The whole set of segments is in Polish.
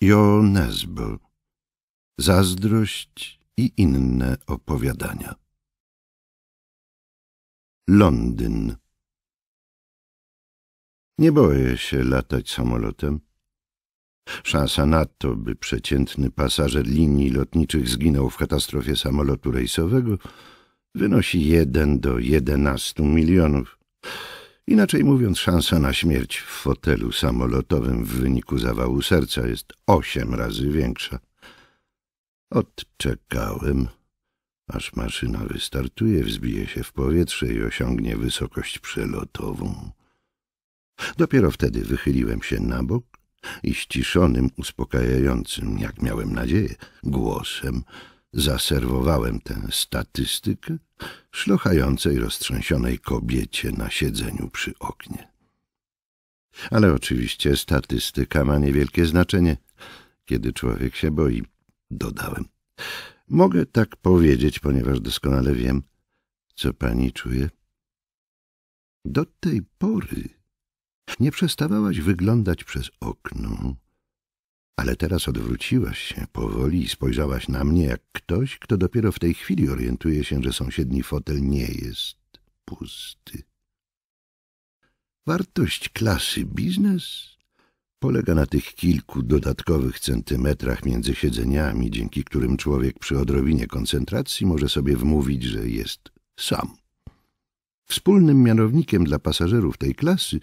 i Nesbo, zazdrość i inne opowiadania. Londyn Nie boję się latać samolotem. Szansa na to, by przeciętny pasażer linii lotniczych zginął w katastrofie samolotu rejsowego, wynosi 1 do 11 milionów. Inaczej mówiąc, szansa na śmierć w fotelu samolotowym w wyniku zawału serca jest osiem razy większa. Odczekałem, aż maszyna wystartuje, wzbije się w powietrze i osiągnie wysokość przelotową. Dopiero wtedy wychyliłem się na bok i ściszonym, uspokajającym, jak miałem nadzieję, głosem zaserwowałem tę statystykę szlochającej roztrzęsionej kobiecie na siedzeniu przy oknie. Ale oczywiście statystyka ma niewielkie znaczenie, kiedy człowiek się boi, dodałem. Mogę tak powiedzieć, ponieważ doskonale wiem, co pani czuje. Do tej pory nie przestawałaś wyglądać przez okno, ale teraz odwróciłaś się powoli i spojrzałaś na mnie jak ktoś, kto dopiero w tej chwili orientuje się, że sąsiedni fotel nie jest pusty. Wartość klasy biznes polega na tych kilku dodatkowych centymetrach między siedzeniami, dzięki którym człowiek przy odrobinie koncentracji może sobie wmówić, że jest sam. Wspólnym mianownikiem dla pasażerów tej klasy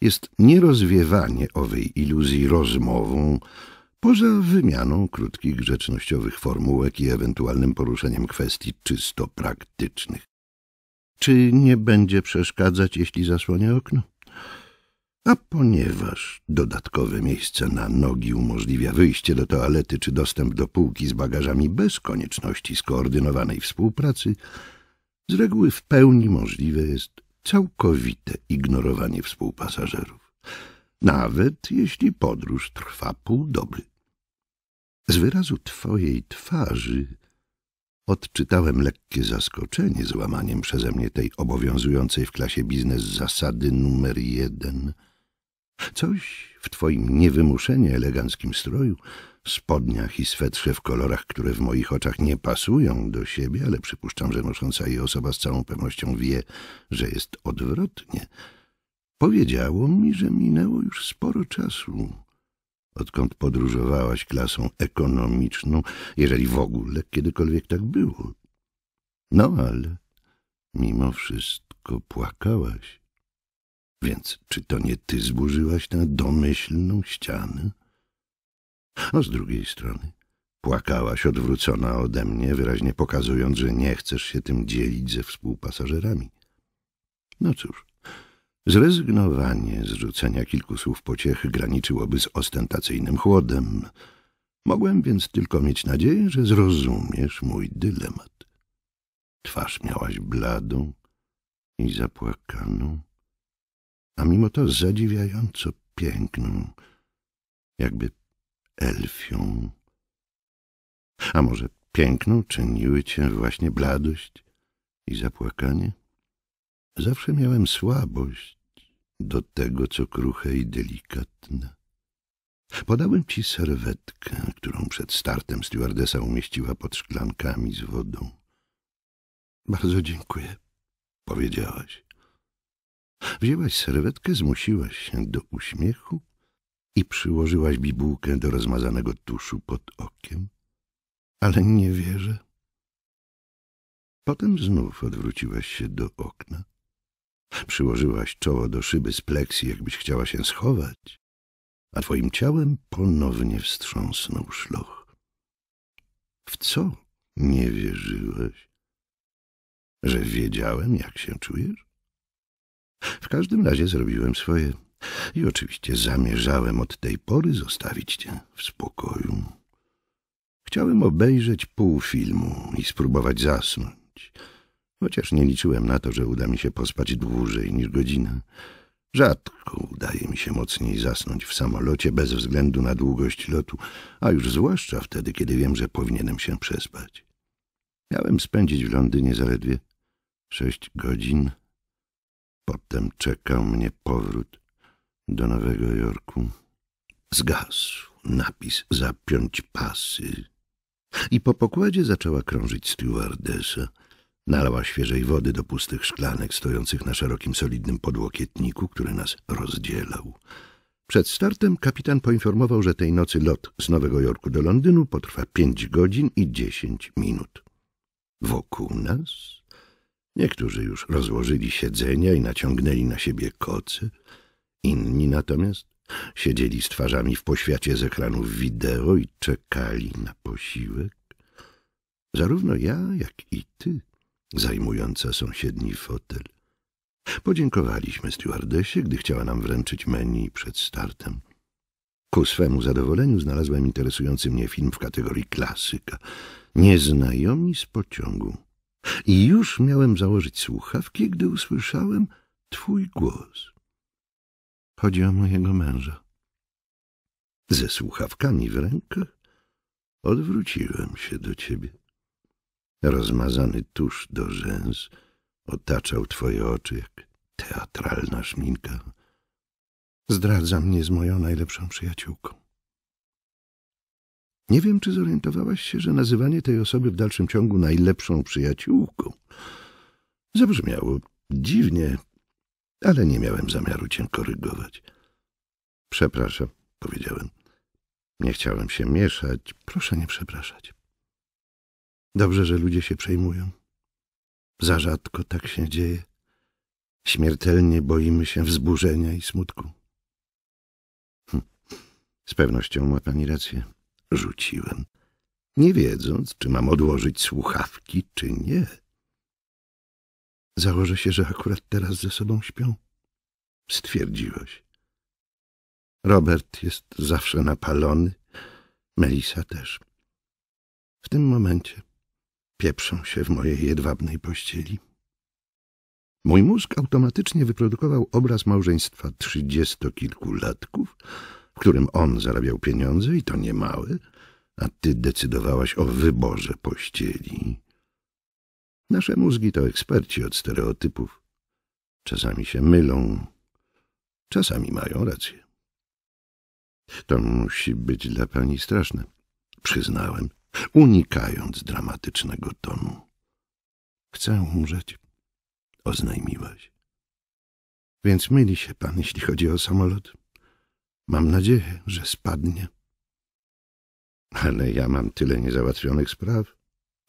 jest nierozwiewanie owej iluzji rozmową, poza wymianą krótkich grzecznościowych formułek i ewentualnym poruszeniem kwestii czysto praktycznych. Czy nie będzie przeszkadzać, jeśli zasłonię okno? A ponieważ dodatkowe miejsce na nogi umożliwia wyjście do toalety czy dostęp do półki z bagażami bez konieczności skoordynowanej współpracy, z reguły w pełni możliwe jest całkowite ignorowanie współpasażerów, nawet jeśli podróż trwa pół doby. Z wyrazu twojej twarzy odczytałem lekkie zaskoczenie złamaniem przeze mnie tej obowiązującej w klasie biznes zasady numer jeden. Coś w twoim niewymuszenie eleganckim stroju spodniach i swetrze w kolorach, które w moich oczach nie pasują do siebie, ale przypuszczam, że nosząca je osoba z całą pewnością wie, że jest odwrotnie. Powiedziało mi, że minęło już sporo czasu, odkąd podróżowałaś klasą ekonomiczną, jeżeli w ogóle kiedykolwiek tak było. No ale mimo wszystko płakałaś. Więc czy to nie ty zburzyłaś tę domyślną ścianę? a z drugiej strony płakałaś odwrócona ode mnie, wyraźnie pokazując, że nie chcesz się tym dzielić ze współpasażerami. No cóż, zrezygnowanie z rzucenia kilku słów pociechy graniczyłoby z ostentacyjnym chłodem. Mogłem więc tylko mieć nadzieję, że zrozumiesz mój dylemat. Twarz miałaś bladą i zapłakaną, a mimo to zadziwiająco piękną, jakby elfią. A może piękną czyniły cię właśnie bladość i zapłakanie? Zawsze miałem słabość do tego, co kruche i delikatne. Podałem ci serwetkę, którą przed startem stewardesa umieściła pod szklankami z wodą. Bardzo dziękuję, powiedziałaś. Wzięłaś serwetkę, zmusiłaś się do uśmiechu i przyłożyłaś bibułkę do rozmazanego tuszu pod okiem. Ale nie wierzę. Potem znów odwróciłaś się do okna. Przyłożyłaś czoło do szyby z pleksji, jakbyś chciała się schować, a twoim ciałem ponownie wstrząsnął szloch. W co nie wierzyłeś? Że wiedziałem, jak się czujesz? W każdym razie zrobiłem swoje. I oczywiście zamierzałem od tej pory zostawić cię w spokoju. Chciałem obejrzeć pół filmu i spróbować zasnąć, chociaż nie liczyłem na to, że uda mi się pospać dłużej niż godzina. Rzadko udaje mi się mocniej zasnąć w samolocie bez względu na długość lotu, a już zwłaszcza wtedy, kiedy wiem, że powinienem się przespać. Miałem spędzić w Londynie zaledwie sześć godzin. Potem czekał mnie powrót do Nowego Jorku. Zgasł napis zapiąć pasy. I po pokładzie zaczęła krążyć stewardesa. Nalała świeżej wody do pustych szklanek stojących na szerokim, solidnym podłokietniku, który nas rozdzielał. Przed startem kapitan poinformował, że tej nocy lot z Nowego Jorku do Londynu potrwa pięć godzin i dziesięć minut. Wokół nas niektórzy już rozłożyli siedzenia i naciągnęli na siebie koce, Inni natomiast siedzieli z twarzami w poświacie z ekranów wideo i czekali na posiłek. Zarówno ja, jak i ty, zajmująca sąsiedni fotel. Podziękowaliśmy stewardesie, gdy chciała nam wręczyć menu przed startem. Ku swemu zadowoleniu znalazłem interesujący mnie film w kategorii klasyka. Nieznajomi z pociągu. I już miałem założyć słuchawki, gdy usłyszałem twój głos. Chodzi o mojego męża. Ze słuchawkami w rękach odwróciłem się do ciebie. Rozmazany tusz do rzęs otaczał twoje oczy jak teatralna szminka. Zdradza mnie z moją najlepszą przyjaciółką. Nie wiem, czy zorientowałaś się, że nazywanie tej osoby w dalszym ciągu najlepszą przyjaciółką zabrzmiało dziwnie ale nie miałem zamiaru cię korygować. Przepraszam, powiedziałem. Nie chciałem się mieszać, proszę nie przepraszać. Dobrze, że ludzie się przejmują. Za rzadko tak się dzieje. Śmiertelnie boimy się wzburzenia i smutku. Hm. Z pewnością ma pani rację. Rzuciłem, nie wiedząc, czy mam odłożyć słuchawki, czy nie. Założę się, że akurat teraz ze sobą śpią. Stwierdziłaś. Robert jest zawsze napalony, Melisa też. W tym momencie pieprzą się w mojej jedwabnej pościeli. Mój mózg automatycznie wyprodukował obraz małżeństwa trzydziestokilkulatków, w którym on zarabiał pieniądze i to niemałe, a ty decydowałaś o wyborze pościeli. Nasze mózgi to eksperci od stereotypów. Czasami się mylą, czasami mają rację. To musi być dla pani straszne, przyznałem, unikając dramatycznego tonu. Chcę umrzeć, oznajmiłaś. Więc myli się pan, jeśli chodzi o samolot. Mam nadzieję, że spadnie. Ale ja mam tyle niezałatwionych spraw.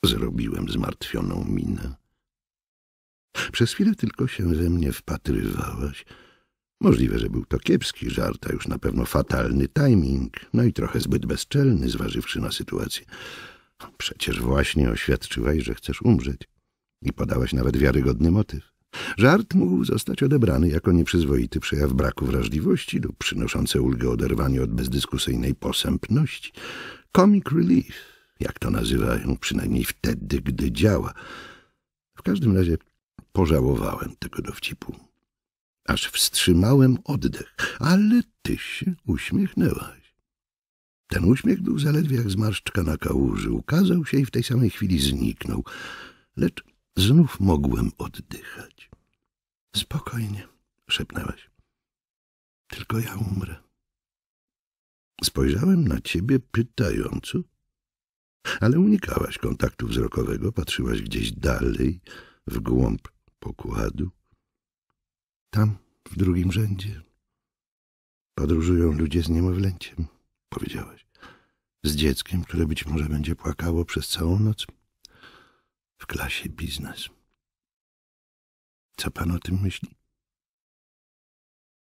Zrobiłem zmartwioną minę. Przez chwilę tylko się ze mnie wpatrywałaś. Możliwe, że był to kiepski żart, a już na pewno fatalny timing, no i trochę zbyt bezczelny, zważywszy na sytuację. Przecież właśnie oświadczyłaś, że chcesz umrzeć i podałaś nawet wiarygodny motyw. Żart mógł zostać odebrany jako nieprzyzwoity przejaw braku wrażliwości lub przynoszący ulgę oderwaniu od bezdyskusyjnej posępności. Comic relief jak to nazywają, przynajmniej wtedy, gdy działa. W każdym razie pożałowałem tego dowcipu. Aż wstrzymałem oddech, ale ty się uśmiechnęłaś. Ten uśmiech był zaledwie jak zmarszczka na kałuży. Ukazał się i w tej samej chwili zniknął. Lecz znów mogłem oddychać. Spokojnie, szepnęłaś. Tylko ja umrę. Spojrzałem na ciebie pytająco ale unikałaś kontaktu wzrokowego, patrzyłaś gdzieś dalej, w głąb pokładu. Tam, w drugim rzędzie, podróżują ludzie z niemowlęciem, powiedziałaś, z dzieckiem, które być może będzie płakało przez całą noc, w klasie biznes. Co pan o tym myśli?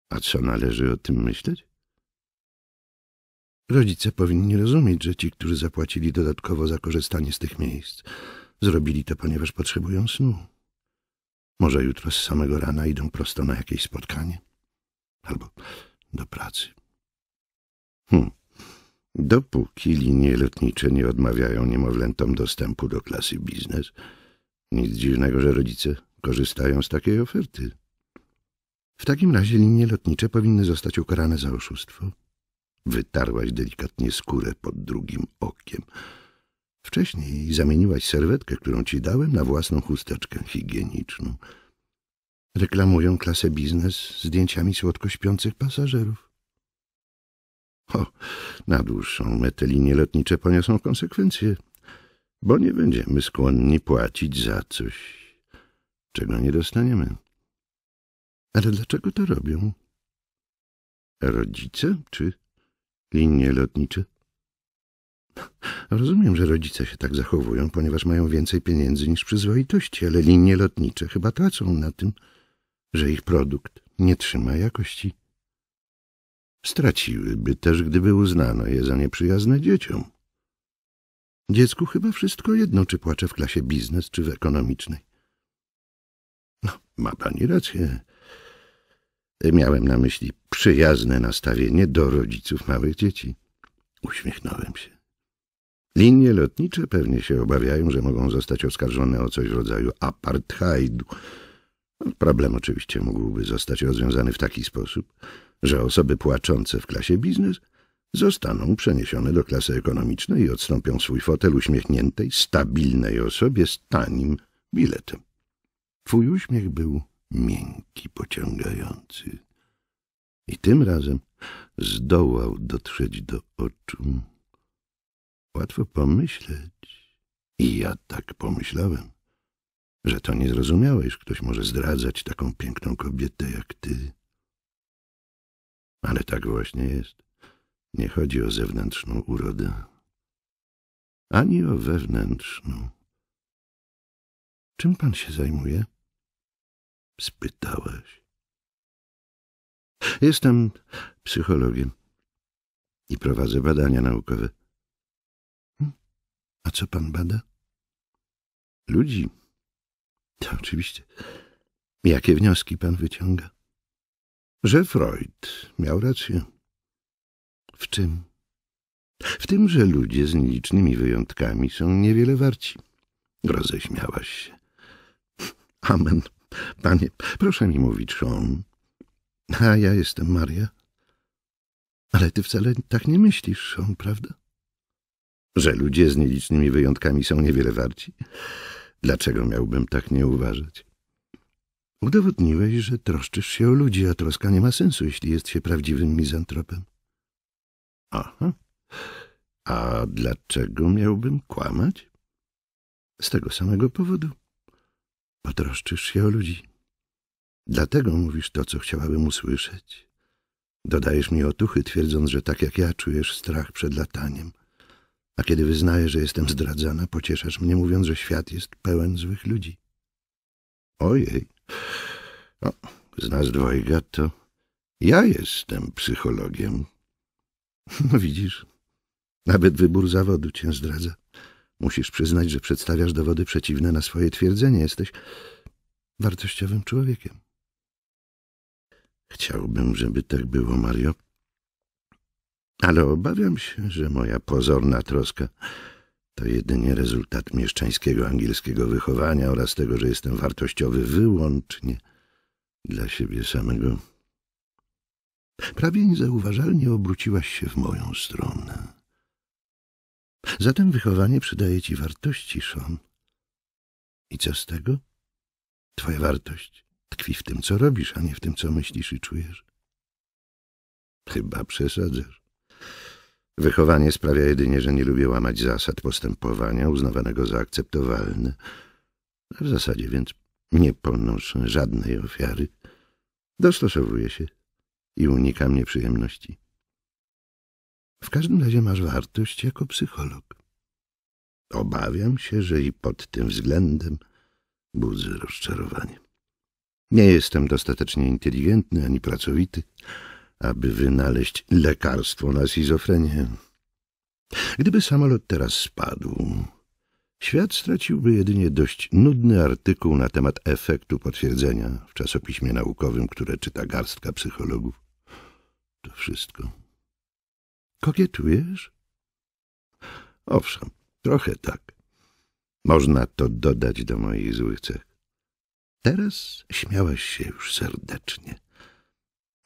A co należy o tym myśleć? Rodzice powinni rozumieć, że ci, którzy zapłacili dodatkowo za korzystanie z tych miejsc, zrobili to, ponieważ potrzebują snu. Może jutro z samego rana idą prosto na jakieś spotkanie. Albo do pracy. Hm. Dopóki linie lotnicze nie odmawiają niemowlętom dostępu do klasy biznes, nic dziwnego, że rodzice korzystają z takiej oferty. W takim razie linie lotnicze powinny zostać ukarane za oszustwo. Wytarłaś delikatnie skórę pod drugim okiem. Wcześniej zamieniłaś serwetkę, którą ci dałem, na własną chusteczkę higieniczną. Reklamują klasę biznes zdjęciami słodko śpiących pasażerów. O, na dłuższą metę linie lotnicze poniosą konsekwencje, bo nie będziemy skłonni płacić za coś, czego nie dostaniemy. Ale dlaczego to robią? Rodzice czy linie lotnicze? Rozumiem, że rodzice się tak zachowują, ponieważ mają więcej pieniędzy niż przyzwoitości, ale linie lotnicze chyba tracą na tym, że ich produkt nie trzyma jakości. Straciłyby też, gdyby uznano je za nieprzyjazne dzieciom. Dziecku chyba wszystko jedno, czy płacze w klasie biznes, czy w ekonomicznej. No, ma pani rację. Miałem na myśli przyjazne nastawienie do rodziców małych dzieci. Uśmiechnąłem się. Linie lotnicze pewnie się obawiają, że mogą zostać oskarżone o coś w rodzaju apartheidu. Problem oczywiście mógłby zostać rozwiązany w taki sposób, że osoby płaczące w klasie biznes zostaną przeniesione do klasy ekonomicznej i odstąpią swój fotel uśmiechniętej, stabilnej osobie z tanim biletem. Twój uśmiech był miękki, pociągający. I tym razem zdołał dotrzeć do oczu. Łatwo pomyśleć, i ja tak pomyślałem, że to niezrozumiałe, zrozumiałeś, ktoś może zdradzać taką piękną kobietę jak ty. Ale tak właśnie jest. Nie chodzi o zewnętrzną urodę, ani o wewnętrzną. Czym pan się zajmuje? Spytałeś. Jestem psychologiem i prowadzę badania naukowe. Hmm? A co pan bada? Ludzi. To tak, oczywiście. Jakie wnioski pan wyciąga? Że Freud miał rację. W czym? W tym, że ludzie z nielicznymi wyjątkami są niewiele warci. Roześmiałaś się. Amen. Panie, proszę mi mówić, Sean. A ja jestem Maria. Ale ty wcale tak nie myślisz, on, prawda? Że ludzie z nielicznymi wyjątkami są niewiele warci? Dlaczego miałbym tak nie uważać? Udowodniłeś, że troszczysz się o ludzi, a troska nie ma sensu, jeśli jest się prawdziwym mizantropem. Aha. A dlaczego miałbym kłamać? Z tego samego powodu. Potroszczysz się o ludzi. Dlatego mówisz to, co chciałabym usłyszeć. Dodajesz mi otuchy, twierdząc, że tak jak ja czujesz strach przed lataniem. A kiedy wyznaję, że jestem zdradzana, pocieszasz mnie, mówiąc, że świat jest pełen złych ludzi. Ojej, o, z nas dwojga to ja jestem psychologiem. No widzisz, nawet wybór zawodu cię zdradza. Musisz przyznać, że przedstawiasz dowody przeciwne na swoje twierdzenie. Jesteś wartościowym człowiekiem. Chciałbym, żeby tak było, Mario. Ale obawiam się, że moja pozorna troska to jedynie rezultat mieszczańskiego angielskiego wychowania oraz tego, że jestem wartościowy wyłącznie dla siebie samego. Prawie niezauważalnie obróciłaś się w moją stronę. Zatem wychowanie przydaje ci wartości, Sean. I co z tego? Twoja wartość Tkwi w tym, co robisz, a nie w tym, co myślisz i czujesz. Chyba przesadzasz. Wychowanie sprawia jedynie, że nie lubię łamać zasad postępowania uznawanego za akceptowalne. W zasadzie więc nie ponoszę żadnej ofiary. Dostosowuję się i unikam nieprzyjemności. W każdym razie masz wartość jako psycholog. Obawiam się, że i pod tym względem budzę rozczarowanie. Nie jestem dostatecznie inteligentny ani pracowity, aby wynaleźć lekarstwo na schizofrenię. Gdyby samolot teraz spadł, świat straciłby jedynie dość nudny artykuł na temat efektu potwierdzenia w czasopiśmie naukowym, które czyta garstka psychologów. To wszystko. Kokietujesz? Owszem, trochę tak. Można to dodać do moich złych cech. Teraz śmiałaś się już serdecznie.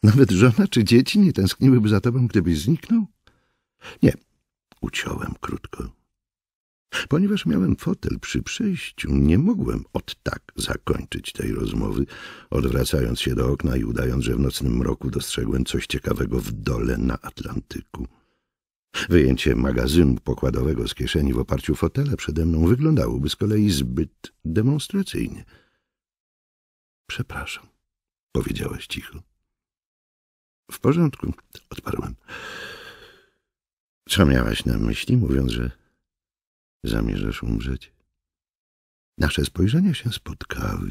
Nawet żona czy dzieci nie tęskniłyby za tobą, gdybyś zniknął? Nie, uciąłem krótko. Ponieważ miałem fotel przy przejściu, nie mogłem od tak zakończyć tej rozmowy, odwracając się do okna i udając, że w nocnym mroku dostrzegłem coś ciekawego w dole na Atlantyku. Wyjęcie magazynu pokładowego z kieszeni w oparciu fotela przede mną wyglądałoby z kolei zbyt demonstracyjnie – Przepraszam, powiedziałaś cicho. W porządku, odparłem. Co miałaś na myśli, mówiąc, że zamierzasz umrzeć? Nasze spojrzenia się spotkały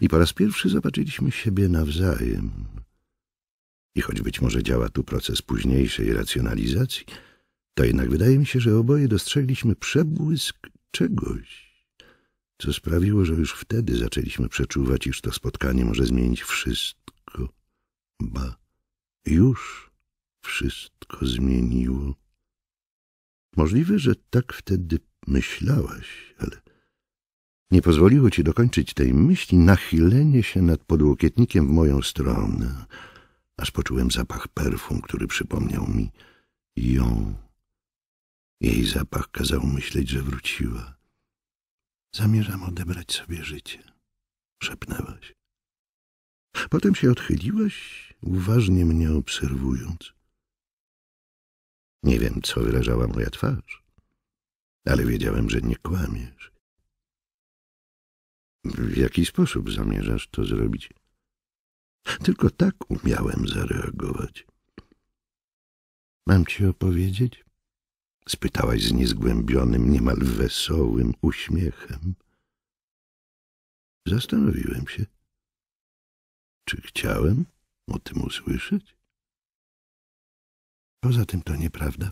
i po raz pierwszy zobaczyliśmy siebie nawzajem. I choć być może działa tu proces późniejszej racjonalizacji, to jednak wydaje mi się, że oboje dostrzegliśmy przebłysk czegoś co sprawiło, że już wtedy zaczęliśmy przeczuwać, iż to spotkanie może zmienić wszystko. Ba, już wszystko zmieniło. Możliwe, że tak wtedy myślałaś, ale nie pozwoliło ci dokończyć tej myśli nachylenie się nad podłokietnikiem w moją stronę, aż poczułem zapach perfum, który przypomniał mi ją. Jej zapach kazał myśleć, że wróciła. Zamierzam odebrać sobie życie, szepnęłaś. Potem się odchyliłaś, uważnie mnie obserwując. Nie wiem, co wyrażała moja twarz, ale wiedziałem, że nie kłamiesz. W jaki sposób zamierzasz to zrobić? Tylko tak umiałem zareagować. Mam ci opowiedzieć? spytałaś z niezgłębionym, niemal wesołym uśmiechem. Zastanowiłem się, czy chciałem o tym usłyszeć? Poza tym to nieprawda,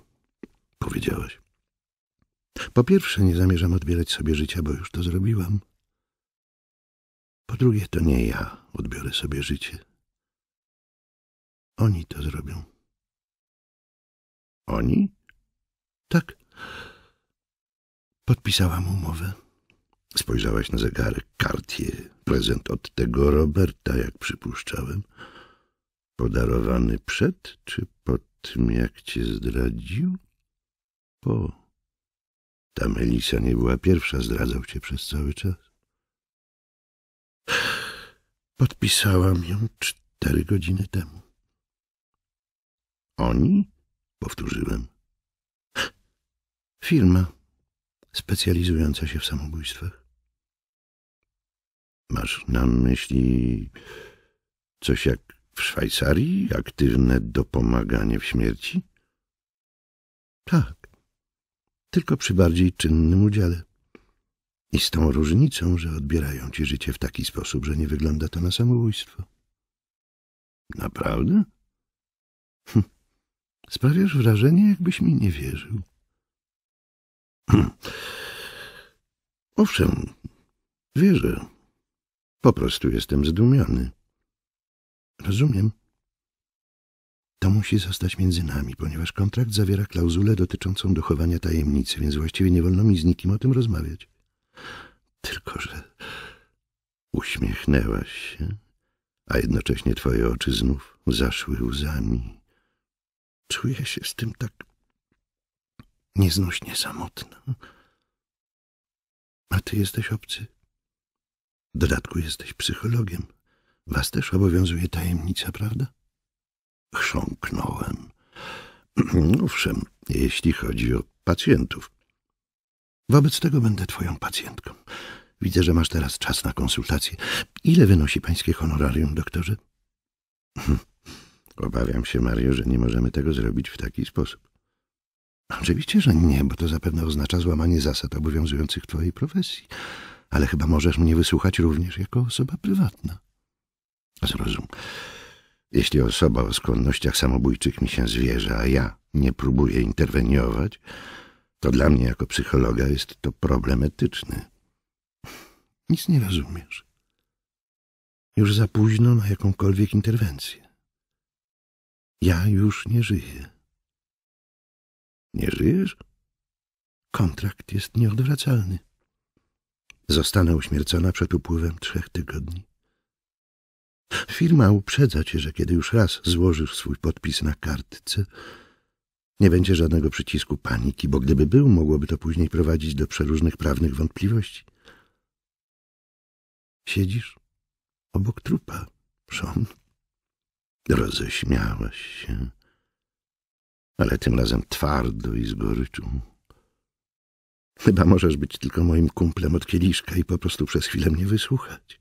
powiedziałaś. Po pierwsze, nie zamierzam odbierać sobie życia, bo już to zrobiłam. Po drugie, to nie ja odbiorę sobie życie. Oni to zrobią. Oni? Tak. Podpisałam umowę. Spojrzałaś na zegarek Cartier, prezent od tego Roberta, jak przypuszczałem. Podarowany przed czy po tym, jak cię zdradził? Po. Ta Melisa nie była pierwsza, zdradzał cię przez cały czas. Podpisałam ją cztery godziny temu. Oni? Powtórzyłem. Firma specjalizująca się w samobójstwach. Masz na myśli coś jak w Szwajcarii? Aktywne dopomaganie w śmierci? Tak, tylko przy bardziej czynnym udziale. I z tą różnicą, że odbierają ci życie w taki sposób, że nie wygląda to na samobójstwo. Naprawdę? Hm. Sprawiasz wrażenie, jakbyś mi nie wierzył. Hmm. Owszem, wierzę. Po prostu jestem zdumiony. Rozumiem. To musi zostać między nami, ponieważ kontrakt zawiera klauzulę dotyczącą dochowania tajemnicy, więc właściwie nie wolno mi z nikim o tym rozmawiać. Tylko, że uśmiechnęłaś się, a jednocześnie twoje oczy znów zaszły łzami. Czuję się z tym tak nieznośnie samotna. A ty jesteś obcy. W dodatku jesteś psychologiem. Was też obowiązuje tajemnica, prawda? Chrząknąłem. Owszem, jeśli chodzi o pacjentów. Wobec tego będę twoją pacjentką. Widzę, że masz teraz czas na konsultację. Ile wynosi pańskie honorarium, doktorze? Obawiam się, Mario, że nie możemy tego zrobić w taki sposób. Oczywiście, że nie, bo to zapewne oznacza złamanie zasad obowiązujących twojej profesji. Ale chyba możesz mnie wysłuchać również jako osoba prywatna. Zrozum. Jeśli osoba o skłonnościach samobójczych mi się zwierza, a ja nie próbuję interweniować, to dla mnie jako psychologa jest to problem etyczny. Nic nie rozumiesz. Już za późno na jakąkolwiek interwencję. Ja już nie żyję. Nie żyjesz? Kontrakt jest nieodwracalny. Zostanę uśmiercona przed upływem trzech tygodni. Firma uprzedza cię, że kiedy już raz złożysz swój podpis na kartce, nie będzie żadnego przycisku paniki, bo gdyby był, mogłoby to później prowadzić do przeróżnych prawnych wątpliwości. Siedzisz obok trupa, Szon. Roześmiałaś się ale tym razem twardo i z goryczą. Chyba możesz być tylko moim kumplem od kieliszka i po prostu przez chwilę mnie wysłuchać.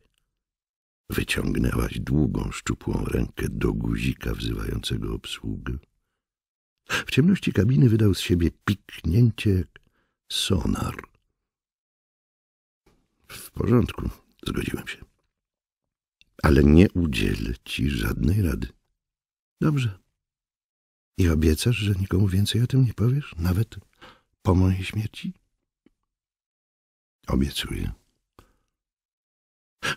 Wyciągnęłaś długą, szczupłą rękę do guzika wzywającego obsługę. W ciemności kabiny wydał z siebie piknięcie jak sonar. W porządku, zgodziłem się. Ale nie udzielę ci żadnej rady. Dobrze. I obiecasz, że nikomu więcej o tym nie powiesz, nawet po mojej śmierci? Obiecuję.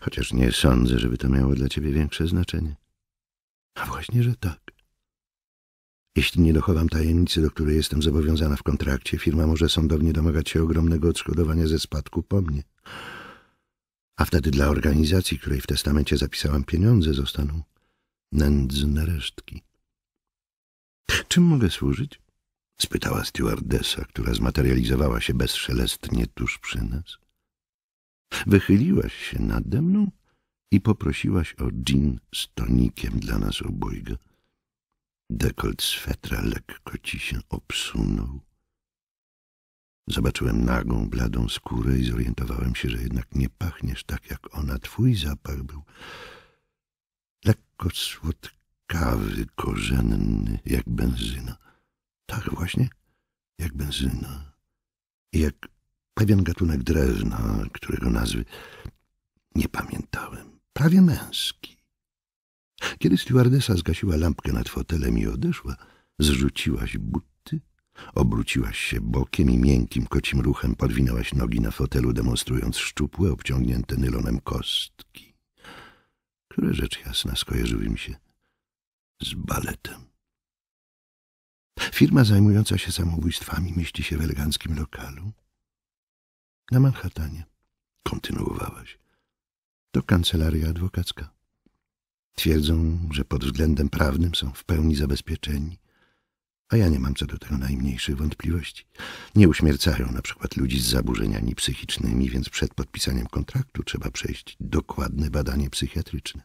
Chociaż nie sądzę, żeby to miało dla ciebie większe znaczenie. A właśnie, że tak. Jeśli nie dochowam tajemnicy, do której jestem zobowiązana w kontrakcie, firma może sądownie domagać się ogromnego odszkodowania ze spadku po mnie. A wtedy dla organizacji, której w testamencie zapisałam pieniądze, zostaną nędzne resztki. — Czym mogę służyć? — spytała stewardesa, która zmaterializowała się bezszelestnie tuż przy nas. Wychyliłaś się nade mną i poprosiłaś o gin z tonikiem dla nas obojga. Dekolt swetra lekko ci się obsunął. Zobaczyłem nagą, bladą skórę i zorientowałem się, że jednak nie pachniesz tak jak ona. Twój zapach był lekko słodki kawy korzenny, jak benzyna. Tak właśnie, jak benzyna. I jak pewien gatunek drewna, którego nazwy nie pamiętałem. Prawie męski. Kiedy stewardesa zgasiła lampkę nad fotelem i odeszła, zrzuciłaś buty, obróciłaś się bokiem i miękkim kocim ruchem podwinęłaś nogi na fotelu, demonstrując szczupłe, obciągnięte nylonem kostki, które rzecz jasna skojarzyły mi się z baletem. Firma zajmująca się samobójstwami mieści się w eleganckim lokalu. Na Manhattanie, kontynuowałaś. To kancelaria adwokacka. Twierdzą, że pod względem prawnym są w pełni zabezpieczeni, a ja nie mam co do tego najmniejszych wątpliwości. Nie uśmiercają na przykład ludzi z zaburzeniami psychicznymi, więc przed podpisaniem kontraktu trzeba przejść dokładne badanie psychiatryczne.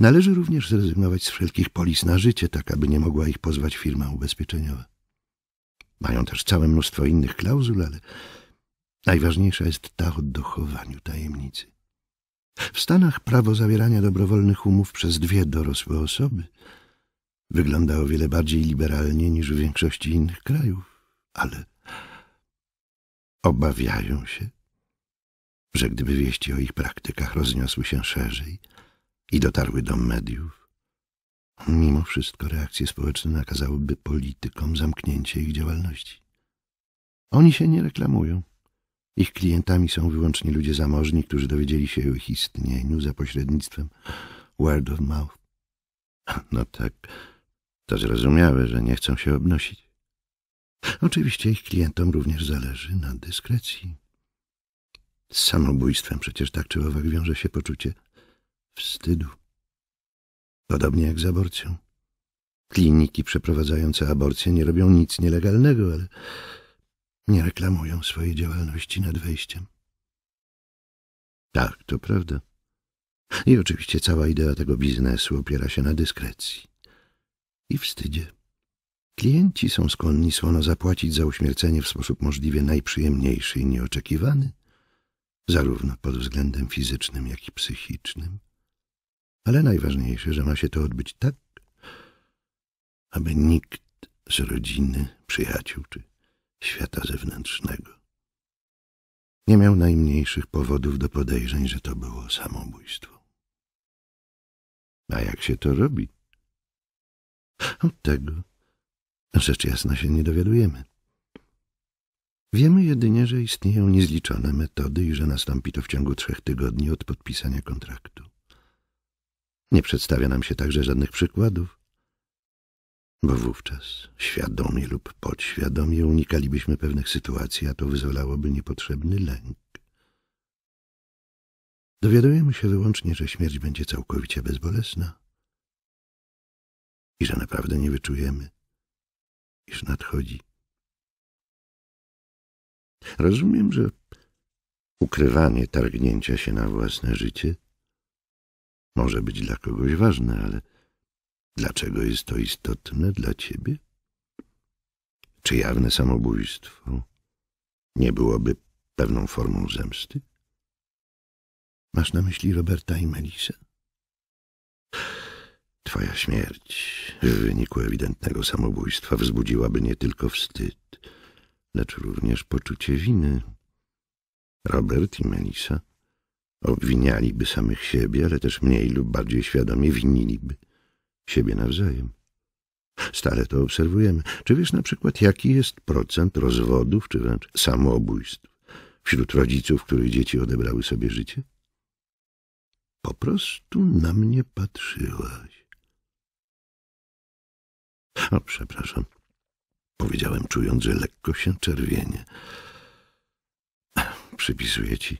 Należy również zrezygnować z wszelkich polis na życie, tak aby nie mogła ich pozwać firma ubezpieczeniowa. Mają też całe mnóstwo innych klauzul, ale najważniejsza jest ta o dochowaniu tajemnicy. W Stanach prawo zawierania dobrowolnych umów przez dwie dorosłe osoby wygląda o wiele bardziej liberalnie niż w większości innych krajów, ale obawiają się, że gdyby wieści o ich praktykach rozniosły się szerzej – i dotarły do mediów. Mimo wszystko reakcje społeczne nakazałyby politykom zamknięcie ich działalności. Oni się nie reklamują. Ich klientami są wyłącznie ludzie zamożni, którzy dowiedzieli się o ich istnieniu za pośrednictwem word of mouth. No tak, to zrozumiałe, że nie chcą się obnosić. Oczywiście ich klientom również zależy na dyskrecji. Z samobójstwem przecież tak czy owak wiąże się poczucie wstydu. Podobnie jak z aborcją. Kliniki przeprowadzające aborcję nie robią nic nielegalnego, ale nie reklamują swojej działalności nad wejściem. Tak, to prawda. I oczywiście cała idea tego biznesu opiera się na dyskrecji i wstydzie. Klienci są skłonni słono zapłacić za uśmiercenie w sposób możliwie najprzyjemniejszy i nieoczekiwany, zarówno pod względem fizycznym, jak i psychicznym ale najważniejsze, że ma się to odbyć tak, aby nikt z rodziny, przyjaciół czy świata zewnętrznego nie miał najmniejszych powodów do podejrzeń, że to było samobójstwo. A jak się to robi? Od tego rzecz jasna się nie dowiadujemy. Wiemy jedynie, że istnieją niezliczone metody i że nastąpi to w ciągu trzech tygodni od podpisania kontraktu. Nie przedstawia nam się także żadnych przykładów, bo wówczas świadomie lub podświadomie unikalibyśmy pewnych sytuacji, a to wyzwalałoby niepotrzebny lęk. Dowiadujemy się wyłącznie, że śmierć będzie całkowicie bezbolesna i że naprawdę nie wyczujemy, iż nadchodzi. Rozumiem, że ukrywanie targnięcia się na własne życie – może być dla kogoś ważne, ale dlaczego jest to istotne dla ciebie? Czy jawne samobójstwo nie byłoby pewną formą zemsty? Masz na myśli Roberta i Melisę? Twoja śmierć w wyniku ewidentnego samobójstwa wzbudziłaby nie tylko wstyd, lecz również poczucie winy. Robert i Melisa Obwinialiby samych siebie, ale też mniej lub bardziej świadomie winiliby siebie nawzajem. Stale to obserwujemy. Czy wiesz na przykład, jaki jest procent rozwodów czy wręcz samobójstw wśród rodziców, których dzieci odebrały sobie życie? Po prostu na mnie patrzyłaś. O, przepraszam. Powiedziałem, czując, że lekko się czerwienie. Przypisuję ci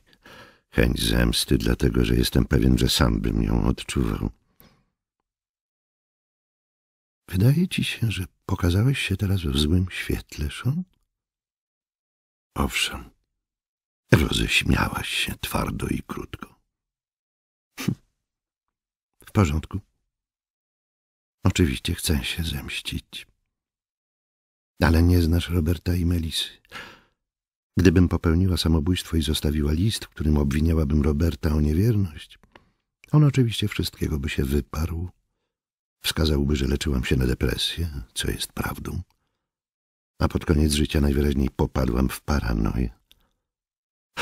chęć zemsty, dlatego że jestem pewien, że sam bym ją odczuwał. Wydaje ci się, że pokazałeś się teraz w złym świetle, Sean? Owszem. Roześmiałaś się twardo i krótko. W porządku. Oczywiście chcę się zemścić. Ale nie znasz Roberta i Melisy. Gdybym popełniła samobójstwo i zostawiła list, w którym obwiniałabym Roberta o niewierność, on oczywiście wszystkiego by się wyparł. Wskazałby, że leczyłam się na depresję, co jest prawdą. A pod koniec życia najwyraźniej popadłam w paranoję.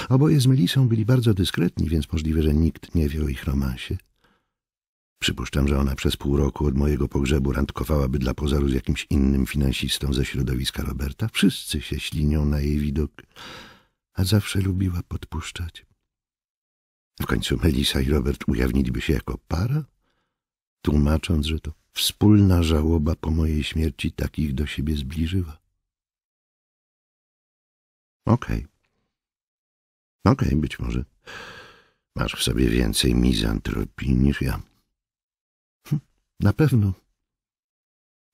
Oboje z Melisą byli bardzo dyskretni, więc możliwe, że nikt nie wie o ich romansie. Przypuszczam, że ona przez pół roku od mojego pogrzebu randkowałaby dla pozoru z jakimś innym finansistą ze środowiska Roberta. Wszyscy się ślinią na jej widok, a zawsze lubiła podpuszczać. W końcu Melisa i Robert ujawniliby się jako para, tłumacząc, że to wspólna żałoba po mojej śmierci tak ich do siebie zbliżyła. Okej. Okay. Okej, okay, być może masz w sobie więcej mizantropii niż ja. Na pewno.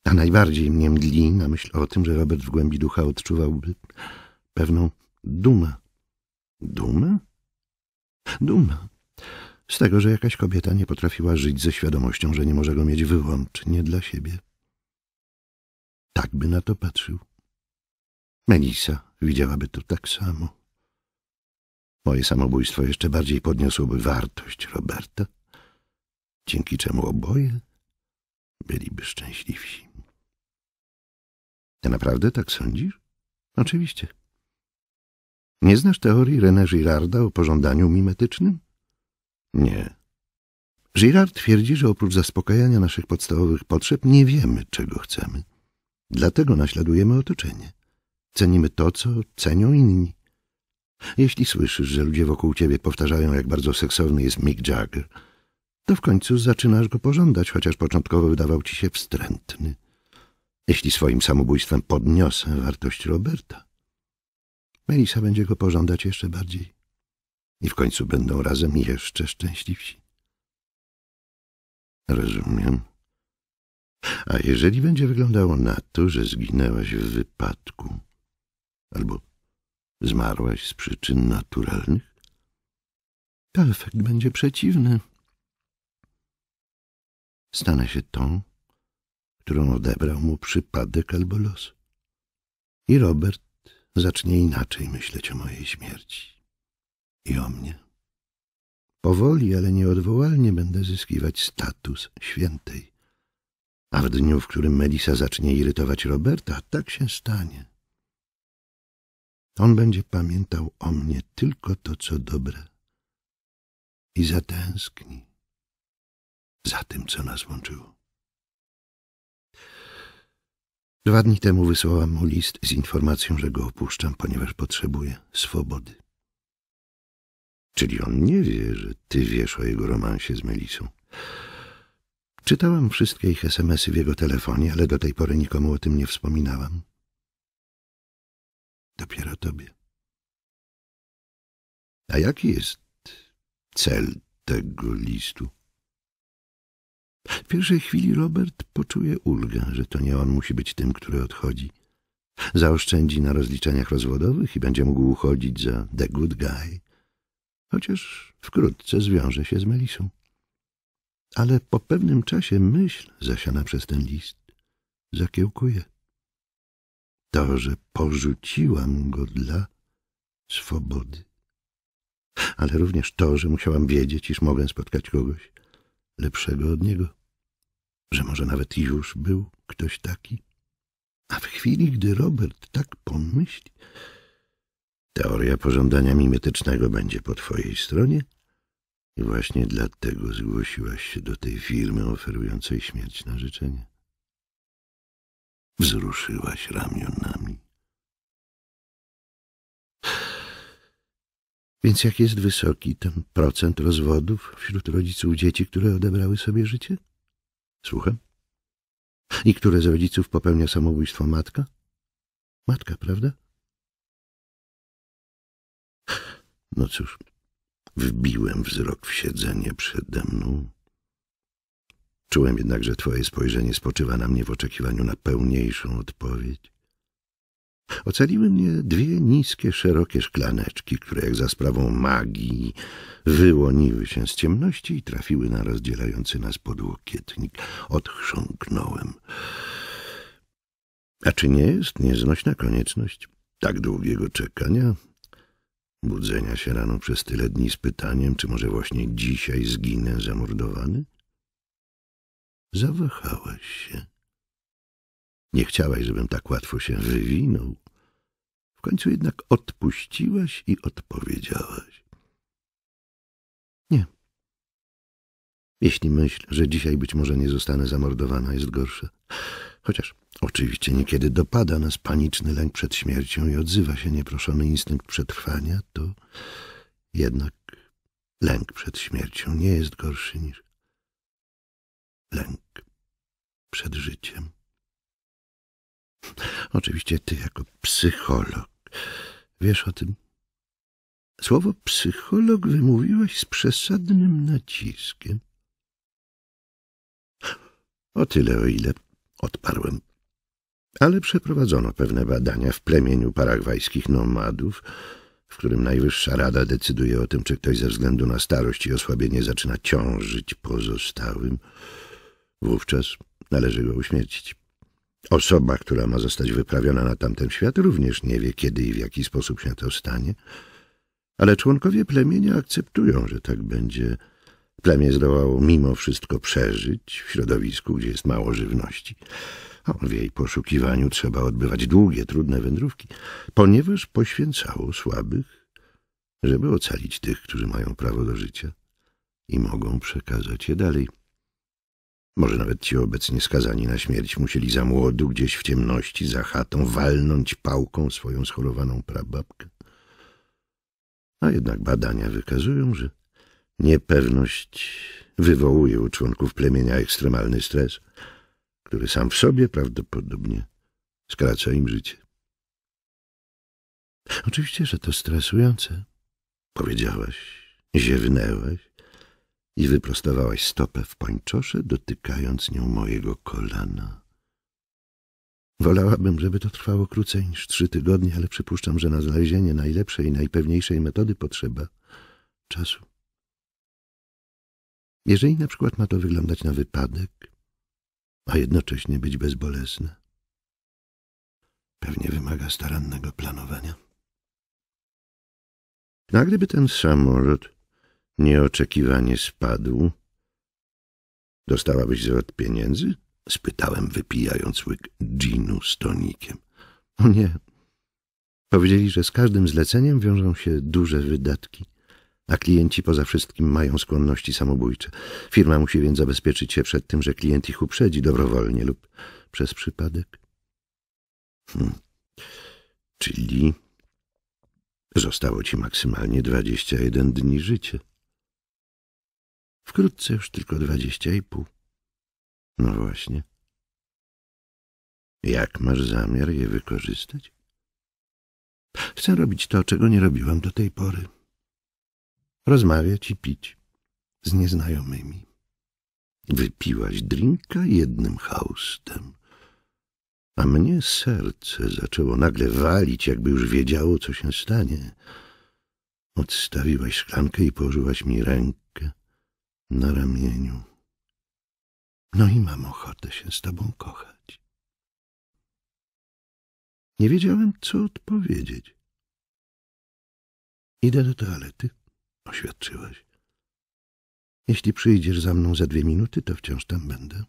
A najbardziej mnie mdli na myśl o tym, że Robert w głębi ducha odczuwałby pewną dumę. Dumę? Dumę. Z tego, że jakaś kobieta nie potrafiła żyć ze świadomością, że nie może go mieć wyłącznie dla siebie. Tak by na to patrzył. Melisa widziałaby to tak samo. Moje samobójstwo jeszcze bardziej podniosłoby wartość Roberta, dzięki czemu oboje byliby szczęśliwsi. Ty naprawdę tak sądzisz? Oczywiście. Nie znasz teorii René Girarda o pożądaniu mimetycznym? Nie. Girard twierdzi, że oprócz zaspokajania naszych podstawowych potrzeb nie wiemy, czego chcemy. Dlatego naśladujemy otoczenie. Cenimy to, co cenią inni. Jeśli słyszysz, że ludzie wokół ciebie powtarzają, jak bardzo seksowny jest Mick Jagger – to w końcu zaczynasz go pożądać, chociaż początkowo wydawał ci się wstrętny. Jeśli swoim samobójstwem podniosę wartość Roberta, Melisa będzie go pożądać jeszcze bardziej. I w końcu będą razem jeszcze szczęśliwsi. Rozumiem. A jeżeli będzie wyglądało na to, że zginęłaś w wypadku albo zmarłaś z przyczyn naturalnych, to efekt będzie przeciwny stanę się tą, którą odebrał mu przypadek albo los. I Robert zacznie inaczej myśleć o mojej śmierci i o mnie. Powoli, ale nieodwołalnie będę zyskiwać status świętej. A w dniu, w którym Melisa zacznie irytować Roberta, tak się stanie. On będzie pamiętał o mnie tylko to, co dobre i zatęskni za tym, co nas łączyło. Dwa dni temu wysłałam mu list z informacją, że go opuszczam, ponieważ potrzebuje swobody. Czyli on nie wie, że ty wiesz o jego romansie z Melisą. Czytałam wszystkie ich SMSy w jego telefonie, ale do tej pory nikomu o tym nie wspominałam. Dopiero tobie. A jaki jest cel tego listu? W pierwszej chwili Robert poczuje ulgę, że to nie on musi być tym, który odchodzi. Zaoszczędzi na rozliczeniach rozwodowych i będzie mógł uchodzić za the good guy. Chociaż wkrótce zwiąże się z Melisą. Ale po pewnym czasie myśl zasiana przez ten list zakiełkuje. To, że porzuciłam go dla swobody. Ale również to, że musiałam wiedzieć, iż mogę spotkać kogoś, lepszego od niego, że może nawet już był ktoś taki. A w chwili, gdy Robert tak pomyśli, teoria pożądania mimetycznego będzie po twojej stronie i właśnie dlatego zgłosiłaś się do tej firmy oferującej śmierć na życzenie. Wzruszyłaś ramionami. Więc jak jest wysoki ten procent rozwodów wśród rodziców dzieci, które odebrały sobie życie? Słucham. I które z rodziców popełnia samobójstwo matka? Matka, prawda? No cóż, wbiłem wzrok w siedzenie przede mną. Czułem jednak, że twoje spojrzenie spoczywa na mnie w oczekiwaniu na pełniejszą odpowiedź. Ocaliły mnie dwie niskie, szerokie szklaneczki, które jak za sprawą magii wyłoniły się z ciemności i trafiły na rozdzielający nas podłokietnik. Odchrząknąłem. A czy nie jest nieznośna konieczność tak długiego czekania? Budzenia się rano przez tyle dni z pytaniem, czy może właśnie dzisiaj zginę zamordowany? Zawahałeś się. Nie chciałaś, żebym tak łatwo się wywinął. W końcu jednak odpuściłaś i odpowiedziałaś. Nie. Jeśli myśl, że dzisiaj być może nie zostanę zamordowana, jest gorsza. Chociaż oczywiście niekiedy dopada nas paniczny lęk przed śmiercią i odzywa się nieproszony instynkt przetrwania, to jednak lęk przed śmiercią nie jest gorszy niż lęk przed życiem. Oczywiście ty jako psycholog Wiesz o tym? Słowo psycholog wymówiłaś z przesadnym naciskiem. O tyle, o ile odparłem. Ale przeprowadzono pewne badania w plemieniu paragwajskich nomadów, w którym Najwyższa Rada decyduje o tym, czy ktoś ze względu na starość i osłabienie zaczyna ciążyć pozostałym. Wówczas należy go uśmiercić. Osoba, która ma zostać wyprawiona na tamten świat, również nie wie, kiedy i w jaki sposób się to stanie, ale członkowie plemienia akceptują, że tak będzie. Plemię zdołało mimo wszystko przeżyć w środowisku, gdzie jest mało żywności. w jej poszukiwaniu trzeba odbywać długie, trudne wędrówki, ponieważ poświęcało słabych, żeby ocalić tych, którzy mają prawo do życia i mogą przekazać je dalej. Może nawet ci obecnie skazani na śmierć musieli za młodu gdzieś w ciemności za chatą walnąć pałką swoją schorowaną prababkę. A jednak badania wykazują, że niepewność wywołuje u członków plemienia ekstremalny stres, który sam w sobie prawdopodobnie skraca im życie. Oczywiście, że to stresujące, powiedziałaś, ziewnęłaś i wyprostowałaś stopę w pańczosze, dotykając nią mojego kolana. Wolałabym, żeby to trwało krócej niż trzy tygodnie, ale przypuszczam, że na znalezienie najlepszej i najpewniejszej metody potrzeba czasu. Jeżeli na przykład ma to wyglądać na wypadek, a jednocześnie być bezbolesne, pewnie wymaga starannego planowania. A gdyby ten samolot Nieoczekiwanie spadł. Dostałabyś zwrot pieniędzy? Spytałem, wypijając łyk ginu z tonikiem. O nie. Powiedzieli, że z każdym zleceniem wiążą się duże wydatki, a klienci poza wszystkim mają skłonności samobójcze. Firma musi więc zabezpieczyć się przed tym, że klient ich uprzedzi dobrowolnie lub przez przypadek. Hmm. Czyli zostało ci maksymalnie 21 dni życia. Wkrótce już tylko dwadzieścia i pół. No właśnie. Jak masz zamiar je wykorzystać? Chcę robić to, czego nie robiłam do tej pory. Rozmawiać i pić z nieznajomymi. Wypiłaś drinka jednym haustem, a mnie serce zaczęło nagle walić, jakby już wiedziało, co się stanie. Odstawiłaś szklankę i położyłaś mi rękę na ramieniu. No i mam ochotę się z tobą kochać. Nie wiedziałem, co odpowiedzieć. Idę do toalety, oświadczyłaś. Jeśli przyjdziesz za mną za dwie minuty, to wciąż tam będę.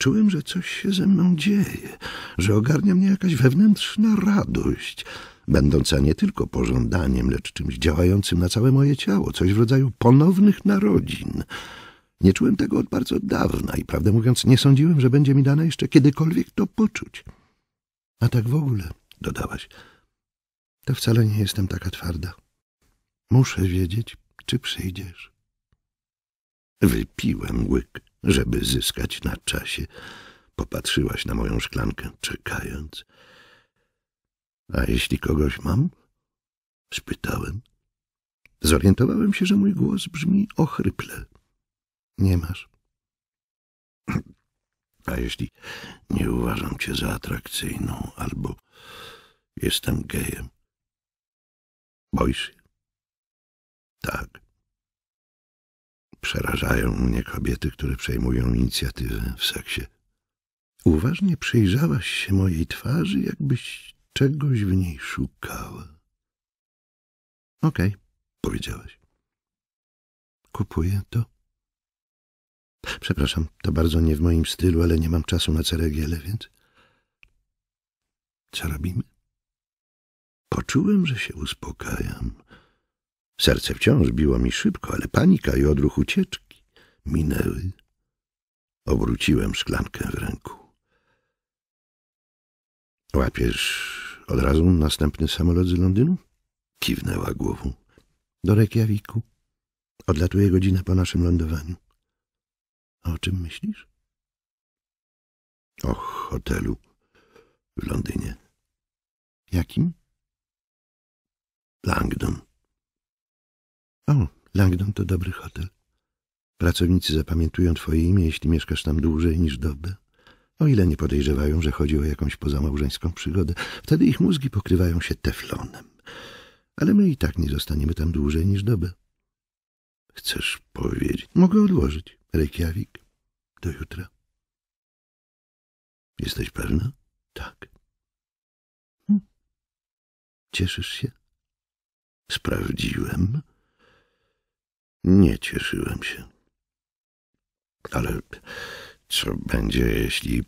Czułem, że coś się ze mną dzieje, że ogarnia mnie jakaś wewnętrzna radość, będąca nie tylko pożądaniem, lecz czymś działającym na całe moje ciało, coś w rodzaju ponownych narodzin. Nie czułem tego od bardzo dawna i, prawdę mówiąc, nie sądziłem, że będzie mi dane jeszcze kiedykolwiek to poczuć. A tak w ogóle, dodałaś, to wcale nie jestem taka twarda. Muszę wiedzieć, czy przyjdziesz. Wypiłem łyk żeby zyskać na czasie. Popatrzyłaś na moją szklankę, czekając. A jeśli kogoś mam? Spytałem. Zorientowałem się, że mój głos brzmi ochryple. Nie masz. A jeśli nie uważam cię za atrakcyjną, albo jestem gejem? Boisz się? Tak. Przerażają mnie kobiety, które przejmują inicjatywę w seksie. Uważnie przyjrzałaś się mojej twarzy, jakbyś czegoś w niej szukała. Okej, okay, powiedziałaś. Kupuję to? Przepraszam, to bardzo nie w moim stylu, ale nie mam czasu na ceregiele, więc... Co robimy? Poczułem, że się uspokajam. Serce wciąż biło mi szybko, ale panika i odruch ucieczki minęły. Obróciłem szklankę w ręku. Łapiesz od razu następny samolot z Londynu? Kiwnęła głową. Do Reykjaviku. Odlatuje godzina po naszym lądowaniu. A o czym myślisz? O hotelu w Londynie. Jakim? Langdon. O, Langdon to dobry hotel. Pracownicy zapamiętują twoje imię, jeśli mieszkasz tam dłużej niż dobę. O ile nie podejrzewają, że chodzi o jakąś pozamałżeńską przygodę, wtedy ich mózgi pokrywają się teflonem. Ale my i tak nie zostaniemy tam dłużej niż dobę. Chcesz powiedzieć? Mogę odłożyć. Reykjavik. Do jutra. Jesteś pewna? Tak. Hm. Cieszysz się? Sprawdziłem, nie cieszyłem się. Ale co będzie, jeśli...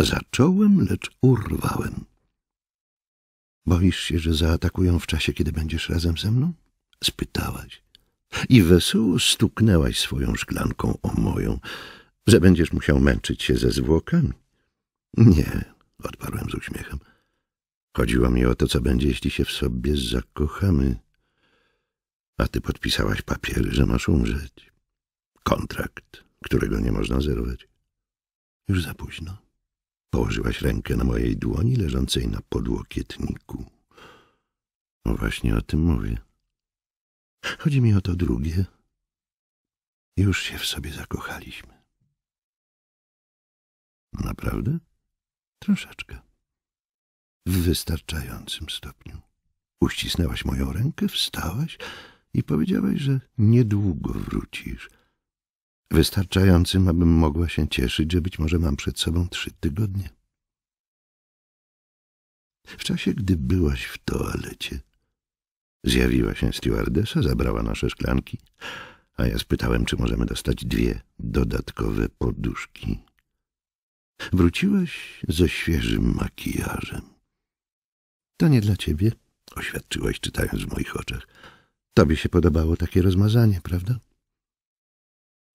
Zacząłem, lecz urwałem. Boisz się, że zaatakują w czasie, kiedy będziesz razem ze mną? Spytałaś. I wesoło stuknęłaś swoją szklanką o moją, że będziesz musiał męczyć się ze zwłokami. Nie, odparłem z uśmiechem. Chodziło mi o to, co będzie, jeśli się w sobie zakochamy. A ty podpisałaś papiery, że masz umrzeć. Kontrakt, którego nie można zerwać. Już za późno. Położyłaś rękę na mojej dłoni leżącej na podłokietniku. No właśnie o tym mówię. Chodzi mi o to drugie. Już się w sobie zakochaliśmy. Naprawdę? Troszeczkę. W wystarczającym stopniu. Uścisnęłaś moją rękę, wstałaś i powiedziałeś, że niedługo wrócisz. Wystarczającym, abym mogła się cieszyć, że być może mam przed sobą trzy tygodnie. W czasie, gdy byłaś w toalecie, zjawiła się stewardesa, zabrała nasze szklanki, a ja spytałem, czy możemy dostać dwie dodatkowe poduszki. Wróciłaś ze świeżym makijażem. To nie dla ciebie, oświadczyłaś, czytając w moich oczach. Tobie się podobało takie rozmazanie, prawda?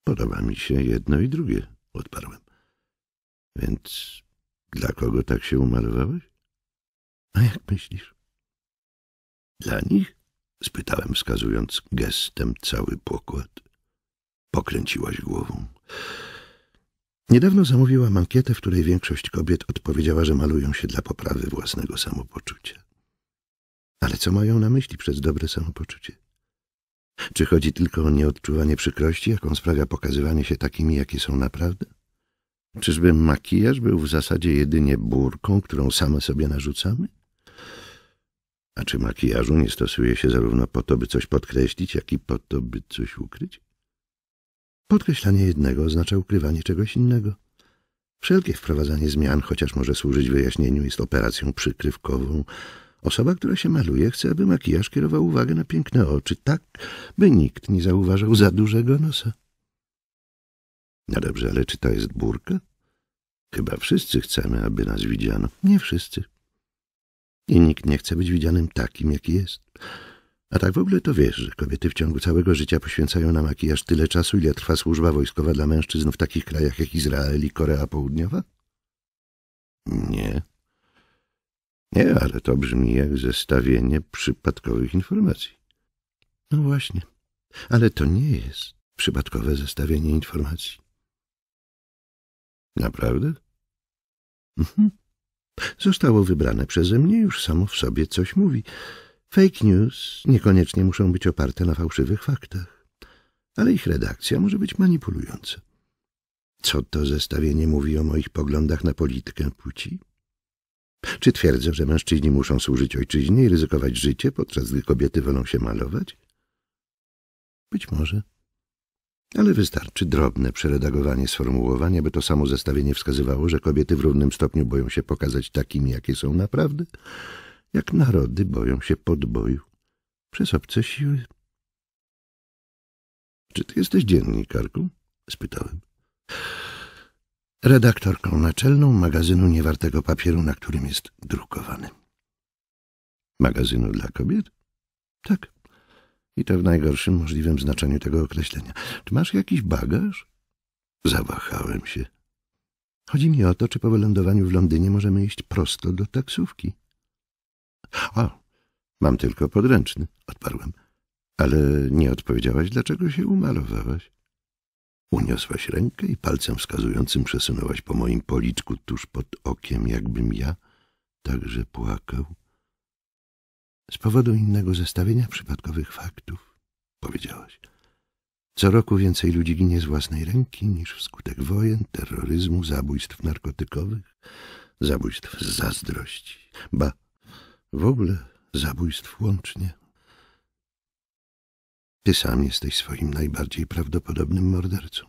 Podoba mi się jedno i drugie, odparłem. Więc dla kogo tak się umalowałeś? A jak myślisz? Dla nich? spytałem, wskazując gestem cały pokład. Pokręciłaś głową. Niedawno zamówiłam ankietę, w której większość kobiet odpowiedziała, że malują się dla poprawy własnego samopoczucia. Ale co mają na myśli przez dobre samopoczucie? Czy chodzi tylko o nieodczuwanie przykrości, jaką sprawia pokazywanie się takimi, jakie są naprawdę? Czyżby makijaż był w zasadzie jedynie burką, którą same sobie narzucamy? A czy makijażu nie stosuje się zarówno po to, by coś podkreślić, jak i po to, by coś ukryć? Podkreślanie jednego oznacza ukrywanie czegoś innego. Wszelkie wprowadzanie zmian, chociaż może służyć wyjaśnieniu, jest operacją przykrywkową, Osoba, która się maluje, chce, aby makijaż kierował uwagę na piękne oczy, tak, by nikt nie zauważył za dużego nosa. No dobrze, ale czy to jest burka? Chyba wszyscy chcemy, aby nas widziano. Nie wszyscy. I nikt nie chce być widzianym takim, jaki jest. A tak w ogóle to wiesz, że kobiety w ciągu całego życia poświęcają na makijaż tyle czasu, ile trwa służba wojskowa dla mężczyzn w takich krajach jak Izrael i Korea Południowa? Nie. Nie, ale to brzmi jak zestawienie przypadkowych informacji. No właśnie, ale to nie jest przypadkowe zestawienie informacji. Naprawdę? Mhm. Zostało wybrane przeze mnie, już samo w sobie coś mówi. Fake news niekoniecznie muszą być oparte na fałszywych faktach, ale ich redakcja może być manipulująca. Co to zestawienie mówi o moich poglądach na politykę płci? Czy twierdzę, że mężczyźni muszą służyć ojczyźnie i ryzykować życie, podczas gdy kobiety wolą się malować? Być może. Ale wystarczy drobne przeredagowanie sformułowania, by to samo zestawienie wskazywało, że kobiety w równym stopniu boją się pokazać takimi, jakie są naprawdę, jak narody boją się podboju przez obce siły. — Czy ty jesteś dziennikarką? — spytałem redaktorką naczelną magazynu niewartego papieru, na którym jest drukowany. Magazynu dla kobiet? Tak. I to w najgorszym możliwym znaczeniu tego określenia. Czy masz jakiś bagaż? Zawahałem się. Chodzi mi o to, czy po wylądowaniu w Londynie możemy iść prosto do taksówki. A, mam tylko podręczny, odparłem. Ale nie odpowiedziałaś, dlaczego się umalowałaś? Uniosłaś rękę i palcem wskazującym przesunęłaś po moim policzku tuż pod okiem, jakbym ja także płakał. Z powodu innego zestawienia przypadkowych faktów, powiedziałaś. Co roku więcej ludzi ginie z własnej ręki niż wskutek wojen, terroryzmu, zabójstw narkotykowych, zabójstw z zazdrości, ba, w ogóle zabójstw łącznie. Ty sam jesteś swoim najbardziej prawdopodobnym mordercą.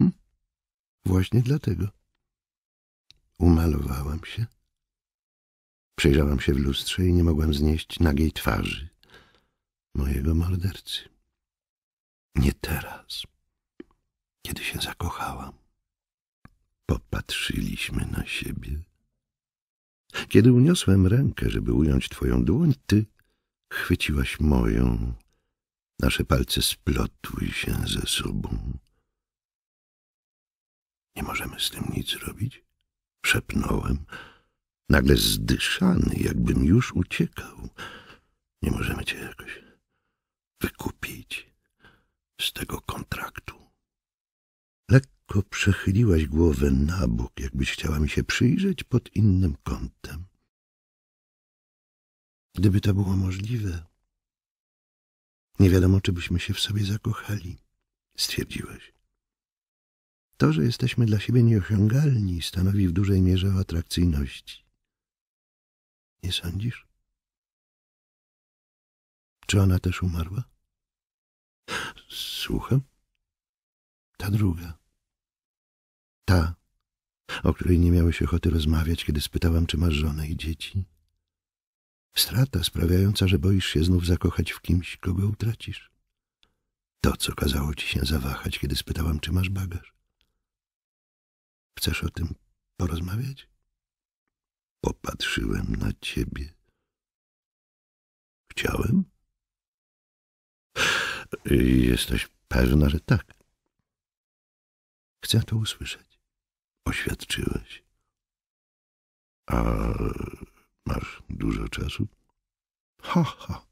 Hm? Właśnie dlatego. Umalowałam się. Przejrzałam się w lustrze i nie mogłam znieść nagiej twarzy mojego mordercy. Nie teraz, kiedy się zakochałam. Popatrzyliśmy na siebie. Kiedy uniosłem rękę, żeby ująć twoją dłoń, ty Chwyciłaś moją, nasze palce splotły się ze sobą. Nie możemy z tym nic zrobić, szepnąłem, nagle zdyszany, jakbym już uciekał. Nie możemy cię jakoś wykupić z tego kontraktu. Lekko przechyliłaś głowę na bok, jakbyś chciała mi się przyjrzeć pod innym kątem. Gdyby to było możliwe, nie wiadomo, czy byśmy się w sobie zakochali, stwierdziłeś. To, że jesteśmy dla siebie nieosiągalni, stanowi w dużej mierze o atrakcyjności. Nie sądzisz? Czy ona też umarła? Słucham? Ta druga. Ta, o której nie miałeś ochoty rozmawiać, kiedy spytałam, czy masz żonę i dzieci. Strata sprawiająca, że boisz się znów zakochać w kimś, kogo utracisz. To, co kazało ci się zawahać, kiedy spytałam, czy masz bagaż. Chcesz o tym porozmawiać? Popatrzyłem na ciebie. Chciałem? Jesteś pewna, że tak. Chcę to usłyszeć. Oświadczyłeś. A Masz dużo czasu? Ha, ha.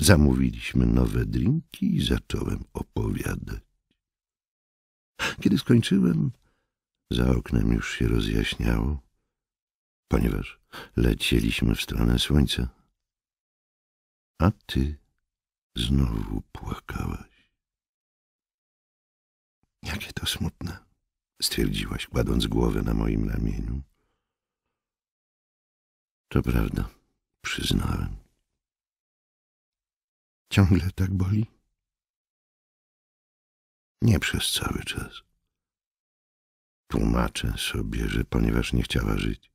Zamówiliśmy nowe drinki i zacząłem opowiadać. Kiedy skończyłem, za oknem już się rozjaśniało, ponieważ lecieliśmy w stronę słońca. A ty znowu płakałaś. Jakie to smutne, stwierdziłaś, kładąc głowę na moim ramieniu. To prawda, przyznałem. Ciągle tak boli? Nie przez cały czas. Tłumaczę sobie, że ponieważ nie chciała żyć,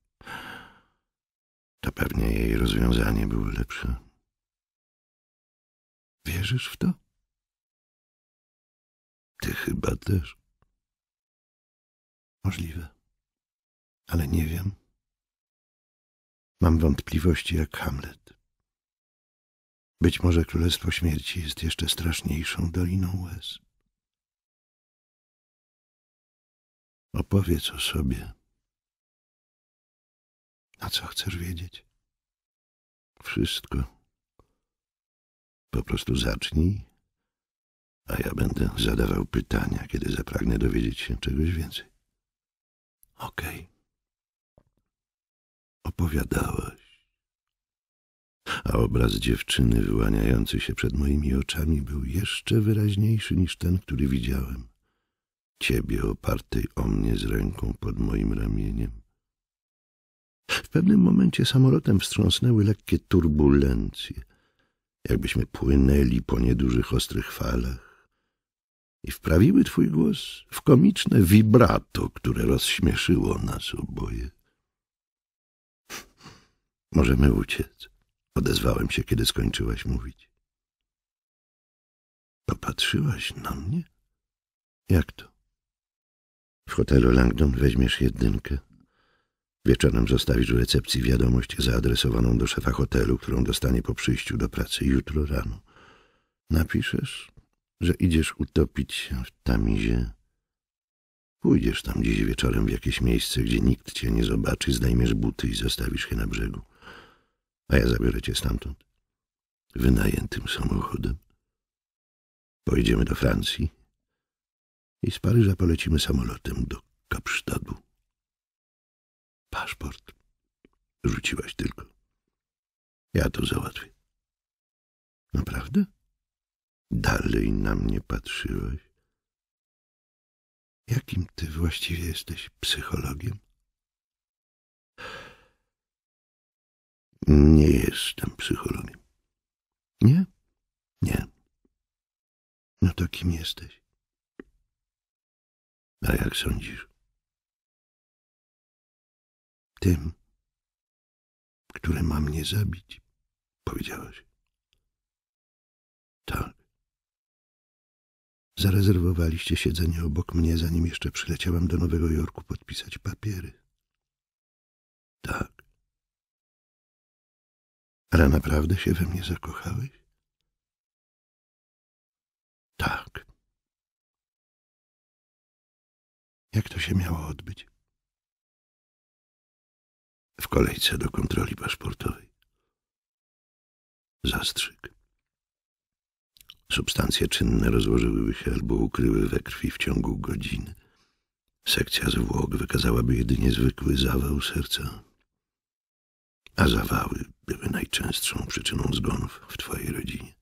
to pewnie jej rozwiązanie było lepsze. Wierzysz w to? Ty chyba też. Możliwe, ale nie wiem. Mam wątpliwości jak Hamlet. Być może Królestwo Śmierci jest jeszcze straszniejszą doliną łez. Opowiedz o sobie. A co chcesz wiedzieć? Wszystko. Po prostu zacznij, a ja będę zadawał pytania, kiedy zapragnę dowiedzieć się czegoś więcej. Okej. Okay opowiadałaś. A obraz dziewczyny wyłaniający się przed moimi oczami był jeszcze wyraźniejszy niż ten, który widziałem. Ciebie opartej o mnie z ręką pod moim ramieniem. W pewnym momencie samolotem wstrząsnęły lekkie turbulencje, jakbyśmy płynęli po niedużych ostrych falach i wprawiły twój głos w komiczne vibrato, które rozśmieszyło nas oboje. Możemy uciec, odezwałem się, kiedy skończyłaś mówić. Popatrzyłaś na mnie? Jak to? W hotelu Langdon weźmiesz jedynkę. Wieczorem zostawisz w recepcji wiadomość zaadresowaną do szefa hotelu, którą dostanie po przyjściu do pracy jutro rano. Napiszesz, że idziesz utopić się w Tamizie. Pójdziesz tam dziś wieczorem w jakieś miejsce, gdzie nikt cię nie zobaczy, zdejmiesz buty i zostawisz je na brzegu a ja zabiorę cię stamtąd. Wynajętym samochodem. Pojedziemy do Francji i z Paryża polecimy samolotem do Kapsztadu. Paszport rzuciłaś tylko. Ja to załatwię. Naprawdę? Dalej na mnie patrzyłaś. Jakim ty właściwie jesteś psychologiem? Nie jestem psychologiem. Nie? Nie. No to kim jesteś? A jak sądzisz? Tym, który ma mnie zabić, powiedziałaś. Tak. Zarezerwowaliście siedzenie obok mnie, zanim jeszcze przyleciałam do Nowego Jorku podpisać papiery. Tak. Ale naprawdę się we mnie zakochałeś? Tak. Jak to się miało odbyć? W kolejce do kontroli paszportowej. Zastrzyk. Substancje czynne rozłożyłyby się albo ukryły we krwi w ciągu godziny. Sekcja zwłok wykazałaby jedynie zwykły zawał serca, a zawały były najczęstszą przyczyną zgonów w twojej rodzinie.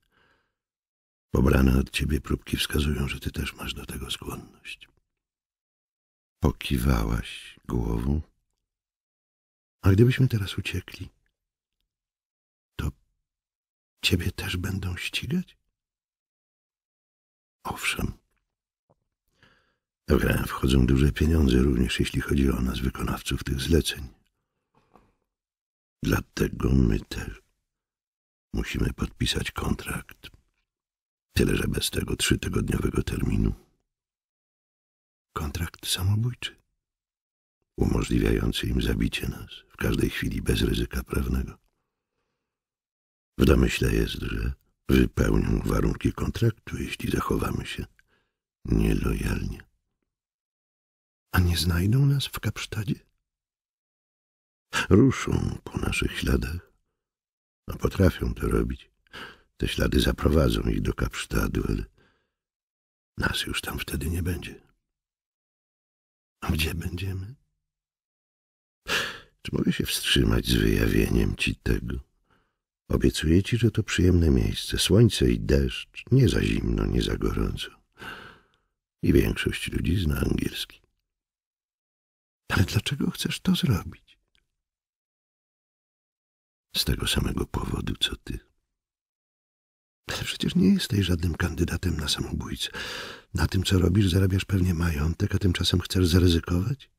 Pobrane od ciebie próbki wskazują, że ty też masz do tego skłonność. Pokiwałaś głową. A gdybyśmy teraz uciekli, to ciebie też będą ścigać? Owszem. W grę wchodzą duże pieniądze, również jeśli chodzi o nas, wykonawców tych zleceń. Dlatego my też musimy podpisać kontrakt. Tyle, że bez tego trzytygodniowego terminu. Kontrakt samobójczy, umożliwiający im zabicie nas w każdej chwili bez ryzyka prawnego. W domyśle jest, że wypełnią warunki kontraktu, jeśli zachowamy się nielojalnie. A nie znajdą nas w Kapsztadzie? ruszą po naszych śladach. A potrafią to robić. Te ślady zaprowadzą ich do Kapsztadu, ale nas już tam wtedy nie będzie. A gdzie będziemy? Czy mogę się wstrzymać z wyjawieniem ci tego? Obiecuję ci, że to przyjemne miejsce. Słońce i deszcz, nie za zimno, nie za gorąco. I większość ludzi zna angielski. Ale dlaczego chcesz to zrobić? Z tego samego powodu, co ty. Przecież nie jesteś żadnym kandydatem na samobójcę. Na tym, co robisz, zarabiasz pewnie majątek, a tymczasem chcesz zaryzykować?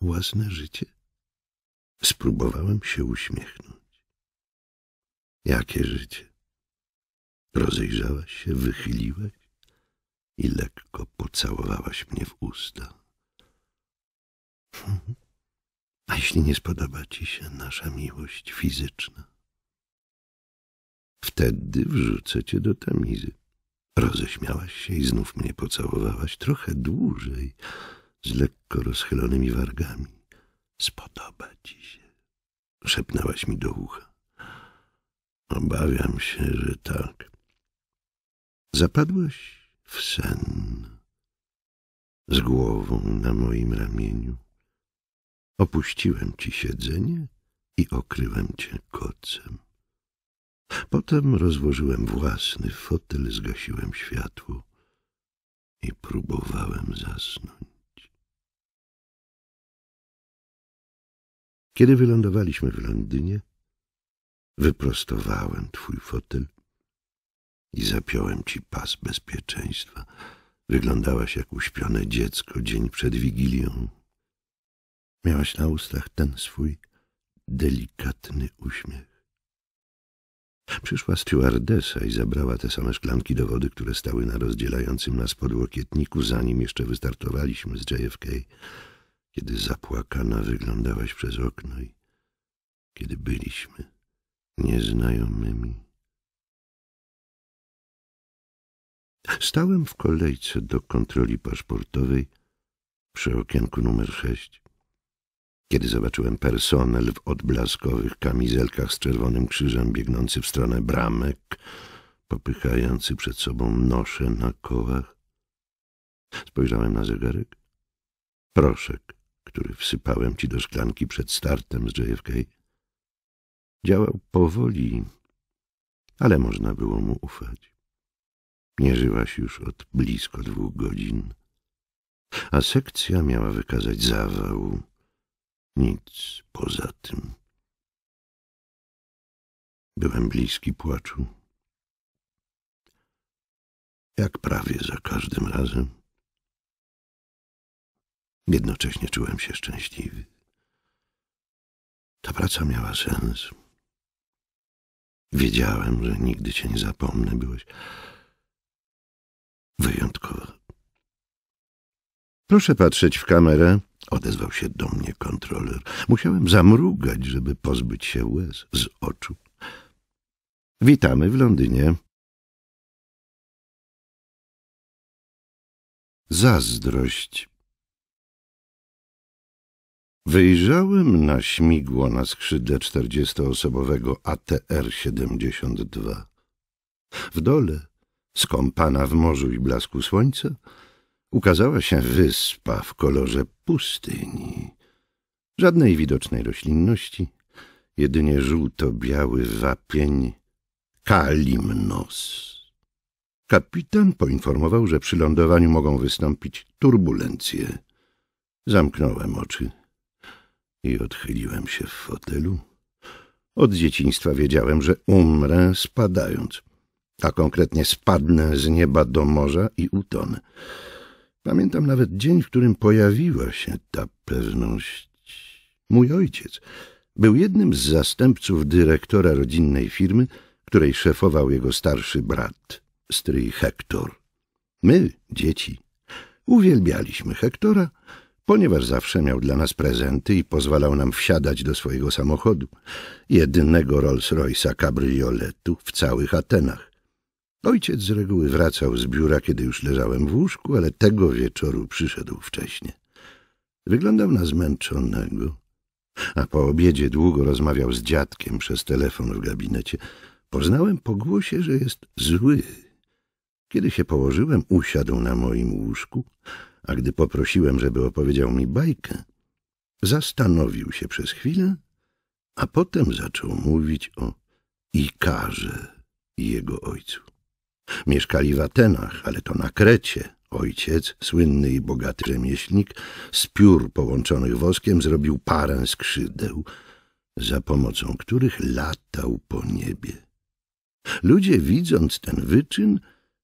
Własne życie? Spróbowałem się uśmiechnąć. Jakie życie? Rozejrzałaś się, wychyliłaś i lekko pocałowałaś mnie w usta. A jeśli nie spodoba ci się nasza miłość fizyczna? Wtedy wrzucę cię do tamizy. Roześmiałaś się i znów mnie pocałowałaś trochę dłużej, z lekko rozchylonymi wargami. Spodoba ci się, szepnęłaś mi do ucha. Obawiam się, że tak. Zapadłaś w sen z głową na moim ramieniu Opuściłem ci siedzenie i okryłem cię kocem. Potem rozłożyłem własny fotel, zgasiłem światło i próbowałem zasnąć. Kiedy wylądowaliśmy w Londynie, wyprostowałem twój fotel i zapiąłem ci pas bezpieczeństwa. Wyglądałaś jak uśpione dziecko dzień przed Wigilią. Miałaś na ustach ten swój delikatny uśmiech. Przyszła stewardesa i zabrała te same szklanki do wody, które stały na rozdzielającym nas podłokietniku, zanim jeszcze wystartowaliśmy z JFK, kiedy zapłakana wyglądałaś przez okno i kiedy byliśmy nieznajomymi. Stałem w kolejce do kontroli paszportowej przy okienku numer sześć. Kiedy zobaczyłem personel w odblaskowych kamizelkach z czerwonym krzyżem biegnący w stronę bramek, popychający przed sobą nosze na kołach, spojrzałem na zegarek. Proszek, który wsypałem ci do szklanki przed startem z JFK, działał powoli, ale można było mu ufać. Nie żyłaś już od blisko dwóch godzin, a sekcja miała wykazać zawał nic poza tym. Byłem bliski płaczu. Jak prawie za każdym razem. Jednocześnie czułem się szczęśliwy. Ta praca miała sens. Wiedziałem, że nigdy cię nie zapomnę. Byłeś wyjątkowo. Proszę patrzeć w kamerę. Odezwał się do mnie kontroler. Musiałem zamrugać, żeby pozbyć się łez z oczu. Witamy w Londynie. Zazdrość. Wyjrzałem na śmigło na skrzydle osobowego ATR-72. W dole, skąpana w morzu i blasku słońca, ukazała się wyspa w kolorze pustyni. Żadnej widocznej roślinności, jedynie żółto-biały wapień Kalimnos. Kapitan poinformował, że przy lądowaniu mogą wystąpić turbulencje. Zamknąłem oczy i odchyliłem się w fotelu. Od dzieciństwa wiedziałem, że umrę spadając, a konkretnie spadnę z nieba do morza i utonę. Pamiętam nawet dzień, w którym pojawiła się ta pewność. Mój ojciec był jednym z zastępców dyrektora rodzinnej firmy, której szefował jego starszy brat, stryj Hektor. My, dzieci, uwielbialiśmy Hektora, ponieważ zawsze miał dla nas prezenty i pozwalał nam wsiadać do swojego samochodu, jedynego Rolls-Royce'a kabrioletu w całych Atenach. Ojciec z reguły wracał z biura, kiedy już leżałem w łóżku, ale tego wieczoru przyszedł wcześnie. Wyglądał na zmęczonego, a po obiedzie długo rozmawiał z dziadkiem przez telefon w gabinecie. Poznałem po głosie, że jest zły. Kiedy się położyłem, usiadł na moim łóżku, a gdy poprosiłem, żeby opowiedział mi bajkę, zastanowił się przez chwilę, a potem zaczął mówić o Ikarze i jego ojcu. Mieszkali w Atenach, ale to na Krecie. Ojciec, słynny i bogaty rzemieślnik, z piór połączonych woskiem zrobił parę skrzydeł, za pomocą których latał po niebie. Ludzie, widząc ten wyczyn,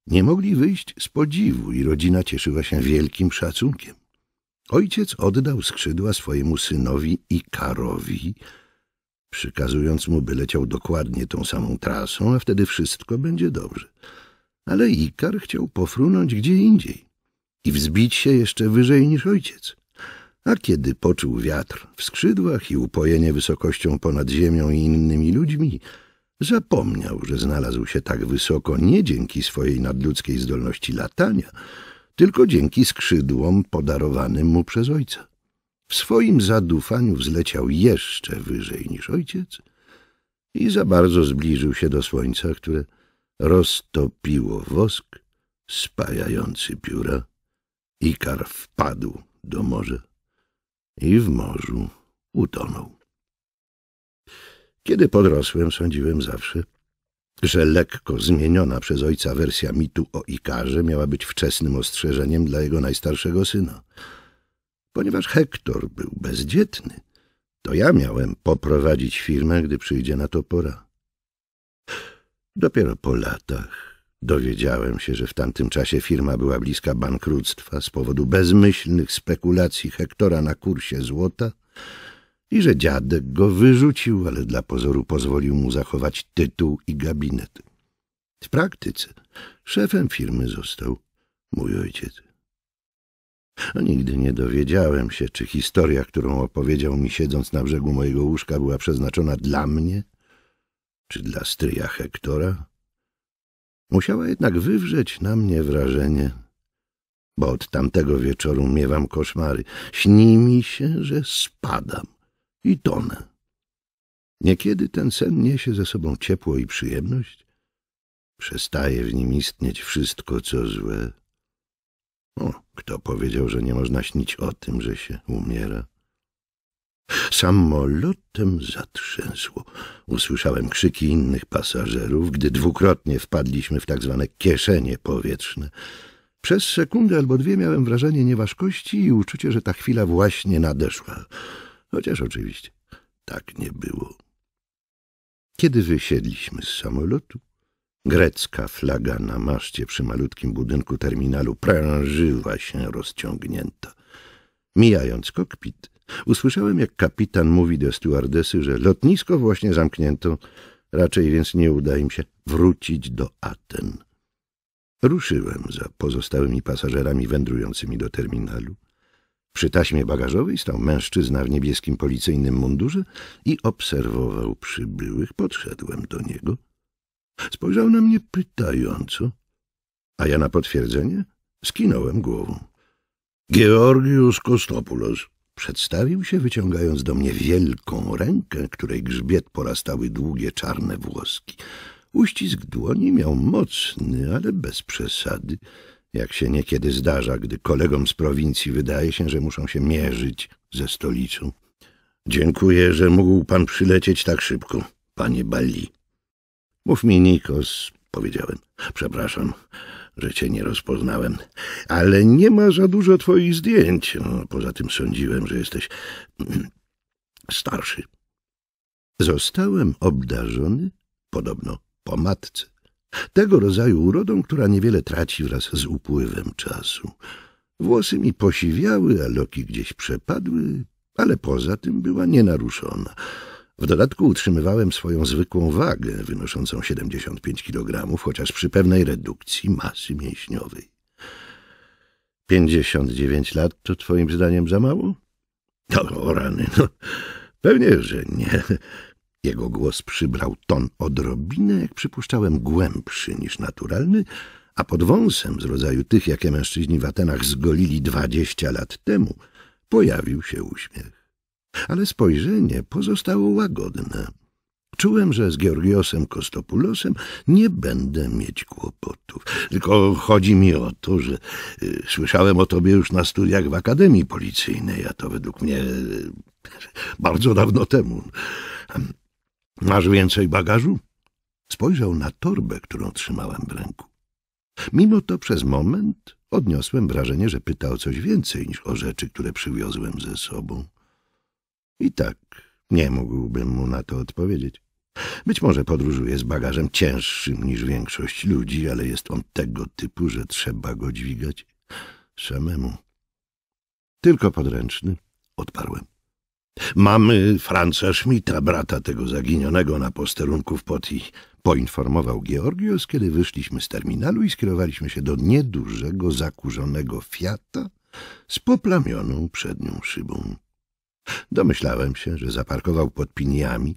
nie mogli wyjść z podziwu i rodzina cieszyła się wielkim szacunkiem. Ojciec oddał skrzydła swojemu synowi Ikarowi, przykazując mu, by leciał dokładnie tą samą trasą, a wtedy wszystko będzie dobrze ale Ikar chciał pofrunąć gdzie indziej i wzbić się jeszcze wyżej niż ojciec. A kiedy poczuł wiatr w skrzydłach i upojenie wysokością ponad ziemią i innymi ludźmi, zapomniał, że znalazł się tak wysoko nie dzięki swojej nadludzkiej zdolności latania, tylko dzięki skrzydłom podarowanym mu przez ojca. W swoim zadufaniu wzleciał jeszcze wyżej niż ojciec i za bardzo zbliżył się do słońca, które roztopiło wosk spajający pióra. Ikar wpadł do morza i w morzu utonął. Kiedy podrosłem, sądziłem zawsze, że lekko zmieniona przez ojca wersja mitu o Ikarze miała być wczesnym ostrzeżeniem dla jego najstarszego syna. Ponieważ Hektor był bezdzietny, to ja miałem poprowadzić firmę, gdy przyjdzie na to pora. Dopiero po latach dowiedziałem się, że w tamtym czasie firma była bliska bankructwa z powodu bezmyślnych spekulacji Hektora na kursie złota i że dziadek go wyrzucił, ale dla pozoru pozwolił mu zachować tytuł i gabinet. W praktyce szefem firmy został mój ojciec. A no, nigdy nie dowiedziałem się, czy historia, którą opowiedział mi siedząc na brzegu mojego łóżka była przeznaczona dla mnie – czy dla stryja Hektora. Musiała jednak wywrzeć na mnie wrażenie, bo od tamtego wieczoru miewam koszmary. Śni mi się, że spadam i tonę. Niekiedy ten sen niesie ze sobą ciepło i przyjemność. Przestaje w nim istnieć wszystko, co złe. O, kto powiedział, że nie można śnić o tym, że się umiera? Samolotem zatrzęsło. Usłyszałem krzyki innych pasażerów, gdy dwukrotnie wpadliśmy w tak zwane kieszenie powietrzne. Przez sekundę albo dwie miałem wrażenie nieważkości i uczucie, że ta chwila właśnie nadeszła. Chociaż oczywiście tak nie było. Kiedy wysiedliśmy z samolotu, grecka flaga na maszcie przy malutkim budynku terminalu prężyła się rozciągnięta. Mijając kokpit, Usłyszałem, jak kapitan mówi do stewardesy, że lotnisko właśnie zamknięto, raczej więc nie uda im się wrócić do Aten. Ruszyłem za pozostałymi pasażerami wędrującymi do terminalu. Przy taśmie bagażowej stał mężczyzna w niebieskim policyjnym mundurze i obserwował przybyłych. Podszedłem do niego. Spojrzał na mnie pytająco, a ja na potwierdzenie skinąłem głową. — Georgius Kostopoulos Przedstawił się, wyciągając do mnie wielką rękę, której grzbiet porastały długie czarne włoski. Uścisk dłoni miał mocny, ale bez przesady, jak się niekiedy zdarza, gdy kolegom z prowincji wydaje się, że muszą się mierzyć ze stolicą. Dziękuję, że mógł pan przylecieć tak szybko, panie Bali. Mów mi, Nikos, powiedziałem. Przepraszam, że cię nie rozpoznałem. Ale nie ma za dużo twoich zdjęć. No, poza tym sądziłem, że jesteś starszy. Zostałem obdarzony, podobno po matce, tego rodzaju urodą, która niewiele traci wraz z upływem czasu. Włosy mi posiwiały, a loki gdzieś przepadły, ale poza tym była nienaruszona. W dodatku utrzymywałem swoją zwykłą wagę, wynoszącą 75 kg, chociaż przy pewnej redukcji masy mięśniowej. 59 lat to twoim zdaniem za mało? O, no, rany, no. Pewnie, że nie. Jego głos przybrał ton odrobinę, jak przypuszczałem, głębszy niż naturalny, a pod wąsem z rodzaju tych, jakie mężczyźni w Atenach zgolili dwadzieścia lat temu, pojawił się uśmiech ale spojrzenie pozostało łagodne. Czułem, że z Georgiosem Kostopulosem nie będę mieć kłopotów. Tylko chodzi mi o to, że y, słyszałem o tobie już na studiach w Akademii Policyjnej, a to według mnie y, bardzo dawno temu. Masz więcej bagażu? Spojrzał na torbę, którą trzymałem w ręku. Mimo to przez moment odniosłem wrażenie, że pyta o coś więcej niż o rzeczy, które przywiozłem ze sobą. I tak nie mógłbym mu na to odpowiedzieć. Być może podróżuje z bagażem cięższym niż większość ludzi, ale jest on tego typu, że trzeba go dźwigać samemu. Tylko podręczny, odparłem. Mamy Franca Schmidta, brata tego zaginionego na posterunku w Poti, poinformował Georgios, kiedy wyszliśmy z terminalu i skierowaliśmy się do niedużego, zakurzonego Fiata z poplamioną przednią szybą. Domyślałem się, że zaparkował pod piniami,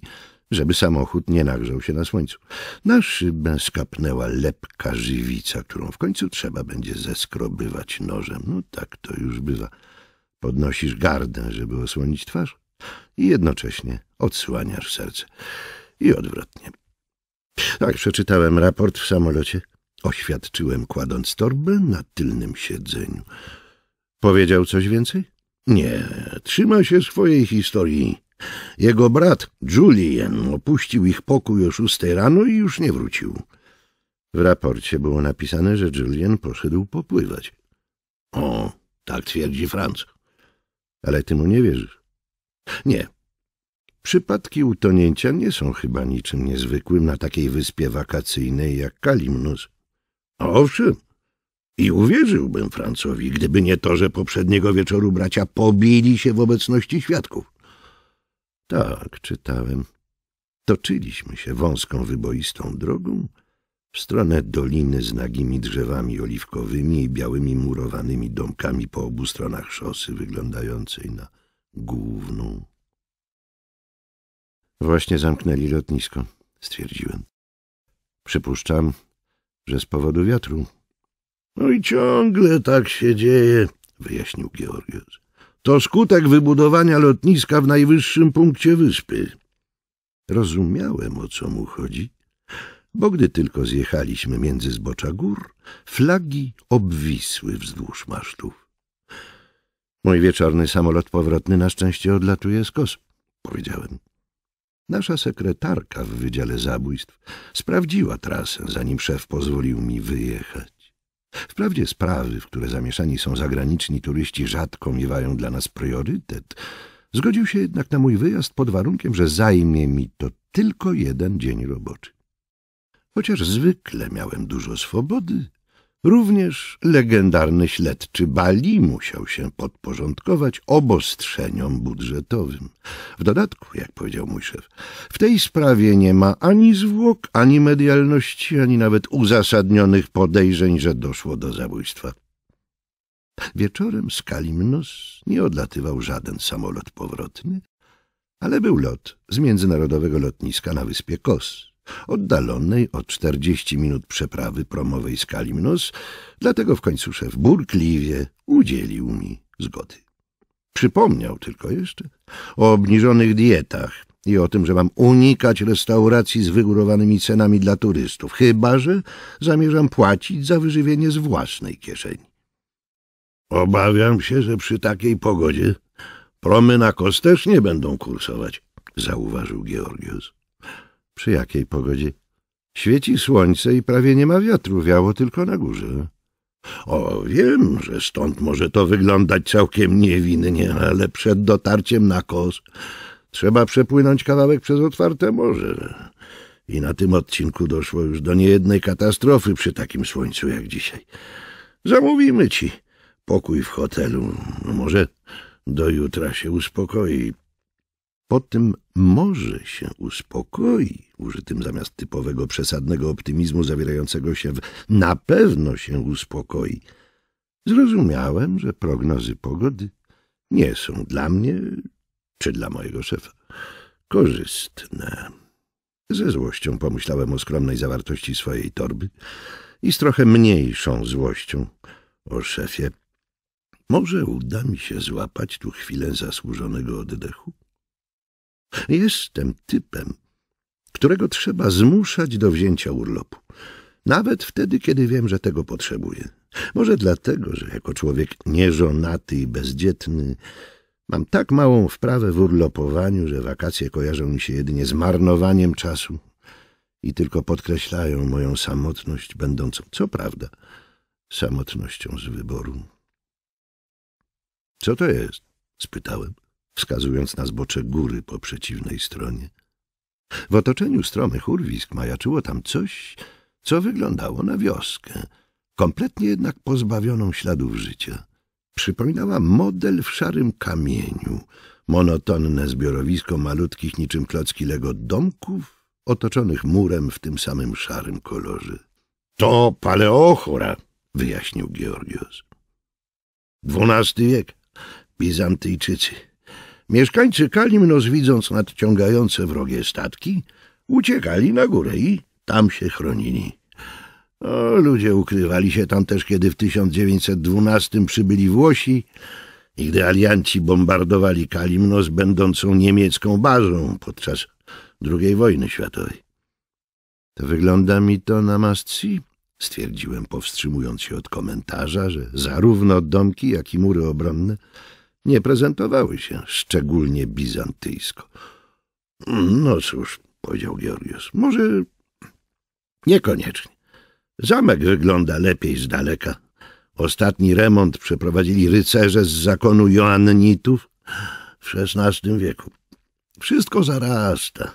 żeby samochód nie nagrzał się na słońcu. Na szybę skapnęła lepka żywica, którą w końcu trzeba będzie zeskrobywać nożem. No tak to już bywa. Podnosisz gardę, żeby osłonić twarz i jednocześnie odsłaniasz serce. I odwrotnie. Tak, przeczytałem raport w samolocie. Oświadczyłem, kładąc torbę na tylnym siedzeniu. Powiedział coś więcej? Nie, trzyma się swojej historii. Jego brat, Julian, opuścił ich pokój o szóstej rano i już nie wrócił. W raporcie było napisane, że Julian poszedł popływać. O, tak twierdzi Franc. Ale ty mu nie wierzysz. Nie. Przypadki utonięcia nie są chyba niczym niezwykłym na takiej wyspie wakacyjnej jak Kalimnus. Owszem, i uwierzyłbym Francowi, gdyby nie to, że poprzedniego wieczoru bracia pobili się w obecności świadków. Tak, czytałem. Toczyliśmy się wąską, wyboistą drogą w stronę doliny z nagimi drzewami oliwkowymi i białymi murowanymi domkami po obu stronach szosy wyglądającej na główną. Właśnie zamknęli lotnisko, stwierdziłem. Przypuszczam, że z powodu wiatru no i ciągle tak się dzieje, wyjaśnił Georgios. To skutek wybudowania lotniska w najwyższym punkcie wyspy. Rozumiałem, o co mu chodzi, bo gdy tylko zjechaliśmy między zbocza gór, flagi obwisły wzdłuż masztów. Mój wieczorny samolot powrotny na szczęście odlatuje z kos, powiedziałem. Nasza sekretarka w Wydziale Zabójstw sprawdziła trasę, zanim szef pozwolił mi wyjechać. Wprawdzie sprawy, w które zamieszani są zagraniczni turyści, rzadko miewają dla nas priorytet. Zgodził się jednak na mój wyjazd pod warunkiem, że zajmie mi to tylko jeden dzień roboczy. Chociaż zwykle miałem dużo swobody, Również legendarny śledczy Bali musiał się podporządkować obostrzeniom budżetowym. W dodatku, jak powiedział mój szef, w tej sprawie nie ma ani zwłok, ani medialności, ani nawet uzasadnionych podejrzeń, że doszło do zabójstwa. Wieczorem z Kalimnos nie odlatywał żaden samolot powrotny, ale był lot z międzynarodowego lotniska na wyspie Kos oddalonej o 40 minut przeprawy promowej z Kalimnos, dlatego w końcu szef burkliwie udzielił mi zgody. Przypomniał tylko jeszcze o obniżonych dietach i o tym, że mam unikać restauracji z wygórowanymi cenami dla turystów, chyba że zamierzam płacić za wyżywienie z własnej kieszeni. Obawiam się, że przy takiej pogodzie promy na kos też nie będą kursować, zauważył Georgios. Przy jakiej pogodzie? Świeci słońce i prawie nie ma wiatru, wiało tylko na górze. O, wiem, że stąd może to wyglądać całkiem niewinnie, ale przed dotarciem na kos trzeba przepłynąć kawałek przez otwarte morze. I na tym odcinku doszło już do niejednej katastrofy przy takim słońcu jak dzisiaj. Zamówimy ci pokój w hotelu. Może do jutra się uspokoi po tym może się uspokoi, użytym zamiast typowego przesadnego optymizmu zawierającego się w na pewno się uspokoi. Zrozumiałem, że prognozy pogody nie są dla mnie czy dla mojego szefa korzystne. Ze złością pomyślałem o skromnej zawartości swojej torby i z trochę mniejszą złością o szefie. Może uda mi się złapać tu chwilę zasłużonego oddechu? Jestem typem, którego trzeba zmuszać do wzięcia urlopu, nawet wtedy, kiedy wiem, że tego potrzebuję. Może dlatego, że jako człowiek nieżonaty i bezdzietny mam tak małą wprawę w urlopowaniu, że wakacje kojarzą mi się jedynie z marnowaniem czasu i tylko podkreślają moją samotność, będącą, co prawda, samotnością z wyboru. — Co to jest? — spytałem wskazując na zbocze góry po przeciwnej stronie. W otoczeniu stromych urwisk majaczyło tam coś, co wyglądało na wioskę, kompletnie jednak pozbawioną śladów życia. Przypominała model w szarym kamieniu, monotonne zbiorowisko malutkich niczym klocki Lego domków, otoczonych murem w tym samym szarym kolorze. — To paleochora! — wyjaśnił Georgios. — Dwunasty wiek, Bizantyjczycy. Mieszkańcy Kalimnos, widząc nadciągające wrogie statki, uciekali na górę i tam się chronili. O, no, ludzie ukrywali się tam też, kiedy w 1912 przybyli Włosi i gdy alianci bombardowali Kalimnos będącą niemiecką bazą podczas II wojny światowej. To wygląda mi to na Mastsi, stwierdziłem, powstrzymując się od komentarza, że zarówno domki, jak i mury obronne nie prezentowały się szczególnie bizantyjsko. No cóż, powiedział Georgios, może niekoniecznie. Zamek wygląda lepiej z daleka. Ostatni remont przeprowadzili rycerze z zakonu Joannitów w XVI wieku. Wszystko zarasta.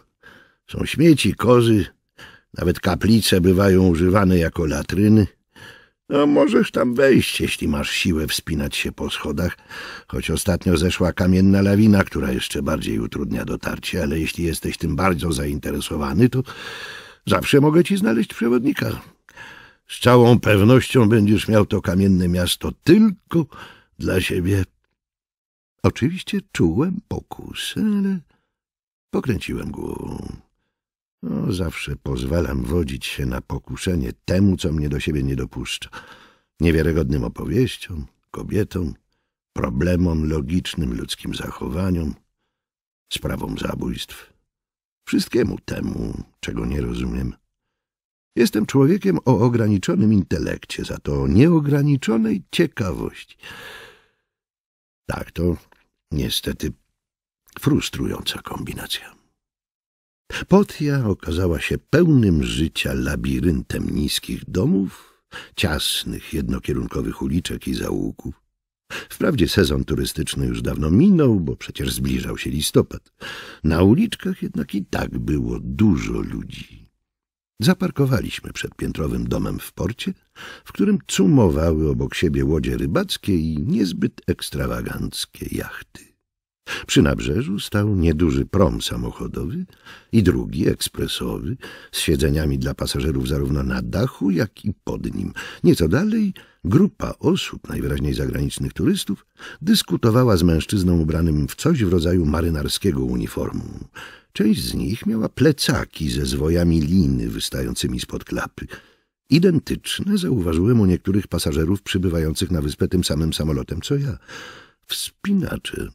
Są śmieci, kozy, nawet kaplice bywają używane jako latryny. No, możesz tam wejść, jeśli masz siłę wspinać się po schodach, choć ostatnio zeszła kamienna lawina, która jeszcze bardziej utrudnia dotarcie, ale jeśli jesteś tym bardzo zainteresowany, to zawsze mogę ci znaleźć przewodnika. Z całą pewnością będziesz miał to kamienne miasto tylko dla siebie. Oczywiście czułem pokusę, ale pokręciłem głową. No, zawsze pozwalam wodzić się na pokuszenie temu, co mnie do siebie nie dopuszcza. Niewiarygodnym opowieściom, kobietom, problemom logicznym, ludzkim zachowaniom, sprawom zabójstw. Wszystkiemu temu, czego nie rozumiem. Jestem człowiekiem o ograniczonym intelekcie, za to nieograniczonej ciekawości. Tak, to niestety frustrująca kombinacja. Potia okazała się pełnym życia labiryntem niskich domów, ciasnych, jednokierunkowych uliczek i zaułków. Wprawdzie sezon turystyczny już dawno minął, bo przecież zbliżał się listopad. Na uliczkach jednak i tak było dużo ludzi. Zaparkowaliśmy przed piętrowym domem w porcie, w którym cumowały obok siebie łodzie rybackie i niezbyt ekstrawaganckie jachty. Przy nabrzeżu stał nieduży prom samochodowy i drugi ekspresowy z siedzeniami dla pasażerów zarówno na dachu, jak i pod nim. Nieco dalej grupa osób, najwyraźniej zagranicznych turystów, dyskutowała z mężczyzną ubranym w coś w rodzaju marynarskiego uniformu. Część z nich miała plecaki ze zwojami liny wystającymi spod klapy. Identyczne zauważyłem u niektórych pasażerów przybywających na wyspę tym samym samolotem co ja. Wspinacze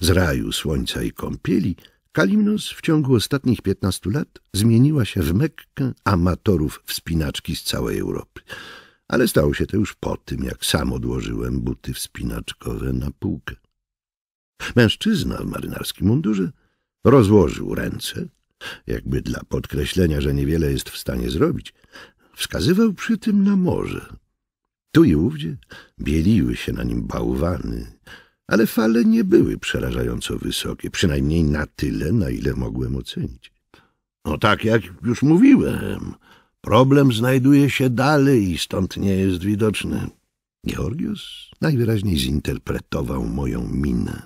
z raju, słońca i kąpieli Kalimnos w ciągu ostatnich piętnastu lat zmieniła się w Mekkę amatorów wspinaczki z całej Europy. Ale stało się to już po tym, jak sam odłożyłem buty wspinaczkowe na półkę. Mężczyzna w marynarskim mundurze rozłożył ręce, jakby dla podkreślenia, że niewiele jest w stanie zrobić, wskazywał przy tym na morze. Tu i ówdzie bieliły się na nim bałwany, ale fale nie były przerażająco wysokie, przynajmniej na tyle, na ile mogłem ocenić. No tak jak już mówiłem, problem znajduje się dalej i stąd nie jest widoczny. Georgius najwyraźniej zinterpretował moją minę.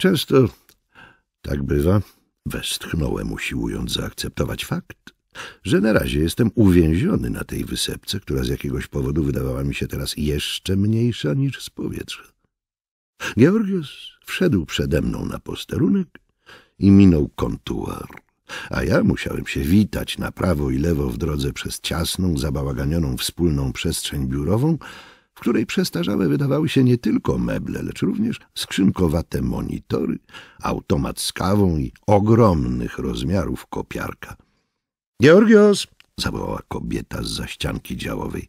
Często tak bywa, westchnąłem, usiłując zaakceptować fakt, że na razie jestem uwięziony na tej wysepce, która z jakiegoś powodu wydawała mi się teraz jeszcze mniejsza niż z powietrza. Georgios wszedł przede mną na posterunek i minął kontuar, a ja musiałem się witać na prawo i lewo w drodze przez ciasną, zabałaganioną wspólną przestrzeń biurową, w której przestarzałe wydawały się nie tylko meble, lecz również skrzynkowate monitory, automat z kawą i ogromnych rozmiarów kopiarka. — Georgios! — zawołała kobieta z zaścianki działowej.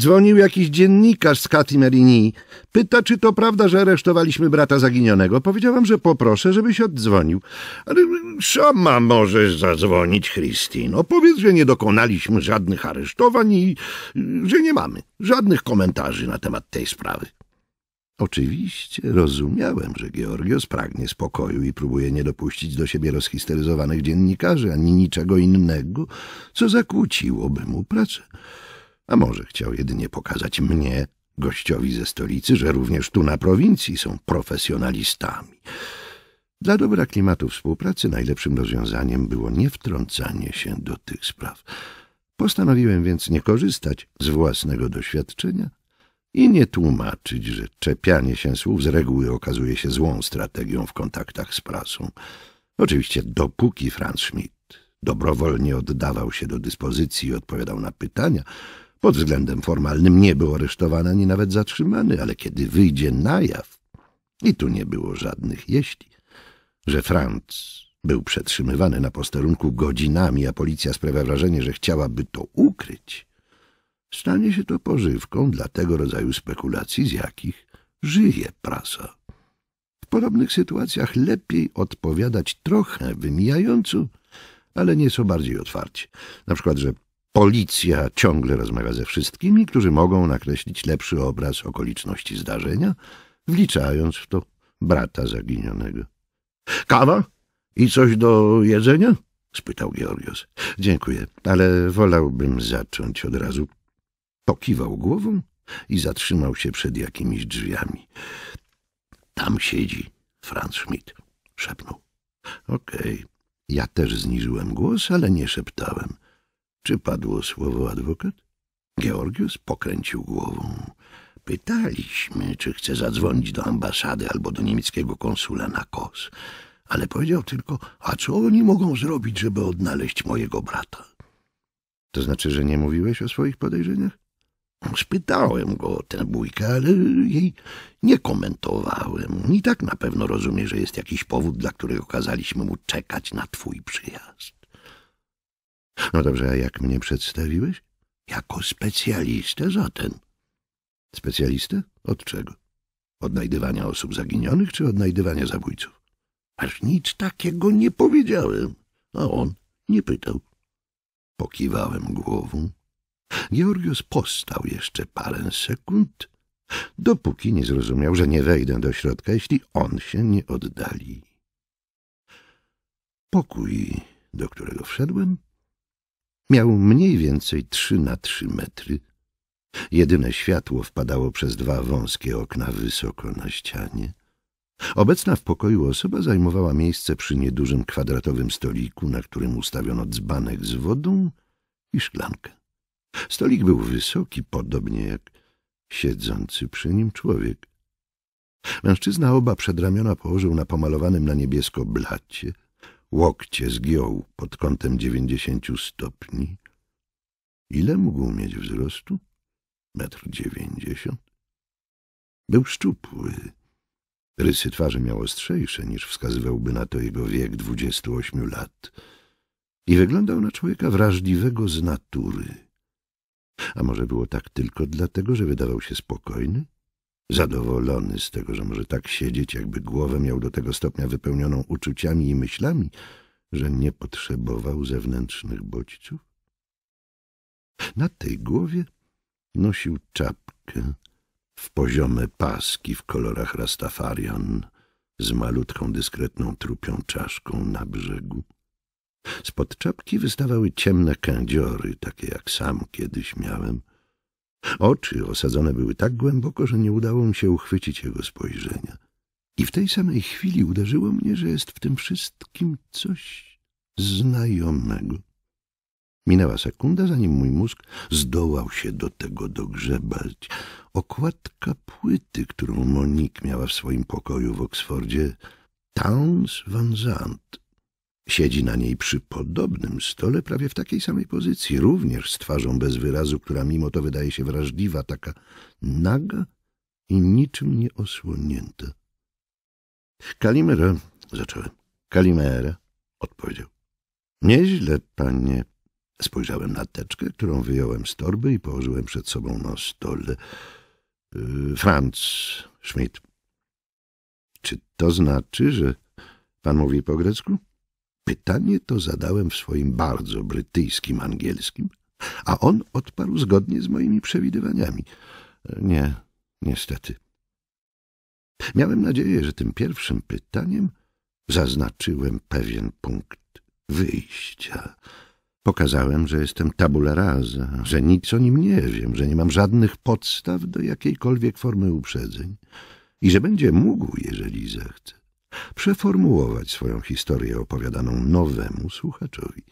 Dzwonił jakiś dziennikarz z Katy Merini. Pyta, czy to prawda, że aresztowaliśmy brata zaginionego. Powiedziałam, że poproszę, żebyś oddzwonił. Ale sama możesz zadzwonić, Christine. Powiedz, że nie dokonaliśmy żadnych aresztowań i że nie mamy żadnych komentarzy na temat tej sprawy. Oczywiście rozumiałem, że Georgios pragnie spokoju i próbuje nie dopuścić do siebie rozhisteryzowanych dziennikarzy ani niczego innego, co zakłóciłoby mu pracę. A może chciał jedynie pokazać mnie, gościowi ze stolicy, że również tu na prowincji są profesjonalistami. Dla dobra klimatu współpracy najlepszym rozwiązaniem było nie wtrącanie się do tych spraw. Postanowiłem więc nie korzystać z własnego doświadczenia i nie tłumaczyć, że czepianie się słów z reguły okazuje się złą strategią w kontaktach z prasą. Oczywiście dopóki Franz Schmidt dobrowolnie oddawał się do dyspozycji i odpowiadał na pytania – pod względem formalnym nie był aresztowany ani nawet zatrzymany, ale kiedy wyjdzie na jaw, i tu nie było żadnych jeśli, że Franc był przetrzymywany na posterunku godzinami, a policja sprawia wrażenie, że chciałaby to ukryć, stanie się to pożywką dla tego rodzaju spekulacji, z jakich żyje prasa. W podobnych sytuacjach lepiej odpowiadać trochę wymijająco, ale nieco bardziej otwarcie. Na przykład, że Policja ciągle rozmawia ze wszystkimi, którzy mogą nakreślić lepszy obraz okoliczności zdarzenia, wliczając w to brata zaginionego. — Kawa? I coś do jedzenia? — spytał Georgios. — Dziękuję, ale wolałbym zacząć od razu. Pokiwał głową i zatrzymał się przed jakimiś drzwiami. — Tam siedzi Franz Schmidt — szepnął. — Okej. Okay. Ja też zniżyłem głos, ale nie szeptałem — czy padło słowo adwokat? Georgius pokręcił głową. Pytaliśmy, czy chce zadzwonić do ambasady albo do niemieckiego konsula na Kos, ale powiedział tylko, a co oni mogą zrobić, żeby odnaleźć mojego brata? To znaczy, że nie mówiłeś o swoich podejrzeniach? Spytałem go o tę bójkę, ale jej nie komentowałem. I tak na pewno rozumie, że jest jakiś powód, dla którego kazaliśmy mu czekać na twój przyjazd. No dobrze, a jak mnie przedstawiłeś? Jako specjalistę zatem. Specjalistę? Od czego? Odnajdywania osób zaginionych czy odnajdywania zabójców? Aż nic takiego nie powiedziałem, a on nie pytał. Pokiwałem głową. Georgios postał jeszcze parę sekund, dopóki nie zrozumiał, że nie wejdę do środka, jeśli on się nie oddali. Pokój, do którego wszedłem, Miał mniej więcej trzy na trzy metry. Jedyne światło wpadało przez dwa wąskie okna wysoko na ścianie. Obecna w pokoju osoba zajmowała miejsce przy niedużym kwadratowym stoliku, na którym ustawiono dzbanek z wodą i szklankę. Stolik był wysoki, podobnie jak siedzący przy nim człowiek. Mężczyzna oba przedramiona położył na pomalowanym na niebiesko blacie – Łokcie zgiął pod kątem dziewięćdziesięciu stopni. Ile mógł mieć wzrostu? Metr dziewięćdziesiąt? Był szczupły. Rysy twarzy miał ostrzejsze niż wskazywałby na to jego wiek dwudziestu ośmiu lat i wyglądał na człowieka wrażliwego z natury. A może było tak tylko dlatego, że wydawał się spokojny? zadowolony z tego, że może tak siedzieć, jakby głowę miał do tego stopnia wypełnioną uczuciami i myślami, że nie potrzebował zewnętrznych bodźców? Na tej głowie nosił czapkę w poziome paski w kolorach Rastafarian z malutką, dyskretną trupią czaszką na brzegu. Spod czapki wystawały ciemne kędziory, takie jak sam kiedyś miałem, Oczy osadzone były tak głęboko, że nie udało mi się uchwycić jego spojrzenia. I w tej samej chwili uderzyło mnie, że jest w tym wszystkim coś znajomego. Minęła sekunda, zanim mój mózg zdołał się do tego dogrzebać. Okładka płyty, którą Monik miała w swoim pokoju w Oksfordzie, Towns Van Zandt, Siedzi na niej przy podobnym stole, prawie w takiej samej pozycji, również z twarzą bez wyrazu, która mimo to wydaje się wrażliwa, taka naga i niczym nie osłonięta. — Kalimera — zacząłem. — Kalimera — odpowiedział. — Nieźle, panie. Spojrzałem na teczkę, którą wyjąłem z torby i położyłem przed sobą na stole. Y, Franz Schmidt. — Czy to znaczy, że pan mówi po grecku? — Pytanie to zadałem w swoim bardzo brytyjskim angielskim, a on odparł zgodnie z moimi przewidywaniami. E, nie, niestety. Miałem nadzieję, że tym pierwszym pytaniem zaznaczyłem pewien punkt wyjścia. Pokazałem, że jestem tabula rasa, że nic o nim nie wiem, że nie mam żadnych podstaw do jakiejkolwiek formy uprzedzeń i że będzie mógł, jeżeli zechce, przeformułować swoją historię opowiadaną nowemu słuchaczowi.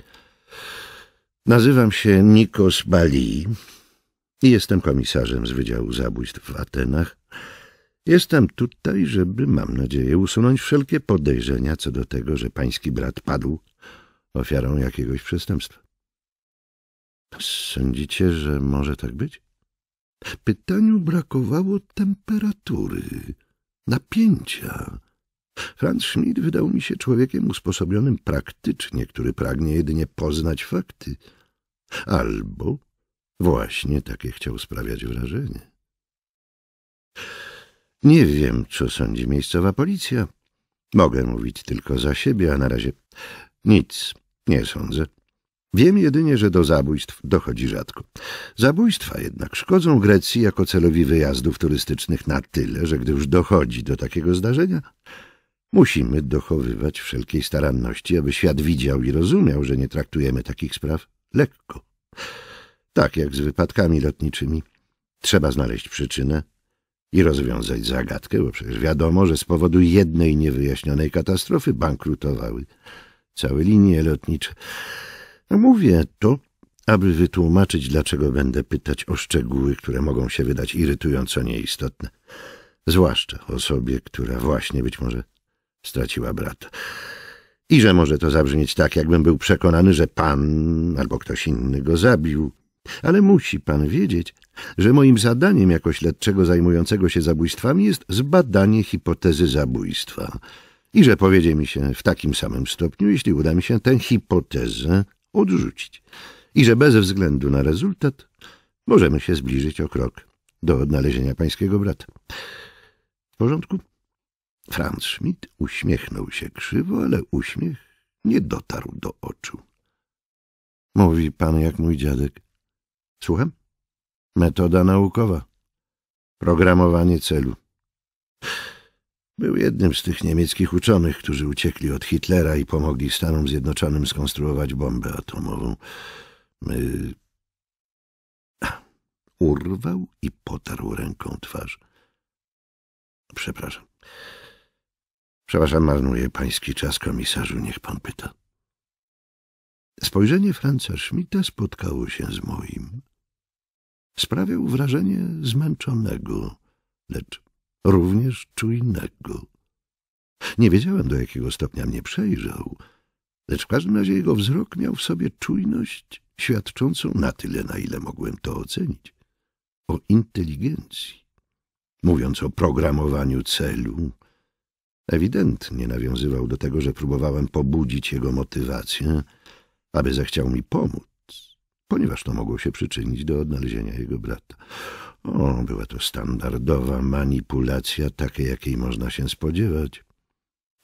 Nazywam się Nikos Bali i jestem komisarzem z Wydziału Zabójstw w Atenach. Jestem tutaj, żeby, mam nadzieję, usunąć wszelkie podejrzenia co do tego, że pański brat padł ofiarą jakiegoś przestępstwa. Sądzicie, że może tak być? Pytaniu brakowało temperatury, napięcia. Franz Schmidt wydał mi się człowiekiem usposobionym praktycznie, który pragnie jedynie poznać fakty. Albo właśnie takie chciał sprawiać wrażenie. Nie wiem, co sądzi miejscowa policja. Mogę mówić tylko za siebie, a na razie nic nie sądzę. Wiem jedynie, że do zabójstw dochodzi rzadko. Zabójstwa jednak szkodzą Grecji jako celowi wyjazdów turystycznych na tyle, że gdy już dochodzi do takiego zdarzenia, Musimy dochowywać wszelkiej staranności, aby świat widział i rozumiał, że nie traktujemy takich spraw lekko. Tak jak z wypadkami lotniczymi. Trzeba znaleźć przyczynę i rozwiązać zagadkę, bo przecież wiadomo, że z powodu jednej niewyjaśnionej katastrofy bankrutowały całe linie lotnicze. Mówię to, aby wytłumaczyć, dlaczego będę pytać o szczegóły, które mogą się wydać irytująco nieistotne. Zwłaszcza osobie, która właśnie być może straciła brata. I że może to zabrzmieć tak, jakbym był przekonany, że pan albo ktoś inny go zabił. Ale musi pan wiedzieć, że moim zadaniem jako śledczego zajmującego się zabójstwami jest zbadanie hipotezy zabójstwa i że powiedzie mi się w takim samym stopniu, jeśli uda mi się tę hipotezę odrzucić i że bez względu na rezultat możemy się zbliżyć o krok do odnalezienia pańskiego brata. W porządku? Franz Schmidt uśmiechnął się krzywo, ale uśmiech nie dotarł do oczu. Mówi pan jak mój dziadek. Słucham? Metoda naukowa. Programowanie celu. Był jednym z tych niemieckich uczonych, którzy uciekli od Hitlera i pomogli Stanom Zjednoczonym skonstruować bombę atomową. My... Urwał i potarł ręką twarz. Przepraszam. Przepraszam, marnuję pański czas, komisarzu, niech pan pyta. Spojrzenie Franca Schmidta spotkało się z moim. Sprawiał wrażenie zmęczonego, lecz również czujnego. Nie wiedziałem, do jakiego stopnia mnie przejrzał, lecz w każdym razie jego wzrok miał w sobie czujność świadczącą na tyle, na ile mogłem to ocenić, o inteligencji. Mówiąc o programowaniu celu, Ewidentnie nawiązywał do tego, że próbowałem pobudzić jego motywację, aby zechciał mi pomóc, ponieważ to mogło się przyczynić do odnalezienia jego brata. O, była to standardowa manipulacja, takiej jakiej można się spodziewać.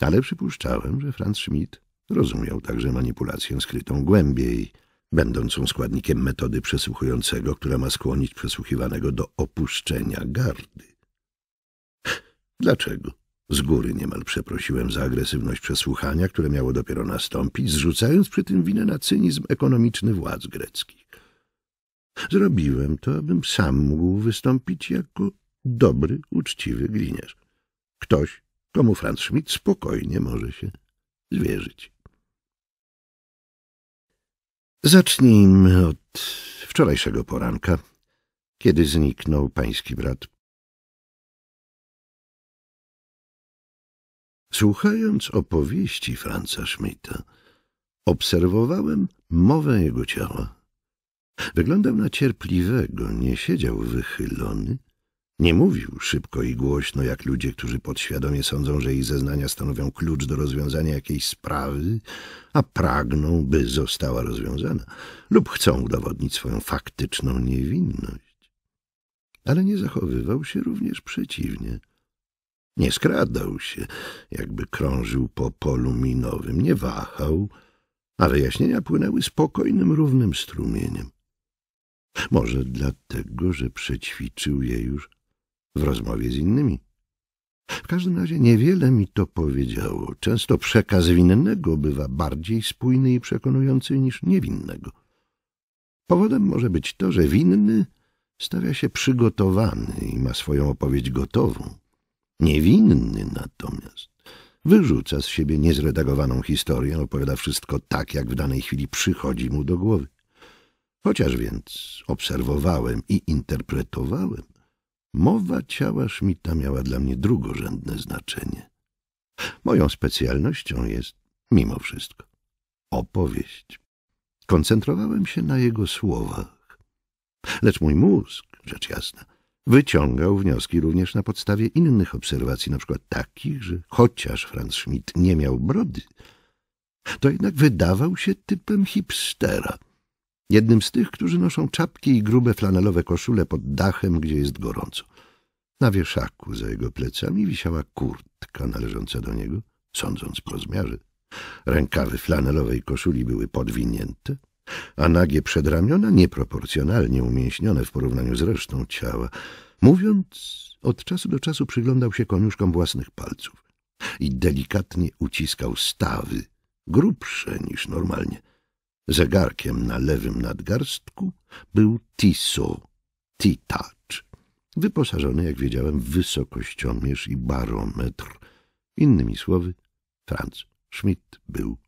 Ale przypuszczałem, że Franz Schmidt rozumiał także manipulację skrytą głębiej, będącą składnikiem metody przesłuchującego, która ma skłonić przesłuchiwanego do opuszczenia gardy. Dlaczego? Z góry niemal przeprosiłem za agresywność przesłuchania, które miało dopiero nastąpić, zrzucając przy tym winę na cynizm ekonomiczny władz greckich. Zrobiłem to, abym sam mógł wystąpić jako dobry, uczciwy gliniarz. Ktoś, komu Franz Schmidt spokojnie może się zwierzyć. Zacznijmy od wczorajszego poranka, kiedy zniknął pański brat Słuchając opowieści Franca Schmidta, obserwowałem mowę jego ciała. Wyglądał na cierpliwego, nie siedział wychylony, nie mówił szybko i głośno, jak ludzie, którzy podświadomie sądzą, że ich zeznania stanowią klucz do rozwiązania jakiejś sprawy, a pragną, by została rozwiązana, lub chcą udowodnić swoją faktyczną niewinność. Ale nie zachowywał się również przeciwnie – nie skradał się, jakby krążył po polu minowym, nie wahał, a wyjaśnienia płynęły spokojnym, równym strumieniem. Może dlatego, że przećwiczył je już w rozmowie z innymi. W każdym razie niewiele mi to powiedziało. Często przekaz winnego bywa bardziej spójny i przekonujący niż niewinnego. Powodem może być to, że winny stawia się przygotowany i ma swoją opowieść gotową. Niewinny natomiast wyrzuca z siebie niezredagowaną historię, opowiada wszystko tak, jak w danej chwili przychodzi mu do głowy. Chociaż więc obserwowałem i interpretowałem, mowa ciała Szmita miała dla mnie drugorzędne znaczenie. Moją specjalnością jest, mimo wszystko, opowieść. Koncentrowałem się na jego słowach. Lecz mój mózg, rzecz jasna, Wyciągał wnioski również na podstawie innych obserwacji, na przykład takich, że chociaż Franz Schmidt nie miał brody, to jednak wydawał się typem hipstera. Jednym z tych, którzy noszą czapki i grube flanelowe koszule pod dachem, gdzie jest gorąco. Na wieszaku za jego plecami wisiała kurtka należąca do niego, sądząc po rozmiarze. Rękawy flanelowej koszuli były podwinięte, a nagie przedramiona nieproporcjonalnie umięśnione w porównaniu z resztą ciała. Mówiąc, od czasu do czasu przyglądał się koniuszkom własnych palców i delikatnie uciskał stawy, grubsze niż normalnie. Zegarkiem na lewym nadgarstku był Tiso, Titacz, wyposażony, jak wiedziałem, w wysokościomierz i barometr. Innymi słowy, Franz Schmidt był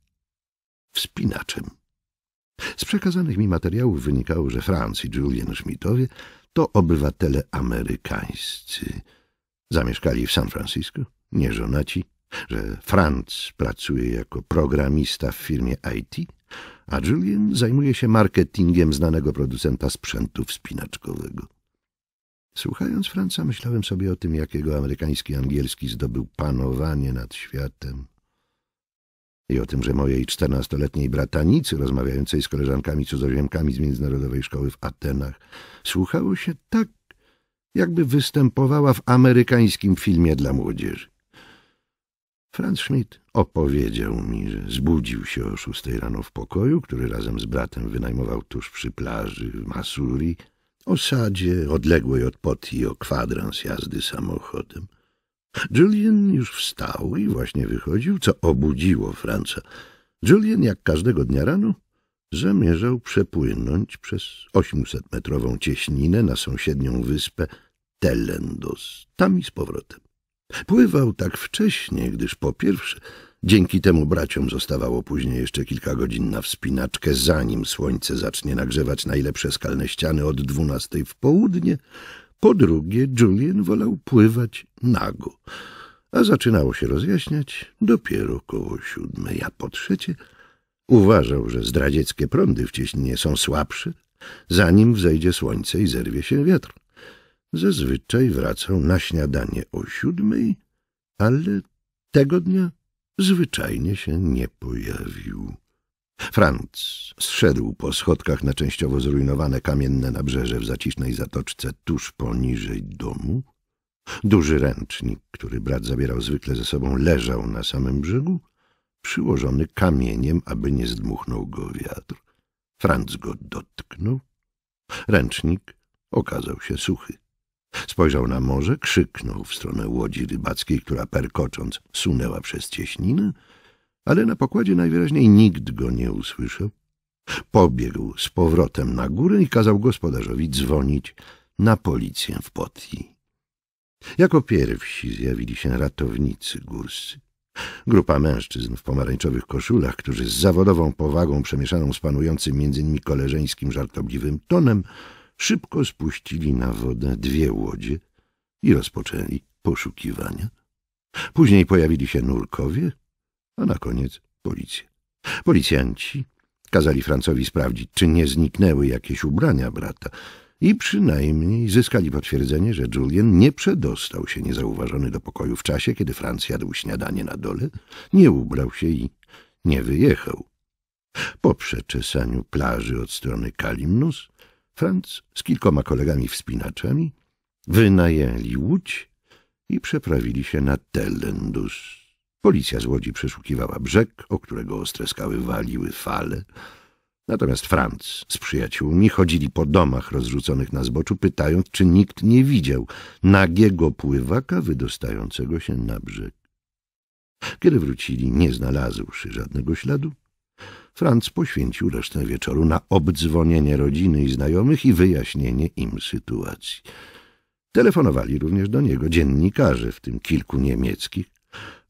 wspinaczem. Z przekazanych mi materiałów wynikało, że Franz i Julian Schmidtowie to obywatele amerykańscy. Zamieszkali w San Francisco, nieżonaci, że Franz pracuje jako programista w firmie IT, a Julian zajmuje się marketingiem znanego producenta sprzętu wspinaczkowego. Słuchając Franca, myślałem sobie o tym, jakiego amerykański angielski zdobył panowanie nad światem i o tym, że mojej czternastoletniej bratanicy rozmawiającej z koleżankami cudzoziemkami z międzynarodowej szkoły w Atenach słuchało się tak, jakby występowała w amerykańskim filmie dla młodzieży. Franz Schmidt opowiedział mi, że zbudził się o szóstej rano w pokoju, który razem z bratem wynajmował tuż przy plaży w Masurii, osadzie odległej od Poti o kwadrans jazdy samochodem. Julian już wstał i właśnie wychodził, co obudziło Franca. Julian, jak każdego dnia rano, zamierzał przepłynąć przez 800-metrową cieśninę na sąsiednią wyspę Telendos, tam i z powrotem. Pływał tak wcześnie, gdyż po pierwsze, dzięki temu braciom zostawało później jeszcze kilka godzin na wspinaczkę, zanim słońce zacznie nagrzewać najlepsze skalne ściany od dwunastej w południe, po drugie, Julian wolał pływać nago, a zaczynało się rozjaśniać dopiero koło siódmej, a po trzecie uważał, że zdradzieckie prądy w cieśninie są słabsze, zanim wzejdzie słońce i zerwie się wiatr. Zazwyczaj wracał na śniadanie o siódmej, ale tego dnia zwyczajnie się nie pojawił. Franc zszedł po schodkach na częściowo zrujnowane kamienne nabrzeże w zacisznej zatoczce tuż poniżej domu. Duży ręcznik, który brat zabierał zwykle ze sobą, leżał na samym brzegu, przyłożony kamieniem, aby nie zdmuchnął go wiatr. Franc go dotknął. Ręcznik okazał się suchy. Spojrzał na morze, krzyknął w stronę łodzi rybackiej, która perkocząc sunęła przez cieśninę, ale na pokładzie najwyraźniej nikt go nie usłyszał. Pobiegł z powrotem na górę i kazał gospodarzowi dzwonić na policję w Potii. Jako pierwsi zjawili się ratownicy górscy. Grupa mężczyzn w pomarańczowych koszulach, którzy z zawodową powagą przemieszaną z panującym między nimi koleżeńskim żartobliwym tonem, szybko spuścili na wodę dwie łodzie i rozpoczęli poszukiwania. Później pojawili się nurkowie, a na koniec policja. Policjanci kazali Francowi sprawdzić, czy nie zniknęły jakieś ubrania brata i przynajmniej zyskali potwierdzenie, że Julien nie przedostał się niezauważony do pokoju w czasie, kiedy Franc jadł śniadanie na dole, nie ubrał się i nie wyjechał. Po przeczesaniu plaży od strony Kalimnus, Franc z kilkoma kolegami wspinaczami wynajęli łódź i przeprawili się na Telendus. Policja z Łodzi przeszukiwała brzeg, o którego ostre skały waliły fale. Natomiast Franc z przyjaciółmi chodzili po domach rozrzuconych na zboczu, pytając, czy nikt nie widział nagiego pływaka wydostającego się na brzeg. Kiedy wrócili, nie znalazłszy żadnego śladu, Franc poświęcił resztę wieczoru na obdzwonienie rodziny i znajomych i wyjaśnienie im sytuacji. Telefonowali również do niego dziennikarze, w tym kilku niemieckich,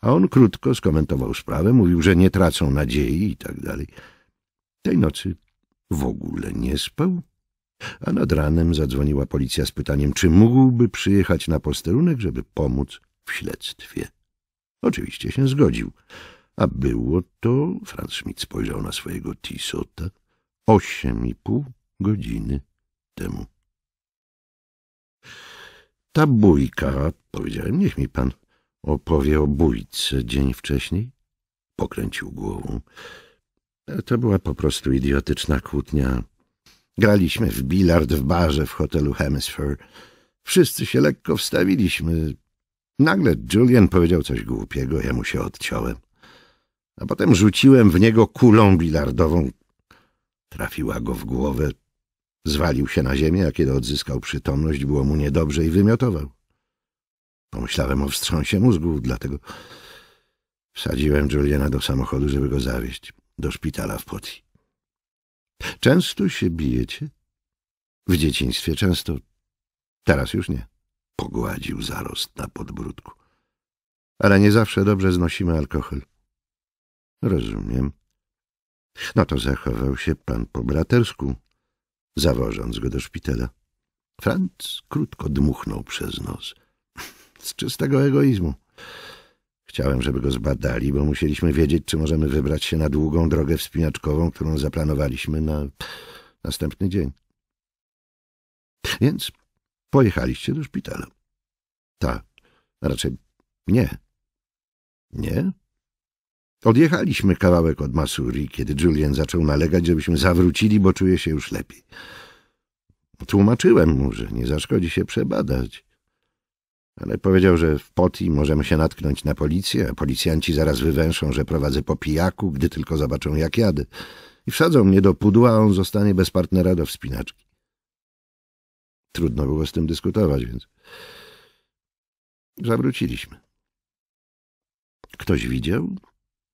a on krótko skomentował sprawę, mówił, że nie tracą nadziei i tak dalej. Tej nocy w ogóle nie spał, a nad ranem zadzwoniła policja z pytaniem, czy mógłby przyjechać na posterunek, żeby pomóc w śledztwie. Oczywiście się zgodził, a było to, Franz Schmidt spojrzał na swojego Tisota, osiem i pół godziny temu. Ta bójka, powiedziałem, niech mi pan Opowie o bójce dzień wcześniej? Pokręcił głową. To była po prostu idiotyczna kłótnia. Graliśmy w bilard w barze w hotelu Hemisphere. Wszyscy się lekko wstawiliśmy. Nagle Julian powiedział coś głupiego, ja mu się odciąłem. A potem rzuciłem w niego kulą bilardową. Trafiła go w głowę. Zwalił się na ziemię, a kiedy odzyskał przytomność, było mu niedobrze i wymiotował. Pomyślałem o wstrząsie mózgu, dlatego wsadziłem Juliana do samochodu, żeby go zawieźć do szpitala w Poti. Często się bijecie? W dzieciństwie często. Teraz już nie. Pogładził zarost na podbródku. Ale nie zawsze dobrze znosimy alkohol. Rozumiem. No to zachował się pan po bratersku, zawożąc go do szpitala. Franc krótko dmuchnął przez nos z czystego egoizmu. Chciałem, żeby go zbadali, bo musieliśmy wiedzieć, czy możemy wybrać się na długą drogę wspinaczkową, którą zaplanowaliśmy na następny dzień. Więc pojechaliście do szpitala. Tak, raczej nie. Nie? Odjechaliśmy kawałek od Masuri, kiedy Julian zaczął nalegać, żebyśmy zawrócili, bo czuje się już lepiej. Tłumaczyłem mu, że nie zaszkodzi się przebadać ale powiedział, że w poti możemy się natknąć na policję, a policjanci zaraz wywęszą, że prowadzę po pijaku, gdy tylko zobaczą, jak jadę. I wsadzą mnie do pudła, a on zostanie bez partnera do wspinaczki. Trudno było z tym dyskutować, więc zawróciliśmy. Ktoś widział,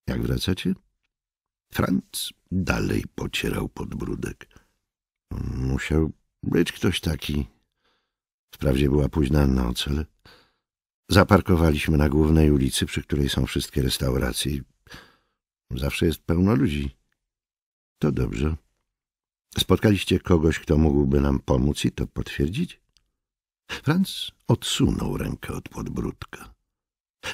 jak wracacie? Franc dalej pocierał podbródek. Musiał być ktoś taki, Wprawdzie była późna noc, ale zaparkowaliśmy na głównej ulicy, przy której są wszystkie restauracje zawsze jest pełno ludzi. To dobrze. Spotkaliście kogoś, kto mógłby nam pomóc i to potwierdzić? Franz odsunął rękę od podbródka.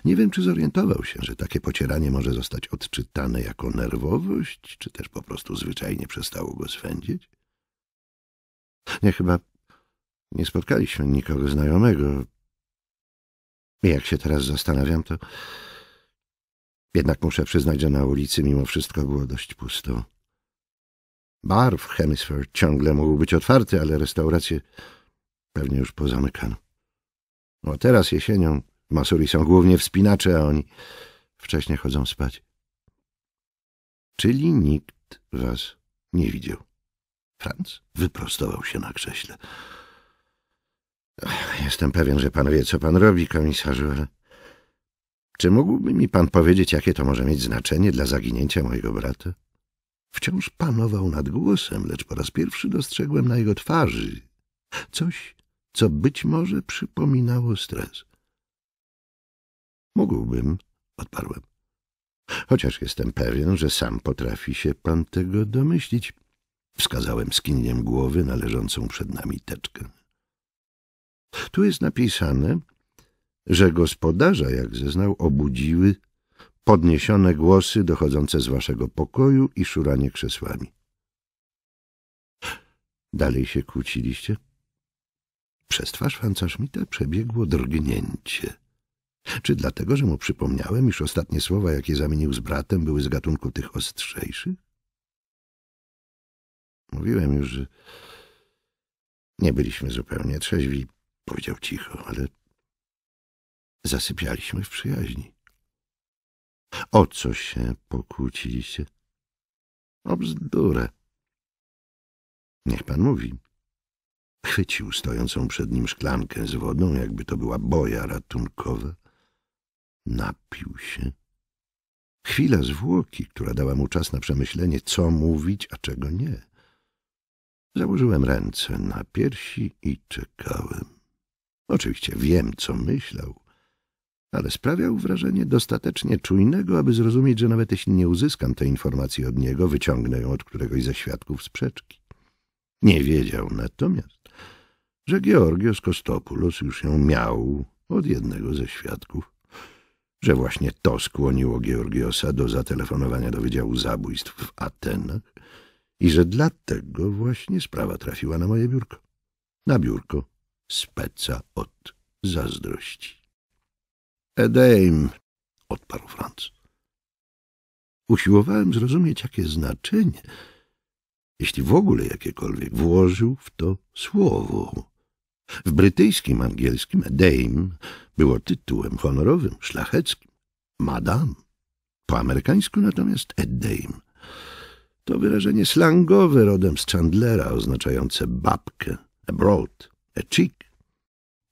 Nie wiem, czy zorientował się, że takie pocieranie może zostać odczytane jako nerwowość, czy też po prostu zwyczajnie przestało go swędzić. Nie chyba nie spotkaliśmy nikogo znajomego. Jak się teraz zastanawiam, to jednak muszę przyznać, że na ulicy mimo wszystko było dość pusto. Bar w Hemisphere ciągle mógł być otwarty, ale restauracje pewnie już pozamykano. O no, teraz jesienią w Masuri są głównie wspinacze, a oni wcześniej chodzą spać. Czyli nikt was nie widział. Franz wyprostował się na krześle. Jestem pewien, że pan wie, co pan robi, komisarzu, ale... Czy mógłby mi pan powiedzieć, jakie to może mieć znaczenie dla zaginięcia mojego brata? Wciąż panował nad głosem, lecz po raz pierwszy dostrzegłem na jego twarzy coś, co być może przypominało stres. Mógłbym, odparłem. Chociaż jestem pewien, że sam potrafi się pan tego domyślić. Wskazałem skinieniem głowy na leżącą przed nami teczkę. Tu jest napisane, że gospodarza, jak zeznał, obudziły podniesione głosy dochodzące z waszego pokoju i szuranie krzesłami. Dalej się kłóciliście? Przez twarz Schmidta przebiegło drgnięcie. Czy dlatego, że mu przypomniałem, iż ostatnie słowa, jakie zamienił z bratem, były z gatunku tych ostrzejszych? Mówiłem już, że nie byliśmy zupełnie trzeźwi. Powiedział cicho, ale zasypialiśmy w przyjaźni. O co się pokłóciliście? O bzdurę. Niech pan mówi. Chwycił stojącą przed nim szklankę z wodą, jakby to była boja ratunkowa. Napił się. Chwila zwłoki, która dała mu czas na przemyślenie, co mówić, a czego nie. Założyłem ręce na piersi i czekałem. Oczywiście wiem, co myślał, ale sprawiał wrażenie dostatecznie czujnego, aby zrozumieć, że nawet jeśli nie uzyskam tej informacji od niego, wyciągnę ją od któregoś ze świadków sprzeczki. Nie wiedział natomiast, że Georgios Kostopoulos już ją miał od jednego ze świadków, że właśnie to skłoniło Georgiosa do zatelefonowania do Wydziału Zabójstw w Atenach i że dlatego właśnie sprawa trafiła na moje biurko. Na biurko speca od zazdrości. Edeim, odparł francus. Usiłowałem zrozumieć, jakie znaczenie, jeśli w ogóle jakiekolwiek, włożył w to słowo. W brytyjskim angielskim Edeim było tytułem honorowym, szlacheckim, Madame. Po amerykańsku natomiast Edeim. To wyrażenie slangowe rodem z Chandlera, oznaczające babkę, abroad, Chick.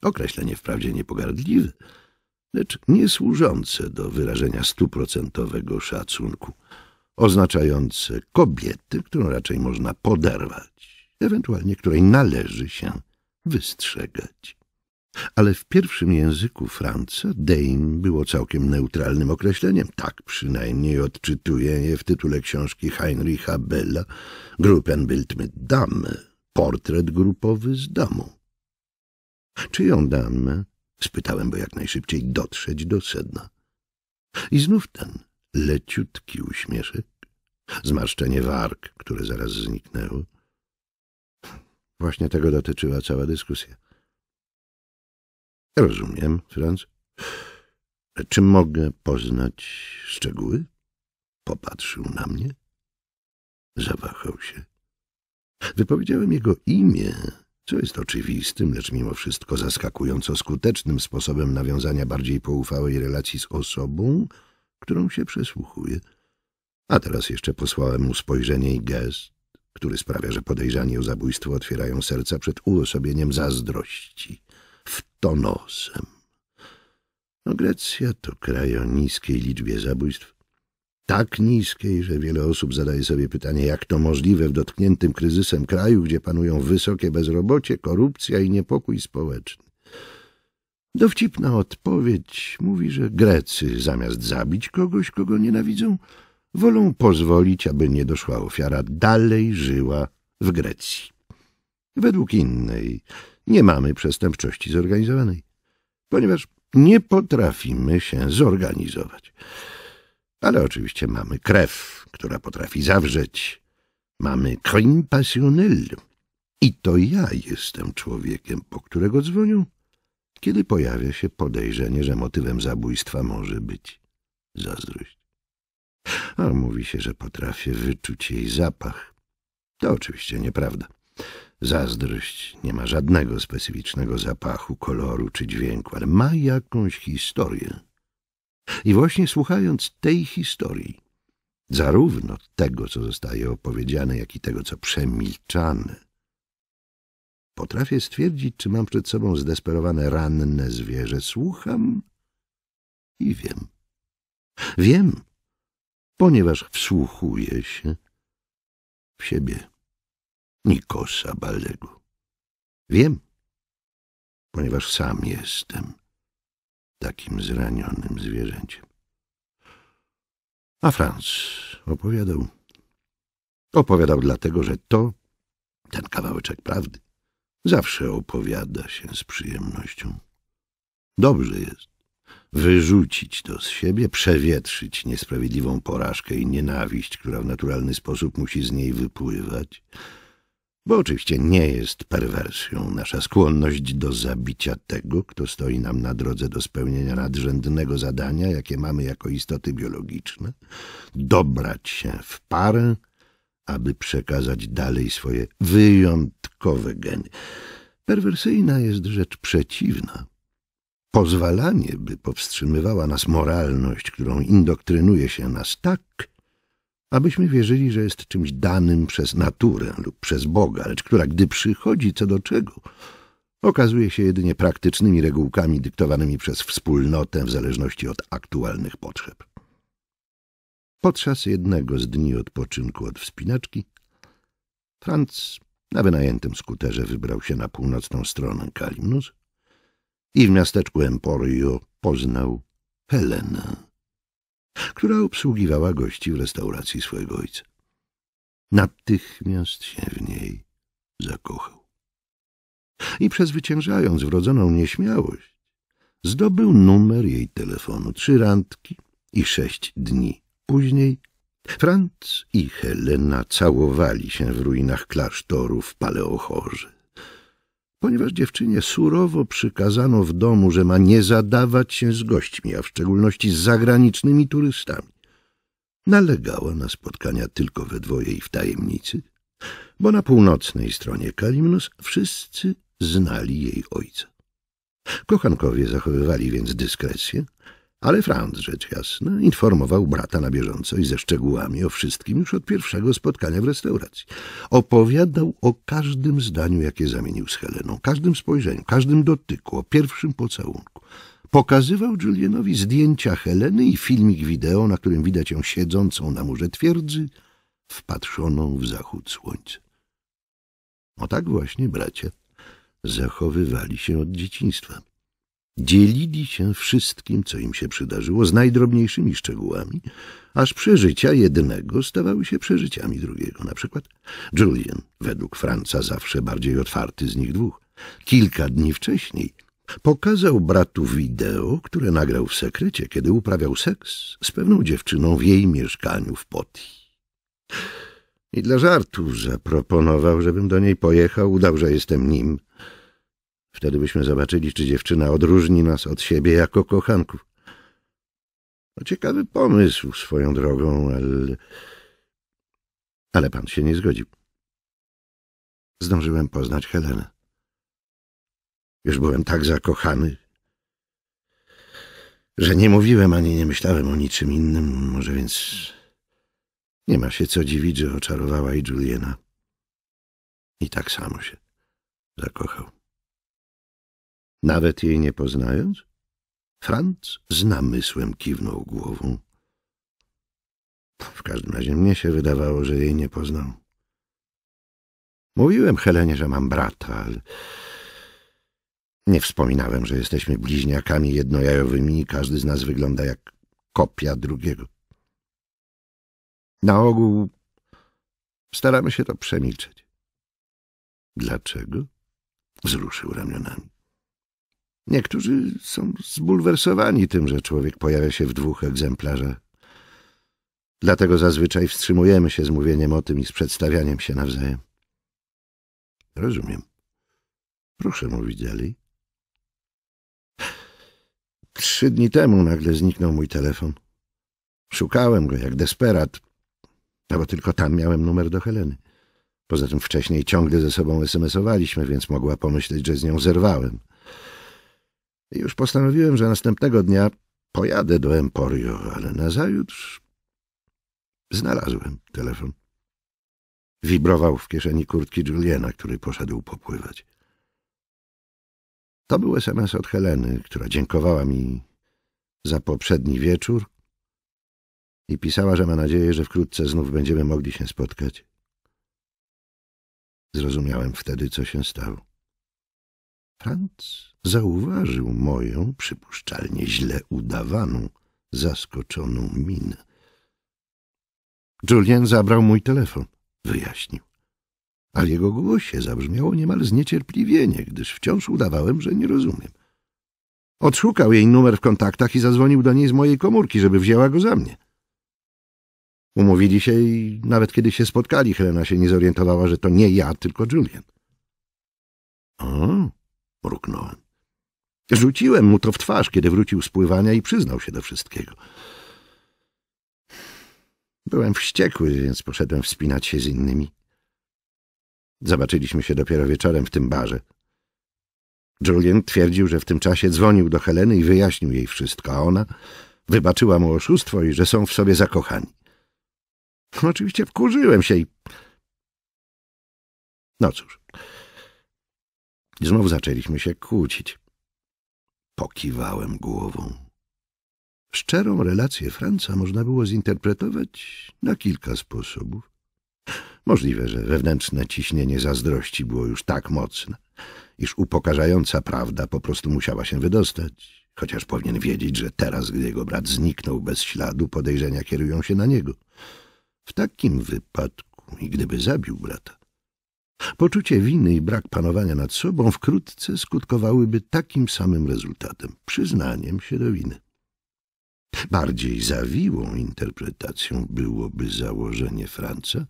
Określenie wprawdzie niepogardliwe, lecz nie służące do wyrażenia stuprocentowego szacunku, oznaczające kobietę, którą raczej można poderwać, ewentualnie której należy się wystrzegać. Ale w pierwszym języku Franca dame było całkiem neutralnym określeniem, tak przynajmniej odczytuję je w tytule książki Heinricha Bella Gruppenbild mit Dame, portret grupowy z damą. — Czyją damę? — spytałem, by jak najszybciej dotrzeć do sedna. I znów ten leciutki uśmieszek, zmarszczenie warg, które zaraz zniknęło. Właśnie tego dotyczyła cała dyskusja. — Rozumiem, Franz. Czy mogę poznać szczegóły? Popatrzył na mnie. Zawahał się. Wypowiedziałem jego imię, co jest oczywistym, lecz mimo wszystko zaskakująco skutecznym sposobem nawiązania bardziej poufałej relacji z osobą, którą się przesłuchuje. A teraz jeszcze posłałem mu spojrzenie i gest, który sprawia, że podejrzani o zabójstwo otwierają serca przed uosobieniem zazdrości, w to nosem. No Grecja to kraj o niskiej liczbie zabójstw, tak niskiej, że wiele osób zadaje sobie pytanie, jak to możliwe w dotkniętym kryzysem kraju, gdzie panują wysokie bezrobocie, korupcja i niepokój społeczny. Dowcipna odpowiedź mówi, że Grecy zamiast zabić kogoś, kogo nienawidzą, wolą pozwolić, aby nie doszła ofiara dalej żyła w Grecji. Według innej nie mamy przestępczości zorganizowanej, ponieważ nie potrafimy się zorganizować. Ale oczywiście mamy krew, która potrafi zawrzeć. Mamy crime passionnel. I to ja jestem człowiekiem, po którego dzwonią, kiedy pojawia się podejrzenie, że motywem zabójstwa może być zazdrość. A mówi się, że potrafię wyczuć jej zapach. To oczywiście nieprawda. Zazdrość nie ma żadnego specyficznego zapachu, koloru czy dźwięku, ale ma jakąś historię. I właśnie słuchając tej historii, zarówno tego, co zostaje opowiedziane, jak i tego, co przemilczane, potrafię stwierdzić, czy mam przed sobą zdesperowane, ranne zwierzę. Słucham i wiem. Wiem, ponieważ wsłuchuję się w siebie Nikosa Balego. Wiem, ponieważ sam jestem takim zranionym zwierzęciem. A Franz opowiadał. Opowiadał dlatego, że to, ten kawałeczek prawdy, zawsze opowiada się z przyjemnością. Dobrze jest wyrzucić to z siebie, przewietrzyć niesprawiedliwą porażkę i nienawiść, która w naturalny sposób musi z niej wypływać – bo oczywiście nie jest perwersją nasza skłonność do zabicia tego, kto stoi nam na drodze do spełnienia nadrzędnego zadania, jakie mamy jako istoty biologiczne, dobrać się w parę, aby przekazać dalej swoje wyjątkowe geny. Perwersyjna jest rzecz przeciwna. Pozwalanie, by powstrzymywała nas moralność, którą indoktrynuje się nas tak – abyśmy wierzyli, że jest czymś danym przez naturę lub przez Boga, lecz która, gdy przychodzi co do czego, okazuje się jedynie praktycznymi regułkami dyktowanymi przez wspólnotę w zależności od aktualnych potrzeb. Podczas jednego z dni odpoczynku od wspinaczki, Franz na wynajętym skuterze wybrał się na północną stronę Kalimnus i w miasteczku Emporio poznał Helenę, która obsługiwała gości w restauracji swojego ojca. Natychmiast się w niej zakochał. I przezwyciężając wrodzoną nieśmiałość, zdobył numer jej telefonu. Trzy randki i sześć dni później Franz i Helena całowali się w ruinach klasztoru w Paleochorze ponieważ dziewczynie surowo przykazano w domu, że ma nie zadawać się z gośćmi, a w szczególności z zagranicznymi turystami. Nalegała na spotkania tylko we dwoje i w tajemnicy, bo na północnej stronie Kalimnos wszyscy znali jej ojca. Kochankowie zachowywali więc dyskrecję, ale Franz, rzecz jasna, informował brata na bieżąco i ze szczegółami o wszystkim już od pierwszego spotkania w restauracji. Opowiadał o każdym zdaniu, jakie zamienił z Heleną, każdym spojrzeniu, każdym dotyku, o pierwszym pocałunku. Pokazywał Julianowi zdjęcia Heleny i filmik wideo, na którym widać ją siedzącą na murze twierdzy, wpatrzoną w zachód słońca. O tak właśnie bracia zachowywali się od dzieciństwa. Dzielili się wszystkim, co im się przydarzyło, z najdrobniejszymi szczegółami, aż przeżycia jednego stawały się przeżyciami drugiego. Na przykład Julian, według Franca zawsze bardziej otwarty z nich dwóch, kilka dni wcześniej pokazał bratu wideo, które nagrał w sekrecie, kiedy uprawiał seks z pewną dziewczyną w jej mieszkaniu w Poti. I dla żartu zaproponował, żebym do niej pojechał, udał, że jestem nim – Wtedy byśmy zobaczyli, czy dziewczyna odróżni nas od siebie jako kochanków. No, ciekawy pomysł swoją drogą, ale... Ale pan się nie zgodził. Zdążyłem poznać Helenę. Już byłem tak zakochany, że nie mówiłem ani nie myślałem o niczym innym, może więc nie ma się co dziwić, że oczarowała i Juliana. I tak samo się zakochał. Nawet jej nie poznając? Franc z namysłem kiwnął głową. W każdym razie mnie się wydawało, że jej nie poznał. Mówiłem Helenie, że mam brata, ale nie wspominałem, że jesteśmy bliźniakami jednojajowymi i każdy z nas wygląda jak kopia drugiego. Na ogół staramy się to przemilczeć. Dlaczego? Wzruszył ramionami. Niektórzy są zbulwersowani tym, że człowiek pojawia się w dwóch egzemplarzach. Dlatego zazwyczaj wstrzymujemy się z mówieniem o tym i z przedstawianiem się nawzajem. Rozumiem. Proszę mówić dalej. Trzy dni temu nagle zniknął mój telefon. Szukałem go jak desperat, no bo tylko tam miałem numer do Heleny. Poza tym wcześniej ciągle ze sobą SMS-owaliśmy, więc mogła pomyśleć, że z nią zerwałem. Już postanowiłem, że następnego dnia pojadę do Emporio, ale nazajutrz znalazłem telefon. Wibrował w kieszeni kurtki Juliana, który poszedł popływać. To był SMS od Heleny, która dziękowała mi za poprzedni wieczór i pisała, że ma nadzieję, że wkrótce znów będziemy mogli się spotkać. Zrozumiałem wtedy, co się stało. Franc zauważył moją, przypuszczalnie źle udawaną, zaskoczoną minę. Julien zabrał mój telefon, wyjaśnił. A w jego głosie zabrzmiało niemal zniecierpliwienie, gdyż wciąż udawałem, że nie rozumiem. Odszukał jej numer w kontaktach i zadzwonił do niej z mojej komórki, żeby wzięła go za mnie. Umówili się i nawet kiedy się spotkali, Helena się nie zorientowała, że to nie ja, tylko Julian. O, mruknąłem. Rzuciłem mu to w twarz, kiedy wrócił z pływania i przyznał się do wszystkiego. Byłem wściekły, więc poszedłem wspinać się z innymi. Zobaczyliśmy się dopiero wieczorem w tym barze. Julian twierdził, że w tym czasie dzwonił do Heleny i wyjaśnił jej wszystko, a ona wybaczyła mu oszustwo i że są w sobie zakochani. Oczywiście wkurzyłem się i... No cóż znów zaczęliśmy się kłócić. Pokiwałem głową. Szczerą relację Franca można było zinterpretować na kilka sposobów. Możliwe, że wewnętrzne ciśnienie zazdrości było już tak mocne, iż upokarzająca prawda po prostu musiała się wydostać, chociaż powinien wiedzieć, że teraz, gdy jego brat zniknął bez śladu, podejrzenia kierują się na niego. W takim wypadku, i gdyby zabił brata, Poczucie winy i brak panowania nad sobą wkrótce skutkowałyby takim samym rezultatem przyznaniem się do winy. Bardziej zawiłą interpretacją byłoby założenie Franca,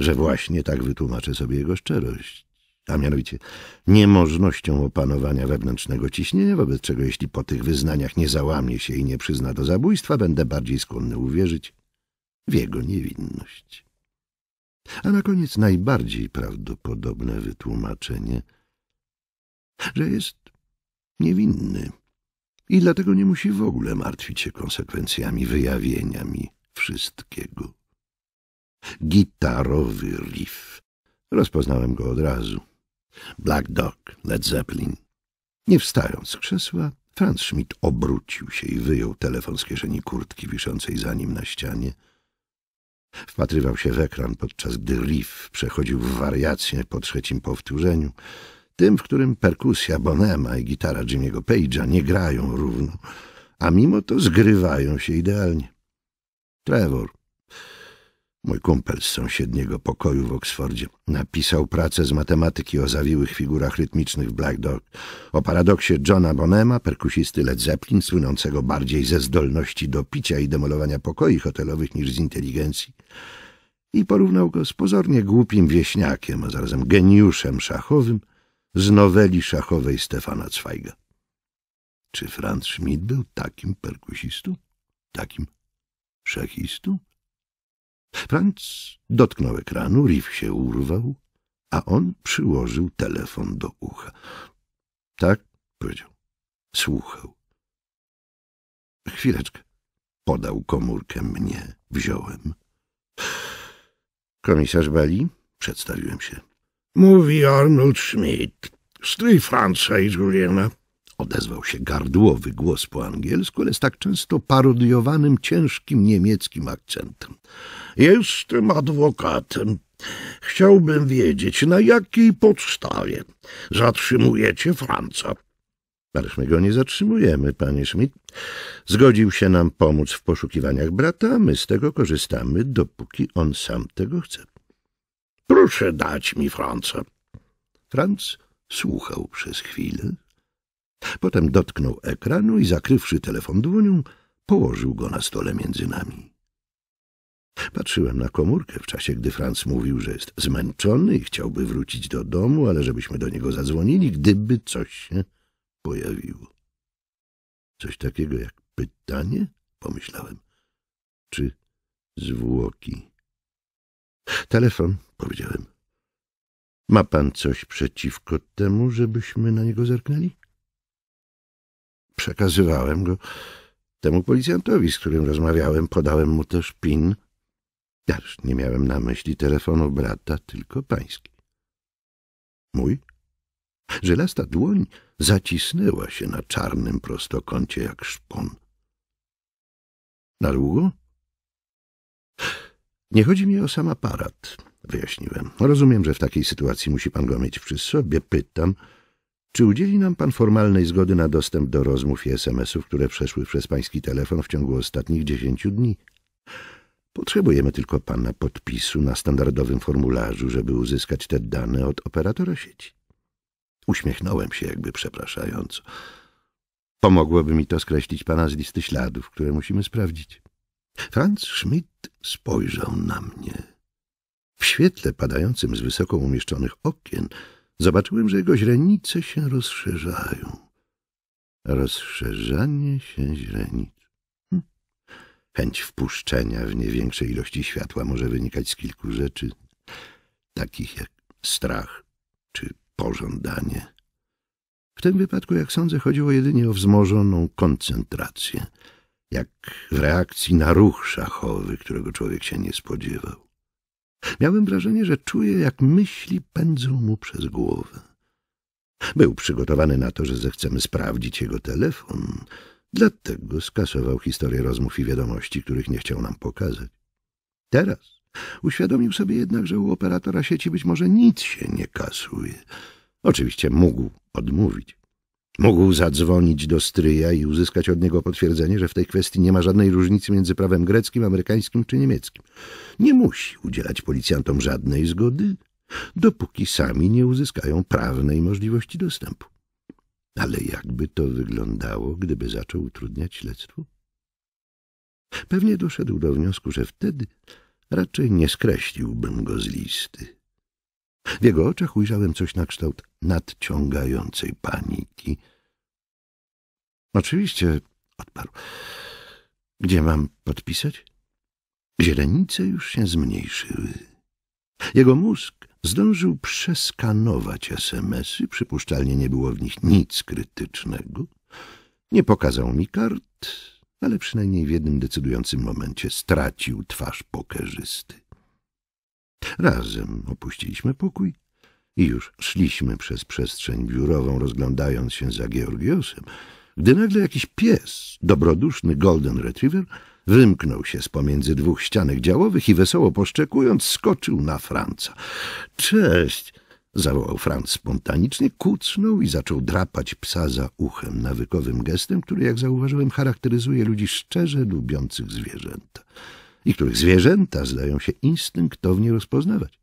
że właśnie tak wytłumaczę sobie jego szczerość, a mianowicie niemożnością opanowania wewnętrznego ciśnienia, wobec czego jeśli po tych wyznaniach nie załamie się i nie przyzna do zabójstwa, będę bardziej skłonny uwierzyć w jego niewinność. A na koniec najbardziej prawdopodobne wytłumaczenie, że jest niewinny i dlatego nie musi w ogóle martwić się konsekwencjami, wyjawieniami wszystkiego. Gitarowy riff. Rozpoznałem go od razu. Black Dog, Led Zeppelin. Nie wstając z krzesła, Franz Schmidt obrócił się i wyjął telefon z kieszeni kurtki wiszącej za nim na ścianie – Wpatrywał się w ekran, podczas gdy riff przechodził w wariację po trzecim powtórzeniu, tym, w którym perkusja Bonema i gitara Jimmy'ego Page'a nie grają równo, a mimo to zgrywają się idealnie. Trevor Mój kumpel z sąsiedniego pokoju w Oksfordzie napisał pracę z matematyki o zawiłych figurach rytmicznych w Black Dog, o paradoksie Johna Bonema, perkusisty Led Zeppelin, słynącego bardziej ze zdolności do picia i demolowania pokoi hotelowych niż z inteligencji, i porównał go z pozornie głupim wieśniakiem, a zarazem geniuszem szachowym z noweli szachowej Stefana Zweiga. Czy Franz Schmidt był takim perkusistą? Takim szachistą? Franc dotknął ekranu, riff się urwał, a on przyłożył telefon do ucha. — Tak — powiedział. — Słuchał. — Chwileczkę. Podał komórkę mnie. Wziąłem. — Komisarz Bali? — przedstawiłem się. — Mówi Arnold Schmidt. Stryj Franca i Juliana. Odezwał się gardłowy głos po angielsku, ale z tak często parodiowanym, ciężkim niemieckim akcentem. Jestem adwokatem. Chciałbym wiedzieć, na jakiej podstawie zatrzymujecie Franca. Ależ my go nie zatrzymujemy, panie Schmidt. Zgodził się nam pomóc w poszukiwaniach brata, my z tego korzystamy, dopóki on sam tego chce. Proszę dać mi Franca. Franc słuchał przez chwilę, Potem dotknął ekranu i zakrywszy telefon dłonią, położył go na stole między nami. Patrzyłem na komórkę w czasie, gdy Franz mówił, że jest zmęczony i chciałby wrócić do domu, ale żebyśmy do niego zadzwonili, gdyby coś się pojawiło. Coś takiego jak pytanie? Pomyślałem. Czy zwłoki? Telefon, powiedziałem. Ma pan coś przeciwko temu, żebyśmy na niego zerknęli? Przekazywałem go temu policjantowi, z którym rozmawiałem. Podałem mu też PIN. Ja już nie miałem na myśli telefonu brata, tylko pański. Mój? Żelasta dłoń zacisnęła się na czarnym prostokącie jak szpon. Na długo? Nie chodzi mi o sam aparat, wyjaśniłem. Rozumiem, że w takiej sytuacji musi pan go mieć przy sobie. Pytam, czy udzieli nam pan formalnej zgody na dostęp do rozmów i SMS-ów, które przeszły przez pański telefon w ciągu ostatnich dziesięciu dni? Potrzebujemy tylko pana podpisu na standardowym formularzu, żeby uzyskać te dane od operatora sieci. Uśmiechnąłem się jakby przepraszająco. Pomogłoby mi to skreślić pana z listy śladów, które musimy sprawdzić. Franz Schmidt spojrzał na mnie. W świetle padającym z wysoko umieszczonych okien Zobaczyłem, że jego źrenice się rozszerzają. Rozszerzanie się źrenic. Hm. Chęć wpuszczenia w niewiększej ilości światła może wynikać z kilku rzeczy, takich jak strach czy pożądanie. W tym wypadku, jak sądzę, chodziło jedynie o wzmożoną koncentrację, jak w reakcji na ruch szachowy, którego człowiek się nie spodziewał. Miałem wrażenie, że czuje, jak myśli pędzą mu przez głowę. Był przygotowany na to, że zechcemy sprawdzić jego telefon, dlatego skasował historię rozmów i wiadomości, których nie chciał nam pokazać. Teraz uświadomił sobie jednak, że u operatora sieci być może nic się nie kasuje. Oczywiście mógł odmówić. Mógł zadzwonić do stryja i uzyskać od niego potwierdzenie, że w tej kwestii nie ma żadnej różnicy między prawem greckim, amerykańskim czy niemieckim. Nie musi udzielać policjantom żadnej zgody, dopóki sami nie uzyskają prawnej możliwości dostępu. Ale jakby to wyglądało, gdyby zaczął utrudniać śledztwo? Pewnie doszedł do wniosku, że wtedy raczej nie skreśliłbym go z listy. W jego oczach ujrzałem coś na kształt nadciągającej paniki. Oczywiście, odparł. Gdzie mam podpisać? Zielenice już się zmniejszyły. Jego mózg zdążył przeskanować SMS-y, przypuszczalnie nie było w nich nic krytycznego. Nie pokazał mi kart, ale przynajmniej w jednym decydującym momencie stracił twarz pokerzysty. Razem opuściliśmy pokój i już szliśmy przez przestrzeń biurową, rozglądając się za Georgiosem, gdy nagle jakiś pies, dobroduszny golden retriever, wymknął się z pomiędzy dwóch ścianek działowych i wesoło poszczekując skoczył na Franca. — Cześć! — zawołał Franc spontanicznie, kucnął i zaczął drapać psa za uchem nawykowym gestem, który, jak zauważyłem, charakteryzuje ludzi szczerze lubiących zwierzęta i których zwierzęta zdają się instynktownie rozpoznawać.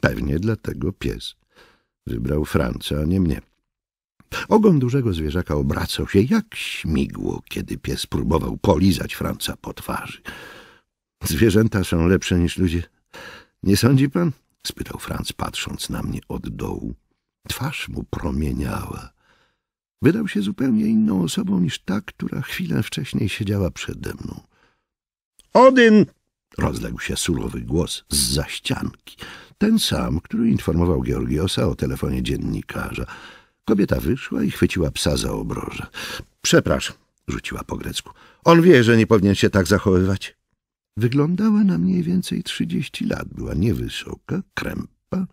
Pewnie dlatego pies wybrał Franca, a nie mnie. Ogon dużego zwierzaka obracał się jak śmigło, kiedy pies próbował polizać Franca po twarzy. Zwierzęta są lepsze niż ludzie. Nie sądzi pan? spytał Franc, patrząc na mnie od dołu. Twarz mu promieniała. Wydał się zupełnie inną osobą niż ta, która chwilę wcześniej siedziała przede mną. Odyn! Rozległ się surowy głos z za ścianki. Ten sam, który informował Georgiosa o telefonie dziennikarza. Kobieta wyszła i chwyciła psa za obroże. Przepraszam, rzuciła po grecku. On wie, że nie powinien się tak zachowywać. Wyglądała na mniej więcej trzydzieści lat. Była niewysoka, krępa,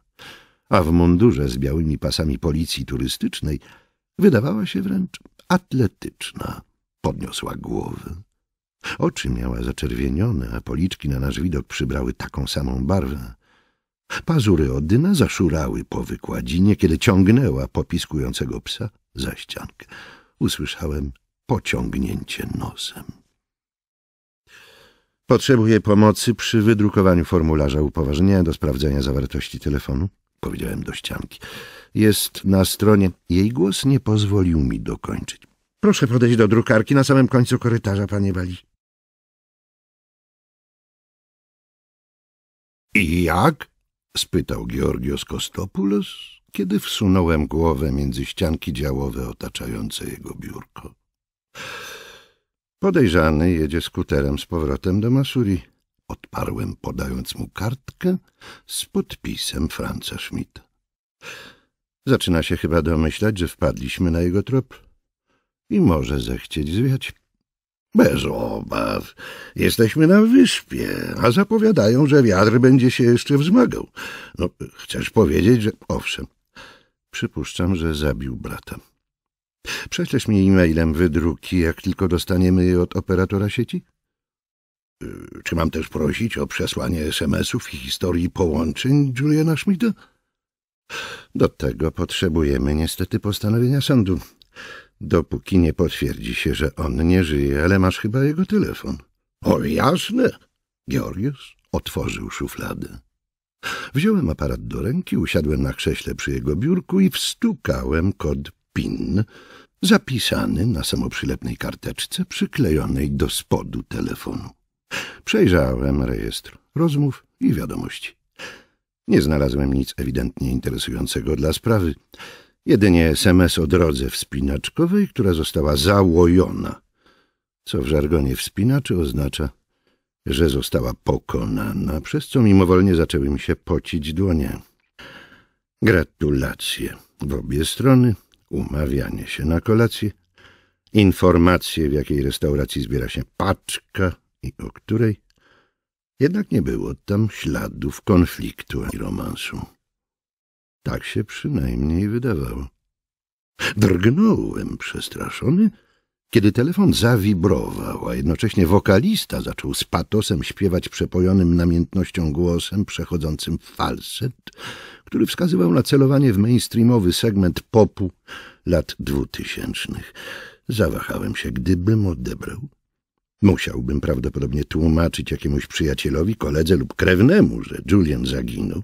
a w mundurze z białymi pasami policji turystycznej wydawała się wręcz atletyczna. Podniosła głowę, Oczy miała zaczerwienione, a policzki na nasz widok przybrały taką samą barwę. Pazury Odyna zaszurały po wykładzinie, kiedy ciągnęła popiskującego psa za ściankę. Usłyszałem pociągnięcie nosem. Potrzebuję pomocy przy wydrukowaniu formularza upoważnienia do sprawdzenia zawartości telefonu, powiedziałem do ścianki. Jest na stronie. Jej głos nie pozwolił mi dokończyć. Proszę podejść do drukarki na samym końcu korytarza, panie Bali. I jak? spytał Georgios Kostopoulos, kiedy wsunąłem głowę między ścianki działowe otaczające jego biurko. Podejrzany jedzie skuterem z powrotem do Masuri. Odparłem, podając mu kartkę z podpisem Franca Schmidta. Zaczyna się chyba domyślać, że wpadliśmy na jego trop i może zechcieć zwiać bez obaw. Jesteśmy na wyspie, a zapowiadają, że wiatr będzie się jeszcze wzmagał. No, chcesz powiedzieć, że... Owszem. Przypuszczam, że zabił brata. Prześlesz mi e-mailem wydruki, jak tylko dostaniemy je od operatora sieci? Y, czy mam też prosić o przesłanie SMS-ów i historii połączeń Juliana Schmidta? Do tego potrzebujemy niestety postanowienia sądu dopóki nie potwierdzi się, że on nie żyje, ale masz chyba jego telefon. O, jasne. Georgius otworzył szufladę. Wziąłem aparat do ręki, usiadłem na krześle przy jego biurku i wstukałem kod PIN, zapisany na samoprzylepnej karteczce przyklejonej do spodu telefonu. Przejrzałem rejestr rozmów i wiadomości. Nie znalazłem nic ewidentnie interesującego dla sprawy. Jedynie SMS o drodze wspinaczkowej, która została załojona, co w żargonie wspinaczy oznacza, że została pokonana, przez co mimowolnie zaczęły mi się pocić dłonie. Gratulacje w obie strony, umawianie się na kolację, informacje, w jakiej restauracji zbiera się paczka i o której. Jednak nie było tam śladów konfliktu i romansu. Tak się przynajmniej wydawało. Drgnąłem przestraszony, kiedy telefon zawibrował, a jednocześnie wokalista zaczął z patosem śpiewać przepojonym namiętnością głosem przechodzącym w falset, który wskazywał na celowanie w mainstreamowy segment popu lat dwutysięcznych. Zawahałem się, gdybym odebrał. Musiałbym prawdopodobnie tłumaczyć jakiemuś przyjacielowi, koledze lub krewnemu, że Julian zaginął,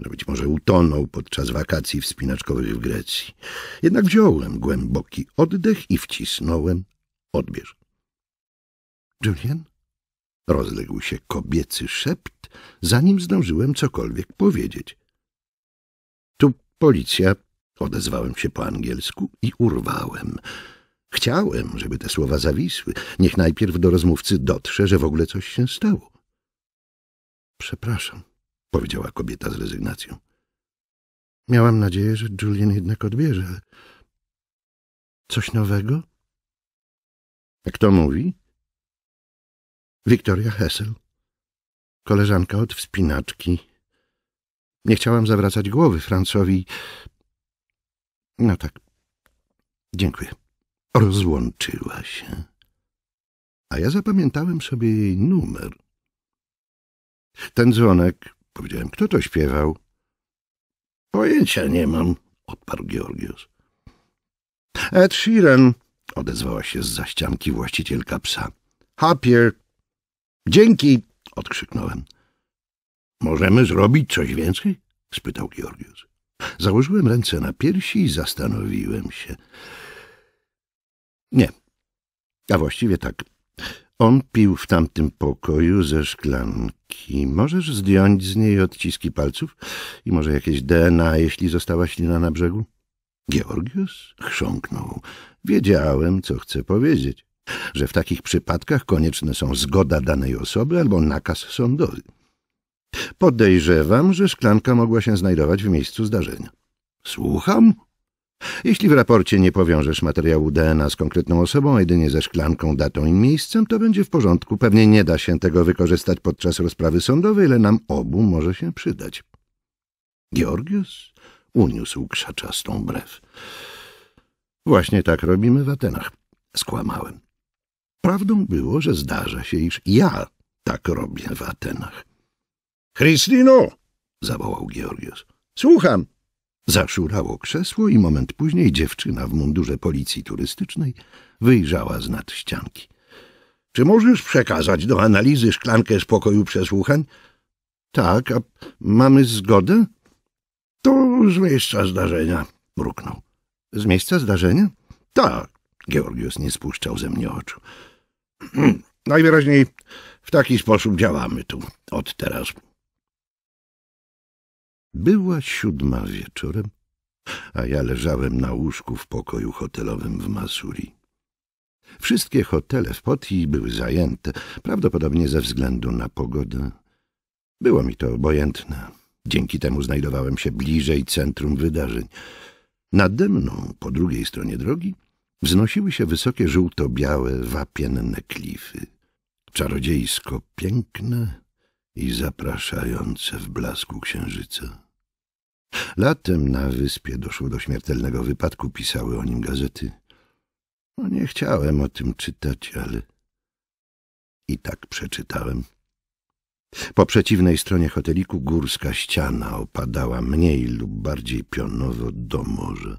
że no być może utonął podczas wakacji wspinaczkowych w Grecji. Jednak wziąłem głęboki oddech i wcisnąłem odbierz. Julian? Rozległ się kobiecy szept, zanim zdążyłem cokolwiek powiedzieć. Tu policja, odezwałem się po angielsku i urwałem. Chciałem, żeby te słowa zawisły. Niech najpierw do rozmówcy dotrze, że w ogóle coś się stało. Przepraszam, powiedziała kobieta z rezygnacją. Miałam nadzieję, że Julian jednak odbierze. Coś nowego? Kto mówi? Wiktoria Hessel. Koleżanka od wspinaczki. Nie chciałam zawracać głowy Francowi. No tak. Dziękuję. Rozłączyła się. A ja zapamiętałem sobie jej numer. Ten dzwonek Powiedziałem, kto to śpiewał? Pojęcia nie mam, odparł Georgius. Ed Sheeran, odezwała się z zaścianki właścicielka psa. Happier. Dzięki, odkrzyknąłem. Możemy zrobić coś więcej? spytał Georgius. Założyłem ręce na piersi i zastanowiłem się. Nie, a właściwie tak. On pił w tamtym pokoju ze szklanki. Możesz zdjąć z niej odciski palców i może jakieś DNA, jeśli została ślina na brzegu? Georgius chrząknął. Wiedziałem, co chcę powiedzieć, że w takich przypadkach konieczne są zgoda danej osoby albo nakaz sądowy. Podejrzewam, że szklanka mogła się znajdować w miejscu zdarzenia. Słucham? Jeśli w raporcie nie powiążesz materiału DNA z konkretną osobą, a jedynie ze szklanką, datą i miejscem, to będzie w porządku. Pewnie nie da się tego wykorzystać podczas rozprawy sądowej, ale nam obu może się przydać. Georgius uniósł krzaczastą brew. Właśnie tak robimy w Atenach. Skłamałem. Prawdą było, że zdarza się, iż ja tak robię w Atenach. — Christino! — zawołał Georgius. Słucham! — Zaszurało krzesło i moment później dziewczyna w mundurze policji turystycznej wyjrzała z nad ścianki. — Czy możesz przekazać do analizy szklankę z pokoju przesłuchań? — Tak, a mamy zgodę? — To z miejsca zdarzenia — mruknął. — Z miejsca zdarzenia? — Tak — Georgios nie spuszczał ze mnie oczu. — hmm, Najwyraźniej w taki sposób działamy tu od teraz. Była siódma wieczorem, a ja leżałem na łóżku w pokoju hotelowym w Masuri. Wszystkie hotele w Potii były zajęte, prawdopodobnie ze względu na pogodę. Było mi to obojętne. Dzięki temu znajdowałem się bliżej centrum wydarzeń. Nade mną, po drugiej stronie drogi, wznosiły się wysokie żółto-białe wapienne klify. Czarodziejsko piękne, i zapraszające w blasku księżyca. Latem na wyspie doszło do śmiertelnego wypadku, pisały o nim gazety. No nie chciałem o tym czytać, ale i tak przeczytałem. Po przeciwnej stronie hoteliku górska ściana opadała mniej lub bardziej pionowo do morza.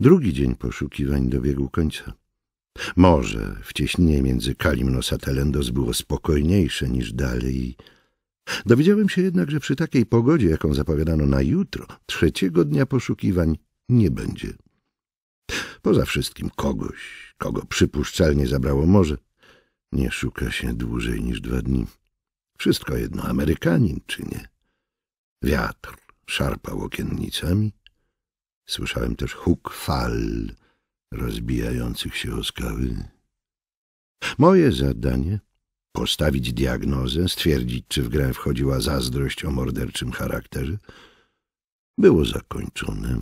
Drugi dzień poszukiwań dobiegł końca. Może cieśninie między Kalimnos a Telendos było spokojniejsze niż dalej. Dowiedziałem się jednak, że przy takiej pogodzie, jaką zapowiadano na jutro, trzeciego dnia poszukiwań nie będzie. Poza wszystkim kogoś, kogo przypuszczalnie zabrało morze, nie szuka się dłużej niż dwa dni. Wszystko jedno, Amerykanin czy nie. Wiatr szarpał okiennicami. Słyszałem też huk fal rozbijających się o skały. Moje zadanie — postawić diagnozę, stwierdzić, czy w grę wchodziła zazdrość o morderczym charakterze — było zakończone.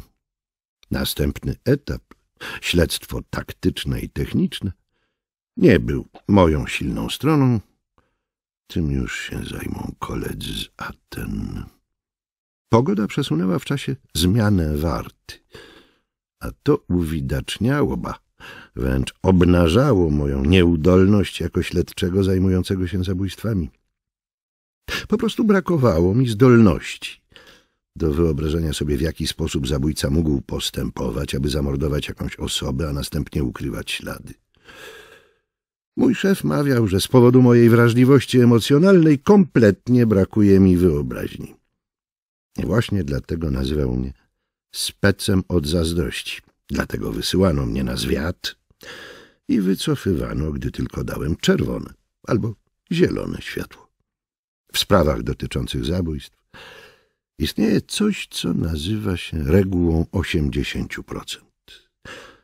Następny etap, śledztwo taktyczne i techniczne, nie był moją silną stroną. Tym już się zajmą koledzy z Aten. Pogoda przesunęła w czasie zmianę warty — a to uwidaczniało, ba, wręcz obnażało moją nieudolność jako śledczego zajmującego się zabójstwami. Po prostu brakowało mi zdolności do wyobrażenia sobie, w jaki sposób zabójca mógł postępować, aby zamordować jakąś osobę, a następnie ukrywać ślady. Mój szef mawiał, że z powodu mojej wrażliwości emocjonalnej kompletnie brakuje mi wyobraźni. Właśnie dlatego nazywał mnie specem od zazdrości. Dlatego wysyłano mnie na zwiat i wycofywano, gdy tylko dałem czerwone albo zielone światło. W sprawach dotyczących zabójstw istnieje coś, co nazywa się regułą 80%.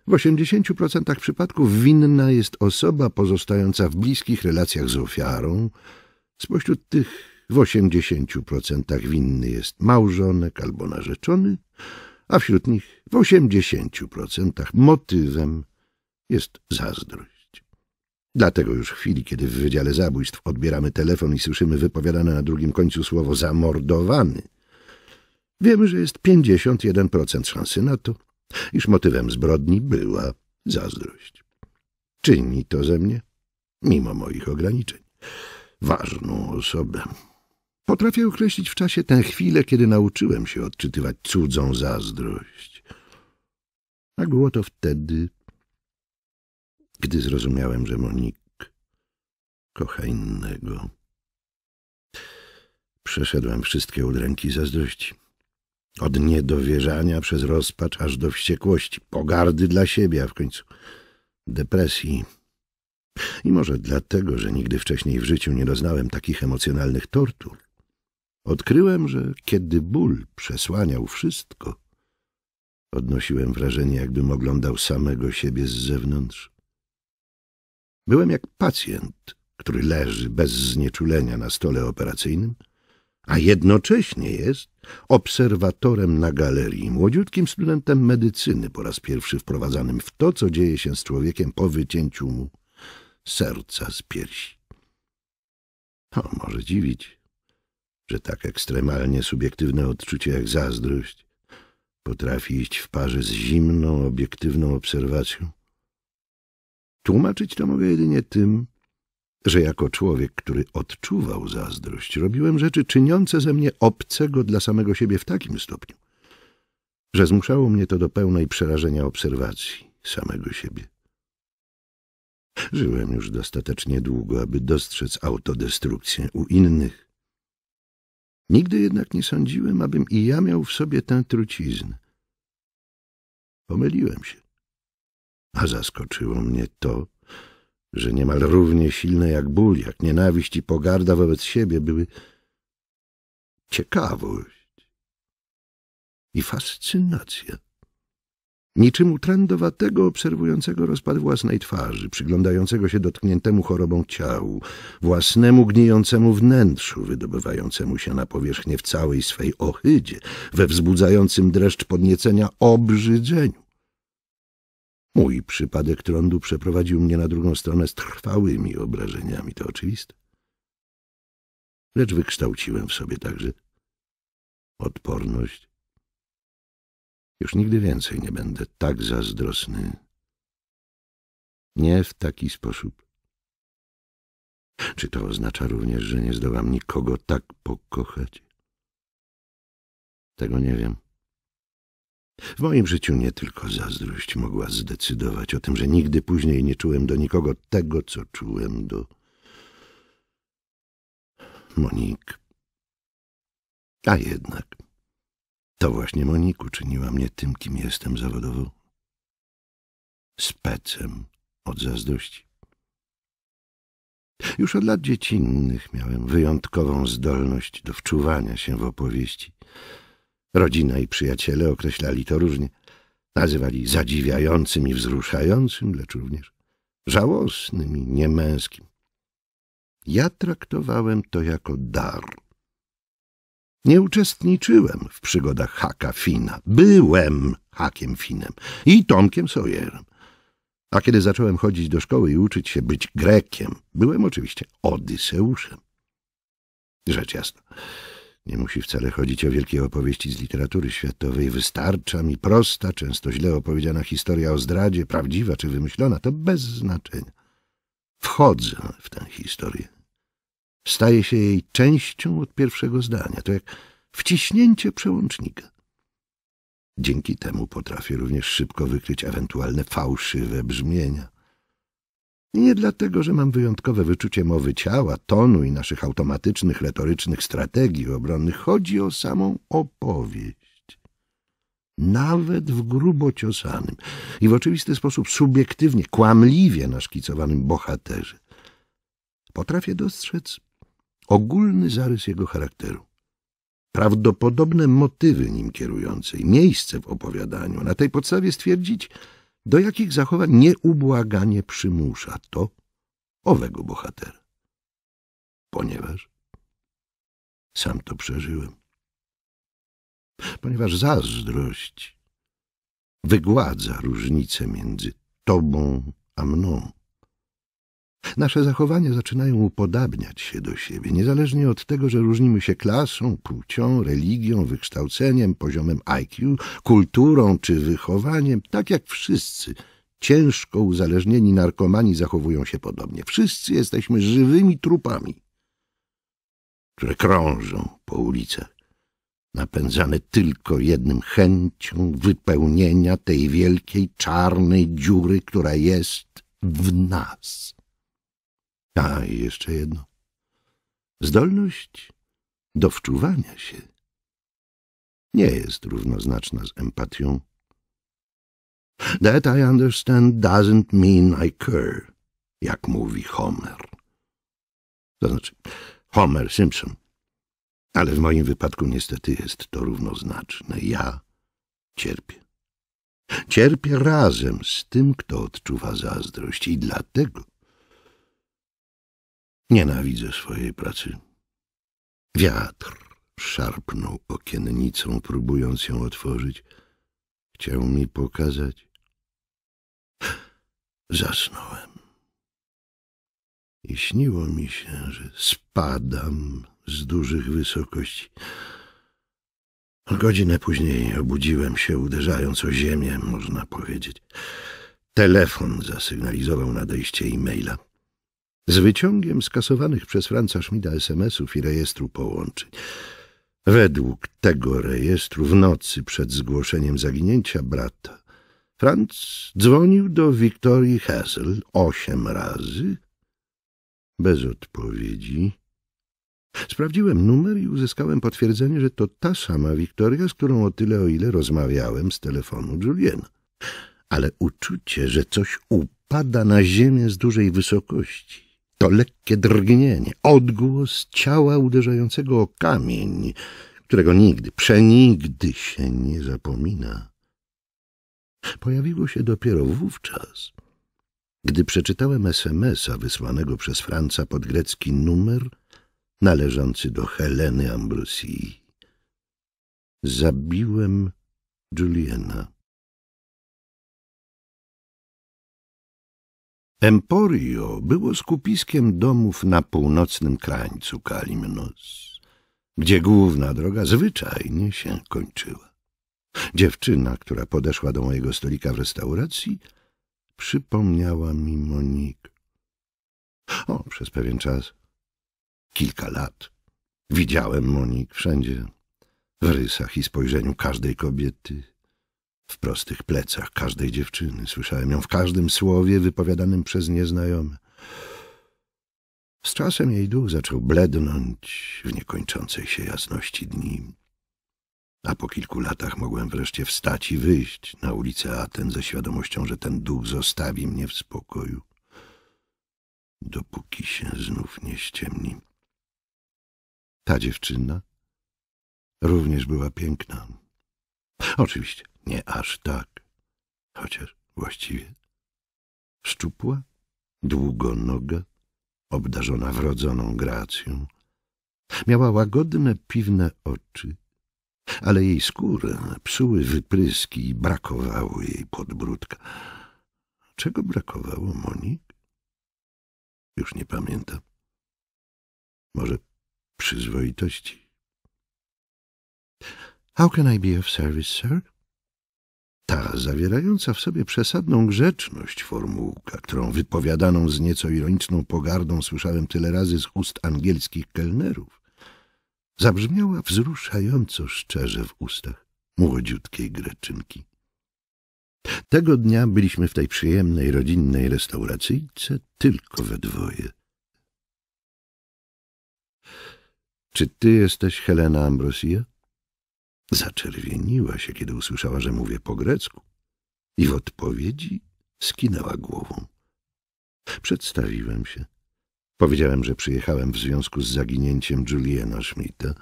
W 80% przypadków winna jest osoba pozostająca w bliskich relacjach z ofiarą. Spośród tych w 80% winny jest małżonek albo narzeczony, a wśród nich w 80% motywem jest zazdrość. Dlatego już w chwili, kiedy w Wydziale Zabójstw odbieramy telefon i słyszymy wypowiadane na drugim końcu słowo zamordowany, wiemy, że jest 51% szansy na to, iż motywem zbrodni była zazdrość. Czyni to ze mnie, mimo moich ograniczeń, ważną osobę. Potrafię określić w czasie tę chwilę, kiedy nauczyłem się odczytywać cudzą zazdrość. Tak było to wtedy, gdy zrozumiałem, że Monik kocha innego. Przeszedłem wszystkie udręki zazdrości. Od niedowierzania przez rozpacz aż do wściekłości, pogardy dla siebie, a w końcu depresji. I może dlatego, że nigdy wcześniej w życiu nie doznałem takich emocjonalnych tortur, Odkryłem, że kiedy ból przesłaniał wszystko, odnosiłem wrażenie, jakbym oglądał samego siebie z zewnątrz. Byłem jak pacjent, który leży bez znieczulenia na stole operacyjnym, a jednocześnie jest obserwatorem na galerii, młodziutkim studentem medycyny po raz pierwszy wprowadzanym w to, co dzieje się z człowiekiem po wycięciu mu serca z piersi. To może dziwić, że tak ekstremalnie subiektywne odczucie jak zazdrość potrafi iść w parze z zimną, obiektywną obserwacją? Tłumaczyć to mogę jedynie tym, że jako człowiek, który odczuwał zazdrość, robiłem rzeczy czyniące ze mnie obcego dla samego siebie w takim stopniu, że zmuszało mnie to do pełnej przerażenia obserwacji samego siebie. Żyłem już dostatecznie długo, aby dostrzec autodestrukcję u innych, Nigdy jednak nie sądziłem, abym i ja miał w sobie tę truciznę. Pomyliłem się. A zaskoczyło mnie to, że niemal równie silne jak ból, jak nienawiść i pogarda wobec siebie były ciekawość i fascynacja niczym trendowatego obserwującego rozpad własnej twarzy, przyglądającego się dotkniętemu chorobą ciału, własnemu gnijącemu wnętrzu, wydobywającemu się na powierzchnię w całej swej ohydzie, we wzbudzającym dreszcz podniecenia obrzydzeniu. Mój przypadek trądu przeprowadził mnie na drugą stronę z trwałymi obrażeniami, to oczywiste. Lecz wykształciłem w sobie także odporność już nigdy więcej nie będę tak zazdrosny. Nie w taki sposób. Czy to oznacza również, że nie zdołam nikogo tak pokochać? Tego nie wiem. W moim życiu nie tylko zazdrość mogła zdecydować o tym, że nigdy później nie czułem do nikogo tego, co czułem do Monik. A jednak... To właśnie Moniku czyniła mnie tym, kim jestem zawodowo. Specem od zazdrości. Już od lat dziecinnych miałem wyjątkową zdolność do wczuwania się w opowieści. Rodzina i przyjaciele określali to różnie. Nazywali zadziwiającym i wzruszającym, lecz również żałosnym i niemęskim. Ja traktowałem to jako dar – nie uczestniczyłem w przygodach Haka Fina. Byłem Hakiem Finem i Tomkiem Sawyerem. A kiedy zacząłem chodzić do szkoły i uczyć się być Grekiem, byłem oczywiście Odyseuszem. Rzecz jasna, nie musi wcale chodzić o wielkie opowieści z literatury światowej. Wystarcza mi prosta, często źle opowiedziana historia o zdradzie, prawdziwa czy wymyślona, to bez znaczenia. Wchodzę w tę historię Staje się jej częścią od pierwszego zdania. To jak wciśnięcie przełącznika. Dzięki temu potrafię również szybko wykryć ewentualne fałszywe brzmienia. Nie dlatego, że mam wyjątkowe wyczucie mowy ciała, tonu i naszych automatycznych, retorycznych strategii obronnych. Chodzi o samą opowieść. Nawet w grubo ciosanym i w oczywisty sposób subiektywnie, kłamliwie naszkicowanym bohaterze potrafię dostrzec ogólny zarys jego charakteru, prawdopodobne motywy nim kierujące miejsce w opowiadaniu. Na tej podstawie stwierdzić, do jakich zachowań nieubłaganie przymusza to owego bohatera. Ponieważ sam to przeżyłem. Ponieważ zazdrość wygładza różnicę między tobą a mną. Nasze zachowania zaczynają upodabniać się do siebie, niezależnie od tego, że różnimy się klasą, płcią, religią, wykształceniem, poziomem IQ, kulturą czy wychowaniem, tak jak wszyscy – ciężko uzależnieni narkomani zachowują się podobnie. Wszyscy jesteśmy żywymi trupami, które krążą po ulicach, napędzane tylko jednym chęcią wypełnienia tej wielkiej czarnej dziury, która jest w nas. A i jeszcze jedno. Zdolność do wczuwania się nie jest równoznaczna z empatią. That I understand doesn't mean I care, jak mówi Homer. To znaczy Homer Simpson. Ale w moim wypadku niestety jest to równoznaczne. Ja cierpię. Cierpię razem z tym, kto odczuwa zazdrość i dlatego Nienawidzę swojej pracy. Wiatr szarpnął okiennicą, próbując ją otworzyć. Chciał mi pokazać. Zasnąłem. I śniło mi się, że spadam z dużych wysokości. Godzinę później obudziłem się, uderzając o ziemię, można powiedzieć. Telefon zasygnalizował nadejście e-maila z wyciągiem skasowanych przez Franca Schmida SMS-ów i rejestru połączeń. Według tego rejestru w nocy przed zgłoszeniem zaginięcia brata Franz dzwonił do Wiktorii Hessel osiem razy bez odpowiedzi. Sprawdziłem numer i uzyskałem potwierdzenie, że to ta sama Wiktoria, z którą o tyle o ile rozmawiałem z telefonu Juliena. Ale uczucie, że coś upada na ziemię z dużej wysokości to lekkie drgnienie, odgłos ciała uderzającego o kamień, którego nigdy, przenigdy się nie zapomina. Pojawiło się dopiero wówczas, gdy przeczytałem SMS-a wysłanego przez Franca pod grecki numer należący do Heleny Ambrosii. Zabiłem Juliana. Emporio było skupiskiem domów na północnym krańcu Kalimnos, gdzie główna droga zwyczajnie się kończyła. Dziewczyna, która podeszła do mojego stolika w restauracji, przypomniała mi Monik. O, przez pewien czas, kilka lat, widziałem Monik wszędzie, w rysach i spojrzeniu każdej kobiety w prostych plecach każdej dziewczyny. Słyszałem ją w każdym słowie wypowiadanym przez nieznajome. Z czasem jej duch zaczął blednąć w niekończącej się jasności dni. A po kilku latach mogłem wreszcie wstać i wyjść na ulicę Aten ze świadomością, że ten duch zostawi mnie w spokoju, dopóki się znów nie ściemni. Ta dziewczyna również była piękna. Oczywiście. Nie aż tak, chociaż właściwie. Szczupła, długonoga, obdarzona wrodzoną gracją. Miała łagodne, piwne oczy, ale jej skórę psuły wypryski i brakowało jej podbródka. Czego brakowało Monik? Już nie pamiętam. Może przyzwoitości. How can I be of service, sir? Ta, zawierająca w sobie przesadną grzeczność formułka, którą wypowiadaną z nieco ironiczną pogardą słyszałem tyle razy z ust angielskich kelnerów, zabrzmiała wzruszająco szczerze w ustach młodziutkiej Greczynki. Tego dnia byliśmy w tej przyjemnej, rodzinnej restauracyjce tylko we dwoje. — Czy ty jesteś Helena Ambrosia? — Zaczerwieniła się, kiedy usłyszała, że mówię po grecku i w odpowiedzi skinęła głową. Przedstawiłem się. Powiedziałem, że przyjechałem w związku z zaginięciem Juliana Schmidta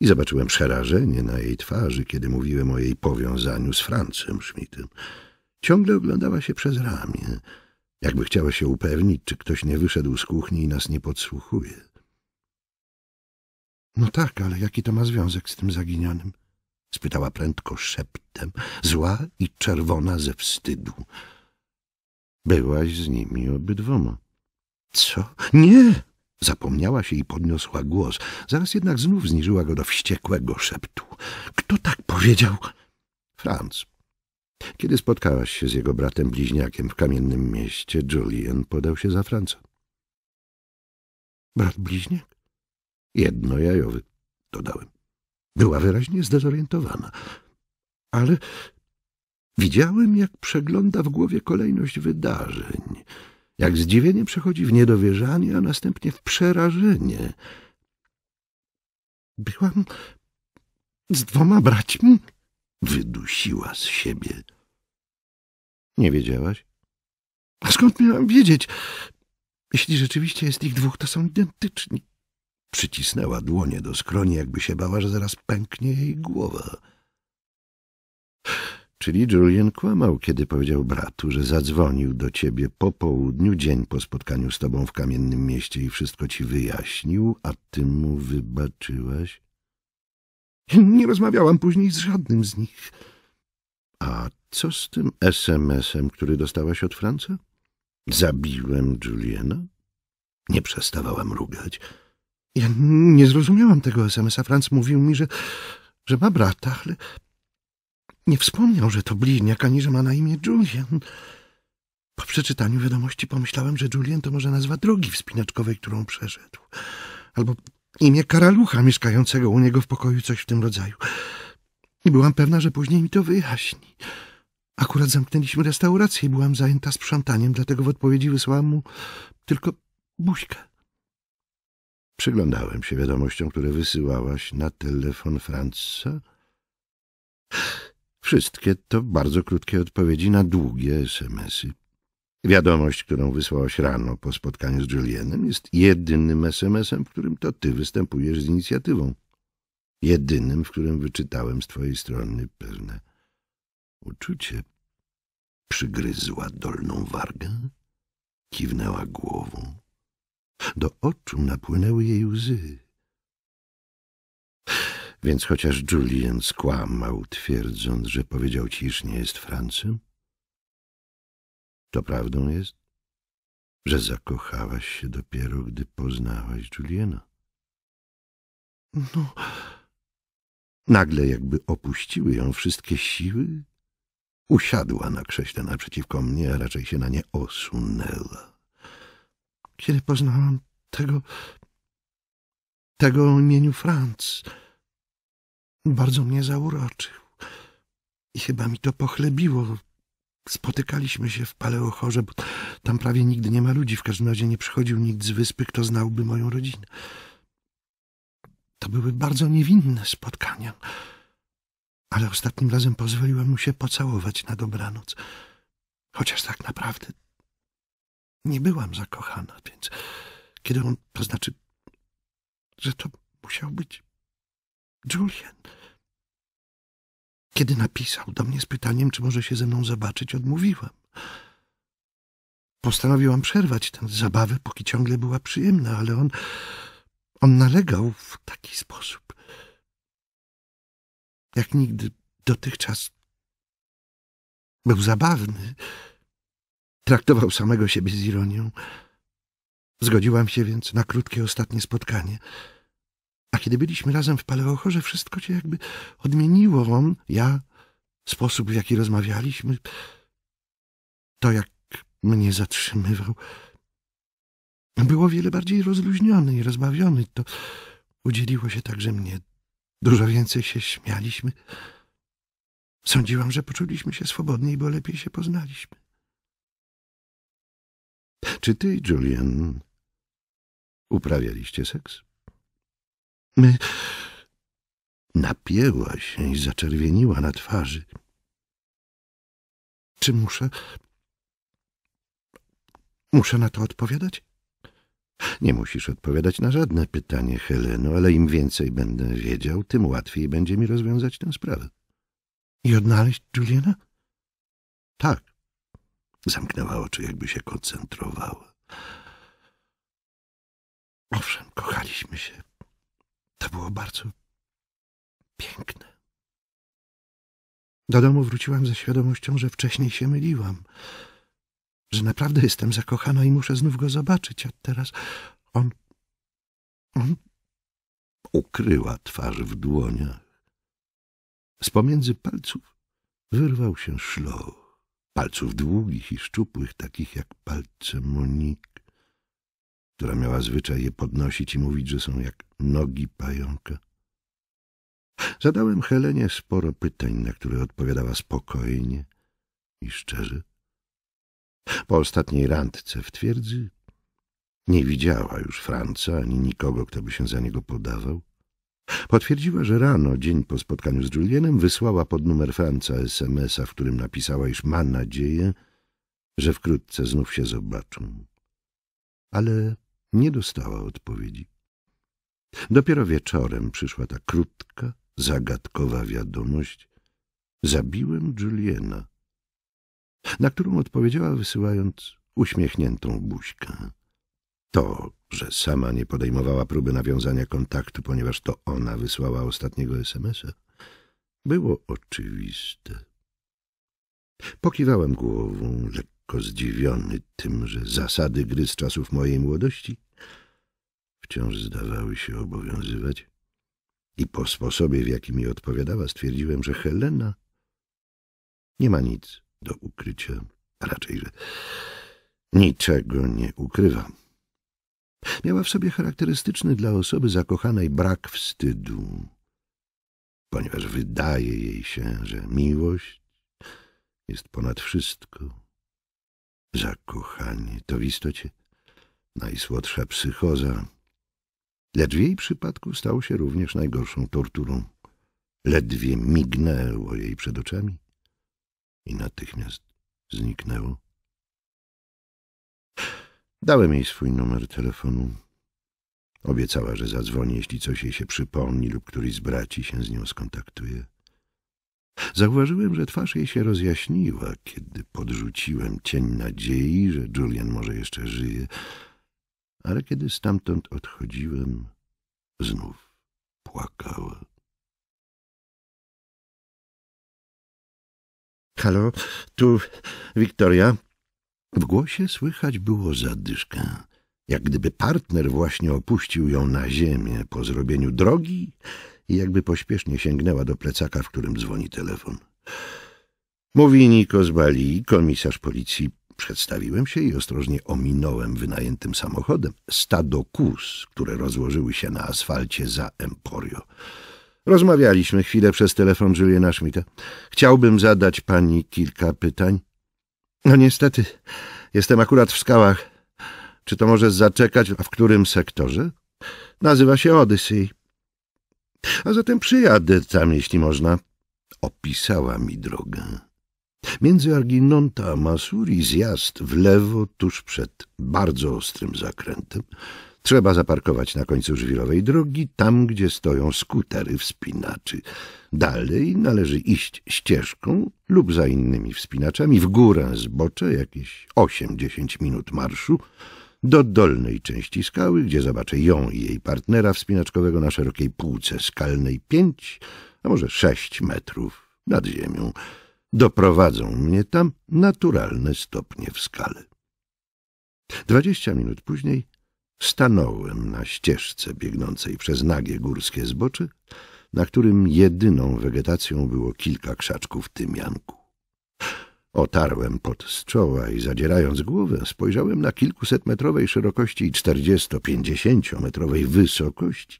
i zobaczyłem przerażenie na jej twarzy, kiedy mówiłem o jej powiązaniu z Francem Schmidtem. Ciągle oglądała się przez ramię, jakby chciała się upewnić, czy ktoś nie wyszedł z kuchni i nas nie podsłuchuje. — No tak, ale jaki to ma związek z tym zaginionym? — spytała prędko szeptem, zła i czerwona ze wstydu. Byłaś z nimi obydwoma. Co? Nie! Zapomniała się i podniosła głos. Zaraz jednak znów zniżyła go do wściekłego szeptu. Kto tak powiedział? Franz. Kiedy spotkałaś się z jego bratem bliźniakiem w kamiennym mieście, Julian podał się za Franca. Brat bliźniak? Jednojajowy, dodałem. Była wyraźnie zdezorientowana. Ale widziałem, jak przegląda w głowie kolejność wydarzeń, jak zdziwienie przechodzi w niedowierzanie, a następnie w przerażenie. Byłam z dwoma braćmi? Wydusiła z siebie. Nie wiedziałaś? A skąd miałam wiedzieć? Jeśli rzeczywiście jest ich dwóch, to są identyczni. Przycisnęła dłonie do skroni, jakby się bała, że zaraz pęknie jej głowa. Czyli Julian kłamał, kiedy powiedział bratu, że zadzwonił do ciebie po południu, dzień po spotkaniu z tobą w kamiennym mieście i wszystko ci wyjaśnił, a ty mu wybaczyłaś? Nie rozmawiałam później z żadnym z nich. A co z tym SMS-em, który dostałaś od Franca? Zabiłem Juliana? Nie przestawała mrugać. Ja nie zrozumiałam tego SMS-a. Franc mówił mi, że, że ma brata, ale nie wspomniał, że to bliźniak ani że ma na imię Julian. Po przeczytaniu wiadomości pomyślałem, że Julian to może nazwa drogi wspinaczkowej, którą przeszedł. Albo imię karalucha mieszkającego u niego w pokoju, coś w tym rodzaju. I byłam pewna, że później mi to wyjaśni. Akurat zamknęliśmy restaurację i byłam zajęta sprzątaniem, dlatego w odpowiedzi wysłałam mu tylko buźkę. Przyglądałem się wiadomościom, które wysyłałaś na telefon Franca. Wszystkie to bardzo krótkie odpowiedzi na długie SMSy. Wiadomość, którą wysłałaś rano po spotkaniu z Julienem, jest jedynym SMS-em, w którym to ty występujesz z inicjatywą. Jedynym, w którym wyczytałem z twojej strony pewne uczucie. Przygryzła dolną wargę, kiwnęła głową. Do oczu napłynęły jej łzy. Więc chociaż Julian skłamał, twierdząc, że powiedział ci, iż nie jest Francją, to prawdą jest, że zakochałaś się dopiero, gdy poznałaś Juliana. No... Nagle jakby opuściły ją wszystkie siły, usiadła na krześle naprzeciwko mnie, a raczej się na nie osunęła kiedy poznałam tego... tego o imieniu Franc. Bardzo mnie zauroczył. I chyba mi to pochlebiło. Spotykaliśmy się w Paleochorze, bo tam prawie nigdy nie ma ludzi. W każdym razie nie przychodził nikt z wyspy, kto znałby moją rodzinę. To były bardzo niewinne spotkania. Ale ostatnim razem pozwoliłem mu się pocałować na dobranoc. Chociaż tak naprawdę nie byłam zakochana, więc kiedy on, to znaczy, że to musiał być Julian. Kiedy napisał do mnie z pytaniem, czy może się ze mną zobaczyć, odmówiłam. Postanowiłam przerwać tę zabawę, póki ciągle była przyjemna, ale on... on nalegał w taki sposób. Jak nigdy dotychczas był zabawny. Traktował samego siebie z ironią. Zgodziłam się więc na krótkie ostatnie spotkanie. A kiedy byliśmy razem w Paleochorze, wszystko cię jakby odmieniło. On, ja, sposób, w jaki rozmawialiśmy, to jak mnie zatrzymywał. Było wiele bardziej rozluźniony i rozbawiony. To udzieliło się także mnie. Dużo więcej się śmialiśmy. Sądziłam, że poczuliśmy się swobodniej, bo lepiej się poznaliśmy. Czy ty, Julian, uprawialiście seks? My... Napięła się i zaczerwieniła na twarzy. Czy muszę... Muszę na to odpowiadać? Nie musisz odpowiadać na żadne pytanie, Heleno, ale im więcej będę wiedział, tym łatwiej będzie mi rozwiązać tę sprawę. I odnaleźć Juliana? Tak. Zamknęła oczy, jakby się koncentrowała. Owszem, kochaliśmy się. To było bardzo piękne. Do domu wróciłam ze świadomością, że wcześniej się myliłam, że naprawdę jestem zakochana i muszę znów go zobaczyć, a teraz on... on... Ukryła twarz w dłoniach. Z pomiędzy palców wyrwał się szloch palców długich i szczupłych, takich jak palce Monik, która miała zwyczaj je podnosić i mówić, że są jak nogi pająka. Zadałem Helenie sporo pytań, na które odpowiadała spokojnie i szczerze. Po ostatniej randce w twierdzy nie widziała już Franca ani nikogo, kto by się za niego podawał. Potwierdziła, że rano, dzień po spotkaniu z Julienem, wysłała pod numer Franca SMS-a, w którym napisała, iż ma nadzieję, że wkrótce znów się zobaczą. Ale nie dostała odpowiedzi. Dopiero wieczorem przyszła ta krótka, zagadkowa wiadomość. Zabiłem Juliena, na którą odpowiedziała wysyłając uśmiechniętą buźkę. To, że sama nie podejmowała próby nawiązania kontaktu, ponieważ to ona wysłała ostatniego SMS-a, było oczywiste. Pokiwałem głową, lekko zdziwiony tym, że zasady gry z czasów mojej młodości wciąż zdawały się obowiązywać. I po sposobie, w jaki mi odpowiadała, stwierdziłem, że Helena nie ma nic do ukrycia, a raczej, że niczego nie ukrywam. Miała w sobie charakterystyczny dla osoby zakochanej brak wstydu, ponieważ wydaje jej się, że miłość jest ponad wszystko. Zakochanie to w istocie najsłodsza psychoza, lecz w jej przypadku stało się również najgorszą torturą. Ledwie mignęło jej przed oczami i natychmiast zniknęło. Dałem jej swój numer telefonu. Obiecała, że zadzwoni, jeśli coś jej się przypomni lub któryś z braci się z nią skontaktuje. Zauważyłem, że twarz jej się rozjaśniła, kiedy podrzuciłem cień nadziei, że Julian może jeszcze żyje, ale kiedy stamtąd odchodziłem, znów płakała. Halo, tu Wiktoria. W głosie słychać było zadyszkę, jak gdyby partner właśnie opuścił ją na ziemię po zrobieniu drogi i jakby pośpiesznie sięgnęła do plecaka, w którym dzwoni telefon. Mówi Niko z Bali, komisarz policji. Przedstawiłem się i ostrożnie ominąłem wynajętym samochodem stado kus, które rozłożyły się na asfalcie za Emporio. Rozmawialiśmy chwilę przez telefon Juliana Schmidta. Chciałbym zadać pani kilka pytań. No niestety, jestem akurat w skałach. Czy to może zaczekać, a w którym sektorze? Nazywa się Odyssey. A zatem przyjadę tam, jeśli można. Opisała mi drogę. Między Arginonta a Masuri zjazd w lewo tuż przed bardzo ostrym zakrętem Trzeba zaparkować na końcu żwirowej drogi, tam gdzie stoją skutery wspinaczy. Dalej należy iść ścieżką lub za innymi wspinaczami w górę zbocze, jakieś 8-10 minut marszu, do dolnej części skały, gdzie zobaczę ją i jej partnera wspinaczkowego na szerokiej półce skalnej 5, a może 6 metrów nad ziemią. Doprowadzą mnie tam naturalne stopnie w skale. Dwadzieścia minut później Stanąłem na ścieżce biegnącej przez nagie górskie zbocze, na którym jedyną wegetacją było kilka krzaczków tymianku. Otarłem pot z czoła i zadzierając głowę spojrzałem na kilkusetmetrowej szerokości i czterdziesto-pięćdziesięciometrowej wysokości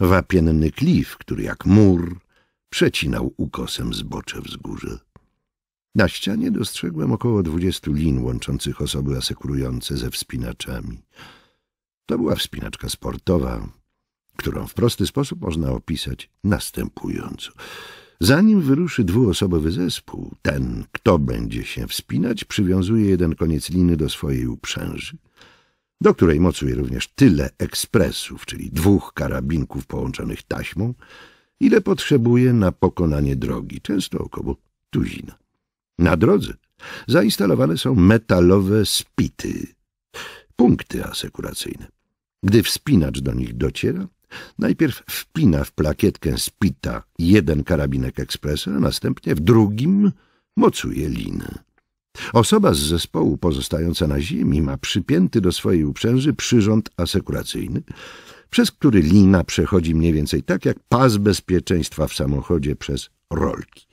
wapienny klif, który jak mur przecinał ukosem zbocze wzgórze. Na ścianie dostrzegłem około dwudziestu lin łączących osoby asekurujące ze wspinaczami. To była wspinaczka sportowa, którą w prosty sposób można opisać następująco. Zanim wyruszy dwuosobowy zespół, ten, kto będzie się wspinać, przywiązuje jeden koniec liny do swojej uprzęży, do której mocuje również tyle ekspresów, czyli dwóch karabinków połączonych taśmą, ile potrzebuje na pokonanie drogi, często około tuzina. Na drodze zainstalowane są metalowe spity, punkty asekuracyjne. Gdy wspinacz do nich dociera, najpierw wpina w plakietkę spita jeden karabinek ekspresa, a następnie w drugim mocuje linę. Osoba z zespołu pozostająca na ziemi ma przypięty do swojej uprzęży przyrząd asekuracyjny, przez który lina przechodzi mniej więcej tak jak pas bezpieczeństwa w samochodzie przez rolki.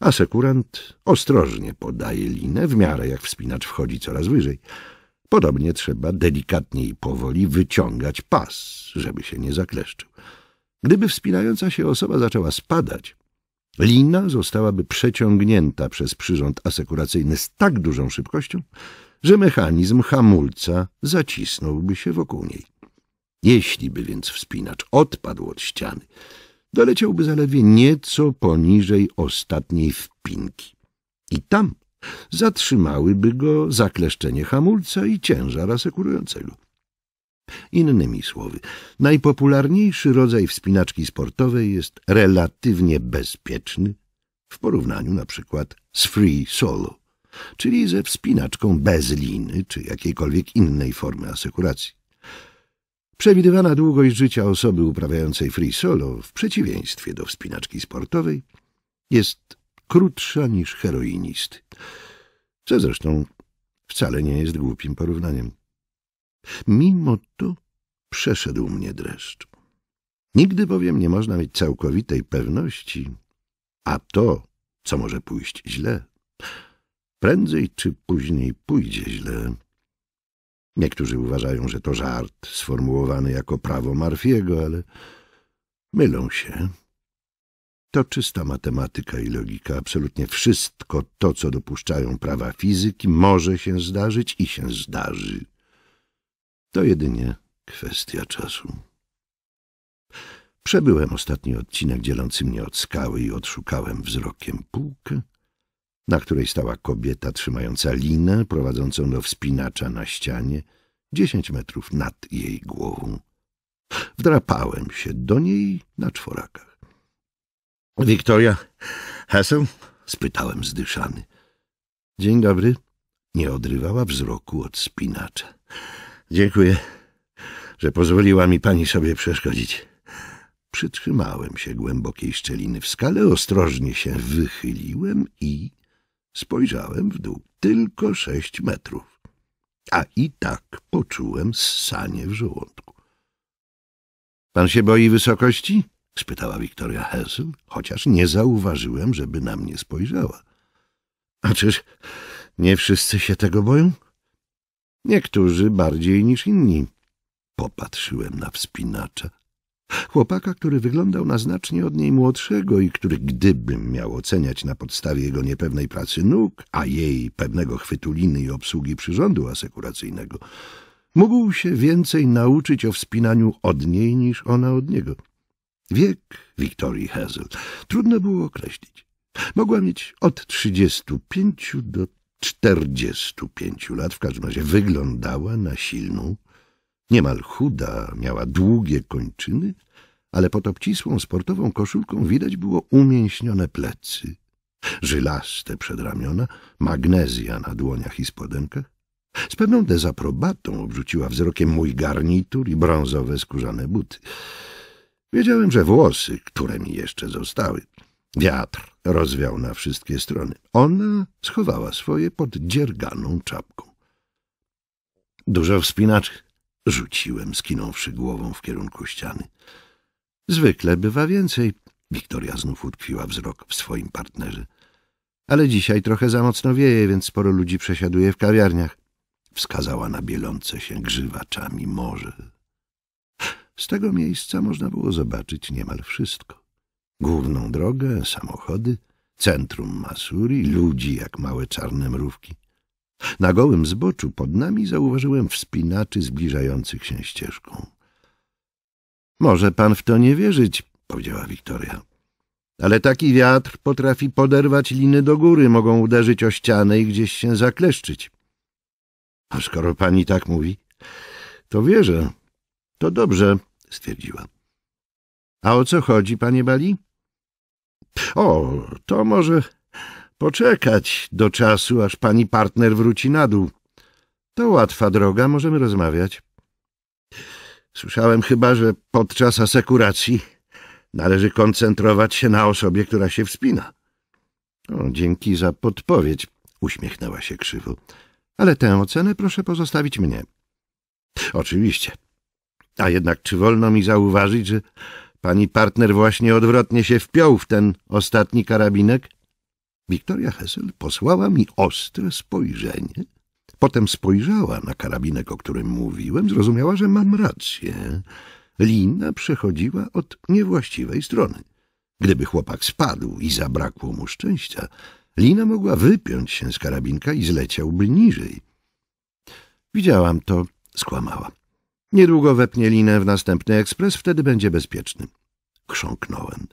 Asekurant ostrożnie podaje linę, w miarę jak wspinacz wchodzi coraz wyżej – Podobnie trzeba delikatnie i powoli wyciągać pas, żeby się nie zakleszczył. Gdyby wspinająca się osoba zaczęła spadać, lina zostałaby przeciągnięta przez przyrząd asekuracyjny z tak dużą szybkością, że mechanizm hamulca zacisnąłby się wokół niej. Jeśli by więc wspinacz odpadł od ściany, doleciałby zaledwie nieco poniżej ostatniej wpinki. I tam zatrzymałyby go zakleszczenie hamulca i ciężar asekurującego. Innymi słowy, najpopularniejszy rodzaj wspinaczki sportowej jest relatywnie bezpieczny w porównaniu na przykład z free solo, czyli ze wspinaczką bez liny czy jakiejkolwiek innej formy asekuracji. Przewidywana długość życia osoby uprawiającej free solo w przeciwieństwie do wspinaczki sportowej jest krótsza niż heroinisty. Co zresztą wcale nie jest głupim porównaniem. Mimo to przeszedł mnie dreszcz. Nigdy bowiem nie można mieć całkowitej pewności, a to, co może pójść źle, prędzej czy później pójdzie źle. Niektórzy uważają, że to żart sformułowany jako prawo Marfiego, ale mylą się. To czysta matematyka i logika. Absolutnie wszystko to, co dopuszczają prawa fizyki, może się zdarzyć i się zdarzy. To jedynie kwestia czasu. Przebyłem ostatni odcinek dzielący mnie od skały i odszukałem wzrokiem półkę, na której stała kobieta trzymająca linę prowadzącą do wspinacza na ścianie dziesięć metrów nad jej głową. Wdrapałem się do niej na czworaka. Wiktoria Hassel? spytałem zdyszany. Dzień dobry. Nie odrywała wzroku od spinacza. Dziękuję, że pozwoliła mi pani sobie przeszkodzić. Przytrzymałem się głębokiej szczeliny w skale, ostrożnie się wychyliłem i spojrzałem w dół. Tylko sześć metrów. A i tak poczułem ssanie w żołądku. — Pan się boi wysokości? spytała Wiktoria Hesel, chociaż nie zauważyłem, żeby na mnie spojrzała. A czyż nie wszyscy się tego boją? Niektórzy bardziej niż inni. Popatrzyłem na wspinacza. Chłopaka, który wyglądał na znacznie od niej młodszego i który gdybym miał oceniać na podstawie jego niepewnej pracy nóg, a jej pewnego chwytuliny i obsługi przyrządu asekuracyjnego, mógł się więcej nauczyć o wspinaniu od niej niż ona od niego. Wiek Wiktorii Hazel trudno było określić. Mogła mieć od 35 do 45 lat, w każdym razie wyglądała na silną. Niemal chuda, miała długie kończyny, ale pod obcisłą sportową koszulką widać było umięśnione plecy, żylaste przedramiona, magnezja na dłoniach i spodenkach. Z pewną dezaprobatą obrzuciła wzrokiem mój garnitur i brązowe skórzane buty. Wiedziałem, że włosy, które mi jeszcze zostały, wiatr rozwiał na wszystkie strony. Ona schowała swoje pod dzierganą czapką. Dużo wspinacz? rzuciłem, skinąwszy głową w kierunku ściany. Zwykle bywa więcej. Wiktoria znów utkwiła wzrok w swoim partnerze. Ale dzisiaj trochę za mocno wieje, więc sporo ludzi przesiaduje w kawiarniach. Wskazała na bielące się grzywaczami morze. Z tego miejsca można było zobaczyć niemal wszystko. Główną drogę, samochody, centrum Masuri, ludzi jak małe czarne mrówki. Na gołym zboczu pod nami zauważyłem wspinaczy zbliżających się ścieżką. Może pan w to nie wierzyć, powiedziała Wiktoria. Ale taki wiatr potrafi poderwać liny do góry, mogą uderzyć o ścianę i gdzieś się zakleszczyć. A skoro pani tak mówi, to wierzę. To dobrze stwierdziła. A o co chodzi, panie Bali? O, to może poczekać do czasu, aż pani partner wróci na dół. To łatwa droga, możemy rozmawiać. Słyszałem chyba, że podczas asekuracji należy koncentrować się na osobie, która się wspina. O, dzięki za podpowiedź, uśmiechnęła się krzywo. Ale tę ocenę proszę pozostawić mnie. Oczywiście. A jednak czy wolno mi zauważyć, że pani partner właśnie odwrotnie się wpiął w ten ostatni karabinek? Wiktoria Hessel posłała mi ostre spojrzenie. Potem spojrzała na karabinek, o którym mówiłem, zrozumiała, że mam rację. Lina przechodziła od niewłaściwej strony. Gdyby chłopak spadł i zabrakło mu szczęścia, lina mogła wypiąć się z karabinka i zleciałby niżej. Widziałam to, skłamała. Niedługo wepnie linę w następny ekspres, wtedy będzie bezpieczny. Krząknąłem.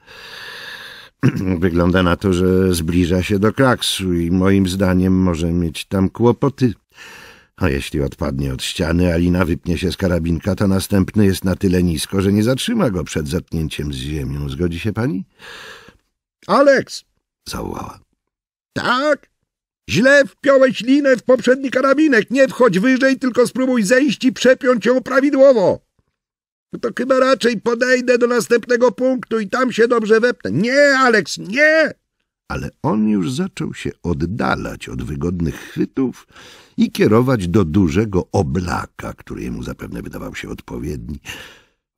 Wygląda na to, że zbliża się do kraksu i moim zdaniem może mieć tam kłopoty. A jeśli odpadnie od ściany, a lina wypnie się z karabinka, to następny jest na tyle nisko, że nie zatrzyma go przed zatknięciem z ziemią. Zgodzi się pani? — Aleks! — zawołała. — Tak! Źle wpiąłeś linę w poprzedni karabinek. Nie wchodź wyżej, tylko spróbuj zejść i przepiąć ją prawidłowo. No to chyba raczej podejdę do następnego punktu i tam się dobrze wepnę. Nie, Aleks, nie! Ale on już zaczął się oddalać od wygodnych chwytów i kierować do dużego oblaka, który jemu zapewne wydawał się odpowiedni.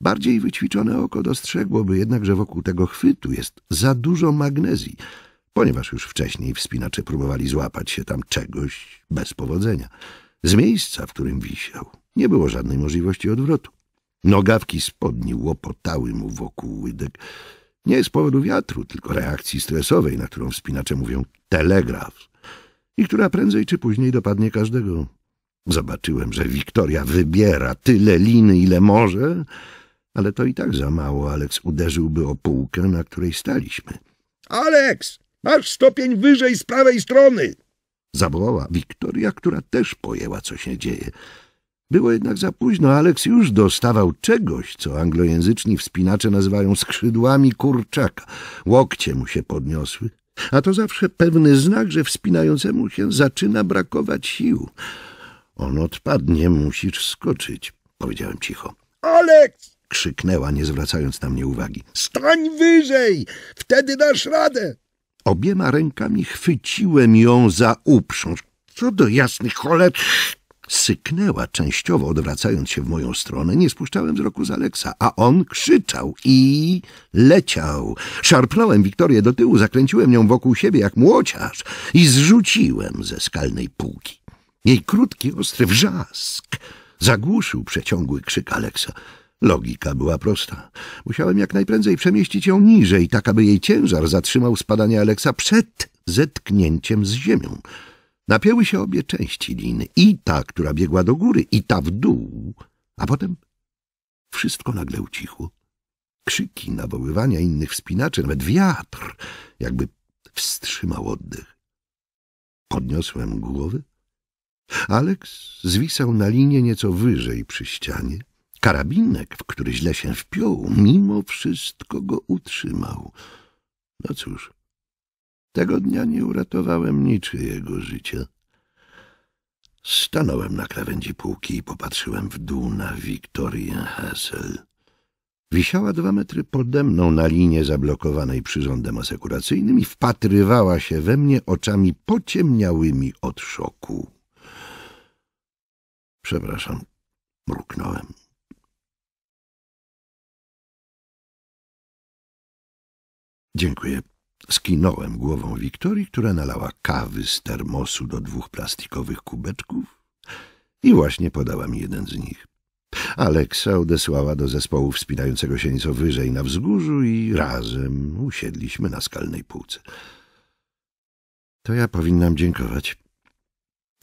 Bardziej wyćwiczone oko dostrzegłoby jednak, że wokół tego chwytu jest za dużo magnezji, ponieważ już wcześniej wspinacze próbowali złapać się tam czegoś bez powodzenia. Z miejsca, w którym wisiał, nie było żadnej możliwości odwrotu. Nogawki spodni łopotały mu wokół łydek. Nie z powodu wiatru, tylko reakcji stresowej, na którą wspinacze mówią telegraf i która prędzej czy później dopadnie każdego. Zobaczyłem, że Wiktoria wybiera tyle liny, ile może, ale to i tak za mało. Aleks uderzyłby o półkę, na której staliśmy. — Aleks! Masz stopień wyżej z prawej strony! Zawołała Wiktoria, która też pojęła, co się dzieje. Było jednak za późno, Aleks już dostawał czegoś, co anglojęzyczni wspinacze nazywają skrzydłami kurczaka. Łokcie mu się podniosły, a to zawsze pewny znak, że wspinającemu się zaczyna brakować sił. On odpadnie, musisz skoczyć, powiedziałem cicho. Aleks! krzyknęła, nie zwracając na mnie uwagi. Stań wyżej, wtedy dasz radę. Obiema rękami chwyciłem ją za uprząż. Co do jasnych choler... Syknęła częściowo, odwracając się w moją stronę. Nie spuszczałem wzroku z Aleksa, a on krzyczał i leciał. Szarpnąłem Wiktorię do tyłu, zakręciłem ją wokół siebie jak młociarz i zrzuciłem ze skalnej półki. Jej krótki, ostry wrzask zagłuszył przeciągły krzyk Aleksa. Logika była prosta. Musiałem jak najprędzej przemieścić ją niżej, tak aby jej ciężar zatrzymał spadanie Aleksa przed zetknięciem z ziemią. Napięły się obie części liny, i ta, która biegła do góry, i ta w dół. A potem wszystko nagle ucichło. Krzyki, nawoływania innych wspinaczy, nawet wiatr, jakby wstrzymał oddech. Podniosłem głowę. Aleks zwisał na linie nieco wyżej przy ścianie. Karabinek, w który źle się wpiął, mimo wszystko go utrzymał. No cóż, tego dnia nie uratowałem niczyjego życia. Stanąłem na krawędzi półki i popatrzyłem w dół na Wiktorię Hessel. Wisiała dwa metry pode mną na linie zablokowanej przyrządem asekuracyjnym i wpatrywała się we mnie oczami pociemniałymi od szoku. Przepraszam, mruknąłem. Dziękuję. Skinąłem głową Wiktorii, która nalała kawy z termosu do dwóch plastikowych kubeczków i właśnie podała mi jeden z nich. Aleksa odesłała do zespołu wspinającego się nieco wyżej na wzgórzu i razem usiedliśmy na skalnej półce. To ja powinnam dziękować.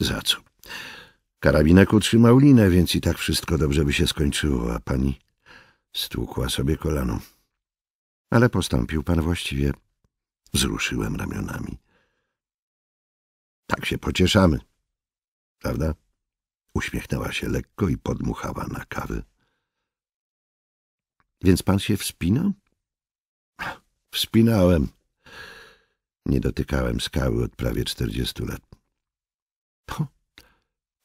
Za co? Karabinek utrzymał linę, więc i tak wszystko dobrze by się skończyło, a pani stłukła sobie kolano. Ale postąpił pan właściwie. Wzruszyłem ramionami. Tak się pocieszamy, prawda? Uśmiechnęła się lekko i podmuchała na kawę. Więc pan się wspinał? Wspinałem. Nie dotykałem skały od prawie czterdziestu lat. Po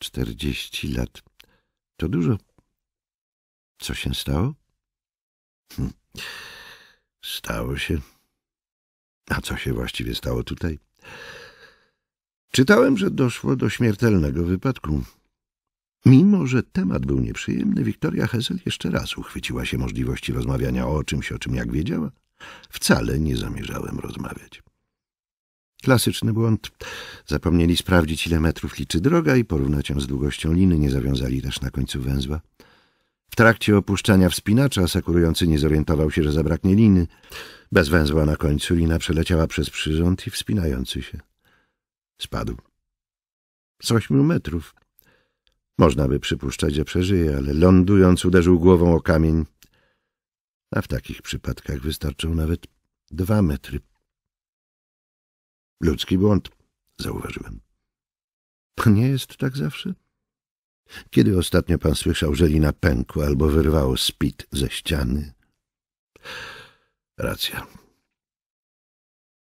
czterdzieści lat. To dużo. Co się stało? Hm. Stało się. A co się właściwie stało tutaj? Czytałem, że doszło do śmiertelnego wypadku. Mimo, że temat był nieprzyjemny, Wiktoria Hesel jeszcze raz uchwyciła się możliwości rozmawiania o czymś, o czym jak wiedziała. Wcale nie zamierzałem rozmawiać. Klasyczny błąd. Zapomnieli sprawdzić, ile metrów liczy droga i porównać ją z długością liny, nie zawiązali też na końcu węzła. W trakcie opuszczania wspinacza sakurujący nie zorientował się, że zabraknie liny. Bez węzła na końcu lina przeleciała przez przyrząd i wspinający się. Spadł. Z ośmiu metrów. Można by przypuszczać, że przeżyje, ale lądując uderzył głową o kamień. A w takich przypadkach wystarczą nawet dwa metry. Ludzki błąd, zauważyłem. Nie jest tak zawsze? Kiedy ostatnio pan słyszał, że lina pękła albo wyrwało spit ze ściany? Racja.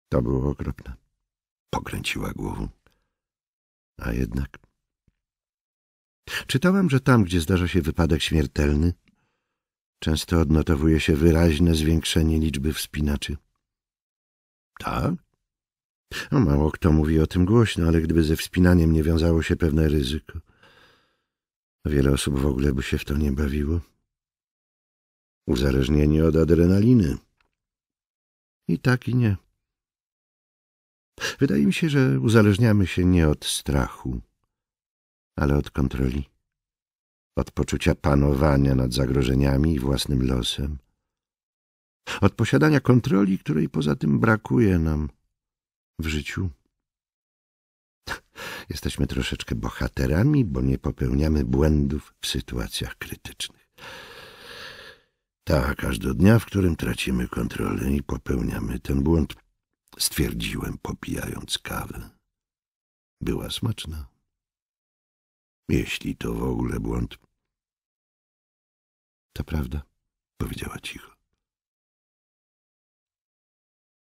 To było okropne. Pokręciła głową. A jednak... Czytałam, że tam, gdzie zdarza się wypadek śmiertelny, często odnotowuje się wyraźne zwiększenie liczby wspinaczy. Tak? No mało kto mówi o tym głośno, ale gdyby ze wspinaniem nie wiązało się pewne ryzyko, Wiele osób w ogóle by się w to nie bawiło. Uzależnienie od adrenaliny. I tak, i nie. Wydaje mi się, że uzależniamy się nie od strachu, ale od kontroli, od poczucia panowania nad zagrożeniami i własnym losem, od posiadania kontroli, której poza tym brakuje nam w życiu. Jesteśmy troszeczkę bohaterami, bo nie popełniamy błędów w sytuacjach krytycznych. Tak, aż do dnia, w którym tracimy kontrolę i popełniamy ten błąd, stwierdziłem, popijając kawę. Była smaczna. Jeśli to w ogóle błąd. To prawda, powiedziała cicho.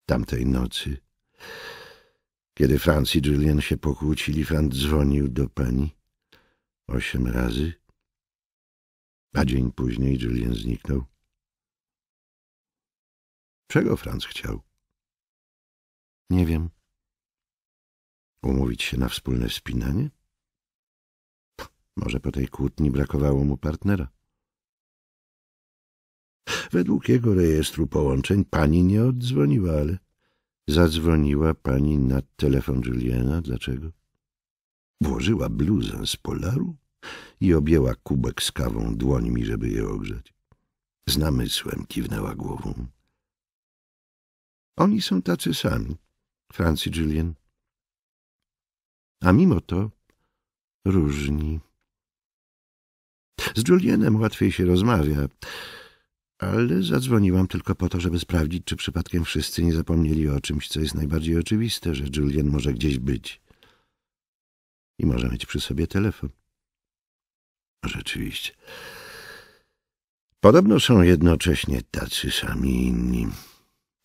Tamtej nocy kiedy Franc i Julian się pokłócili, Franc dzwonił do pani osiem razy, a dzień później Julian zniknął. Czego Franc chciał? Nie wiem. Umówić się na wspólne wspinanie? Może po tej kłótni brakowało mu partnera. Według jego rejestru połączeń pani nie oddzwoniła, ale Zadzwoniła pani na telefon Juliana. Dlaczego? Włożyła bluzę z polaru i objęła kubek z kawą dłońmi, żeby je ogrzać. Z namysłem kiwnęła głową. Oni są tacy sami, Francisz Julian. A mimo to różni. Z Julianem łatwiej się rozmawia ale zadzwoniłam tylko po to, żeby sprawdzić, czy przypadkiem wszyscy nie zapomnieli o czymś, co jest najbardziej oczywiste, że Julian może gdzieś być. I może mieć przy sobie telefon. Rzeczywiście. Podobno są jednocześnie tacy sami inni.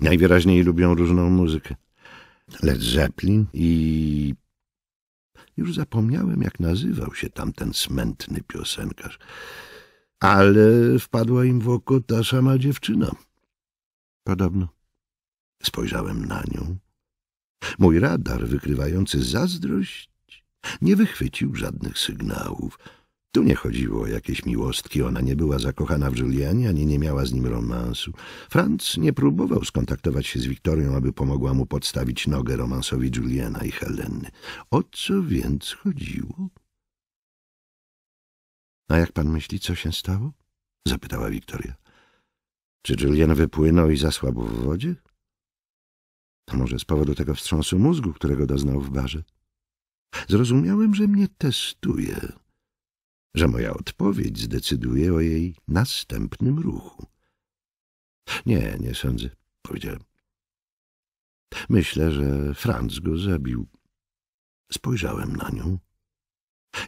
Najwyraźniej lubią różną muzykę. Led Zeppelin i... Już zapomniałem, jak nazywał się tamten smętny piosenkarz ale wpadła im w oko ta sama dziewczyna. Podobno. Spojrzałem na nią. Mój radar wykrywający zazdrość nie wychwycił żadnych sygnałów. Tu nie chodziło o jakieś miłostki, ona nie była zakochana w Julianie, ani nie miała z nim romansu. Franz nie próbował skontaktować się z Wiktorią, aby pomogła mu podstawić nogę romansowi Juliana i Heleny. O co więc chodziło? A jak pan myśli, co się stało? Zapytała Wiktoria. Czy Julian wypłynął i zasłabł w wodzie? To może z powodu tego wstrząsu mózgu, którego doznał w barze. Zrozumiałem, że mnie testuje, że moja odpowiedź zdecyduje o jej następnym ruchu. Nie, nie sądzę, powiedziałem. Myślę, że Franz go zabił. Spojrzałem na nią.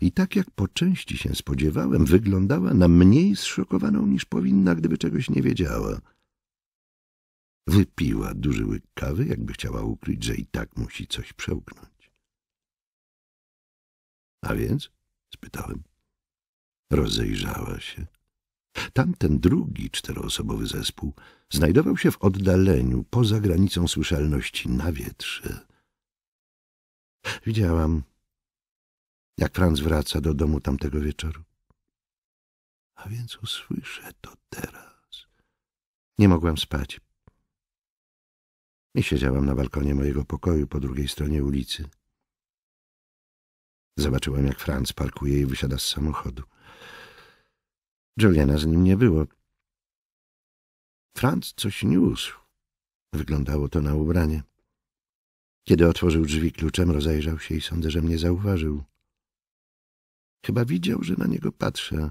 I tak jak po części się spodziewałem, wyglądała na mniej zszokowaną niż powinna, gdyby czegoś nie wiedziała. Wypiła duży łyk kawy, jakby chciała ukryć, że i tak musi coś przełknąć. — A więc? — spytałem. Rozejrzała się. Tamten drugi czteroosobowy zespół znajdował się w oddaleniu, poza granicą słyszalności, na wietrze. Widziałam, jak Franz wraca do domu tamtego wieczoru. A więc usłyszę to teraz. Nie mogłem spać. I siedziałem na balkonie mojego pokoju po drugiej stronie ulicy. Zobaczyłem, jak Franz parkuje i wysiada z samochodu. Juliana z nim nie było. Franz coś niósł. Wyglądało to na ubranie. Kiedy otworzył drzwi kluczem, rozejrzał się i sądzę, że mnie zauważył. Chyba widział, że na niego patrzę.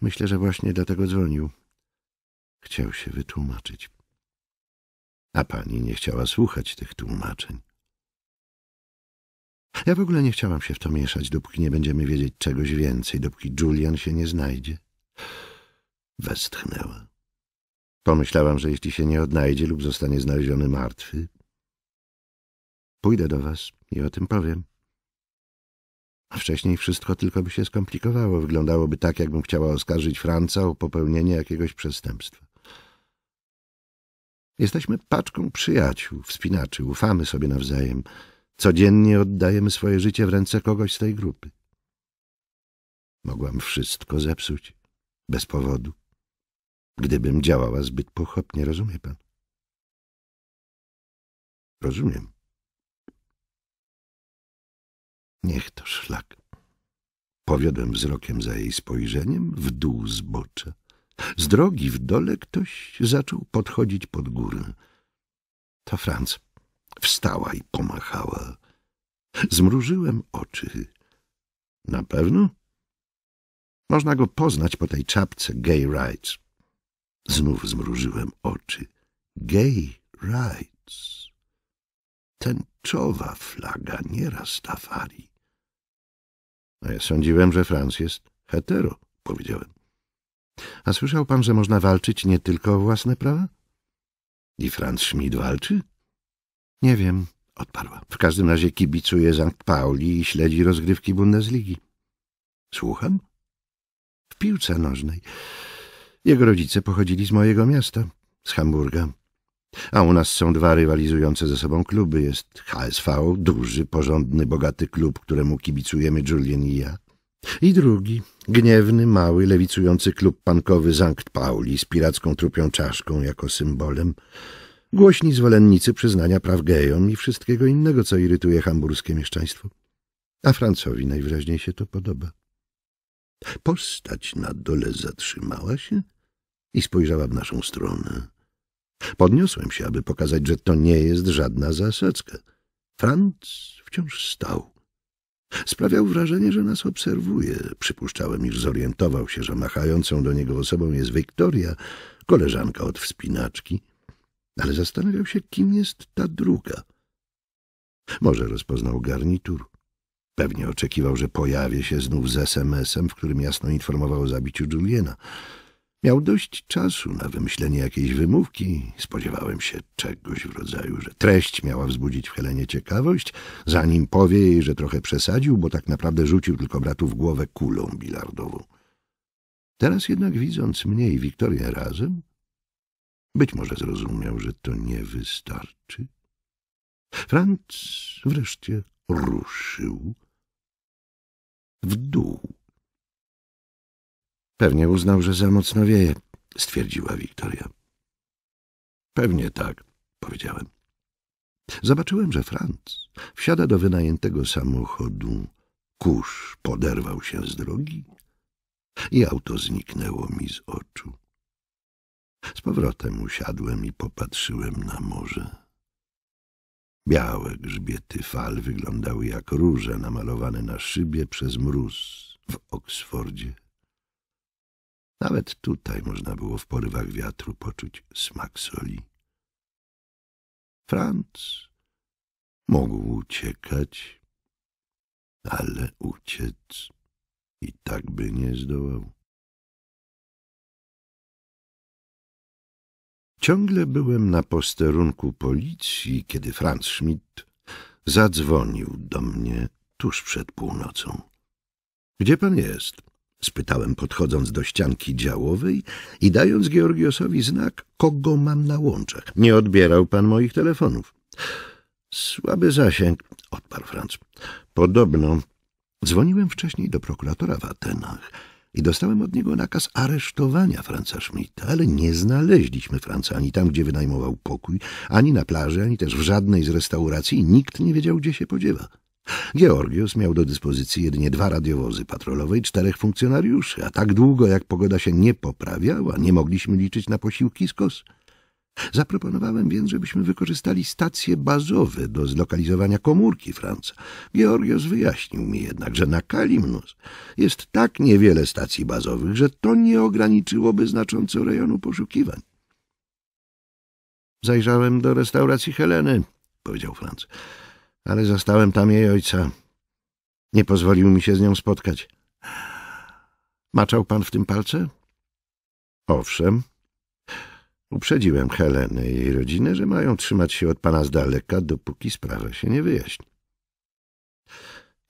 Myślę, że właśnie dlatego dzwonił. Chciał się wytłumaczyć. A pani nie chciała słuchać tych tłumaczeń. Ja w ogóle nie chciałam się w to mieszać, dopóki nie będziemy wiedzieć czegoś więcej, dopóki Julian się nie znajdzie. Westchnęła. Pomyślałam, że jeśli się nie odnajdzie lub zostanie znaleziony martwy, pójdę do was i o tym powiem wcześniej wszystko tylko by się skomplikowało. Wyglądałoby tak, jakbym chciała oskarżyć Franca o popełnienie jakiegoś przestępstwa. Jesteśmy paczką przyjaciół, wspinaczy, ufamy sobie nawzajem. Codziennie oddajemy swoje życie w ręce kogoś z tej grupy. Mogłam wszystko zepsuć, bez powodu, gdybym działała zbyt pochopnie, rozumie pan? Rozumiem. Niech to szlak. Powiodłem wzrokiem za jej spojrzeniem w dół zbocza, Z drogi w dole ktoś zaczął podchodzić pod górę. Ta Franc. Wstała i pomachała. Zmrużyłem oczy. Na pewno? Można go poznać po tej czapce gay rights. Znów zmrużyłem oczy. Gay rights. Tęczowa flaga, nie Rastafari. A ja sądziłem, że Franz jest hetero, powiedziałem. A słyszał pan, że można walczyć nie tylko o własne prawa? I Franz Schmidt walczy? Nie wiem, odparła. W każdym razie kibicuje Sankt Pauli i śledzi rozgrywki Bundesligi. Słucham? W piłce nożnej. Jego rodzice pochodzili z mojego miasta, z Hamburga. A u nas są dwa rywalizujące ze sobą kluby. Jest HSV, duży, porządny, bogaty klub, któremu kibicujemy Julian i ja. I drugi, gniewny, mały, lewicujący klub pankowy Zankt Pauli z piracką trupią czaszką jako symbolem. Głośni zwolennicy przyznania praw gejom i wszystkiego innego, co irytuje hamburskie mieszczaństwo. A Francowi najwyraźniej się to podoba. Postać na dole zatrzymała się i spojrzała w naszą stronę. Podniosłem się, aby pokazać, że to nie jest żadna zasadzka. Franz wciąż stał. Sprawiał wrażenie, że nas obserwuje. Przypuszczałem, iż zorientował się, że machającą do niego osobą jest Wiktoria, koleżanka od wspinaczki. Ale zastanawiał się, kim jest ta druga. Może rozpoznał garnitur. Pewnie oczekiwał, że pojawię się znów z SMS-em, w którym jasno informował o zabiciu Juliena. Miał dość czasu na wymyślenie jakiejś wymówki. Spodziewałem się czegoś w rodzaju, że treść miała wzbudzić w Helenie ciekawość, zanim powie jej, że trochę przesadził, bo tak naprawdę rzucił tylko bratu w głowę kulą bilardową. Teraz jednak widząc mnie i Wiktorię razem, być może zrozumiał, że to nie wystarczy. Franc wreszcie ruszył w dół. Pewnie uznał, że za mocno wieje, stwierdziła Wiktoria. Pewnie tak, powiedziałem. Zobaczyłem, że Franc wsiada do wynajętego samochodu. Kurz poderwał się z drogi i auto zniknęło mi z oczu. Z powrotem usiadłem i popatrzyłem na morze. Białe grzbiety fal wyglądały jak róże namalowane na szybie przez mróz w Oksfordzie. Nawet tutaj można było w porywach wiatru poczuć smak soli. Franc mógł uciekać, ale uciec i tak by nie zdołał. Ciągle byłem na posterunku policji, kiedy Franz Schmidt zadzwonił do mnie tuż przed północą. — Gdzie pan jest? — spytałem, podchodząc do ścianki działowej i dając Georgiosowi znak, kogo mam na łączach. Nie odbierał pan moich telefonów. Słaby zasięg, odparł Franc. Podobno. Dzwoniłem wcześniej do prokuratora w Atenach i dostałem od niego nakaz aresztowania Franca Schmidta, ale nie znaleźliśmy Franca ani tam, gdzie wynajmował pokój, ani na plaży, ani też w żadnej z restauracji. Nikt nie wiedział, gdzie się podziewa. Georgios miał do dyspozycji jedynie dwa radiowozy patrolowe i czterech funkcjonariuszy, a tak długo jak pogoda się nie poprawiała, nie mogliśmy liczyć na posiłki z kos. Zaproponowałem więc, żebyśmy wykorzystali stacje bazowe do zlokalizowania komórki Franca. Georgios wyjaśnił mi jednak, że na Kalimnos jest tak niewiele stacji bazowych, że to nie ograniczyłoby znacząco rejonu poszukiwań. Zajrzałem do restauracji Heleny, powiedział Franc ale zastałem tam jej ojca. Nie pozwolił mi się z nią spotkać. Maczał pan w tym palce? Owszem. Uprzedziłem Helenę i jej rodzinę, że mają trzymać się od pana z daleka, dopóki sprawa się nie wyjaśni.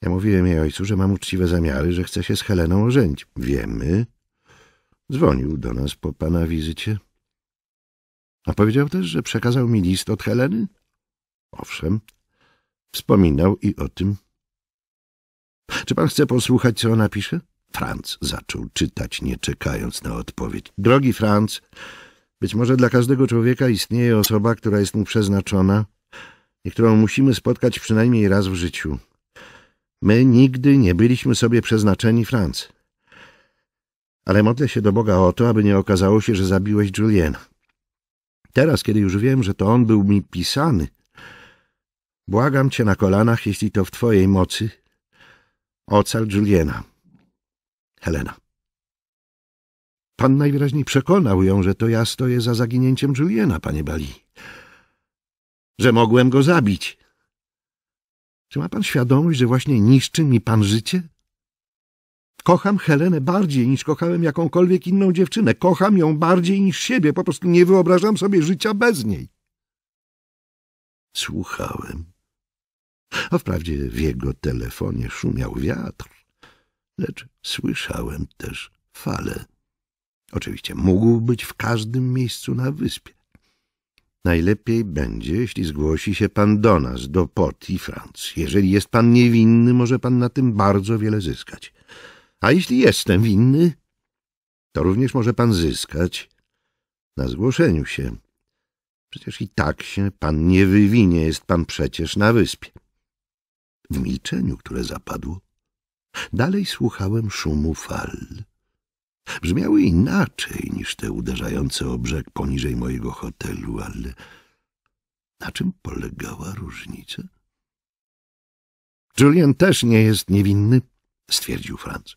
Ja mówiłem jej ojcu, że mam uczciwe zamiary, że chcę się z Heleną ożenić. Wiemy. Dzwonił do nas po pana wizycie. A powiedział też, że przekazał mi list od Heleny? Owszem. Wspominał i o tym. Czy pan chce posłuchać, co ona pisze? Franc zaczął czytać, nie czekając na odpowiedź. Drogi Franc, być może dla każdego człowieka istnieje osoba, która jest mu przeznaczona i którą musimy spotkać przynajmniej raz w życiu. My nigdy nie byliśmy sobie przeznaczeni, Franc. Ale modlę się do Boga o to, aby nie okazało się, że zabiłeś Juliena. Teraz, kiedy już wiem, że to on był mi pisany, Błagam cię na kolanach, jeśli to w twojej mocy. Ocal Juliena, Helena. Pan najwyraźniej przekonał ją, że to ja stoję za zaginięciem Juliena, panie Bali. Że mogłem go zabić. Czy ma pan świadomość, że właśnie niszczy mi pan życie? Kocham Helenę bardziej niż kochałem jakąkolwiek inną dziewczynę. Kocham ją bardziej niż siebie. Po prostu nie wyobrażam sobie życia bez niej. Słuchałem a wprawdzie w jego telefonie szumiał wiatr, lecz słyszałem też fale. Oczywiście mógł być w każdym miejscu na wyspie. Najlepiej będzie, jeśli zgłosi się pan do nas, do Poti, i Franc. Jeżeli jest pan niewinny, może pan na tym bardzo wiele zyskać. A jeśli jestem winny, to również może pan zyskać na zgłoszeniu się. Przecież i tak się pan nie wywinie, jest pan przecież na wyspie w milczeniu, które zapadło, dalej słuchałem szumu fal. Brzmiały inaczej niż te uderzające o brzeg poniżej mojego hotelu, ale na czym polegała różnica? Julian też nie jest niewinny, stwierdził Franz.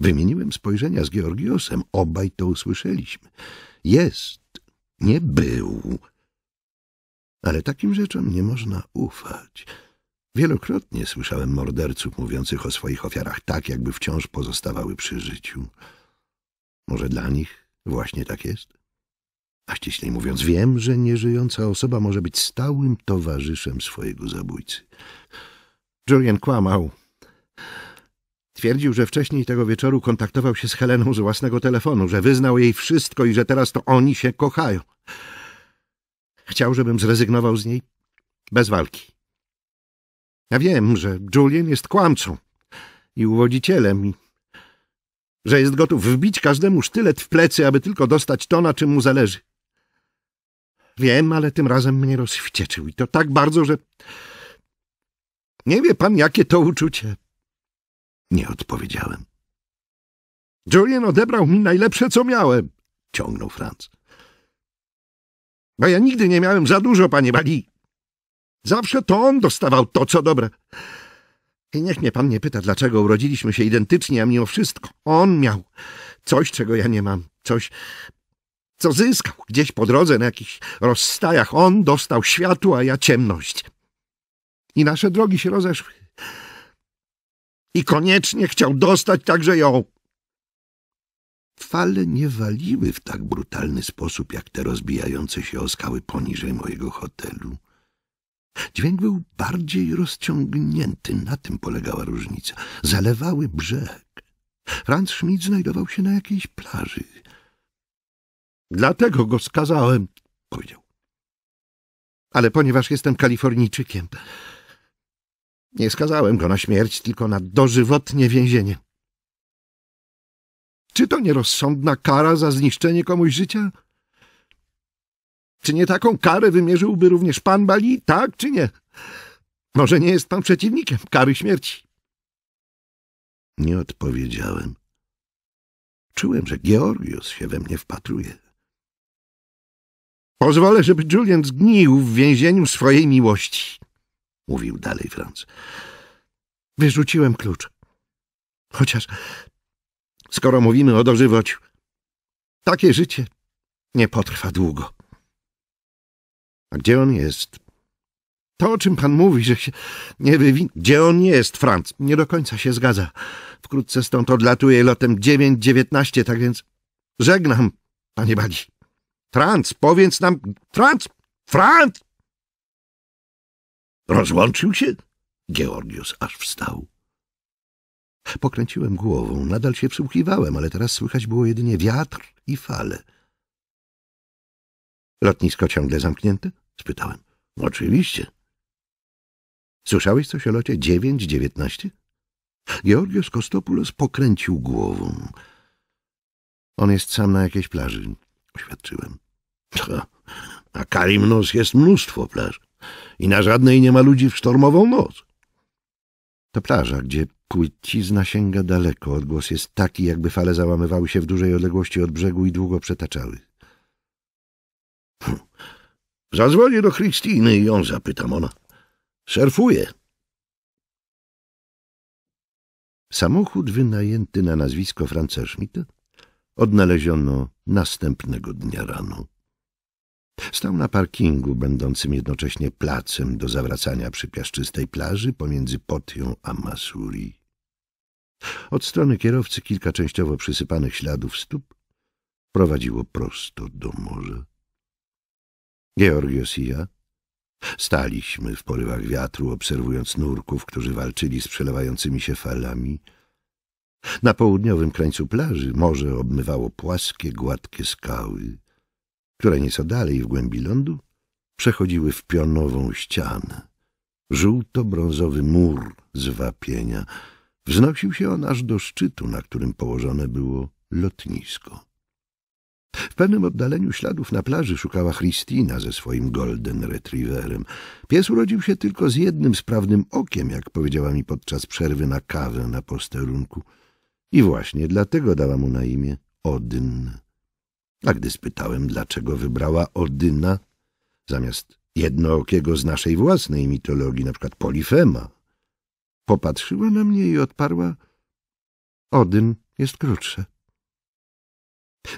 Wymieniłem spojrzenia z Georgiosem, obaj to usłyszeliśmy. Jest, nie był. Ale takim rzeczom nie można ufać. Wielokrotnie słyszałem morderców mówiących o swoich ofiarach tak, jakby wciąż pozostawały przy życiu. Może dla nich właśnie tak jest? A ściślej mówiąc, wiem, że nieżyjąca osoba może być stałym towarzyszem swojego zabójcy. Julian kłamał. Twierdził, że wcześniej tego wieczoru kontaktował się z Heleną z własnego telefonu, że wyznał jej wszystko i że teraz to oni się kochają. Chciał, żebym zrezygnował z niej bez walki. Ja wiem, że Julian jest kłamcą i uwodzicielem, i że jest gotów wbić każdemu sztylet w plecy, aby tylko dostać to, na czym mu zależy. Wiem, ale tym razem mnie rozwścieczył i to tak bardzo, że... Nie wie pan, jakie to uczucie. Nie odpowiedziałem. Julian odebrał mi najlepsze, co miałem, ciągnął Franz. Bo ja nigdy nie miałem za dużo, panie Bali. Zawsze to on dostawał to, co dobre. I niech mnie pan nie pyta, dlaczego urodziliśmy się identycznie, a mimo wszystko on miał coś, czego ja nie mam. Coś, co zyskał gdzieś po drodze na jakichś rozstajach. On dostał światło, a ja ciemność. I nasze drogi się rozeszły. I koniecznie chciał dostać także ją. Fale nie waliły w tak brutalny sposób, jak te rozbijające się o skały poniżej mojego hotelu. Dźwięk był bardziej rozciągnięty, na tym polegała różnica. Zalewały brzeg. Franz Schmidt znajdował się na jakiejś plaży. — Dlatego go skazałem — powiedział. — Ale ponieważ jestem Kalifornijczykiem, nie skazałem go na śmierć, tylko na dożywotnie więzienie. — Czy to nierozsądna kara za zniszczenie komuś życia? — czy nie taką karę wymierzyłby również pan Bali, tak czy nie? Może nie jest pan przeciwnikiem kary śmierci? Nie odpowiedziałem. Czułem, że Georgius się we mnie wpatruje. Pozwolę, żeby Julian zgnił w więzieniu swojej miłości, mówił dalej Franz. Wyrzuciłem klucz. Chociaż, skoro mówimy o dożywociu, takie życie nie potrwa długo. A gdzie on jest? To, o czym pan mówi, że się nie wywi... Gdzie on jest, Franc? Nie do końca się zgadza. Wkrótce stąd odlatuje lotem 919, tak więc żegnam, panie Badzi. Franc, powiedz nam... Franc! Franc! Rozłączył się? Georgius aż wstał. Pokręciłem głową, nadal się przysłuchiwałem, ale teraz słychać było jedynie wiatr i fale. Lotnisko ciągle zamknięte? spytałem. Oczywiście. Słyszałeś coś o locie 9-19? Georgios Kostopoulos pokręcił głową. On jest sam na jakiejś plaży, oświadczyłem. Ha, a Karimnos jest mnóstwo plaż i na żadnej nie ma ludzi w sztormową noc. To plaża, gdzie płycizna sięga daleko, odgłos jest taki, jakby fale załamywały się w dużej odległości od brzegu i długo przetaczały. Zadzwonię do Christiny i ją zapytam. Ona szerfuje. Samochód wynajęty na nazwisko Franca Schmidta odnaleziono następnego dnia rano. Stał na parkingu, będącym jednocześnie placem do zawracania przy piaszczystej plaży pomiędzy Potią a Masuri. Od strony kierowcy kilka częściowo przysypanych śladów stóp prowadziło prosto do morza. Georgios i ja staliśmy w porywach wiatru, obserwując nurków, którzy walczyli z przelewającymi się falami. Na południowym krańcu plaży morze obmywało płaskie, gładkie skały, które nieco dalej w głębi lądu przechodziły w pionową ścianę. Żółto-brązowy mur z wapienia. Wznosił się on aż do szczytu, na którym położone było lotnisko. W pewnym oddaleniu śladów na plaży szukała Christina ze swoim golden retrieverem. Pies urodził się tylko z jednym sprawnym okiem, jak powiedziała mi podczas przerwy na kawę na posterunku. I właśnie dlatego dała mu na imię Odyn. A gdy spytałem, dlaczego wybrała Odyna zamiast jednookiego z naszej własnej mitologii, na przykład Polifema, popatrzyła na mnie i odparła — Odyn jest krótsze.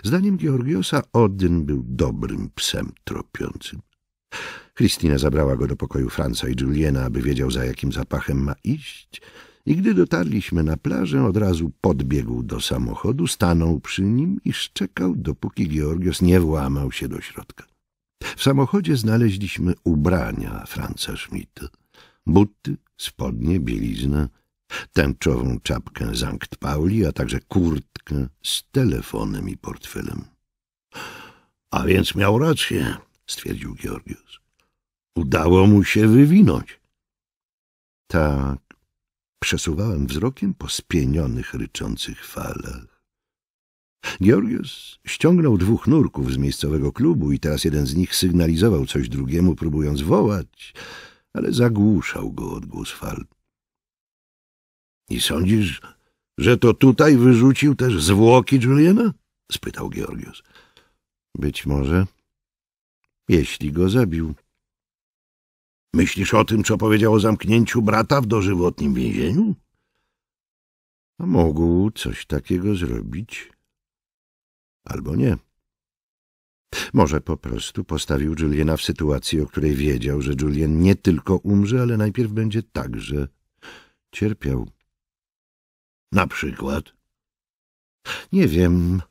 Zdaniem Georgiosa Odyn był dobrym psem tropiącym. Christina zabrała go do pokoju Franca i Juliena, aby wiedział, za jakim zapachem ma iść i gdy dotarliśmy na plażę, od razu podbiegł do samochodu, stanął przy nim i szczekał, dopóki Georgios nie włamał się do środka. W samochodzie znaleźliśmy ubrania Franca Schmidt, buty, spodnie, bieliznę tęczową czapkę z Ankt Pauli, a także kurtkę z telefonem i portfelem. A więc miał rację, stwierdził Georgios. Udało mu się wywinąć. Tak, przesuwałem wzrokiem po spienionych, ryczących falach. Georgios ściągnął dwóch nurków z miejscowego klubu i teraz jeden z nich sygnalizował coś drugiemu, próbując wołać, ale zagłuszał go odgłos fal. I sądzisz, że to tutaj wyrzucił też zwłoki Juliana? spytał Georgios. Być może, jeśli go zabił. Myślisz o tym, co powiedział o zamknięciu brata w dożywotnim więzieniu? A mógł coś takiego zrobić. Albo nie. Może po prostu postawił Juliana w sytuacji, o której wiedział, że Julien nie tylko umrze, ale najpierw będzie także cierpiał. Na przykład? Nie wiem.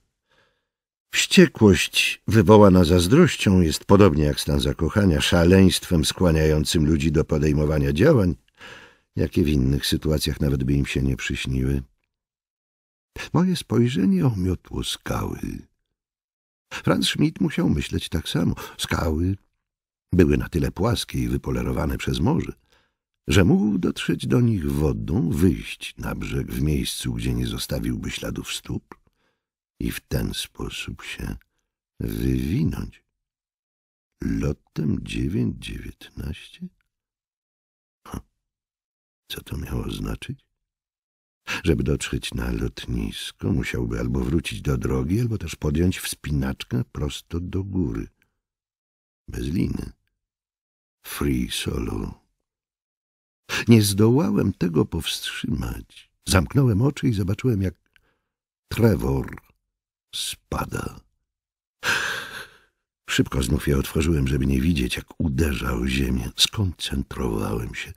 Wściekłość wywołana zazdrością jest podobnie jak stan zakochania, szaleństwem skłaniającym ludzi do podejmowania działań, jakie w innych sytuacjach nawet by im się nie przyśniły. Moje spojrzenie omiotło skały. Franz Schmidt musiał myśleć tak samo. Skały były na tyle płaskie i wypolerowane przez morze, że mógł dotrzeć do nich wodą, wyjść na brzeg w miejscu, gdzie nie zostawiłby śladów stóp i w ten sposób się wywinąć. Lotem 9.19? Co to miało znaczyć? Żeby dotrzeć na lotnisko, musiałby albo wrócić do drogi, albo też podjąć wspinaczkę prosto do góry. Bez liny. Free solo nie zdołałem tego powstrzymać. Zamknąłem oczy i zobaczyłem, jak Trevor spada. Szybko znów je otworzyłem, żeby nie widzieć, jak uderza o ziemię. Skoncentrowałem się.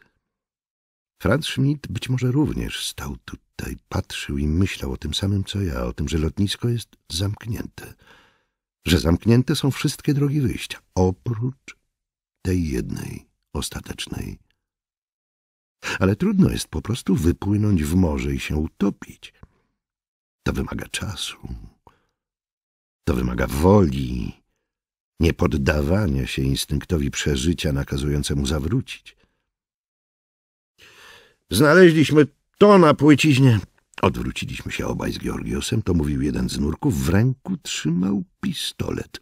Franz Schmidt być może również stał tutaj, patrzył i myślał o tym samym, co ja, o tym, że lotnisko jest zamknięte, że zamknięte są wszystkie drogi wyjścia, oprócz tej jednej, ostatecznej ale trudno jest po prostu wypłynąć w morze i się utopić. To wymaga czasu, to wymaga woli, nie poddawania się instynktowi przeżycia nakazującemu zawrócić. Znaleźliśmy to na płyciźnie. Odwróciliśmy się obaj z Georgiosem, to mówił jeden z nurków. W ręku trzymał pistolet.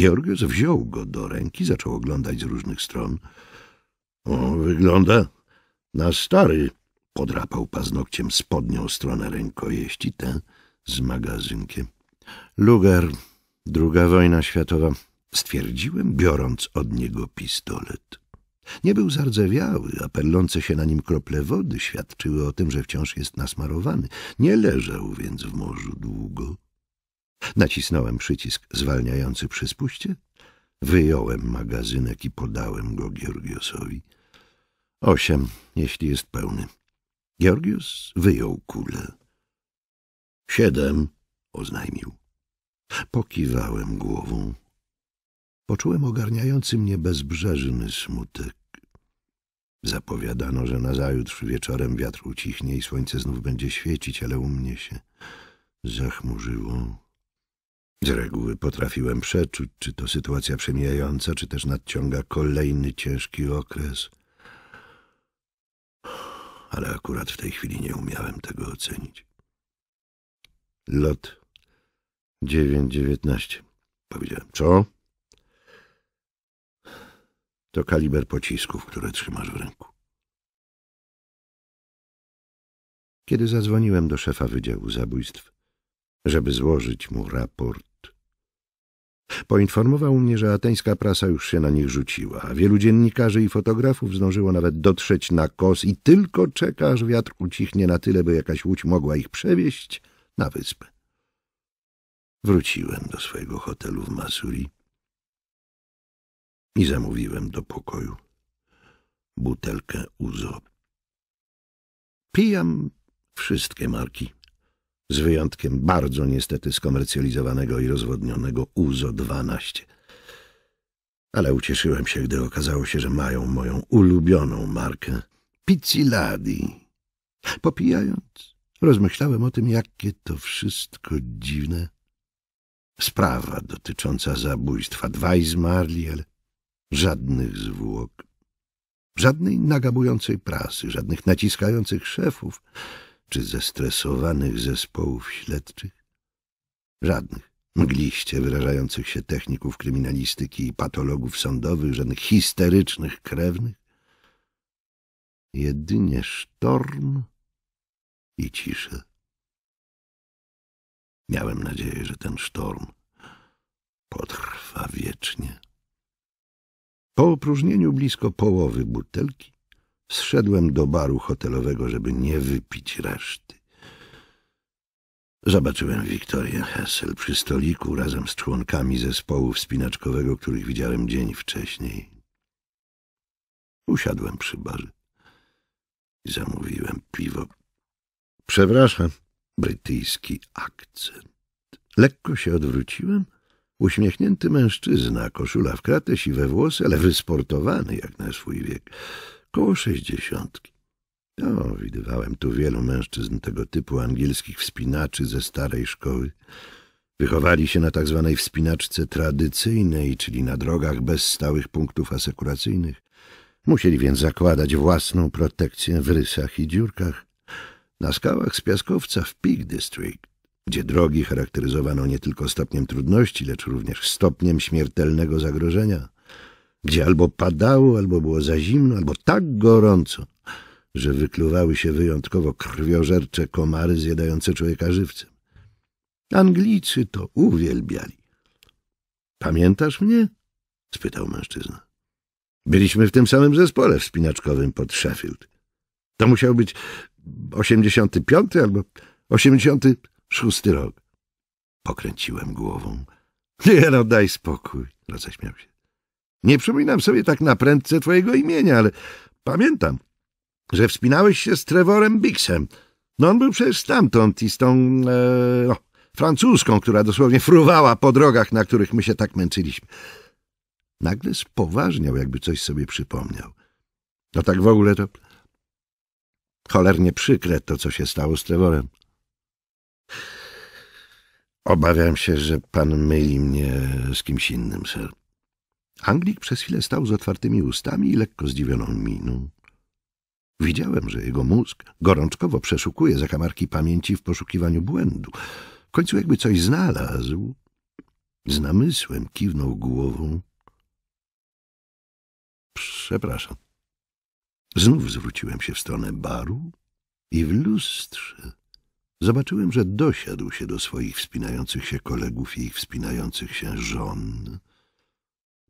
Georgios wziął go do ręki, zaczął oglądać z różnych stron. — O, wygląda na stary podrapał paznokciem spodnią stronę rękojeści, tę z magazynkiem. Luger, druga wojna światowa, stwierdziłem, biorąc od niego pistolet. Nie był zardzewiały, a perlące się na nim krople wody świadczyły o tym, że wciąż jest nasmarowany. Nie leżał więc w morzu długo. Nacisnąłem przycisk zwalniający przyspuście, wyjąłem magazynek i podałem go Georgiosowi. Osiem, jeśli jest pełny. Georgius wyjął kulę. Siedem, oznajmił. Pokiwałem głową. Poczułem ogarniający mnie bezbrzeżny smutek. Zapowiadano, że nazajutrz wieczorem wiatr ucichnie i słońce znów będzie świecić, ale u mnie się zachmurzyło. Z reguły potrafiłem przeczuć, czy to sytuacja przemijająca, czy też nadciąga kolejny ciężki okres – ale akurat w tej chwili nie umiałem tego ocenić. Lot 9.19. Powiedziałem, co? To kaliber pocisków, które trzymasz w ręku. Kiedy zadzwoniłem do szefa Wydziału Zabójstw, żeby złożyć mu raport Poinformował mnie, że ateńska prasa już się na nich rzuciła. Wielu dziennikarzy i fotografów zdążyło nawet dotrzeć na kos i tylko czeka, aż wiatr ucichnie na tyle, by jakaś łódź mogła ich przewieźć na wyspę. Wróciłem do swojego hotelu w Masuri i zamówiłem do pokoju butelkę Uzo. Pijam wszystkie marki z wyjątkiem bardzo niestety skomercjalizowanego i rozwodnionego UZO-12. Ale ucieszyłem się, gdy okazało się, że mają moją ulubioną markę Pizziladi. Popijając, rozmyślałem o tym, jakie to wszystko dziwne. Sprawa dotycząca zabójstwa. Dwaj zmarli, ale żadnych zwłok. Żadnej nagabującej prasy, żadnych naciskających szefów, czy zestresowanych zespołów śledczych? Żadnych. Mgliście wyrażających się techników kryminalistyki i patologów sądowych, żadnych histerycznych krewnych. Jedynie sztorm i cisza. Miałem nadzieję, że ten sztorm potrwa wiecznie. Po opróżnieniu blisko połowy butelki Zszedłem do baru hotelowego, żeby nie wypić reszty. Zobaczyłem Wiktorię Hessel przy stoliku razem z członkami zespołu wspinaczkowego, których widziałem dzień wcześniej. Usiadłem przy barze i zamówiłem piwo. Przepraszam, brytyjski akcent. Lekko się odwróciłem. Uśmiechnięty mężczyzna, koszula w kratę, siwe włosy, ale wysportowany jak na swój wiek koło sześćdziesiątki. No, widywałem tu wielu mężczyzn tego typu angielskich wspinaczy ze starej szkoły. Wychowali się na tak zwanej wspinaczce tradycyjnej, czyli na drogach bez stałych punktów asekuracyjnych. Musieli więc zakładać własną protekcję w rysach i dziurkach. Na skałach z piaskowca w Peak District, gdzie drogi charakteryzowano nie tylko stopniem trudności, lecz również stopniem śmiertelnego zagrożenia – gdzie albo padało, albo było za zimno, albo tak gorąco, że wykluwały się wyjątkowo krwiożercze komary zjadające człowieka żywcem. Anglicy to uwielbiali. Pamiętasz mnie? spytał mężczyzna. Byliśmy w tym samym zespole wspinaczkowym pod Sheffield. To musiał być 85 albo 86 rok. Pokręciłem głową. Nie no, daj spokój, roześmiał się. Nie przypominam sobie tak na prędce twojego imienia, ale pamiętam, że wspinałeś się z Trevorem Bixem. No on był przecież stamtąd i z tą... E, no, francuską, która dosłownie fruwała po drogach, na których my się tak męczyliśmy. Nagle spoważniał, jakby coś sobie przypomniał. No tak w ogóle to... Cholernie przykre to, co się stało z Trevorem. Obawiam się, że pan myli mnie z kimś innym, sir. Anglik przez chwilę stał z otwartymi ustami i lekko zdziwioną miną. Widziałem, że jego mózg gorączkowo przeszukuje zakamarki pamięci w poszukiwaniu błędu. W końcu jakby coś znalazł. Z namysłem kiwnął głową. Przepraszam. Znów zwróciłem się w stronę baru i w lustrze zobaczyłem, że dosiadł się do swoich wspinających się kolegów i ich wspinających się żon.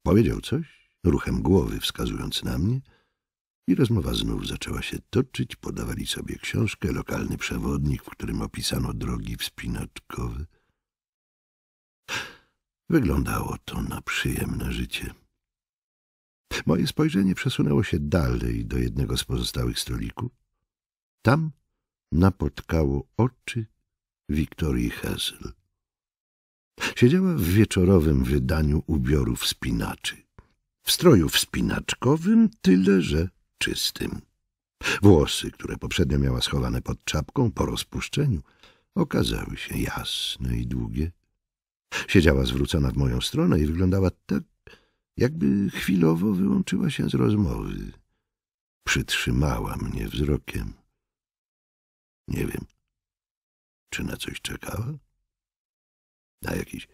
Powiedział coś, ruchem głowy wskazując na mnie i rozmowa znów zaczęła się toczyć. Podawali sobie książkę, lokalny przewodnik, w którym opisano drogi wspinaczkowe. Wyglądało to na przyjemne życie. Moje spojrzenie przesunęło się dalej do jednego z pozostałych stolików. Tam napotkało oczy Wiktorii Hazel. Siedziała w wieczorowym wydaniu ubiorów spinaczy. W stroju wspinaczkowym, tyle że czystym. Włosy, które poprzednio miała schowane pod czapką po rozpuszczeniu, okazały się jasne i długie. Siedziała zwrócona w moją stronę i wyglądała tak, jakby chwilowo wyłączyła się z rozmowy. Przytrzymała mnie wzrokiem. Nie wiem, czy na coś czekała? Na jakiś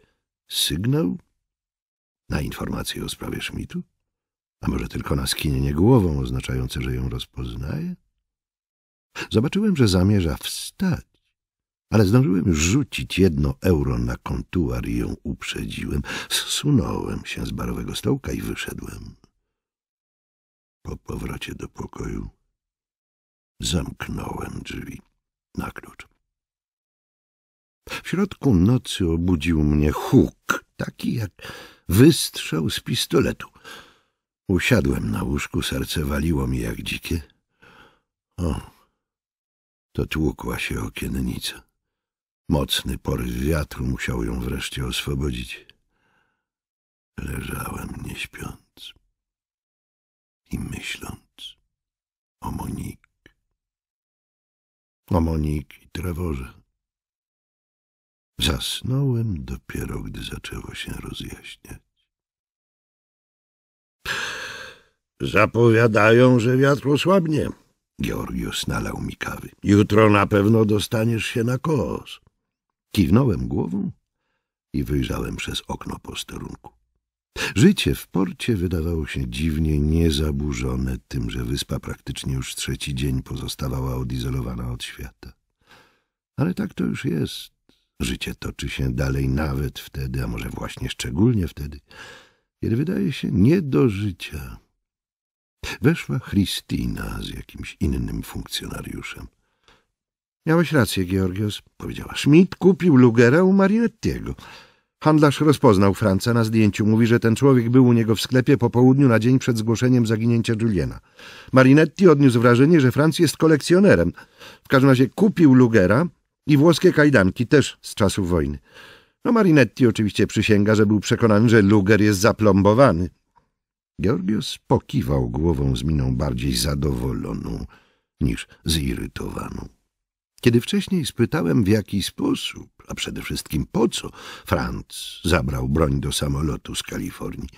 sygnał? Na informację o sprawie Schmidt'u, A może tylko na skinienie głową oznaczające, że ją rozpoznaje? Zobaczyłem, że zamierza wstać, ale zdążyłem rzucić jedno euro na kontuar i ją uprzedziłem. Zsunąłem się z barowego stołka i wyszedłem. Po powrocie do pokoju zamknąłem drzwi na klucz. W środku nocy obudził mnie huk, taki jak wystrzał z pistoletu. Usiadłem na łóżku, serce waliło mi jak dzikie. O, to tłukła się okiennica. Mocny porys wiatru musiał ją wreszcie oswobodzić. Leżałem nie śpiąc i myśląc o Monik. O Monik i Trevorze. Zasnąłem dopiero, gdy zaczęło się rozjaśniać. Zapowiadają, że wiatr osłabnie. Georgios nalał mi kawy. Jutro na pewno dostaniesz się na kos. Kiwnąłem głową i wyjrzałem przez okno posterunku. Życie w porcie wydawało się dziwnie niezaburzone tym, że wyspa praktycznie już trzeci dzień pozostawała odizolowana od świata. Ale tak to już jest. Życie toczy się dalej nawet wtedy, a może właśnie szczególnie wtedy, kiedy wydaje się nie do życia. Weszła Christina z jakimś innym funkcjonariuszem. Miałeś rację, Georgios, powiedziała. Schmidt kupił Lugera u Marinettiego. Handlarz rozpoznał Franca na zdjęciu. Mówi, że ten człowiek był u niego w sklepie po południu na dzień przed zgłoszeniem zaginięcia Juliana. Marinetti odniósł wrażenie, że Franc jest kolekcjonerem. W każdym razie kupił Lugera, i włoskie kajdanki też z czasów wojny. No Marinetti oczywiście przysięga, że był przekonany, że Luger jest zaplombowany. Georgios pokiwał głową z miną bardziej zadowoloną niż zirytowaną. Kiedy wcześniej spytałem, w jaki sposób, a przede wszystkim po co, Franc zabrał broń do samolotu z Kalifornii,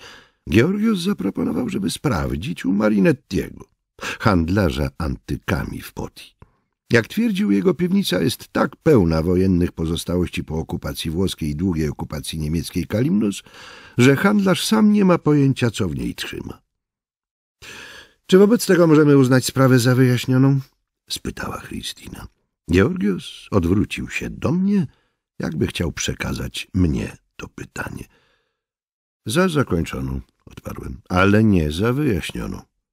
Georgios zaproponował, żeby sprawdzić u Marinettiego, handlarza antykami w Poti. Jak twierdził, jego piwnica jest tak pełna wojennych pozostałości po okupacji włoskiej i długiej okupacji niemieckiej Kalimnus, że handlarz sam nie ma pojęcia, co w niej trzyma. — Czy wobec tego możemy uznać sprawę za wyjaśnioną? — spytała Christina. Georgios odwrócił się do mnie, jakby chciał przekazać mnie to pytanie. — Za zakończoną — odparłem, — ale nie za wyjaśnioną. —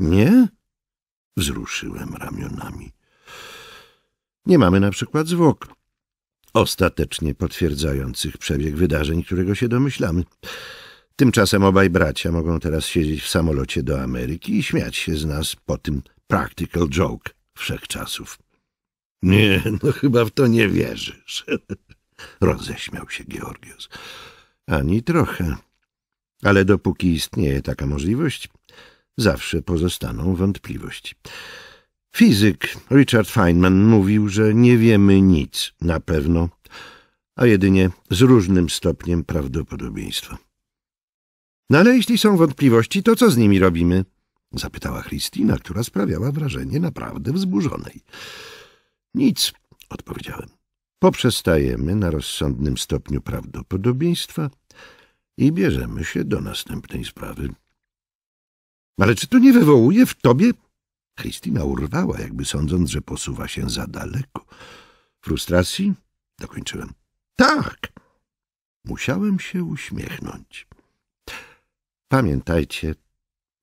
Nie? — wzruszyłem ramionami. Nie mamy na przykład zwłok, ostatecznie potwierdzających przebieg wydarzeń, którego się domyślamy. Tymczasem obaj bracia mogą teraz siedzieć w samolocie do Ameryki i śmiać się z nas po tym practical joke wszechczasów. Nie, no chyba w to nie wierzysz. Roześmiał się Georgios. Ani trochę. Ale dopóki istnieje taka możliwość, zawsze pozostaną wątpliwości. Fizyk Richard Feynman mówił, że nie wiemy nic na pewno, a jedynie z różnym stopniem prawdopodobieństwa. No ale jeśli są wątpliwości, to co z nimi robimy? Zapytała Christina, która sprawiała wrażenie naprawdę wzburzonej. Nic, odpowiedziałem. Poprzestajemy na rozsądnym stopniu prawdopodobieństwa i bierzemy się do następnej sprawy. Ale czy to nie wywołuje w tobie Christina urwała, jakby sądząc, że posuwa się za daleko. Frustracji? Dokończyłem. Tak! Musiałem się uśmiechnąć. Pamiętajcie,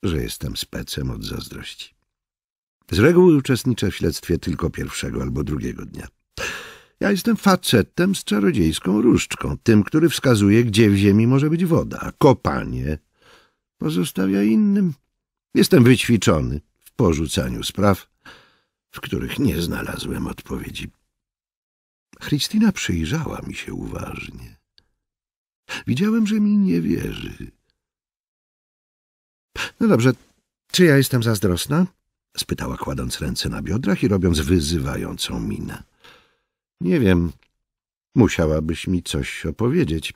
że jestem specem od zazdrości. Z reguły uczestniczę w śledztwie tylko pierwszego albo drugiego dnia. Ja jestem facetem z czarodziejską różdżką, tym, który wskazuje, gdzie w ziemi może być woda, kopanie pozostawia innym. Jestem wyćwiczony, porzucaniu spraw, w których nie znalazłem odpowiedzi. Christina przyjrzała mi się uważnie. Widziałem, że mi nie wierzy. No dobrze, czy ja jestem zazdrosna? spytała, kładąc ręce na biodrach i robiąc wyzywającą minę. Nie wiem. Musiałabyś mi coś opowiedzieć.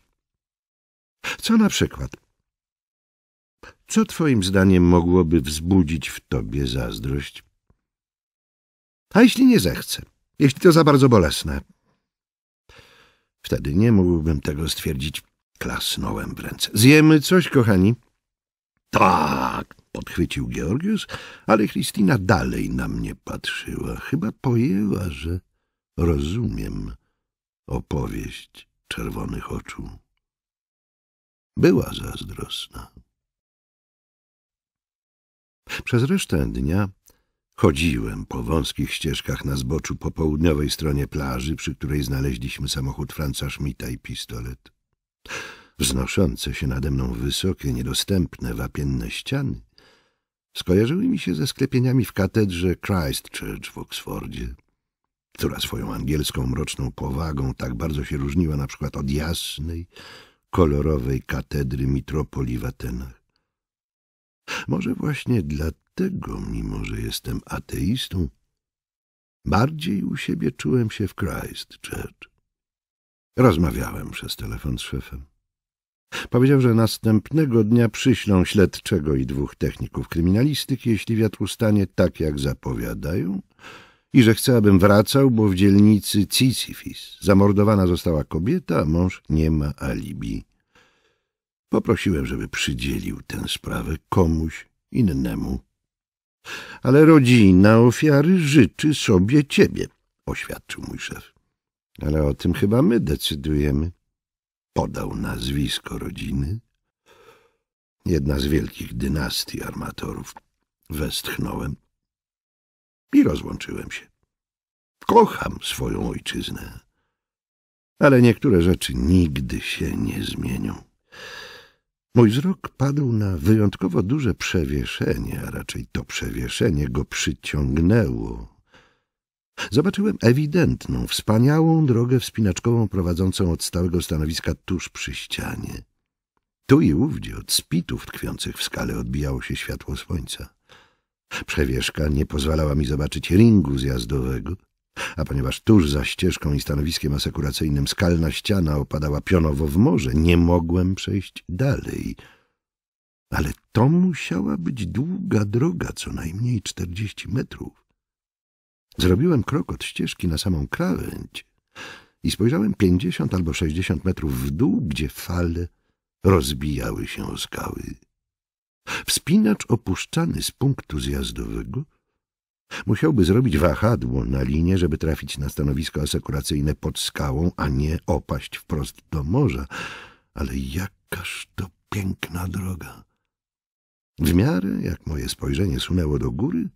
Co na przykład? Co twoim zdaniem mogłoby wzbudzić w tobie zazdrość? A jeśli nie zechce? Jeśli to za bardzo bolesne? Wtedy nie mógłbym tego stwierdzić. Klasnąłem w ręce. Zjemy coś, kochani? Tak, podchwycił Georgius, ale Christina dalej na mnie patrzyła. Chyba pojęła, że rozumiem opowieść czerwonych oczu. Była zazdrosna. Przez resztę dnia chodziłem po wąskich ścieżkach na zboczu po południowej stronie plaży, przy której znaleźliśmy samochód Franca Schmidta i pistolet. Wznoszące się nade mną wysokie, niedostępne, wapienne ściany skojarzyły mi się ze sklepieniami w katedrze Christchurch w Oksfordzie, która swoją angielską mroczną powagą tak bardzo się różniła na przykład od jasnej, kolorowej katedry mitropolii w Atenach. Może właśnie dlatego, mimo że jestem ateistą, bardziej u siebie czułem się w Christchurch. Rozmawiałem przez telefon z szefem. Powiedział, że następnego dnia przyślą śledczego i dwóch techników kryminalistyki, jeśli wiatr ustanie tak, jak zapowiadają, i że chce, abym wracał, bo w dzielnicy Cicifis zamordowana została kobieta, a mąż nie ma alibi. Poprosiłem, żeby przydzielił tę sprawę komuś innemu. Ale rodzina ofiary życzy sobie ciebie, oświadczył mój szef. Ale o tym chyba my decydujemy. Podał nazwisko rodziny. Jedna z wielkich dynastii armatorów. Westchnąłem i rozłączyłem się. Kocham swoją ojczyznę, ale niektóre rzeczy nigdy się nie zmienią. Mój wzrok padł na wyjątkowo duże przewieszenie, a raczej to przewieszenie go przyciągnęło. Zobaczyłem ewidentną, wspaniałą drogę wspinaczkową prowadzącą od stałego stanowiska tuż przy ścianie. Tu i ówdzie od spitów tkwiących w skale odbijało się światło słońca. Przewieszka nie pozwalała mi zobaczyć ringu zjazdowego, a ponieważ tuż za ścieżką i stanowiskiem asekuracyjnym skalna ściana opadała pionowo w morze, nie mogłem przejść dalej. Ale to musiała być długa droga, co najmniej czterdzieści metrów. Zrobiłem krok od ścieżki na samą krawędź i spojrzałem pięćdziesiąt albo sześćdziesiąt metrów w dół, gdzie fale rozbijały się o skały. Wspinacz opuszczany z punktu zjazdowego Musiałby zrobić wahadło na linie, żeby trafić na stanowisko asekuracyjne pod skałą, a nie opaść wprost do morza. Ale jakaż to piękna droga! W miarę, jak moje spojrzenie sunęło do góry,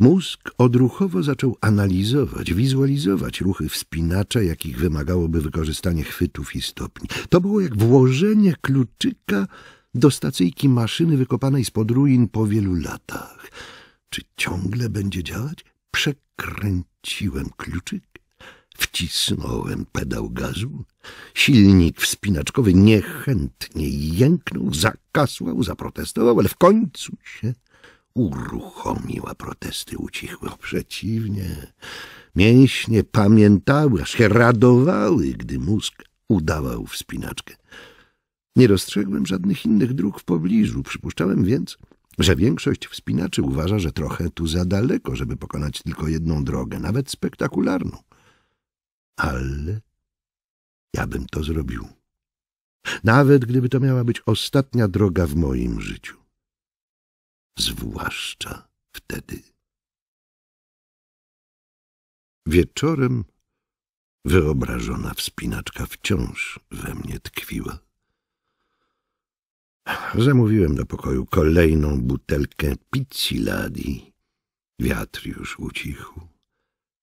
mózg odruchowo zaczął analizować, wizualizować ruchy wspinacza, jakich wymagałoby wykorzystanie chwytów i stopni. To było jak włożenie kluczyka do stacyjki maszyny wykopanej spod ruin po wielu latach – czy ciągle będzie działać? Przekręciłem kluczyk, wcisnąłem pedał gazu. Silnik wspinaczkowy niechętnie jęknął, zakasłał, zaprotestował, ale w końcu się uruchomił, a protesty ucichły. O, przeciwnie, mięśnie pamiętały, aż się radowały, gdy mózg udawał wspinaczkę. Nie dostrzegłem żadnych innych dróg w pobliżu. Przypuszczałem więc, że większość wspinaczy uważa, że trochę tu za daleko, żeby pokonać tylko jedną drogę, nawet spektakularną. Ale ja bym to zrobił. Nawet gdyby to miała być ostatnia droga w moim życiu. Zwłaszcza wtedy. Wieczorem wyobrażona wspinaczka wciąż we mnie tkwiła. Zamówiłem do pokoju kolejną butelkę pizziladi. Wiatr już ucichł.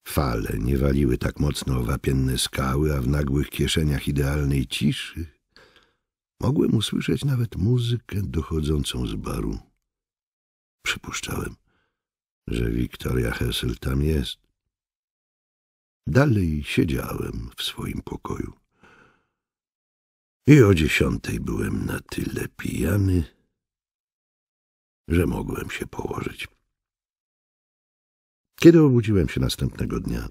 Fale nie waliły tak mocno o wapienne skały, a w nagłych kieszeniach idealnej ciszy mogłem usłyszeć nawet muzykę dochodzącą z baru. Przypuszczałem, że Wiktoria Hessel tam jest. Dalej siedziałem w swoim pokoju. I o dziesiątej byłem na tyle pijany, że mogłem się położyć. Kiedy obudziłem się następnego dnia,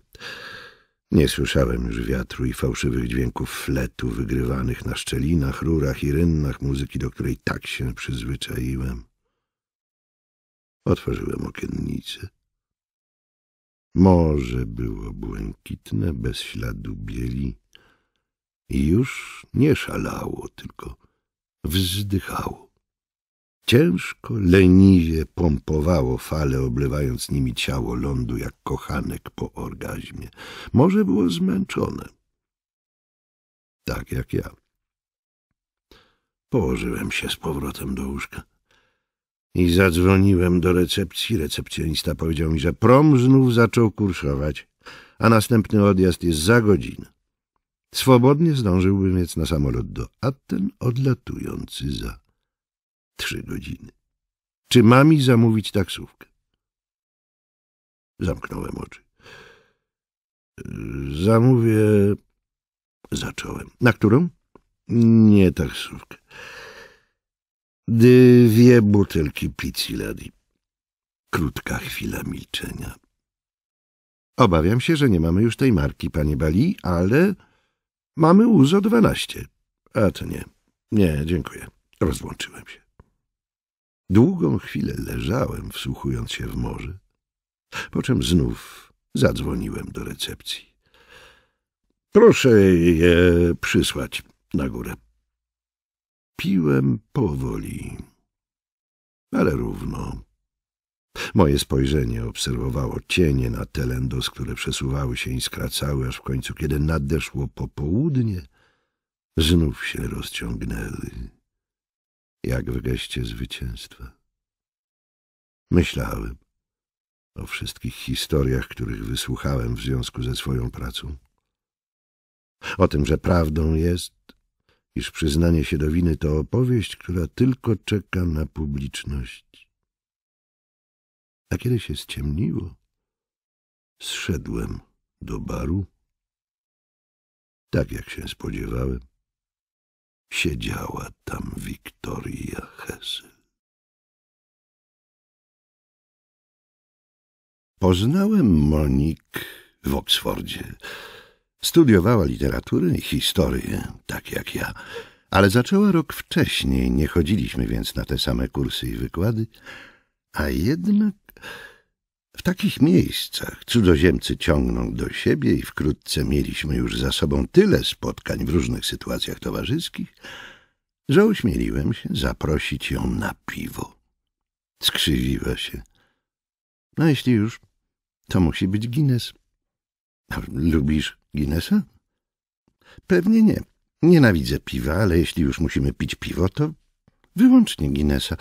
nie słyszałem już wiatru i fałszywych dźwięków fletu wygrywanych na szczelinach, rurach i rynnach muzyki, do której tak się przyzwyczaiłem. Otworzyłem okiennice. Morze było błękitne, bez śladu bieli i już nie szalało, tylko wzdychało. Ciężko, leniwie pompowało fale, oblewając nimi ciało lądu jak kochanek po orgazmie. Może było zmęczone. Tak jak ja. Położyłem się z powrotem do łóżka i zadzwoniłem do recepcji. Recepcjonista powiedział mi, że prom znów zaczął kurszować, a następny odjazd jest za godzinę. Swobodnie zdążyłby więc na samolot do Aten, odlatujący za trzy godziny. Czy mam mi zamówić taksówkę? Zamknąłem oczy. Yy, zamówię... Zacząłem. Na którą? Nie taksówkę. Dwie butelki pizziladi. Krótka chwila milczenia. Obawiam się, że nie mamy już tej marki, panie Bali, ale... Mamy uzo dwanaście. A to nie. Nie, dziękuję. Rozłączyłem się. Długą chwilę leżałem, wsłuchując się w morze, po czym znów zadzwoniłem do recepcji. Proszę je przysłać na górę. Piłem powoli, ale równo. Moje spojrzenie obserwowało cienie na telendos, które przesuwały się i skracały, aż w końcu, kiedy nadeszło popołudnie, znów się rozciągnęły, jak w geście zwycięstwa. Myślałem o wszystkich historiach, których wysłuchałem w związku ze swoją pracą. O tym, że prawdą jest, iż przyznanie się do winy to opowieść, która tylko czeka na publiczność. A kiedy się ściemniło, zszedłem do baru. Tak jak się spodziewałem, siedziała tam Wiktoria Hesel. Poznałem Monik w Oksfordzie. Studiowała literaturę i historię, tak jak ja, ale zaczęła rok wcześniej, nie chodziliśmy więc na te same kursy i wykłady, a jednak w takich miejscach cudzoziemcy ciągną do siebie i wkrótce mieliśmy już za sobą tyle spotkań w różnych sytuacjach towarzyskich, że ośmieliłem się zaprosić ją na piwo. Skrzywiła się. No jeśli już, to musi być Guinness. Lubisz Guinnessa? Pewnie nie. Nienawidzę piwa, ale jeśli już musimy pić piwo, to wyłącznie Guinnessa.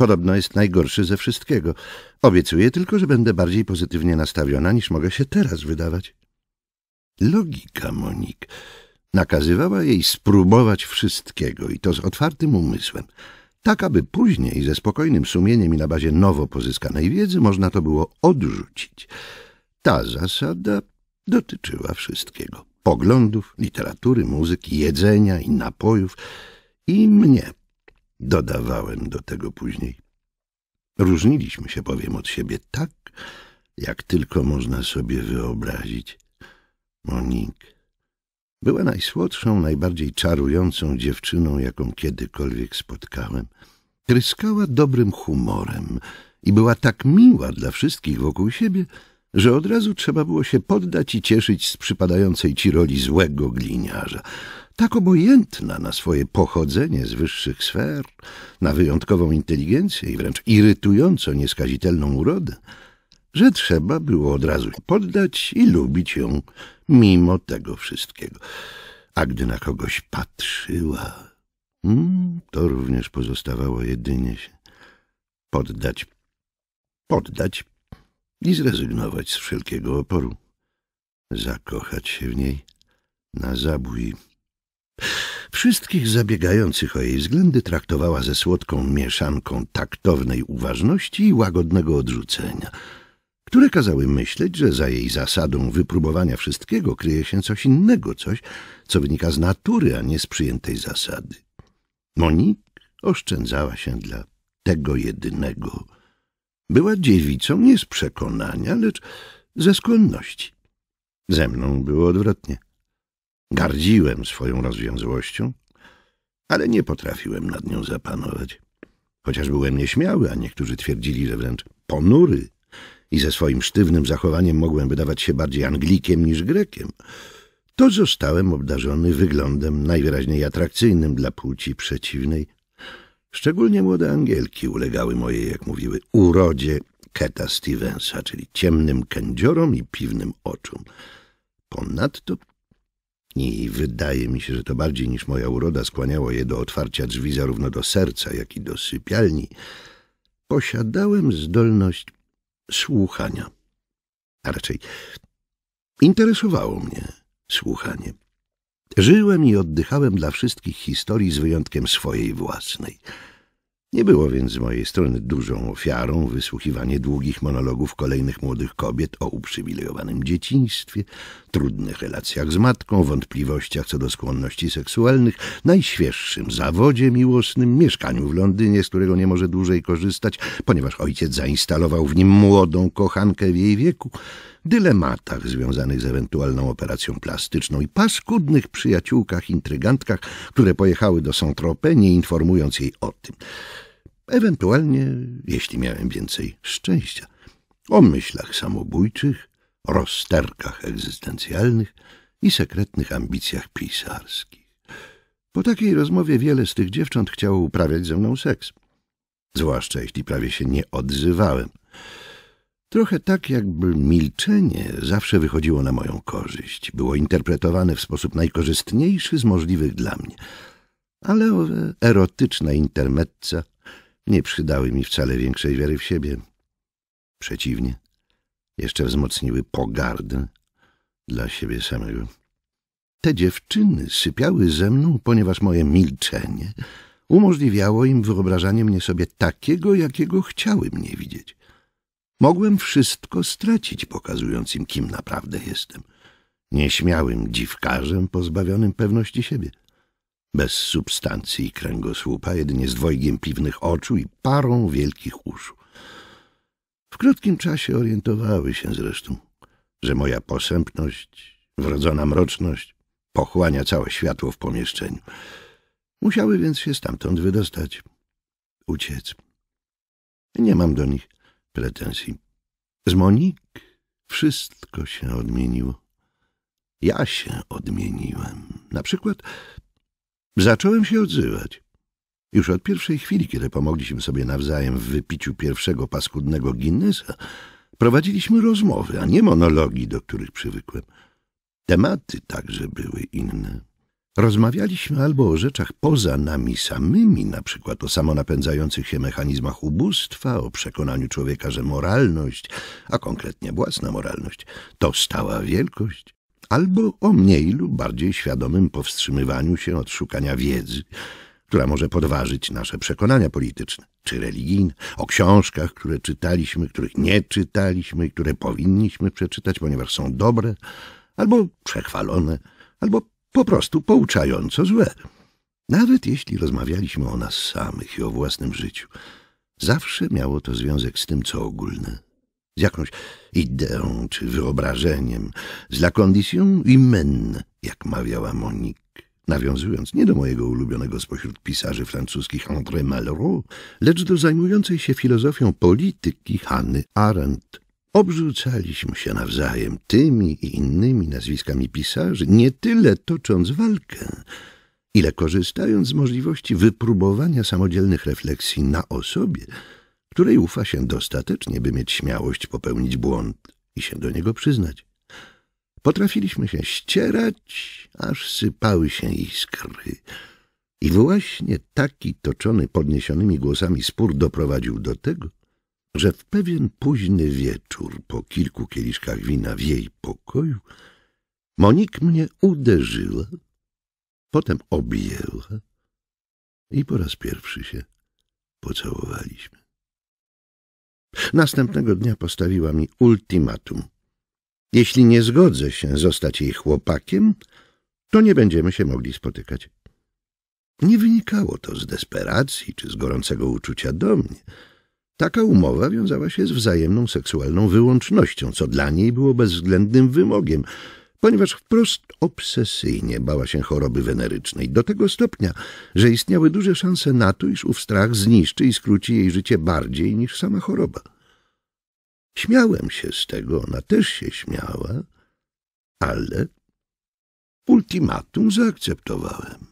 Podobno jest najgorszy ze wszystkiego. Obiecuję tylko, że będę bardziej pozytywnie nastawiona, niż mogę się teraz wydawać. Logika Monik nakazywała jej spróbować wszystkiego i to z otwartym umysłem, tak aby później ze spokojnym sumieniem i na bazie nowo pozyskanej wiedzy można to było odrzucić. Ta zasada dotyczyła wszystkiego. Poglądów, literatury, muzyki, jedzenia i napojów i mnie Dodawałem do tego później. Różniliśmy się bowiem od siebie tak, jak tylko można sobie wyobrazić. Monik była najsłodszą, najbardziej czarującą dziewczyną, jaką kiedykolwiek spotkałem. Tryskała dobrym humorem i była tak miła dla wszystkich wokół siebie, że od razu trzeba było się poddać i cieszyć z przypadającej ci roli złego gliniarza tak obojętna na swoje pochodzenie z wyższych sfer, na wyjątkową inteligencję i wręcz irytująco nieskazitelną urodę, że trzeba było od razu poddać i lubić ją mimo tego wszystkiego. A gdy na kogoś patrzyła, hmm, to również pozostawało jedynie się poddać, poddać i zrezygnować z wszelkiego oporu, zakochać się w niej na zabój. Wszystkich zabiegających o jej względy traktowała ze słodką mieszanką taktownej uważności i łagodnego odrzucenia, które kazały myśleć, że za jej zasadą wypróbowania wszystkiego kryje się coś innego, coś, co wynika z natury, a nie z przyjętej zasady. Monik oszczędzała się dla tego jedynego. Była dziewicą nie z przekonania, lecz ze skłonności. Ze mną było odwrotnie. Gardziłem swoją rozwiązłością, ale nie potrafiłem nad nią zapanować. Chociaż byłem nieśmiały, a niektórzy twierdzili, że wręcz ponury i ze swoim sztywnym zachowaniem mogłem wydawać się bardziej Anglikiem niż Grekiem, to zostałem obdarzony wyglądem najwyraźniej atrakcyjnym dla płci przeciwnej. Szczególnie młode Angielki ulegały mojej, jak mówiły, urodzie Keta Stevensa, czyli ciemnym kędziorom i piwnym oczom. Ponadto kuchni i wydaje mi się, że to bardziej niż moja uroda skłaniało je do otwarcia drzwi zarówno do serca, jak i do sypialni, posiadałem zdolność słuchania. A raczej interesowało mnie słuchanie. Żyłem i oddychałem dla wszystkich historii z wyjątkiem swojej własnej – nie było więc z mojej strony dużą ofiarą wysłuchiwanie długich monologów kolejnych młodych kobiet o uprzywilejowanym dzieciństwie, trudnych relacjach z matką, wątpliwościach co do skłonności seksualnych, najświeższym zawodzie miłosnym, mieszkaniu w Londynie, z którego nie może dłużej korzystać, ponieważ ojciec zainstalował w nim młodą kochankę w jej wieku, dylematach związanych z ewentualną operacją plastyczną i paskudnych przyjaciółkach, intrygantkach, które pojechały do saint nie informując jej o tym. Ewentualnie, jeśli miałem więcej szczęścia, o myślach samobójczych, rozterkach egzystencjalnych i sekretnych ambicjach pisarskich. Po takiej rozmowie wiele z tych dziewcząt chciało uprawiać ze mną seks, zwłaszcza jeśli prawie się nie odzywałem. Trochę tak, jakby milczenie zawsze wychodziło na moją korzyść. Było interpretowane w sposób najkorzystniejszy z możliwych dla mnie. Ale owe erotyczne intermezza nie przydały mi wcale większej wiary w siebie. Przeciwnie, jeszcze wzmocniły pogardę dla siebie samego. Te dziewczyny sypiały ze mną, ponieważ moje milczenie umożliwiało im wyobrażanie mnie sobie takiego, jakiego chciały mnie widzieć. Mogłem wszystko stracić, pokazując im, kim naprawdę jestem. Nieśmiałym dziwkarzem pozbawionym pewności siebie. Bez substancji i kręgosłupa, jedynie z dwojgiem piwnych oczu i parą wielkich uszu. W krótkim czasie orientowały się zresztą, że moja posępność, wrodzona mroczność pochłania całe światło w pomieszczeniu. Musiały więc się stamtąd wydostać, uciec. Nie mam do nich pretensji. Z Monik wszystko się odmieniło. Ja się odmieniłem. Na przykład zacząłem się odzywać. Już od pierwszej chwili, kiedy pomogliśmy sobie nawzajem w wypiciu pierwszego paskudnego Guinnessa, prowadziliśmy rozmowy, a nie monologi, do których przywykłem. Tematy także były inne. Rozmawialiśmy albo o rzeczach poza nami samymi, na przykład o samonapędzających się mechanizmach ubóstwa, o przekonaniu człowieka, że moralność, a konkretnie własna moralność, to stała wielkość, albo o mniej lub bardziej świadomym powstrzymywaniu się od szukania wiedzy, która może podważyć nasze przekonania polityczne czy religijne, o książkach, które czytaliśmy, których nie czytaliśmy i które powinniśmy przeczytać, ponieważ są dobre, albo przechwalone, albo po prostu pouczająco złe. Nawet jeśli rozmawialiśmy o nas samych i o własnym życiu, zawsze miało to związek z tym, co ogólne, z jakąś ideą czy wyobrażeniem, z la condition humaine, jak mawiała Monique. Nawiązując nie do mojego ulubionego spośród pisarzy francuskich André Malraux, lecz do zajmującej się filozofią polityki Hanny Arendt. Obrzucaliśmy się nawzajem tymi i innymi nazwiskami pisarzy, nie tyle tocząc walkę, ile korzystając z możliwości wypróbowania samodzielnych refleksji na osobie, której ufa się dostatecznie, by mieć śmiałość popełnić błąd i się do niego przyznać. Potrafiliśmy się ścierać, aż sypały się iskry. I właśnie taki toczony podniesionymi głosami spór doprowadził do tego, że w pewien późny wieczór, po kilku kieliszkach wina w jej pokoju, Monik mnie uderzyła, potem objęła i po raz pierwszy się pocałowaliśmy. Następnego dnia postawiła mi ultimatum. Jeśli nie zgodzę się zostać jej chłopakiem, to nie będziemy się mogli spotykać. Nie wynikało to z desperacji czy z gorącego uczucia do mnie – Taka umowa wiązała się z wzajemną seksualną wyłącznością, co dla niej było bezwzględnym wymogiem, ponieważ wprost obsesyjnie bała się choroby wenerycznej, do tego stopnia, że istniały duże szanse na to, iż ów strach zniszczy i skróci jej życie bardziej niż sama choroba. Śmiałem się z tego, ona też się śmiała, ale ultimatum zaakceptowałem.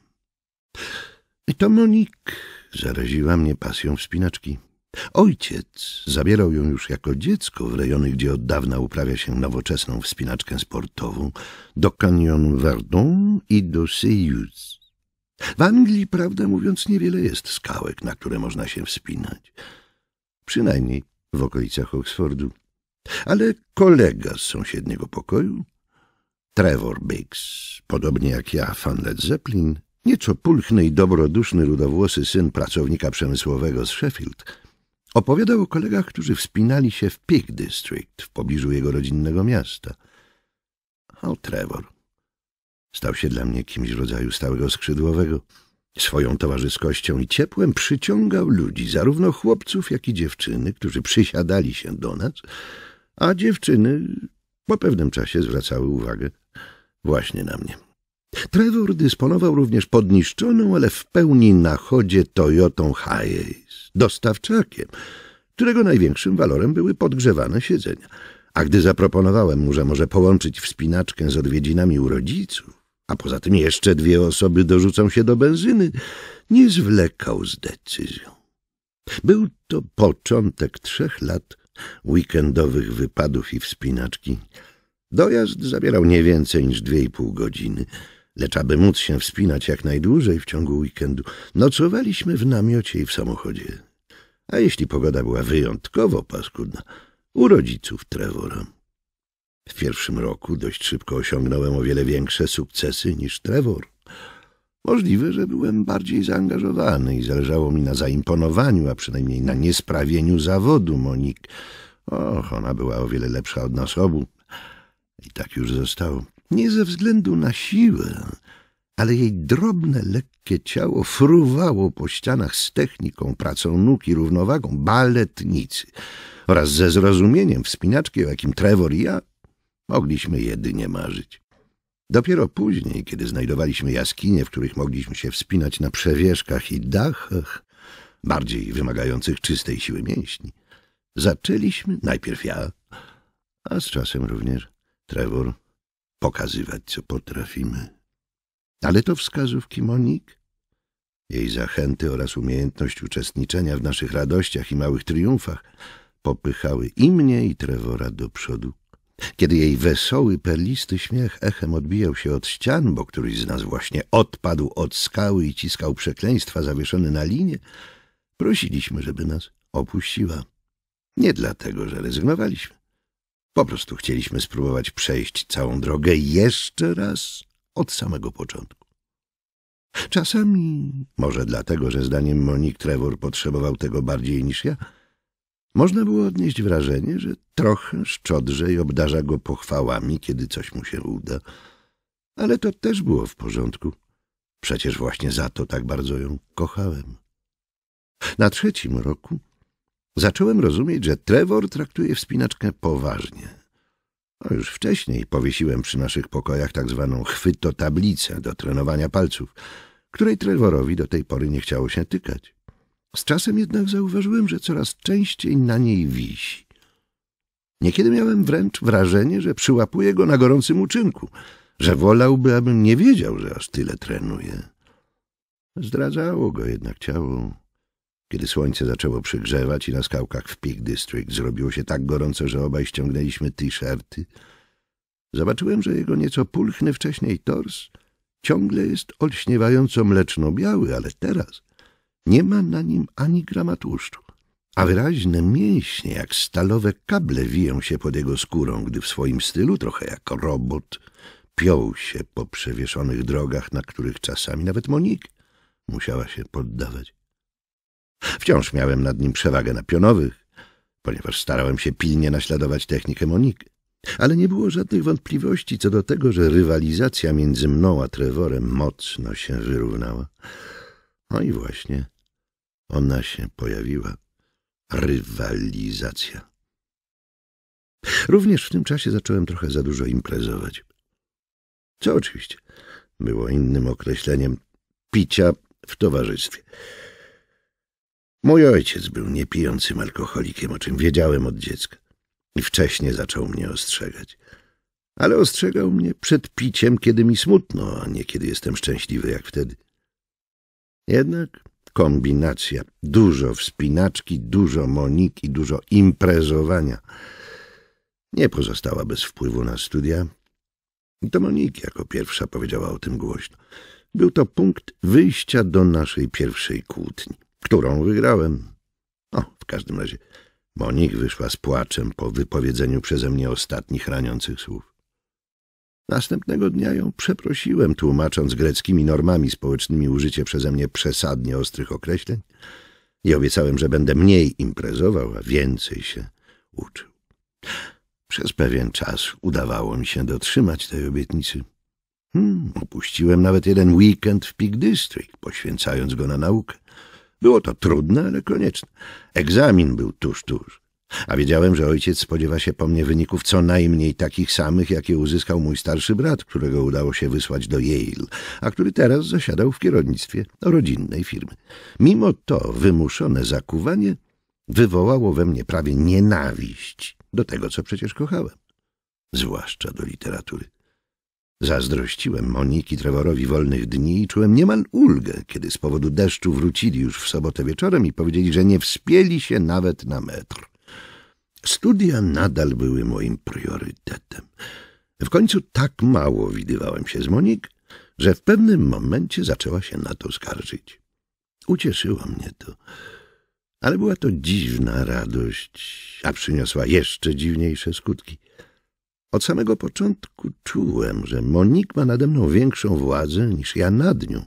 To Monik zaraziła mnie pasją wspinaczki. Ojciec zabierał ją już jako dziecko w rejony, gdzie od dawna uprawia się nowoczesną wspinaczkę sportową, do Canyon Verdon i do Seyus. W Anglii, prawdę mówiąc, niewiele jest skałek, na które można się wspinać. Przynajmniej w okolicach Oxfordu. Ale kolega z sąsiedniego pokoju, Trevor Biggs, podobnie jak ja, fan Led Zeppelin, nieco pulchny i dobroduszny rudowłosy syn pracownika przemysłowego z Sheffield – Opowiadał o kolegach, którzy wspinali się w Peak District w pobliżu jego rodzinnego miasta. Hal Trevor stał się dla mnie kimś w rodzaju stałego skrzydłowego. Swoją towarzyskością i ciepłem przyciągał ludzi, zarówno chłopców, jak i dziewczyny, którzy przysiadali się do nas, a dziewczyny po pewnym czasie zwracały uwagę właśnie na mnie. Trevor dysponował również podniszczoną, ale w pełni na chodzie Toyotą Hiace dostawczakiem, którego największym walorem były podgrzewane siedzenia. A gdy zaproponowałem mu, że może połączyć wspinaczkę z odwiedzinami u rodziców, a poza tym jeszcze dwie osoby dorzucą się do benzyny, nie zwlekał z decyzją. Był to początek trzech lat weekendowych wypadów i wspinaczki. Dojazd zabierał nie więcej niż dwie i pół godziny, lecz aby móc się wspinać jak najdłużej w ciągu weekendu, nocowaliśmy w namiocie i w samochodzie a jeśli pogoda była wyjątkowo paskudna, u rodziców Trevora. W pierwszym roku dość szybko osiągnąłem o wiele większe sukcesy niż Trevor. Możliwe, że byłem bardziej zaangażowany i zależało mi na zaimponowaniu, a przynajmniej na niesprawieniu zawodu Monik. Och, ona była o wiele lepsza od nas obu. I tak już zostało. Nie ze względu na siłę, ale jej drobne, lekkie ciało fruwało po ścianach z techniką, pracą nóg i równowagą baletnicy oraz ze zrozumieniem wspinaczki, o jakim Trevor i ja mogliśmy jedynie marzyć. Dopiero później, kiedy znajdowaliśmy jaskinie, w których mogliśmy się wspinać na przewieszkach i dachach, bardziej wymagających czystej siły mięśni, zaczęliśmy, najpierw ja, a z czasem również Trevor, pokazywać, co potrafimy. Ale to wskazówki Monik. Jej zachęty oraz umiejętność uczestniczenia w naszych radościach i małych triumfach popychały i mnie, i Trevora do przodu. Kiedy jej wesoły, perlisty śmiech echem odbijał się od ścian, bo któryś z nas właśnie odpadł od skały i ciskał przekleństwa zawieszone na linie, prosiliśmy, żeby nas opuściła. Nie dlatego, że rezygnowaliśmy. Po prostu chcieliśmy spróbować przejść całą drogę jeszcze raz od samego początku. Czasami, może dlatego, że zdaniem Monik Trevor potrzebował tego bardziej niż ja, można było odnieść wrażenie, że trochę szczodrzej obdarza go pochwałami, kiedy coś mu się uda. Ale to też było w porządku. Przecież właśnie za to tak bardzo ją kochałem. Na trzecim roku zacząłem rozumieć, że Trevor traktuje wspinaczkę poważnie. A no już wcześniej powiesiłem przy naszych pokojach tak zwaną chwytotablicę do trenowania palców, której Trevorowi do tej pory nie chciało się tykać. Z czasem jednak zauważyłem, że coraz częściej na niej wisi. Niekiedy miałem wręcz wrażenie, że przyłapuje go na gorącym uczynku, że wolałby, abym nie wiedział, że aż tyle trenuje. Zdradzało go jednak ciało kiedy słońce zaczęło przygrzewać i na skałkach w Peak District zrobiło się tak gorąco, że obaj ściągnęliśmy t-shirty, zobaczyłem, że jego nieco pulchny wcześniej tors ciągle jest olśniewająco mleczno-biały, ale teraz nie ma na nim ani grama tłuszczu, a wyraźne mięśnie jak stalowe kable wiją się pod jego skórą, gdy w swoim stylu, trochę jak robot, piął się po przewieszonych drogach, na których czasami nawet Monik musiała się poddawać. Wciąż miałem nad nim przewagę na pionowych, ponieważ starałem się pilnie naśladować technikę Moniki. Ale nie było żadnych wątpliwości co do tego, że rywalizacja między mną a Trevorem mocno się wyrównała. No i właśnie ona się pojawiła. Rywalizacja. Również w tym czasie zacząłem trochę za dużo imprezować. Co oczywiście było innym określeniem picia w towarzystwie. Mój ojciec był niepijącym alkoholikiem, o czym wiedziałem od dziecka i wcześnie zaczął mnie ostrzegać. Ale ostrzegał mnie przed piciem, kiedy mi smutno, a nie kiedy jestem szczęśliwy, jak wtedy. Jednak kombinacja, dużo wspinaczki, dużo moniki, dużo imprezowania nie pozostała bez wpływu na studia. I to Moniki jako pierwsza powiedziała o tym głośno. Był to punkt wyjścia do naszej pierwszej kłótni którą wygrałem. No, w każdym razie Monik wyszła z płaczem po wypowiedzeniu przeze mnie ostatnich raniących słów. Następnego dnia ją przeprosiłem, tłumacząc greckimi normami społecznymi użycie przeze mnie przesadnie ostrych określeń i obiecałem, że będę mniej imprezował, a więcej się uczył. Przez pewien czas udawało mi się dotrzymać tej obietnicy. Hmm, opuściłem nawet jeden weekend w Peak District, poświęcając go na naukę. Było to trudne, ale konieczne. Egzamin był tuż, tuż. A wiedziałem, że ojciec spodziewa się po mnie wyników co najmniej takich samych, jakie uzyskał mój starszy brat, którego udało się wysłać do Yale, a który teraz zasiadał w kierownictwie rodzinnej firmy. Mimo to wymuszone zakuwanie wywołało we mnie prawie nienawiść do tego, co przecież kochałem, zwłaszcza do literatury. Zazdrościłem Moniki Trevorowi wolnych dni i czułem niemal ulgę, kiedy z powodu deszczu wrócili już w sobotę wieczorem i powiedzieli, że nie wspięli się nawet na metr. Studia nadal były moim priorytetem. W końcu tak mało widywałem się z Monik, że w pewnym momencie zaczęła się na to skarżyć. Ucieszyło mnie to, ale była to dziwna radość, a przyniosła jeszcze dziwniejsze skutki. Od samego początku czułem, że Monik ma nade mną większą władzę niż ja nad nią.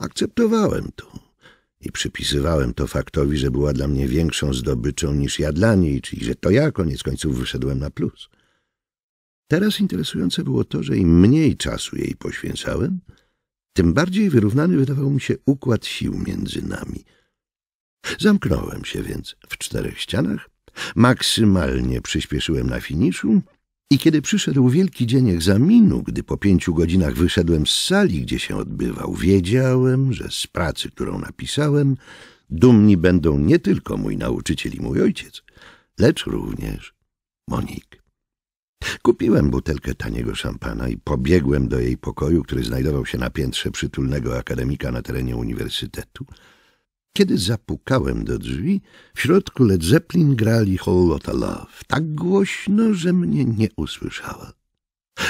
Akceptowałem to i przypisywałem to faktowi, że była dla mnie większą zdobyczą niż ja dla niej, czyli że to ja koniec końców wyszedłem na plus. Teraz interesujące było to, że im mniej czasu jej poświęcałem, tym bardziej wyrównany wydawał mi się układ sił między nami. Zamknąłem się więc w czterech ścianach, maksymalnie przyspieszyłem na finiszu i kiedy przyszedł wielki dzień egzaminu, gdy po pięciu godzinach wyszedłem z sali, gdzie się odbywał, wiedziałem, że z pracy, którą napisałem, dumni będą nie tylko mój nauczyciel i mój ojciec, lecz również Monik. Kupiłem butelkę taniego szampana i pobiegłem do jej pokoju, który znajdował się na piętrze przytulnego akademika na terenie uniwersytetu. Kiedy zapukałem do drzwi, w środku Led Zeppelin grali Whole Lotta Love tak głośno, że mnie nie usłyszała.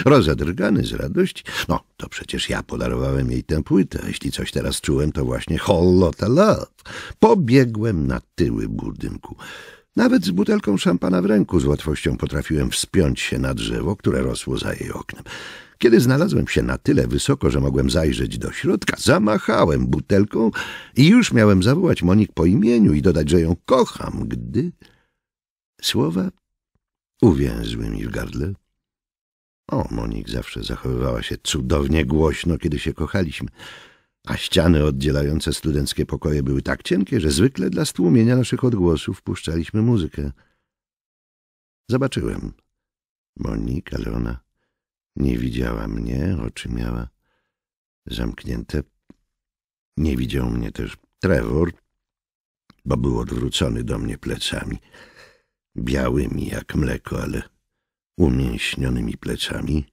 Rozadrgany z radości, no to przecież ja podarowałem jej tę płytę, jeśli coś teraz czułem, to właśnie Whole Lotta Love. Pobiegłem na tyły budynku. Nawet z butelką szampana w ręku z łatwością potrafiłem wspiąć się na drzewo, które rosło za jej oknem. Kiedy znalazłem się na tyle wysoko, że mogłem zajrzeć do środka, zamachałem butelką i już miałem zawołać Monik po imieniu i dodać, że ją kocham, gdy... Słowa uwięzły mi w gardle. O, Monik zawsze zachowywała się cudownie głośno, kiedy się kochaliśmy, a ściany oddzielające studenckie pokoje były tak cienkie, że zwykle dla stłumienia naszych odgłosów puszczaliśmy muzykę. Zobaczyłem Monik, Alona nie widziała mnie, oczy miała zamknięte. Nie widział mnie też Trevor, bo był odwrócony do mnie plecami, białymi jak mleko, ale umięśnionymi plecami.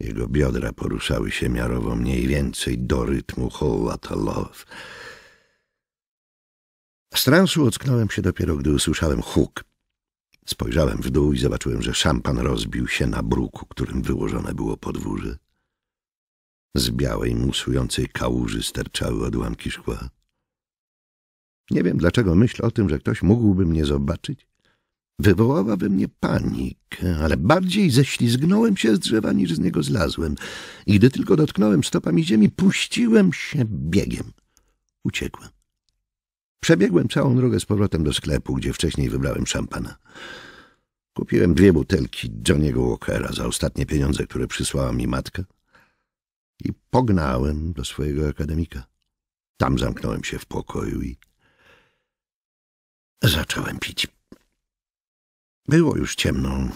Jego biodra poruszały się miarowo mniej więcej do rytmu Whole Lotta Love. Z transu ocknąłem się dopiero, gdy usłyszałem huk Spojrzałem w dół i zobaczyłem, że szampan rozbił się na bruku, którym wyłożone było podwórze. Z białej, musującej kałuży sterczały odłamki szkła. Nie wiem, dlaczego myśl o tym, że ktoś mógłby mnie zobaczyć, wywołała we mnie panikę, ale bardziej ześlizgnąłem się z drzewa, niż z niego zlazłem. I gdy tylko dotknąłem stopami ziemi, puściłem się biegiem. Uciekłem. Przebiegłem całą drogę z powrotem do sklepu, gdzie wcześniej wybrałem szampana. Kupiłem dwie butelki Johniego Walkera za ostatnie pieniądze, które przysłała mi matka i pognałem do swojego akademika. Tam zamknąłem się w pokoju i zacząłem pić. Było już ciemno,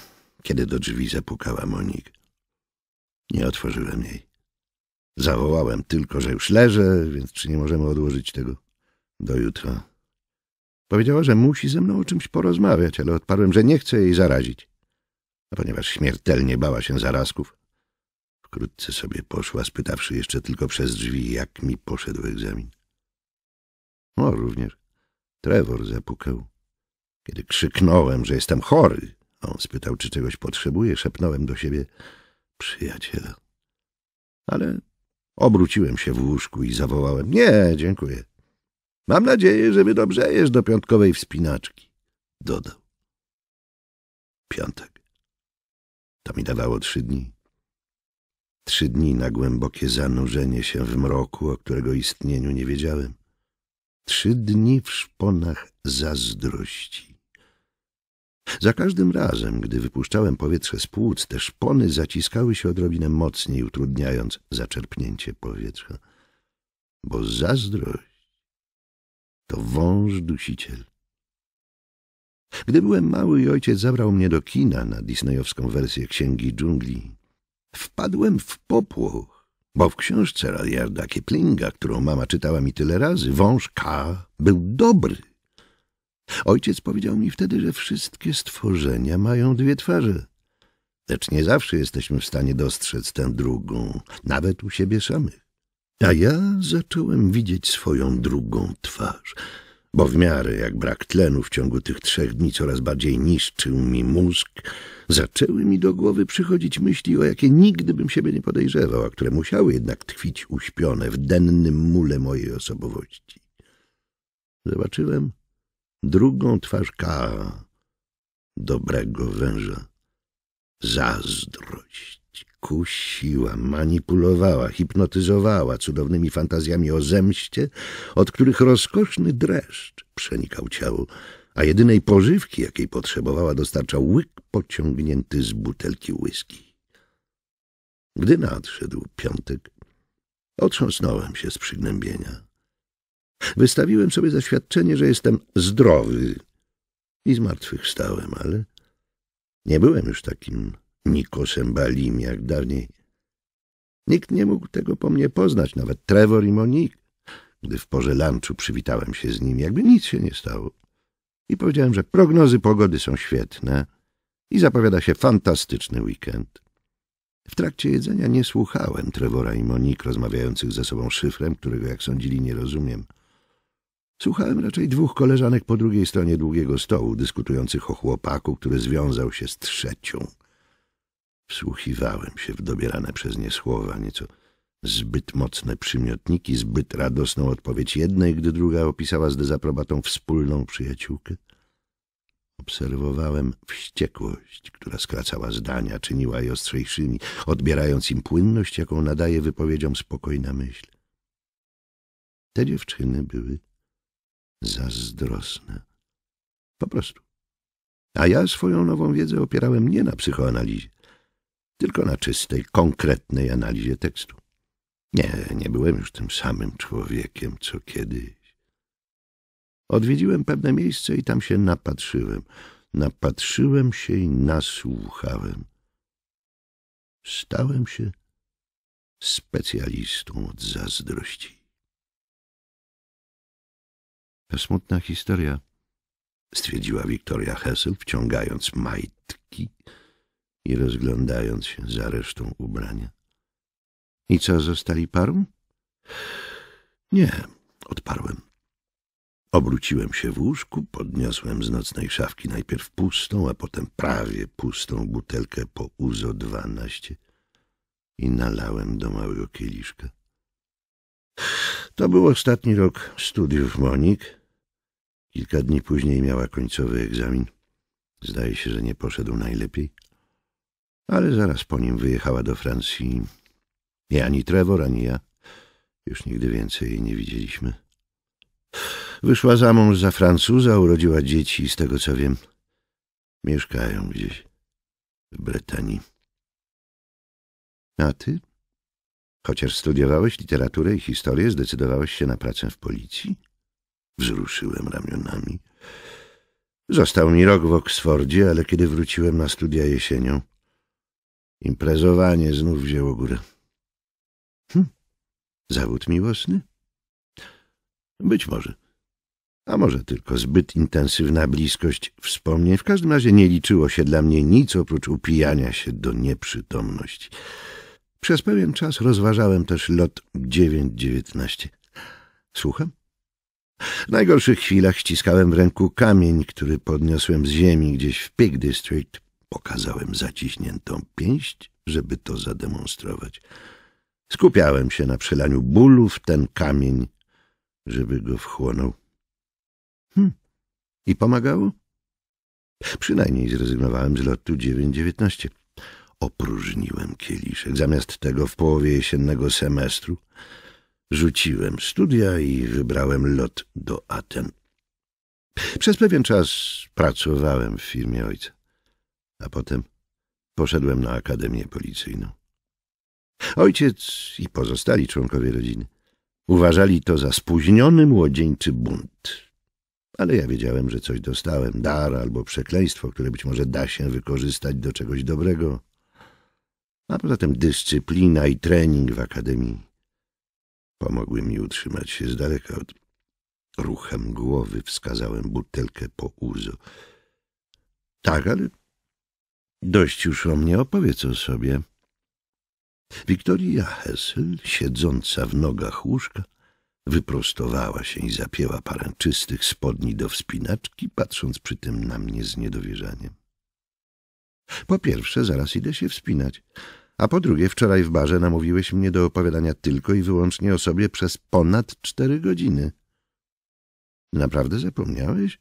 kiedy do drzwi zapukała Monik. Nie otworzyłem jej. Zawołałem tylko, że już leżę, więc czy nie możemy odłożyć tego do jutra. Powiedziała, że musi ze mną o czymś porozmawiać, ale odparłem, że nie chcę jej zarazić. A ponieważ śmiertelnie bała się zarazków, wkrótce sobie poszła, spytawszy jeszcze tylko przez drzwi, jak mi poszedł egzamin. O, również Trevor zapukał. Kiedy krzyknąłem, że jestem chory, on spytał, czy czegoś potrzebuje, szepnąłem do siebie przyjaciela. Ale obróciłem się w łóżku i zawołałem — nie, dziękuję. Mam nadzieję, że wydobrzejesz do piątkowej wspinaczki, dodał. Piątek. To mi dawało trzy dni. Trzy dni na głębokie zanurzenie się w mroku, o którego istnieniu nie wiedziałem. Trzy dni w szponach zazdrości. Za każdym razem, gdy wypuszczałem powietrze z płuc, te szpony zaciskały się odrobinę mocniej, utrudniając zaczerpnięcie powietrza. Bo zazdrość to wąż dusiciel. Gdy byłem mały i ojciec zabrał mnie do kina na disneyowską wersję Księgi Dżungli, wpadłem w popłoch, bo w książce Radiarda Kiplinga, którą mama czytała mi tyle razy, wąż K był dobry. Ojciec powiedział mi wtedy, że wszystkie stworzenia mają dwie twarze, lecz nie zawsze jesteśmy w stanie dostrzec tę drugą, nawet u siebie samych. A ja zacząłem widzieć swoją drugą twarz, bo w miarę jak brak tlenu w ciągu tych trzech dni coraz bardziej niszczył mi mózg, zaczęły mi do głowy przychodzić myśli, o jakie nigdy bym siebie nie podejrzewał, a które musiały jednak tkwić uśpione w dennym mule mojej osobowości. Zobaczyłem drugą twarz K. dobrego węża. Zazdrość kusiła, manipulowała, hipnotyzowała cudownymi fantazjami o zemście, od których rozkoszny dreszcz przenikał ciało, a jedynej pożywki, jakiej potrzebowała, dostarczał łyk pociągnięty z butelki whisky. Gdy nadszedł piątek, otrząsnąłem się z przygnębienia. Wystawiłem sobie zaświadczenie, że jestem zdrowy i zmartwychwstałem, ale nie byłem już takim Nikosem Balim jak dawniej. Nikt nie mógł tego po mnie poznać, nawet Trevor i Monique, gdy w porze lunchu przywitałem się z nim, jakby nic się nie stało. I powiedziałem, że prognozy pogody są świetne i zapowiada się fantastyczny weekend. W trakcie jedzenia nie słuchałem Trevora i Monik rozmawiających ze sobą szyfrem, którego, jak sądzili, nie rozumiem. Słuchałem raczej dwóch koleżanek po drugiej stronie długiego stołu, dyskutujących o chłopaku, który związał się z trzecią. Wsłuchiwałem się w dobierane przez nie słowa, nieco zbyt mocne przymiotniki, zbyt radosną odpowiedź jednej, gdy druga opisała z dezaprobatą wspólną przyjaciółkę. Obserwowałem wściekłość, która skracała zdania, czyniła je ostrzejszymi, odbierając im płynność, jaką nadaje wypowiedziom spokojna myśl. Te dziewczyny były zazdrosne. Po prostu. A ja swoją nową wiedzę opierałem nie na psychoanalizie, tylko na czystej, konkretnej analizie tekstu. Nie, nie byłem już tym samym człowiekiem, co kiedyś. Odwiedziłem pewne miejsce i tam się napatrzyłem. Napatrzyłem się i nasłuchałem. Stałem się specjalistą od zazdrości. Ta smutna historia, stwierdziła Wiktoria Hessel, wciągając majtki, i rozglądając się za resztą ubrania. I co, zostali parą? Nie, odparłem. Obróciłem się w łóżku, podniosłem z nocnej szafki najpierw pustą, a potem prawie pustą butelkę po Uzo 12 i nalałem do małego kieliszka. To był ostatni rok studiów Monik. Kilka dni później miała końcowy egzamin. Zdaje się, że nie poszedł najlepiej ale zaraz po nim wyjechała do Francji. Nie ani Trevor, ani ja już nigdy więcej jej nie widzieliśmy. Wyszła za mąż za Francuza, urodziła dzieci i z tego co wiem, mieszkają gdzieś w Brytanii. A ty? Chociaż studiowałeś literaturę i historię, zdecydowałeś się na pracę w policji? Wzruszyłem ramionami. Został mi rok w Oksfordzie, ale kiedy wróciłem na studia jesienią, Imprezowanie znów wzięło górę. Hm, zawód miłosny? Być może. A może tylko zbyt intensywna bliskość wspomnień. W każdym razie nie liczyło się dla mnie nic oprócz upijania się do nieprzytomności. Przez pewien czas rozważałem też lot 919. Słucham? W najgorszych chwilach ściskałem w ręku kamień, który podniosłem z ziemi gdzieś w Pig District Pokazałem zaciśniętą pięść, żeby to zademonstrować. Skupiałem się na przelaniu bólu w ten kamień, żeby go wchłonął. Hm. I pomagało? Przynajmniej zrezygnowałem z lotu 9.19. Opróżniłem kieliszek. Zamiast tego w połowie jesiennego semestru rzuciłem studia i wybrałem lot do Aten. Przez pewien czas pracowałem w firmie ojca a potem poszedłem na akademię policyjną. Ojciec i pozostali członkowie rodziny uważali to za spóźniony młodzieńczy bunt. Ale ja wiedziałem, że coś dostałem, dar albo przekleństwo, które być może da się wykorzystać do czegoś dobrego. A poza tym dyscyplina i trening w akademii pomogły mi utrzymać się z daleka od... Ruchem głowy wskazałem butelkę po uzu. Tak, ale Dość już o mnie, opowiedz o sobie. Wiktoria Hessel, siedząca w nogach łóżka, wyprostowała się i zapięła parę czystych spodni do wspinaczki, patrząc przy tym na mnie z niedowierzaniem. Po pierwsze, zaraz idę się wspinać, a po drugie, wczoraj w barze namówiłeś mnie do opowiadania tylko i wyłącznie o sobie przez ponad cztery godziny. Naprawdę zapomniałeś?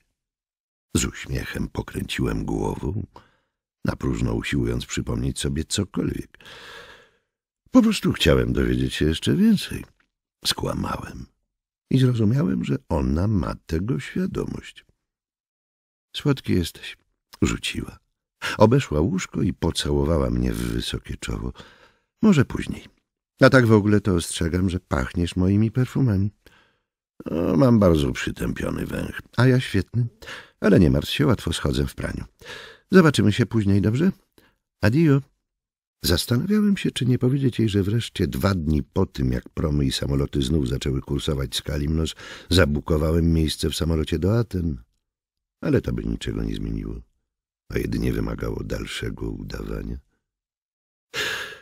Z uśmiechem pokręciłem głową na próżno usiłując przypomnieć sobie cokolwiek. Po prostu chciałem dowiedzieć się jeszcze więcej. Skłamałem i zrozumiałem, że ona ma tego świadomość. Słodki jesteś, rzuciła. Obeszła łóżko i pocałowała mnie w wysokie czoło. Może później. A tak w ogóle to ostrzegam, że pachniesz moimi perfumami. O, no, mam bardzo przytępiony węch. A ja świetny. Ale nie martw się, łatwo schodzę w praniu. Zobaczymy się później, dobrze? Adio. Zastanawiałem się, czy nie powiedzieć jej, że wreszcie dwa dni po tym, jak promy i samoloty znów zaczęły kursować z Kalimnos, zabukowałem miejsce w samolocie do Aten. Ale to by niczego nie zmieniło, a jedynie wymagało dalszego udawania.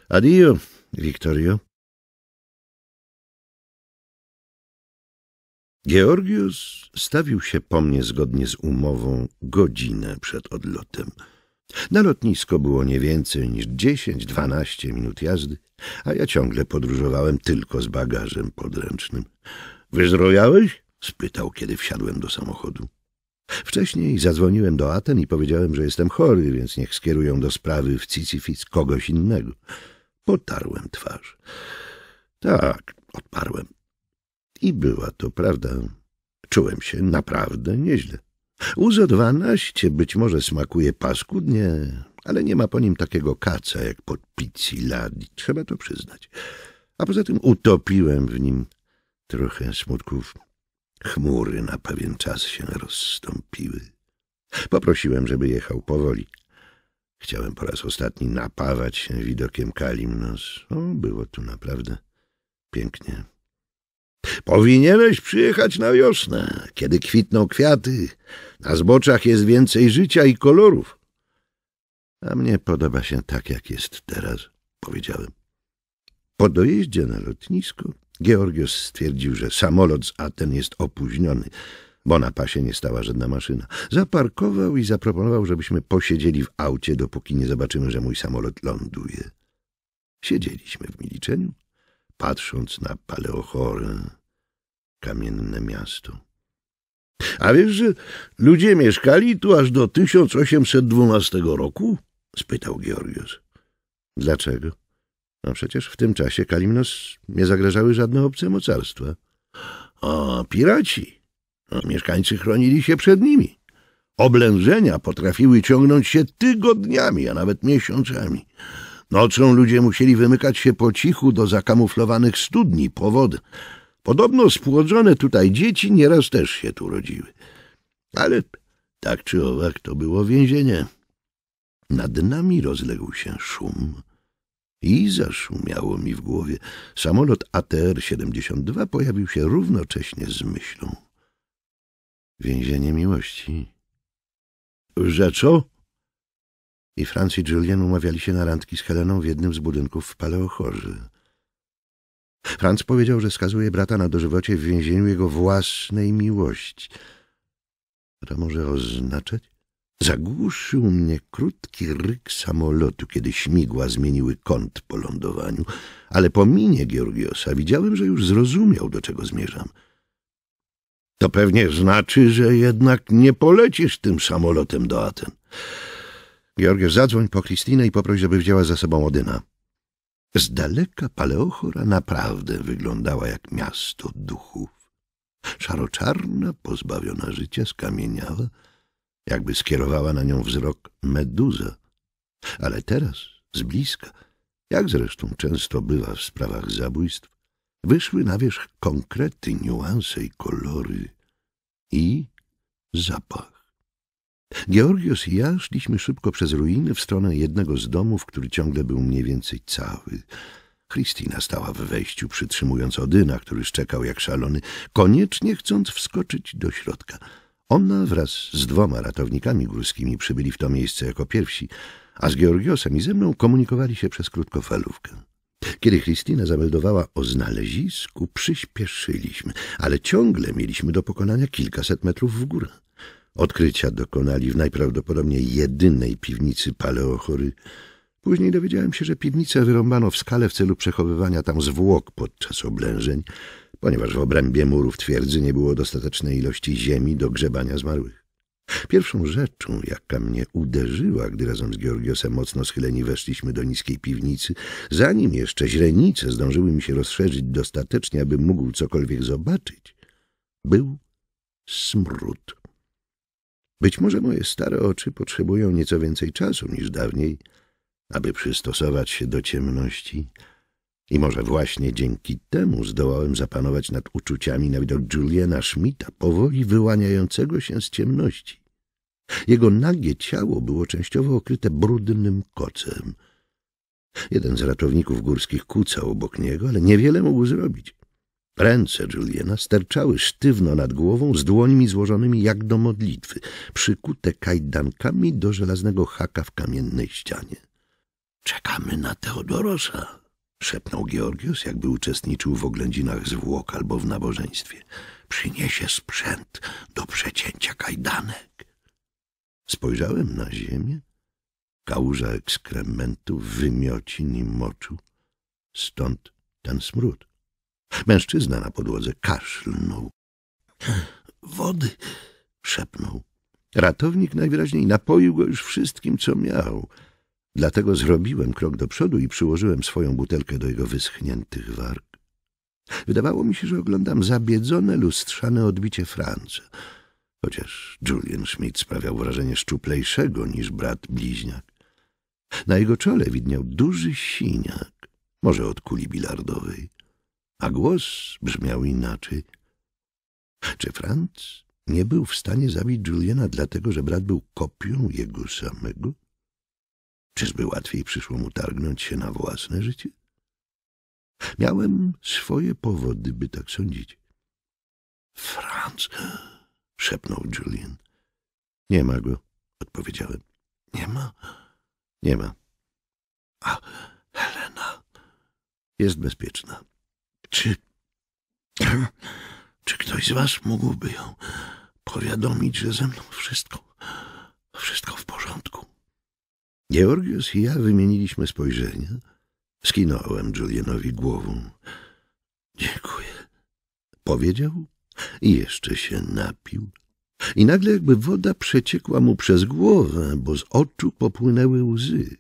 Adio, Victorio. Georgius stawił się po mnie zgodnie z umową godzinę przed odlotem. Na lotnisko było nie więcej niż 10-12 minut jazdy, a ja ciągle podróżowałem tylko z bagażem podręcznym. — Wyzrojałeś? – spytał, kiedy wsiadłem do samochodu. Wcześniej zadzwoniłem do Aten i powiedziałem, że jestem chory, więc niech skierują do sprawy w Cicific kogoś innego. Potarłem twarz. — Tak — odparłem. I była to prawda. Czułem się naprawdę nieźle. Uzo 12 być może smakuje paskudnie, ale nie ma po nim takiego kaca jak pod pizzi ladi, trzeba to przyznać. A poza tym utopiłem w nim trochę smutków. Chmury na pewien czas się rozstąpiły. Poprosiłem, żeby jechał powoli. Chciałem po raz ostatni napawać się widokiem Kalimnos. O, było tu naprawdę pięknie. Powinieneś przyjechać na wiosnę, kiedy kwitną kwiaty. Na zboczach jest więcej życia i kolorów. A mnie podoba się tak, jak jest teraz, powiedziałem. Po dojeździe na lotnisku Georgios stwierdził, że samolot z Aten jest opóźniony, bo na pasie nie stała żadna maszyna. Zaparkował i zaproponował, żebyśmy posiedzieli w aucie, dopóki nie zobaczymy, że mój samolot ląduje. Siedzieliśmy w milczeniu patrząc na Paleochorę, kamienne miasto. A wiesz, że ludzie mieszkali tu aż do 1812 roku? spytał Georgios. Dlaczego? No przecież w tym czasie Kalimnos nie zagrażały żadne obce mocarstwa. a piraci! No, mieszkańcy chronili się przed nimi. Oblężenia potrafiły ciągnąć się tygodniami, a nawet miesiącami. Nocą ludzie musieli wymykać się po cichu do zakamuflowanych studni po wodę. Podobno spłodzone tutaj dzieci nieraz też się tu rodziły. Ale tak czy owak to było więzienie. Nad nami rozległ się szum i zaszumiało mi w głowie. Samolot ATR-72 pojawił się równocześnie z myślą. Więzienie miłości. — Że co? i Franz i Julian umawiali się na randki z Heleną w jednym z budynków w Paleochorze. Franz powiedział, że skazuje brata na dożywocie w więzieniu jego własnej miłości. Co to może oznaczać? Zagłuszył mnie krótki ryk samolotu, kiedy śmigła zmieniły kąt po lądowaniu, ale po minie Georgiosa widziałem, że już zrozumiał, do czego zmierzam. To pewnie znaczy, że jednak nie polecisz tym samolotem do Aten. Georgiew, zadzwoń po Kristinę i poproś, żeby wzięła ze sobą Odyna. Z daleka Paleochora naprawdę wyglądała jak miasto duchów. Szaroczarna, pozbawiona życia, skamieniała, jakby skierowała na nią wzrok meduza. Ale teraz, z bliska, jak zresztą często bywa w sprawach zabójstw, wyszły na wierzch konkrety, niuanse i kolory i zapach. Georgios i ja szliśmy szybko przez ruiny w stronę jednego z domów, który ciągle był mniej więcej cały. Christina stała w wejściu, przytrzymując Odyna, który szczekał jak szalony, koniecznie chcąc wskoczyć do środka. Ona wraz z dwoma ratownikami górskimi przybyli w to miejsce jako pierwsi, a z Georgiosem i ze mną komunikowali się przez krótkofalówkę. Kiedy Christina zameldowała o znalezisku, przyspieszyliśmy, ale ciągle mieliśmy do pokonania kilkaset metrów w górę. Odkrycia dokonali w najprawdopodobniej jedynej piwnicy Paleochory. Później dowiedziałem się, że piwnicę wyrąbano w skale w celu przechowywania tam zwłok podczas oblężeń, ponieważ w obrębie murów twierdzy nie było dostatecznej ilości ziemi do grzebania zmarłych. Pierwszą rzeczą, jaka mnie uderzyła, gdy razem z Georgiosem mocno schyleni weszliśmy do niskiej piwnicy, zanim jeszcze źrenice zdążyły mi się rozszerzyć dostatecznie, aby mógł cokolwiek zobaczyć, był smród być może moje stare oczy potrzebują nieco więcej czasu niż dawniej, aby przystosować się do ciemności. I może właśnie dzięki temu zdołałem zapanować nad uczuciami na widok Juliana Schmidta, powoli wyłaniającego się z ciemności. Jego nagie ciało było częściowo okryte brudnym kocem. Jeden z ratowników górskich kucał obok niego, ale niewiele mógł zrobić. Ręce Juliana sterczały sztywno nad głową, z dłońmi złożonymi jak do modlitwy, przykute kajdankami do żelaznego haka w kamiennej ścianie. — Czekamy na Teodorosa! — szepnął Georgios, jakby uczestniczył w oględzinach zwłok albo w nabożeństwie. — Przyniesie sprzęt do przecięcia kajdanek. Spojrzałem na ziemię. Kałuża ekskrementów wymioci nim moczu. Stąd ten smród. Mężczyzna na podłodze kaszlnął. Wody! szepnął. Ratownik najwyraźniej napoił go już wszystkim, co miał. Dlatego zrobiłem krok do przodu i przyłożyłem swoją butelkę do jego wyschniętych warg. Wydawało mi się, że oglądam zabiedzone, lustrzane odbicie Franca, chociaż Julian Schmidt sprawiał wrażenie szczuplejszego niż brat bliźniak. Na jego czole widniał duży siniak, może od kuli bilardowej a głos brzmiał inaczej. Czy Franz nie był w stanie zabić Juliana dlatego, że brat był kopią jego samego? Czyżby łatwiej przyszło mu targnąć się na własne życie? Miałem swoje powody, by tak sądzić. Franz, szepnął Julian. Nie ma go, odpowiedziałem. Nie ma? Nie ma. A Helena jest bezpieczna. Czy... Czy ktoś z was mógłby ją powiadomić, że ze mną wszystko... wszystko w porządku? Georgius i ja wymieniliśmy spojrzenia. Skinąłem Julianowi głową. Dziękuję. Powiedział i jeszcze się napił. I nagle jakby woda przeciekła mu przez głowę, bo z oczu popłynęły łzy.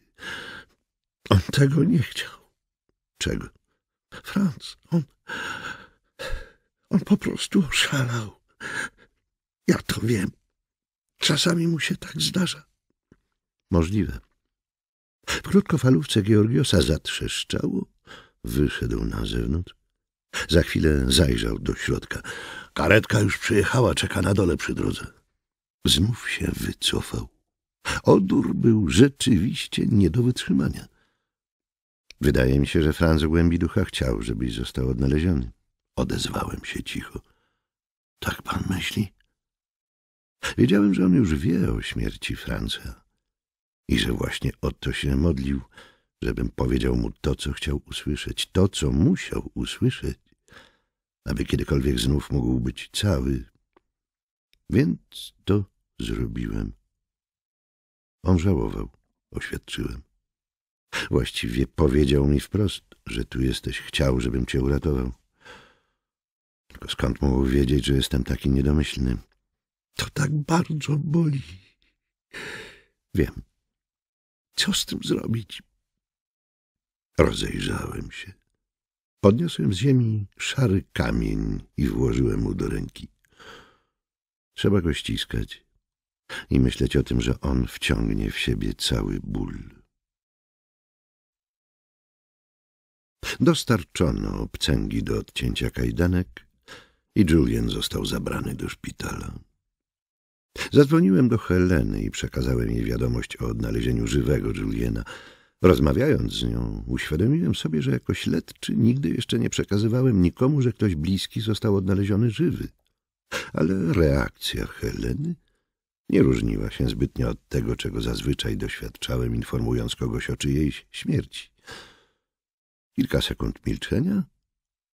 On tego nie chciał. Czego? Franz, on... on po prostu oszalał. Ja to wiem. Czasami mu się tak zdarza. Możliwe. W krótkofalówce Georgiosa zatrzeszczało, wyszedł na zewnątrz. Za chwilę zajrzał do środka. Karetka już przyjechała, czeka na dole przy drodze. Znów się wycofał. Odór był rzeczywiście nie do wytrzymania. Wydaje mi się, że Franz w głębi ducha chciał, żebyś został odnaleziony. Odezwałem się cicho. Tak pan myśli? Wiedziałem, że on już wie o śmierci Franca i że właśnie o to się modlił, żebym powiedział mu to, co chciał usłyszeć, to, co musiał usłyszeć, aby kiedykolwiek znów mógł być cały. Więc to zrobiłem. On żałował, oświadczyłem. Właściwie powiedział mi wprost, że tu jesteś. Chciał, żebym cię uratował. Tylko skąd mógł wiedzieć, że jestem taki niedomyślny? To tak bardzo boli. Wiem. Co z tym zrobić? Rozejrzałem się. Podniosłem z ziemi szary kamień i włożyłem mu do ręki. Trzeba go ściskać i myśleć o tym, że on wciągnie w siebie cały ból. Dostarczono obcęgi do odcięcia kajdanek i Julian został zabrany do szpitala. Zadzwoniłem do Heleny i przekazałem jej wiadomość o odnalezieniu żywego Juliana. Rozmawiając z nią, uświadomiłem sobie, że jako śledczy nigdy jeszcze nie przekazywałem nikomu, że ktoś bliski został odnaleziony żywy. Ale reakcja Heleny nie różniła się zbytnio od tego, czego zazwyczaj doświadczałem, informując kogoś o czyjejś śmierci. Kilka sekund milczenia,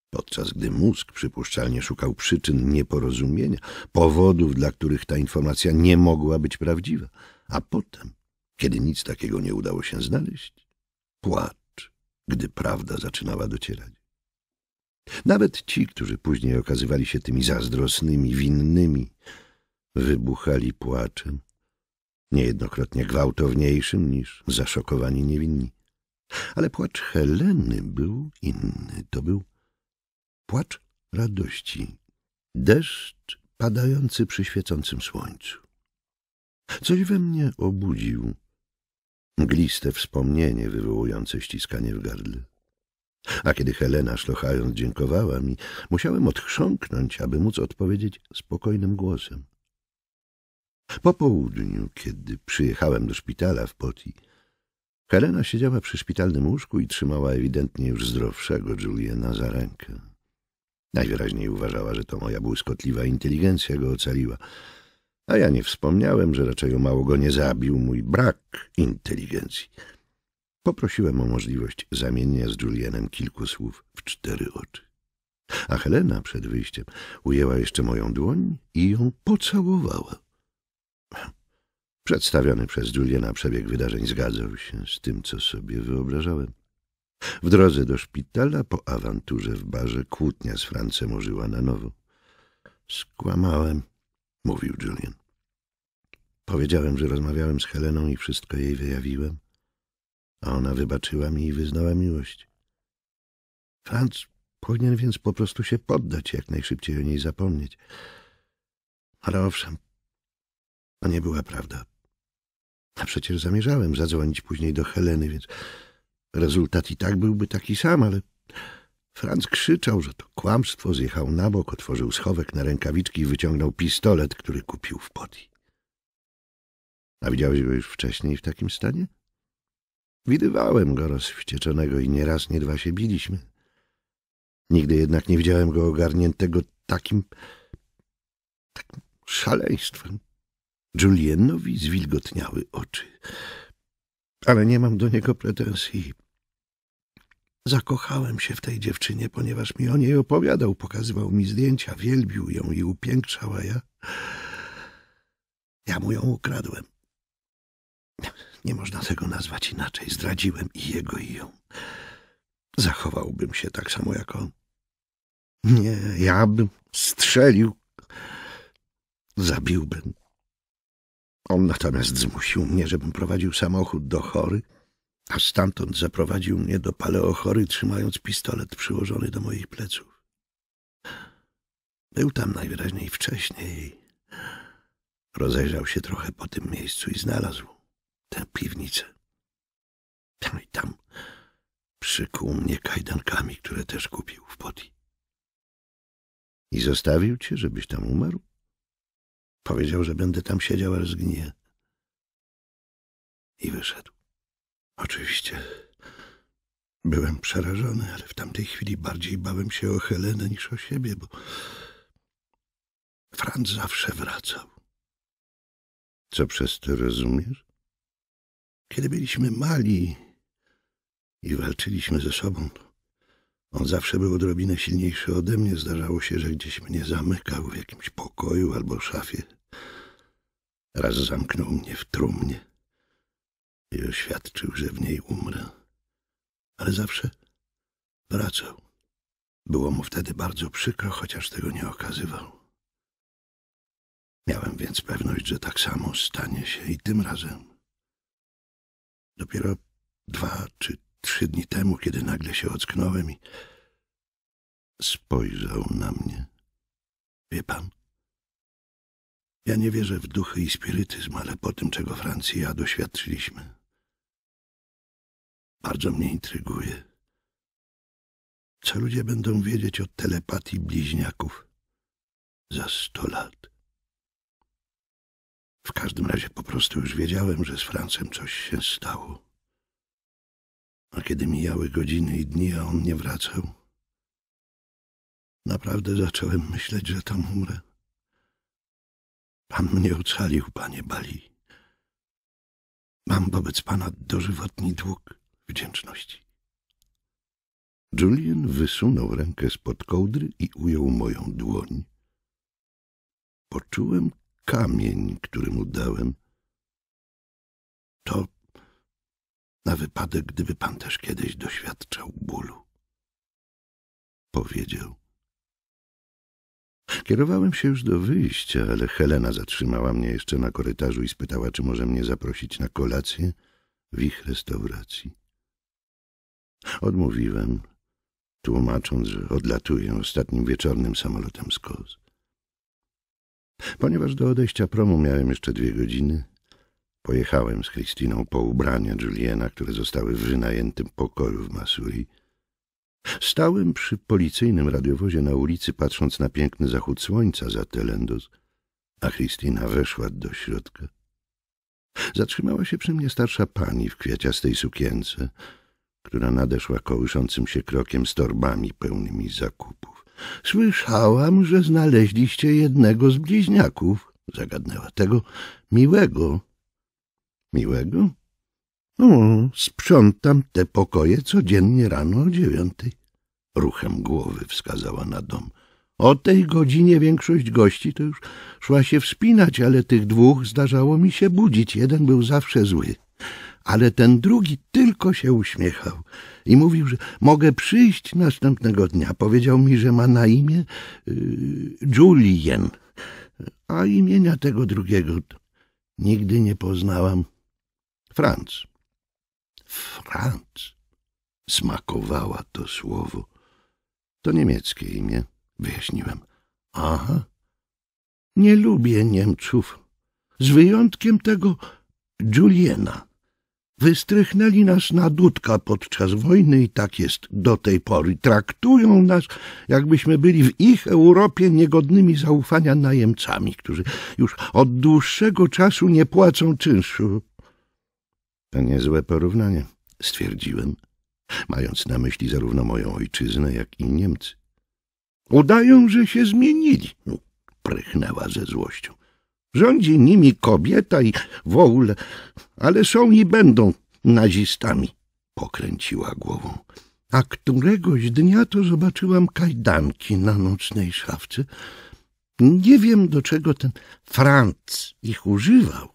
podczas gdy mózg przypuszczalnie szukał przyczyn nieporozumienia, powodów, dla których ta informacja nie mogła być prawdziwa, a potem, kiedy nic takiego nie udało się znaleźć, płacz, gdy prawda zaczynała docierać. Nawet ci, którzy później okazywali się tymi zazdrosnymi, winnymi, wybuchali płaczem, niejednokrotnie gwałtowniejszym niż zaszokowani niewinni. Ale płacz Heleny był inny. To był płacz radości. Deszcz padający przy świecącym słońcu. Coś we mnie obudził. Mgliste wspomnienie wywołujące ściskanie w gardle. A kiedy Helena szlochając dziękowała mi, musiałem odchrząknąć, aby móc odpowiedzieć spokojnym głosem. Po południu, kiedy przyjechałem do szpitala w Poti, Helena siedziała przy szpitalnym łóżku i trzymała ewidentnie już zdrowszego Juliana za rękę. Najwyraźniej uważała, że to moja błyskotliwa inteligencja go ocaliła, a ja nie wspomniałem, że raczej o mało go nie zabił mój brak inteligencji. Poprosiłem o możliwość zamienienia z Julianem kilku słów w cztery oczy. A Helena przed wyjściem ujęła jeszcze moją dłoń i ją pocałowała. Przedstawiony przez Juliana przebieg wydarzeń zgadzał się z tym, co sobie wyobrażałem. W drodze do szpitala po awanturze w barze kłótnia z Francem ożyła na nowo. Skłamałem, mówił Julian. Powiedziałem, że rozmawiałem z Heleną i wszystko jej wyjawiłem, a ona wybaczyła mi i wyznała miłość. Franc powinien więc po prostu się poddać, jak najszybciej o niej zapomnieć. Ale owszem, to nie była prawda. A przecież zamierzałem zadzwonić później do Heleny, więc rezultat i tak byłby taki sam, ale Franz krzyczał, że to kłamstwo, zjechał na bok, otworzył schowek na rękawiczki i wyciągnął pistolet, który kupił w podi. A widziałeś go już wcześniej w takim stanie? Widywałem go rozwścieczonego i nieraz, nie dwa się biliśmy. Nigdy jednak nie widziałem go ogarniętego takim... takim szaleństwem. Julienowi zwilgotniały oczy. Ale nie mam do niego pretensji. Zakochałem się w tej dziewczynie, ponieważ mi o niej opowiadał, pokazywał mi zdjęcia, wielbił ją i upiększał, a ja... Ja mu ją ukradłem. Nie można tego nazwać inaczej. Zdradziłem i jego, i ją. Zachowałbym się tak samo jak on. Nie, ja bym strzelił. Zabiłbym. On natomiast zmusił mnie, żebym prowadził samochód do chory, a stamtąd zaprowadził mnie do paleochory, trzymając pistolet przyłożony do moich pleców. Był tam najwyraźniej wcześniej. Rozejrzał się trochę po tym miejscu i znalazł tę piwnicę. Tam i tam przykuł mnie kajdankami, które też kupił w poti. I zostawił cię, żebyś tam umarł? Powiedział, że będę tam siedział, aż zgnie. I wyszedł. Oczywiście byłem przerażony, ale w tamtej chwili bardziej bałem się o Helenę niż o siebie, bo Franz zawsze wracał. Co przez to rozumiesz? Kiedy byliśmy mali i walczyliśmy ze sobą, on zawsze był odrobinę silniejszy ode mnie. Zdarzało się, że gdzieś mnie zamykał w jakimś pokoju albo szafie. Raz zamknął mnie w trumnie i oświadczył, że w niej umrę. Ale zawsze wracał. Było mu wtedy bardzo przykro, chociaż tego nie okazywał. Miałem więc pewność, że tak samo stanie się i tym razem. Dopiero dwa czy trzy dni temu, kiedy nagle się ocknąłem i spojrzał na mnie. Wie pan, ja nie wierzę w duchy i spirytyzm, ale po tym, czego Francji ja doświadczyliśmy, bardzo mnie intryguje. Co ludzie będą wiedzieć o telepatii bliźniaków za sto lat? W każdym razie po prostu już wiedziałem, że z Francem coś się stało. A kiedy mijały godziny i dni, a on nie wracał, naprawdę zacząłem myśleć, że tam umrę. Pan mnie ocalił, panie Bali. Mam wobec pana dożywotni dług wdzięczności. Julian wysunął rękę spod kołdry i ujął moją dłoń. Poczułem kamień, który mu dałem. To na wypadek, gdyby pan też kiedyś doświadczał bólu. Powiedział. Kierowałem się już do wyjścia, ale Helena zatrzymała mnie jeszcze na korytarzu i spytała, czy może mnie zaprosić na kolację w ich restauracji. Odmówiłem, tłumacząc, że odlatuję ostatnim wieczornym samolotem z Koz. Ponieważ do odejścia promu miałem jeszcze dwie godziny, pojechałem z Christiną po ubrania Juliena, które zostały w wynajętym pokoju w Masurii. Stałem przy policyjnym radiowozie na ulicy, patrząc na piękny zachód słońca za Telendos, a Christina weszła do środka. Zatrzymała się przy mnie starsza pani w kwiaciastej sukience, która nadeszła kołyszącym się krokiem z torbami pełnymi zakupów. — Słyszałam, że znaleźliście jednego z bliźniaków — zagadnęła. — Tego miłego. — Miłego? No, sprzątam te pokoje codziennie rano o dziewiątej. Ruchem głowy wskazała na dom. O tej godzinie większość gości to już szła się wspinać, ale tych dwóch zdarzało mi się budzić. Jeden był zawsze zły, ale ten drugi tylko się uśmiechał i mówił, że mogę przyjść następnego dnia. Powiedział mi, że ma na imię yy, Julien, a imienia tego drugiego nigdy nie poznałam. Franz. Franz. Smakowała to słowo. To niemieckie imię, wyjaśniłem. Aha. Nie lubię Niemców. Z wyjątkiem tego Juliena. Wystrychnęli nas na dudka podczas wojny i tak jest do tej pory. Traktują nas, jakbyśmy byli w ich Europie niegodnymi zaufania najemcami, którzy już od dłuższego czasu nie płacą czynszu. To niezłe porównanie, stwierdziłem, mając na myśli zarówno moją ojczyznę, jak i Niemcy. Udają, że się zmienili, no, prychnęła ze złością. Rządzi nimi kobieta i w ogóle, ale są i będą nazistami, pokręciła głową. A któregoś dnia to zobaczyłam kajdanki na nocnej szafce. Nie wiem, do czego ten Franc ich używał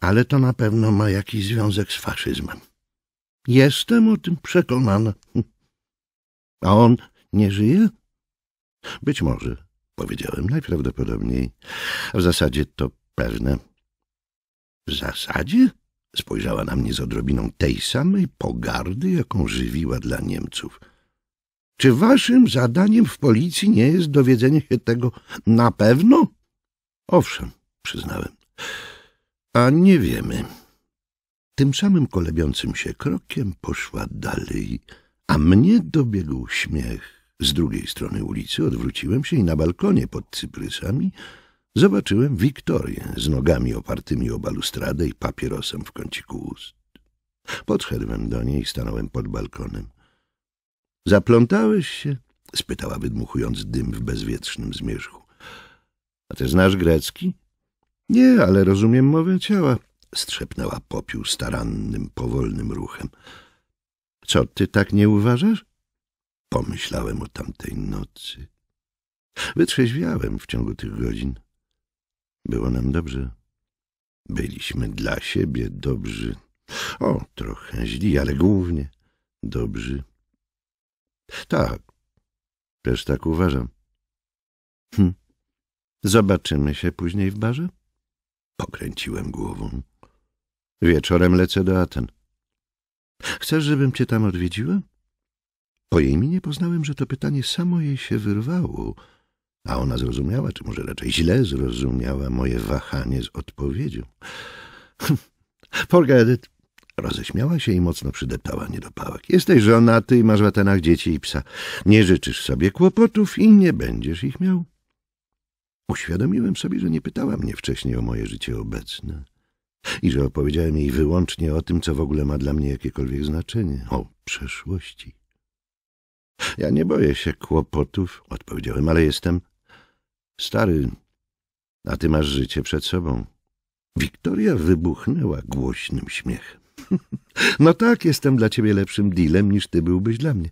ale to na pewno ma jakiś związek z faszyzmem. Jestem o tym przekonana. A on nie żyje? Być może, powiedziałem najprawdopodobniej. W zasadzie to pewne. W zasadzie? Spojrzała na mnie z odrobiną tej samej pogardy, jaką żywiła dla Niemców. Czy waszym zadaniem w policji nie jest dowiedzenie się tego na pewno? Owszem, przyznałem. A nie wiemy. Tym samym kolebiącym się krokiem poszła dalej, a mnie dobiegł śmiech. Z drugiej strony ulicy odwróciłem się i na balkonie pod cyprysami zobaczyłem Wiktorię z nogami opartymi o balustradę i papierosem w kąciku ust. Podszedłem do niej i stanąłem pod balkonem. — Zaplątałeś się? — spytała, wydmuchując dym w bezwietrznym zmierzchu. — A ty znasz grecki? Nie, ale rozumiem mowę ciała, strzepnęła popiół starannym, powolnym ruchem. Co, ty tak nie uważasz? Pomyślałem o tamtej nocy. Wytrzeźwiałem w ciągu tych godzin. Było nam dobrze. Byliśmy dla siebie dobrzy. O, trochę źli, ale głównie dobrzy. Tak, też tak uważam. Hm. Zobaczymy się później w barze? Pokręciłem głową. Wieczorem lecę do Aten. Chcesz, żebym cię tam odwiedziła? Po jej minie poznałem, że to pytanie samo jej się wyrwało, a ona zrozumiała, czy może raczej źle zrozumiała moje wahanie z odpowiedzią. Forget Roześmiała się i mocno przydeptała niedopałek. Jesteś żonaty i masz w Atenach dzieci i psa. Nie życzysz sobie kłopotów i nie będziesz ich miał. Uświadomiłem sobie, że nie pytała mnie wcześniej o moje życie obecne i że opowiedziałem jej wyłącznie o tym, co w ogóle ma dla mnie jakiekolwiek znaczenie, o przeszłości. Ja nie boję się kłopotów, odpowiedziałem, ale jestem stary, a ty masz życie przed sobą. Wiktoria wybuchnęła głośnym śmiechem. no tak, jestem dla ciebie lepszym dealem niż ty byłbyś dla mnie.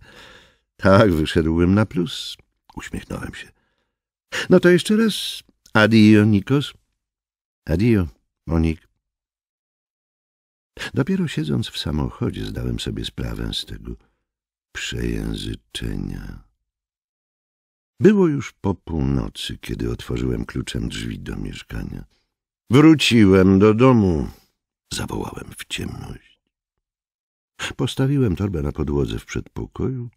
Tak, wyszedłbym na plus, uśmiechnąłem się. No to jeszcze raz. Adio, Nikos. Adio, Monik. Dopiero siedząc w samochodzie zdałem sobie sprawę z tego przejęzyczenia. Było już po północy, kiedy otworzyłem kluczem drzwi do mieszkania. Wróciłem do domu, zawołałem w ciemność. Postawiłem torbę na podłodze w przedpokoju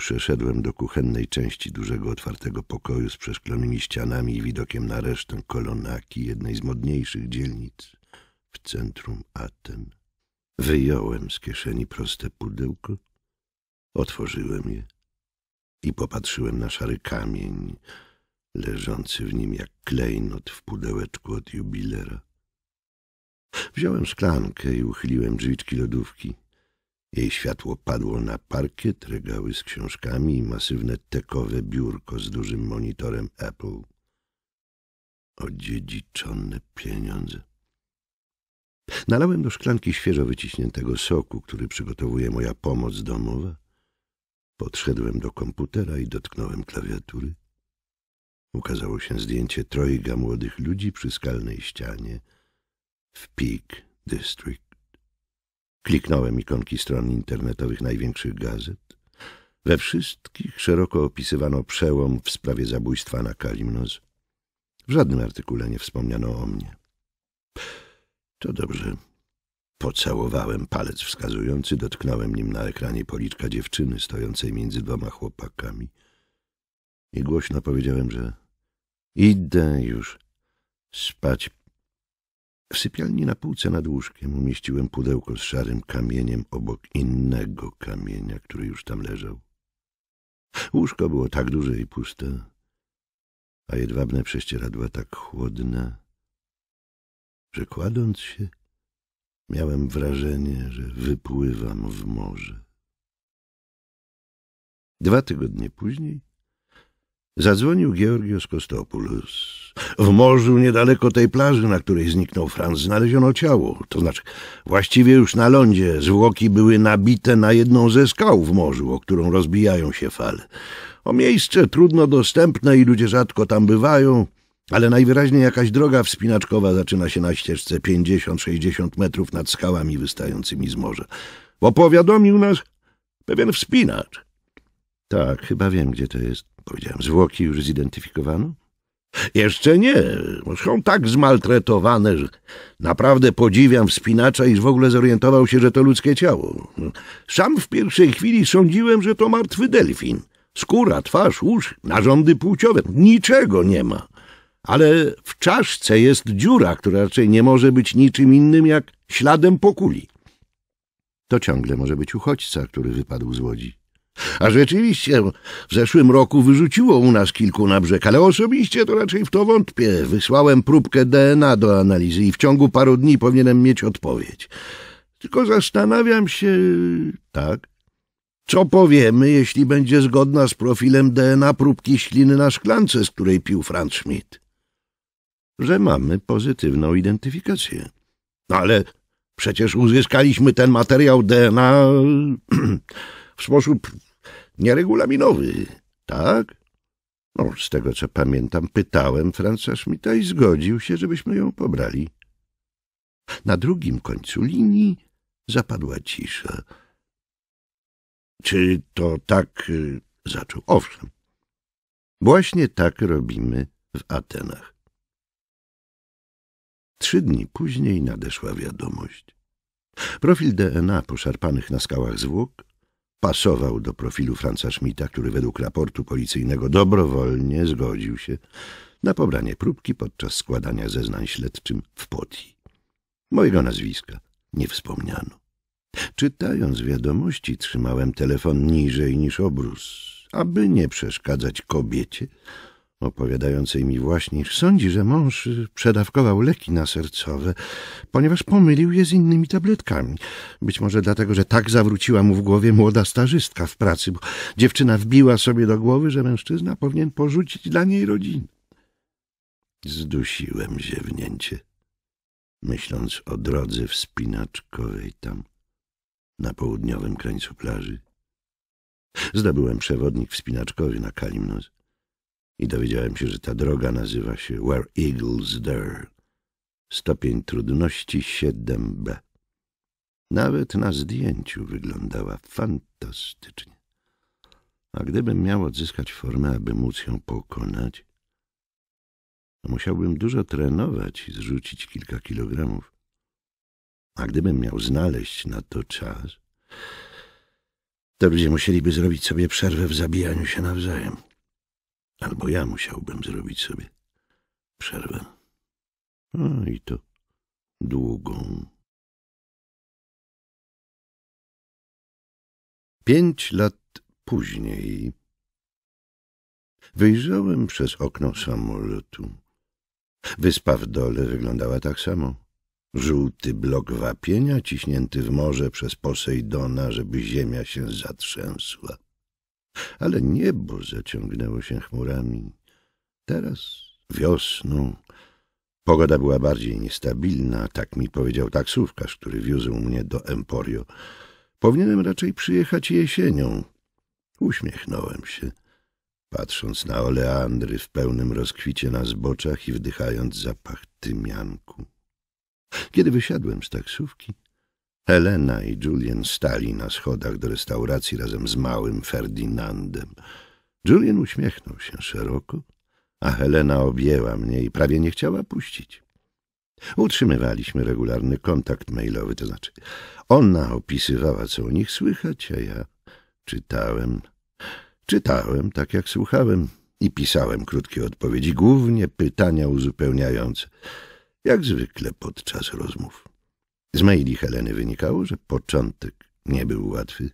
Przeszedłem do kuchennej części dużego otwartego pokoju z przeszklonymi ścianami i widokiem na resztę kolonaki jednej z modniejszych dzielnic w centrum Aten. Wyjąłem z kieszeni proste pudełko, otworzyłem je i popatrzyłem na szary kamień leżący w nim jak klejnot w pudełeczku od jubilera. Wziąłem szklankę i uchyliłem drzwiczki lodówki. Jej światło padło na parkiet, regały z książkami i masywne tekowe biurko z dużym monitorem Apple. Odziedziczone pieniądze. Nalałem do szklanki świeżo wyciśniętego soku, który przygotowuje moja pomoc domowa. Podszedłem do komputera i dotknąłem klawiatury. Ukazało się zdjęcie trojga młodych ludzi przy skalnej ścianie w Peak District. Kliknąłem ikonki stron internetowych największych gazet. We wszystkich szeroko opisywano przełom w sprawie zabójstwa na Kalimnoz. W żadnym artykule nie wspomniano o mnie. To dobrze. Pocałowałem palec wskazujący, dotknąłem nim na ekranie policzka dziewczyny stojącej między dwoma chłopakami i głośno powiedziałem, że idę już spać w sypialni na półce nad łóżkiem umieściłem pudełko z szarym kamieniem obok innego kamienia, który już tam leżał. Łóżko było tak duże i puste, a jedwabne prześcieradła tak chłodne, że kładąc się, miałem wrażenie, że wypływam w morze. Dwa tygodnie później Zadzwonił Georgios Kostopoulos. W morzu niedaleko tej plaży, na której zniknął Franz, znaleziono ciało. To znaczy, właściwie już na lądzie. Zwłoki były nabite na jedną ze skał w morzu, o którą rozbijają się fale. O miejsce trudno dostępne i ludzie rzadko tam bywają, ale najwyraźniej jakaś droga wspinaczkowa zaczyna się na ścieżce 50-60 metrów nad skałami wystającymi z morza. Opowiadomił nas pewien wspinacz. Tak, chyba wiem, gdzie to jest. Powiedziałem, zwłoki już zidentyfikowano? Jeszcze nie. Są tak zmaltretowane, że naprawdę podziwiam wspinacza, iż w ogóle zorientował się, że to ludzkie ciało. Sam w pierwszej chwili sądziłem, że to martwy delfin. Skóra, twarz, uszy, narządy płciowe. Niczego nie ma. Ale w czaszce jest dziura, która raczej nie może być niczym innym jak śladem po kuli. To ciągle może być uchodźca, który wypadł z łodzi. A rzeczywiście w zeszłym roku wyrzuciło u nas kilku na brzeg, ale osobiście to raczej w to wątpię. Wysłałem próbkę DNA do analizy i w ciągu paru dni powinienem mieć odpowiedź. Tylko zastanawiam się... Tak? Co powiemy, jeśli będzie zgodna z profilem DNA próbki śliny na szklance, z której pił Franz Schmidt? Że mamy pozytywną identyfikację. No ale przecież uzyskaliśmy ten materiał DNA... w sposób nieregulaminowy, tak? No, z tego co pamiętam, pytałem Franca Schmidta i zgodził się, żebyśmy ją pobrali. Na drugim końcu linii zapadła cisza. Czy to tak... Y, zaczął. Owszem. Właśnie tak robimy w Atenach. Trzy dni później nadeszła wiadomość. Profil DNA poszarpanych na skałach zwłok pasował do profilu Franca Schmidta, który według raportu policyjnego dobrowolnie zgodził się na pobranie próbki podczas składania zeznań śledczym w Poti. Mojego nazwiska nie wspomniano. Czytając wiadomości, trzymałem telefon niżej niż obrus, aby nie przeszkadzać kobiecie, opowiadającej mi właśnie, iż sądzi, że mąż przedawkował leki sercowe, ponieważ pomylił je z innymi tabletkami. Być może dlatego, że tak zawróciła mu w głowie młoda starzystka w pracy, bo dziewczyna wbiła sobie do głowy, że mężczyzna powinien porzucić dla niej rodzinę. Zdusiłem ziewnięcie, myśląc o drodze wspinaczkowej tam, na południowym krańcu plaży. Zdobyłem przewodnik wspinaczkowy na Kalimnos i dowiedziałem się, że ta droga nazywa się Where Eagles Dare. Stopień trudności 7b. Nawet na zdjęciu wyglądała fantastycznie. A gdybym miał odzyskać formę, aby móc ją pokonać, musiałbym dużo trenować i zrzucić kilka kilogramów. A gdybym miał znaleźć na to czas, to ludzie musieliby zrobić sobie przerwę w zabijaniu się nawzajem. Albo ja musiałbym zrobić sobie przerwę. A i to długą. Pięć lat później wyjrzałem przez okno samolotu. Wyspa w dole wyglądała tak samo. Żółty blok wapienia ciśnięty w morze przez Posejdona, żeby ziemia się zatrzęsła ale niebo zaciągnęło się chmurami. Teraz wiosną. Pogoda była bardziej niestabilna, tak mi powiedział taksówkarz, który wiózł mnie do Emporio. Powinienem raczej przyjechać jesienią. Uśmiechnąłem się, patrząc na oleandry w pełnym rozkwicie na zboczach i wdychając zapach tymianku. Kiedy wysiadłem z taksówki, Helena i Julian stali na schodach do restauracji razem z małym Ferdynandem. Julian uśmiechnął się szeroko, a Helena objęła mnie i prawie nie chciała puścić. Utrzymywaliśmy regularny kontakt mailowy, to znaczy ona opisywała, co u nich słychać, a ja czytałem. Czytałem, tak jak słuchałem i pisałem krótkie odpowiedzi, głównie pytania uzupełniające, jak zwykle podczas rozmów. Z maili Heleny wynikało, że początek nie był łatwy.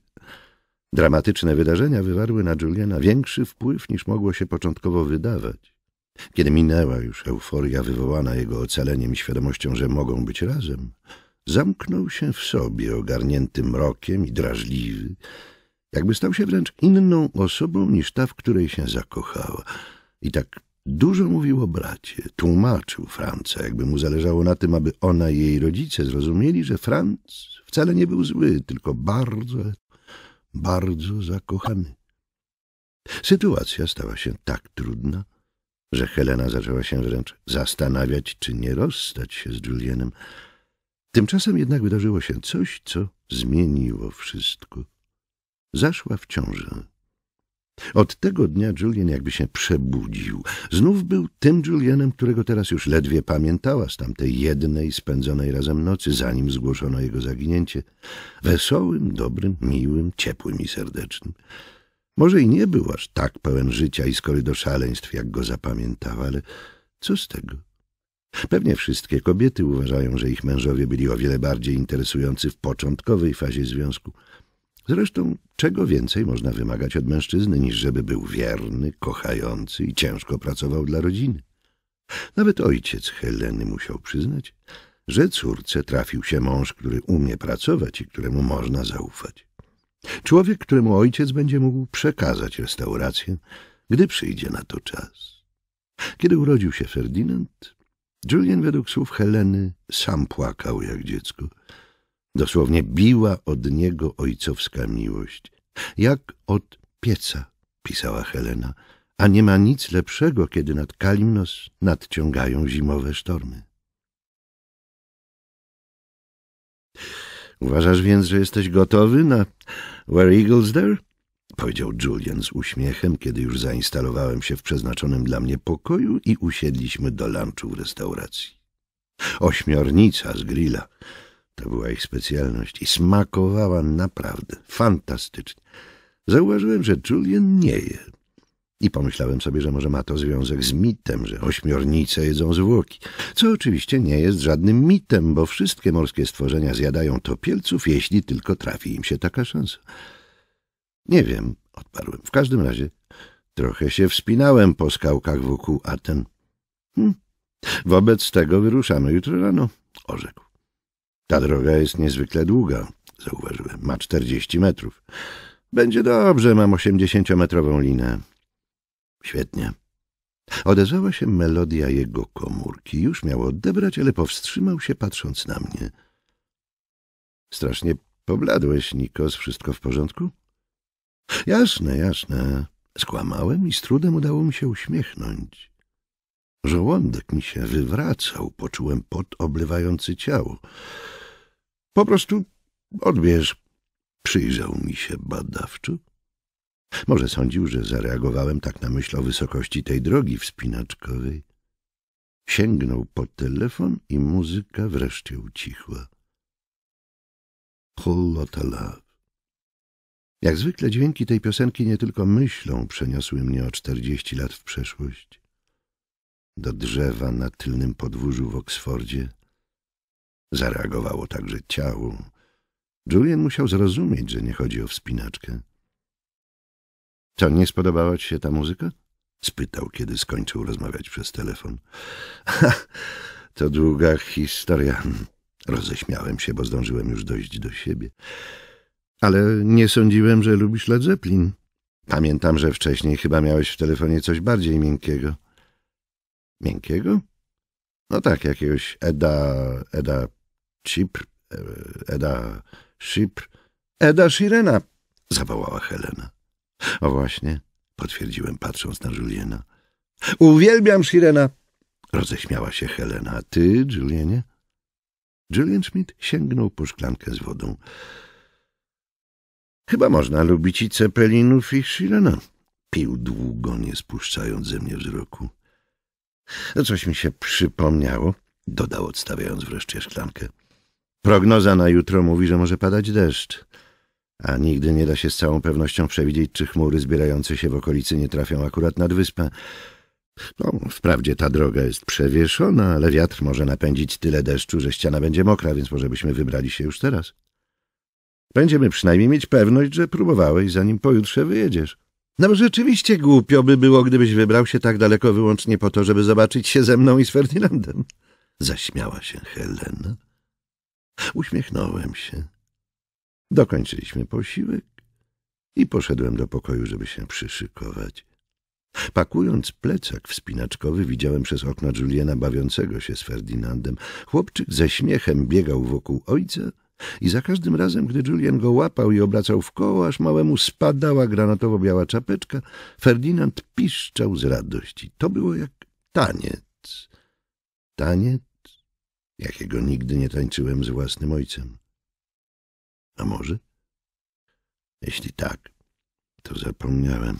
Dramatyczne wydarzenia wywarły na Juliana większy wpływ niż mogło się początkowo wydawać. Kiedy minęła już euforia wywołana jego ocaleniem i świadomością, że mogą być razem, zamknął się w sobie, ogarnięty mrokiem i drażliwy, jakby stał się wręcz inną osobą niż ta, w której się zakochała. I tak Dużo mówił o bracie, tłumaczył Franca, jakby mu zależało na tym, aby ona i jej rodzice zrozumieli, że Franc wcale nie był zły, tylko bardzo, bardzo zakochany. Sytuacja stała się tak trudna, że Helena zaczęła się wręcz zastanawiać, czy nie rozstać się z Julienem. Tymczasem jednak wydarzyło się coś, co zmieniło wszystko. Zaszła w ciążę. Od tego dnia Julian jakby się przebudził. Znów był tym Julianem, którego teraz już ledwie pamiętała z tamtej jednej spędzonej razem nocy, zanim zgłoszono jego zaginięcie. Wesołym, dobrym, miłym, ciepłym i serdecznym. Może i nie był aż tak pełen życia i skory do szaleństw, jak go zapamiętała, ale co z tego? Pewnie wszystkie kobiety uważają, że ich mężowie byli o wiele bardziej interesujący w początkowej fazie związku – Zresztą, czego więcej można wymagać od mężczyzny, niż żeby był wierny, kochający i ciężko pracował dla rodziny? Nawet ojciec Heleny musiał przyznać, że córce trafił się mąż, który umie pracować i któremu można zaufać. Człowiek, któremu ojciec będzie mógł przekazać restaurację, gdy przyjdzie na to czas. Kiedy urodził się Ferdynand, Julian według słów Heleny sam płakał jak dziecko – Dosłownie biła od niego ojcowska miłość. Jak od pieca, pisała Helena, a nie ma nic lepszego, kiedy nad Kalimnos nadciągają zimowe sztormy. Uważasz więc, że jesteś gotowy na Where Eagles There? Powiedział Julian z uśmiechem, kiedy już zainstalowałem się w przeznaczonym dla mnie pokoju i usiedliśmy do lunchu w restauracji. Ośmiornica z grilla to była ich specjalność i smakowała naprawdę fantastycznie. Zauważyłem, że Julian nie je. I pomyślałem sobie, że może ma to związek z mitem, że ośmiornice jedzą zwłoki. Co oczywiście nie jest żadnym mitem, bo wszystkie morskie stworzenia zjadają topielców, jeśli tylko trafi im się taka szansa. Nie wiem, odparłem. W każdym razie trochę się wspinałem po skałkach wokół Aten. Hm. Wobec tego wyruszamy jutro rano, orzekł. Ta droga jest niezwykle długa, zauważyłem. Ma czterdzieści metrów. Będzie dobrze, mam osiemdziesięciometrową linę. Świetnie. Odezwała się melodia jego komórki. Już miał odebrać, ale powstrzymał się, patrząc na mnie. Strasznie pobladłeś, Nikos. Wszystko w porządku? Jasne, jasne. Skłamałem i z trudem udało mi się uśmiechnąć. Żołądek mi się wywracał, poczułem pot oblewający ciało. Po prostu odbierz. Przyjrzał mi się badawczo. Może sądził, że zareagowałem tak na myśl o wysokości tej drogi wspinaczkowej. Sięgnął po telefon i muzyka wreszcie ucichła. Whole Lotta Love. Jak zwykle dźwięki tej piosenki nie tylko myślą przeniosły mnie o czterdzieści lat w przeszłość. Do drzewa na tylnym podwórzu w Oksfordzie – Zareagowało także ciało. Julian musiał zrozumieć, że nie chodzi o wspinaczkę. — Co, nie spodobała ci się ta muzyka? — spytał, kiedy skończył rozmawiać przez telefon. — to długa historia. Roześmiałem się, bo zdążyłem już dojść do siebie. Ale nie sądziłem, że lubisz Led Zeppelin. Pamiętam, że wcześniej chyba miałeś w telefonie coś bardziej miękkiego. Miękkiego? No tak, jakiegoś Eda... Eda... Cipr, e, Eda chip, Eda Shirena, zawołała Helena. O właśnie, potwierdziłem patrząc na Juliena. Uwielbiam Shirena, roześmiała się Helena. A ty, Julienie? Julien Schmidt sięgnął po szklankę z wodą. Chyba można lubić i cepelinów, i Shirena. Pił długo, nie spuszczając ze mnie wzroku. Coś mi się przypomniało, dodał, odstawiając wreszcie szklankę. Prognoza na jutro mówi, że może padać deszcz, a nigdy nie da się z całą pewnością przewidzieć, czy chmury zbierające się w okolicy nie trafią akurat nad wyspę. No, wprawdzie ta droga jest przewieszona, ale wiatr może napędzić tyle deszczu, że ściana będzie mokra, więc może byśmy wybrali się już teraz. Będziemy przynajmniej mieć pewność, że próbowałeś, zanim pojutrze wyjedziesz. No rzeczywiście głupio by było, gdybyś wybrał się tak daleko wyłącznie po to, żeby zobaczyć się ze mną i z Ferdynandem. Zaśmiała się Helena. Uśmiechnąłem się. Dokończyliśmy posiłek i poszedłem do pokoju, żeby się przyszykować. Pakując plecak wspinaczkowy, widziałem przez okno Juliana bawiącego się z Ferdynandem. Chłopczyk ze śmiechem biegał wokół ojca i za każdym razem, gdy Julian go łapał i obracał w koło, aż małemu spadała granatowo-biała czapeczka, Ferdynand piszczał z radości. To było jak taniec. Taniec jakiego nigdy nie tańczyłem z własnym ojcem. A może? Jeśli tak, to zapomniałem.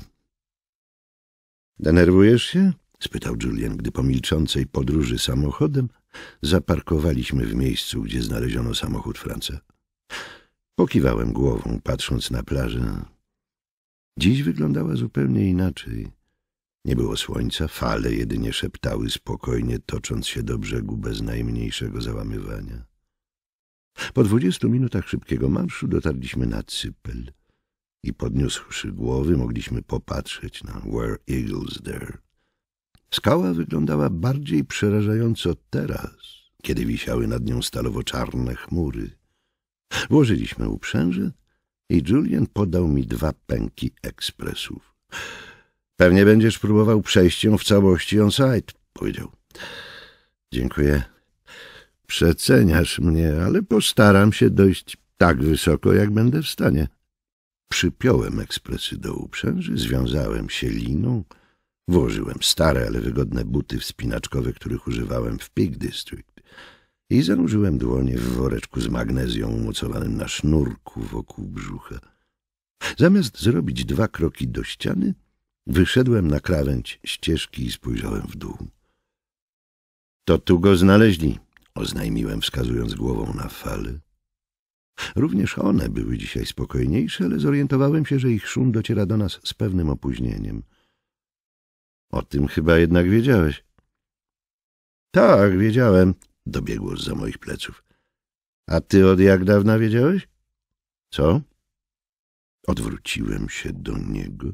Denerwujesz się? spytał Julian, gdy po milczącej podróży samochodem zaparkowaliśmy w miejscu, gdzie znaleziono samochód Franca. Pokiwałem głową, patrząc na plażę. Dziś wyglądała zupełnie inaczej. Nie było słońca, fale jedynie szeptały spokojnie, tocząc się do brzegu bez najmniejszego załamywania. Po dwudziestu minutach szybkiego marszu dotarliśmy na Cypel i podniósłszy głowy mogliśmy popatrzeć na Where Eagles There. Skała wyglądała bardziej przerażająco teraz, kiedy wisiały nad nią stalowo-czarne chmury. Włożyliśmy uprzęże i Julian podał mi dwa pęki ekspresów. Pewnie będziesz próbował przejść ją w całości on-site, powiedział. Dziękuję. Przeceniasz mnie, ale postaram się dojść tak wysoko, jak będę w stanie. Przypiąłem ekspresy do uprzęży, związałem się liną, włożyłem stare, ale wygodne buty wspinaczkowe, których używałem w Peak District i zanurzyłem dłonie w woreczku z magnezją umocowanym na sznurku wokół brzucha. Zamiast zrobić dwa kroki do ściany, Wyszedłem na krawędź ścieżki i spojrzałem w dół. To tu go znaleźli, oznajmiłem, wskazując głową na fale. Również one były dzisiaj spokojniejsze, ale zorientowałem się, że ich szum dociera do nas z pewnym opóźnieniem. O tym chyba jednak wiedziałeś. Tak, wiedziałem, dobiegło za moich pleców. A ty od jak dawna wiedziałeś? Co? Odwróciłem się do niego.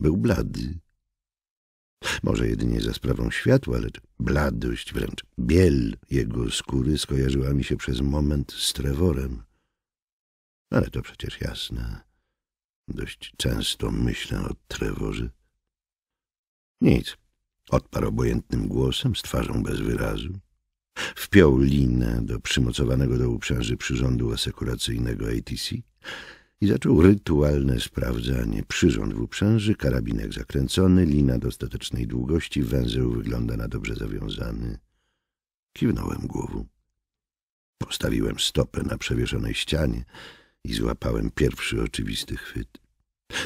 Był blady. Może jedynie za sprawą światła, lecz bladość, wręcz biel jego skóry skojarzyła mi się przez moment z Trevorem. Ale to przecież jasne. Dość często myślę o Trevorze. Nic, odparł obojętnym głosem, z twarzą bez wyrazu. Wpiął linę do przymocowanego do uprzęży przyrządu asekuracyjnego ATC i zaczął rytualne sprawdzanie. Przyrząd w uprzęży, karabinek zakręcony, lina dostatecznej długości, węzeł wygląda na dobrze zawiązany. Kiwnąłem głową. Postawiłem stopę na przewieszonej ścianie i złapałem pierwszy oczywisty chwyt.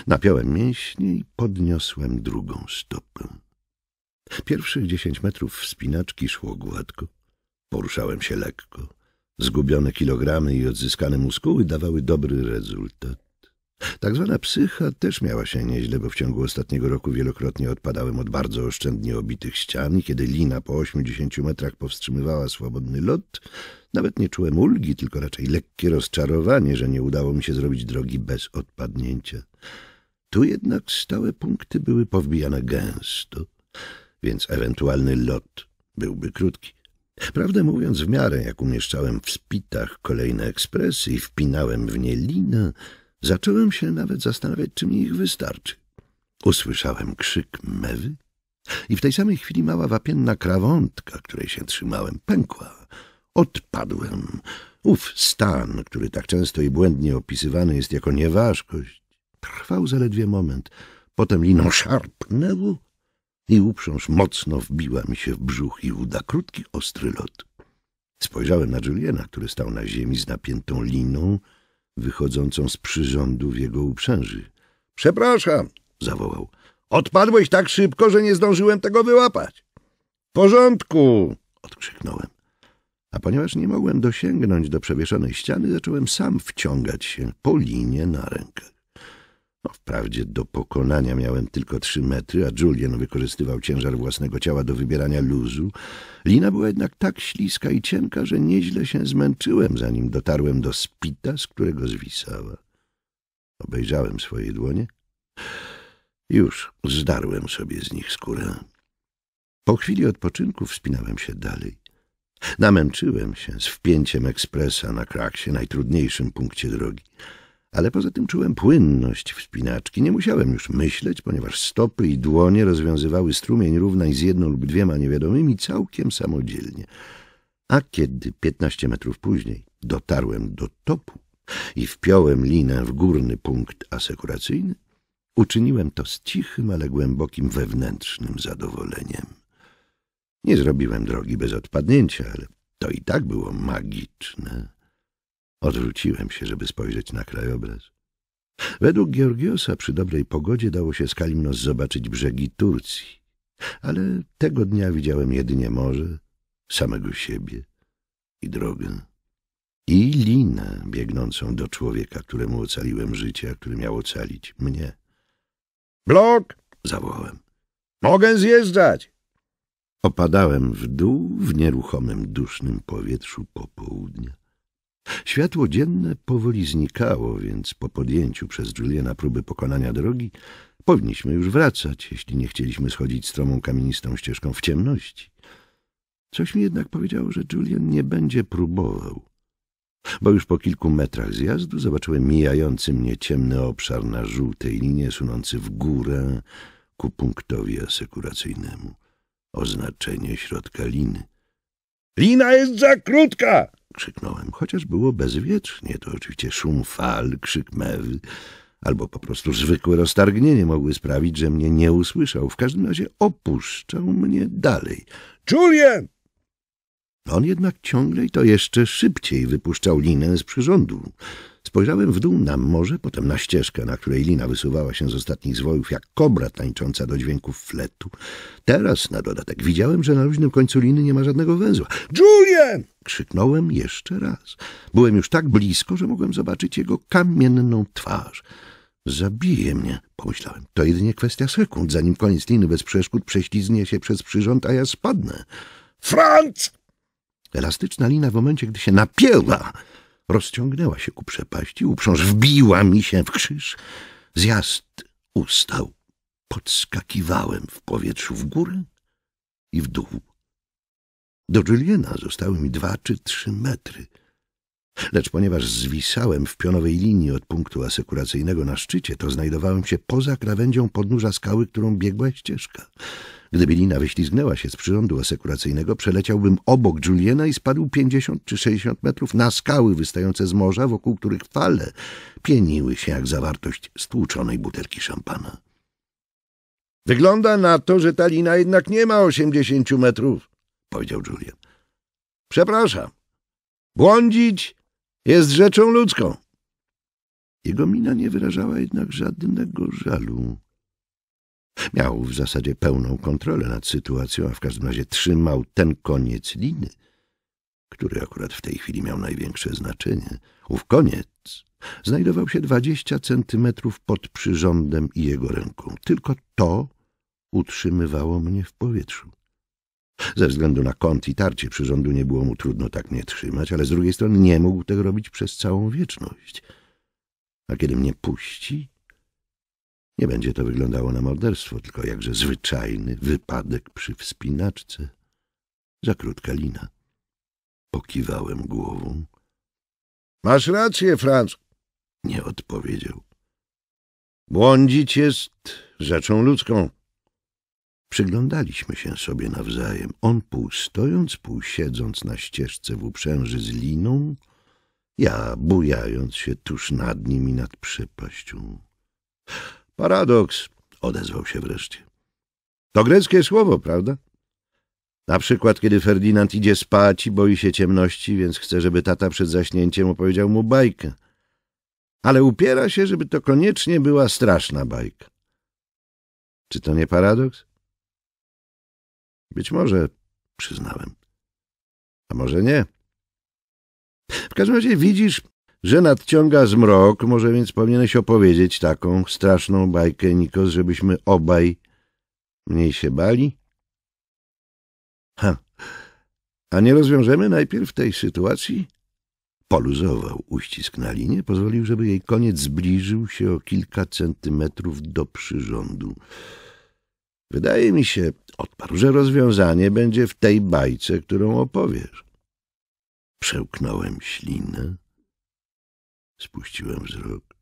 Napiałem mięśnie i podniosłem drugą stopę. Pierwszych dziesięć metrów wspinaczki szło gładko. Poruszałem się lekko. Zgubione kilogramy i odzyskane muskuły dawały dobry rezultat. Tak zwana psycha też miała się nieźle, bo w ciągu ostatniego roku wielokrotnie odpadałem od bardzo oszczędnie obitych ścian i kiedy lina po 80 metrach powstrzymywała swobodny lot, nawet nie czułem ulgi, tylko raczej lekkie rozczarowanie, że nie udało mi się zrobić drogi bez odpadnięcia. Tu jednak stałe punkty były powbijane gęsto, więc ewentualny lot byłby krótki. Prawdę mówiąc, w miarę jak umieszczałem w spitach kolejne ekspresy i wpinałem w nie linę, zacząłem się nawet zastanawiać, czy mi ich wystarczy. Usłyszałem krzyk mewy i w tej samej chwili mała wapienna krawątka, której się trzymałem, pękła. Odpadłem. Ów stan, który tak często i błędnie opisywany jest jako nieważkość, trwał zaledwie moment. Potem liną szarpnęło i uprząż mocno wbiła mi się w brzuch i uda krótki, ostry lot. Spojrzałem na Juliana, który stał na ziemi z napiętą liną, wychodzącą z przyrządu w jego uprzęży. — Przepraszam! — zawołał. — Odpadłeś tak szybko, że nie zdążyłem tego wyłapać. — W porządku! — odkrzyknąłem. A ponieważ nie mogłem dosięgnąć do przewieszonej ściany, zacząłem sam wciągać się po linie na rękach. No, wprawdzie do pokonania miałem tylko trzy metry, a Julian wykorzystywał ciężar własnego ciała do wybierania luzu. Lina była jednak tak śliska i cienka, że nieźle się zmęczyłem, zanim dotarłem do spita, z którego zwisała. Obejrzałem swoje dłonie. Już zdarłem sobie z nich skórę. Po chwili odpoczynku wspinałem się dalej. Namęczyłem się z wpięciem ekspresa na kraksie, najtrudniejszym punkcie drogi ale poza tym czułem płynność wspinaczki. Nie musiałem już myśleć, ponieważ stopy i dłonie rozwiązywały strumień równań z jedną lub dwiema niewiadomymi całkiem samodzielnie. A kiedy piętnaście metrów później dotarłem do topu i wpiąłem linę w górny punkt asekuracyjny, uczyniłem to z cichym, ale głębokim wewnętrznym zadowoleniem. Nie zrobiłem drogi bez odpadnięcia, ale to i tak było magiczne. Odwróciłem się, żeby spojrzeć na krajobraz. Według Georgiosa przy dobrej pogodzie dało się z Kalimnos zobaczyć brzegi Turcji, ale tego dnia widziałem jedynie morze, samego siebie i drogę. I linę biegnącą do człowieka, któremu ocaliłem życie, a który miał ocalić mnie. — Blok! — zawołałem. — Mogę zjeżdżać! Opadałem w dół w nieruchomym, dusznym powietrzu popołudnia. Światło dzienne powoli znikało, więc po podjęciu przez Juliana próby pokonania drogi powinniśmy już wracać, jeśli nie chcieliśmy schodzić stromą kamienistą ścieżką w ciemności. Coś mi jednak powiedziało, że Julian nie będzie próbował, bo już po kilku metrach zjazdu zobaczyłem mijający mnie ciemny obszar na żółtej linie sunący w górę ku punktowi asekuracyjnemu. Oznaczenie środka liny. — Lina jest za krótka! krzyknąłem, chociaż było bezwiecznie. To oczywiście szum fal, krzyk mewy, albo po prostu zwykłe roztargnienie mogły sprawić, że mnie nie usłyszał. W każdym razie opuszczał mnie dalej. Julian! On jednak ciągle i to jeszcze szybciej wypuszczał linę z przyrządu. Spojrzałem w dół na morze, potem na ścieżkę, na której lina wysuwała się z ostatnich zwojów jak kobra tańcząca do dźwięków fletu. Teraz, na dodatek, widziałem, że na luźnym końcu liny nie ma żadnego węzła. Julian! Krzyknąłem jeszcze raz. Byłem już tak blisko, że mogłem zobaczyć jego kamienną twarz. Zabije mnie, pomyślałem. To jedynie kwestia sekund, zanim koniec liny bez przeszkód prześlizgnie się przez przyrząd, a ja spadnę. Franc! Elastyczna lina w momencie, gdy się napięła Rozciągnęła się ku przepaści, uprząż wbiła mi się w krzyż. Zjazd ustał. Podskakiwałem w powietrzu w górę i w dół. Do Juliena zostały mi dwa czy trzy metry. Lecz ponieważ zwisałem w pionowej linii od punktu asekuracyjnego na szczycie, to znajdowałem się poza krawędzią podnóża skały, którą biegła ścieżka. Gdyby Lina wyślizgnęła się z przyrządu asekuracyjnego, przeleciałbym obok Juliena i spadł pięćdziesiąt czy sześćdziesiąt metrów na skały wystające z morza, wokół których fale pieniły się jak zawartość stłuczonej butelki szampana. Wygląda na to, że ta lina jednak nie ma osiemdziesięciu metrów, powiedział Julian. Przepraszam. Błądzić jest rzeczą ludzką. Jego mina nie wyrażała jednak żadnego żalu. Miał w zasadzie pełną kontrolę nad sytuacją, a w każdym razie trzymał ten koniec liny, który akurat w tej chwili miał największe znaczenie. Ów koniec znajdował się dwadzieścia centymetrów pod przyrządem i jego ręką. Tylko to utrzymywało mnie w powietrzu. Ze względu na kąt i tarcie przyrządu nie było mu trudno tak mnie trzymać, ale z drugiej strony nie mógł tego robić przez całą wieczność. A kiedy mnie puści, nie będzie to wyglądało na morderstwo, tylko jakże zwyczajny wypadek przy wspinaczce. Za krótka lina. Pokiwałem głową. Masz rację, Franz. Nie odpowiedział. Błądzić jest rzeczą ludzką. Przyglądaliśmy się sobie nawzajem. On pół stojąc, pół siedząc na ścieżce w uprzęży z liną, ja bujając się tuż nad nim i nad przepaścią. Paradoks, odezwał się wreszcie. To greckie słowo, prawda? Na przykład, kiedy Ferdynand idzie spać i boi się ciemności, więc chce, żeby tata przed zaśnięciem opowiedział mu bajkę. Ale upiera się, żeby to koniecznie była straszna bajka. Czy to nie paradoks? Być może, przyznałem. A może nie. W każdym razie widzisz, że nadciąga zmrok, może więc powinieneś opowiedzieć taką straszną bajkę, Nikos, żebyśmy obaj mniej się bali? Ha, a nie rozwiążemy najpierw tej sytuacji? Poluzował uścisk na linie, pozwolił, żeby jej koniec zbliżył się o kilka centymetrów do przyrządu. Wydaje mi się, odparł, że rozwiązanie będzie w tej bajce, którą opowiesz. Przełknąłem ślinę Spuściłem wzrok.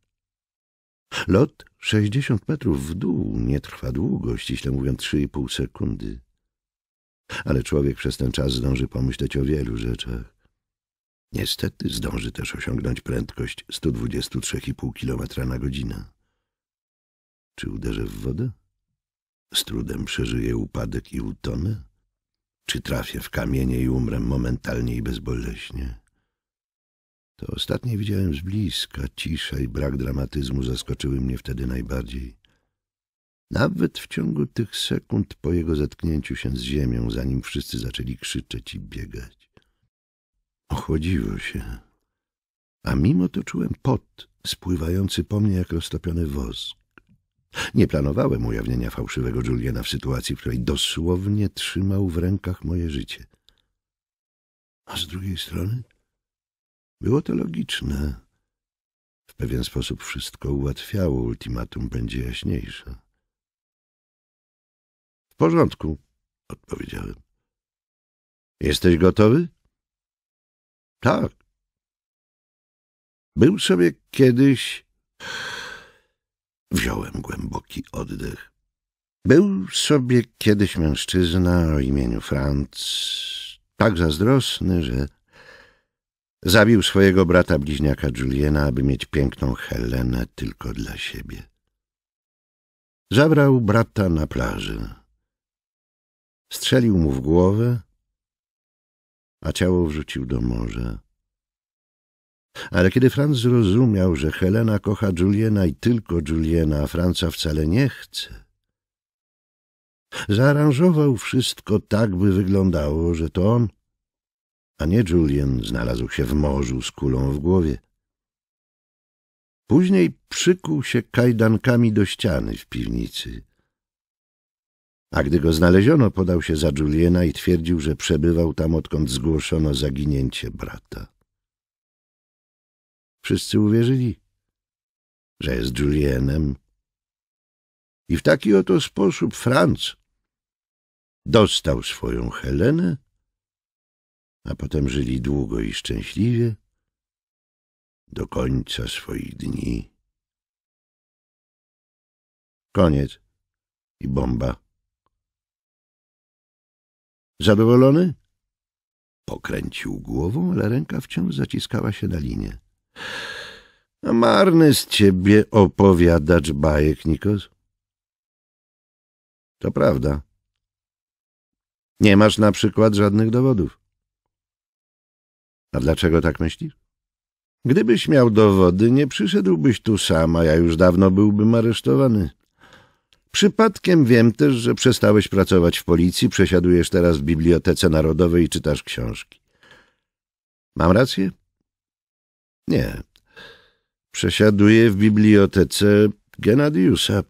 Lot sześćdziesiąt metrów w dół nie trwa długo, ściśle mówiąc trzy i pół sekundy. Ale człowiek przez ten czas zdąży pomyśleć o wielu rzeczach. Niestety zdąży też osiągnąć prędkość 123,5 km na godzinę. Czy uderzę w wodę? Z trudem przeżyję upadek i utonę? Czy trafię w kamienie i umrę momentalnie i bezboleśnie? To ostatnie widziałem z bliska, cisza i brak dramatyzmu zaskoczyły mnie wtedy najbardziej. Nawet w ciągu tych sekund po jego zetknięciu się z ziemią, zanim wszyscy zaczęli krzyczeć i biegać. Ochłodziło się, a mimo to czułem pot spływający po mnie jak roztopiony wosk. Nie planowałem ujawnienia fałszywego Juliana w sytuacji, w której dosłownie trzymał w rękach moje życie. A z drugiej strony było to logiczne. W pewien sposób wszystko ułatwiało, ultimatum będzie jaśniejsze. W porządku, odpowiedziałem. Jesteś gotowy? Tak. Był sobie kiedyś... Wziąłem głęboki oddech. Był sobie kiedyś mężczyzna o imieniu Franc, tak zazdrosny, że Zabił swojego brata bliźniaka Juliena, aby mieć piękną Helenę tylko dla siebie. Zabrał brata na plaży. Strzelił mu w głowę, a ciało wrzucił do morza. Ale kiedy Franz zrozumiał, że Helena kocha Juliena i tylko Juliena, a Franca wcale nie chce, zaaranżował wszystko tak, by wyglądało, że to on a nie Julian znalazł się w morzu z kulą w głowie. Później przykuł się kajdankami do ściany w piwnicy. A gdy go znaleziono, podał się za Juliena i twierdził, że przebywał tam, odkąd zgłoszono zaginięcie brata. Wszyscy uwierzyli, że jest Julienem. I w taki oto sposób Franc dostał swoją Helenę a potem żyli długo i szczęśliwie do końca swoich dni. Koniec i bomba. Zadowolony? Pokręcił głową, ale ręka wciąż zaciskała się na linię. A marny z ciebie opowiadacz bajek, Nikos. To prawda. Nie masz na przykład żadnych dowodów. A dlaczego tak myślisz? Gdybyś miał dowody, nie przyszedłbyś tu sama, ja już dawno byłbym aresztowany. Przypadkiem wiem też, że przestałeś pracować w policji, przesiadujesz teraz w Bibliotece Narodowej i czytasz książki. Mam rację? Nie. Przesiaduję w Bibliotece Genadiusa,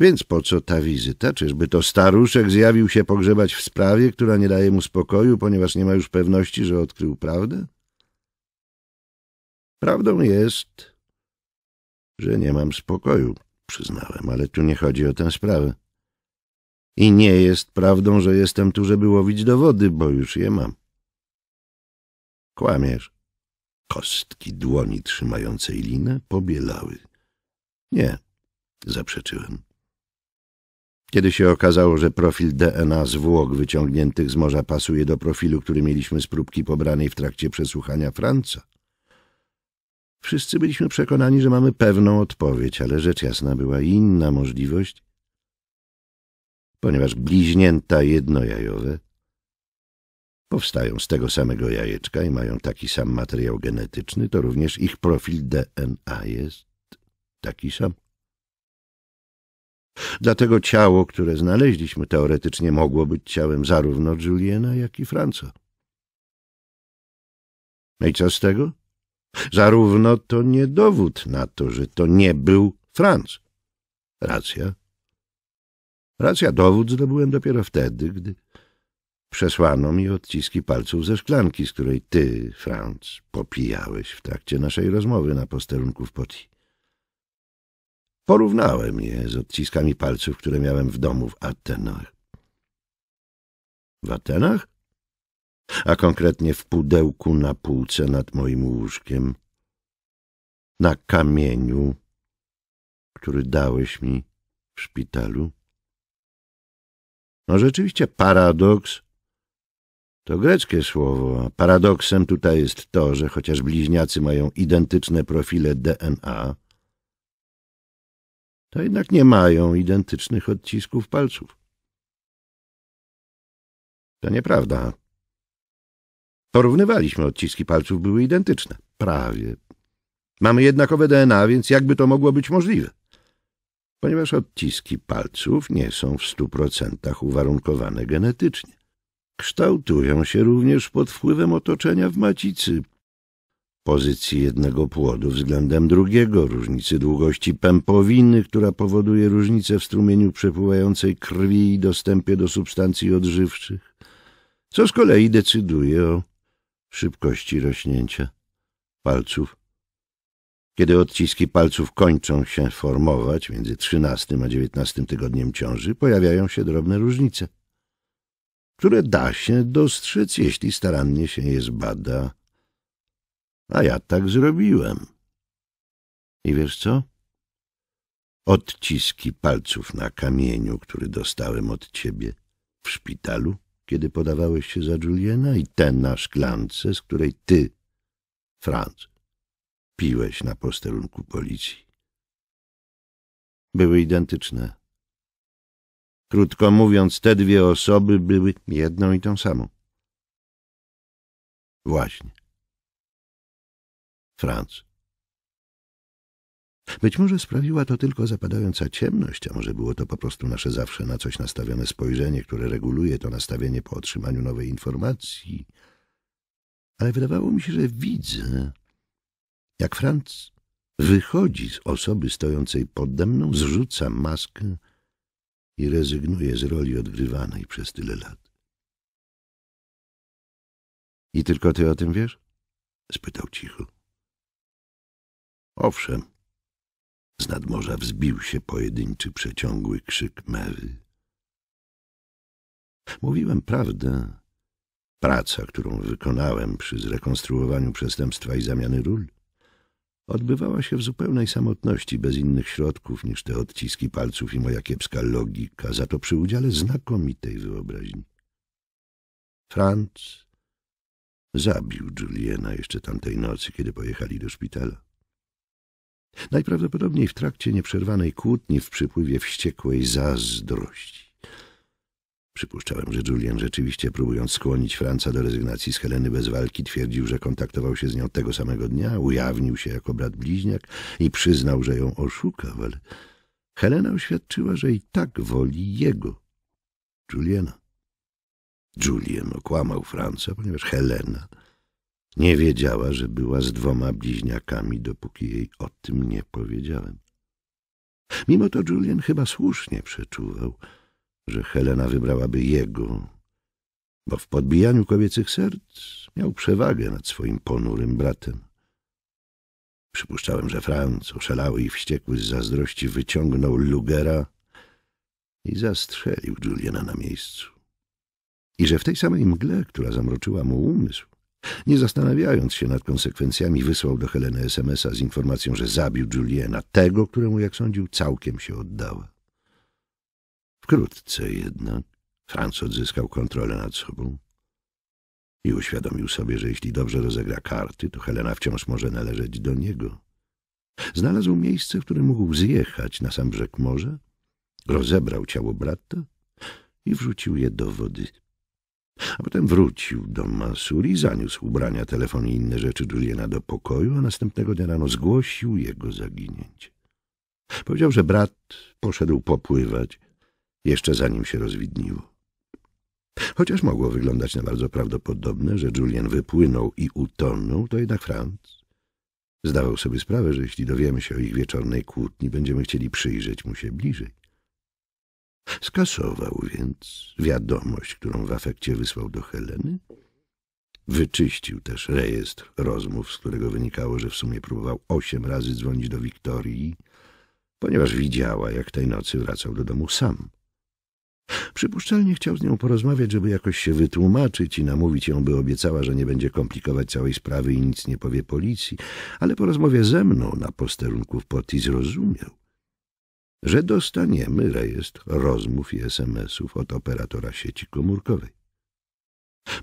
więc po co ta wizyta? Czyżby to staruszek zjawił się pogrzebać w sprawie, która nie daje mu spokoju, ponieważ nie ma już pewności, że odkrył prawdę? Prawdą jest, że nie mam spokoju, przyznałem, ale tu nie chodzi o tę sprawę. I nie jest prawdą, że jestem tu, żeby łowić dowody, bo już je mam. Kłamiesz. Kostki dłoni trzymającej linę pobielały. Nie, zaprzeczyłem. Kiedy się okazało, że profil DNA zwłok wyciągniętych z morza pasuje do profilu, który mieliśmy z próbki pobranej w trakcie przesłuchania Franca. Wszyscy byliśmy przekonani, że mamy pewną odpowiedź, ale rzecz jasna była inna możliwość, ponieważ bliźnięta jednojajowe powstają z tego samego jajeczka i mają taki sam materiał genetyczny, to również ich profil DNA jest taki sam. Dlatego ciało, które znaleźliśmy, teoretycznie mogło być ciałem zarówno Juliena, jak i Franca. No i co z tego? Zarówno to nie dowód na to, że to nie był Franc. Racja. Racja, dowód zdobyłem dopiero wtedy, gdy przesłano mi odciski palców ze szklanki, z której ty, Franc, popijałeś w trakcie naszej rozmowy na posterunku w Poti. Porównałem je z odciskami palców, które miałem w domu w Atenach. W Atenach? A konkretnie w pudełku na półce nad moim łóżkiem. Na kamieniu, który dałeś mi w szpitalu. No rzeczywiście paradoks to greckie słowo, a paradoksem tutaj jest to, że chociaż bliźniacy mają identyczne profile DNA, to jednak nie mają identycznych odcisków palców. To nieprawda. Porównywaliśmy odciski palców, były identyczne. Prawie. Mamy jednakowe DNA, więc jakby to mogło być możliwe? Ponieważ odciski palców nie są w stu procentach uwarunkowane genetycznie. Kształtują się również pod wpływem otoczenia w macicy, pozycji jednego płodu względem drugiego, różnicy długości pępowiny, która powoduje różnicę w strumieniu przepływającej krwi i dostępie do substancji odżywczych, co z kolei decyduje o szybkości rośnięcia palców. Kiedy odciski palców kończą się formować między 13 a 19 tygodniem ciąży, pojawiają się drobne różnice, które da się dostrzec, jeśli starannie się je zbada a ja tak zrobiłem. I wiesz co? Odciski palców na kamieniu, który dostałem od ciebie w szpitalu, kiedy podawałeś się za Juliana i ten na szklance, z której ty, Franz, piłeś na posterunku policji. Były identyczne. Krótko mówiąc, te dwie osoby były jedną i tą samą. Właśnie. Franc. Być może sprawiła to tylko zapadająca ciemność, a może było to po prostu nasze zawsze na coś nastawione spojrzenie, które reguluje to nastawienie po otrzymaniu nowej informacji. Ale wydawało mi się, że widzę, jak Franc wychodzi z osoby stojącej pode mną, zrzuca maskę i rezygnuje z roli odgrywanej przez tyle lat. — I tylko ty o tym wiesz? — spytał cicho. Owszem, z morza wzbił się pojedynczy przeciągły krzyk mewy. Mówiłem prawdę. Praca, którą wykonałem przy zrekonstruowaniu przestępstwa i zamiany ról, odbywała się w zupełnej samotności, bez innych środków niż te odciski palców i moja kiepska logika, za to przy udziale znakomitej wyobraźni. Franz zabił Juliena jeszcze tamtej nocy, kiedy pojechali do szpitala. Najprawdopodobniej w trakcie nieprzerwanej kłótni w przypływie wściekłej zazdrości. Przypuszczałem, że Julian rzeczywiście próbując skłonić Franca do rezygnacji z Heleny bez walki, twierdził, że kontaktował się z nią tego samego dnia, ujawnił się jako brat bliźniak i przyznał, że ją oszukał, ale Helena oświadczyła, że i tak woli jego, Juliana. Julian okłamał Franca, ponieważ Helena nie wiedziała, że była z dwoma bliźniakami, dopóki jej o tym nie powiedziałem. Mimo to Julian chyba słusznie przeczuwał, że Helena wybrałaby jego, bo w podbijaniu kobiecych serc miał przewagę nad swoim ponurym bratem. Przypuszczałem, że Franc, oszalały i wściekły z zazdrości, wyciągnął Lugera i zastrzelił Juliana na miejscu. I że w tej samej mgle, która zamroczyła mu umysł, nie zastanawiając się nad konsekwencjami, wysłał do Heleny SMS-a z informacją, że zabił Juliena, tego, któremu, jak sądził, całkiem się oddała. Wkrótce jednak Franc odzyskał kontrolę nad sobą i uświadomił sobie, że jeśli dobrze rozegra karty, to Helena wciąż może należeć do niego. Znalazł miejsce, w którym mógł zjechać na sam brzeg morza, rozebrał ciało brata i wrzucił je do wody. A potem wrócił do Mansuri, zaniósł ubrania, telefon i inne rzeczy Juliana do pokoju, a następnego dnia rano zgłosił jego zaginięcie. Powiedział, że brat poszedł popływać, jeszcze zanim się rozwidniło. Chociaż mogło wyglądać na bardzo prawdopodobne, że Julian wypłynął i utonął, to jednak Franz zdawał sobie sprawę, że jeśli dowiemy się o ich wieczornej kłótni, będziemy chcieli przyjrzeć mu się bliżej. Skasował więc wiadomość, którą w afekcie wysłał do Heleny. Wyczyścił też rejestr rozmów, z którego wynikało, że w sumie próbował osiem razy dzwonić do Wiktorii, ponieważ widziała, jak tej nocy wracał do domu sam. Przypuszczalnie chciał z nią porozmawiać, żeby jakoś się wytłumaczyć i namówić ją, by obiecała, że nie będzie komplikować całej sprawy i nic nie powie policji, ale po rozmowie ze mną na posterunku w Poti zrozumiał, że dostaniemy rejestr rozmów i SMS-ów od operatora sieci komórkowej.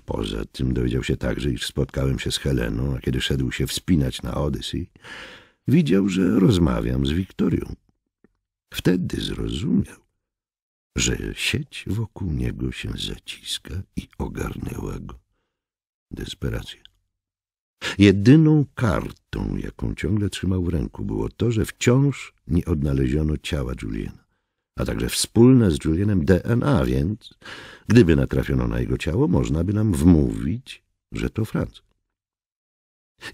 Poza tym dowiedział się także, iż spotkałem się z Heleną, a kiedy szedł się wspinać na Odyssey, widział, że rozmawiam z Wiktorią. Wtedy zrozumiał, że sieć wokół niego się zaciska i ogarnęła go desperacja. Jedyną kartą, jaką ciągle trzymał w ręku, było to, że wciąż nie odnaleziono ciała Juliena, a także wspólne z Julianem DNA, więc gdyby natrafiono na jego ciało, można by nam wmówić, że to Franc.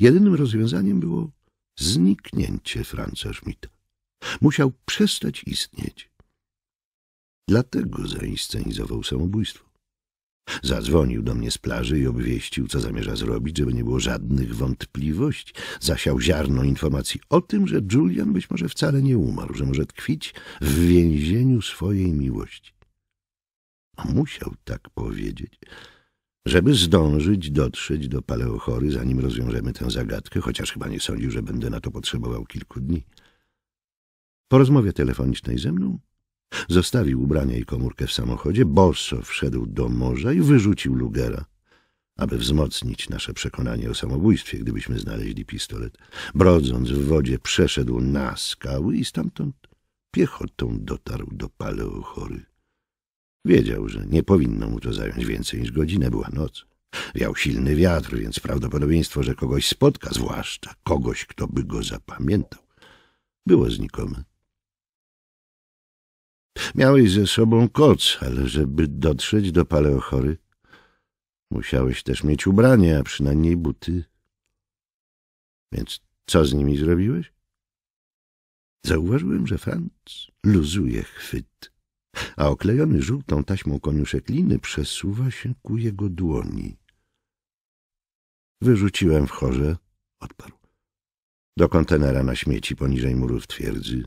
Jedynym rozwiązaniem było zniknięcie Franca Schmidta. Musiał przestać istnieć. Dlatego zainscenizował samobójstwo. Zadzwonił do mnie z plaży i obwieścił, co zamierza zrobić, żeby nie było żadnych wątpliwości. Zasiał ziarno informacji o tym, że Julian być może wcale nie umarł, że może tkwić w więzieniu swojej miłości. A musiał tak powiedzieć, żeby zdążyć dotrzeć do Paleochory, zanim rozwiążemy tę zagadkę, chociaż chyba nie sądził, że będę na to potrzebował kilku dni. Po rozmowie telefonicznej ze mną Zostawił ubrania i komórkę w samochodzie, boso wszedł do morza i wyrzucił Lugera, aby wzmocnić nasze przekonanie o samobójstwie, gdybyśmy znaleźli pistolet. Brodząc w wodzie przeszedł na skały i stamtąd piechotą dotarł do Paleochory. Wiedział, że nie powinno mu to zająć więcej niż godzinę, była noc. Wiał silny wiatr, więc prawdopodobieństwo, że kogoś spotka, zwłaszcza kogoś, kto by go zapamiętał, było znikome. Miałeś ze sobą koc, ale żeby dotrzeć do paleochory, musiałeś też mieć ubranie, a przynajmniej buty. Więc co z nimi zrobiłeś? Zauważyłem, że Franc luzuje chwyt, a oklejony żółtą taśmą koniuszek liny przesuwa się ku jego dłoni. Wyrzuciłem w chorze, odparł. Do kontenera na śmieci poniżej murów twierdzy.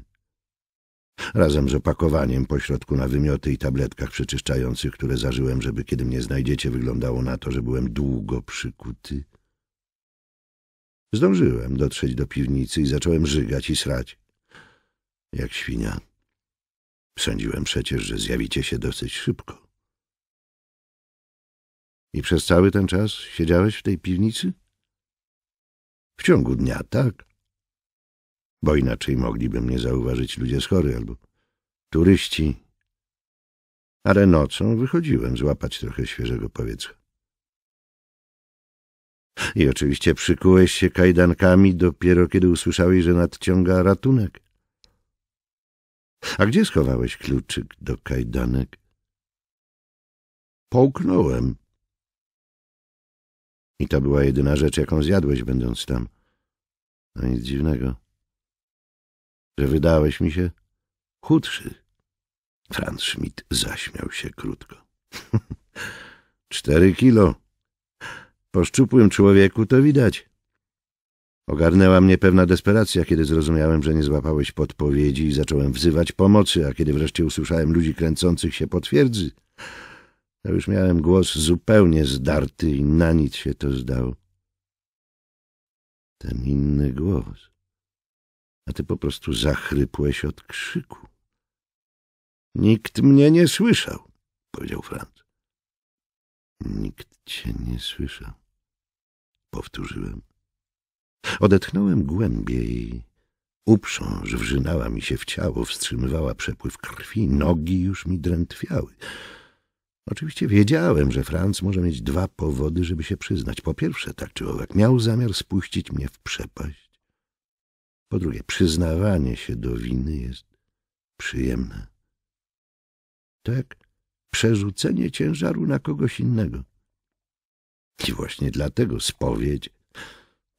Razem z opakowaniem pośrodku na wymioty i tabletkach przeczyszczających, które zażyłem, żeby kiedy mnie znajdziecie, wyglądało na to, że byłem długo przykuty. Zdążyłem dotrzeć do piwnicy i zacząłem żygać i srać. Jak świnia. Sądziłem przecież, że zjawicie się dosyć szybko. I przez cały ten czas siedziałeś w tej piwnicy? W ciągu dnia, tak bo inaczej mogliby mnie zauważyć ludzie z chory albo turyści. Ale nocą wychodziłem złapać trochę świeżego powietrza. I oczywiście przykułeś się kajdankami dopiero kiedy usłyszałeś, że nadciąga ratunek. A gdzie schowałeś kluczyk do kajdanek? Połknąłem. I to była jedyna rzecz, jaką zjadłeś, będąc tam. No nic dziwnego że wydałeś mi się chudszy. Franz Schmidt zaśmiał się krótko. Cztery kilo. Po szczupłym człowieku to widać. Ogarnęła mnie pewna desperacja, kiedy zrozumiałem, że nie złapałeś podpowiedzi i zacząłem wzywać pomocy, a kiedy wreszcie usłyszałem ludzi kręcących się po twierdzy, to już miałem głos zupełnie zdarty i na nic się to zdało. Ten inny głos a ty po prostu zachrypłeś od krzyku. — Nikt mnie nie słyszał — powiedział Franz. — Nikt cię nie słyszał — powtórzyłem. Odetchnąłem głębiej. Uprząż wrzynała mi się w ciało, wstrzymywała przepływ krwi, nogi już mi drętwiały. Oczywiście wiedziałem, że Franz może mieć dwa powody, żeby się przyznać. Po pierwsze, tak czy owak, miał zamiar spuścić mnie w przepaść. Po drugie, przyznawanie się do winy jest przyjemne. Tak, przerzucenie ciężaru na kogoś innego. I właśnie dlatego spowiedź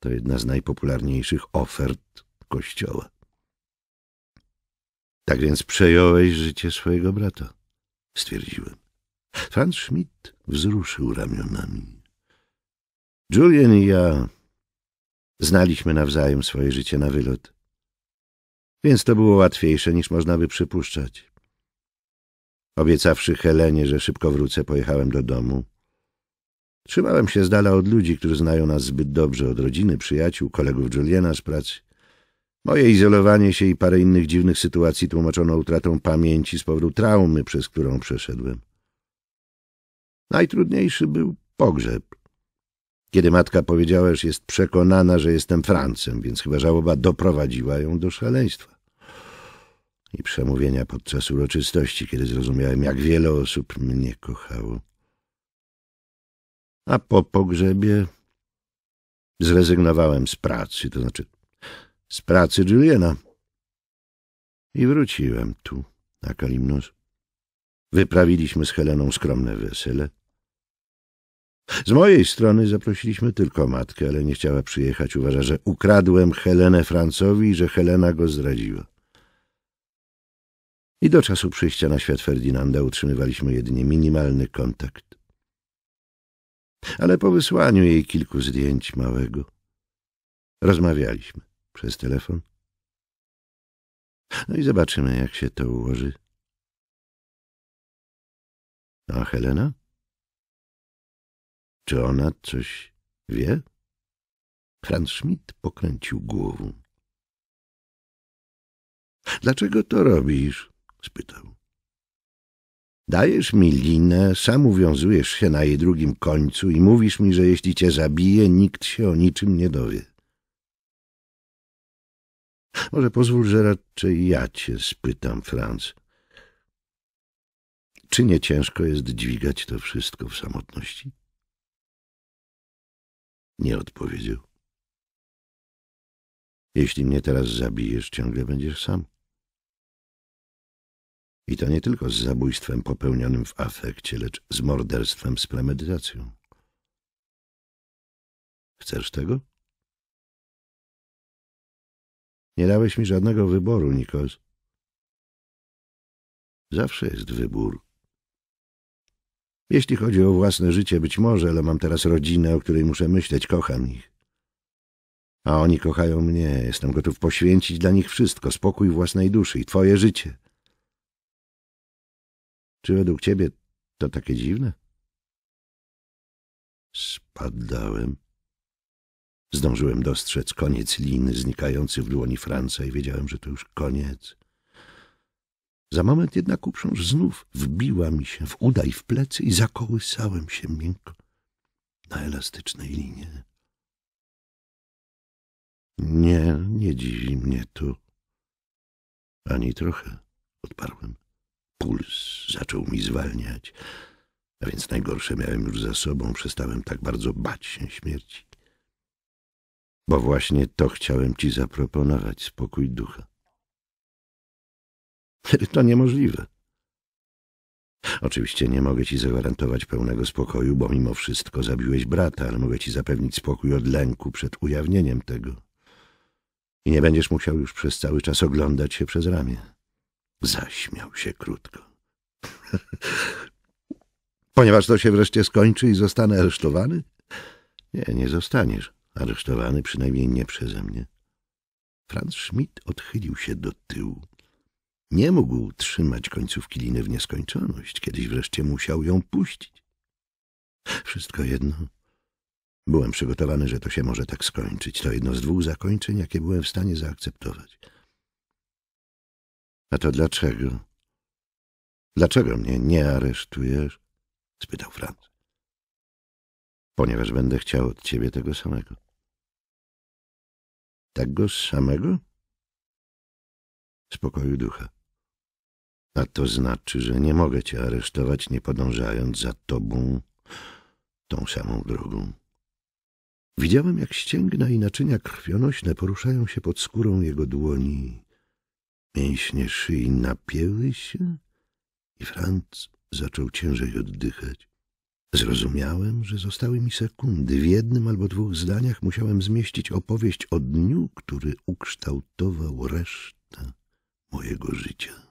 to jedna z najpopularniejszych ofert Kościoła. Tak więc przejąłeś życie swojego brata, stwierdziłem. Franz Schmidt wzruszył ramionami. Julian i ja Znaliśmy nawzajem swoje życie na wylot. Więc to było łatwiejsze niż można by przypuszczać. Obiecawszy Helenie, że szybko wrócę, pojechałem do domu. Trzymałem się z dala od ludzi, którzy znają nas zbyt dobrze, od rodziny, przyjaciół, kolegów Juliana z pracy. Moje izolowanie się i parę innych dziwnych sytuacji tłumaczono utratą pamięci z powodu traumy, przez którą przeszedłem. Najtrudniejszy był pogrzeb. Kiedy matka powiedziała, że jest przekonana, że jestem Francem, więc chyba żałoba doprowadziła ją do szaleństwa. I przemówienia podczas uroczystości, kiedy zrozumiałem, jak wiele osób mnie kochało. A po pogrzebie zrezygnowałem z pracy, to znaczy z pracy Juliana. I wróciłem tu, na Kalimnos. Wyprawiliśmy z Heleną skromne wesele. Z mojej strony zaprosiliśmy tylko matkę, ale nie chciała przyjechać. Uważa, że ukradłem Helenę Francowi i że Helena go zdradziła. I do czasu przyjścia na świat Ferdinanda utrzymywaliśmy jedynie minimalny kontakt. Ale po wysłaniu jej kilku zdjęć małego rozmawialiśmy przez telefon. No i zobaczymy, jak się to ułoży. A Helena? Czy ona coś wie? Franz Schmidt pokręcił głową. Dlaczego to robisz? spytał. Dajesz mi linę, sam uwiązujesz się na jej drugim końcu i mówisz mi, że jeśli cię zabije, nikt się o niczym nie dowie. Może pozwól, że raczej ja cię spytam, Franz. Czy nie ciężko jest dźwigać to wszystko w samotności? Nie odpowiedział. Jeśli mnie teraz zabijesz, ciągle będziesz sam. I to nie tylko z zabójstwem popełnionym w afekcie, lecz z morderstwem z premedytacją. Chcesz tego? Nie dałeś mi żadnego wyboru, Nikos. Zawsze jest wybór. Jeśli chodzi o własne życie, być może, ale mam teraz rodzinę, o której muszę myśleć, kocham ich. A oni kochają mnie, jestem gotów poświęcić dla nich wszystko, spokój własnej duszy i twoje życie. Czy według ciebie to takie dziwne? Spadałem. Zdążyłem dostrzec koniec liny znikający w dłoni Franca i wiedziałem, że to już koniec. Za moment jednak uprząż znów wbiła mi się w uda i w plecy i zakołysałem się miękko na elastycznej linie. Nie, nie dziwi mnie to. Ani trochę, odparłem. Puls zaczął mi zwalniać, a więc najgorsze miałem już za sobą, przestałem tak bardzo bać się śmierci. Bo właśnie to chciałem ci zaproponować, spokój ducha. To niemożliwe. Oczywiście nie mogę ci zagwarantować pełnego spokoju, bo mimo wszystko zabiłeś brata, ale mogę ci zapewnić spokój od lęku przed ujawnieniem tego. I nie będziesz musiał już przez cały czas oglądać się przez ramię. Zaśmiał się krótko. Ponieważ to się wreszcie skończy i zostanę aresztowany? Nie, nie zostaniesz aresztowany, przynajmniej nie przeze mnie. Franz Schmidt odchylił się do tyłu. Nie mógł trzymać końcówki liny w nieskończoność. Kiedyś wreszcie musiał ją puścić. Wszystko jedno. Byłem przygotowany, że to się może tak skończyć. To jedno z dwóch zakończeń, jakie byłem w stanie zaakceptować. A to dlaczego? Dlaczego mnie nie aresztujesz? spytał Franz. Ponieważ będę chciał od ciebie tego samego. Tego tak samego? Spokoju ducha. A to znaczy, że nie mogę cię aresztować, nie podążając za tobą tą samą drogą. Widziałem, jak ścięgna i naczynia krwionośne poruszają się pod skórą jego dłoni. Mięśnie szyi napięły się i Franc zaczął ciężej oddychać. Zrozumiałem, że zostały mi sekundy. W jednym albo dwóch zdaniach musiałem zmieścić opowieść o dniu, który ukształtował resztę mojego życia.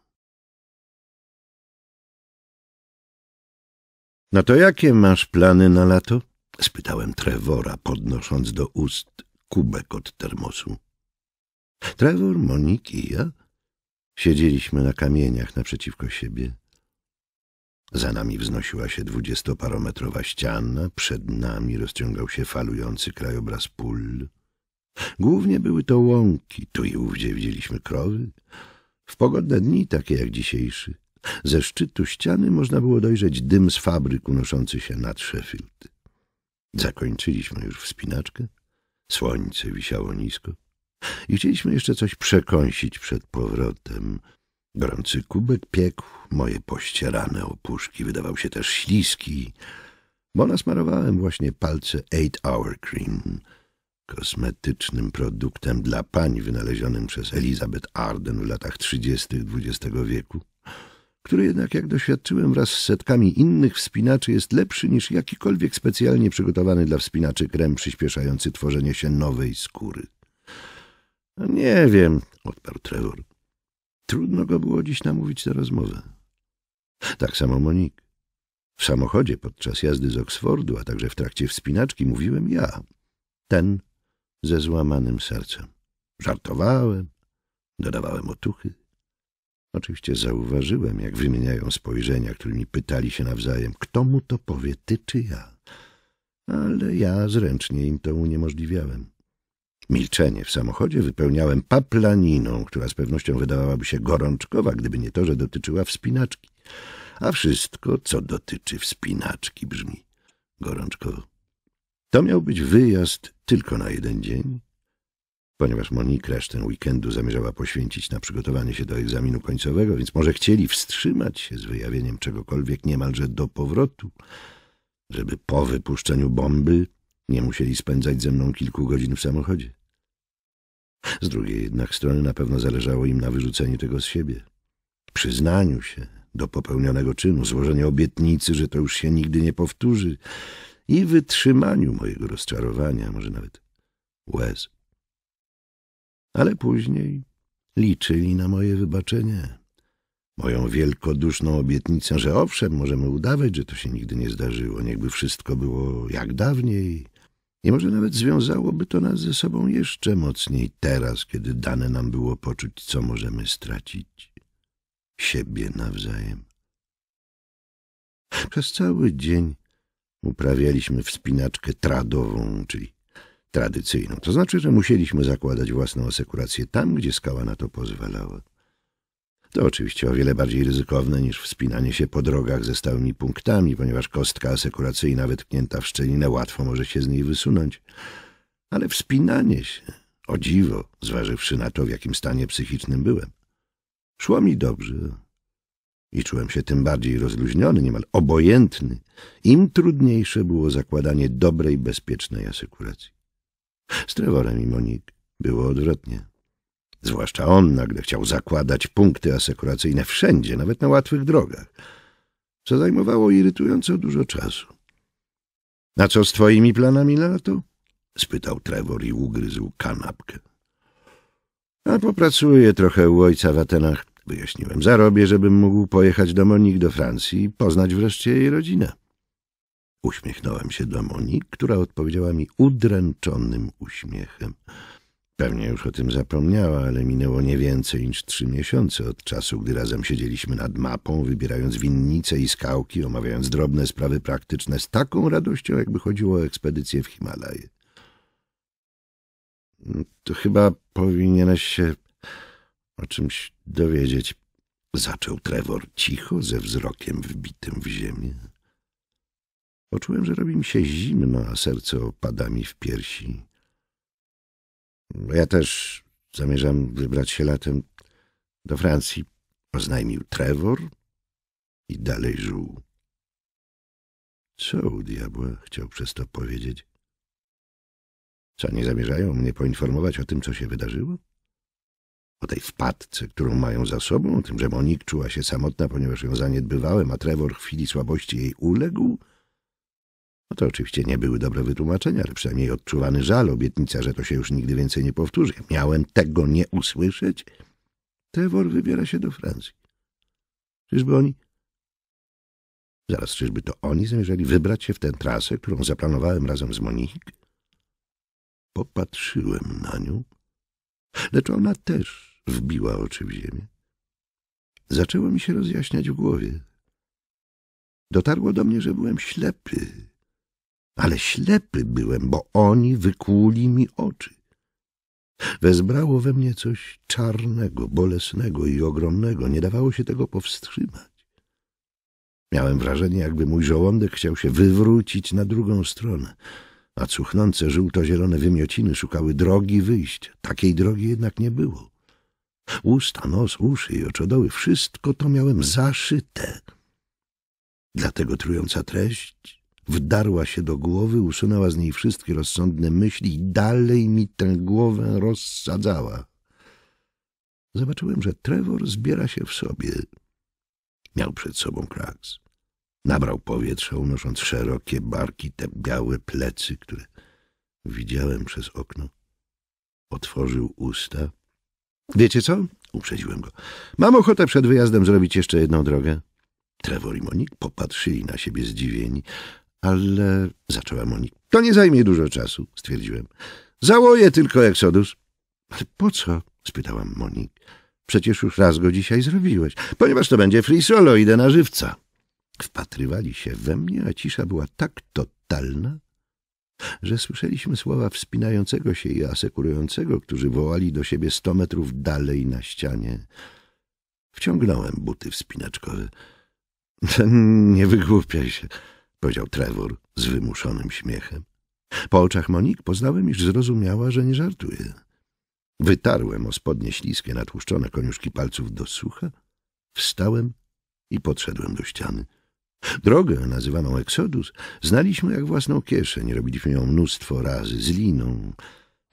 No to jakie masz plany na lato? spytałem Trevora, podnosząc do ust kubek od termosu. Trevor, Moniki i ja siedzieliśmy na kamieniach naprzeciwko siebie. Za nami wznosiła się dwudziestoparometrowa ściana, przed nami rozciągał się falujący krajobraz pól. Głównie były to łąki, tu i ówdzie widzieliśmy krowy. W pogodne dni, takie jak dzisiejszy, ze szczytu ściany można było dojrzeć dym z fabryk unoszący się nad Sheffield. Zakończyliśmy już wspinaczkę. Słońce wisiało nisko. I chcieliśmy jeszcze coś przekąsić przed powrotem. Gorący kubek piekł moje pościerane opuszki. Wydawał się też śliski, bo nasmarowałem właśnie palce Eight Hour Cream, kosmetycznym produktem dla pań wynalezionym przez Elizabeth Arden w latach 30. XX wieku który jednak, jak doświadczyłem wraz z setkami innych wspinaczy, jest lepszy niż jakikolwiek specjalnie przygotowany dla wspinaczy krem przyspieszający tworzenie się nowej skóry. No nie wiem, odparł Trevor. Trudno go było dziś namówić na rozmowę. Tak samo Monik. W samochodzie podczas jazdy z Oksfordu, a także w trakcie wspinaczki mówiłem ja. Ten ze złamanym sercem. Żartowałem, dodawałem otuchy. Oczywiście zauważyłem, jak wymieniają spojrzenia, którymi pytali się nawzajem, kto mu to powie, ty czy ja. Ale ja zręcznie im to uniemożliwiałem. Milczenie w samochodzie wypełniałem paplaniną, która z pewnością wydawałaby się gorączkowa, gdyby nie to, że dotyczyła wspinaczki. A wszystko, co dotyczy wspinaczki, brzmi gorączkowo. To miał być wyjazd tylko na jeden dzień, Ponieważ Monique resztę weekendu zamierzała poświęcić na przygotowanie się do egzaminu końcowego, więc może chcieli wstrzymać się z wyjawieniem czegokolwiek niemalże do powrotu, żeby po wypuszczeniu bomby nie musieli spędzać ze mną kilku godzin w samochodzie. Z drugiej jednak strony na pewno zależało im na wyrzuceniu tego z siebie, przyznaniu się do popełnionego czynu, złożeniu obietnicy, że to już się nigdy nie powtórzy i wytrzymaniu mojego rozczarowania, może nawet łez ale później liczyli na moje wybaczenie. Moją wielkoduszną obietnicę, że owszem, możemy udawać, że to się nigdy nie zdarzyło, niechby wszystko było jak dawniej. I może nawet związałoby to nas ze sobą jeszcze mocniej teraz, kiedy dane nam było poczuć, co możemy stracić. Siebie nawzajem. Przez cały dzień uprawialiśmy wspinaczkę tradową, czyli tradycyjną. To znaczy, że musieliśmy zakładać własną asekurację tam, gdzie skała na to pozwalała. To oczywiście o wiele bardziej ryzykowne niż wspinanie się po drogach ze stałymi punktami, ponieważ kostka asekuracyjna wytknięta w szczelinę łatwo może się z niej wysunąć. Ale wspinanie się, o dziwo, zważywszy na to, w jakim stanie psychicznym byłem. Szło mi dobrze i czułem się tym bardziej rozluźniony, niemal obojętny, im trudniejsze było zakładanie dobrej, bezpiecznej asekuracji. Z Trevorem i Monik było odwrotnie. Zwłaszcza on nagle chciał zakładać punkty asekuracyjne wszędzie, nawet na łatwych drogach, co zajmowało irytująco dużo czasu. — A co z twoimi planami na lato? — spytał Trevor i ugryzł kanapkę. — A popracuję trochę u ojca w Atenach — wyjaśniłem. — Zarobię, żebym mógł pojechać do Monik do Francji i poznać wreszcie jej rodzinę. — Uśmiechnąłem się do Moni, która odpowiedziała mi udręczonym uśmiechem. Pewnie już o tym zapomniała, ale minęło nie więcej niż trzy miesiące od czasu, gdy razem siedzieliśmy nad mapą, wybierając winnice i skałki, omawiając drobne sprawy praktyczne z taką radością, jakby chodziło o ekspedycję w Himalaje. To chyba powinieneś się o czymś dowiedzieć, zaczął Trevor cicho, ze wzrokiem wbitym w ziemię. Poczułem, że robi mi się zimno, a serce opada mi w piersi. Ja też zamierzam wybrać się latem do Francji, oznajmił Trevor i dalej żył. Co u diabła chciał przez to powiedzieć? Co, nie zamierzają mnie poinformować o tym, co się wydarzyło? O tej wpadce, którą mają za sobą, o tym, że Monik czuła się samotna, ponieważ ją zaniedbywałem, a Trevor w chwili słabości jej uległ? No to oczywiście nie były dobre wytłumaczenia, ale przynajmniej odczuwany żal, obietnica, że to się już nigdy więcej nie powtórzy. Miałem tego nie usłyszeć? Trevor wybiera się do Francji. Czyżby oni... Zaraz, czyżby to oni zamierzali wybrać się w tę trasę, którą zaplanowałem razem z Monik? Popatrzyłem na nią, lecz ona też wbiła oczy w ziemię. Zaczęło mi się rozjaśniać w głowie. Dotarło do mnie, że byłem ślepy ale ślepy byłem, bo oni wykłuli mi oczy. Wezbrało we mnie coś czarnego, bolesnego i ogromnego, nie dawało się tego powstrzymać. Miałem wrażenie, jakby mój żołądek chciał się wywrócić na drugą stronę, a cuchnące żółto-zielone wymiociny szukały drogi wyjścia. Takiej drogi jednak nie było. Usta, nos, uszy i oczodoły, wszystko to miałem zaszyte. Dlatego trująca treść Wdarła się do głowy, usunęła z niej wszystkie rozsądne myśli i dalej mi tę głowę rozsadzała. Zobaczyłem, że Trevor zbiera się w sobie. Miał przed sobą kraks. Nabrał powietrza, unosząc szerokie barki, te białe plecy, które widziałem przez okno. Otworzył usta. Wiecie co? Uprzedziłem go. Mam ochotę przed wyjazdem zrobić jeszcze jedną drogę. Trevor i Monik popatrzyli na siebie zdziwieni, ale zaczęła Monik. To nie zajmie dużo czasu, stwierdziłem. Załoję tylko Exodus. Ale po co? spytałam Monik. Przecież już raz go dzisiaj zrobiłeś. Ponieważ to będzie free solo, idę na żywca. Wpatrywali się we mnie, a cisza była tak totalna, że słyszeliśmy słowa wspinającego się i asekurującego, którzy wołali do siebie sto metrów dalej na ścianie. Wciągnąłem buty wspinaczkowe. nie wygłupiaj się powiedział Trevor z wymuszonym śmiechem. Po oczach Monik poznałem, iż zrozumiała, że nie żartuje. Wytarłem o spodnie śliskie natłuszczone koniuszki palców do sucha, wstałem i podszedłem do ściany. Drogę nazywaną Exodus znaliśmy jak własną kieszeń, robiliśmy ją mnóstwo razy z liną,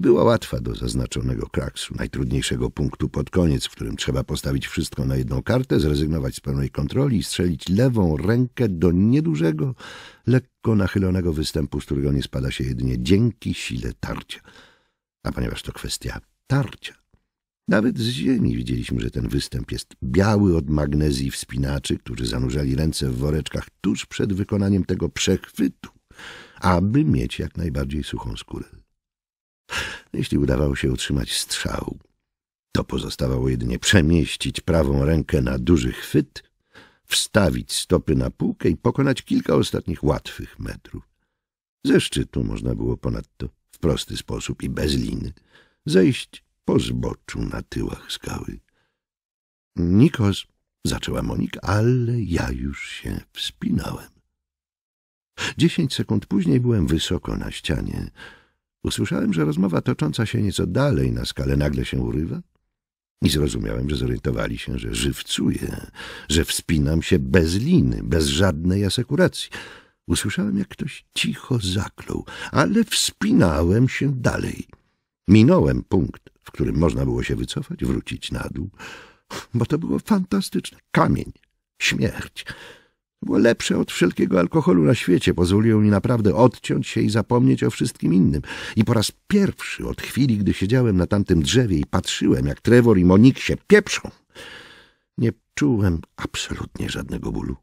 była łatwa do zaznaczonego kraksu, najtrudniejszego punktu pod koniec, w którym trzeba postawić wszystko na jedną kartę, zrezygnować z pełnej kontroli i strzelić lewą rękę do niedużego, lekko nachylonego występu, z którego nie spada się jedynie dzięki sile tarcia. A ponieważ to kwestia tarcia, nawet z ziemi widzieliśmy, że ten występ jest biały od magnezji wspinaczy, którzy zanurzali ręce w woreczkach tuż przed wykonaniem tego przechwytu, aby mieć jak najbardziej suchą skórę jeśli udawało się utrzymać strzał. To pozostawało jedynie przemieścić prawą rękę na duży chwyt, wstawić stopy na półkę i pokonać kilka ostatnich łatwych metrów. Ze szczytu można było ponadto w prosty sposób i bez liny zejść po zboczu na tyłach skały. Nikos, zaczęła Monik, ale ja już się wspinałem. Dziesięć sekund później byłem wysoko na ścianie, Usłyszałem, że rozmowa tocząca się nieco dalej na skale nagle się urywa i zrozumiałem, że zorientowali się, że żywcuję, że wspinam się bez liny, bez żadnej asekuracji. Usłyszałem, jak ktoś cicho zaklął, ale wspinałem się dalej. Minąłem punkt, w którym można było się wycofać, wrócić na dół, bo to było fantastyczne. Kamień, śmierć było lepsze od wszelkiego alkoholu na świecie. Pozwoliło mi naprawdę odciąć się i zapomnieć o wszystkim innym. I po raz pierwszy od chwili, gdy siedziałem na tamtym drzewie i patrzyłem, jak Trevor i Monik się pieprzą, nie czułem absolutnie żadnego bólu.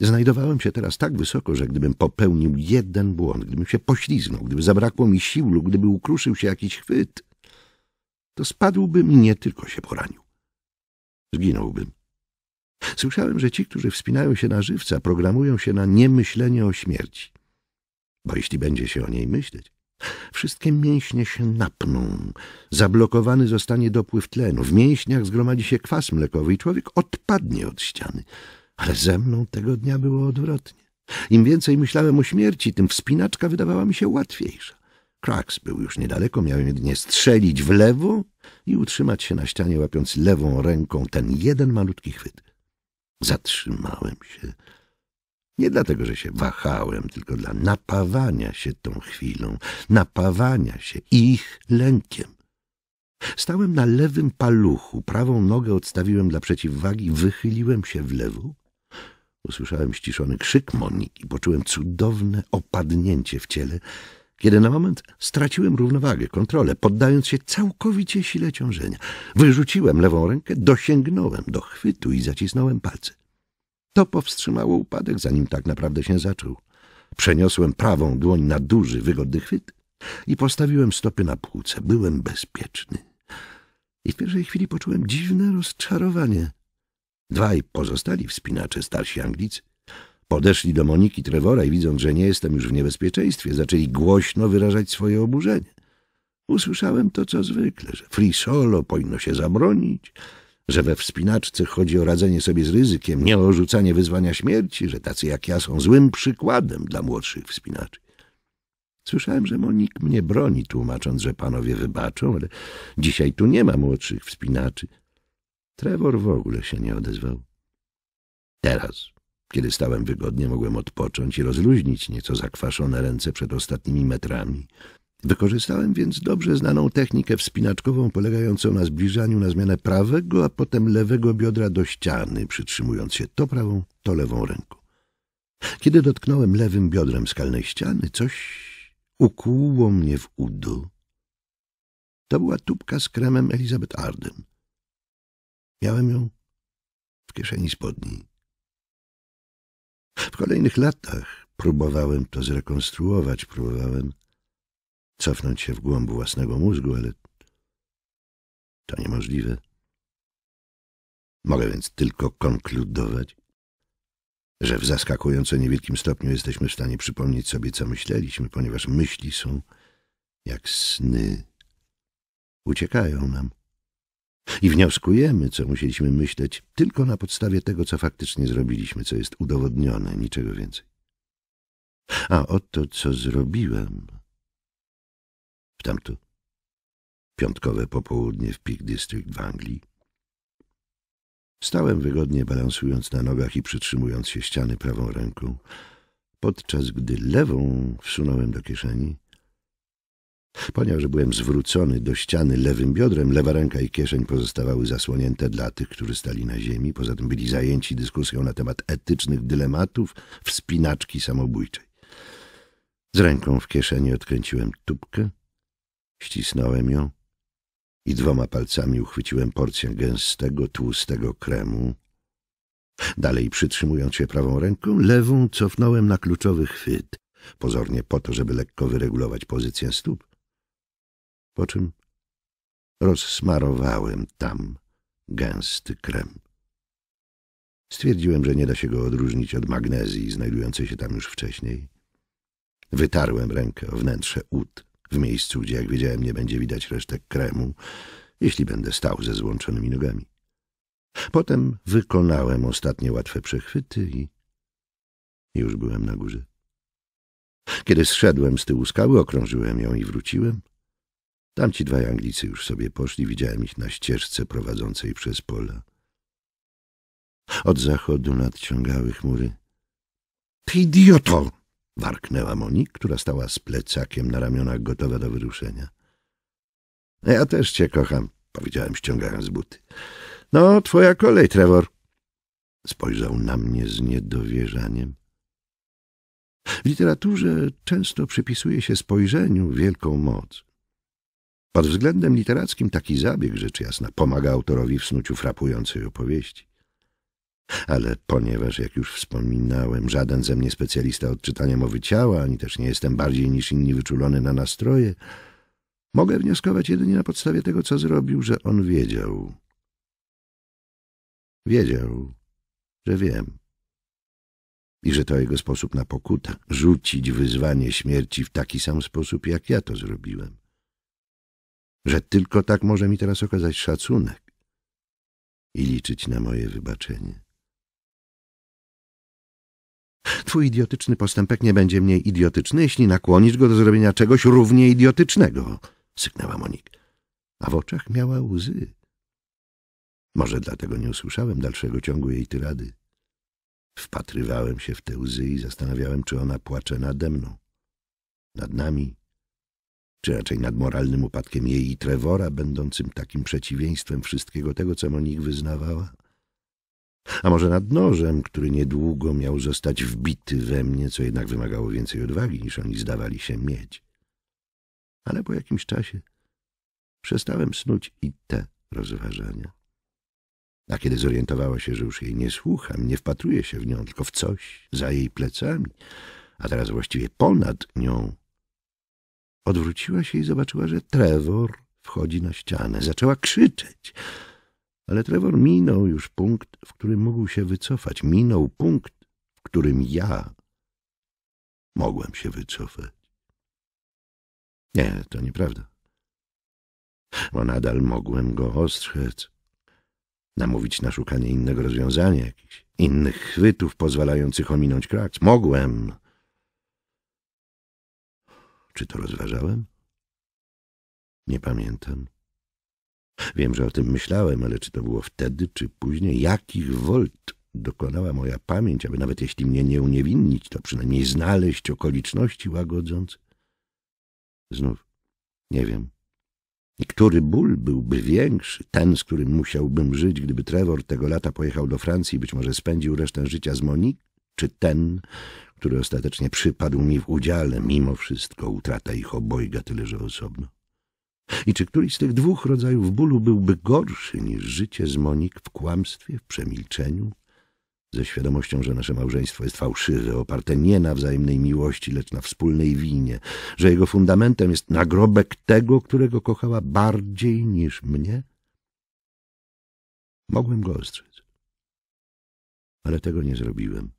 Znajdowałem się teraz tak wysoko, że gdybym popełnił jeden błąd, gdybym się pośliznął, gdyby zabrakło mi sił lub gdyby ukruszył się jakiś chwyt, to spadłbym i nie tylko się poranił. Zginąłbym. Słyszałem, że ci, którzy wspinają się na żywca, programują się na niemyślenie o śmierci. Bo jeśli będzie się o niej myśleć, wszystkie mięśnie się napną, zablokowany zostanie dopływ tlenu, w mięśniach zgromadzi się kwas mlekowy i człowiek odpadnie od ściany. Ale ze mną tego dnia było odwrotnie. Im więcej myślałem o śmierci, tym wspinaczka wydawała mi się łatwiejsza. Kraks był już niedaleko, miałem jedynie strzelić w lewo i utrzymać się na ścianie, łapiąc lewą ręką ten jeden malutki chwyt. Zatrzymałem się. Nie dlatego, że się wahałem, tylko dla napawania się tą chwilą, napawania się ich lękiem. Stałem na lewym paluchu, prawą nogę odstawiłem dla przeciwwagi, wychyliłem się w lewo. Usłyszałem ściszony krzyk Moniki, poczułem cudowne opadnięcie w ciele kiedy na moment straciłem równowagę, kontrolę, poddając się całkowicie sile ciążenia. Wyrzuciłem lewą rękę, dosięgnąłem do chwytu i zacisnąłem palce. To powstrzymało upadek, zanim tak naprawdę się zaczął. Przeniosłem prawą dłoń na duży, wygodny chwyt i postawiłem stopy na półce. Byłem bezpieczny. I w pierwszej chwili poczułem dziwne rozczarowanie. Dwaj pozostali wspinacze, starsi Anglicy, Podeszli do Moniki Trewora i widząc, że nie jestem już w niebezpieczeństwie, zaczęli głośno wyrażać swoje oburzenie. Usłyszałem to, co zwykle, że free solo powinno się zabronić, że we wspinaczce chodzi o radzenie sobie z ryzykiem, nie o rzucanie wyzwania śmierci, że tacy jak ja są złym przykładem dla młodszych wspinaczy. Słyszałem, że Monik mnie broni, tłumacząc, że panowie wybaczą, ale dzisiaj tu nie ma młodszych wspinaczy. Trevor w ogóle się nie odezwał. Teraz kiedy stałem wygodnie, mogłem odpocząć i rozluźnić nieco zakwaszone ręce przed ostatnimi metrami. Wykorzystałem więc dobrze znaną technikę wspinaczkową polegającą na zbliżaniu na zmianę prawego, a potem lewego biodra do ściany, przytrzymując się to prawą, to lewą ręką. Kiedy dotknąłem lewym biodrem skalnej ściany, coś ukłuło mnie w udo. To była tubka z kremem Elizabeth Arden. Miałem ją w kieszeni spodni. W kolejnych latach próbowałem to zrekonstruować, próbowałem cofnąć się w głąb własnego mózgu, ale to niemożliwe. Mogę więc tylko konkludować, że w zaskakująco niewielkim stopniu jesteśmy w stanie przypomnieć sobie, co myśleliśmy, ponieważ myśli są jak sny. Uciekają nam. I wnioskujemy, co musieliśmy myśleć, tylko na podstawie tego, co faktycznie zrobiliśmy, co jest udowodnione, niczego więcej. A oto, co zrobiłem. W tamto piątkowe popołudnie w Peak District w Anglii. Stałem wygodnie, balansując na nogach i przytrzymując się ściany prawą ręką, podczas gdy lewą wsunąłem do kieszeni Ponieważ byłem zwrócony do ściany lewym biodrem, lewa ręka i kieszeń pozostawały zasłonięte dla tych, którzy stali na ziemi. Poza tym byli zajęci dyskusją na temat etycznych dylematów wspinaczki samobójczej. Z ręką w kieszeni odkręciłem tubkę, ścisnąłem ją i dwoma palcami uchwyciłem porcję gęstego, tłustego kremu. Dalej, przytrzymując się prawą ręką, lewą cofnąłem na kluczowy chwyt, pozornie po to, żeby lekko wyregulować pozycję stóp po czym rozsmarowałem tam gęsty krem. Stwierdziłem, że nie da się go odróżnić od magnezji znajdującej się tam już wcześniej. Wytarłem rękę o wnętrze ud, w miejscu, gdzie, jak wiedziałem, nie będzie widać resztek kremu, jeśli będę stał ze złączonymi nogami. Potem wykonałem ostatnie łatwe przechwyty i już byłem na górze. Kiedy zszedłem z tyłu skały, okrążyłem ją i wróciłem – Tamci dwaj Anglicy już sobie poszli, widziałem ich na ścieżce prowadzącej przez pola. Od zachodu nadciągały chmury. — Ty idioto! — warknęła Moni, która stała z plecakiem na ramionach gotowa do wyruszenia. — Ja też cię kocham — powiedziałem, ściągając buty. — No, twoja kolej, Trevor. Spojrzał na mnie z niedowierzaniem. W literaturze często przypisuje się spojrzeniu wielką moc. Pod względem literackim taki zabieg, rzecz jasna, pomaga autorowi w snuciu frapującej opowieści. Ale ponieważ, jak już wspominałem, żaden ze mnie specjalista od czytania mowy ciała, ani też nie jestem bardziej niż inni wyczulony na nastroje, mogę wnioskować jedynie na podstawie tego, co zrobił, że on wiedział. Wiedział, że wiem. I że to jego sposób na pokuta, rzucić wyzwanie śmierci w taki sam sposób, jak ja to zrobiłem że tylko tak może mi teraz okazać szacunek i liczyć na moje wybaczenie. Twój idiotyczny postępek nie będzie mniej idiotyczny, jeśli nakłonisz go do zrobienia czegoś równie idiotycznego, syknęła Monik, a w oczach miała łzy. Może dlatego nie usłyszałem dalszego ciągu jej tyrady. Wpatrywałem się w te łzy i zastanawiałem, czy ona płacze nade mną, nad nami czy raczej nad moralnym upadkiem jej i Trevora, będącym takim przeciwieństwem wszystkiego tego, co Monik wyznawała? A może nad nożem, który niedługo miał zostać wbity we mnie, co jednak wymagało więcej odwagi, niż oni zdawali się mieć. Ale po jakimś czasie przestałem snuć i te rozważania. A kiedy zorientowała się, że już jej nie słucham, nie wpatruję się w nią, tylko w coś za jej plecami, a teraz właściwie ponad nią, Odwróciła się i zobaczyła, że Trevor wchodzi na ścianę. Zaczęła krzyczeć. Ale Trevor minął już punkt, w którym mógł się wycofać. Minął punkt, w którym ja mogłem się wycofać. Nie, to nieprawda. Bo nadal mogłem go ostrzec, namówić na szukanie innego rozwiązania, jakichś innych chwytów pozwalających ominąć kraks. Mogłem, czy to rozważałem? Nie pamiętam. Wiem, że o tym myślałem, ale czy to było wtedy, czy później? Jakich wolt dokonała moja pamięć, aby nawet jeśli mnie nie uniewinnić, to przynajmniej znaleźć okoliczności łagodzące? Znów nie wiem. I który ból byłby większy, ten, z którym musiałbym żyć, gdyby Trevor tego lata pojechał do Francji, być może spędził resztę życia z Monik? czy ten, który ostatecznie przypadł mi w udziale, mimo wszystko utrata ich obojga tyle, że osobno. I czy któryś z tych dwóch rodzajów bólu byłby gorszy niż życie z Monik w kłamstwie, w przemilczeniu, ze świadomością, że nasze małżeństwo jest fałszywe, oparte nie na wzajemnej miłości, lecz na wspólnej winie, że jego fundamentem jest nagrobek tego, którego kochała bardziej niż mnie? Mogłem go ostrzec, ale tego nie zrobiłem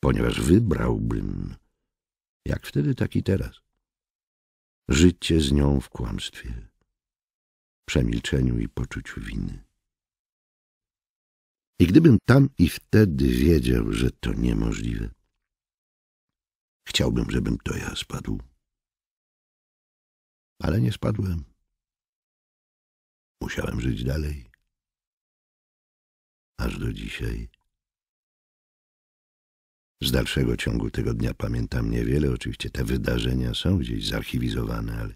ponieważ wybrałbym, jak wtedy, tak i teraz, życie z nią w kłamstwie, przemilczeniu i poczuciu winy. I gdybym tam i wtedy wiedział, że to niemożliwe, chciałbym, żebym to ja spadł. Ale nie spadłem. Musiałem żyć dalej. Aż do dzisiaj. Z dalszego ciągu tego dnia pamiętam niewiele. Oczywiście te wydarzenia są gdzieś zarchiwizowane, ale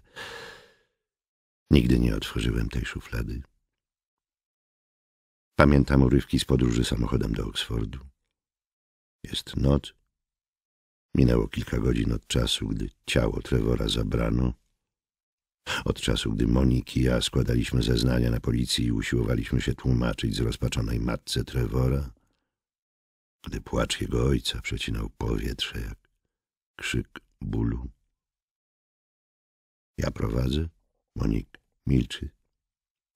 nigdy nie otworzyłem tej szuflady. Pamiętam urywki z podróży samochodem do Oksfordu. Jest noc. Minęło kilka godzin od czasu, gdy ciało Trevora zabrano. Od czasu, gdy Moniki i ja składaliśmy zeznania na policji i usiłowaliśmy się tłumaczyć z rozpaczonej matce Trevora gdy płacz jego ojca przecinał powietrze jak krzyk bólu. Ja prowadzę, Monik milczy.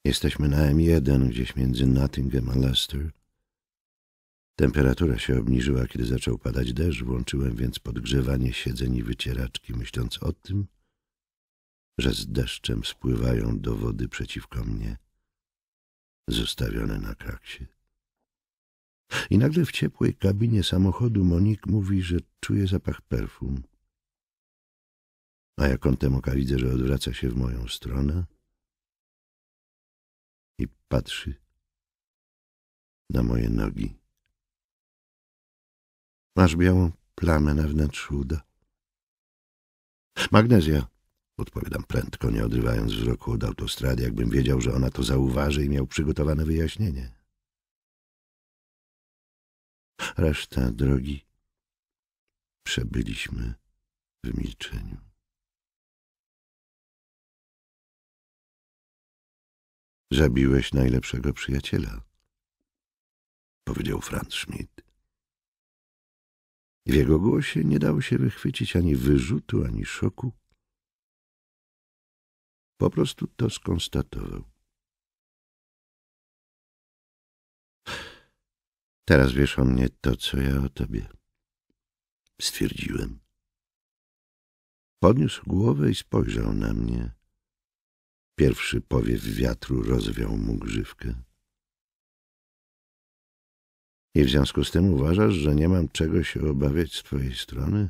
Jesteśmy na M1, gdzieś między Nottingham a Leicester. Temperatura się obniżyła, kiedy zaczął padać deszcz, włączyłem więc podgrzewanie siedzeń i wycieraczki, myśląc o tym, że z deszczem spływają dowody przeciwko mnie, zostawione na kraksie. I nagle w ciepłej kabinie samochodu Monik mówi, że czuje zapach perfum. A ja kątem oka widzę, że odwraca się w moją stronę i patrzy na moje nogi. Masz białą plamę na wnętrzu uda. Magnezja, odpowiadam prędko, nie odrywając wzroku od autostrady, jakbym wiedział, że ona to zauważy i miał przygotowane wyjaśnienie. Reszta drogi przebyliśmy w milczeniu. Zabiłeś najlepszego przyjaciela, powiedział Franz Schmidt. W jego głosie nie dało się wychwycić ani wyrzutu, ani szoku. Po prostu to skonstatował. Teraz wiesz o mnie to, co ja o tobie. Stwierdziłem. Podniósł głowę i spojrzał na mnie. Pierwszy powiew wiatru rozwiał mu grzywkę. I w związku z tym uważasz, że nie mam czego się obawiać z twojej strony?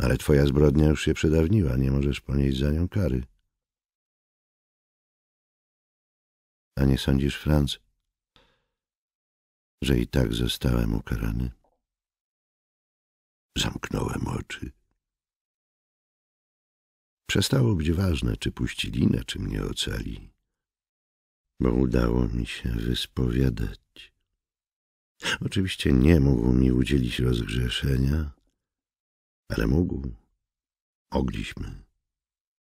Ale twoja zbrodnia już się przedawniła, nie możesz ponieść za nią kary. A nie sądzisz, Franz, że i tak zostałem ukarany? Zamknąłem oczy. Przestało być ważne, czy puścili na czy mnie ocali, bo udało mi się wyspowiadać. Oczywiście nie mógł mi udzielić rozgrzeszenia, ale mógł, mogliśmy,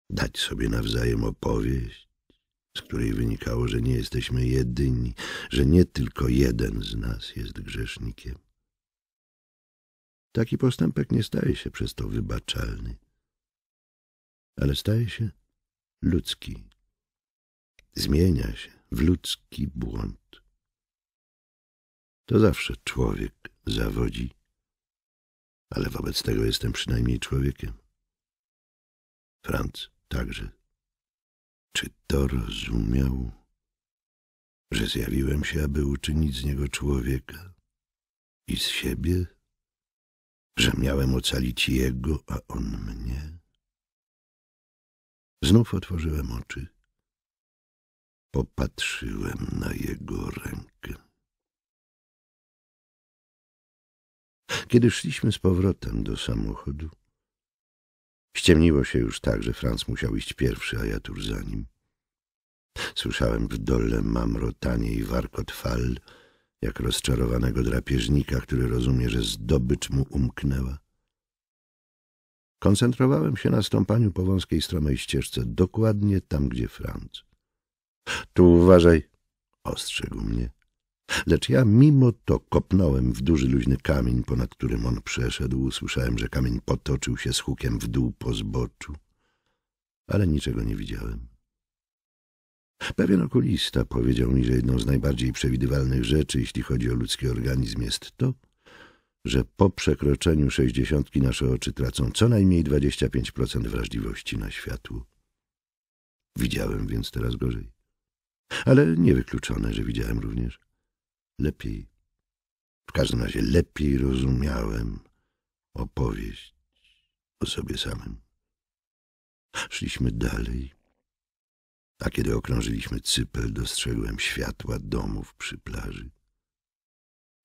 dać sobie nawzajem opowieść, z której wynikało, że nie jesteśmy jedyni, że nie tylko jeden z nas jest grzesznikiem. Taki postępek nie staje się przez to wybaczalny, ale staje się ludzki. Zmienia się w ludzki błąd. To zawsze człowiek zawodzi, ale wobec tego jestem przynajmniej człowiekiem. Franc także czy to rozumiał, że zjawiłem się, aby uczynić z niego człowieka i z siebie, że miałem ocalić jego, a on mnie? Znów otworzyłem oczy. Popatrzyłem na jego rękę. Kiedy szliśmy z powrotem do samochodu, Ściemniło się już tak, że Franz musiał iść pierwszy, a ja tuż za nim. Słyszałem w dole mamrotanie i warkot fal, jak rozczarowanego drapieżnika, który rozumie, że zdobycz mu umknęła. Koncentrowałem się na stąpaniu po wąskiej stromej ścieżce, dokładnie tam, gdzie Franz. — Tu uważaj! — ostrzegł mnie. Lecz ja mimo to kopnąłem w duży luźny kamień, ponad którym on przeszedł. Słyszałem, że kamień potoczył się z hukiem w dół po zboczu, ale niczego nie widziałem. Pewien okulista powiedział mi, że jedną z najbardziej przewidywalnych rzeczy, jeśli chodzi o ludzki organizm, jest to, że po przekroczeniu sześćdziesiątki nasze oczy tracą co najmniej 25% wrażliwości na światło. Widziałem więc teraz gorzej. Ale niewykluczone, że widziałem również lepiej, w każdym razie lepiej rozumiałem opowieść o sobie samym. Szliśmy dalej, a kiedy okrążyliśmy Cypel, dostrzegłem światła domów przy plaży.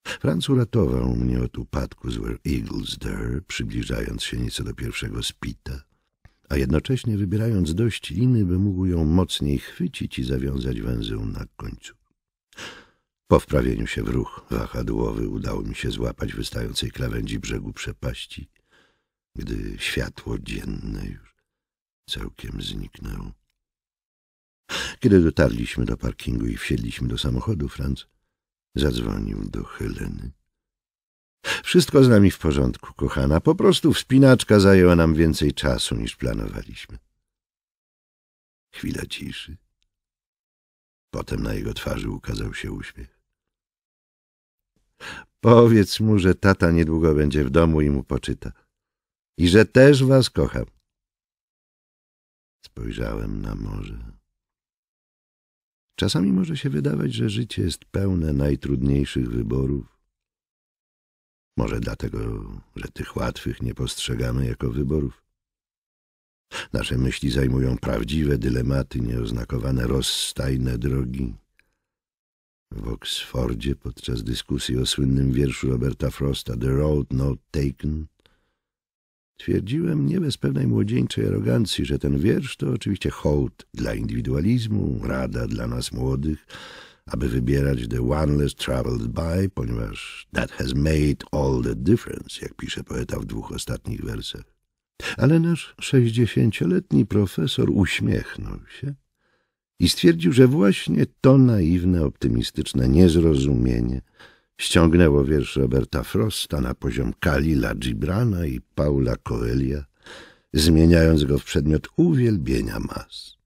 Franc uratował mnie od upadku z Where Eagles Dare, przybliżając się nieco do pierwszego spita, a jednocześnie wybierając dość liny, by mógł ją mocniej chwycić i zawiązać węzeł na końcu. Po wprawieniu się w ruch wahadłowy udało mi się złapać wystającej krawędzi brzegu przepaści, gdy światło dzienne już całkiem zniknęło. Kiedy dotarliśmy do parkingu i wsiedliśmy do samochodu, Franz zadzwonił do Heleny. Wszystko z nami w porządku, kochana. Po prostu wspinaczka zajęła nam więcej czasu niż planowaliśmy. Chwila ciszy. Potem na jego twarzy ukazał się uśmiech. Powiedz mu, że tata niedługo będzie w domu i mu poczyta. I że też was kocham. Spojrzałem na morze. Czasami może się wydawać, że życie jest pełne najtrudniejszych wyborów. Może dlatego, że tych łatwych nie postrzegamy jako wyborów. Nasze myśli zajmują prawdziwe dylematy, nieoznakowane rozstajne drogi. W Oksfordzie podczas dyskusji o słynnym wierszu Roberta Frosta The Road Not Taken twierdziłem nie bez pewnej młodzieńczej arogancji, że ten wiersz to oczywiście hołd dla indywidualizmu, rada dla nas młodych, aby wybierać The One Less Traveled By, ponieważ that has made all the difference, jak pisze poeta w dwóch ostatnich wersach. Ale nasz sześćdziesięcioletni profesor uśmiechnął się i stwierdził, że właśnie to naiwne, optymistyczne niezrozumienie ściągnęło wiersz Roberta Frosta na poziom Kalila Gibrana i Paula Coelia, zmieniając go w przedmiot uwielbienia mas.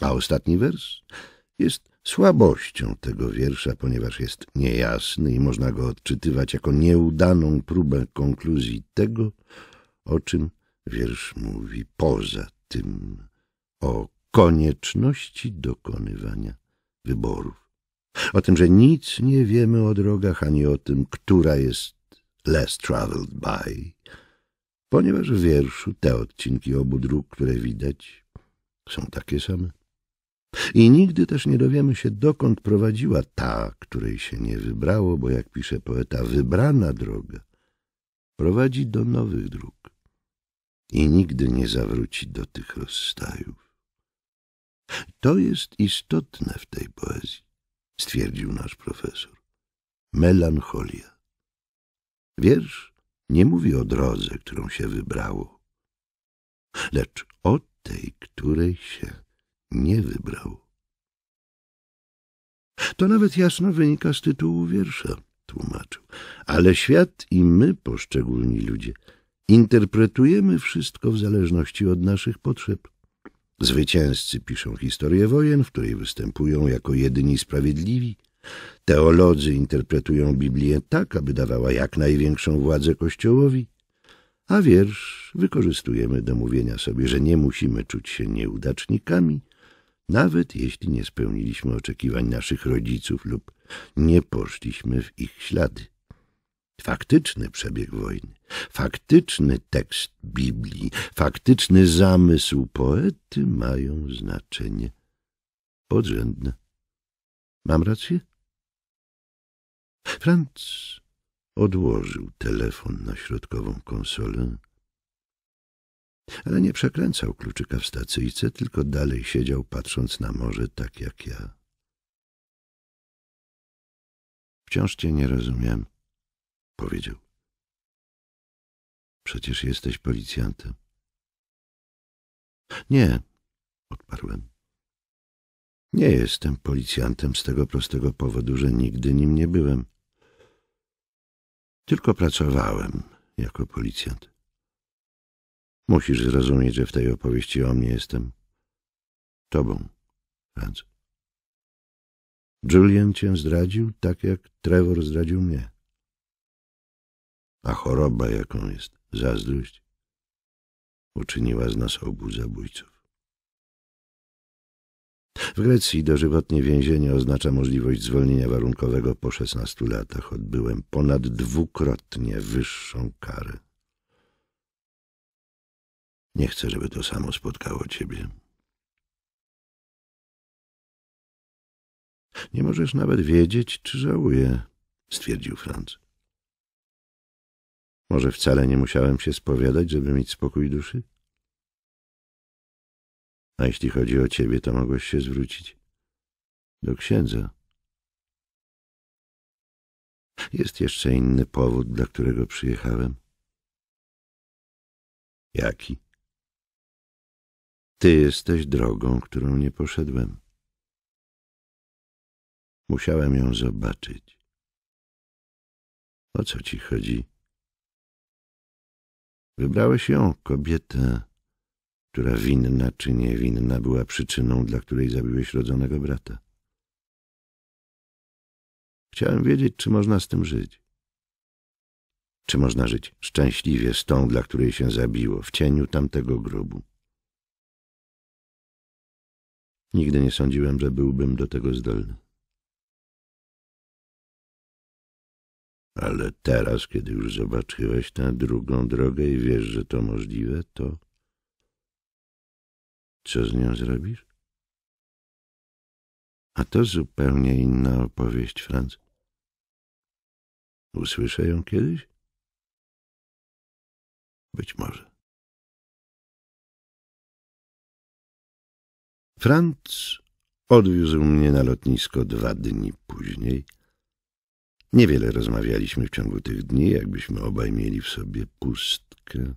A ostatni wers jest słabością tego wiersza, ponieważ jest niejasny i można go odczytywać jako nieudaną próbę konkluzji tego, o czym wiersz mówi poza tym, o konieczności dokonywania wyborów. O tym, że nic nie wiemy o drogach, ani o tym, która jest less traveled by, ponieważ w wierszu te odcinki obu dróg, które widać, są takie same. I nigdy też nie dowiemy się, dokąd prowadziła ta, której się nie wybrało, bo jak pisze poeta, wybrana droga prowadzi do nowych dróg i nigdy nie zawróci do tych rozstajów. To jest istotne w tej poezji, stwierdził nasz profesor. Melancholia. Wiersz nie mówi o drodze, którą się wybrało, lecz o tej, której się nie wybrał. To nawet jasno wynika z tytułu wiersza, tłumaczył. Ale świat i my, poszczególni ludzie, interpretujemy wszystko w zależności od naszych potrzeb. Zwycięzcy piszą historię wojen, w której występują jako jedyni sprawiedliwi. Teolodzy interpretują Biblię tak, aby dawała jak największą władzę Kościołowi, a wiersz wykorzystujemy do mówienia sobie, że nie musimy czuć się nieudacznikami, nawet jeśli nie spełniliśmy oczekiwań naszych rodziców lub nie poszliśmy w ich ślady faktyczny przebieg wojny, faktyczny tekst Biblii, faktyczny zamysł poety mają znaczenie podrzędne. Mam rację? Franc odłożył telefon na środkową konsolę, ale nie przekręcał kluczyka w stacyjce, tylko dalej siedział patrząc na morze tak jak ja. Wciąż cię nie rozumiem powiedział. Przecież jesteś policjantem. Nie, odparłem. Nie jestem policjantem z tego prostego powodu, że nigdy nim nie byłem. Tylko pracowałem jako policjant. Musisz zrozumieć, że w tej opowieści o mnie jestem tobą, Franz. Julian cię zdradził tak, jak Trevor zdradził mnie a choroba, jaką jest zazdrość, uczyniła z nas obu zabójców. W Grecji dożywotnie więzienie oznacza możliwość zwolnienia warunkowego po 16 latach. Odbyłem ponad dwukrotnie wyższą karę. Nie chcę, żeby to samo spotkało ciebie. Nie możesz nawet wiedzieć, czy żałuję, stwierdził Franc. Może wcale nie musiałem się spowiadać, żeby mieć spokój duszy? A jeśli chodzi o ciebie, to mogłeś się zwrócić do księdza. Jest jeszcze inny powód, dla którego przyjechałem. Jaki? Ty jesteś drogą, którą nie poszedłem. Musiałem ją zobaczyć. O co ci chodzi? Wybrałeś ją, kobietę, która winna czy niewinna była przyczyną, dla której zabiłeś rodzonego brata. Chciałem wiedzieć, czy można z tym żyć. Czy można żyć szczęśliwie z tą, dla której się zabiło, w cieniu tamtego grobu? Nigdy nie sądziłem, że byłbym do tego zdolny. Ale teraz, kiedy już zobaczyłeś tę drugą drogę i wiesz, że to możliwe, to co z nią zrobisz? A to zupełnie inna opowieść, Franz. Usłyszę ją kiedyś? Być może. Franz odwiózł mnie na lotnisko dwa dni później – Niewiele rozmawialiśmy w ciągu tych dni, jakbyśmy obaj mieli w sobie pustkę.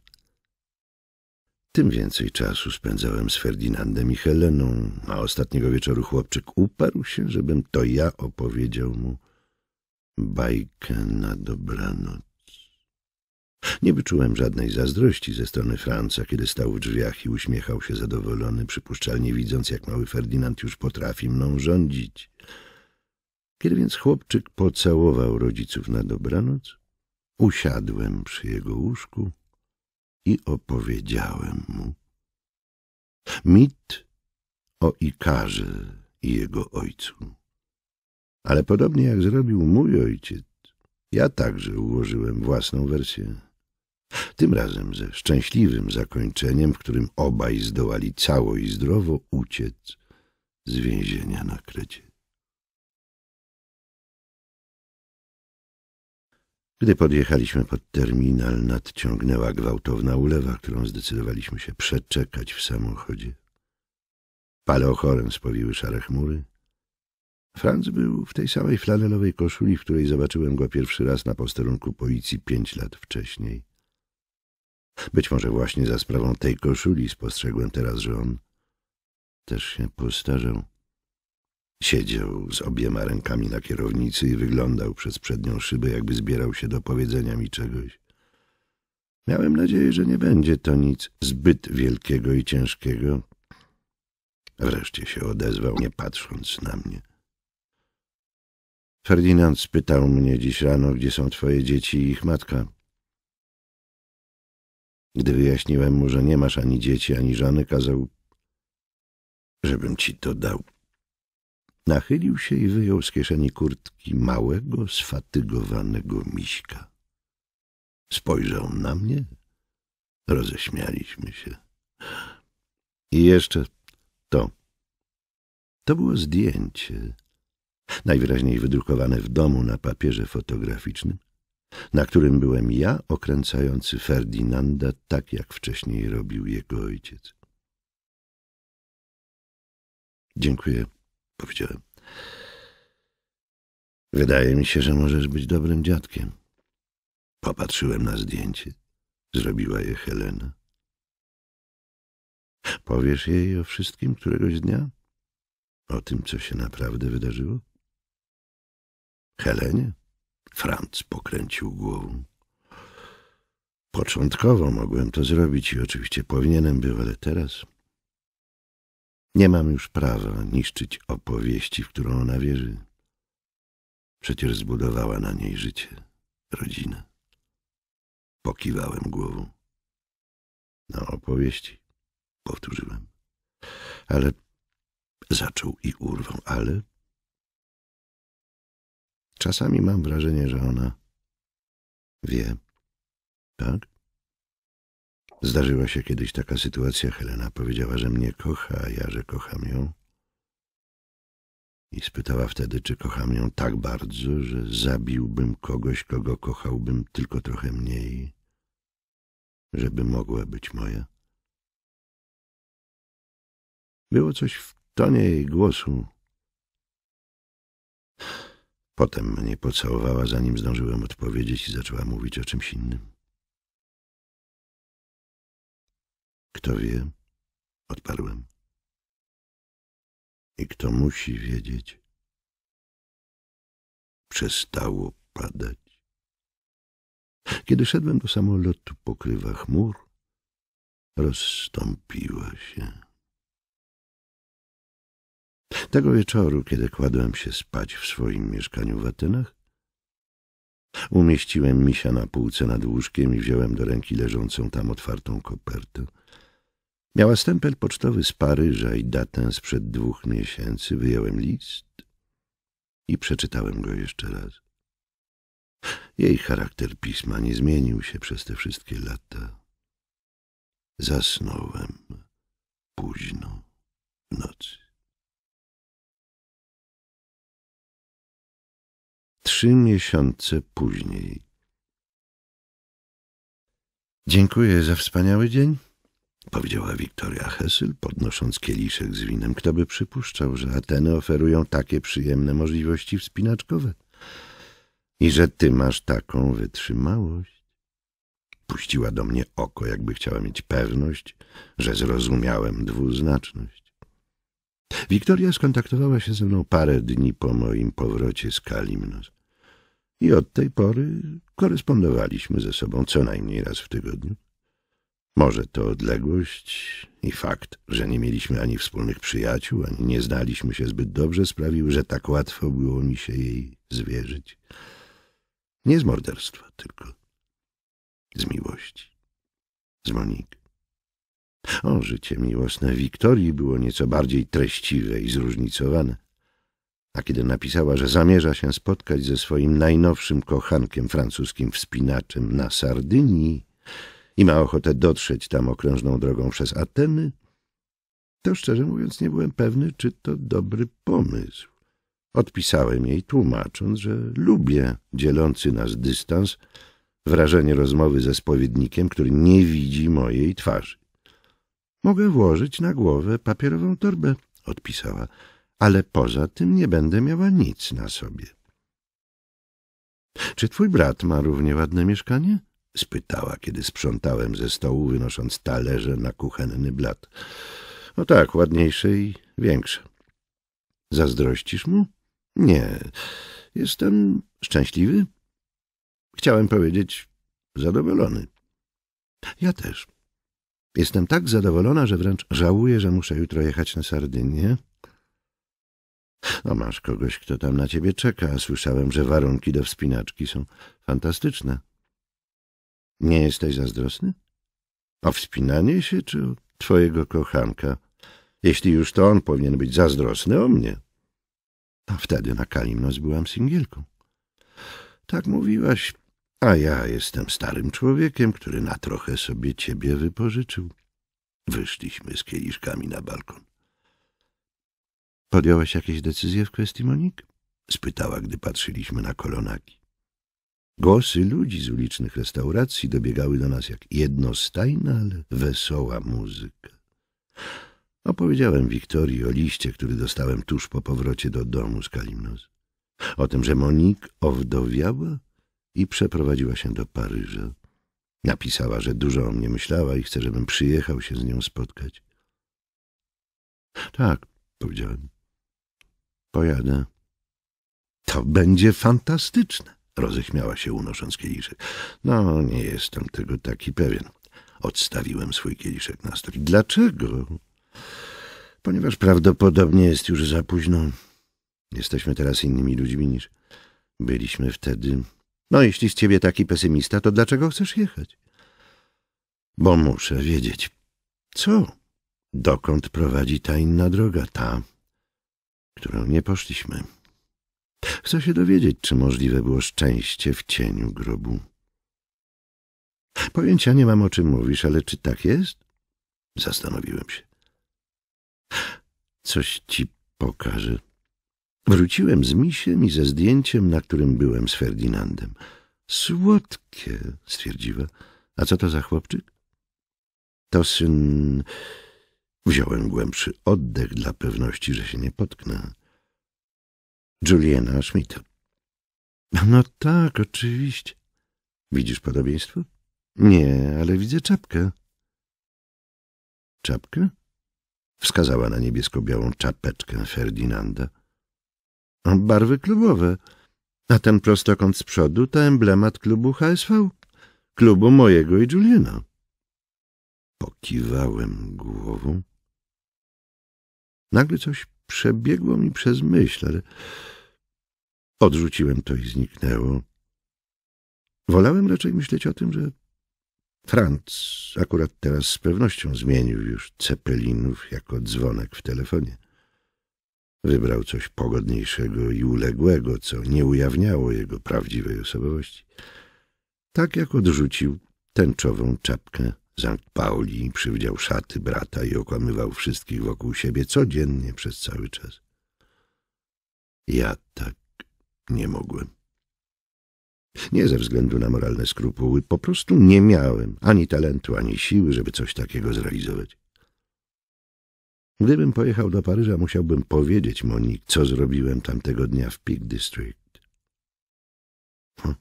Tym więcej czasu spędzałem z Ferdynandem i Heleną, a ostatniego wieczoru chłopczyk uparł się, żebym to ja opowiedział mu bajkę na dobranoc. Nie wyczułem żadnej zazdrości ze strony Franca, kiedy stał w drzwiach i uśmiechał się zadowolony, przypuszczalnie widząc, jak mały Ferdynand już potrafi mną rządzić. Kiedy więc chłopczyk pocałował rodziców na dobranoc, usiadłem przy jego łóżku i opowiedziałem mu. Mit o Ikarze i jego ojcu. Ale podobnie jak zrobił mój ojciec, ja także ułożyłem własną wersję. Tym razem ze szczęśliwym zakończeniem, w którym obaj zdołali cało i zdrowo uciec z więzienia na Krecie. Gdy podjechaliśmy pod terminal, nadciągnęła gwałtowna ulewa, którą zdecydowaliśmy się przeczekać w samochodzie. Paleochorem spowiły szare chmury. Franz był w tej samej flanelowej koszuli, w której zobaczyłem go pierwszy raz na posterunku policji pięć lat wcześniej. Być może właśnie za sprawą tej koszuli spostrzegłem teraz, że on też się postarzał. Siedział z obiema rękami na kierownicy i wyglądał przez przednią szybę, jakby zbierał się do powiedzenia mi czegoś. Miałem nadzieję, że nie będzie to nic zbyt wielkiego i ciężkiego. Wreszcie się odezwał, nie patrząc na mnie. Ferdynand spytał mnie dziś rano, gdzie są twoje dzieci i ich matka. Gdy wyjaśniłem mu, że nie masz ani dzieci, ani żony, kazał, żebym ci to dał. Nachylił się i wyjął z kieszeni kurtki małego, sfatygowanego miśka. Spojrzał na mnie. Roześmialiśmy się. I jeszcze to. To było zdjęcie, najwyraźniej wydrukowane w domu na papierze fotograficznym, na którym byłem ja okręcający Ferdinanda, tak, jak wcześniej robił jego ojciec. Dziękuję powiedziałem. Wydaje mi się, że możesz być dobrym dziadkiem. Popatrzyłem na zdjęcie. Zrobiła je Helena. Powiesz jej o wszystkim któregoś dnia? O tym, co się naprawdę wydarzyło? Helenie? Franc pokręcił głową. Początkowo mogłem to zrobić i oczywiście powinienem był, ale teraz nie mam już prawa niszczyć opowieści, w którą ona wierzy. Przecież zbudowała na niej życie, rodzinę. Pokiwałem głową. Na opowieści, powtórzyłem. Ale zaczął i urwał, ale... Czasami mam wrażenie, że ona wie, tak? Zdarzyła się kiedyś taka sytuacja. Helena powiedziała, że mnie kocha, a ja, że kocham ją. I spytała wtedy, czy kocham ją tak bardzo, że zabiłbym kogoś, kogo kochałbym tylko trochę mniej, żeby mogła być moja. Było coś w tonie jej głosu. Potem mnie pocałowała, zanim zdążyłem odpowiedzieć i zaczęła mówić o czymś innym. Kto wie? Odparłem. I kto musi wiedzieć? Przestało padać. Kiedy szedłem do samolotu, pokrywa chmur rozstąpiła się. Tego wieczoru, kiedy kładłem się spać w swoim mieszkaniu w Atynach, umieściłem misia na półce nad łóżkiem i wziąłem do ręki leżącą tam otwartą kopertę. Miała stempel pocztowy z Paryża i datę sprzed dwóch miesięcy. Wyjąłem list i przeczytałem go jeszcze raz. Jej charakter pisma nie zmienił się przez te wszystkie lata. Zasnąłem późno w nocy. Trzy miesiące później. Dziękuję za wspaniały dzień powiedziała Wiktoria Hesyl, podnosząc kieliszek z winem. Kto by przypuszczał, że Ateny oferują takie przyjemne możliwości wspinaczkowe i że ty masz taką wytrzymałość. Puściła do mnie oko, jakby chciała mieć pewność, że zrozumiałem dwuznaczność. Wiktoria skontaktowała się ze mną parę dni po moim powrocie z Kalimnos i od tej pory korespondowaliśmy ze sobą co najmniej raz w tygodniu. Może to odległość i fakt, że nie mieliśmy ani wspólnych przyjaciół, ani nie znaliśmy się zbyt dobrze, sprawił, że tak łatwo było mi się jej zwierzyć. Nie z morderstwa, tylko z miłości. Z Moniki. O, życie miłosne Wiktorii było nieco bardziej treściwe i zróżnicowane. A kiedy napisała, że zamierza się spotkać ze swoim najnowszym kochankiem francuskim wspinaczem na Sardynii, i ma ochotę dotrzeć tam okrężną drogą przez Ateny, to szczerze mówiąc nie byłem pewny, czy to dobry pomysł. Odpisałem jej, tłumacząc, że lubię dzielący nas dystans, wrażenie rozmowy ze spowiednikiem, który nie widzi mojej twarzy. Mogę włożyć na głowę papierową torbę, odpisała, ale poza tym nie będę miała nic na sobie. Czy twój brat ma równie ładne mieszkanie? spytała, kiedy sprzątałem ze stołu, wynosząc talerze na kuchenny blat. No tak, ładniejsze i większe. Zazdrościsz mu? Nie. Jestem szczęśliwy. Chciałem powiedzieć zadowolony. Ja też. Jestem tak zadowolona, że wręcz żałuję, że muszę jutro jechać na Sardynię. No masz kogoś, kto tam na ciebie czeka. Słyszałem, że warunki do wspinaczki są fantastyczne. Nie jesteś zazdrosny? O wspinanie się czy o twojego kochanka? Jeśli już to on powinien być zazdrosny o mnie. A wtedy na Kalimnos byłam singielką. Tak mówiłaś, a ja jestem starym człowiekiem, który na trochę sobie ciebie wypożyczył. Wyszliśmy z kieliszkami na balkon. Podjąłeś jakieś decyzje w kwestii Monik? spytała, gdy patrzyliśmy na kolonaki. Głosy ludzi z ulicznych restauracji dobiegały do nas jak jednostajna, ale wesoła muzyka. Opowiedziałem Wiktorii o liście, który dostałem tuż po powrocie do domu z Kalimnos. O tym, że Monik owdowiała i przeprowadziła się do Paryża. Napisała, że dużo o mnie myślała i chce, żebym przyjechał się z nią spotkać. Tak, powiedziałem. Pojadę. To będzie fantastyczne. Roześmiała się, unosząc kieliszek. No, nie jestem tego taki pewien. Odstawiłem swój kieliszek na stół. Dlaczego? Ponieważ prawdopodobnie jest już za późno. Jesteśmy teraz innymi ludźmi niż byliśmy wtedy. No, jeśli z ciebie taki pesymista, to dlaczego chcesz jechać? Bo muszę wiedzieć. Co? Dokąd prowadzi ta inna droga, ta, którą nie poszliśmy? Chcę się dowiedzieć, czy możliwe było szczęście w cieniu grobu. Pojęcia nie mam, o czym mówisz, ale czy tak jest? Zastanowiłem się. Coś ci pokażę. Wróciłem z misiem i ze zdjęciem, na którym byłem z Ferdynandem. Słodkie, stwierdziła. A co to za chłopczyk? To syn... Wziąłem głębszy oddech dla pewności, że się nie potknę. Juliana Schmidta. No tak, oczywiście. Widzisz podobieństwo? Nie, ale widzę czapkę. Czapkę? Wskazała na niebiesko-białą czapeczkę Ferdinanda. No, barwy klubowe. A ten prostokąt z przodu to emblemat klubu HSV. Klubu mojego i Juliana. Pokiwałem głową. Nagle coś Przebiegło mi przez myśl, ale odrzuciłem to i zniknęło. Wolałem raczej myśleć o tym, że Franc akurat teraz z pewnością zmienił już cepelinów jako dzwonek w telefonie. Wybrał coś pogodniejszego i uległego, co nie ujawniało jego prawdziwej osobowości. Tak jak odrzucił tęczową czapkę Sankt Pauli przywdział szaty brata i okłamywał wszystkich wokół siebie codziennie przez cały czas. Ja tak nie mogłem. Nie ze względu na moralne skrupuły, po prostu nie miałem ani talentu, ani siły, żeby coś takiego zrealizować. Gdybym pojechał do Paryża, musiałbym powiedzieć Monik, co zrobiłem tamtego dnia w Peak District. Hm.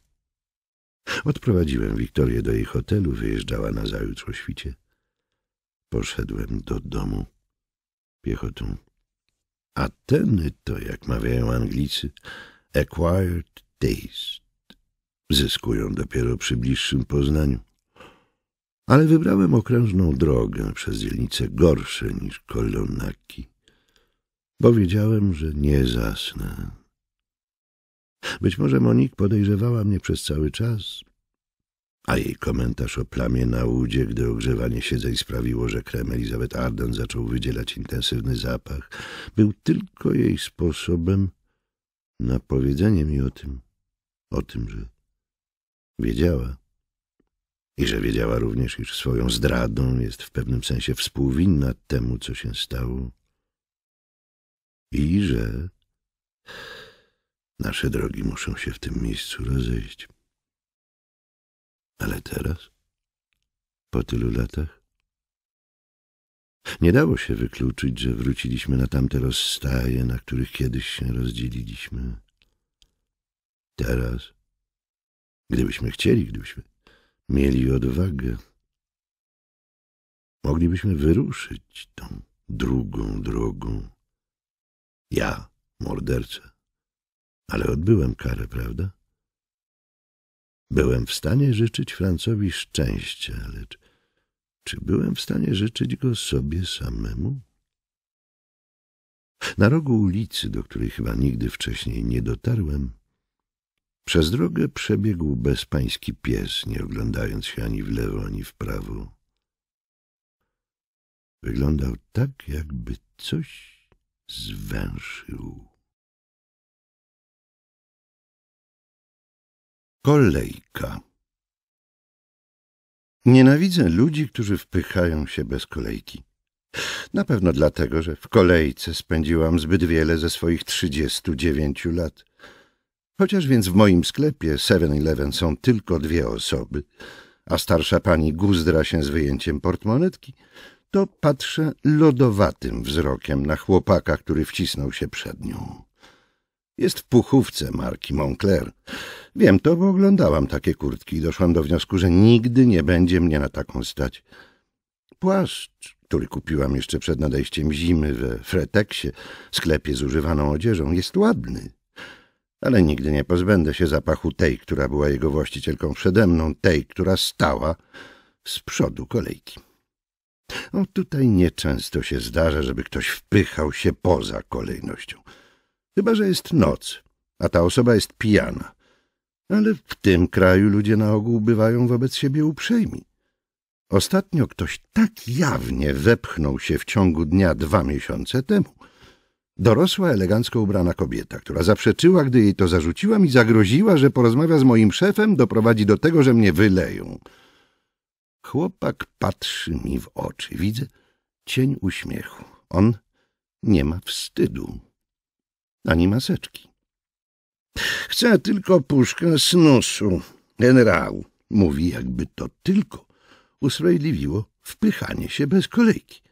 Odprowadziłem Wiktorię do jej hotelu, wyjeżdżała na zajutrz o świcie. Poszedłem do domu piechotą. Ateny to, jak mawiają Anglicy, acquired taste. Zyskują dopiero przy bliższym poznaniu. Ale wybrałem okrężną drogę przez dzielnice gorsze niż Kolonaki, bo wiedziałem, że nie zasnę być może Monik podejrzewała mnie przez cały czas, a jej komentarz o plamie na udzie, gdy ogrzewanie siedzeń sprawiło, że krem Elizabeth Arden zaczął wydzielać intensywny zapach, był tylko jej sposobem na powiedzenie mi o tym, o tym, że wiedziała. I że wiedziała również, iż swoją zdradą jest w pewnym sensie współwinna temu, co się stało. I że Nasze drogi muszą się w tym miejscu rozejść. Ale teraz, po tylu latach, nie dało się wykluczyć, że wróciliśmy na tamte rozstaje, na których kiedyś się rozdzieliliśmy. Teraz, gdybyśmy chcieli, gdybyśmy mieli odwagę, moglibyśmy wyruszyć tą drugą drogą. Ja, morderca, ale odbyłem karę, prawda? Byłem w stanie życzyć Francowi szczęścia, lecz czy byłem w stanie życzyć go sobie samemu? Na rogu ulicy, do której chyba nigdy wcześniej nie dotarłem, przez drogę przebiegł bezpański pies, nie oglądając się ani w lewo, ani w prawo. Wyglądał tak, jakby coś zwęszył. Kolejka. Nienawidzę ludzi, którzy wpychają się bez kolejki. Na pewno dlatego, że w kolejce spędziłam zbyt wiele ze swoich 39 lat. Chociaż więc w moim sklepie 7-Eleven są tylko dwie osoby, a starsza pani guzdra się z wyjęciem portmonetki, to patrzę lodowatym wzrokiem na chłopaka, który wcisnął się przed nią. Jest w puchówce marki Montclair Wiem to, bo oglądałam takie kurtki i doszłam do wniosku, że nigdy nie będzie mnie na taką stać. Płaszcz, który kupiłam jeszcze przed nadejściem zimy we Freteksie, sklepie z używaną odzieżą, jest ładny. Ale nigdy nie pozbędę się zapachu tej, która była jego właścicielką przede mną, tej, która stała z przodu kolejki. O, tutaj nieczęsto się zdarza, żeby ktoś wpychał się poza kolejnością. Chyba, że jest noc, a ta osoba jest pijana ale w tym kraju ludzie na ogół bywają wobec siebie uprzejmi. Ostatnio ktoś tak jawnie wepchnął się w ciągu dnia dwa miesiące temu. Dorosła, elegancko ubrana kobieta, która zaprzeczyła, gdy jej to zarzuciłam i zagroziła, że porozmawia z moim szefem, doprowadzi do tego, że mnie wyleją. Chłopak patrzy mi w oczy. Widzę cień uśmiechu. On nie ma wstydu ani maseczki. Chcę tylko puszkę z nosu. Generał mówi, jakby to tylko usprawiedliwiło wpychanie się bez kolejki.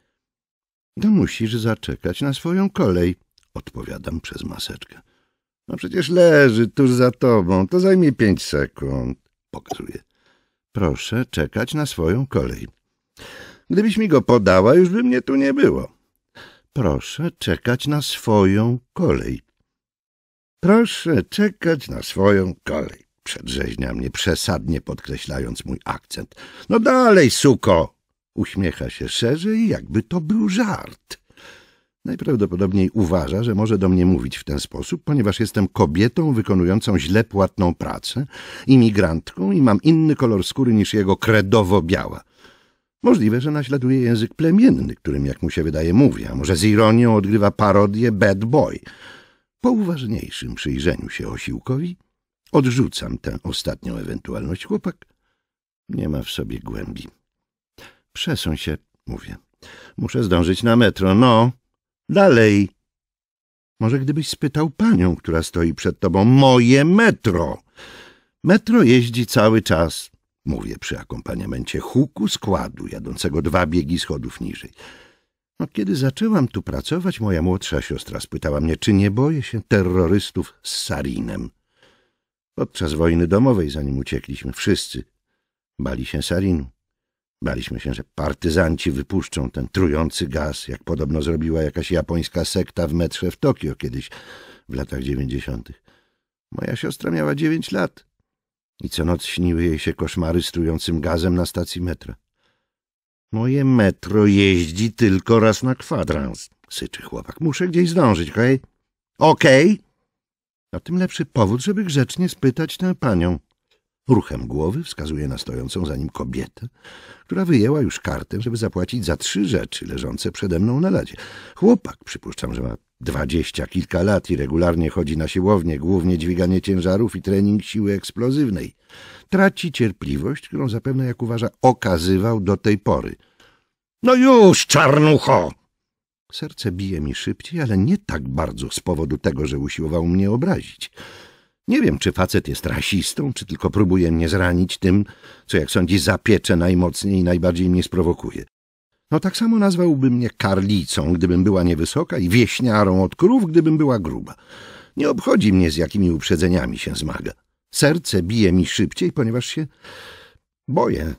No musisz zaczekać na swoją kolej, odpowiadam przez maseczkę. No przecież leży tuż za tobą, to zajmie pięć sekund, pokazuje. Proszę czekać na swoją kolej. Gdybyś mi go podała, już by mnie tu nie było. Proszę czekać na swoją kolej. Proszę czekać na swoją kolej. Przedrzeźnia mnie przesadnie podkreślając mój akcent. No dalej, suko! Uśmiecha się szerzej, jakby to był żart. Najprawdopodobniej uważa, że może do mnie mówić w ten sposób, ponieważ jestem kobietą wykonującą źle płatną pracę, imigrantką i mam inny kolor skóry niż jego kredowo-biała. Możliwe, że naśladuje język plemienny, którym, jak mu się wydaje, mówi, a może z ironią odgrywa parodię Bad Boy – po uważniejszym przyjrzeniu się osiłkowi odrzucam tę ostatnią ewentualność. Chłopak nie ma w sobie głębi. Przesą się, mówię. Muszę zdążyć na metro. No, dalej. Może gdybyś spytał panią, która stoi przed tobą, moje metro. Metro jeździ cały czas, mówię przy akompaniamencie huku składu jadącego dwa biegi schodów niżej kiedy zaczęłam tu pracować, moja młodsza siostra spytała mnie, czy nie boję się terrorystów z Sarinem. Podczas wojny domowej, zanim uciekliśmy, wszyscy bali się Sarinu. Baliśmy się, że partyzanci wypuszczą ten trujący gaz, jak podobno zrobiła jakaś japońska sekta w metrze w Tokio kiedyś w latach dziewięćdziesiątych. Moja siostra miała dziewięć lat i co noc śniły jej się koszmary z trującym gazem na stacji metra. Moje metro jeździ tylko raz na kwadrans. Syczy chłopak. Muszę gdzieś zdążyć, hej? Okej. Okay. A tym lepszy powód, żeby grzecznie spytać tę panią. Ruchem głowy wskazuje na stojącą za nim kobietę, która wyjęła już kartę, żeby zapłacić za trzy rzeczy leżące przede mną na ladzie. Chłopak, przypuszczam, że ma dwadzieścia kilka lat i regularnie chodzi na siłownię, głównie dźwiganie ciężarów i trening siły eksplozywnej. Traci cierpliwość, którą zapewne, jak uważa, okazywał do tej pory. — No już, czarnucho! Serce bije mi szybciej, ale nie tak bardzo z powodu tego, że usiłował mnie obrazić — nie wiem, czy facet jest rasistą, czy tylko próbuje mnie zranić tym, co jak sądzi zapiecze najmocniej i najbardziej mnie sprowokuje. No tak samo nazwałby mnie karlicą, gdybym była niewysoka i wieśniarą od krów, gdybym była gruba. Nie obchodzi mnie, z jakimi uprzedzeniami się zmaga. Serce bije mi szybciej, ponieważ się boję.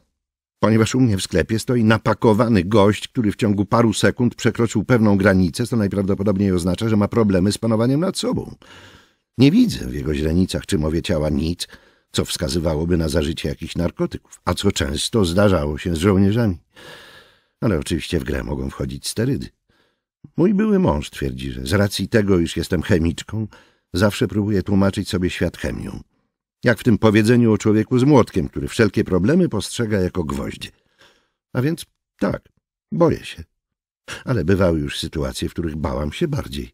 Ponieważ u mnie w sklepie stoi napakowany gość, który w ciągu paru sekund przekroczył pewną granicę, co najprawdopodobniej oznacza, że ma problemy z panowaniem nad sobą. Nie widzę w jego źrenicach czy mowie ciała nic, co wskazywałoby na zażycie jakichś narkotyków, a co często zdarzało się z żołnierzami. Ale oczywiście w grę mogą wchodzić sterydy. Mój były mąż twierdzi, że z racji tego, iż jestem chemiczką, zawsze próbuję tłumaczyć sobie świat chemią. Jak w tym powiedzeniu o człowieku z młotkiem, który wszelkie problemy postrzega jako gwoździe. A więc tak, boję się. Ale bywały już sytuacje, w których bałam się bardziej.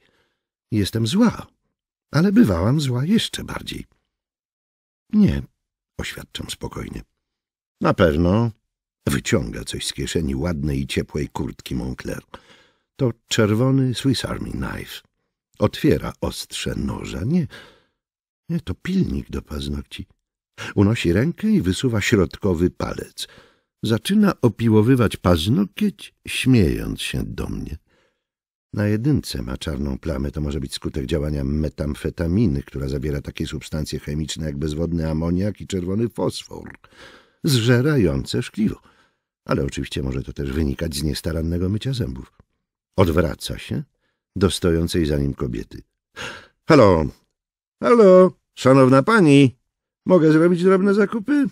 Jestem zła ale bywałam zła jeszcze bardziej. Nie, oświadczam spokojnie. Na pewno wyciąga coś z kieszeni ładnej i ciepłej kurtki Moncler. To czerwony Swiss Army Knife. Otwiera ostrze noża. Nie, nie, to pilnik do paznokci. Unosi rękę i wysuwa środkowy palec. Zaczyna opiłowywać paznokieć, śmiejąc się do mnie. Na jedynce ma czarną plamę. To może być skutek działania metamfetaminy, która zawiera takie substancje chemiczne jak bezwodny amoniak i czerwony fosfor, zżerające szkliwo. Ale oczywiście może to też wynikać z niestarannego mycia zębów. Odwraca się do stojącej za nim kobiety. — Halo! Halo! Szanowna pani! Mogę zrobić drobne zakupy?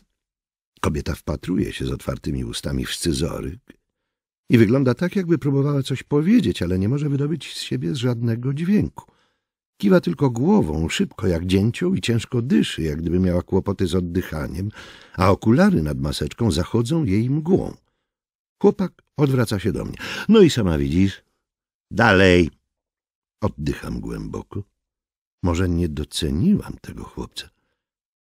Kobieta wpatruje się z otwartymi ustami w scyzoryk i wygląda tak, jakby próbowała coś powiedzieć, ale nie może wydobyć z siebie żadnego dźwięku. Kiwa tylko głową, szybko jak dzięcioł i ciężko dyszy, jak gdyby miała kłopoty z oddychaniem, a okulary nad maseczką zachodzą jej mgłą. Chłopak odwraca się do mnie. No i sama widzisz. Dalej. Oddycham głęboko. Może nie doceniłam tego chłopca.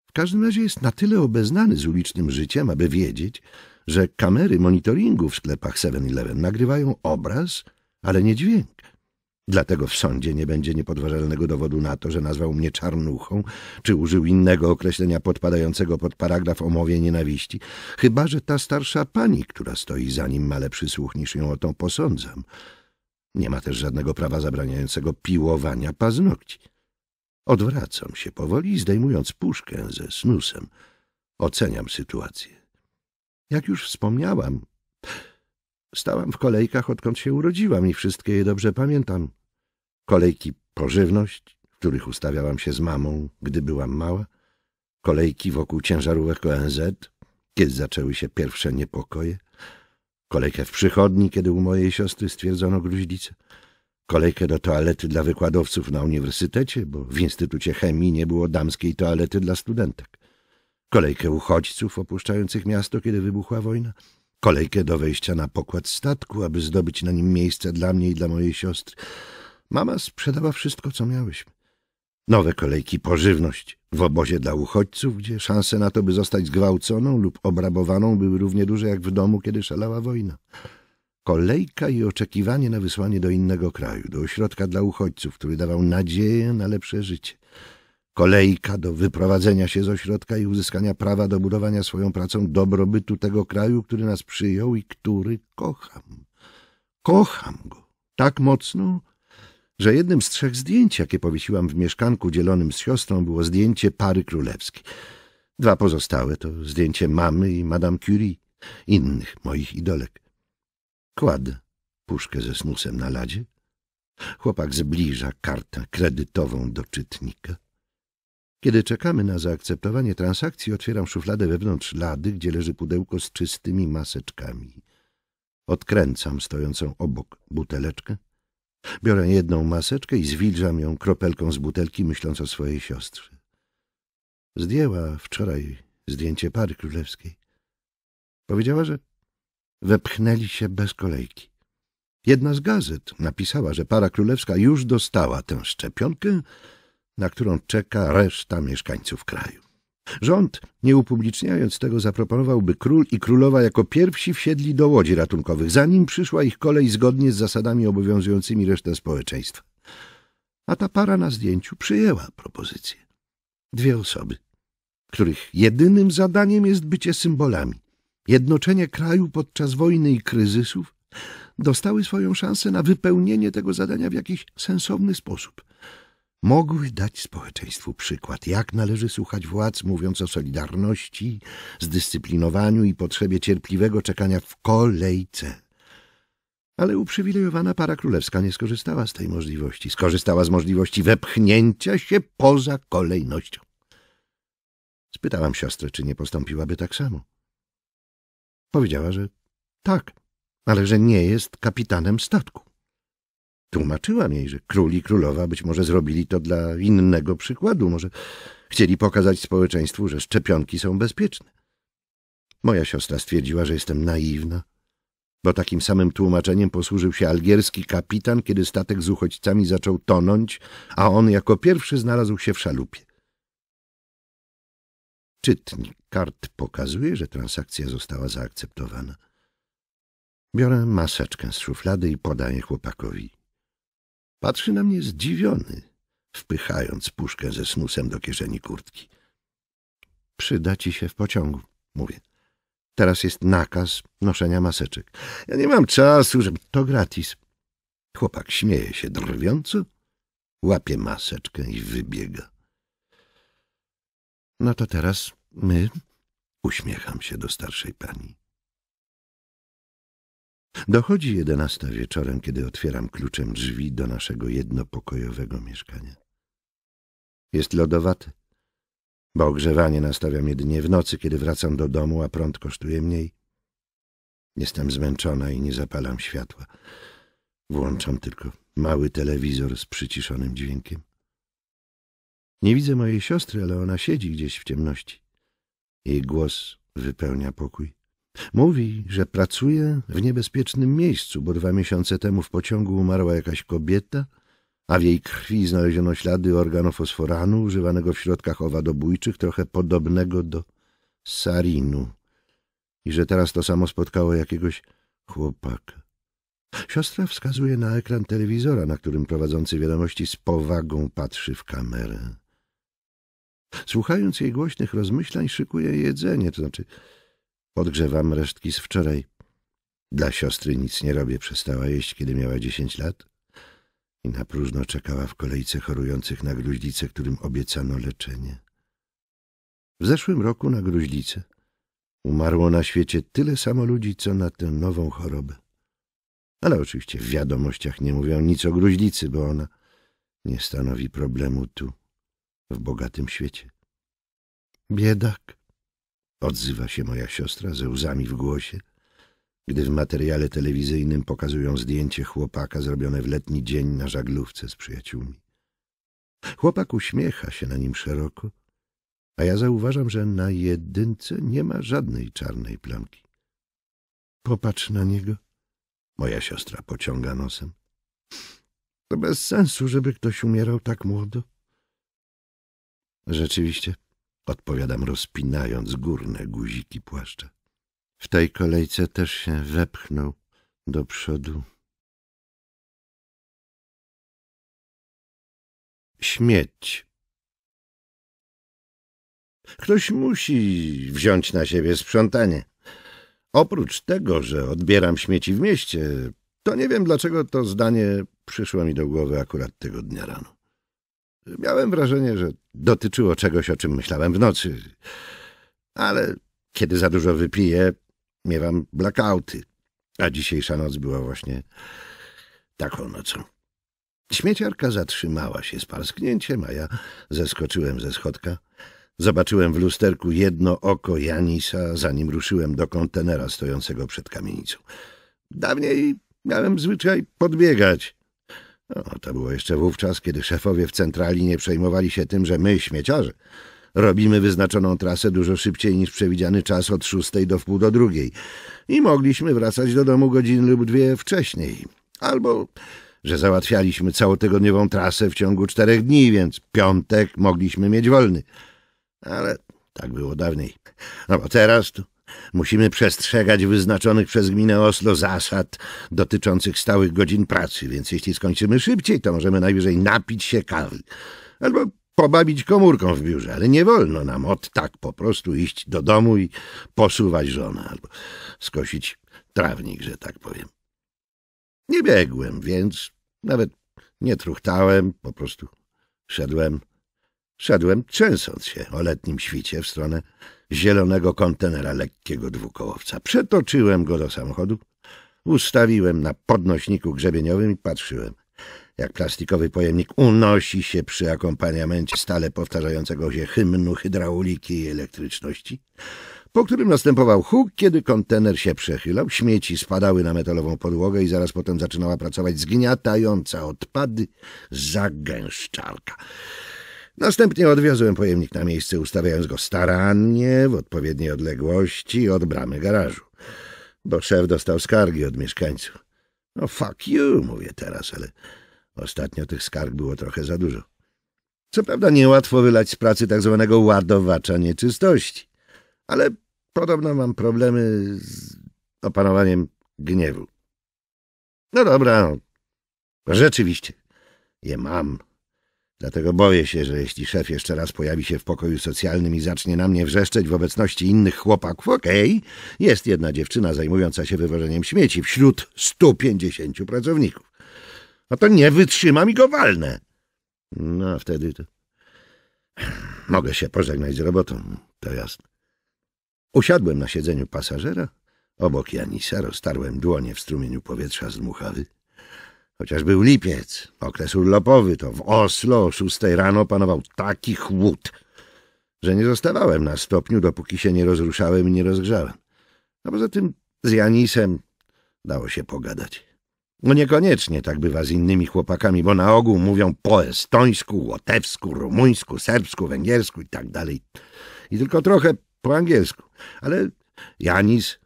W każdym razie jest na tyle obeznany z ulicznym życiem, aby wiedzieć, że kamery monitoringu w sklepach 7-Eleven nagrywają obraz, ale nie dźwięk. Dlatego w sądzie nie będzie niepodważalnego dowodu na to, że nazwał mnie czarnuchą, czy użył innego określenia podpadającego pod paragraf o mowie nienawiści, chyba że ta starsza pani, która stoi za nim, ma lepszy słuch niż ją o tą posądzam. Nie ma też żadnego prawa zabraniającego piłowania paznokci. Odwracam się powoli, zdejmując puszkę ze snusem. Oceniam sytuację. Jak już wspomniałam, stałam w kolejkach, odkąd się urodziłam i wszystkie je dobrze pamiętam. Kolejki po żywność, w których ustawiałam się z mamą, gdy byłam mała, kolejki wokół ciężarówek ONZ, kiedy zaczęły się pierwsze niepokoje, kolejkę w przychodni, kiedy u mojej siostry stwierdzono gruźlicę, kolejkę do toalety dla wykładowców na uniwersytecie, bo w Instytucie Chemii nie było damskiej toalety dla studentek kolejkę uchodźców opuszczających miasto, kiedy wybuchła wojna, kolejkę do wejścia na pokład statku, aby zdobyć na nim miejsce dla mnie i dla mojej siostry. Mama sprzedała wszystko, co miałyśmy. Nowe kolejki po żywność w obozie dla uchodźców, gdzie szanse na to, by zostać zgwałconą lub obrabowaną były równie duże jak w domu, kiedy szalała wojna. Kolejka i oczekiwanie na wysłanie do innego kraju, do ośrodka dla uchodźców, który dawał nadzieję na lepsze życie – kolejka do wyprowadzenia się z ośrodka i uzyskania prawa do budowania swoją pracą dobrobytu tego kraju, który nas przyjął i który kocham. Kocham go tak mocno, że jednym z trzech zdjęć, jakie powiesiłam w mieszkanku dzielonym z siostrą, było zdjęcie pary królewskiej. Dwa pozostałe to zdjęcie mamy i Madame Curie, innych moich idolek. Kładę puszkę ze snusem na ladzie. Chłopak zbliża kartę kredytową do czytnika. Kiedy czekamy na zaakceptowanie transakcji, otwieram szufladę wewnątrz lady, gdzie leży pudełko z czystymi maseczkami. Odkręcam stojącą obok buteleczkę. Biorę jedną maseczkę i zwilżam ją kropelką z butelki, myśląc o swojej siostrze. Zdjęła wczoraj zdjęcie pary królewskiej. Powiedziała, że wepchnęli się bez kolejki. Jedna z gazet napisała, że para królewska już dostała tę szczepionkę, na którą czeka reszta mieszkańców kraju. Rząd, nie upubliczniając tego, zaproponował, by król i królowa jako pierwsi wsiedli do łodzi ratunkowych, zanim przyszła ich kolej zgodnie z zasadami obowiązującymi resztę społeczeństwa. A ta para na zdjęciu przyjęła propozycję. Dwie osoby, których jedynym zadaniem jest bycie symbolami, jednoczenie kraju podczas wojny i kryzysów, dostały swoją szansę na wypełnienie tego zadania w jakiś sensowny sposób mogły dać społeczeństwu przykład, jak należy słuchać władz, mówiąc o solidarności, zdyscyplinowaniu i potrzebie cierpliwego czekania w kolejce. Ale uprzywilejowana para królewska nie skorzystała z tej możliwości. Skorzystała z możliwości wepchnięcia się poza kolejnością. Spytałam siostrę, czy nie postąpiłaby tak samo. Powiedziała, że tak, ale że nie jest kapitanem statku. Tłumaczyłam jej, że król i królowa być może zrobili to dla innego przykładu, może chcieli pokazać społeczeństwu, że szczepionki są bezpieczne. Moja siostra stwierdziła, że jestem naiwna, bo takim samym tłumaczeniem posłużył się algierski kapitan, kiedy statek z uchodźcami zaczął tonąć, a on jako pierwszy znalazł się w szalupie. Czytnik kart pokazuje, że transakcja została zaakceptowana. Biorę maseczkę z szuflady i podaję chłopakowi. Patrzy na mnie zdziwiony, wpychając puszkę ze snusem do kieszeni kurtki. Przyda ci się w pociągu, mówię. Teraz jest nakaz noszenia maseczek. Ja nie mam czasu, żeby... To gratis. Chłopak śmieje się drwiąco, łapie maseczkę i wybiega. No to teraz my... Uśmiecham się do starszej pani. Dochodzi jedenasta wieczorem, kiedy otwieram kluczem drzwi do naszego jednopokojowego mieszkania. Jest lodowate, bo ogrzewanie nastawiam jedynie w nocy, kiedy wracam do domu, a prąd kosztuje mniej. Jestem zmęczona i nie zapalam światła. Włączam tylko mały telewizor z przyciszonym dźwiękiem. Nie widzę mojej siostry, ale ona siedzi gdzieś w ciemności. Jej głos wypełnia pokój. Mówi, że pracuje w niebezpiecznym miejscu, bo dwa miesiące temu w pociągu umarła jakaś kobieta, a w jej krwi znaleziono ślady organofosforanu używanego w środkach owadobójczych, trochę podobnego do sarinu. I że teraz to samo spotkało jakiegoś chłopaka. Siostra wskazuje na ekran telewizora, na którym prowadzący wiadomości z powagą patrzy w kamerę. Słuchając jej głośnych rozmyślań, szykuje jedzenie, to znaczy Odgrzewam resztki z wczoraj. Dla siostry nic nie robię. Przestała jeść, kiedy miała dziesięć lat i na próżno czekała w kolejce chorujących na gruźlicę, którym obiecano leczenie. W zeszłym roku na gruźlicę umarło na świecie tyle samo ludzi, co na tę nową chorobę. Ale oczywiście w wiadomościach nie mówią nic o gruźlicy, bo ona nie stanowi problemu tu, w bogatym świecie. Biedak, Odzywa się moja siostra ze łzami w głosie, gdy w materiale telewizyjnym pokazują zdjęcie chłopaka zrobione w letni dzień na żaglówce z przyjaciółmi. Chłopak uśmiecha się na nim szeroko, a ja zauważam, że na jedynce nie ma żadnej czarnej plamki. Popatrz na niego. Moja siostra pociąga nosem. To bez sensu, żeby ktoś umierał tak młodo. Rzeczywiście odpowiadam rozpinając górne guziki płaszcza. W tej kolejce też się wepchnął do przodu. Śmieć. Ktoś musi wziąć na siebie sprzątanie. Oprócz tego, że odbieram śmieci w mieście, to nie wiem, dlaczego to zdanie przyszło mi do głowy akurat tego dnia rano. Miałem wrażenie, że dotyczyło czegoś, o czym myślałem w nocy. Ale kiedy za dużo wypiję, miewam blackouty. A dzisiejsza noc była właśnie taką nocą. Śmieciarka zatrzymała się z parsknięciem, a ja zeskoczyłem ze schodka. Zobaczyłem w lusterku jedno oko Janisa, zanim ruszyłem do kontenera stojącego przed kamienicą. Dawniej miałem zwyczaj podbiegać. No, to było jeszcze wówczas, kiedy szefowie w centrali nie przejmowali się tym, że my, śmieciarze, robimy wyznaczoną trasę dużo szybciej niż przewidziany czas od szóstej do wpół do drugiej i mogliśmy wracać do domu godzin lub dwie wcześniej. Albo że załatwialiśmy całotygodniową trasę w ciągu czterech dni, więc piątek mogliśmy mieć wolny. Ale tak było dawniej. No bo teraz to Musimy przestrzegać wyznaczonych przez gminę Oslo zasad dotyczących stałych godzin pracy, więc jeśli skończymy szybciej, to możemy najwyżej napić się kawy albo pobawić komórką w biurze, ale nie wolno nam od tak po prostu iść do domu i posuwać żonę albo skosić trawnik, że tak powiem. Nie biegłem, więc nawet nie truchtałem, po prostu szedłem, szedłem trzęsąc się o letnim świcie w stronę zielonego kontenera lekkiego dwukołowca. Przetoczyłem go do samochodu, ustawiłem na podnośniku grzebieniowym i patrzyłem, jak plastikowy pojemnik unosi się przy akompaniamencie stale powtarzającego się hymnu hydrauliki i elektryczności, po którym następował huk, kiedy kontener się przechylał, śmieci spadały na metalową podłogę i zaraz potem zaczynała pracować zgniatająca odpady zagęszczarka. Następnie odwiozłem pojemnik na miejsce, ustawiając go starannie, w odpowiedniej odległości od bramy garażu, bo szef dostał skargi od mieszkańców. No fuck you, mówię teraz, ale ostatnio tych skarg było trochę za dużo. Co prawda niełatwo wylać z pracy tak zwanego ładowacza nieczystości, ale podobno mam problemy z opanowaniem gniewu. No dobra, no, rzeczywiście, je mam. Dlatego boję się, że jeśli szef jeszcze raz pojawi się w pokoju socjalnym i zacznie na mnie wrzeszczeć w obecności innych chłopaków, okej, okay, jest jedna dziewczyna zajmująca się wywożeniem śmieci wśród 150 pracowników. a to nie wytrzymam i go walnę. No, a wtedy to... Mogę się pożegnać z robotą, to jasne. Usiadłem na siedzeniu pasażera, obok Janisa, roztarłem dłonie w strumieniu powietrza z dmuchawy. Chociaż był lipiec, okres urlopowy, to w Oslo o szóstej rano panował taki chłód, że nie zostawałem na stopniu, dopóki się nie rozruszałem i nie rozgrzałem. A poza tym z Janisem dało się pogadać. No niekoniecznie tak bywa z innymi chłopakami, bo na ogół mówią po estońsku, łotewsku, rumuńsku, serbsku, węgiersku i tak dalej. I tylko trochę po angielsku. Ale Janis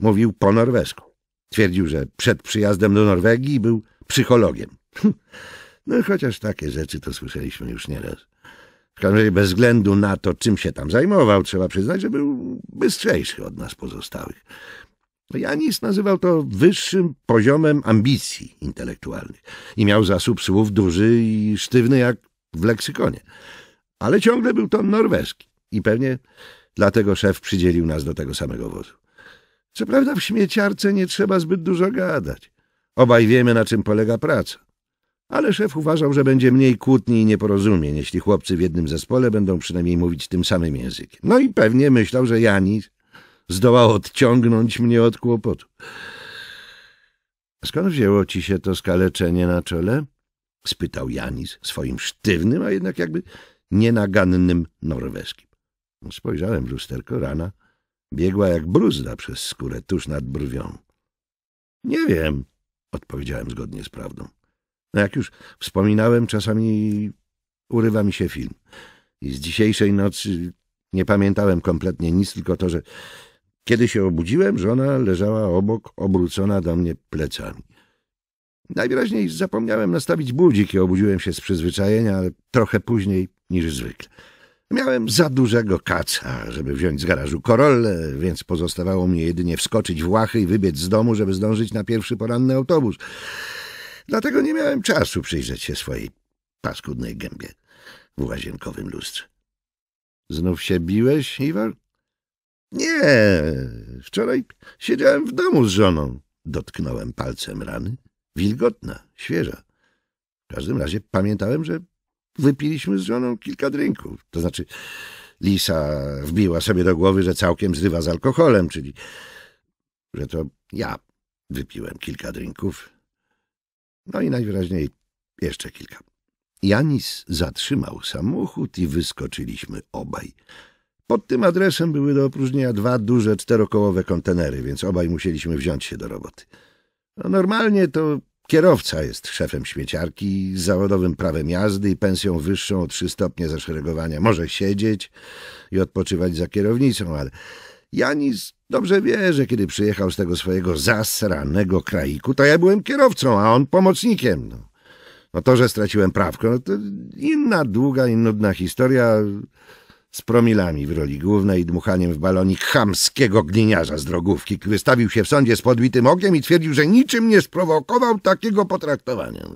mówił po norwesku. Twierdził, że przed przyjazdem do Norwegii był psychologiem. No chociaż takie rzeczy to słyszeliśmy już nieraz. W każdym razie bez względu na to, czym się tam zajmował, trzeba przyznać, że był bystrzejszy od nas pozostałych. Janis nazywał to wyższym poziomem ambicji intelektualnych i miał zasób słów duży i sztywny jak w leksykonie. Ale ciągle był to norweski i pewnie dlatego szef przydzielił nas do tego samego wozu. Co prawda w śmieciarce nie trzeba zbyt dużo gadać. Obaj wiemy, na czym polega praca. Ale szef uważał, że będzie mniej kłótni i nieporozumień, jeśli chłopcy w jednym zespole będą przynajmniej mówić tym samym językiem. No i pewnie myślał, że Jani zdołał odciągnąć mnie od kłopotu. Skąd wzięło ci się to skaleczenie na czole? spytał Janis swoim sztywnym, a jednak jakby nienagannym norweskim. Spojrzałem w lusterko rana. Biegła jak bruzda przez skórę tuż nad brwią. Nie wiem, odpowiedziałem zgodnie z prawdą. No jak już wspominałem, czasami urywa mi się film. I z dzisiejszej nocy nie pamiętałem kompletnie nic, tylko to, że kiedy się obudziłem, żona leżała obok, obrócona do mnie plecami. Najwyraźniej zapomniałem nastawić budzik i obudziłem się z przyzwyczajenia, ale trochę później niż zwykle. Miałem za dużego kaca, żeby wziąć z garażu Corollę, więc pozostawało mnie jedynie wskoczyć w łachy i wybiec z domu, żeby zdążyć na pierwszy poranny autobus. Dlatego nie miałem czasu przyjrzeć się swojej paskudnej gębie w łazienkowym lustrze. Znów się biłeś, Iwal? Nie, wczoraj siedziałem w domu z żoną. Dotknąłem palcem rany. Wilgotna, świeża. W każdym razie pamiętałem, że wypiliśmy z żoną kilka drinków. To znaczy, Lisa wbiła sobie do głowy, że całkiem zrywa z alkoholem, czyli że to ja wypiłem kilka drinków. No i najwyraźniej jeszcze kilka. Janis zatrzymał samochód i wyskoczyliśmy obaj. Pod tym adresem były do opróżnienia dwa duże czterokołowe kontenery, więc obaj musieliśmy wziąć się do roboty. No normalnie to Kierowca jest szefem śmieciarki z zawodowym prawem jazdy i pensją wyższą o trzy stopnie zaszeregowania. Może siedzieć i odpoczywać za kierownicą, ale Janis dobrze wie, że kiedy przyjechał z tego swojego zasranego kraiku, to ja byłem kierowcą, a on pomocnikiem. No, no to, że straciłem prawko, no to inna długa i nudna historia z promilami w roli głównej i dmuchaniem w balonik chamskiego gliniarza z drogówki. stawił się w sądzie z podbitym okiem i twierdził, że niczym nie sprowokował takiego potraktowania.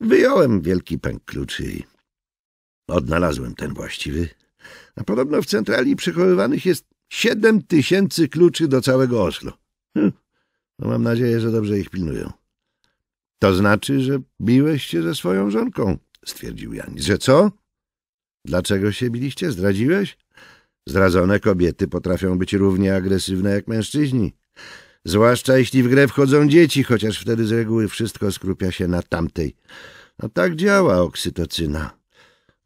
Wyjąłem wielki pęk kluczy i odnalazłem ten właściwy. A podobno w centrali przechowywanych jest siedem tysięcy kluczy do całego Oslo. Hm, no mam nadzieję, że dobrze ich pilnują. To znaczy, że biłeś się ze swoją żonką, stwierdził Jan, Że co? Dlaczego się biliście? Zdradziłeś? Zdradzone kobiety potrafią być równie agresywne jak mężczyźni. Zwłaszcza jeśli w grę wchodzą dzieci, chociaż wtedy z reguły wszystko skrupia się na tamtej. No tak działa oksytocyna.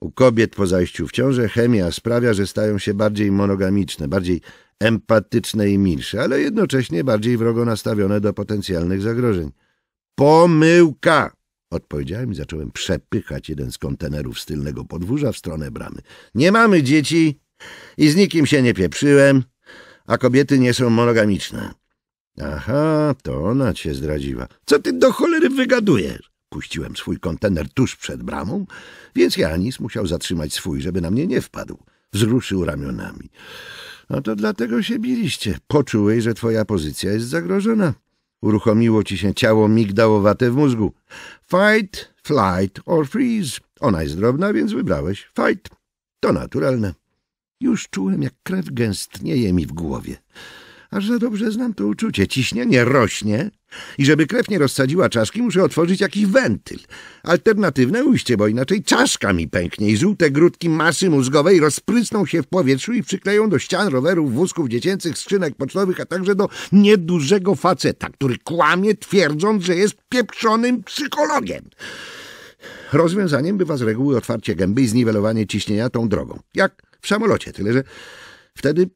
U kobiet po zajściu w ciążę chemia sprawia, że stają się bardziej monogamiczne, bardziej empatyczne i milsze, ale jednocześnie bardziej wrogo nastawione do potencjalnych zagrożeń. Pomyłka! Odpowiedziałem i zacząłem przepychać jeden z kontenerów z tylnego podwórza w stronę bramy. Nie mamy dzieci i z nikim się nie pieprzyłem, a kobiety nie są monogamiczne. Aha, to ona cię zdradziła. Co ty do cholery wygadujesz? Puściłem swój kontener tuż przed bramą, więc Janis musiał zatrzymać swój, żeby na mnie nie wpadł. Wzruszył ramionami. A to dlatego się biliście. Poczułeś, że twoja pozycja jest zagrożona. Uruchomiło ci się ciało migdałowate w mózgu. Fight, flight or freeze. Ona jest drobna, więc wybrałeś. Fight. To naturalne. Już czułem, jak krew gęstnieje mi w głowie. Aż za dobrze znam to uczucie. Ciśnienie rośnie i żeby krew nie rozsadziła czaszki, muszę otworzyć jakiś wentyl. Alternatywne ujście, bo inaczej czaszka mi pęknie i żółte grudki masy mózgowej rozprysną się w powietrzu i przykleją do ścian rowerów, wózków dziecięcych, skrzynek pocztowych, a także do niedużego faceta, który kłamie twierdząc, że jest pieprzonym psychologiem. Rozwiązaniem bywa z reguły otwarcie gęby i zniwelowanie ciśnienia tą drogą. Jak w samolocie, tyle że wtedy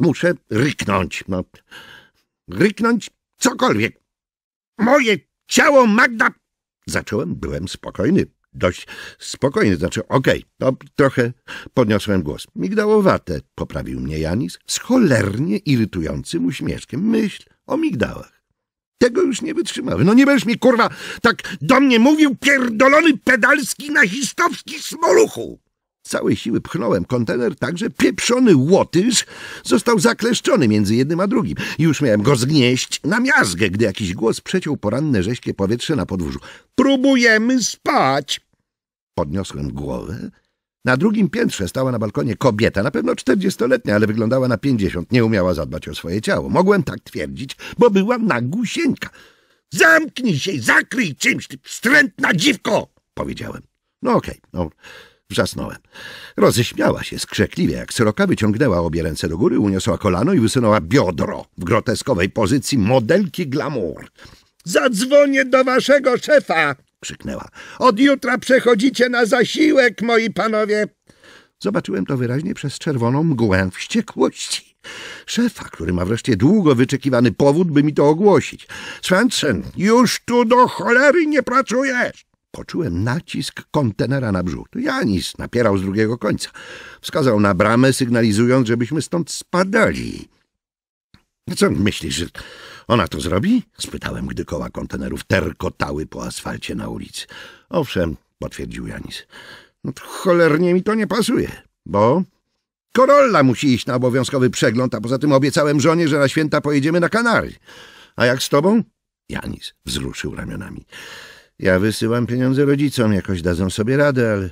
Muszę ryknąć. No. Ryknąć cokolwiek. Moje ciało, Magda! Zacząłem, byłem spokojny. Dość spokojny, znaczy okej, okay, no, trochę podniosłem głos. Migdałowate, poprawił mnie Janis z cholernie irytującym uśmieszkiem. Myśl o migdałach. Tego już nie wytrzymałem. No nie będziesz mi, kurwa, tak do mnie mówił pierdolony pedalski nazistowski smoluchu! Z całej siły pchnąłem kontener tak, że pieprzony łotysz został zakleszczony między jednym a drugim. Już miałem go zgnieść na miazgę, gdy jakiś głos przeciął poranne rześkie powietrze na podwórzu. Próbujemy spać! Podniosłem głowę. Na drugim piętrze stała na balkonie kobieta, na pewno czterdziestoletnia, ale wyglądała na pięćdziesiąt. Nie umiała zadbać o swoje ciało. Mogłem tak twierdzić, bo była nagusieńka. Zamknij się, zakryj czymś, ty wstrętna dziwko! Powiedziałem. No okej, okay, no... Wrzasnąłem. Roześmiała się skrzekliwie, jak sroka wyciągnęła obie ręce do góry, uniosła kolano i wysunęła biodro w groteskowej pozycji modelki glamour. Zadzwonię do waszego szefa! krzyknęła. Od jutra przechodzicie na zasiłek, moi panowie! Zobaczyłem to wyraźnie przez czerwoną mgłę wściekłości. Szefa, który ma wreszcie długo wyczekiwany powód, by mi to ogłosić. Swensen, już tu do cholery nie pracujesz! Poczułem nacisk kontenera na brzuch. Janis napierał z drugiego końca. Wskazał na bramę, sygnalizując, żebyśmy stąd spadali. No co myślisz, że ona to zrobi? Spytałem, gdy koła kontenerów terkotały po asfalcie na ulicy. Owszem, potwierdził Janis. No to cholernie mi to nie pasuje, bo... Korolla musi iść na obowiązkowy przegląd, a poza tym obiecałem żonie, że na święta pojedziemy na Kanary. A jak z tobą? Janis wzruszył ramionami. Ja wysyłam pieniądze rodzicom, jakoś dadzą sobie radę, ale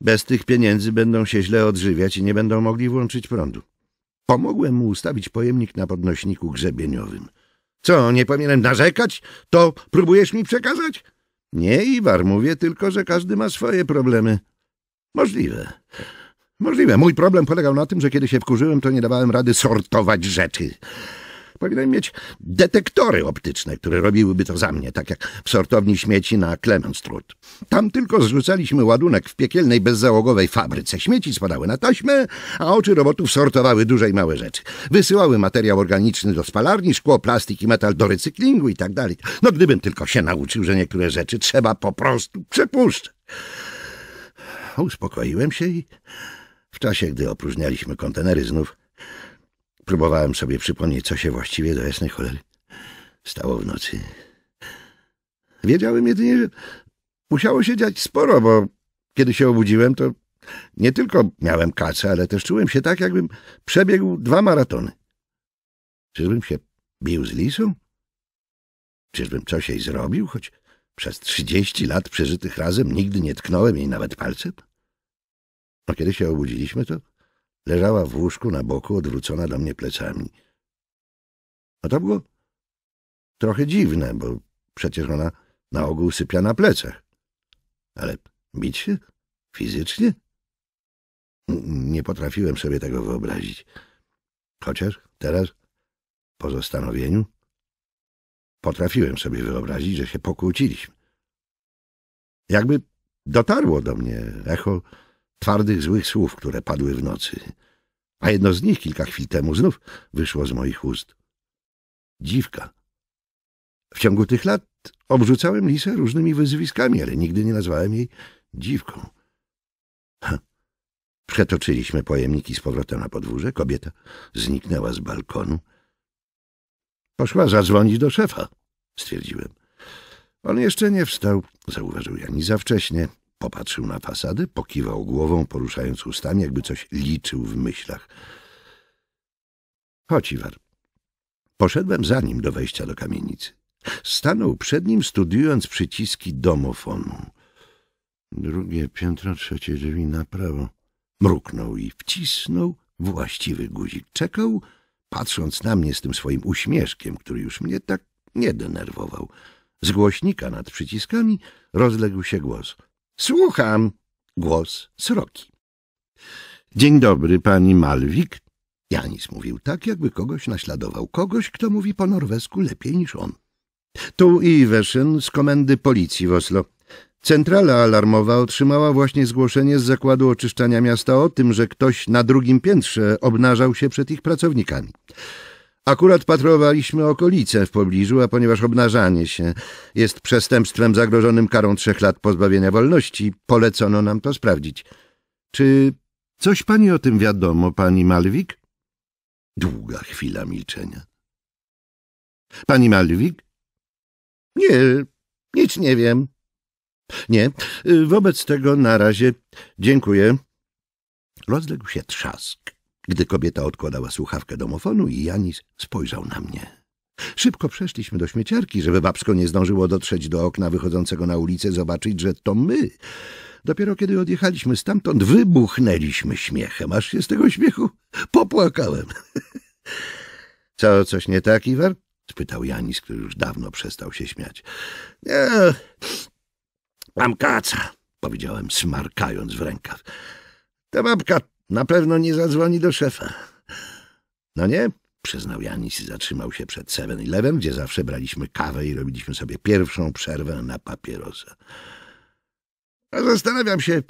bez tych pieniędzy będą się źle odżywiać i nie będą mogli włączyć prądu. Pomogłem mu ustawić pojemnik na podnośniku grzebieniowym. Co, nie powinienem narzekać? To próbujesz mi przekazać? Nie, Iwar, mówię tylko, że każdy ma swoje problemy. Możliwe. Możliwe. Mój problem polegał na tym, że kiedy się wkurzyłem, to nie dawałem rady sortować rzeczy. Powinienem mieć detektory optyczne, które robiłyby to za mnie, tak jak w sortowni śmieci na Clemenstrud. Tam tylko zrzucaliśmy ładunek w piekielnej, bezzałogowej fabryce. Śmieci spadały na taśmę, a oczy robotów sortowały duże i małe rzeczy. Wysyłały materiał organiczny do spalarni, szkło, plastik i metal do recyklingu i tak dalej. No gdybym tylko się nauczył, że niektóre rzeczy trzeba po prostu przepuszczać. Uspokoiłem się i w czasie, gdy opróżnialiśmy kontenery, znów Próbowałem sobie przypomnieć, co się właściwie do jasnej cholery stało w nocy. Wiedziałem jedynie, że musiało się dziać sporo, bo kiedy się obudziłem, to nie tylko miałem kacę, ale też czułem się tak, jakbym przebiegł dwa maratony. Czyżbym się bił z lisą? Czyżbym coś jej zrobił, choć przez trzydzieści lat przeżytych razem nigdy nie tknąłem jej nawet palcem? No kiedy się obudziliśmy, to Leżała w łóżku na boku, odwrócona do mnie plecami. A to było trochę dziwne, bo przecież ona na ogół sypia na plecach. Ale bić się? Fizycznie? Nie potrafiłem sobie tego wyobrazić. Chociaż teraz, po zastanowieniu, potrafiłem sobie wyobrazić, że się pokłóciliśmy. Jakby dotarło do mnie echo twardych, złych słów, które padły w nocy, a jedno z nich kilka chwil temu znów wyszło z moich ust. Dziwka. W ciągu tych lat obrzucałem Lisę różnymi wyzwiskami, ale nigdy nie nazwałem jej dziwką. Ha. Przetoczyliśmy pojemniki z powrotem na podwórze. Kobieta zniknęła z balkonu. Poszła zadzwonić do szefa, stwierdziłem. On jeszcze nie wstał, zauważył Jani za wcześnie. Popatrzył na fasadę, pokiwał głową, poruszając ustami, jakby coś liczył w myślach. Chodź, Iwar. Poszedłem za nim do wejścia do kamienicy. Stanął przed nim, studiując przyciski domofonu. Drugie piętro, trzecie drzwi na prawo. Mruknął i wcisnął właściwy guzik. Czekał, patrząc na mnie z tym swoim uśmieszkiem, który już mnie tak nie denerwował. Z głośnika nad przyciskami rozległ się głos – Słucham. Głos Sroki. Dzień dobry, pani Malwik. Janis mówił tak, jakby kogoś naśladował. Kogoś, kto mówi po norwesku lepiej niż on. Tu Iwersen z komendy policji w Oslo. Centrala alarmowa otrzymała właśnie zgłoszenie z zakładu oczyszczania miasta o tym, że ktoś na drugim piętrze obnażał się przed ich pracownikami. Akurat patrolowaliśmy okolice w pobliżu, a ponieważ obnażanie się jest przestępstwem zagrożonym karą trzech lat pozbawienia wolności, polecono nam to sprawdzić. Czy coś pani o tym wiadomo, pani Malwik? Długa chwila milczenia. Pani Malwik? Nie, nic nie wiem. Nie, wobec tego na razie dziękuję. Rozległ się trzask. Gdy kobieta odkładała słuchawkę domofonu i Janis spojrzał na mnie. Szybko przeszliśmy do śmieciarki, żeby babsko nie zdążyło dotrzeć do okna wychodzącego na ulicę, zobaczyć, że to my. Dopiero kiedy odjechaliśmy stamtąd, wybuchnęliśmy śmiechem. Aż się z tego śmiechu popłakałem. Co, coś nie tak, Iwer? spytał Janis, który już dawno przestał się śmiać. Nie, mam kaca, powiedziałem, smarkając w rękaw. Ta babka na pewno nie zadzwoni do szefa. No nie? Przyznał Janis i zatrzymał się przed 7-Eleven, gdzie zawsze braliśmy kawę i robiliśmy sobie pierwszą przerwę na papierosa. A zastanawiam się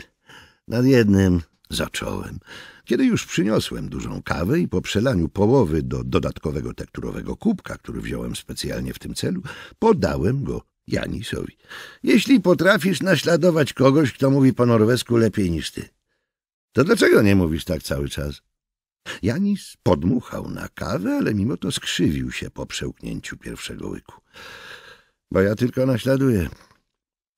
nad jednym, zacząłem. Kiedy już przyniosłem dużą kawę i po przelaniu połowy do dodatkowego tekturowego kubka, który wziąłem specjalnie w tym celu, podałem go Janisowi. Jeśli potrafisz naśladować kogoś, kto mówi po norwesku lepiej niż ty, to dlaczego nie mówisz tak cały czas? Janis podmuchał na kawę, ale mimo to skrzywił się po przełknięciu pierwszego łyku. Bo ja tylko naśladuję.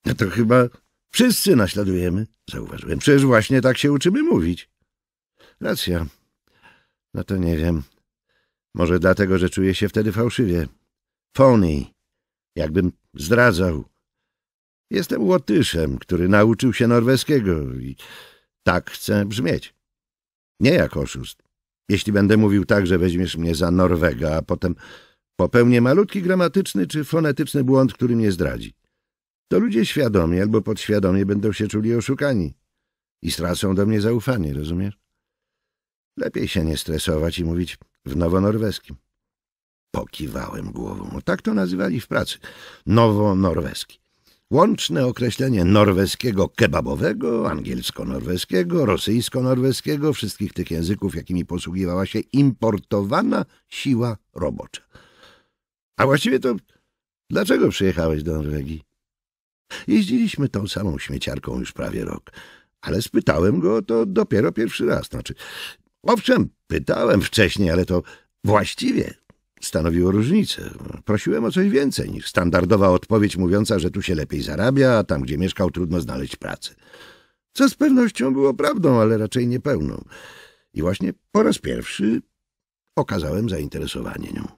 No to chyba wszyscy naśladujemy, zauważyłem. Przecież właśnie tak się uczymy mówić. Racja. No to nie wiem. Może dlatego, że czuję się wtedy fałszywie. Phony. Jakbym zdradzał. Jestem Łotyszem, który nauczył się norweskiego i tak chcę brzmieć. Nie jak oszust. Jeśli będę mówił tak, że weźmiesz mnie za Norwega, a potem popełnię malutki gramatyczny czy fonetyczny błąd, który mnie zdradzi, to ludzie świadomie albo podświadomie będą się czuli oszukani i stracą do mnie zaufanie, rozumiesz? Lepiej się nie stresować i mówić w nowonorweskim. Pokiwałem głową. Tak to nazywali w pracy. Nowonorweski. Łączne określenie norweskiego kebabowego, angielsko-norweskiego, rosyjsko-norweskiego, wszystkich tych języków, jakimi posługiwała się importowana siła robocza. A właściwie to dlaczego przyjechałeś do Norwegii? Jeździliśmy tą samą śmieciarką już prawie rok, ale spytałem go to dopiero pierwszy raz. Znaczy, owszem, pytałem wcześniej, ale to właściwie stanowiło różnicę. Prosiłem o coś więcej niż standardowa odpowiedź mówiąca, że tu się lepiej zarabia, a tam, gdzie mieszkał, trudno znaleźć pracę. Co z pewnością było prawdą, ale raczej niepełną. I właśnie po raz pierwszy okazałem zainteresowanie nią.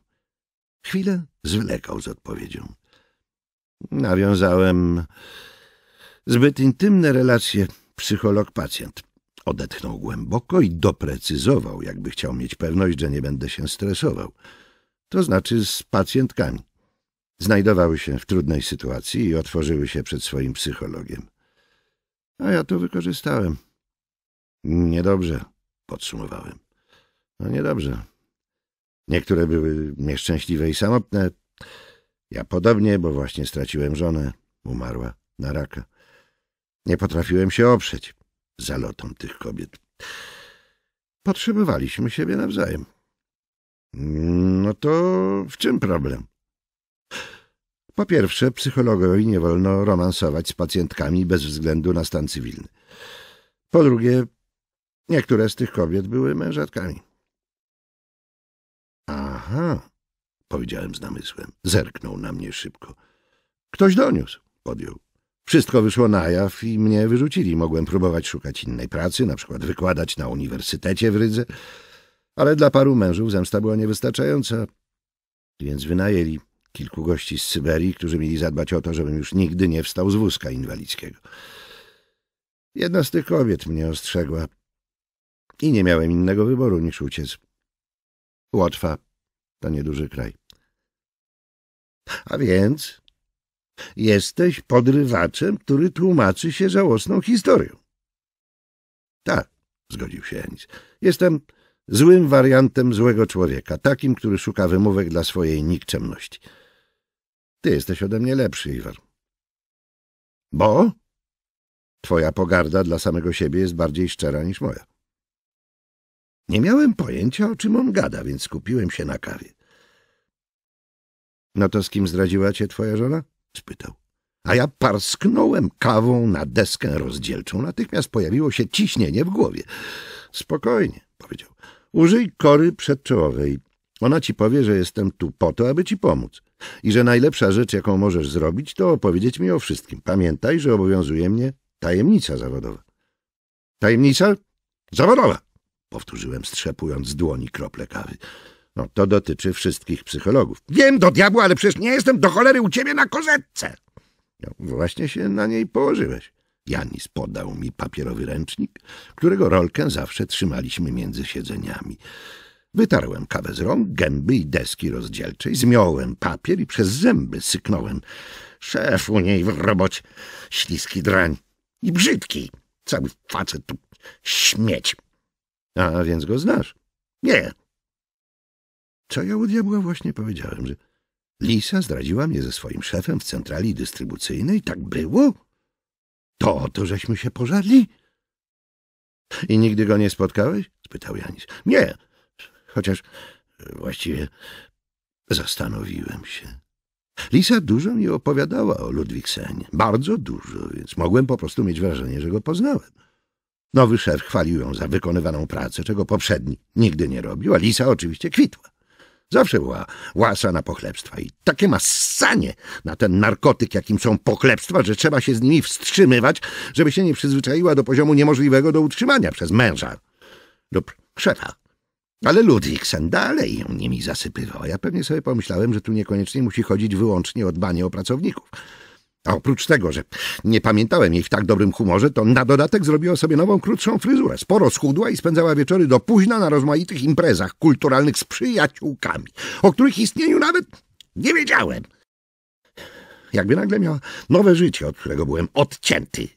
Chwilę zwlekał z odpowiedzią. Nawiązałem zbyt intymne relacje psycholog-pacjent. Odetchnął głęboko i doprecyzował, jakby chciał mieć pewność, że nie będę się stresował to znaczy z pacjentkami. Znajdowały się w trudnej sytuacji i otworzyły się przed swoim psychologiem. A ja to wykorzystałem. Niedobrze, podsumowałem. No niedobrze. Niektóre były nieszczęśliwe i samotne. Ja podobnie, bo właśnie straciłem żonę. Umarła na raka. Nie potrafiłem się oprzeć zalotom tych kobiet. Potrzebowaliśmy siebie nawzajem. No to w czym problem? Po pierwsze, psychologowi nie wolno romansować z pacjentkami bez względu na stan cywilny. Po drugie, niektóre z tych kobiet były mężatkami. Aha, powiedziałem z namysłem. Zerknął na mnie szybko. Ktoś doniósł, podjął. Wszystko wyszło na jaw i mnie wyrzucili. Mogłem próbować szukać innej pracy, na przykład wykładać na uniwersytecie w Rydze ale dla paru mężów zemsta była niewystarczająca, więc wynajęli kilku gości z Syberii, którzy mieli zadbać o to, żebym już nigdy nie wstał z wózka inwalidzkiego. Jedna z tych kobiet mnie ostrzegła i nie miałem innego wyboru niż uciec. Łotwa to nieduży kraj. A więc jesteś podrywaczem, który tłumaczy się żałosną historią. Tak, zgodził się Janis. Jestem Złym wariantem złego człowieka, takim, który szuka wymówek dla swojej nikczemności. Ty jesteś ode mnie lepszy, Iwar. Bo? Twoja pogarda dla samego siebie jest bardziej szczera niż moja. Nie miałem pojęcia, o czym on gada, więc skupiłem się na kawie. No to z kim zdradziła cię twoja żona? spytał. A ja parsknąłem kawą na deskę rozdzielczą. Natychmiast pojawiło się ciśnienie w głowie. Spokojnie, powiedział. Użyj kory przedczołowej. Ona ci powie, że jestem tu po to, aby ci pomóc i że najlepsza rzecz, jaką możesz zrobić, to opowiedzieć mi o wszystkim. Pamiętaj, że obowiązuje mnie tajemnica zawodowa. Tajemnica zawodowa, powtórzyłem, strzepując z dłoni krople kawy. No, to dotyczy wszystkich psychologów. Wiem, do diabła, ale przecież nie jestem do cholery u ciebie na kozetce. No, właśnie się na niej położyłeś. Janis podał mi papierowy ręcznik, którego rolkę zawsze trzymaliśmy między siedzeniami. Wytarłem kawę z rąk, gęby i deski rozdzielczej, zmiąłem papier i przez zęby syknąłem. Szef u niej w robocie, śliski drań i brzydki, cały facet tu śmieć. A więc go znasz? Nie. Co ja u diabła właśnie powiedziałem, że Lisa zdradziła mnie ze swoim szefem w centrali dystrybucyjnej? Tak było? To, to żeśmy się pożarli? I nigdy go nie spotkałeś? spytał Janis. Nie, chociaż e, właściwie zastanowiłem się. Lisa dużo mi opowiadała o Ludwiksenie, bardzo dużo, więc mogłem po prostu mieć wrażenie, że go poznałem. Nowy szef chwalił ją za wykonywaną pracę, czego poprzedni nigdy nie robił, a Lisa oczywiście kwitła. Zawsze była łasa na pochlebstwa i takie ma ssanie na ten narkotyk, jakim są pochlebstwa, że trzeba się z nimi wstrzymywać, żeby się nie przyzwyczaiła do poziomu niemożliwego do utrzymania przez męża lub szefa. Ale Ludwiksen dalej ją nimi zasypywał. Ja pewnie sobie pomyślałem, że tu niekoniecznie musi chodzić wyłącznie o dbanie o pracowników. A oprócz tego, że nie pamiętałem jej w tak dobrym humorze, to na dodatek zrobiła sobie nową, krótszą fryzurę. Sporo schudła i spędzała wieczory do późna na rozmaitych imprezach kulturalnych z przyjaciółkami, o których istnieniu nawet nie wiedziałem. Jakby nagle miała nowe życie, od którego byłem odcięty.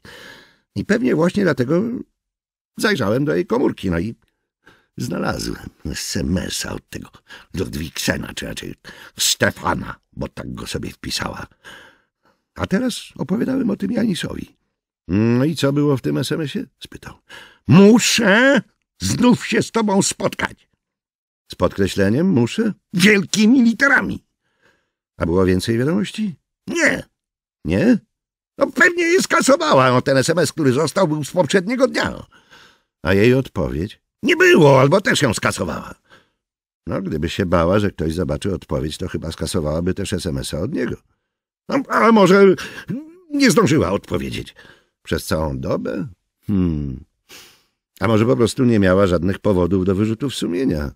I pewnie właśnie dlatego zajrzałem do jej komórki, no i znalazłem smsa od tego Ludwiksena, czy raczej Stefana, bo tak go sobie wpisała. A teraz opowiadałem o tym Janisowi. No i co było w tym SMS-ie? spytał. Muszę znów się z tobą spotkać. Z podkreśleniem muszę? Wielkimi literami. A było więcej wiadomości? Nie. Nie? No pewnie je skasowała, no ten SMS, który został, był z poprzedniego dnia. A jej odpowiedź? Nie było, albo też ją skasowała. No, gdyby się bała, że ktoś zobaczy odpowiedź, to chyba skasowałaby też SMS-a od niego. No, A może nie zdążyła odpowiedzieć. Przez całą dobę? Hmm. A może po prostu nie miała żadnych powodów do wyrzutów sumienia?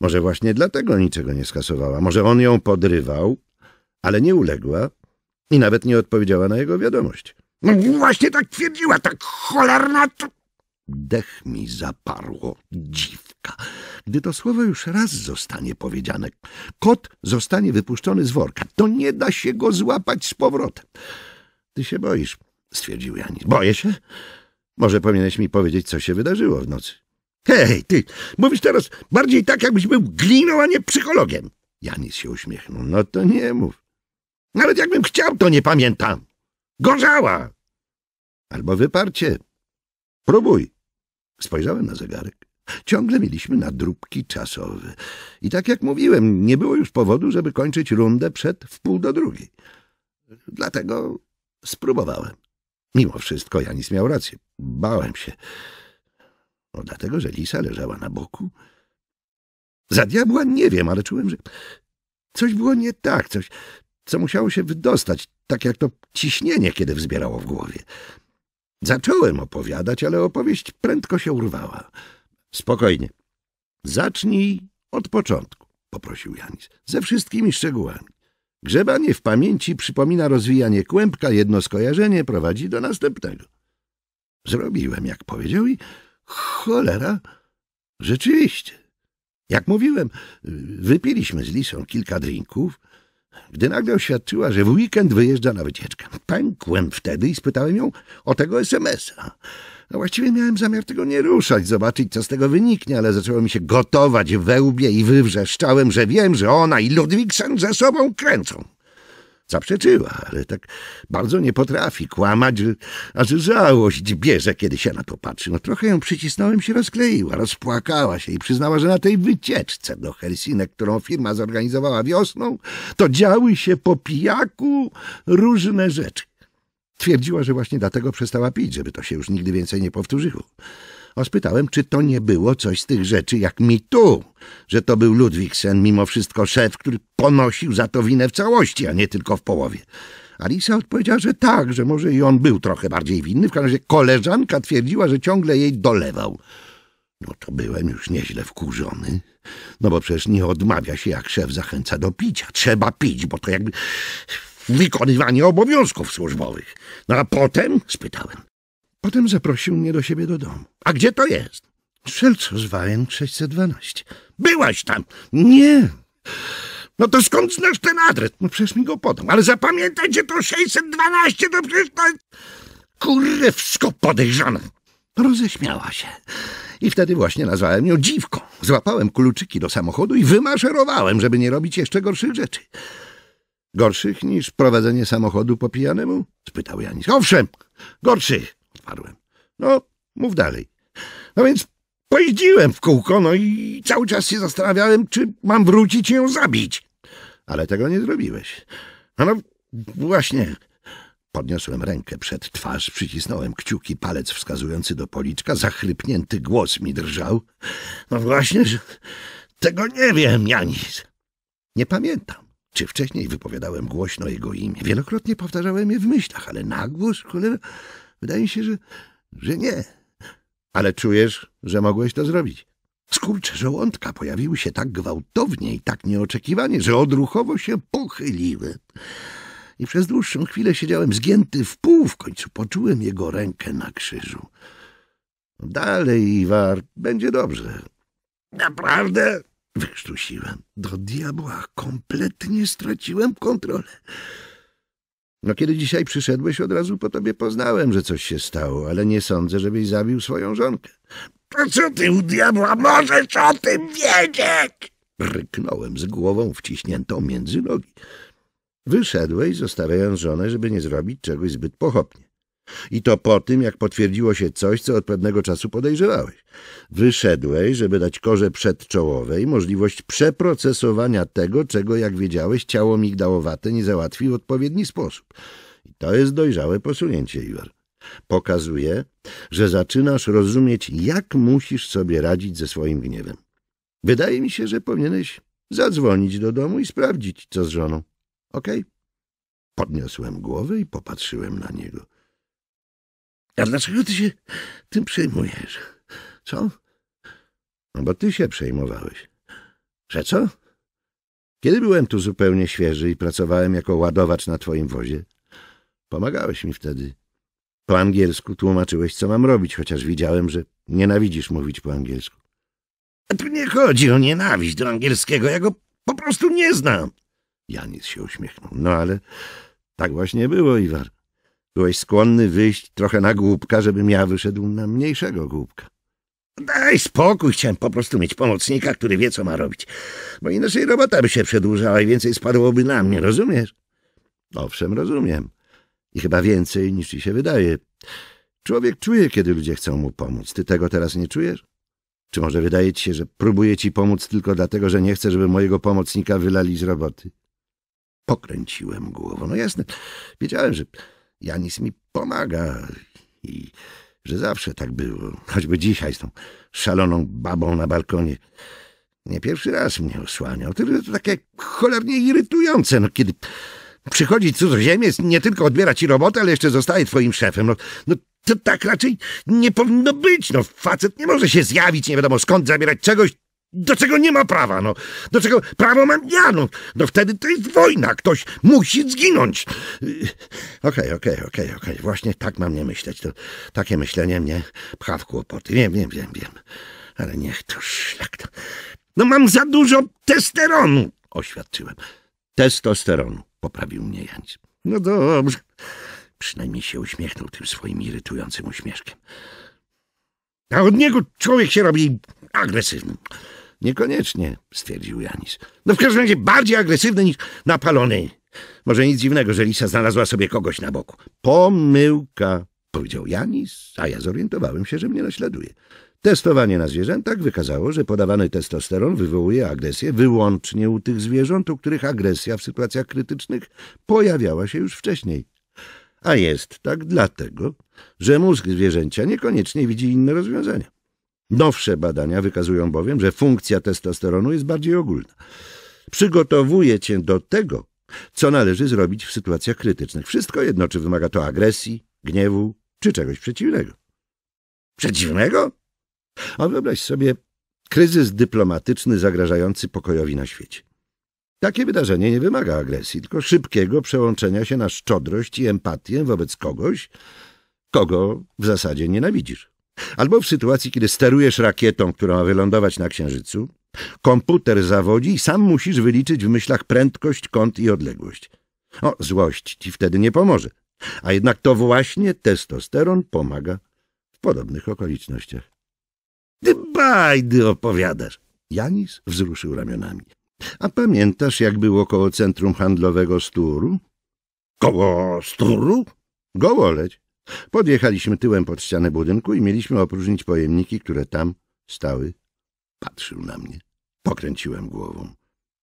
Może właśnie dlatego niczego nie skasowała? Może on ją podrywał, ale nie uległa i nawet nie odpowiedziała na jego wiadomość? No właśnie tak twierdziła, tak cholerna... To... Dech mi zaparło dziwka. Gdy to słowo już raz zostanie powiedziane, kot zostanie wypuszczony z worka. To nie da się go złapać z powrotem. Ty się boisz, stwierdził Janis. Boję się? Może powinieneś mi powiedzieć, co się wydarzyło w nocy. Hej, ty, mówisz teraz bardziej tak, jakbyś był gliną, a nie psychologiem. Janis się uśmiechnął. No to nie mów. Nawet jakbym chciał, to nie pamiętam. Gorzała! Albo wyparcie. Próbuj. Spojrzałem na zegarek. Ciągle mieliśmy nadróbki czasowe. I tak jak mówiłem, nie było już powodu, żeby kończyć rundę przed wpół do drugiej. Dlatego spróbowałem. Mimo wszystko Janis miał rację. Bałem się. No dlatego, że lisa leżała na boku. Za diabła nie wiem, ale czułem, że coś było nie tak, coś, co musiało się wydostać, tak jak to ciśnienie, kiedy wzbierało w głowie. Zacząłem opowiadać, ale opowieść prędko się urwała. Spokojnie. Zacznij od początku, poprosił Janis, ze wszystkimi szczegółami. Grzebanie w pamięci przypomina rozwijanie kłębka, jedno skojarzenie prowadzi do następnego. Zrobiłem, jak powiedział i cholera, rzeczywiście. Jak mówiłem, wypiliśmy z Lisą kilka drinków, gdy nagle oświadczyła, że w weekend wyjeżdża na wycieczkę. Pękłem wtedy i spytałem ją o tego SMS-a. No właściwie miałem zamiar tego nie ruszać, zobaczyć, co z tego wyniknie, ale zaczęło mi się gotować we łbie i wywrzeszczałem, że wiem, że ona i Ludwigsen ze sobą kręcą. Zaprzeczyła, ale tak bardzo nie potrafi kłamać, że aż żałość bierze, kiedy się na to patrzy. No trochę ją przycisnąłem, się rozkleiła, rozpłakała się i przyznała, że na tej wycieczce do Helsinek, którą firma zorganizowała wiosną, to działy się po pijaku różne rzeczy. Twierdziła, że właśnie dlatego przestała pić, żeby to się już nigdy więcej nie powtórzyło a spytałem, czy to nie było coś z tych rzeczy jak mi tu, że to był Ludwiksen, mimo wszystko szef, który ponosił za to winę w całości, a nie tylko w połowie. Alisa odpowiedziała, że tak, że może i on był trochę bardziej winny, w każdym razie koleżanka twierdziła, że ciągle jej dolewał. No to byłem już nieźle wkurzony, no bo przecież nie odmawia się, jak szef zachęca do picia. Trzeba pić, bo to jakby wykonywanie obowiązków służbowych. No a potem, spytałem, Potem zaprosił mnie do siebie do domu. A gdzie to jest? Szelcozwajen 612. Byłaś tam? Nie. No to skąd znasz ten adres? No przecież mi go podam. Ale zapamiętajcie, to 612, to przecież to... Kurewsko podejrzana. Roześmiała się. I wtedy właśnie nazwałem ją dziwką. Złapałem kluczyki do samochodu i wymaszerowałem, żeby nie robić jeszcze gorszych rzeczy. Gorszych niż prowadzenie samochodu po pijanemu? Spytał Janis. Owszem, gorszych odparłem. No, mów dalej. No więc pojeździłem w kółko, no i cały czas się zastanawiałem, czy mam wrócić i ją zabić. Ale tego nie zrobiłeś. no właśnie, Podniosłem rękę przed twarz, przycisnąłem kciuki, palec wskazujący do policzka, zachrypnięty głos mi drżał. No właśnie, że tego nie wiem, Janis. Nie pamiętam, czy wcześniej wypowiadałem głośno jego imię. Wielokrotnie powtarzałem je w myślach, ale na głos, cholera... Wydaje mi się, że, że nie. Ale czujesz, że mogłeś to zrobić. Skurcze żołądka pojawiły się tak gwałtownie i tak nieoczekiwanie, że odruchowo się pochyliły. I przez dłuższą chwilę siedziałem zgięty w pół, w końcu poczułem jego rękę na krzyżu. Dalej, Iwar, będzie dobrze. Naprawdę? Wykrztusiłem. Do diabła kompletnie straciłem kontrolę. No kiedy dzisiaj przyszedłeś, od razu po tobie poznałem, że coś się stało, ale nie sądzę, żebyś zabił swoją żonkę. To co ty u diabła możesz o tym wiedzieć? Ryknąłem z głową wciśniętą między nogi. Wyszedłeś, zostawiając żonę, żeby nie zrobić czegoś zbyt pochopnie. I to po tym, jak potwierdziło się coś, co od pewnego czasu podejrzewałeś. Wyszedłeś, żeby dać korze przedczołowej możliwość przeprocesowania tego, czego, jak wiedziałeś, ciało migdałowate nie załatwi w odpowiedni sposób. I to jest dojrzałe posunięcie, Iwer. Pokazuje, że zaczynasz rozumieć, jak musisz sobie radzić ze swoim gniewem. Wydaje mi się, że powinieneś zadzwonić do domu i sprawdzić, co z żoną. Okej? Okay? Podniosłem głowę i popatrzyłem na niego. A dlaczego ty się tym przejmujesz? Co? No bo ty się przejmowałeś. Że co? Kiedy byłem tu zupełnie świeży i pracowałem jako ładowacz na twoim wozie, pomagałeś mi wtedy. Po angielsku tłumaczyłeś, co mam robić, chociaż widziałem, że nienawidzisz mówić po angielsku. A tu nie chodzi o nienawiść do angielskiego, ja go po prostu nie znam. Janis się uśmiechnął. No ale tak właśnie było, Iwar. Byłeś skłonny wyjść trochę na głupka, żebym ja wyszedł na mniejszego głupka. Daj spokój, chciałem po prostu mieć pomocnika, który wie, co ma robić. Bo inaczej robota by się przedłużała i więcej spadłoby na mnie, rozumiesz? Owszem, rozumiem. I chyba więcej niż ci się wydaje. Człowiek czuje, kiedy ludzie chcą mu pomóc. Ty tego teraz nie czujesz? Czy może wydaje ci się, że próbuję ci pomóc tylko dlatego, że nie chcę, żeby mojego pomocnika wylali z roboty? Pokręciłem głową. No jasne, wiedziałem, że Janis mi pomaga i że zawsze tak było, choćby dzisiaj z tą szaloną babą na balkonie. Nie pierwszy raz mnie osłaniał, tylko to takie cholernie irytujące, no kiedy przychodzi cudzoziemiec, nie tylko odbiera ci robotę, ale jeszcze zostaje twoim szefem. No, no to tak raczej nie powinno być, no facet nie może się zjawić, nie wiadomo skąd, zabierać czegoś, do czego nie ma prawa, no. Do czego prawo mam ja, no. no wtedy to jest wojna, ktoś musi zginąć. Y, okej, okej, okej, okej. Właśnie tak mam nie myśleć. To, takie myślenie mnie pcha w kłopoty. Wiem, wiem, wiem, wiem. Ale niech to szlak. To... No mam za dużo testeronu, oświadczyłem. Testosteronu, poprawił mnie Jan. No dobrze. Przynajmniej się uśmiechnął tym swoim irytującym uśmieszkiem. A od niego człowiek się robi agresywny. Niekoniecznie, stwierdził Janis. No w każdym razie bardziej agresywny niż napalony. Może nic dziwnego, że Lisa znalazła sobie kogoś na boku. Pomyłka, powiedział Janis, a ja zorientowałem się, że mnie naśladuje. Testowanie na zwierzętach wykazało, że podawany testosteron wywołuje agresję wyłącznie u tych zwierząt, u których agresja w sytuacjach krytycznych pojawiała się już wcześniej. A jest tak dlatego, że mózg zwierzęcia niekoniecznie widzi inne rozwiązania. Nowsze badania wykazują bowiem, że funkcja testosteronu jest bardziej ogólna. Przygotowuje cię do tego, co należy zrobić w sytuacjach krytycznych. Wszystko jedno, czy wymaga to agresji, gniewu, czy czegoś przeciwnego. Przeciwnego? A wyobraź sobie kryzys dyplomatyczny zagrażający pokojowi na świecie. Takie wydarzenie nie wymaga agresji, tylko szybkiego przełączenia się na szczodrość i empatię wobec kogoś, kogo w zasadzie nienawidzisz. Albo w sytuacji, kiedy sterujesz rakietą, która ma wylądować na Księżycu, komputer zawodzi i sam musisz wyliczyć w myślach prędkość, kąt i odległość. O, złość ci wtedy nie pomoże. A jednak to właśnie testosteron pomaga w podobnych okolicznościach. Ty bajdy opowiadasz. Janis wzruszył ramionami. A pamiętasz, jak było koło centrum handlowego Sturu? Koło Sturu? Gołoleć. Podjechaliśmy tyłem pod ścianę budynku i mieliśmy opróżnić pojemniki, które tam stały. Patrzył na mnie. Pokręciłem głową.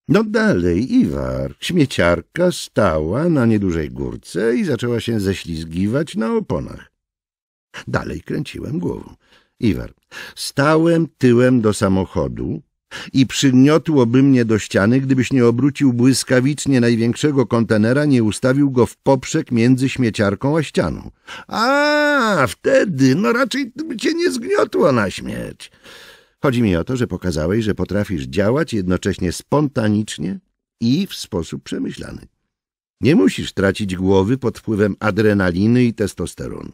No dalej, Iwar. Śmieciarka stała na niedużej górce i zaczęła się ześlizgiwać na oponach. Dalej kręciłem głową. Iwar, stałem tyłem do samochodu, i przygniotłoby mnie do ściany, gdybyś nie obrócił błyskawicznie największego kontenera, nie ustawił go w poprzek między śmieciarką a ścianą. A, wtedy, no raczej by cię nie zgniotło na śmierć. Chodzi mi o to, że pokazałeś, że potrafisz działać jednocześnie spontanicznie i w sposób przemyślany. Nie musisz tracić głowy pod wpływem adrenaliny i testosteronu.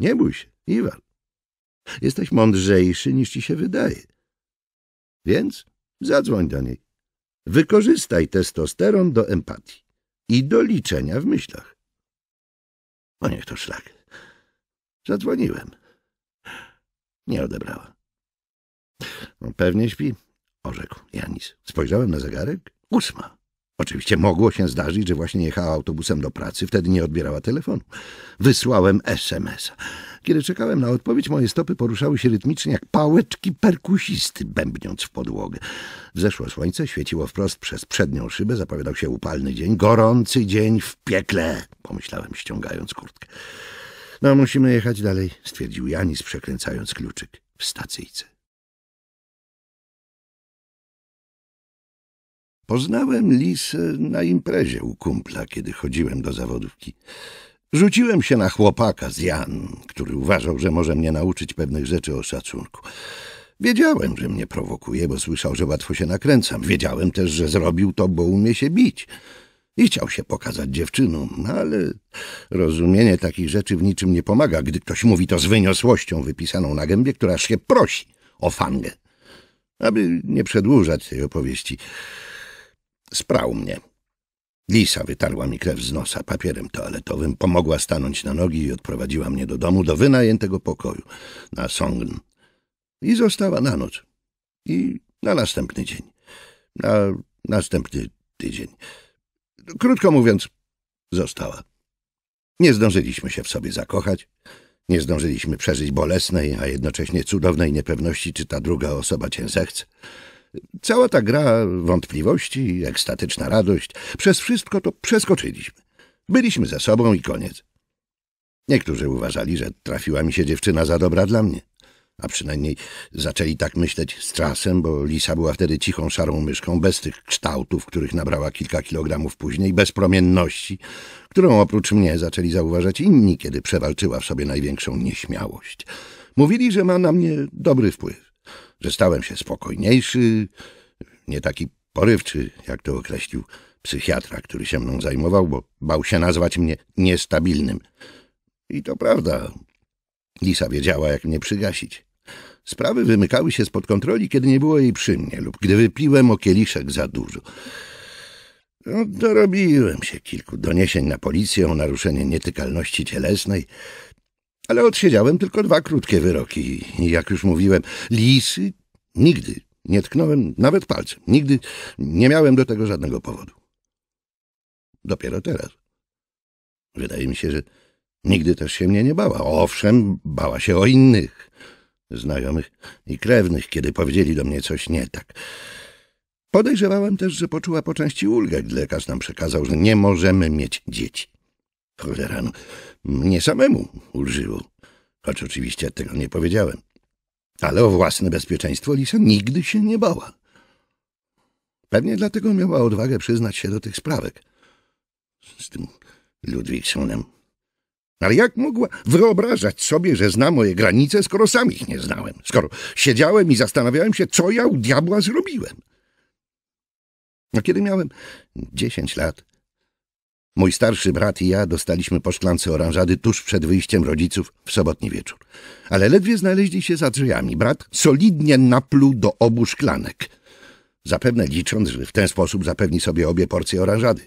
Nie bój się, Iwan. Jesteś mądrzejszy niż ci się wydaje. Więc zadzwoń do niej. Wykorzystaj testosteron do empatii i do liczenia w myślach. O niech to szlak. Zadzwoniłem. Nie odebrała. No, pewnie śpi, orzekł Janis. Spojrzałem na zegarek. Ósma. Oczywiście mogło się zdarzyć, że właśnie jechała autobusem do pracy, wtedy nie odbierała telefonu. Wysłałem sms Kiedy czekałem na odpowiedź, moje stopy poruszały się rytmicznie jak pałeczki perkusisty, bębniąc w podłogę. Wzeszło słońce, świeciło wprost przez przednią szybę, zapowiadał się upalny dzień, gorący dzień w piekle, pomyślałem, ściągając kurtkę. No, musimy jechać dalej, stwierdził Janis, przekręcając kluczyk w stacyjce. Poznałem Lisę e, na imprezie u kumpla, kiedy chodziłem do zawodówki. Rzuciłem się na chłopaka z Jan, który uważał, że może mnie nauczyć pewnych rzeczy o szacunku. Wiedziałem, że mnie prowokuje, bo słyszał, że łatwo się nakręcam. Wiedziałem też, że zrobił to, bo umie się bić. I chciał się pokazać dziewczynom, ale rozumienie takich rzeczy w niczym nie pomaga, gdy ktoś mówi to z wyniosłością wypisaną na gębie, która się prosi o fangę. Aby nie przedłużać tej opowieści, sprał mnie. Lisa wytarła mi krew z nosa papierem toaletowym, pomogła stanąć na nogi i odprowadziła mnie do domu, do wynajętego pokoju na Songn. I została na noc. I na następny dzień. Na następny tydzień. Krótko mówiąc, została. Nie zdążyliśmy się w sobie zakochać. Nie zdążyliśmy przeżyć bolesnej, a jednocześnie cudownej niepewności, czy ta druga osoba cię zechce. Cała ta gra wątpliwości, ekstatyczna radość, przez wszystko to przeskoczyliśmy. Byliśmy ze sobą i koniec. Niektórzy uważali, że trafiła mi się dziewczyna za dobra dla mnie. A przynajmniej zaczęli tak myśleć z czasem, bo Lisa była wtedy cichą szarą myszką, bez tych kształtów, których nabrała kilka kilogramów później, bez promienności, którą oprócz mnie zaczęli zauważać inni, kiedy przewalczyła w sobie największą nieśmiałość. Mówili, że ma na mnie dobry wpływ że stałem się spokojniejszy, nie taki porywczy, jak to określił psychiatra, który się mną zajmował, bo bał się nazwać mnie niestabilnym. I to prawda. Lisa wiedziała, jak mnie przygasić. Sprawy wymykały się spod kontroli, kiedy nie było jej przy mnie lub gdy wypiłem o kieliszek za dużo. No, dorobiłem się kilku doniesień na policję o naruszenie nietykalności cielesnej, ale odsiedziałem tylko dwa krótkie wyroki. Jak już mówiłem, lisy nigdy nie tknąłem nawet palcem. Nigdy nie miałem do tego żadnego powodu. Dopiero teraz. Wydaje mi się, że nigdy też się mnie nie bała. Owszem, bała się o innych, znajomych i krewnych, kiedy powiedzieli do mnie coś nie tak. Podejrzewałem też, że poczuła po części ulgę, gdy lekarz nam przekazał, że nie możemy mieć dzieci. Cholera, no, mnie samemu ulżyło, choć oczywiście tego nie powiedziałem. Ale o własne bezpieczeństwo Lisa nigdy się nie bała. Pewnie dlatego miała odwagę przyznać się do tych sprawek. Z tym Ludwigsonem. Ale jak mogła wyobrażać sobie, że zna moje granice, skoro sam ich nie znałem? Skoro siedziałem i zastanawiałem się, co ja u diabła zrobiłem? No kiedy miałem dziesięć lat, Mój starszy brat i ja dostaliśmy po szklance oranżady tuż przed wyjściem rodziców w sobotni wieczór. Ale ledwie znaleźli się za drzwiami. Brat solidnie napluł do obu szklanek. Zapewne licząc, że w ten sposób zapewni sobie obie porcje oranżady.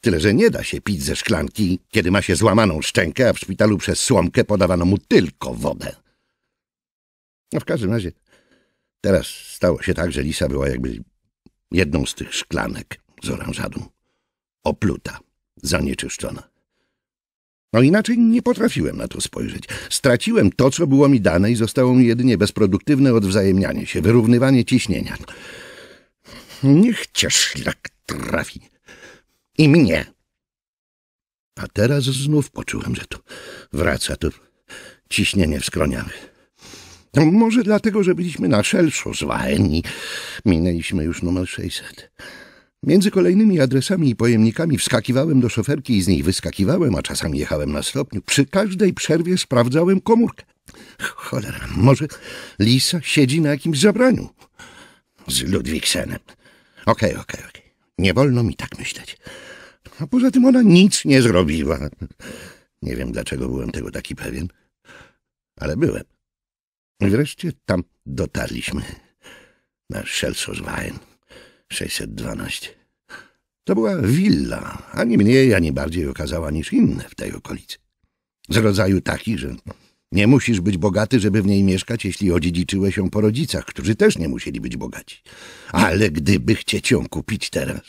Tyle, że nie da się pić ze szklanki, kiedy ma się złamaną szczękę, a w szpitalu przez słomkę podawano mu tylko wodę. No w każdym razie, teraz stało się tak, że Lisa była jakby jedną z tych szklanek z oranżadą. Opluta zanieczyszczona. No inaczej nie potrafiłem na to spojrzeć. Straciłem to, co było mi dane i zostało mi jedynie bezproduktywne odwzajemnianie się, wyrównywanie ciśnienia. Niech cię szlak trafi. I mnie. A teraz znów poczułem, że tu wraca to ciśnienie w skroniach. No może dlatego, że byliśmy na Schelszuswein i minęliśmy już numer 600. Między kolejnymi adresami i pojemnikami wskakiwałem do szoferki i z niej wyskakiwałem, a czasami jechałem na stopniu. Przy każdej przerwie sprawdzałem komórkę. Cholera, może Lisa siedzi na jakimś zabraniu? Z Ludwiksenem. Okej, okay, okej, okay, okej. Okay. Nie wolno mi tak myśleć. A poza tym ona nic nie zrobiła. Nie wiem, dlaczego byłem tego taki pewien, ale byłem. Wreszcie tam dotarliśmy, na Schelsozwein. 612. To była willa, ani mniej, ani bardziej okazała niż inne w tej okolicy. Z rodzaju taki, że nie musisz być bogaty, żeby w niej mieszkać, jeśli odziedziczyłeś ją po rodzicach, którzy też nie musieli być bogaci. Ale gdyby chcieć ją kupić teraz,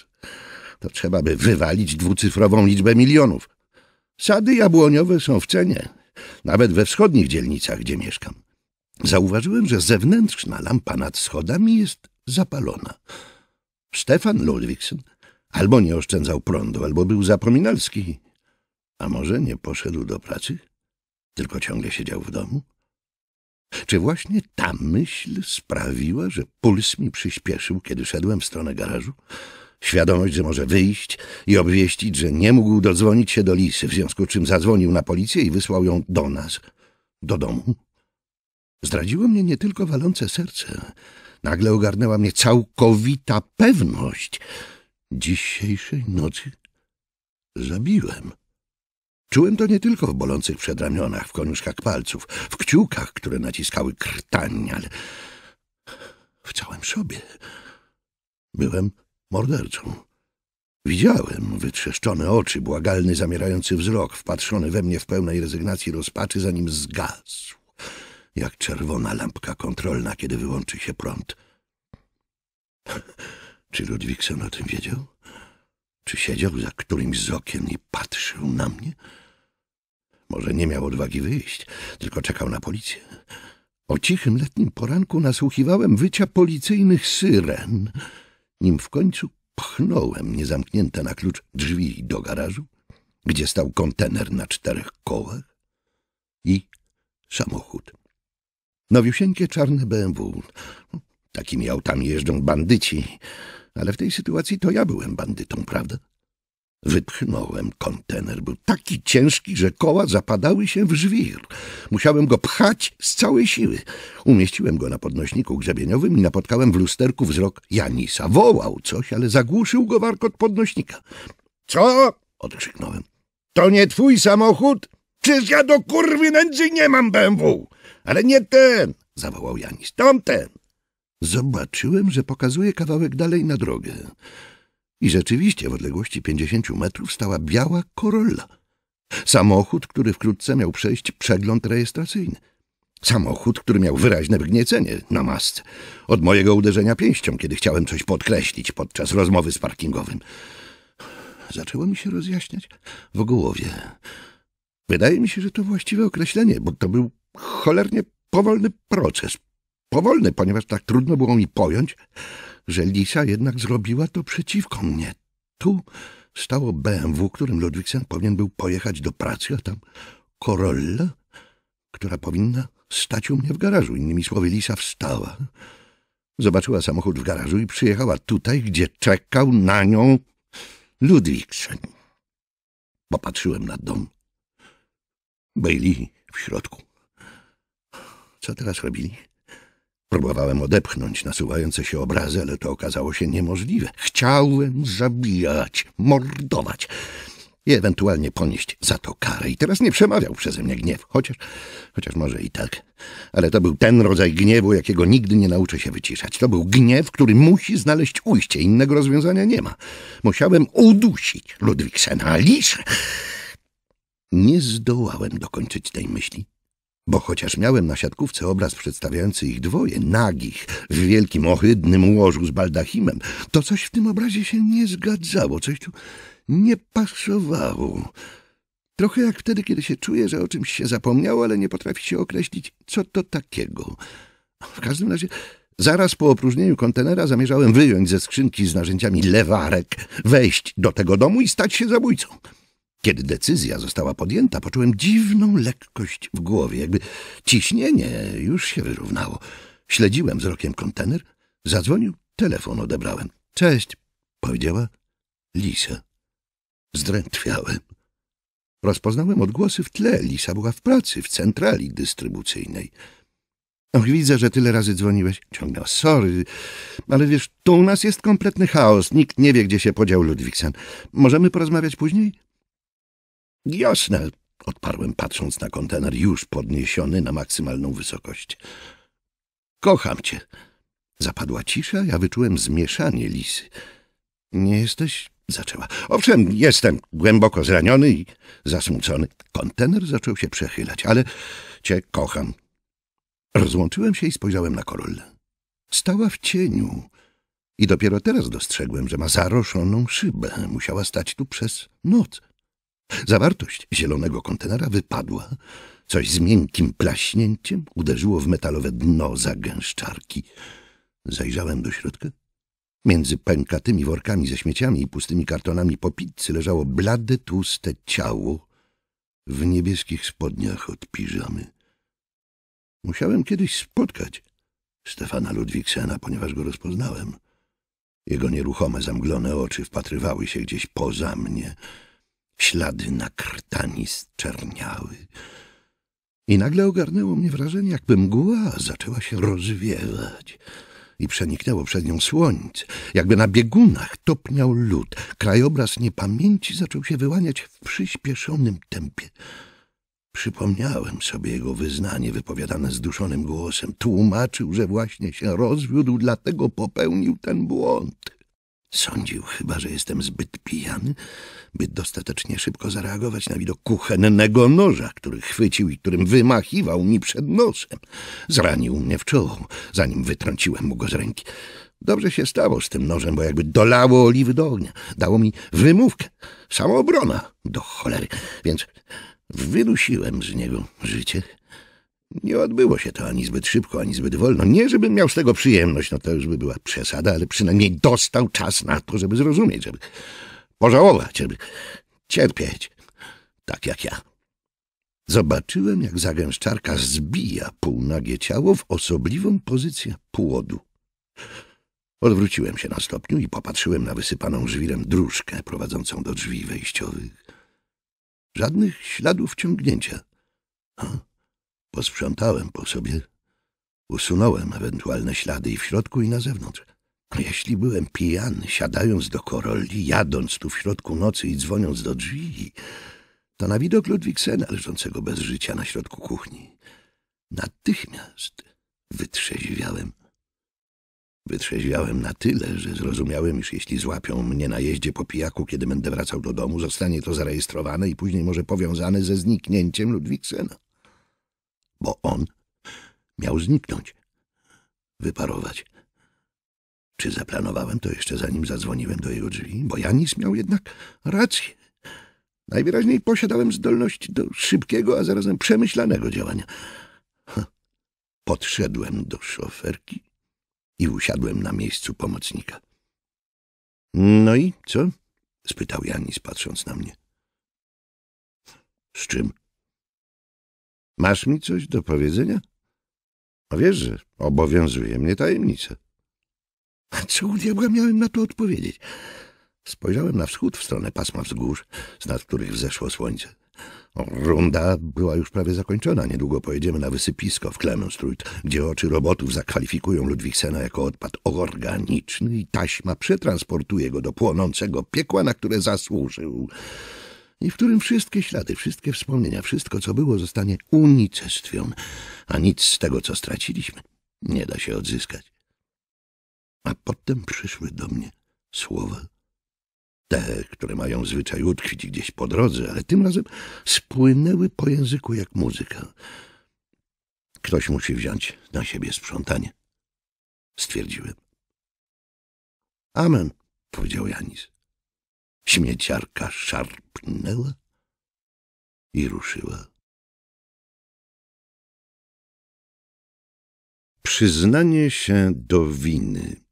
to trzeba by wywalić dwucyfrową liczbę milionów. Sady jabłoniowe są w cenie, nawet we wschodnich dzielnicach, gdzie mieszkam. Zauważyłem, że zewnętrzna lampa nad schodami jest zapalona. Stefan Ludwigsen albo nie oszczędzał prądu, albo był zapominalski. A może nie poszedł do pracy, tylko ciągle siedział w domu? Czy właśnie ta myśl sprawiła, że puls mi przyspieszył, kiedy szedłem w stronę garażu? Świadomość, że może wyjść i obwieścić, że nie mógł dodzwonić się do Lisy, w związku z czym zadzwonił na policję i wysłał ją do nas, do domu. Zdradziło mnie nie tylko walące serce, Nagle ogarnęła mnie całkowita pewność. Dzisiejszej nocy zabiłem. Czułem to nie tylko w bolących przedramionach, w koniuszkach palców, w kciukach, które naciskały krtań, ale w całym sobie. Byłem mordercą. Widziałem wytrzeszczone oczy, błagalny, zamierający wzrok, wpatrzony we mnie w pełnej rezygnacji rozpaczy, zanim zgasł jak czerwona lampka kontrolna, kiedy wyłączy się prąd. Czy Ludwikson o tym wiedział? Czy siedział za którymś z okien i patrzył na mnie? Może nie miał odwagi wyjść, tylko czekał na policję. O cichym letnim poranku nasłuchiwałem wycia policyjnych syren, nim w końcu pchnąłem niezamknięte na klucz drzwi do garażu, gdzie stał kontener na czterech kołach i samochód. Nowiusieńkie czarne BMW. Takimi autami jeżdżą bandyci. Ale w tej sytuacji to ja byłem bandytą, prawda? Wypchnąłem kontener. Był taki ciężki, że koła zapadały się w żwir. Musiałem go pchać z całej siły. Umieściłem go na podnośniku grzebieniowym i napotkałem w lusterku wzrok Janisa. Wołał coś, ale zagłuszył go warkot podnośnika. — Co? — odkrzyknąłem. — To nie twój samochód? Czyż ja do kurwy nędzy nie mam BMW? Ale nie ten, zawołał Janis, tamten. Zobaczyłem, że pokazuje kawałek dalej na drogę. I rzeczywiście w odległości pięćdziesięciu metrów stała biała korolla. Samochód, który wkrótce miał przejść przegląd rejestracyjny. Samochód, który miał wyraźne wgniecenie na masce. Od mojego uderzenia pięścią, kiedy chciałem coś podkreślić podczas rozmowy z parkingowym. Zaczęło mi się rozjaśniać w głowie. Wydaje mi się, że to właściwe określenie, bo to był cholernie powolny proces. Powolny, ponieważ tak trudno było mi pojąć, że Lisa jednak zrobiła to przeciwko mnie. Tu stało BMW, którym Ludwigsen powinien był pojechać do pracy, a tam Corolla, która powinna stać u mnie w garażu. Innymi słowy, Lisa wstała. Zobaczyła samochód w garażu i przyjechała tutaj, gdzie czekał na nią Ludwigsen. Popatrzyłem na dom. Bailey w środku. Co teraz robili? Próbowałem odepchnąć nasuwające się obrazy, ale to okazało się niemożliwe. Chciałem zabijać, mordować i ewentualnie ponieść za to karę. I teraz nie przemawiał przeze mnie gniew, chociaż, chociaż może i tak. Ale to był ten rodzaj gniewu, jakiego nigdy nie nauczę się wyciszać. To był gniew, który musi znaleźć ujście, innego rozwiązania nie ma. Musiałem udusić Ludwiksena Aliszę. Nie zdołałem dokończyć tej myśli, bo chociaż miałem na siatkówce obraz przedstawiający ich dwoje, nagich, w wielkim, ohydnym łożu z baldachimem, to coś w tym obrazie się nie zgadzało, coś tu nie pasowało. Trochę jak wtedy, kiedy się czuje, że o czymś się zapomniało, ale nie potrafi się określić, co to takiego. W każdym razie... Zaraz po opróżnieniu kontenera zamierzałem wyjąć ze skrzynki z narzędziami lewarek, wejść do tego domu i stać się zabójcą. Kiedy decyzja została podjęta, poczułem dziwną lekkość w głowie, jakby ciśnienie już się wyrównało. Śledziłem wzrokiem kontener. Zadzwonił, telefon odebrałem. — Cześć — powiedziała Lisa. Zdrętwiałem. Rozpoznałem odgłosy w tle. Lisa była w pracy, w centrali dystrybucyjnej. Och, widzę, że tyle razy dzwoniłeś. Ciągnął. Sorry, ale wiesz, tu u nas jest kompletny chaos. Nikt nie wie, gdzie się podział Ludwiksen. Możemy porozmawiać później? Jasne, odparłem patrząc na kontener już podniesiony na maksymalną wysokość. Kocham cię. Zapadła cisza, ja wyczułem zmieszanie lisy. Nie jesteś? Zaczęła. Owszem, jestem głęboko zraniony i zasmucony. Kontener zaczął się przechylać, ale cię kocham. Rozłączyłem się i spojrzałem na Korollę. Stała w cieniu i dopiero teraz dostrzegłem, że ma zaroszoną szybę. Musiała stać tu przez noc. Zawartość zielonego kontenera wypadła. Coś z miękkim plaśnięciem uderzyło w metalowe dno zagęszczarki. Zajrzałem do środka. Między pękatymi workami ze śmieciami i pustymi kartonami po pizzy leżało blade, tłuste ciało w niebieskich spodniach od piżamy. Musiałem kiedyś spotkać Stefana Ludwiksena, ponieważ go rozpoznałem. Jego nieruchome, zamglone oczy wpatrywały się gdzieś poza mnie – ślady na krtani zczerniały. I nagle ogarnęło mnie wrażenie, jakby mgła zaczęła się rozwiewać i przeniknęło przed nią słońce. Jakby na biegunach topniał lód. Krajobraz niepamięci zaczął się wyłaniać w przyspieszonym tempie. Przypomniałem sobie jego wyznanie wypowiadane zduszonym głosem. Tłumaczył, że właśnie się rozwiódł, dlatego popełnił ten błąd. Sądził chyba, że jestem zbyt pijany, by dostatecznie szybko zareagować na widok kuchennego noża, który chwycił i którym wymachiwał mi przed nosem. Zranił mnie w czoło, zanim wytrąciłem mu go z ręki. Dobrze się stało z tym nożem, bo jakby dolało oliwy do ognia. Dało mi wymówkę, samoobrona, do cholery. Więc wydusiłem z niego życie nie odbyło się to ani zbyt szybko, ani zbyt wolno. Nie, żebym miał z tego przyjemność, no to już by była przesada, ale przynajmniej dostał czas na to, żeby zrozumieć, żeby pożałować, żeby cierpieć, tak jak ja. Zobaczyłem, jak zagęszczarka zbija półnagie ciało w osobliwą pozycję płodu. Odwróciłem się na stopniu i popatrzyłem na wysypaną żwirem dróżkę prowadzącą do drzwi wejściowych. Żadnych śladów ciągnięcia. Posprzątałem po sobie, usunąłem ewentualne ślady i w środku, i na zewnątrz. A no, jeśli byłem pijany, siadając do koroli, jadąc tu w środku nocy i dzwoniąc do drzwi, to na widok Ludwiksena leżącego bez życia na środku kuchni natychmiast wytrzeźwiałem. Wytrzeźwiałem na tyle, że zrozumiałem, iż jeśli złapią mnie na jeździe po pijaku, kiedy będę wracał do domu, zostanie to zarejestrowane i później może powiązane ze zniknięciem Ludwiksena bo on miał zniknąć, wyparować. Czy zaplanowałem to jeszcze zanim zadzwoniłem do jego drzwi? Bo Janis miał jednak rację. Najwyraźniej posiadałem zdolność do szybkiego, a zarazem przemyślanego działania. Podszedłem do szoferki i usiadłem na miejscu pomocnika. — No i co? — spytał Janis, patrząc na mnie. — Z czym? Masz mi coś do powiedzenia? A wiesz, że obowiązuje mnie tajemnica. A co u diabła miałem na to odpowiedzieć? Spojrzałem na wschód w stronę pasma wzgórz, z nad których wzeszło słońce. Runda była już prawie zakończona. Niedługo pojedziemy na wysypisko w Clemenstreet, gdzie oczy robotów zakwalifikują Ludwigsena jako odpad organiczny i taśma przetransportuje go do płonącego piekła, na które zasłużył i w którym wszystkie ślady, wszystkie wspomnienia, wszystko, co było, zostanie unicestwione, a nic z tego, co straciliśmy, nie da się odzyskać. A potem przyszły do mnie słowa, te, które mają zwyczaj utkwić gdzieś po drodze, ale tym razem spłynęły po języku jak muzyka. Ktoś musi wziąć na siebie sprzątanie, stwierdziłem. Amen, powiedział Janis. Śmieciarka szarpnęła i ruszyła. Przyznanie się do winy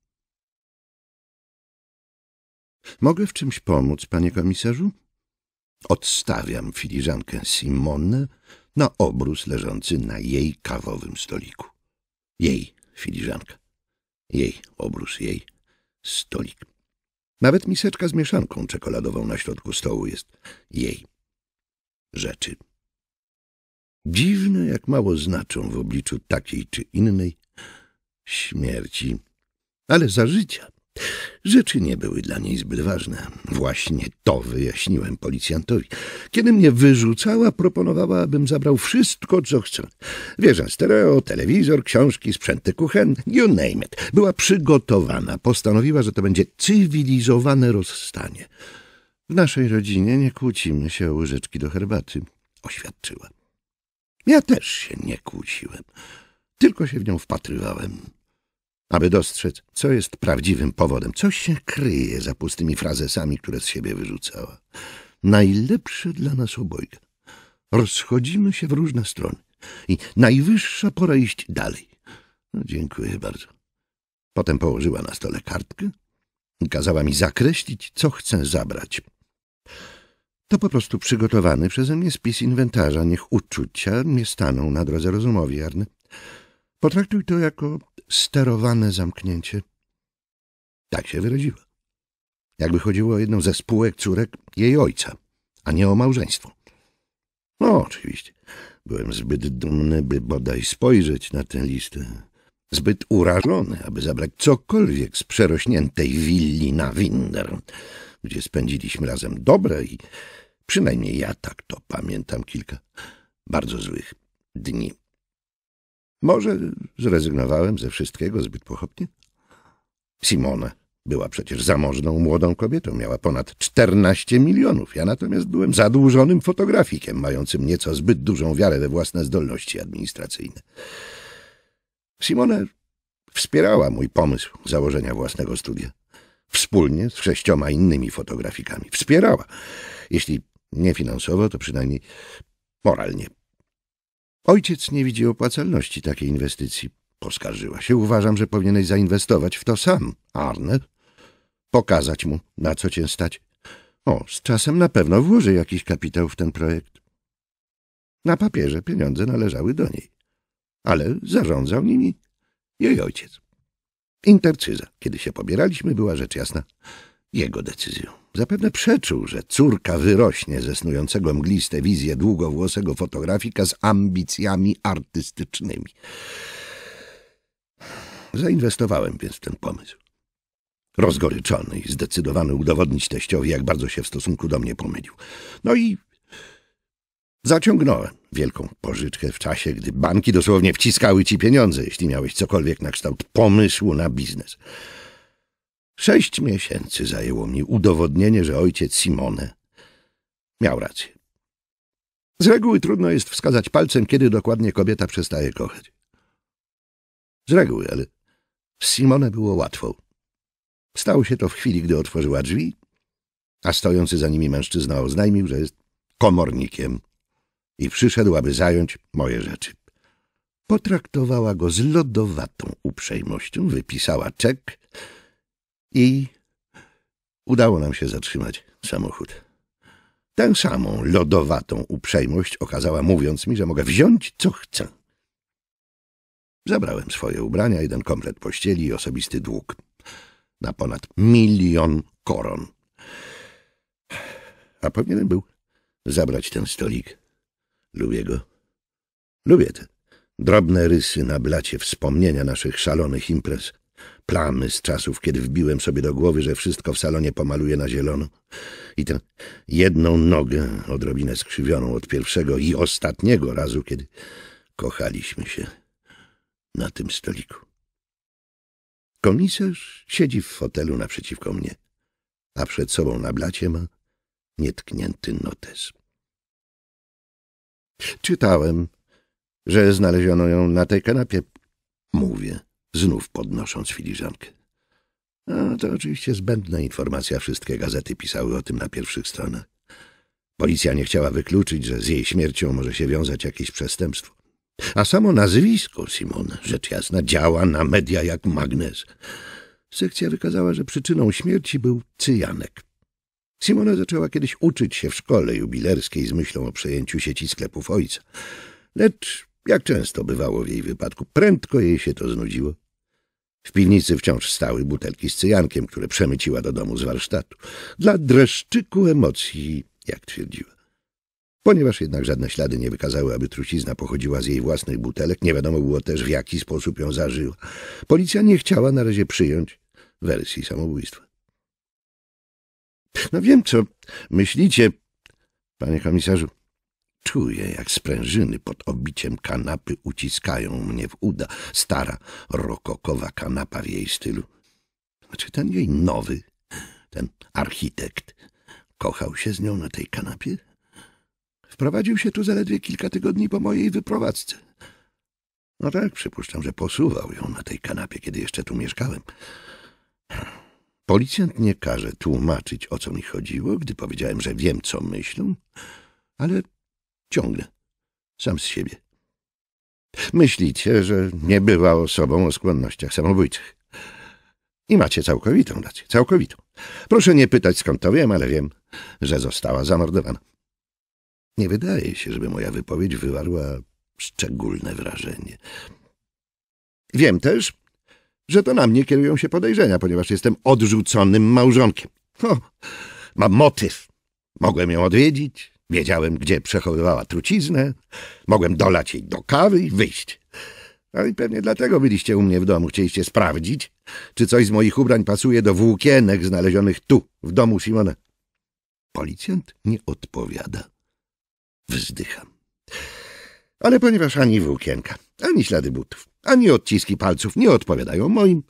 Mogę w czymś pomóc, panie komisarzu? Odstawiam filiżankę Simone na obrus leżący na jej kawowym stoliku. Jej filiżanka, jej obrus, jej stolik. Nawet miseczka z mieszanką czekoladową na środku stołu jest jej rzeczy. Dziwne, jak mało znaczą w obliczu takiej czy innej śmierci, ale za życia Rzeczy nie były dla niej zbyt ważne. Właśnie to wyjaśniłem policjantowi. Kiedy mnie wyrzucała, proponowała, abym zabrał wszystko, co chcę. Wieża stereo, telewizor, książki, sprzęty kuchenne, you name it. Była przygotowana. Postanowiła, że to będzie cywilizowane rozstanie. W naszej rodzinie nie kłócimy się o łyżeczki do herbaty, oświadczyła. Ja też się nie kłóciłem, tylko się w nią wpatrywałem aby dostrzec, co jest prawdziwym powodem, co się kryje za pustymi frazesami, które z siebie wyrzucała. Najlepsze dla nas obojga. Rozchodzimy się w różne strony i najwyższa pora iść dalej. No, dziękuję bardzo. Potem położyła na stole kartkę i kazała mi zakreślić, co chcę zabrać. To po prostu przygotowany przeze mnie spis inwentarza. Niech uczucia nie staną na drodze rozumowi, Arne. Potraktuj to jako sterowane zamknięcie. Tak się wyraziła. Jakby chodziło o jedną ze spółek córek jej ojca, a nie o małżeństwo. No, oczywiście. Byłem zbyt dumny, by bodaj spojrzeć na tę listę. Zbyt urażony, aby zabrać cokolwiek z przerośniętej willi na Winder, gdzie spędziliśmy razem dobre i, przynajmniej ja tak to pamiętam, kilka bardzo złych dni. Może zrezygnowałem ze wszystkiego zbyt pochopnie? Simone była przecież zamożną młodą kobietą, miała ponad 14 milionów. Ja natomiast byłem zadłużonym fotografikiem, mającym nieco zbyt dużą wiarę we własne zdolności administracyjne. Simone wspierała mój pomysł założenia własnego studia. Wspólnie z sześcioma innymi fotografikami. Wspierała. Jeśli nie finansowo, to przynajmniej moralnie. Ojciec nie widzi opłacalności takiej inwestycji. Poskarżyła się. Uważam, że powinieneś zainwestować w to sam, Arne. Pokazać mu, na co cię stać. O, z czasem na pewno włoży jakiś kapitał w ten projekt. Na papierze pieniądze należały do niej, ale zarządzał nimi jej ojciec. Intercyza, kiedy się pobieraliśmy, była rzecz jasna jego decyzją. Zapewne przeczuł, że córka wyrośnie ze snującego mgliste wizje długowłosego fotografika z ambicjami artystycznymi. Zainwestowałem więc w ten pomysł. Rozgoryczony i zdecydowany udowodnić teściowi, jak bardzo się w stosunku do mnie pomylił. No i zaciągnąłem wielką pożyczkę w czasie, gdy banki dosłownie wciskały ci pieniądze, jeśli miałeś cokolwiek na kształt pomysłu na biznes. Sześć miesięcy zajęło mi udowodnienie, że ojciec Simone miał rację. Z reguły trudno jest wskazać palcem, kiedy dokładnie kobieta przestaje kochać. Z reguły, ale z Simone było łatwo. Stało się to w chwili, gdy otworzyła drzwi, a stojący za nimi mężczyzna oznajmił, że jest komornikiem i przyszedł, aby zająć moje rzeczy. Potraktowała go z lodowatą uprzejmością, wypisała czek i udało nam się zatrzymać samochód. Tę samą lodowatą uprzejmość okazała, mówiąc mi, że mogę wziąć, co chcę. Zabrałem swoje ubrania, jeden komplet pościeli i osobisty dług na ponad milion koron. A powinienem był zabrać ten stolik. Lubię go. Lubię te drobne rysy na blacie wspomnienia naszych szalonych imprez – Plamy z czasów, kiedy wbiłem sobie do głowy, że wszystko w salonie pomaluję na zielono. I tę jedną nogę, odrobinę skrzywioną od pierwszego i ostatniego razu, kiedy kochaliśmy się na tym stoliku. Komisarz siedzi w fotelu naprzeciwko mnie, a przed sobą na blacie ma nietknięty notes. Czytałem, że znaleziono ją na tej kanapie. Mówię znów podnosząc filiżankę. No, to oczywiście zbędna informacja, wszystkie gazety pisały o tym na pierwszych stronach. Policja nie chciała wykluczyć, że z jej śmiercią może się wiązać jakieś przestępstwo. A samo nazwisko Simona, rzecz jasna, działa na media jak magnes. Sekcja wykazała, że przyczyną śmierci był cyjanek. Simona zaczęła kiedyś uczyć się w szkole jubilerskiej z myślą o przejęciu sieci sklepów ojca. Lecz jak często bywało w jej wypadku, prędko jej się to znudziło. W piwnicy wciąż stały butelki z cyjankiem, które przemyciła do domu z warsztatu. Dla dreszczyku emocji, jak twierdziła. Ponieważ jednak żadne ślady nie wykazały, aby trucizna pochodziła z jej własnych butelek, nie wiadomo było też, w jaki sposób ją zażyła. Policja nie chciała na razie przyjąć wersji samobójstwa. No wiem, co myślicie, panie komisarzu, Czuję, jak sprężyny pod obiciem kanapy uciskają mnie w uda. Stara, rokokowa kanapa w jej stylu. Znaczy ten jej nowy, ten architekt, kochał się z nią na tej kanapie? Wprowadził się tu zaledwie kilka tygodni po mojej wyprowadzce. No tak, przypuszczam, że posuwał ją na tej kanapie, kiedy jeszcze tu mieszkałem. Policjant nie każe tłumaczyć, o co mi chodziło, gdy powiedziałem, że wiem, co myślą, ale Ciągle. Sam z siebie. Myślicie, że nie była osobą o skłonnościach samobójczych. I macie całkowitą rację, całkowitą. Proszę nie pytać, skąd to wiem, ale wiem, że została zamordowana. Nie wydaje się, żeby moja wypowiedź wywarła szczególne wrażenie. Wiem też, że to na mnie kierują się podejrzenia, ponieważ jestem odrzuconym małżonkiem. O, mam motyw. Mogłem ją odwiedzić, Wiedziałem, gdzie przechowywała truciznę, mogłem dolać jej do kawy i wyjść. No i pewnie dlatego byliście u mnie w domu, chcieliście sprawdzić, czy coś z moich ubrań pasuje do włókienek znalezionych tu, w domu Simona. Policjant nie odpowiada. Wzdycham. Ale ponieważ ani włókienka, ani ślady butów, ani odciski palców nie odpowiadają moim,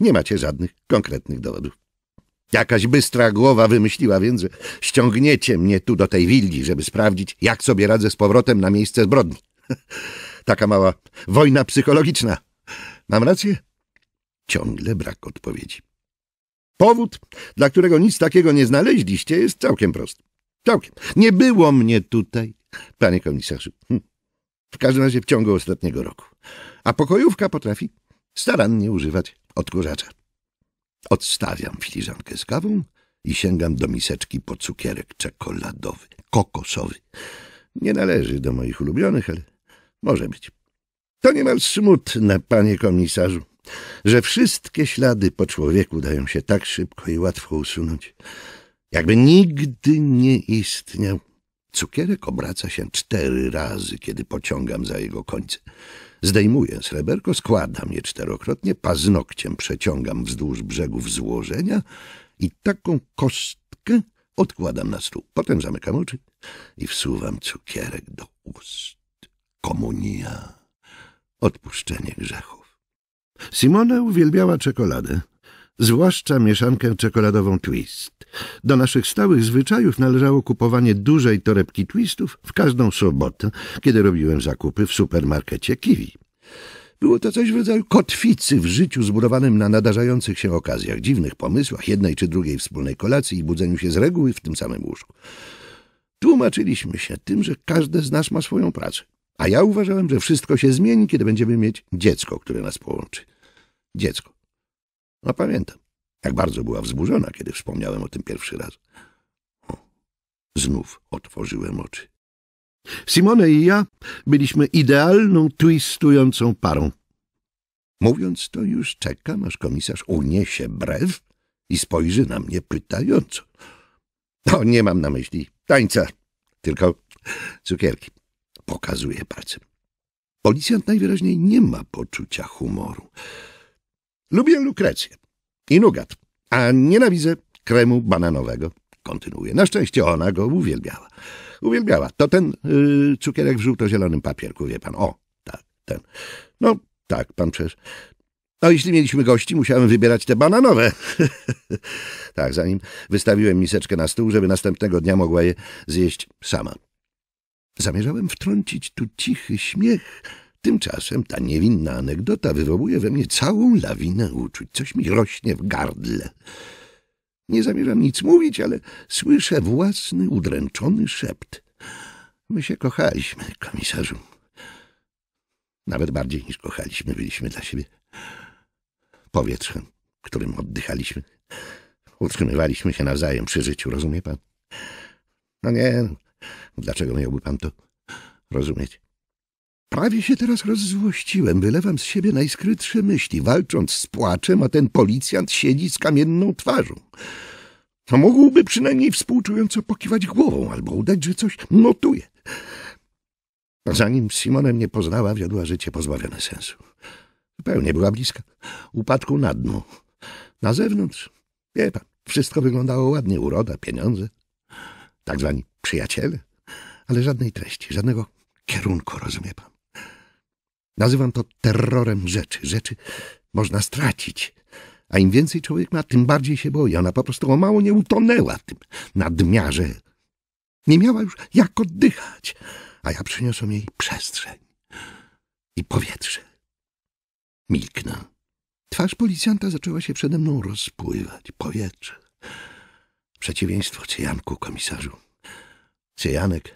nie macie żadnych konkretnych dowodów. Jakaś bystra głowa wymyśliła więc, że ściągniecie mnie tu do tej wilgi, żeby sprawdzić, jak sobie radzę z powrotem na miejsce zbrodni. Taka mała wojna psychologiczna. Mam rację? Ciągle brak odpowiedzi. Powód, dla którego nic takiego nie znaleźliście, jest całkiem prosty. Całkiem. Nie było mnie tutaj, panie komisarzu. Hm. W każdym razie w ciągu ostatniego roku. A pokojówka potrafi starannie używać odkurzacza. Odstawiam filiżankę z kawą i sięgam do miseczki po cukierek czekoladowy, kokosowy. Nie należy do moich ulubionych, ale może być. To niemal smutne, panie komisarzu, że wszystkie ślady po człowieku dają się tak szybko i łatwo usunąć, jakby nigdy nie istniał. Cukierek obraca się cztery razy, kiedy pociągam za jego końce. Zdejmuję sreberko, składam je czterokrotnie, paznokciem przeciągam wzdłuż brzegów złożenia i taką kostkę odkładam na stół. Potem zamykam oczy i wsuwam cukierek do ust. Komunia. Odpuszczenie grzechów. Simone uwielbiała czekoladę zwłaszcza mieszankę czekoladową Twist. Do naszych stałych zwyczajów należało kupowanie dużej torebki Twistów w każdą sobotę, kiedy robiłem zakupy w supermarkecie Kiwi. Było to coś w rodzaju kotwicy w życiu zbudowanym na nadarzających się okazjach, dziwnych pomysłach jednej czy drugiej wspólnej kolacji i budzeniu się z reguły w tym samym łóżku. Tłumaczyliśmy się tym, że każde z nas ma swoją pracę. A ja uważałem, że wszystko się zmieni, kiedy będziemy mieć dziecko, które nas połączy. Dziecko. No pamiętam, jak bardzo była wzburzona, kiedy wspomniałem o tym pierwszy raz. O, znów otworzyłem oczy. Simone i ja byliśmy idealną, twistującą parą. Mówiąc to, już czekam, aż komisarz uniesie brew i spojrzy na mnie pytająco. No, nie mam na myśli tańca, tylko cukierki. Pokazuje palcem. Policjant najwyraźniej nie ma poczucia humoru. Lubię lukrecję i nugat, a nienawidzę kremu bananowego. Kontynuuje. Na szczęście ona go uwielbiała. Uwielbiała. To ten yy, cukierek w żółto-zielonym papierku, wie pan. O, tak, ten. No, tak, pan przecież... No, jeśli mieliśmy gości, musiałem wybierać te bananowe. tak, zanim wystawiłem miseczkę na stół, żeby następnego dnia mogła je zjeść sama. Zamierzałem wtrącić tu cichy śmiech, Tymczasem ta niewinna anegdota wywołuje we mnie całą lawinę uczuć. Coś mi rośnie w gardle. Nie zamierzam nic mówić, ale słyszę własny, udręczony szept. My się kochaliśmy, komisarzu. Nawet bardziej niż kochaliśmy, byliśmy dla siebie powietrzem, którym oddychaliśmy. Utrzymywaliśmy się nawzajem przy życiu, rozumie pan? No nie, dlaczego miałby pan to rozumieć? Prawie się teraz rozzłościłem, wylewam z siebie najskrytsze myśli, walcząc z płaczem, a ten policjant siedzi z kamienną twarzą. To mógłby przynajmniej współczująco pokiwać głową albo udać, że coś notuje. A zanim z Simonem nie poznała, wiodła życie pozbawione sensu. Zupełnie była bliska. Upadku na dno. Na zewnątrz, wie pan, wszystko wyglądało ładnie. Uroda, pieniądze, tak zwani przyjaciele, ale żadnej treści, żadnego kierunku, rozumie pan. Nazywam to terrorem rzeczy. Rzeczy można stracić. A im więcej człowiek ma, tym bardziej się boi. Ona po prostu o mało nie utonęła tym nadmiarze. Nie miała już jak oddychać, a ja przyniosłem jej przestrzeń i powietrze. Milknę. Twarz policjanta zaczęła się przede mną rozpływać. Powietrze. Przeciwieństwo cyjanku, komisarzu. Cyjanek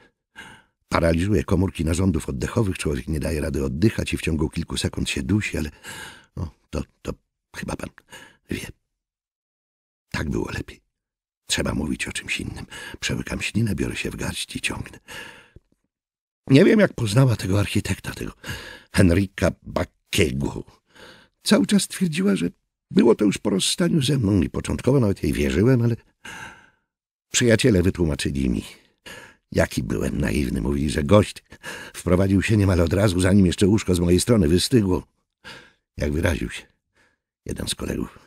Paraliżuje komórki narządów oddechowych, człowiek nie daje rady oddychać i w ciągu kilku sekund się dusi, ale no, to, to chyba pan wie. Tak było lepiej. Trzeba mówić o czymś innym. Przełykam ślinę, biorę się w garść i ciągnę. Nie wiem, jak poznała tego architekta, tego Henryka Bakiego. Cały czas twierdziła, że było to już po rozstaniu ze mną i początkowo nawet jej wierzyłem, ale przyjaciele wytłumaczyli mi, Jaki byłem naiwny, mówili, że gość wprowadził się niemal od razu, zanim jeszcze łóżko z mojej strony wystygło. Jak wyraził się jeden z kolegów.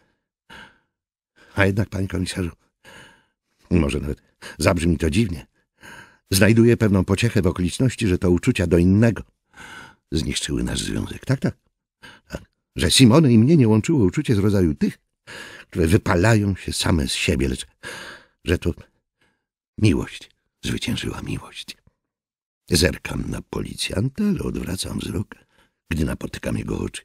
A jednak, panie komisarzu, może nawet zabrzmi to dziwnie, znajduję pewną pociechę w okoliczności, że to uczucia do innego zniszczyły nasz związek. Tak, tak. tak. Że Simone i mnie nie łączyło uczucie z rodzaju tych, które wypalają się same z siebie, lecz że to miłość zwyciężyła miłość. Zerkam na policjanta, ale odwracam wzrok, gdy napotykam jego oczy.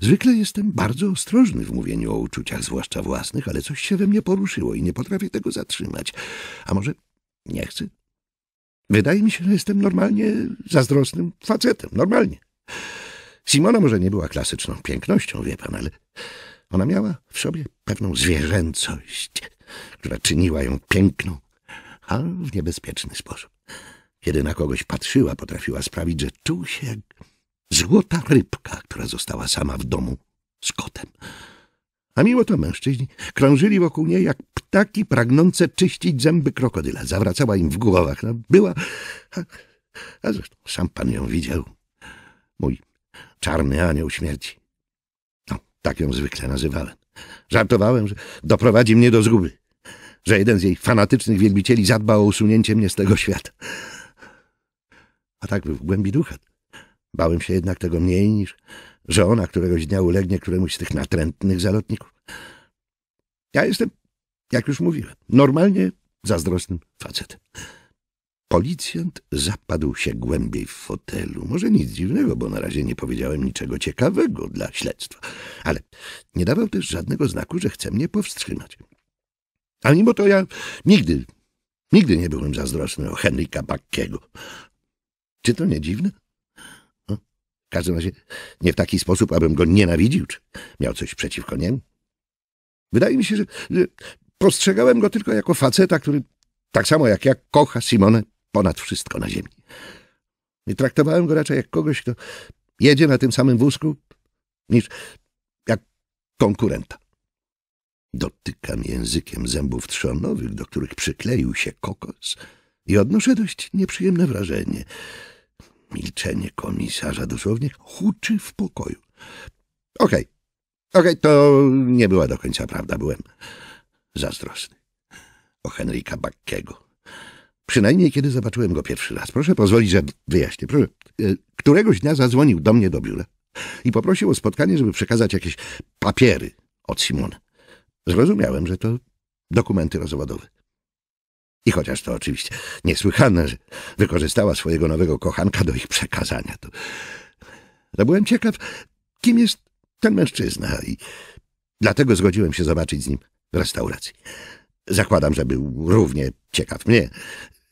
Zwykle jestem bardzo ostrożny w mówieniu o uczuciach, zwłaszcza własnych, ale coś się we mnie poruszyło i nie potrafię tego zatrzymać. A może nie chcę? Wydaje mi się, że jestem normalnie zazdrosnym facetem, normalnie. Simona może nie była klasyczną pięknością, wie pan, ale ona miała w sobie pewną zwierzęcość, która czyniła ją piękną a w niebezpieczny sposób. Kiedy na kogoś patrzyła, potrafiła sprawić, że czuł się jak złota rybka, która została sama w domu z kotem. A miło to mężczyźni krążyli wokół niej jak ptaki pragnące czyścić zęby krokodyla. Zawracała im w głowach. No, była... A, a zresztą sam pan ją widział. Mój czarny anioł śmierci. No, tak ją zwykle nazywałem. Żartowałem, że doprowadzi mnie do zguby że jeden z jej fanatycznych wielbicieli zadba o usunięcie mnie z tego świata. A tak był w głębi ducha. Bałem się jednak tego mniej niż, że ona któregoś dnia ulegnie któremuś z tych natrętnych zalotników. Ja jestem, jak już mówiłem, normalnie zazdrosnym facetem. Policjant zapadł się głębiej w fotelu. Może nic dziwnego, bo na razie nie powiedziałem niczego ciekawego dla śledztwa. Ale nie dawał też żadnego znaku, że chce mnie powstrzymać. A mimo to ja nigdy, nigdy nie byłem zazdrosny o Henryka Bakkiego. Czy to nie dziwne? No, w każdym razie nie w taki sposób, abym go nienawidził, czy miał coś przeciwko niemu. Wydaje mi się, że, że postrzegałem go tylko jako faceta, który tak samo jak ja kocha Simonę ponad wszystko na ziemi. I traktowałem go raczej jak kogoś, kto jedzie na tym samym wózku, niż jak konkurenta. Dotykam językiem zębów trzonowych, do których przykleił się kokos i odnoszę dość nieprzyjemne wrażenie. Milczenie komisarza dosłownie huczy w pokoju. Okej, okay. okej, okay, to nie była do końca prawda. Byłem zazdrosny o Henryka Bakkiego. Przynajmniej kiedy zobaczyłem go pierwszy raz. Proszę pozwolić, że wyjaśnię. Proszę. E, któregoś dnia zadzwonił do mnie do biura i poprosił o spotkanie, żeby przekazać jakieś papiery od Simona. Zrozumiałem, że to dokumenty rozwodowe. I chociaż to oczywiście niesłychane, że wykorzystała swojego nowego kochanka do ich przekazania, to, to byłem ciekaw, kim jest ten mężczyzna i dlatego zgodziłem się zobaczyć z nim w restauracji. Zakładam, że był równie ciekaw mnie.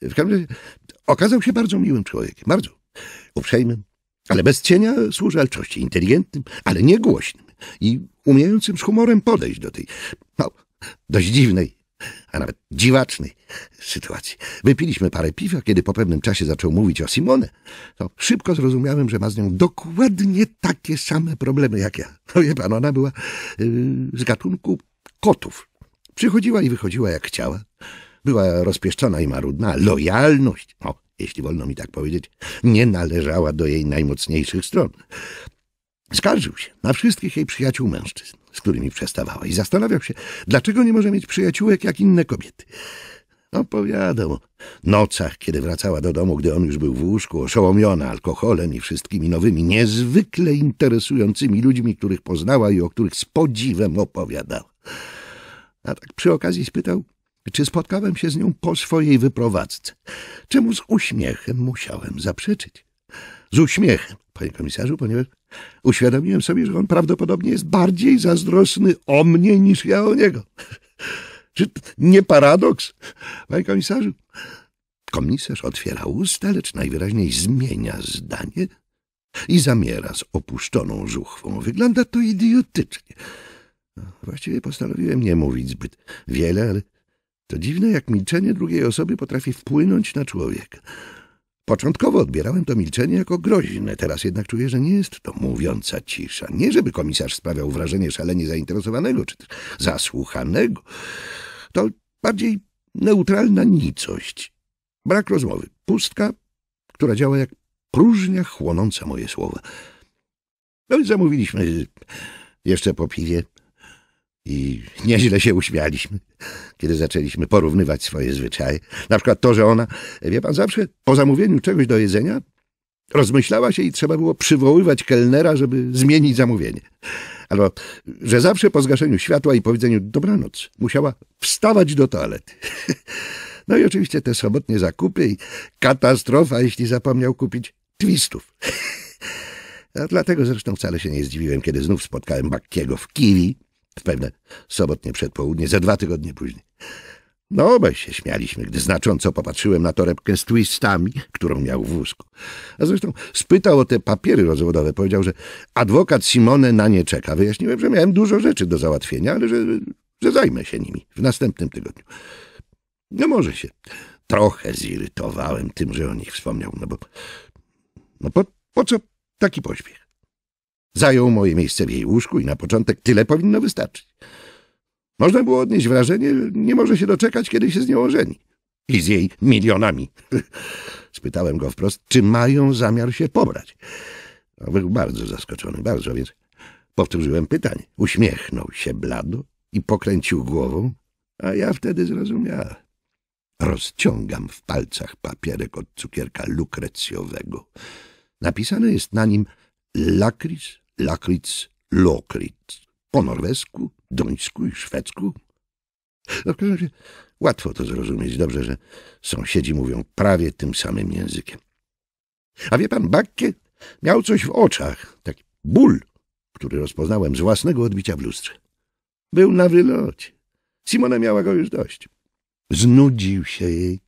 W każdym razie okazał się bardzo miłym człowiekiem, bardzo uprzejmym, ale bez cienia służalczości, inteligentnym, ale niegłośnym i umiejącym z humorem podejść do tej no, dość dziwnej, a nawet dziwacznej sytuacji. Wypiliśmy parę piwa, kiedy po pewnym czasie zaczął mówić o Simone, to szybko zrozumiałem, że ma z nią dokładnie takie same problemy jak ja. No wie pan, ona była yy, z gatunku kotów. Przychodziła i wychodziła jak chciała. Była rozpieszczona i marudna, lojalność, o, jeśli wolno mi tak powiedzieć, nie należała do jej najmocniejszych stron. Skarżył się na wszystkich jej przyjaciół mężczyzn, z którymi przestawała i zastanawiał się, dlaczego nie może mieć przyjaciółek jak inne kobiety. Opowiadał o nocach, kiedy wracała do domu, gdy on już był w łóżku, oszołomiona alkoholem i wszystkimi nowymi, niezwykle interesującymi ludźmi, których poznała i o których z podziwem opowiadała. A tak przy okazji spytał, czy spotkałem się z nią po swojej wyprowadzce, czemu z uśmiechem musiałem zaprzeczyć z uśmiechem, panie komisarzu, ponieważ uświadomiłem sobie, że on prawdopodobnie jest bardziej zazdrosny o mnie niż ja o niego. Czy nie paradoks, panie komisarzu? Komisarz otwiera usta, lecz najwyraźniej zmienia zdanie i zamiera z opuszczoną żuchwą. Wygląda to idiotycznie. No, właściwie postanowiłem nie mówić zbyt wiele, ale to dziwne, jak milczenie drugiej osoby potrafi wpłynąć na człowieka. Początkowo odbierałem to milczenie jako groźne, teraz jednak czuję, że nie jest to mówiąca cisza. Nie żeby komisarz sprawiał wrażenie szalenie zainteresowanego czy też zasłuchanego. To bardziej neutralna nicość. Brak rozmowy, pustka, która działa jak próżnia chłonąca moje słowa. No i zamówiliśmy jeszcze po piwie. I nieźle się uśmialiśmy, kiedy zaczęliśmy porównywać swoje zwyczaje. Na przykład to, że ona, wie pan, zawsze po zamówieniu czegoś do jedzenia rozmyślała się i trzeba było przywoływać kelnera, żeby zmienić zamówienie. Albo, że zawsze po zgaszeniu światła i powiedzeniu dobranoc musiała wstawać do toalety. No i oczywiście te sobotnie zakupy i katastrofa, jeśli zapomniał kupić twistów. A dlatego zresztą wcale się nie zdziwiłem, kiedy znów spotkałem Bakkiego w Kiwi, w pewne sobotnie przedpołudnie, ze dwa tygodnie później. No, obaj się śmialiśmy, gdy znacząco popatrzyłem na torebkę z twistami, którą miał w wózku. A zresztą spytał o te papiery rozwodowe. Powiedział, że adwokat Simone na nie czeka. Wyjaśniłem, że miałem dużo rzeczy do załatwienia, ale że, że zajmę się nimi w następnym tygodniu. No może się trochę zirytowałem tym, że o nich wspomniał, no bo no po, po co taki pośpiech? Zajął moje miejsce w jej łóżku i na początek tyle powinno wystarczyć. Można było odnieść wrażenie, nie może się doczekać, kiedy się z nią ożeni. I z jej milionami. Spytałem go wprost, czy mają zamiar się pobrać. No, był bardzo zaskoczony, bardzo, więc powtórzyłem pytanie. Uśmiechnął się blado i pokręcił głową, a ja wtedy zrozumiałem. Rozciągam w palcach papierek od cukierka lukrecjowego. Napisane jest na nim lakris Lakrits, lokric. Po norwesku, duńsku i szwedzku. No, razie łatwo to zrozumieć. Dobrze, że sąsiedzi mówią prawie tym samym językiem. A wie pan, Bakke miał coś w oczach, taki ból, który rozpoznałem z własnego odbicia w lustrze. Był na wylocie. Simona miała go już dość. Znudził się jej.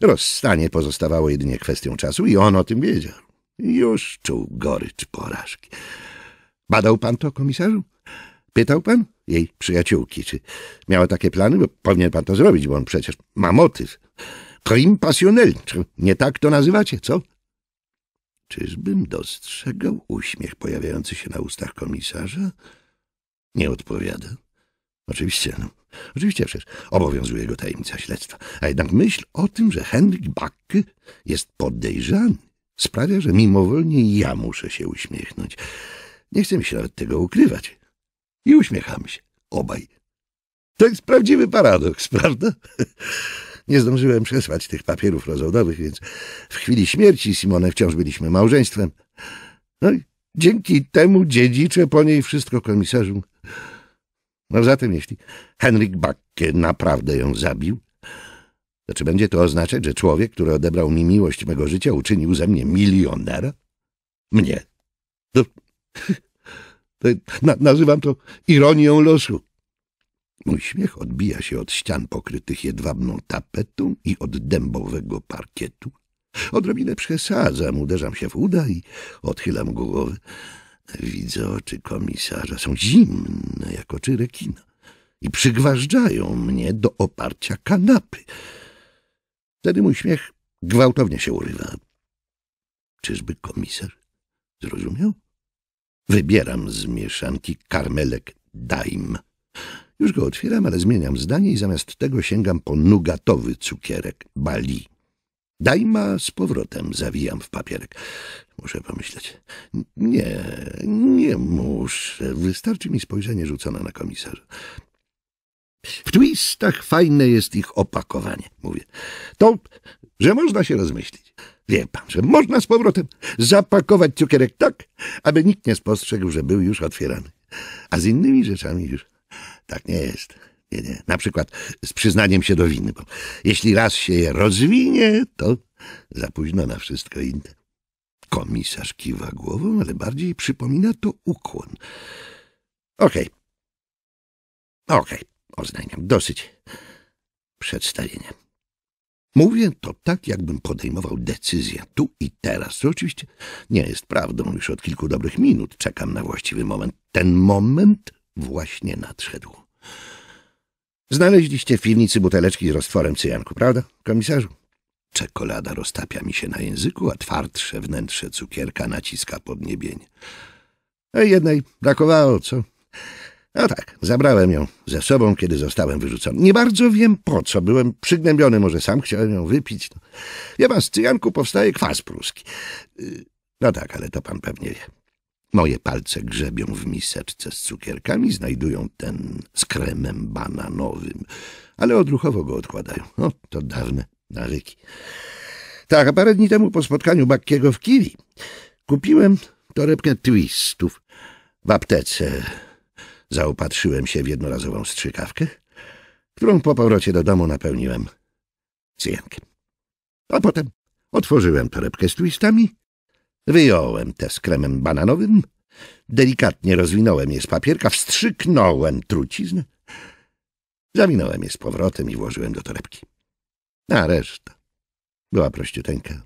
Rozstanie pozostawało jedynie kwestią czasu i on o tym wiedział. Już czuł gorycz porażki. Badał pan to, komisarzu? Pytał pan jej przyjaciółki, czy miała takie plany? Bo powinien pan to zrobić, bo on przecież ma motyw. Crime passionnel, czy nie tak to nazywacie, co? Czyżbym dostrzegał uśmiech pojawiający się na ustach komisarza? Nie odpowiada. Oczywiście, no. Oczywiście przecież obowiązuje go tajemnica śledztwa. A jednak myśl o tym, że Henryk Bakke jest podejrzany, sprawia, że mimowolnie ja muszę się uśmiechnąć. Nie mi się nawet tego ukrywać. I uśmiechamy się, obaj. To jest prawdziwy paradoks, prawda? Nie zdążyłem przesłać tych papierów rozwodowych, więc w chwili śmierci Simone wciąż byliśmy małżeństwem. No i dzięki temu dziedziczę po niej wszystko komisarzu. No zatem, jeśli Henryk Bakke naprawdę ją zabił, to czy będzie to oznaczać, że człowiek, który odebrał mi miłość mego życia, uczynił ze mnie milionera? Mnie. To... No, na, nazywam to ironią losu. Mój śmiech odbija się od ścian pokrytych jedwabną tapetą i od dębowego parkietu. Odrobinę przesadzam, uderzam się w uda i odchylam głowę. Widzę oczy komisarza, są zimne jak oczy rekina i przygważdżają mnie do oparcia kanapy. Wtedy mój śmiech gwałtownie się urywa. Czyżby komisarz zrozumiał? Wybieram z mieszanki karmelek daim. Już go otwieram, ale zmieniam zdanie i zamiast tego sięgam po nugatowy cukierek Bali. Dajma z powrotem zawijam w papierek. Muszę pomyśleć. Nie, nie muszę. Wystarczy mi spojrzenie rzucone na komisarza. W twistach fajne jest ich opakowanie, mówię. To, że można się rozmyślić. Wie pan, że można z powrotem zapakować cukierek tak, aby nikt nie spostrzegł, że był już otwierany. A z innymi rzeczami już tak nie jest. Nie, nie. Na przykład z przyznaniem się do winy, bo jeśli raz się je rozwinie, to za późno na wszystko inne. Komisarz kiwa głową, ale bardziej przypomina to ukłon. Okej. Okay. Okej, okay. oznajmiam. Dosyć przedstawienia. Mówię to tak, jakbym podejmował decyzję tu i teraz. oczywiście nie jest prawdą. Już od kilku dobrych minut czekam na właściwy moment. Ten moment właśnie nadszedł. Znaleźliście w piwnicy buteleczki z roztworem cyjanku, prawda, komisarzu? Czekolada roztapia mi się na języku, a twardsze wnętrze cukierka naciska podniebienie. Ej, jednej brakowało, co? No tak, zabrałem ją ze sobą, kiedy zostałem wyrzucony. Nie bardzo wiem po co, byłem przygnębiony, może sam chciałem ją wypić. Ja pan, z cyjanku powstaje kwas pruski. Y, no tak, ale to pan pewnie wie. Moje palce grzebią w miseczce z cukierkami, znajdują ten z kremem bananowym, ale odruchowo go odkładają. O, to dawne nawyki. Tak, a parę dni temu po spotkaniu Bakkiego w Kiwi kupiłem torebkę twistów w aptece Zaopatrzyłem się w jednorazową strzykawkę, którą po powrocie do domu napełniłem cyjankiem. A potem otworzyłem torebkę z twistami, wyjąłem tę z kremem bananowym, delikatnie rozwinąłem je z papierka, wstrzyknąłem truciznę, zawinąłem je z powrotem i włożyłem do torebki. A reszta była prościuteńka.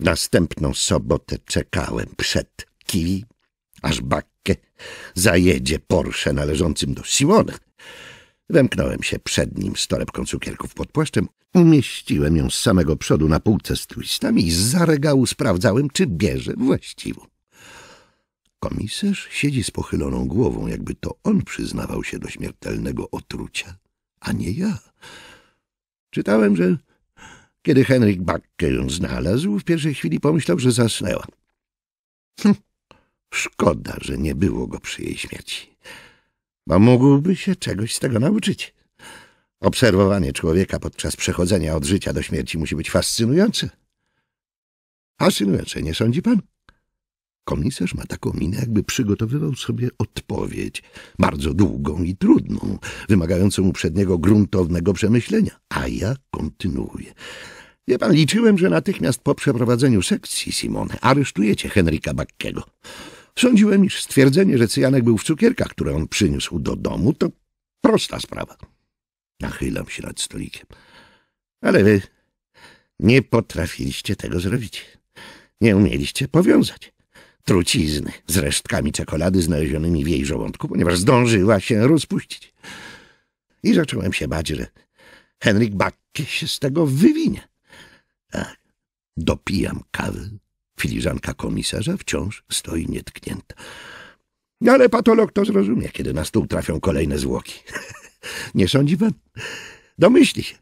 W następną sobotę czekałem przed kiwi aż Bakke zajedzie Porsche należącym do Simona. Wemknąłem się przed nim z torebką cukierków pod płaszczem, umieściłem ją z samego przodu na półce z twistami i z regału sprawdzałem, czy bierze właściwą. Komisarz siedzi z pochyloną głową, jakby to on przyznawał się do śmiertelnego otrucia, a nie ja. Czytałem, że kiedy Henryk Bakke ją znalazł, w pierwszej chwili pomyślał, że zasnęła. Hm, Szkoda, że nie było go przy jej śmierci, bo mógłby się czegoś z tego nauczyć. Obserwowanie człowieka podczas przechodzenia od życia do śmierci musi być fascynujące. Fascynujące, nie sądzi pan? Komisarz ma taką minę, jakby przygotowywał sobie odpowiedź, bardzo długą i trudną, wymagającą uprzedniego gruntownego przemyślenia, a ja kontynuuję. Wie pan, liczyłem, że natychmiast po przeprowadzeniu sekcji, Simone, aresztujecie Henryka Bakkiego. Sądziłem, iż stwierdzenie, że cyjanek był w cukierkach, które on przyniósł do domu, to prosta sprawa. Nachylam się nad stolikiem. Ale wy nie potrafiliście tego zrobić. Nie umieliście powiązać trucizny z resztkami czekolady znalezionymi w jej żołądku, ponieważ zdążyła się rozpuścić. I zacząłem się bać, że Henryk Bakke się z tego wywinie. Tak, dopijam kawy Filiżanka komisarza wciąż stoi nietknięta. No, ale patolog to zrozumie, kiedy na stół trafią kolejne zwłoki. Nie sądzi pan? Domyśli się,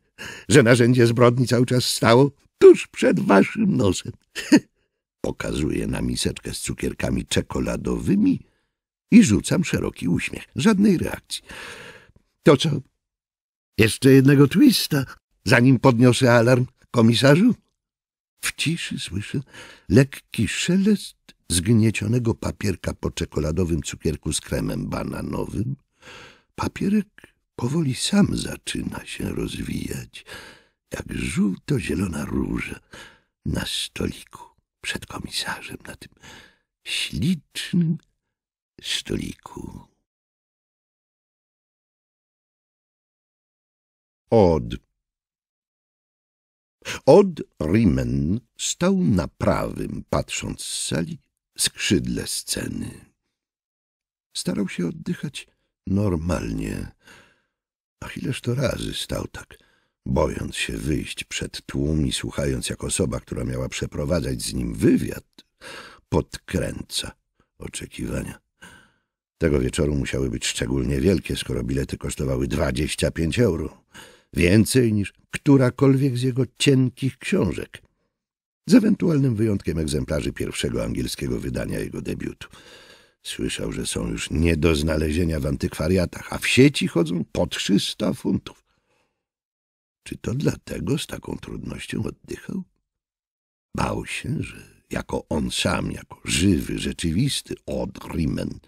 że narzędzie zbrodni cały czas stało tuż przed waszym nosem. Pokazuję na miseczkę z cukierkami czekoladowymi i rzucam szeroki uśmiech. Żadnej reakcji. To co? Jeszcze jednego twista, zanim podniosę alarm, komisarzu? W ciszy słyszę lekki szelest zgniecionego papierka po czekoladowym cukierku z kremem bananowym. Papierek powoli sam zaczyna się rozwijać, jak żółto-zielona róża na stoliku przed komisarzem na tym ślicznym stoliku. Od od Rimen stał na prawym, patrząc z sali, skrzydle sceny. Starał się oddychać normalnie. A ileż to razy stał tak, bojąc się wyjść przed tłum i słuchając, jak osoba, która miała przeprowadzać z nim wywiad, podkręca oczekiwania. Tego wieczoru musiały być szczególnie wielkie, skoro bilety kosztowały dwadzieścia pięć euro więcej niż którakolwiek z jego cienkich książek, z ewentualnym wyjątkiem egzemplarzy pierwszego angielskiego wydania jego debiutu. Słyszał, że są już nie do znalezienia w antykwariatach, a w sieci chodzą po 300 funtów. Czy to dlatego z taką trudnością oddychał? Bał się, że jako on sam, jako żywy, rzeczywisty Odrimen,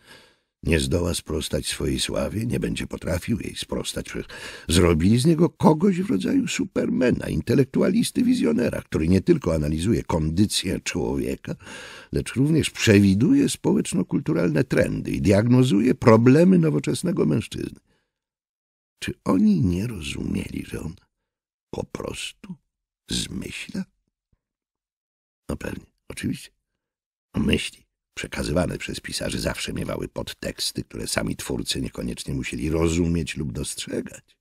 nie zdoła sprostać swojej sławie, nie będzie potrafił jej sprostać. Zrobili z niego kogoś w rodzaju supermena, intelektualisty, wizjonera, który nie tylko analizuje kondycję człowieka, lecz również przewiduje społeczno-kulturalne trendy i diagnozuje problemy nowoczesnego mężczyzny. Czy oni nie rozumieli, że on po prostu zmyśla? No pewnie, oczywiście. O myśli przekazywane przez pisarzy zawsze miewały podteksty, które sami twórcy niekoniecznie musieli rozumieć lub dostrzegać.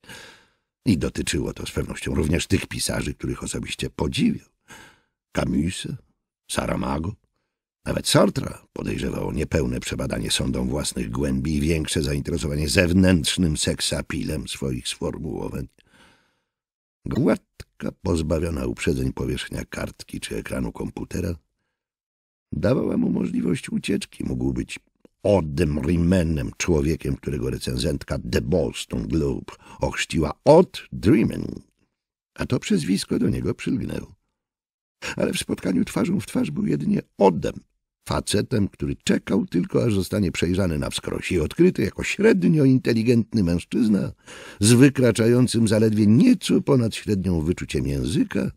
I dotyczyło to z pewnością również tych pisarzy, których osobiście podziwiał. Camus, Saramago, nawet Sartre podejrzewał niepełne przebadanie sądom własnych głębi i większe zainteresowanie zewnętrznym seksapilem swoich sformułowań. Gładka, pozbawiona uprzedzeń powierzchnia kartki czy ekranu komputera, dawała mu możliwość ucieczki. Mógł być Odem Rimenem, człowiekiem, którego recenzentka The Boston Globe ochrzciła Od Dreamen, a to przezwisko do niego przylgnęło. Ale w spotkaniu twarzą w twarz był jedynie Odem, facetem, który czekał tylko, aż zostanie przejrzany na wskroś i odkryty jako średnio inteligentny mężczyzna z wykraczającym zaledwie nieco ponad średnią wyczuciem języka,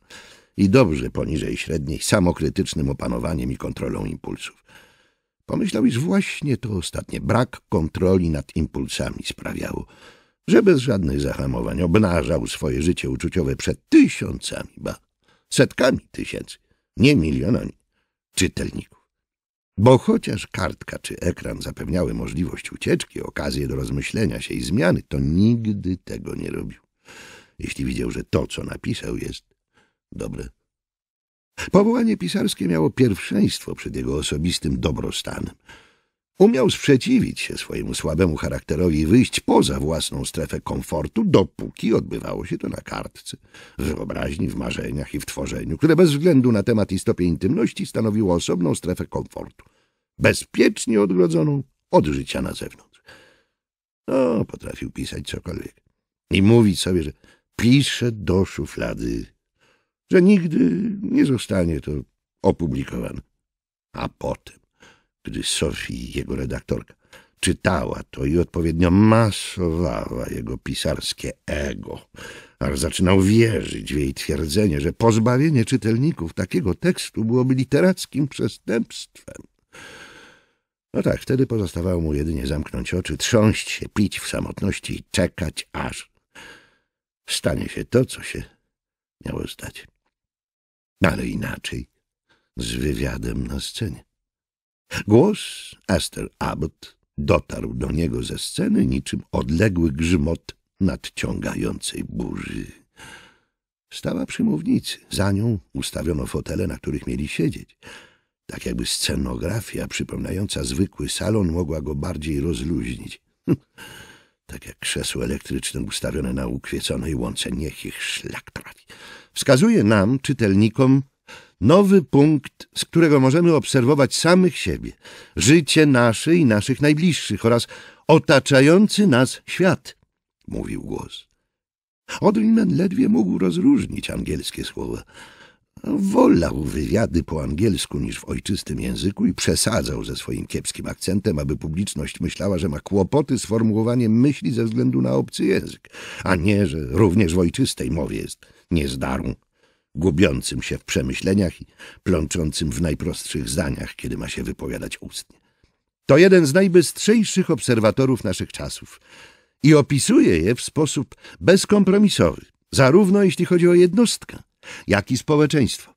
i dobrze poniżej średniej samokrytycznym opanowaniem i kontrolą impulsów. Pomyślał, iż właśnie to ostatnie, brak kontroli nad impulsami sprawiało, że bez żadnych zahamowań obnażał swoje życie uczuciowe przed tysiącami, ba, setkami tysięcy, nie milionami czytelników. Bo chociaż kartka czy ekran zapewniały możliwość ucieczki, okazję do rozmyślenia się i zmiany, to nigdy tego nie robił. Jeśli widział, że to, co napisał, jest dobry. Powołanie pisarskie miało pierwszeństwo przed jego osobistym dobrostanem. Umiał sprzeciwić się swojemu słabemu charakterowi i wyjść poza własną strefę komfortu, dopóki odbywało się to na kartce, w wyobraźni, w marzeniach i w tworzeniu, które bez względu na temat i stopień intymności stanowiło osobną strefę komfortu, bezpiecznie odgrodzoną od życia na zewnątrz. No, potrafił pisać cokolwiek i mówić sobie, że pisze do szuflady że nigdy nie zostanie to opublikowane. A potem, gdy Sofii, jego redaktorka, czytała to i odpowiednio masowała jego pisarskie ego, aż zaczynał wierzyć w jej twierdzenie, że pozbawienie czytelników takiego tekstu byłoby literackim przestępstwem. No tak, wtedy pozostawało mu jedynie zamknąć oczy, trząść się, pić w samotności i czekać, aż stanie się to, co się miało zdać ale inaczej, z wywiadem na scenie. Głos Esther Abbott dotarł do niego ze sceny niczym odległy grzmot nadciągającej burzy. Stała przy mównicy, za nią ustawiono fotele, na których mieli siedzieć. Tak jakby scenografia przypominająca zwykły salon mogła go bardziej rozluźnić. tak jak krzesło elektryczne ustawione na ukwieconej łące, niech ich szlak trafi wskazuje nam, czytelnikom, nowy punkt, z którego możemy obserwować samych siebie, życie nasze i naszych najbliższych oraz otaczający nas świat, mówił głos. Odrinman ledwie mógł rozróżnić angielskie słowa. Wolał wywiady po angielsku niż w ojczystym języku i przesadzał ze swoim kiepskim akcentem, aby publiczność myślała, że ma kłopoty z formułowaniem myśli ze względu na obcy język, a nie, że również w ojczystej mowie jest zdarł, gubiącym się w przemyśleniach i plączącym w najprostszych zdaniach, kiedy ma się wypowiadać ustnie. To jeden z najbystrzejszych obserwatorów naszych czasów i opisuje je w sposób bezkompromisowy, zarówno jeśli chodzi o jednostkę, jak i społeczeństwo.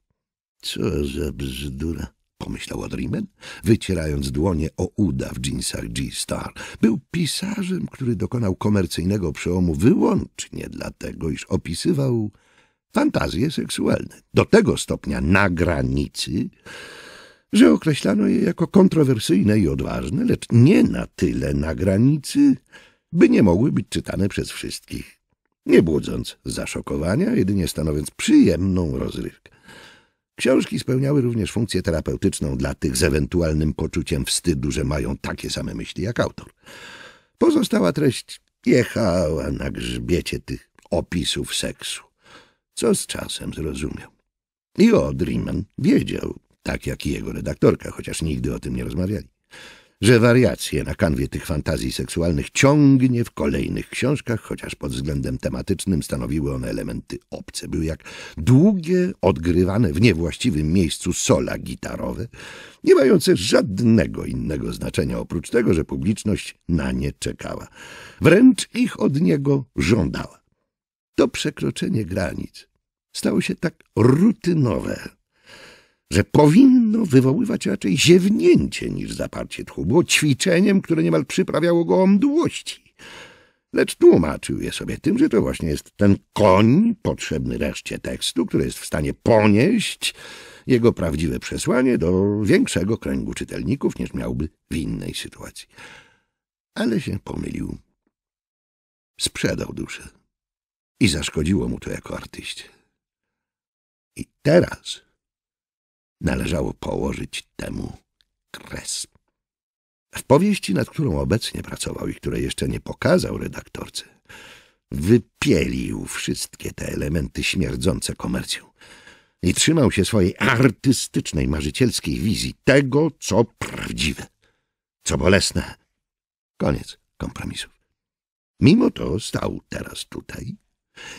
Co za bzdura, pomyślał Odrimen, wycierając dłonie o uda w dżinsach G-Star. Był pisarzem, który dokonał komercyjnego przełomu wyłącznie dlatego, iż opisywał fantazje seksualne. Do tego stopnia na granicy, że określano je jako kontrowersyjne i odważne, lecz nie na tyle na granicy, by nie mogły być czytane przez wszystkich, nie budząc zaszokowania, jedynie stanowiąc przyjemną rozrywkę. Książki spełniały również funkcję terapeutyczną dla tych z ewentualnym poczuciem wstydu, że mają takie same myśli jak autor. Pozostała treść jechała na grzbiecie tych opisów seksu co z czasem zrozumiał. I o, Dreaman wiedział, tak jak i jego redaktorka, chociaż nigdy o tym nie rozmawiali, że wariacje na kanwie tych fantazji seksualnych ciągnie w kolejnych książkach, chociaż pod względem tematycznym stanowiły one elementy obce. Były jak długie, odgrywane w niewłaściwym miejscu sola gitarowe, nie mające żadnego innego znaczenia oprócz tego, że publiczność na nie czekała. Wręcz ich od niego żądała. To przekroczenie granic stało się tak rutynowe, że powinno wywoływać raczej ziewnięcie niż zaparcie tchu. Było ćwiczeniem, które niemal przyprawiało go o mdłości. Lecz tłumaczył je sobie tym, że to właśnie jest ten koń potrzebny reszcie tekstu, który jest w stanie ponieść jego prawdziwe przesłanie do większego kręgu czytelników niż miałby w innej sytuacji. Ale się pomylił. Sprzedał duszę i zaszkodziło mu to jako artyście. I teraz należało położyć temu kres. W powieści, nad którą obecnie pracował i której jeszcze nie pokazał redaktorce, wypielił wszystkie te elementy śmierdzące komercją i trzymał się swojej artystycznej, marzycielskiej wizji tego, co prawdziwe, co bolesne. Koniec kompromisów. Mimo to stał teraz tutaj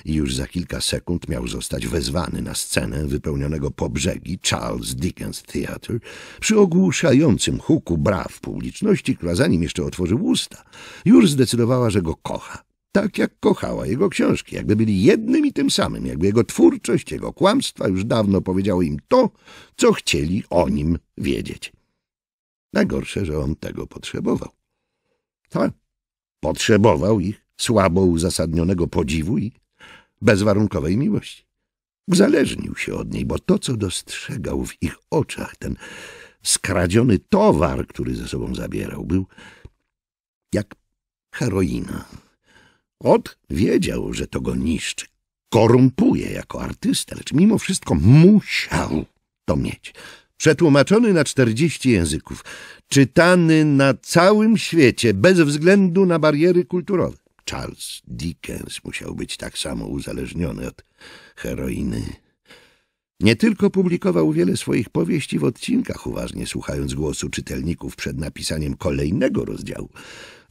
i już za kilka sekund miał zostać wezwany na scenę wypełnionego po brzegi Charles Dickens Theatre przy ogłuszającym huku braw publiczności, która zanim jeszcze otworzył usta, już zdecydowała, że go kocha. Tak jak kochała jego książki, jakby byli jednym i tym samym, jakby jego twórczość, jego kłamstwa już dawno powiedziały im to, co chcieli o nim wiedzieć. Najgorsze, że on tego potrzebował. Tak, potrzebował ich, słabo uzasadnionego podziwu i bezwarunkowej miłości. Uzależnił się od niej, bo to, co dostrzegał w ich oczach, ten skradziony towar, który ze sobą zabierał, był jak heroina. Ot wiedział, że to go niszczy, korumpuje jako artysta, lecz mimo wszystko musiał to mieć. Przetłumaczony na czterdzieści języków, czytany na całym świecie, bez względu na bariery kulturowe. Charles Dickens musiał być tak samo uzależniony od heroiny. Nie tylko publikował wiele swoich powieści w odcinkach, uważnie słuchając głosu czytelników przed napisaniem kolejnego rozdziału,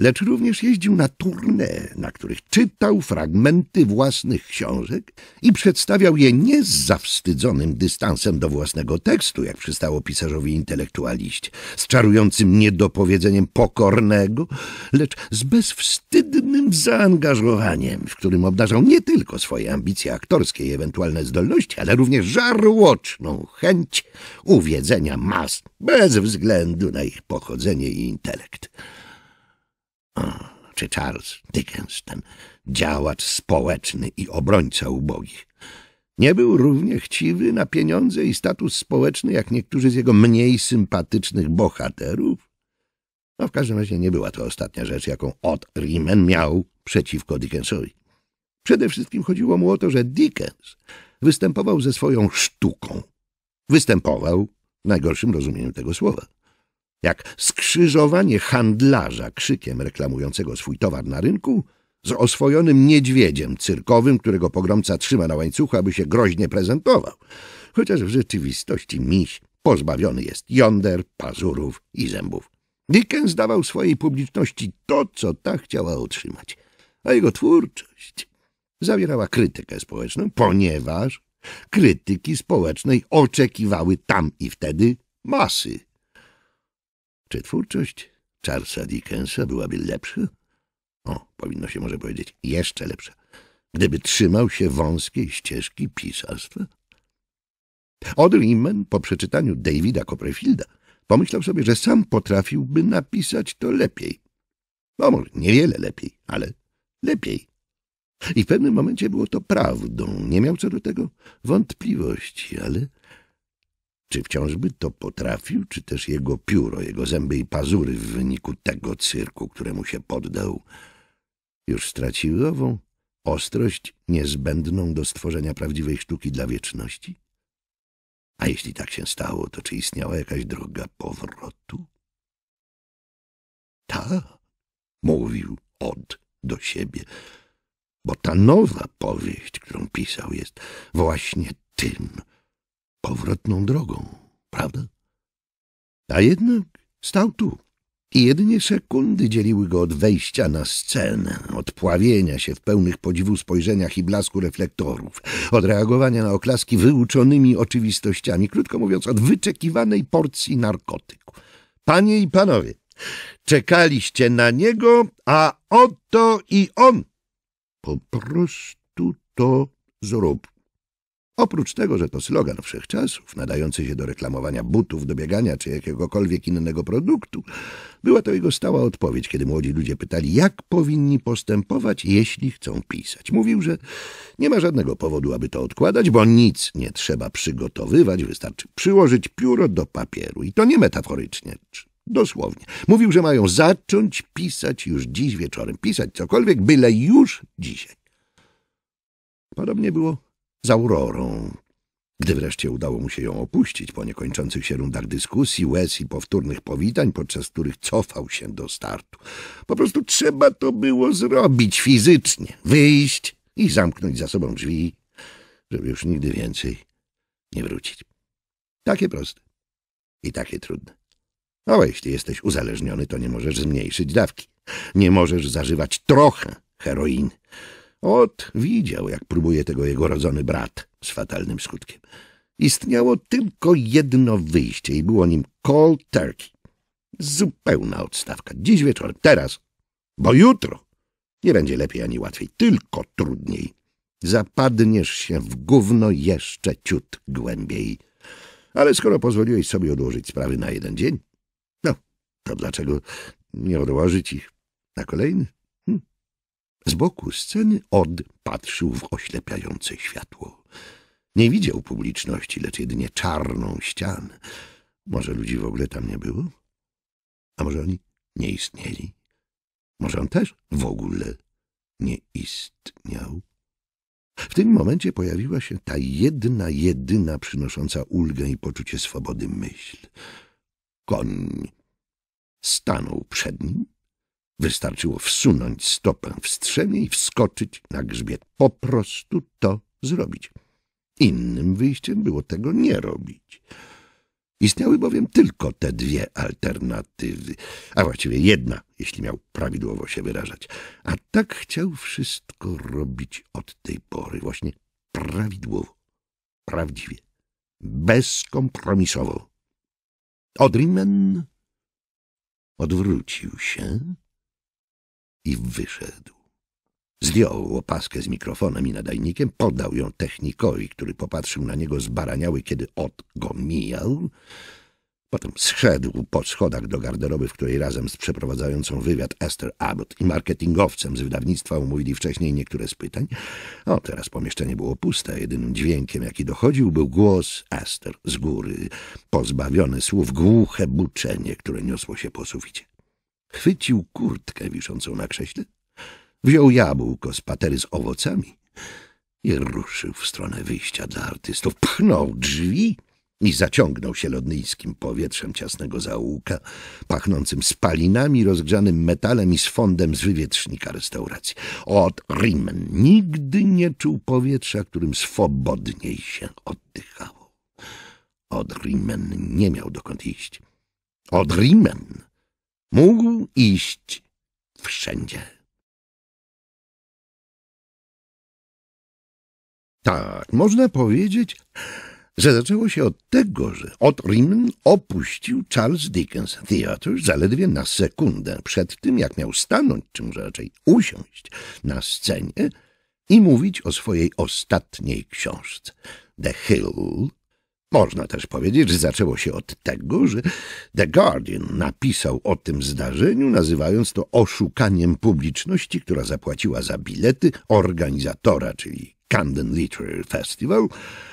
lecz również jeździł na tournée, na których czytał fragmenty własnych książek i przedstawiał je nie z zawstydzonym dystansem do własnego tekstu, jak przystało pisarzowi intelektualiści, z czarującym niedopowiedzeniem pokornego, lecz z bezwstydnym zaangażowaniem, w którym obdarzał nie tylko swoje ambicje aktorskie i ewentualne zdolności, ale również żarłoczną chęć uwiedzenia mas, bez względu na ich pochodzenie i intelekt czy Charles Dickens, ten działacz społeczny i obrońca ubogich. Nie był równie chciwy na pieniądze i status społeczny jak niektórzy z jego mniej sympatycznych bohaterów. No w każdym razie nie była to ostatnia rzecz, jaką od Riemann miał przeciwko Dickensowi. Przede wszystkim chodziło mu o to, że Dickens występował ze swoją sztuką. Występował w najgorszym rozumieniu tego słowa jak skrzyżowanie handlarza krzykiem reklamującego swój towar na rynku z oswojonym niedźwiedziem cyrkowym, którego pogromca trzyma na łańcuchu, aby się groźnie prezentował, chociaż w rzeczywistości miś pozbawiony jest jąder, pazurów i zębów. Dickens dawał swojej publiczności to, co ta chciała otrzymać, a jego twórczość zawierała krytykę społeczną, ponieważ krytyki społecznej oczekiwały tam i wtedy masy. Czy twórczość Charlesa Dickensa byłaby lepsza? O, powinno się może powiedzieć jeszcze lepsza, gdyby trzymał się wąskiej ścieżki pisarstwa. Od Riemann po przeczytaniu Davida Copperfielda pomyślał sobie, że sam potrafiłby napisać to lepiej. No może niewiele lepiej, ale lepiej. I w pewnym momencie było to prawdą, nie miał co do tego wątpliwości, ale czy wciąż by to potrafił, czy też jego pióro, jego zęby i pazury w wyniku tego cyrku, któremu się poddał, już straciły ową ostrość niezbędną do stworzenia prawdziwej sztuki dla wieczności? A jeśli tak się stało, to czy istniała jakaś droga powrotu? Ta, mówił od do siebie, bo ta nowa powieść, którą pisał, jest właśnie tym, powrotną drogą, prawda? A jednak stał tu. I jedynie sekundy dzieliły go od wejścia na scenę, od pławienia się w pełnych podziwu spojrzeniach i blasku reflektorów, od reagowania na oklaski wyuczonymi oczywistościami, krótko mówiąc, od wyczekiwanej porcji narkotyku. Panie i panowie, czekaliście na niego, a oto i on! Po prostu to zrobił. Oprócz tego, że to slogan wszechczasów, nadający się do reklamowania butów, do biegania czy jakiegokolwiek innego produktu, była to jego stała odpowiedź, kiedy młodzi ludzie pytali, jak powinni postępować, jeśli chcą pisać. Mówił, że nie ma żadnego powodu, aby to odkładać, bo nic nie trzeba przygotowywać, wystarczy przyłożyć pióro do papieru. I to nie metaforycznie, dosłownie. Mówił, że mają zacząć pisać już dziś wieczorem, pisać cokolwiek, byle już dzisiaj. Podobnie było z Aurorą. Gdy wreszcie udało mu się ją opuścić po niekończących się rundach dyskusji, łez i powtórnych powitań, podczas których cofał się do startu. Po prostu trzeba to było zrobić fizycznie, wyjść i zamknąć za sobą drzwi, żeby już nigdy więcej nie wrócić. Takie proste i takie trudne. No, jeśli jesteś uzależniony, to nie możesz zmniejszyć dawki. Nie możesz zażywać trochę heroiny. Ot widział, jak próbuje tego jego rodzony brat z fatalnym skutkiem. Istniało tylko jedno wyjście i było nim cold turkey. Zupełna odstawka. Dziś wieczorem, teraz, bo jutro nie będzie lepiej ani łatwiej, tylko trudniej. Zapadniesz się w gówno jeszcze ciut głębiej. Ale skoro pozwoliłeś sobie odłożyć sprawy na jeden dzień, no, to dlaczego nie odłożyć ich na kolejny? Z boku sceny Od patrzył w oślepiające światło. Nie widział publiczności, lecz jedynie czarną ścianę. Może ludzi w ogóle tam nie było? A może oni nie istnieli? Może on też w ogóle nie istniał? W tym momencie pojawiła się ta jedna, jedyna przynosząca ulgę i poczucie swobody myśl. Koń stanął przed nim Wystarczyło wsunąć stopę w strzemię i wskoczyć na grzbiet. Po prostu to zrobić. Innym wyjściem było tego nie robić. Istniały bowiem tylko te dwie alternatywy, a właściwie jedna, jeśli miał prawidłowo się wyrażać. A tak chciał wszystko robić od tej pory, właśnie prawidłowo, prawdziwie, bezkompromisowo. Odrimen odwrócił się i wyszedł. Zdjął opaskę z mikrofonem i nadajnikiem, podał ją technikowi, który popatrzył na niego zbaraniały, kiedy od go mijał. Potem zszedł po schodach do garderoby, w której razem z przeprowadzającą wywiad Esther Abbott i marketingowcem z wydawnictwa umówili wcześniej niektóre z pytań. O, teraz pomieszczenie było puste. Jedynym dźwiękiem, jaki dochodził, był głos Esther z góry, pozbawiony słów, głuche buczenie, które niosło się po suficie. Chwycił kurtkę wiszącą na krześle, wziął jabłko z patery z owocami i ruszył w stronę wyjścia dla artystów. Pchnął drzwi i zaciągnął się lodnyjskim powietrzem ciasnego zaułka, pachnącym spalinami, rozgrzanym metalem i sfondem z wywietrznika restauracji. Od Rimen nigdy nie czuł powietrza, którym swobodniej się oddychało. Od Rimen nie miał dokąd iść. Od Rimen! Mógł iść wszędzie. Tak, można powiedzieć, że zaczęło się od tego, że od Rimmen opuścił Charles Dickens Theatre zaledwie na sekundę przed tym, jak miał stanąć, czym raczej usiąść na scenie i mówić o swojej ostatniej książce, The Hill można też powiedzieć, że zaczęło się od tego, że The Guardian napisał o tym zdarzeniu, nazywając to oszukaniem publiczności, która zapłaciła za bilety organizatora, czyli Camden Literary Festival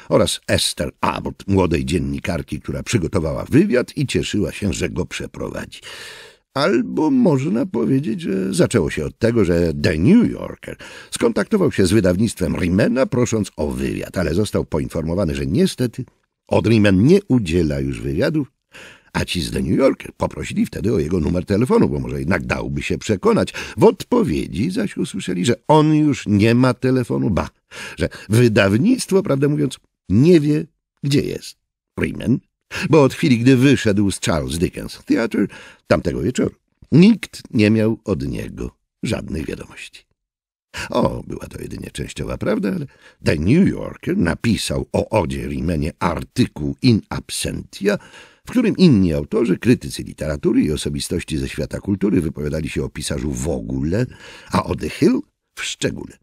oraz Esther Abbott, młodej dziennikarki, która przygotowała wywiad i cieszyła się, że go przeprowadzi. Albo można powiedzieć, że zaczęło się od tego, że The New Yorker skontaktował się z wydawnictwem Rimena, prosząc o wywiad, ale został poinformowany, że niestety Odriman nie udziela już wywiadów, a ci z The New Yorker poprosili wtedy o jego numer telefonu, bo może jednak dałby się przekonać. W odpowiedzi zaś usłyszeli, że on już nie ma telefonu, ba, że wydawnictwo, prawdę mówiąc, nie wie, gdzie jest Freeman, bo od chwili, gdy wyszedł z Charles Dickens Theatre tamtego wieczoru, nikt nie miał od niego żadnych wiadomości. O, była to jedynie częściowa prawda, ale The New Yorker napisał o Odzie Rimenie artykuł in absentia, w którym inni autorzy, krytycy literatury i osobistości ze świata kultury wypowiadali się o pisarzu w ogóle, a o The Hill w szczególe.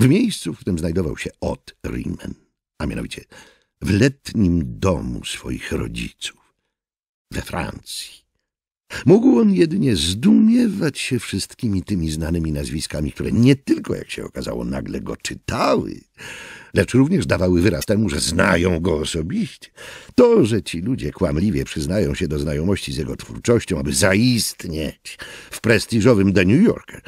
W miejscu, w którym znajdował się Od Rimen, a mianowicie w letnim domu swoich rodziców we Francji. Mógł on jedynie zdumiewać się wszystkimi tymi znanymi nazwiskami, które nie tylko, jak się okazało, nagle go czytały, lecz również dawały wyraz temu, że znają go osobiście. To, że ci ludzie kłamliwie przyznają się do znajomości z jego twórczością, aby zaistnieć w prestiżowym The New Yorker,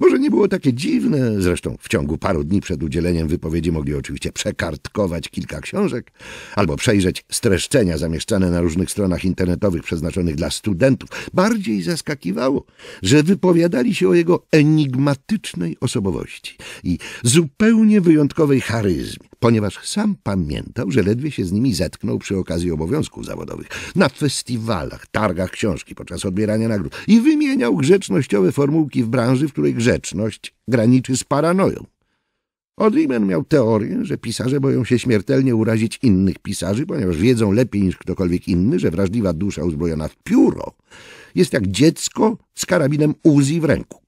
może nie było takie dziwne, zresztą w ciągu paru dni przed udzieleniem wypowiedzi mogli oczywiście przekartkować kilka książek albo przejrzeć streszczenia zamieszczane na różnych stronach internetowych przeznaczonych dla studentów. Bardziej zaskakiwało, że wypowiadali się o jego enigmatycznej osobowości i zupełnie wyjątkowej charyzmie ponieważ sam pamiętał, że ledwie się z nimi zetknął przy okazji obowiązków zawodowych, na festiwalach, targach książki podczas odbierania nagród i wymieniał grzecznościowe formułki w branży, w której grzeczność graniczy z paranoją. Odrimen miał teorię, że pisarze boją się śmiertelnie urazić innych pisarzy, ponieważ wiedzą lepiej niż ktokolwiek inny, że wrażliwa dusza uzbrojona w pióro jest jak dziecko z karabinem Uzi w ręku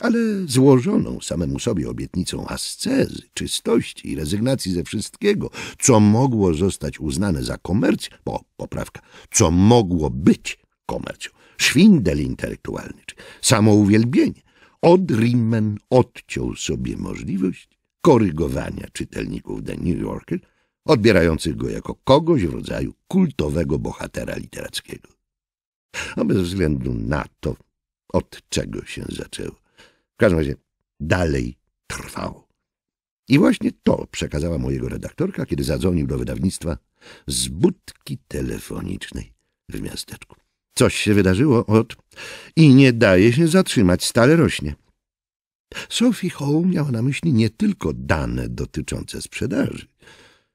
ale złożoną samemu sobie obietnicą ascezy, czystości i rezygnacji ze wszystkiego, co mogło zostać uznane za komercję, bo poprawka, co mogło być komercją, szwindel intelektualny czy samouwielbienie, od Riemann odciął sobie możliwość korygowania czytelników The New Yorker, odbierających go jako kogoś w rodzaju kultowego bohatera literackiego. A bez względu na to, od czego się zaczęło. W każdym razie dalej trwało. I właśnie to przekazała mu jego redaktorka, kiedy zadzwonił do wydawnictwa z budki telefonicznej w miasteczku. Coś się wydarzyło od i nie daje się zatrzymać, stale rośnie. Sophie Hall miała na myśli nie tylko dane dotyczące sprzedaży,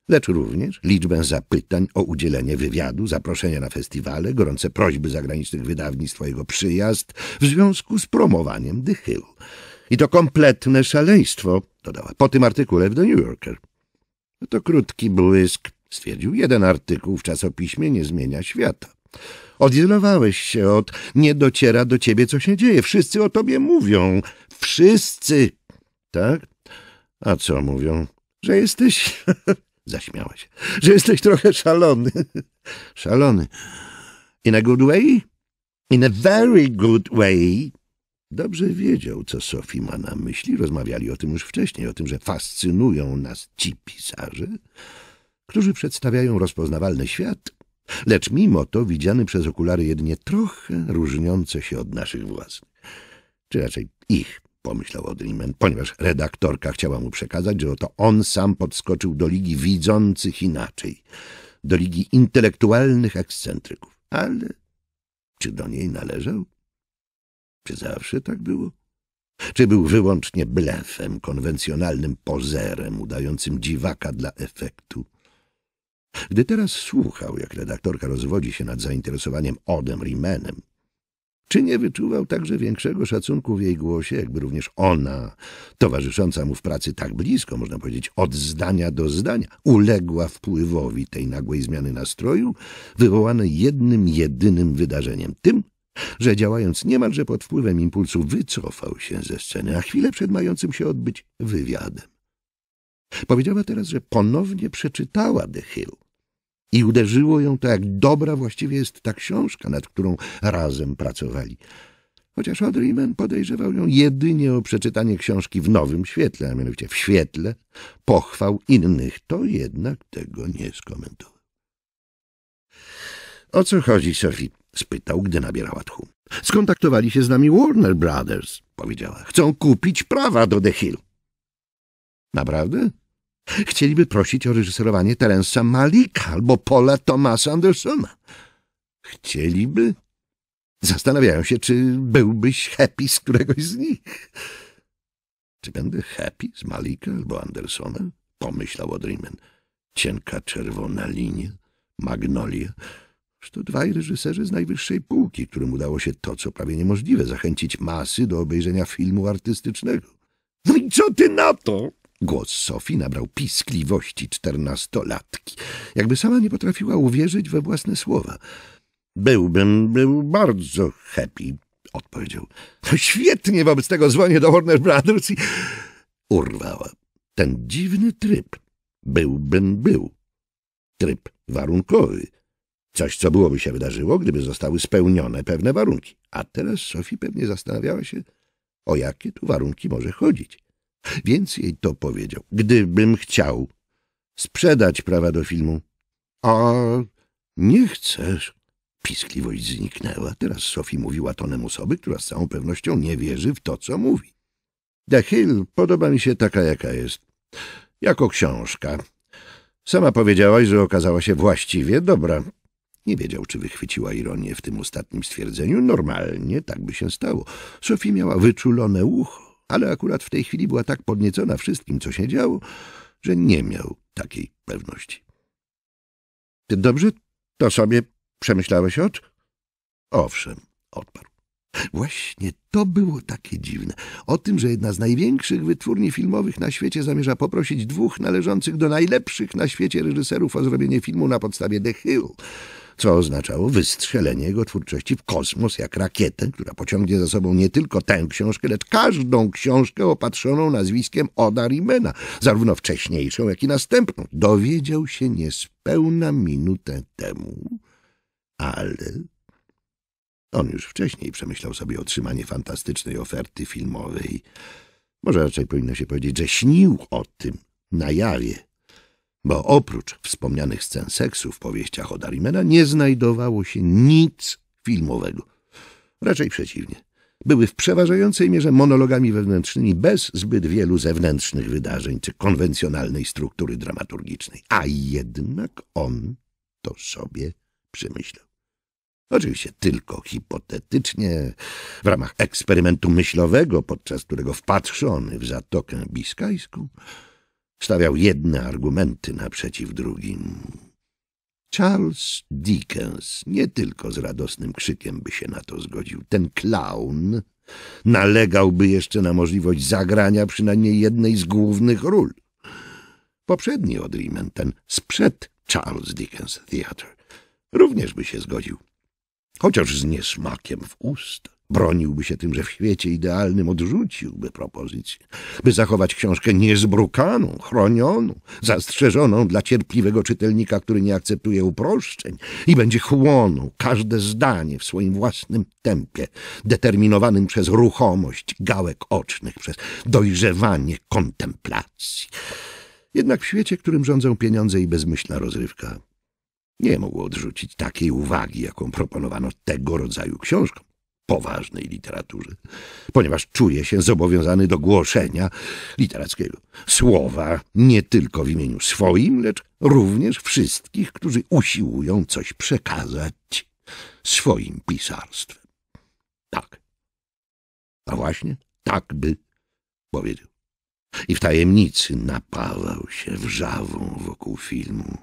lecz również liczbę zapytań o udzielenie wywiadu, zaproszenia na festiwale, gorące prośby zagranicznych wydawnictw o jego przyjazd w związku z promowaniem The Hill. I to kompletne szaleństwo, dodała po tym artykule w The New Yorker. To krótki błysk, stwierdził. Jeden artykuł w czasopiśmie nie zmienia świata. Odizolowałeś się od... Nie dociera do ciebie, co się dzieje. Wszyscy o tobie mówią. Wszyscy! Tak? A co mówią? Że jesteś... Zaśmiała się. Że jesteś trochę szalony. szalony. In a good way? In a very good way. Dobrze wiedział, co Sophie ma na myśli. Rozmawiali o tym już wcześniej, o tym, że fascynują nas ci pisarze, którzy przedstawiają rozpoznawalny świat, lecz mimo to widziany przez okulary jedynie trochę różniące się od naszych własnych, czy raczej ich pomyślał Odrimen, ponieważ redaktorka chciała mu przekazać, że to on sam podskoczył do ligi widzących inaczej, do ligi intelektualnych ekscentryków. Ale czy do niej należał? Czy zawsze tak było? Czy był wyłącznie blefem, konwencjonalnym pozerem, udającym dziwaka dla efektu? Gdy teraz słuchał, jak redaktorka rozwodzi się nad zainteresowaniem Odem Rimenem, czy nie wyczuwał także większego szacunku w jej głosie, jakby również ona, towarzysząca mu w pracy tak blisko, można powiedzieć, od zdania do zdania, uległa wpływowi tej nagłej zmiany nastroju, wywołanej jednym, jedynym wydarzeniem, tym, że działając niemalże pod wpływem impulsu wycofał się ze sceny, a chwilę przed mającym się odbyć wywiadem. Powiedziała teraz, że ponownie przeczytała The Hill i uderzyło ją to, jak dobra właściwie jest ta książka, nad którą razem pracowali. Chociaż Odriman podejrzewał ją jedynie o przeczytanie książki w nowym świetle, a mianowicie w świetle pochwał innych, to jednak tego nie skomentował. — O co chodzi, Sophie? — spytał, gdy nabierała tchu. — Skontaktowali się z nami Warner Brothers — powiedziała. — Chcą kupić prawa do The Hill. — Naprawdę? Chcieliby prosić o reżyserowanie Terensa Malika albo Paula Thomasa Andersona. Chcieliby? Zastanawiają się, czy byłbyś happy z któregoś z nich. Czy będę happy z Malika albo Andersona? Pomyślał Odrimen. Cienka czerwona linia, magnolia. To dwaj reżyserzy z najwyższej półki, którym udało się to, co prawie niemożliwe, zachęcić masy do obejrzenia filmu artystycznego. No i co ty na to? Głos Sofii nabrał piskliwości czternastolatki, jakby sama nie potrafiła uwierzyć we własne słowa. Byłbym, był bardzo happy, odpowiedział. No świetnie, wobec tego dzwonię do Warner Brothers i... Urwała. Ten dziwny tryb. Byłbym był. Tryb warunkowy. Coś, co byłoby się wydarzyło, gdyby zostały spełnione pewne warunki. A teraz Sofii pewnie zastanawiała się, o jakie tu warunki może chodzić. Więc jej to powiedział. Gdybym chciał sprzedać prawa do filmu. A nie chcesz. Piskliwość zniknęła. Teraz Sophie mówiła tonem osoby, która z całą pewnością nie wierzy w to, co mówi. The Hill podoba mi się taka, jaka jest. Jako książka. Sama powiedziałaś, że okazała się właściwie dobra. Nie wiedział, czy wychwyciła ironię w tym ostatnim stwierdzeniu. Normalnie tak by się stało. Sophie miała wyczulone ucho ale akurat w tej chwili była tak podniecona wszystkim, co się działo, że nie miał takiej pewności. — Ty dobrze to sobie przemyślałeś, od? Owszem, odparł. Właśnie to było takie dziwne. O tym, że jedna z największych wytwórni filmowych na świecie zamierza poprosić dwóch należących do najlepszych na świecie reżyserów o zrobienie filmu na podstawie The Hill – co oznaczało wystrzelenie jego twórczości w kosmos jak rakietę, która pociągnie za sobą nie tylko tę książkę, lecz każdą książkę opatrzoną nazwiskiem Oda Rimena, zarówno wcześniejszą, jak i następną. Dowiedział się niespełna minutę temu, ale... On już wcześniej przemyślał sobie otrzymanie fantastycznej oferty filmowej. Może raczej powinno się powiedzieć, że śnił o tym na jawie bo oprócz wspomnianych scen seksu w powieściach od Arimena nie znajdowało się nic filmowego. Raczej przeciwnie. Były w przeważającej mierze monologami wewnętrznymi bez zbyt wielu zewnętrznych wydarzeń czy konwencjonalnej struktury dramaturgicznej. A jednak on to sobie przemyślał. Oczywiście tylko hipotetycznie, w ramach eksperymentu myślowego, podczas którego wpatrzony w Zatokę Biskajską Stawiał jedne argumenty naprzeciw drugim. Charles Dickens nie tylko z radosnym krzykiem by się na to zgodził. Ten klaun nalegałby jeszcze na możliwość zagrania przynajmniej jednej z głównych ról. Poprzedni Odrimen, ten sprzed Charles Dickens Theatre, również by się zgodził, chociaż z niesmakiem w usta. Broniłby się tym, że w świecie idealnym odrzuciłby propozycję, by zachować książkę niezbrukaną, chronioną, zastrzeżoną dla cierpliwego czytelnika, który nie akceptuje uproszczeń i będzie chłonął każde zdanie w swoim własnym tempie, determinowanym przez ruchomość gałek ocznych, przez dojrzewanie kontemplacji. Jednak w świecie, którym rządzą pieniądze i bezmyślna rozrywka, nie mogło odrzucić takiej uwagi, jaką proponowano tego rodzaju książkom, poważnej literaturze, ponieważ czuję się zobowiązany do głoszenia literackiego słowa nie tylko w imieniu swoim, lecz również wszystkich, którzy usiłują coś przekazać swoim pisarstwem. Tak. A właśnie tak by powiedział. I w tajemnicy napawał się wrzawą wokół filmu,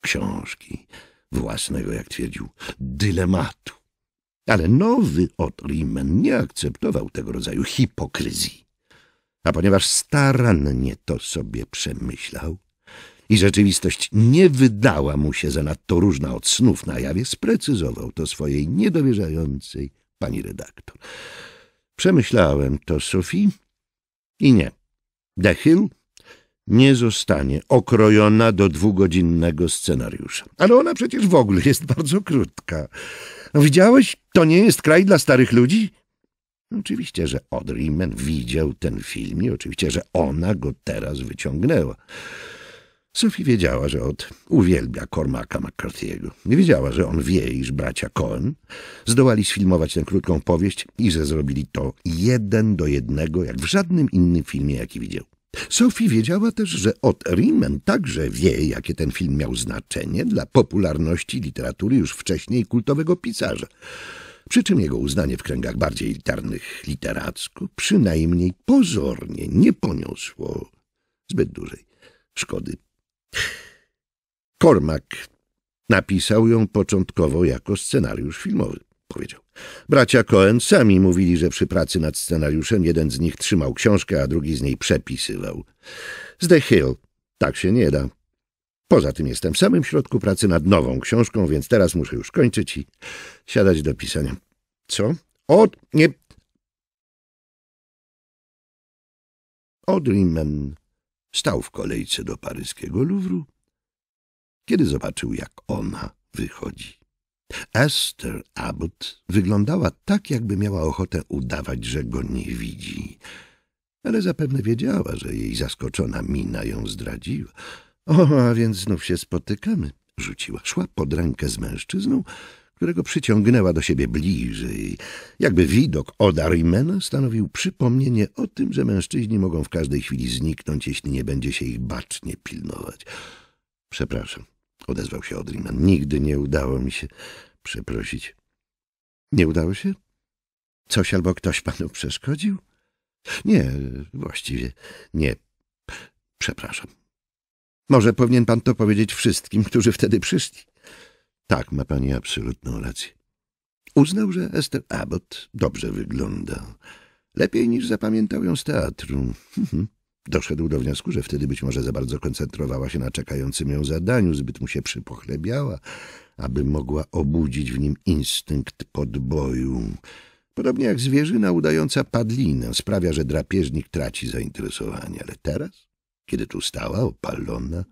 książki, własnego, jak twierdził, dylematu ale nowy Otrimen nie akceptował tego rodzaju hipokryzji. A ponieważ starannie to sobie przemyślał i rzeczywistość nie wydała mu się zanadto różna od snów na jawie, sprecyzował to swojej niedowierzającej pani redaktor. Przemyślałem to, Sophie, i nie. The Hill nie zostanie okrojona do dwugodzinnego scenariusza. Ale ona przecież w ogóle jest bardzo krótka. No widziałeś? To nie jest kraj dla starych ludzi? Oczywiście, że Odrimen widział ten film i oczywiście, że ona go teraz wyciągnęła. Sophie wiedziała, że od uwielbia Cormaca McCarthy'ego. Wiedziała, że on wie, iż bracia Cohen zdołali sfilmować tę krótką powieść i że zrobili to jeden do jednego, jak w żadnym innym filmie, jaki widział. Sophie wiedziała też, że od Riemann także wie, jakie ten film miał znaczenie dla popularności literatury już wcześniej kultowego pisarza. Przy czym jego uznanie w kręgach bardziej elitarnych literacko, przynajmniej pozornie, nie poniosło zbyt dużej szkody. Kormak napisał ją początkowo jako scenariusz filmowy powiedział. Bracia Cohen sami mówili, że przy pracy nad scenariuszem jeden z nich trzymał książkę, a drugi z niej przepisywał. Z The Hill. Tak się nie da. Poza tym jestem w samym środku pracy nad nową książką, więc teraz muszę już kończyć i siadać do pisania. Co? O, nie... Odriman stał w kolejce do paryskiego Luwru, kiedy zobaczył, jak ona wychodzi. Esther Abbott wyglądała tak, jakby miała ochotę udawać, że go nie widzi. Ale zapewne wiedziała, że jej zaskoczona mina ją zdradziła. O, a więc znów się spotykamy, rzuciła. Szła pod rękę z mężczyzną, którego przyciągnęła do siebie bliżej. Jakby widok od Arimena stanowił przypomnienie o tym, że mężczyźni mogą w każdej chwili zniknąć, jeśli nie będzie się ich bacznie pilnować. Przepraszam, odezwał się Odriman. Nigdy nie udało mi się przeprosić. Nie udało się? Coś albo ktoś panu przeszkodził? Nie, właściwie nie. Przepraszam. Może powinien pan to powiedzieć wszystkim, którzy wtedy przyszli. Tak, ma pani absolutną rację. Uznał, że Esther Abbott dobrze wygląda. Lepiej niż zapamiętał ją z teatru. Mhm. Doszedł do wniosku, że wtedy być może za bardzo koncentrowała się na czekającym ją zadaniu, zbyt mu się przypochlebiała, aby mogła obudzić w nim instynkt podboju. Podobnie jak zwierzyna udająca padlinę sprawia, że drapieżnik traci zainteresowanie. Ale teraz, kiedy tu stała opalona,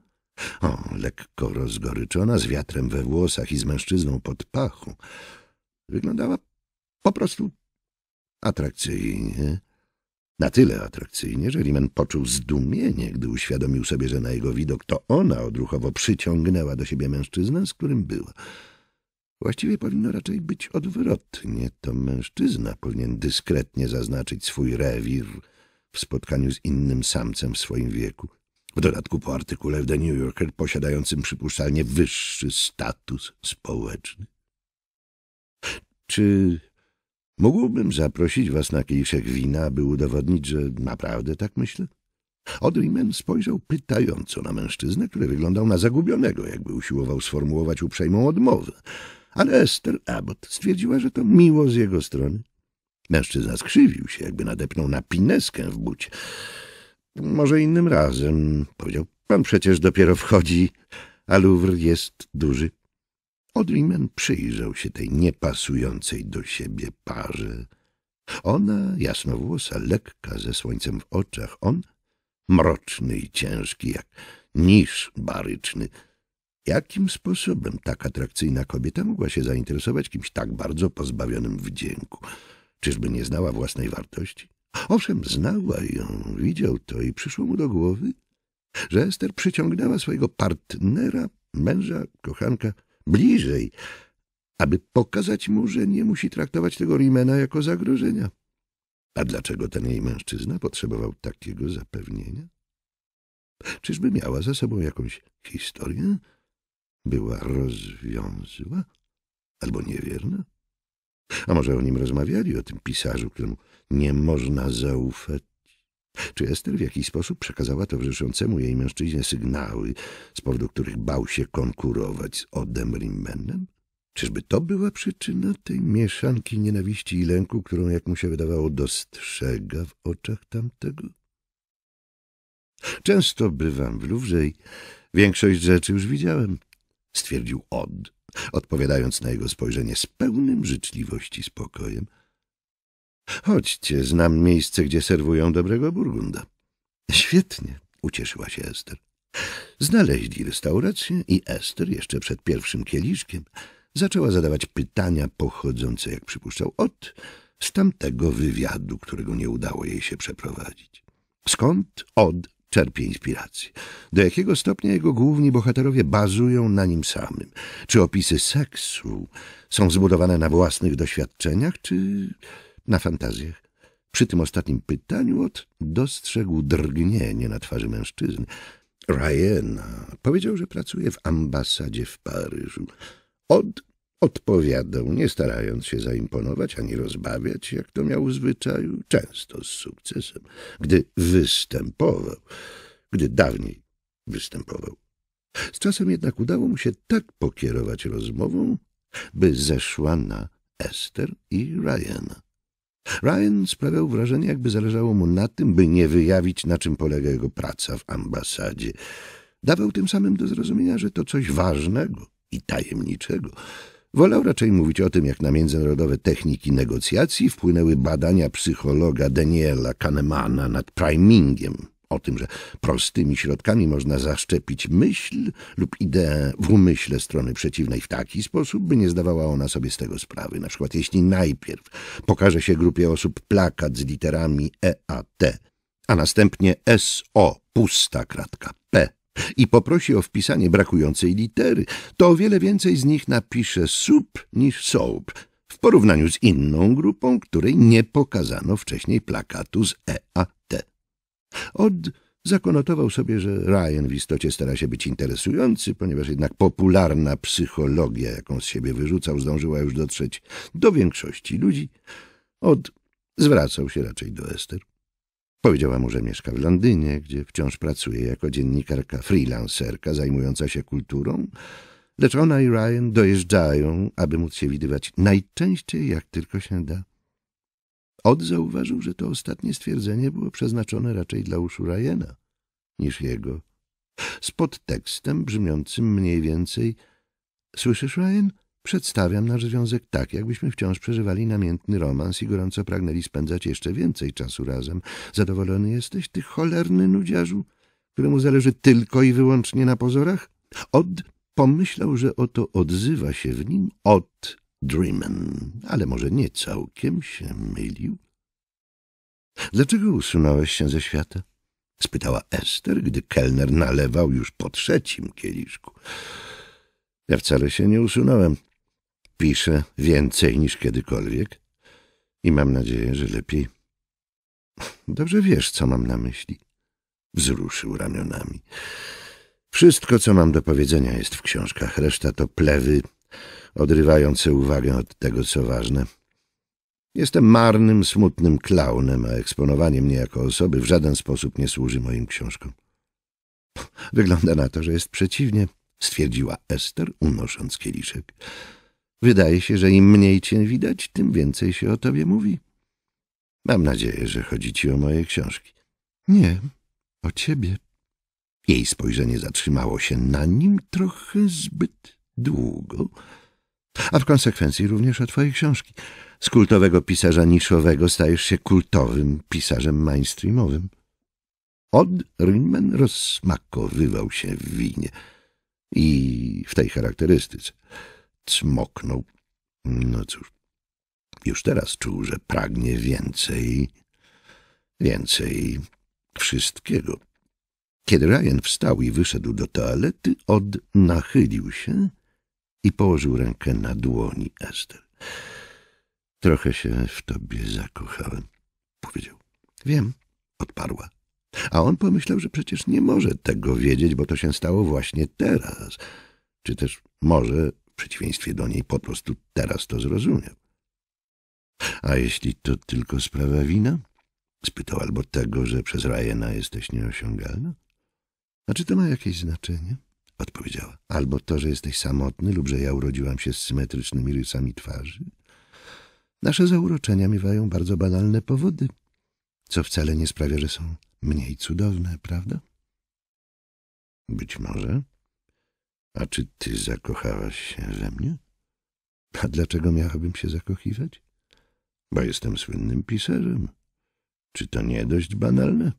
o, lekko rozgoryczona, z wiatrem we włosach i z mężczyzną pod pachu, wyglądała po prostu atrakcyjnie. Na tyle atrakcyjnie, że Limen poczuł zdumienie, gdy uświadomił sobie, że na jego widok to ona odruchowo przyciągnęła do siebie mężczyznę, z którym była. Właściwie powinno raczej być odwrotnie. To mężczyzna powinien dyskretnie zaznaczyć swój rewir w spotkaniu z innym samcem w swoim wieku. W dodatku po artykule w The New Yorker posiadającym przypuszczalnie wyższy status społeczny. Czy Mógłbym zaprosić was na kieliszek wina, aby udowodnić, że naprawdę tak myślę? Odrimen spojrzał pytająco na mężczyznę, który wyglądał na zagubionego, jakby usiłował sformułować uprzejmą odmowę. Ale Esther Abbott stwierdziła, że to miło z jego strony. Mężczyzna skrzywił się, jakby nadepnął na pineskę w bucie. Może innym razem, powiedział. Pan przecież dopiero wchodzi, a Louvre jest duży. Odrimen przyjrzał się tej niepasującej do siebie parze. Ona, jasnowłosa, lekka, ze słońcem w oczach, on, mroczny i ciężki, jak niż baryczny. Jakim sposobem tak atrakcyjna kobieta mogła się zainteresować kimś tak bardzo pozbawionym wdzięku? Czyżby nie znała własnej wartości? Owszem, znała ją, widział to i przyszło mu do głowy, że Ester przyciągnęła swojego partnera, męża, kochanka, bliżej, aby pokazać mu, że nie musi traktować tego Rimena jako zagrożenia. A dlaczego ten jej mężczyzna potrzebował takiego zapewnienia? Czyżby miała za sobą jakąś historię? Była rozwiązła? Albo niewierna? A może o nim rozmawiali, o tym pisarzu, któremu nie można zaufać? Czy Ester w jakiś sposób przekazała towarzyszącemu jej mężczyźnie sygnały, z powodu których bał się konkurować z Odem Rimmenem? Czyżby to była przyczyna tej mieszanki nienawiści i lęku, którą, jak mu się wydawało, dostrzega w oczach tamtego? Często bywam w Luwrze większość rzeczy już widziałem, stwierdził Od, odpowiadając na jego spojrzenie z pełnym życzliwości spokojem – Chodźcie, znam miejsce, gdzie serwują dobrego burgunda. Świetnie, ucieszyła się Ester. Znaleźli restaurację i Ester jeszcze przed pierwszym kieliszkiem zaczęła zadawać pytania pochodzące, jak przypuszczał, od z tamtego wywiadu, którego nie udało jej się przeprowadzić. Skąd od czerpie inspiracji? Do jakiego stopnia jego główni bohaterowie bazują na nim samym? Czy opisy seksu są zbudowane na własnych doświadczeniach, czy na fantazjach. Przy tym ostatnim pytaniu od dostrzegł drgnienie na twarzy mężczyzny. Ryana powiedział, że pracuje w ambasadzie w Paryżu. Od odpowiadał, nie starając się zaimponować ani rozbawiać, jak to miał w zwyczaju, często z sukcesem, gdy występował, gdy dawniej występował. Z czasem jednak udało mu się tak pokierować rozmową, by zeszła na Ester i Ryana. Ryan sprawiał wrażenie, jakby zależało mu na tym, by nie wyjawić, na czym polega jego praca w ambasadzie. Dawał tym samym do zrozumienia, że to coś ważnego i tajemniczego. Wolał raczej mówić o tym, jak na międzynarodowe techniki negocjacji wpłynęły badania psychologa Daniela Kahnemana nad primingiem, o tym, że prostymi środkami można zaszczepić myśl lub ideę w umyśle strony przeciwnej w taki sposób, by nie zdawała ona sobie z tego sprawy. Na przykład jeśli najpierw pokaże się grupie osób plakat z literami EAT, a następnie SO, pusta kratka P, i poprosi o wpisanie brakującej litery, to o wiele więcej z nich napisze sup niż soap, w porównaniu z inną grupą, której nie pokazano wcześniej plakatu z EAT. Od zakonotował sobie, że Ryan w istocie stara się być interesujący, ponieważ jednak popularna psychologia, jaką z siebie wyrzucał, zdążyła już dotrzeć do większości ludzi. Od zwracał się raczej do Ester. Powiedziała mu, że mieszka w Londynie, gdzie wciąż pracuje jako dziennikarka freelancerka zajmująca się kulturą, lecz ona i Ryan dojeżdżają, aby móc się widywać najczęściej jak tylko się da. Od zauważył, że to ostatnie stwierdzenie było przeznaczone raczej dla uszu Ryana niż jego. Z podtekstem brzmiącym mniej więcej Słyszysz, Ryan? Przedstawiam nasz związek tak, jakbyśmy wciąż przeżywali namiętny romans i gorąco pragnęli spędzać jeszcze więcej czasu razem. Zadowolony jesteś, ty cholerny nudziarzu, któremu zależy tylko i wyłącznie na pozorach? Od pomyślał, że oto odzywa się w nim od Dreamen, ale może nie całkiem się mylił. — Dlaczego usunąłeś się ze świata? — spytała Ester, gdy kelner nalewał już po trzecim kieliszku. — Ja wcale się nie usunąłem. Piszę więcej niż kiedykolwiek i mam nadzieję, że lepiej. — Dobrze wiesz, co mam na myśli — wzruszył ramionami. — Wszystko, co mam do powiedzenia, jest w książkach. Reszta to plewy odrywające uwagę od tego, co ważne. Jestem marnym, smutnym klaunem, a eksponowanie mnie jako osoby w żaden sposób nie służy moim książkom. Wygląda na to, że jest przeciwnie, stwierdziła Ester, unosząc kieliszek. Wydaje się, że im mniej cię widać, tym więcej się o tobie mówi. Mam nadzieję, że chodzi ci o moje książki. Nie, o ciebie. Jej spojrzenie zatrzymało się na nim trochę zbyt długo a w konsekwencji również o twojej książki. Z kultowego pisarza niszowego stajesz się kultowym pisarzem mainstreamowym. Od Ryman rozsmakowywał się w winie i w tej charakterystyce cmoknął. No cóż, już teraz czuł, że pragnie więcej, więcej wszystkiego. Kiedy Ryan wstał i wyszedł do toalety, Od nachylił się i położył rękę na dłoni Ester. Trochę się w tobie zakochałem, powiedział. Wiem, odparła. A on pomyślał, że przecież nie może tego wiedzieć, bo to się stało właśnie teraz. Czy też może, w przeciwieństwie do niej, po prostu teraz to zrozumiał. A jeśli to tylko sprawa wina? Spytał albo tego, że przez Rajena jesteś nieosiągalna? A czy to ma jakieś znaczenie? odpowiedziała. Albo to, że jesteś samotny, lub że ja urodziłam się z symetrycznymi rysami twarzy. Nasze zauroczenia miewają bardzo banalne powody, co wcale nie sprawia, że są mniej cudowne, prawda? Być może. A czy ty zakochałaś się we mnie? A dlaczego miałabym się zakochiwać? Bo jestem słynnym pisarzem. Czy to nie dość banalne?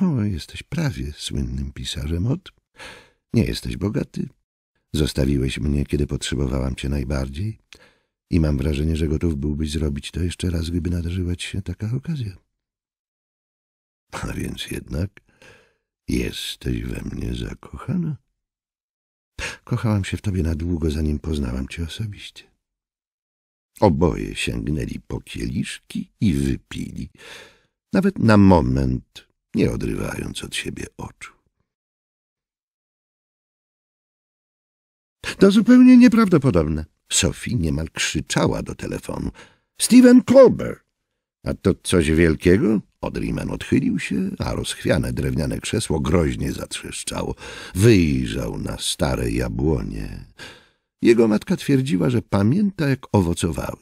O, jesteś prawie słynnym pisarzem od... Nie jesteś bogaty. Zostawiłeś mnie, kiedy potrzebowałam cię najbardziej i mam wrażenie, że gotów byłbyś zrobić to jeszcze raz, gdyby nadarzyła ci się taka okazja. A więc jednak jesteś we mnie zakochana? Kochałam się w tobie na długo, zanim poznałam cię osobiście. Oboje sięgnęli po kieliszki i wypili, nawet na moment nie odrywając od siebie oczu. To zupełnie nieprawdopodobne. Sophie niemal krzyczała do telefonu. Steven Colbert! A to coś wielkiego? Odriman odchylił się, a rozchwiane drewniane krzesło groźnie zatrzeszczało. Wyjrzał na stare jabłonie. Jego matka twierdziła, że pamięta, jak owocowały.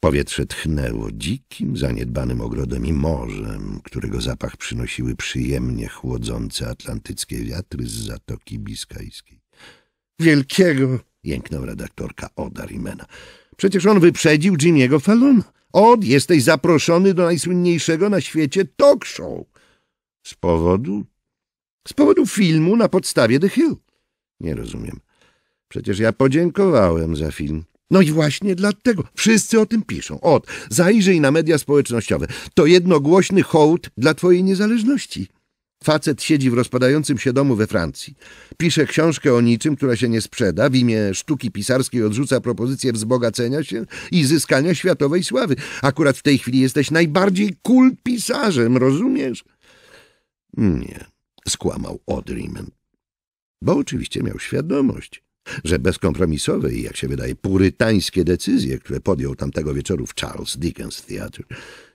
Powietrze tchnęło dzikim, zaniedbanym ogrodem i morzem, którego zapach przynosiły przyjemnie chłodzące atlantyckie wiatry z Zatoki Biskajskiej wielkiego! jęknął redaktorka Oda Rimena. Przecież on wyprzedził Jimmy'ego Fallona. Od, jesteś zaproszony do najsłynniejszego na świecie talk show. Z powodu? Z powodu filmu na podstawie The Hill. Nie rozumiem. Przecież ja podziękowałem za film. No i właśnie dlatego. Wszyscy o tym piszą. Od, zajrzyj na media społecznościowe. To jednogłośny hołd dla twojej niezależności. Facet siedzi w rozpadającym się domu we Francji. Pisze książkę o niczym, która się nie sprzeda. W imię sztuki pisarskiej odrzuca propozycję wzbogacenia się i zyskania światowej sławy. Akurat w tej chwili jesteś najbardziej kul cool pisarzem, rozumiesz? Nie, skłamał Odriman. Bo oczywiście miał świadomość, że bezkompromisowe i, jak się wydaje, purytańskie decyzje, które podjął tamtego wieczoru w Charles Dickens Theatre,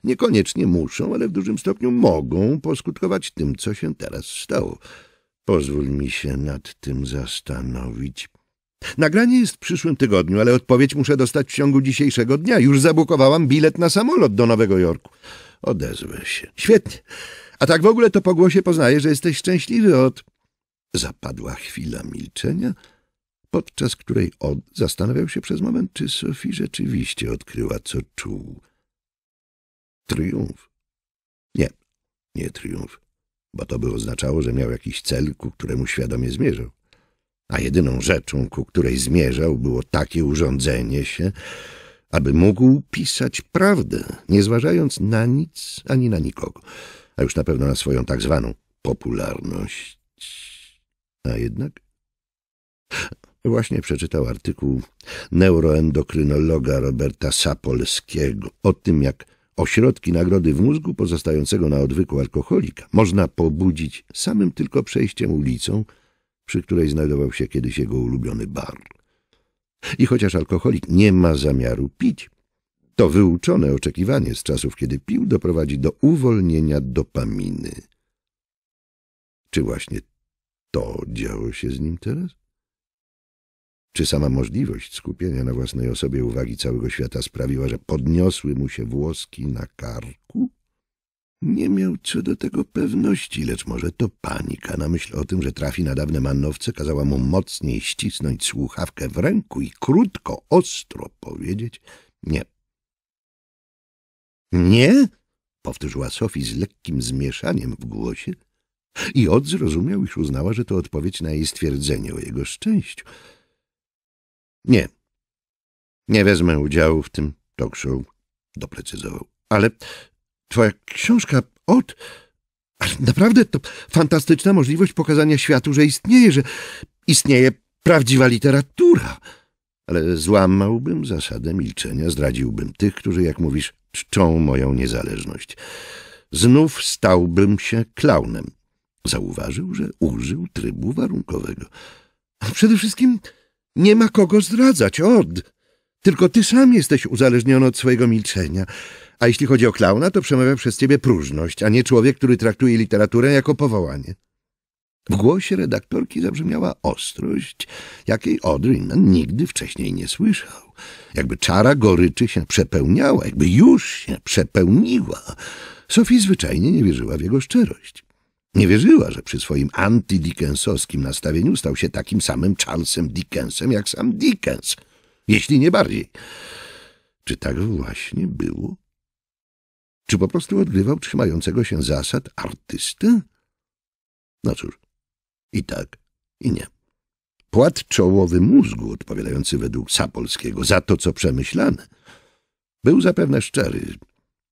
niekoniecznie muszą, ale w dużym stopniu mogą poskutkować tym, co się teraz stało. Pozwól mi się nad tym zastanowić. Nagranie jest w przyszłym tygodniu, ale odpowiedź muszę dostać w ciągu dzisiejszego dnia. Już zabukowałam bilet na samolot do Nowego Jorku. Odezwę się. Świetnie. A tak w ogóle to po głosie poznaję, że jesteś szczęśliwy od... Zapadła chwila milczenia podczas której on zastanawiał się przez moment, czy Sophie rzeczywiście odkryła, co czuł. Triumf? Nie, nie triumf, bo to by oznaczało, że miał jakiś cel, ku któremu świadomie zmierzał. A jedyną rzeczą, ku której zmierzał, było takie urządzenie się, aby mógł pisać prawdę, nie zważając na nic ani na nikogo, a już na pewno na swoją tak zwaną popularność. A jednak... Właśnie przeczytał artykuł neuroendokrynologa Roberta Sapolskiego o tym, jak ośrodki nagrody w mózgu pozostającego na odwyku alkoholika można pobudzić samym tylko przejściem ulicą, przy której znajdował się kiedyś jego ulubiony bar. I chociaż alkoholik nie ma zamiaru pić, to wyuczone oczekiwanie z czasów, kiedy pił, doprowadzi do uwolnienia dopaminy. Czy właśnie to działo się z nim teraz? Czy sama możliwość skupienia na własnej osobie uwagi całego świata sprawiła, że podniosły mu się włoski na karku? Nie miał co do tego pewności, lecz może to panika na myśl o tym, że trafi na dawne manowce, kazała mu mocniej ścisnąć słuchawkę w ręku i krótko, ostro powiedzieć nie. Nie? Powtórzyła Sophie z lekkim zmieszaniem w głosie i od zrozumiał, iż uznała, że to odpowiedź na jej stwierdzenie o jego szczęściu. Nie. Nie wezmę udziału w tym talk show, doprecyzował. Ale twoja książka od... Ale naprawdę to fantastyczna możliwość pokazania światu, że istnieje, że istnieje prawdziwa literatura. Ale złamałbym zasadę milczenia, zdradziłbym tych, którzy, jak mówisz, czczą moją niezależność. Znów stałbym się klaunem. Zauważył, że użył trybu warunkowego. A przede wszystkim nie ma kogo zdradzać, od. Tylko ty sam jesteś uzależniony od swojego milczenia. A jeśli chodzi o klauna, to przemawia przez ciebie próżność, a nie człowiek, który traktuje literaturę jako powołanie. W głosie redaktorki zabrzmiała ostrość, jakiej Odrin nigdy wcześniej nie słyszał. Jakby czara goryczy się przepełniała, jakby już się przepełniła. Sophie zwyczajnie nie wierzyła w jego szczerość. Nie wierzyła, że przy swoim antydickensowskim nastawieniu stał się takim samym Charlesem Dickensem jak sam Dickens, jeśli nie bardziej. Czy tak właśnie było? Czy po prostu odgrywał trzymającego się zasad artysty? No cóż, i tak, i nie. Płat czołowy mózgu, odpowiadający według Sapolskiego za to, co przemyślane, był zapewne szczery,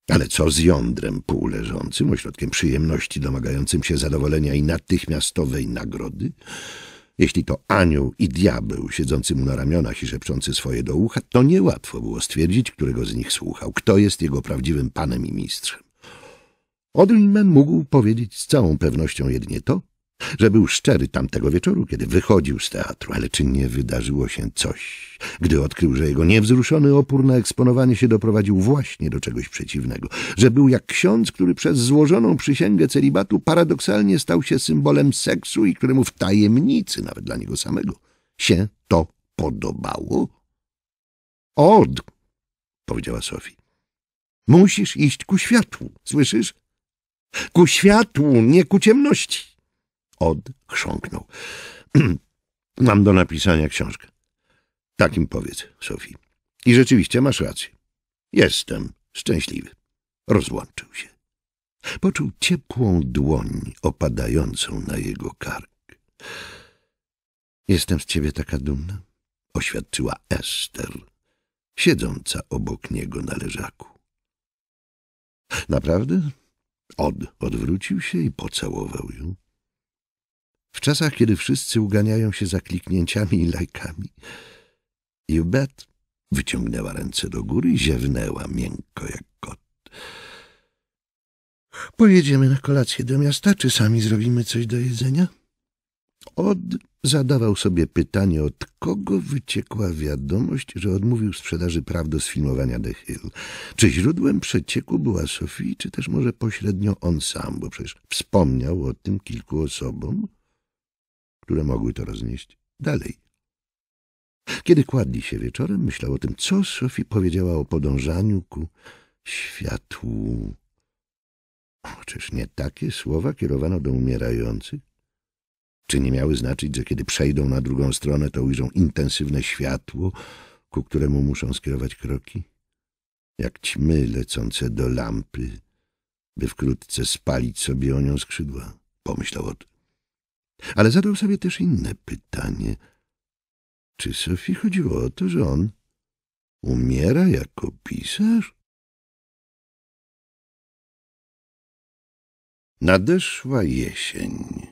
ale co z jądrem półleżącym, ośrodkiem przyjemności domagającym się zadowolenia i natychmiastowej nagrody? Jeśli to anioł i diabeł siedzący mu na ramionach i szepczący swoje do ucha, to niełatwo było stwierdzić, którego z nich słuchał, kto jest jego prawdziwym panem i mistrzem. Odlman mógł powiedzieć z całą pewnością jedynie to, że był szczery tamtego wieczoru, kiedy wychodził z teatru, ale czy nie wydarzyło się coś, gdy odkrył, że jego niewzruszony opór na eksponowanie się doprowadził właśnie do czegoś przeciwnego, że był jak ksiądz, który przez złożoną przysięgę celibatu paradoksalnie stał się symbolem seksu i któremu w tajemnicy, nawet dla niego samego, się to podobało? Od, powiedziała Sofii. Musisz iść ku światłu, słyszysz? Ku światłu, nie ku ciemności. Od chrząknął. Mam do napisania książkę. Tak im powiedz, Sofii. I rzeczywiście masz rację. Jestem szczęśliwy. Rozłączył się. Poczuł ciepłą dłoń opadającą na jego kark. Jestem z ciebie taka dumna, oświadczyła Ester, siedząca obok niego na leżaku. Naprawdę? Od odwrócił się i pocałował ją. W czasach, kiedy wszyscy uganiają się za kliknięciami i lajkami, Jubet wyciągnęła ręce do góry i ziewnęła miękko jak kot. Pojedziemy na kolację do miasta, czy sami zrobimy coś do jedzenia? Od zadawał sobie pytanie, od kogo wyciekła wiadomość, że odmówił sprzedaży praw do sfilmowania The Hill. Czy źródłem przecieku była Sofii, czy też może pośrednio on sam, bo przecież wspomniał o tym kilku osobom? które mogły to roznieść dalej. Kiedy kładli się wieczorem, myślał o tym, co Sophie powiedziała o podążaniu ku światłu. czyż nie takie słowa kierowano do umierających? Czy nie miały znaczyć, że kiedy przejdą na drugą stronę, to ujrzą intensywne światło, ku któremu muszą skierować kroki? Jak ćmy lecące do lampy, by wkrótce spalić sobie o nią skrzydła, pomyślał Ot. Ale zadał sobie też inne pytanie. Czy Sofii chodziło o to, że on umiera jako pisarz? Nadeszła jesień,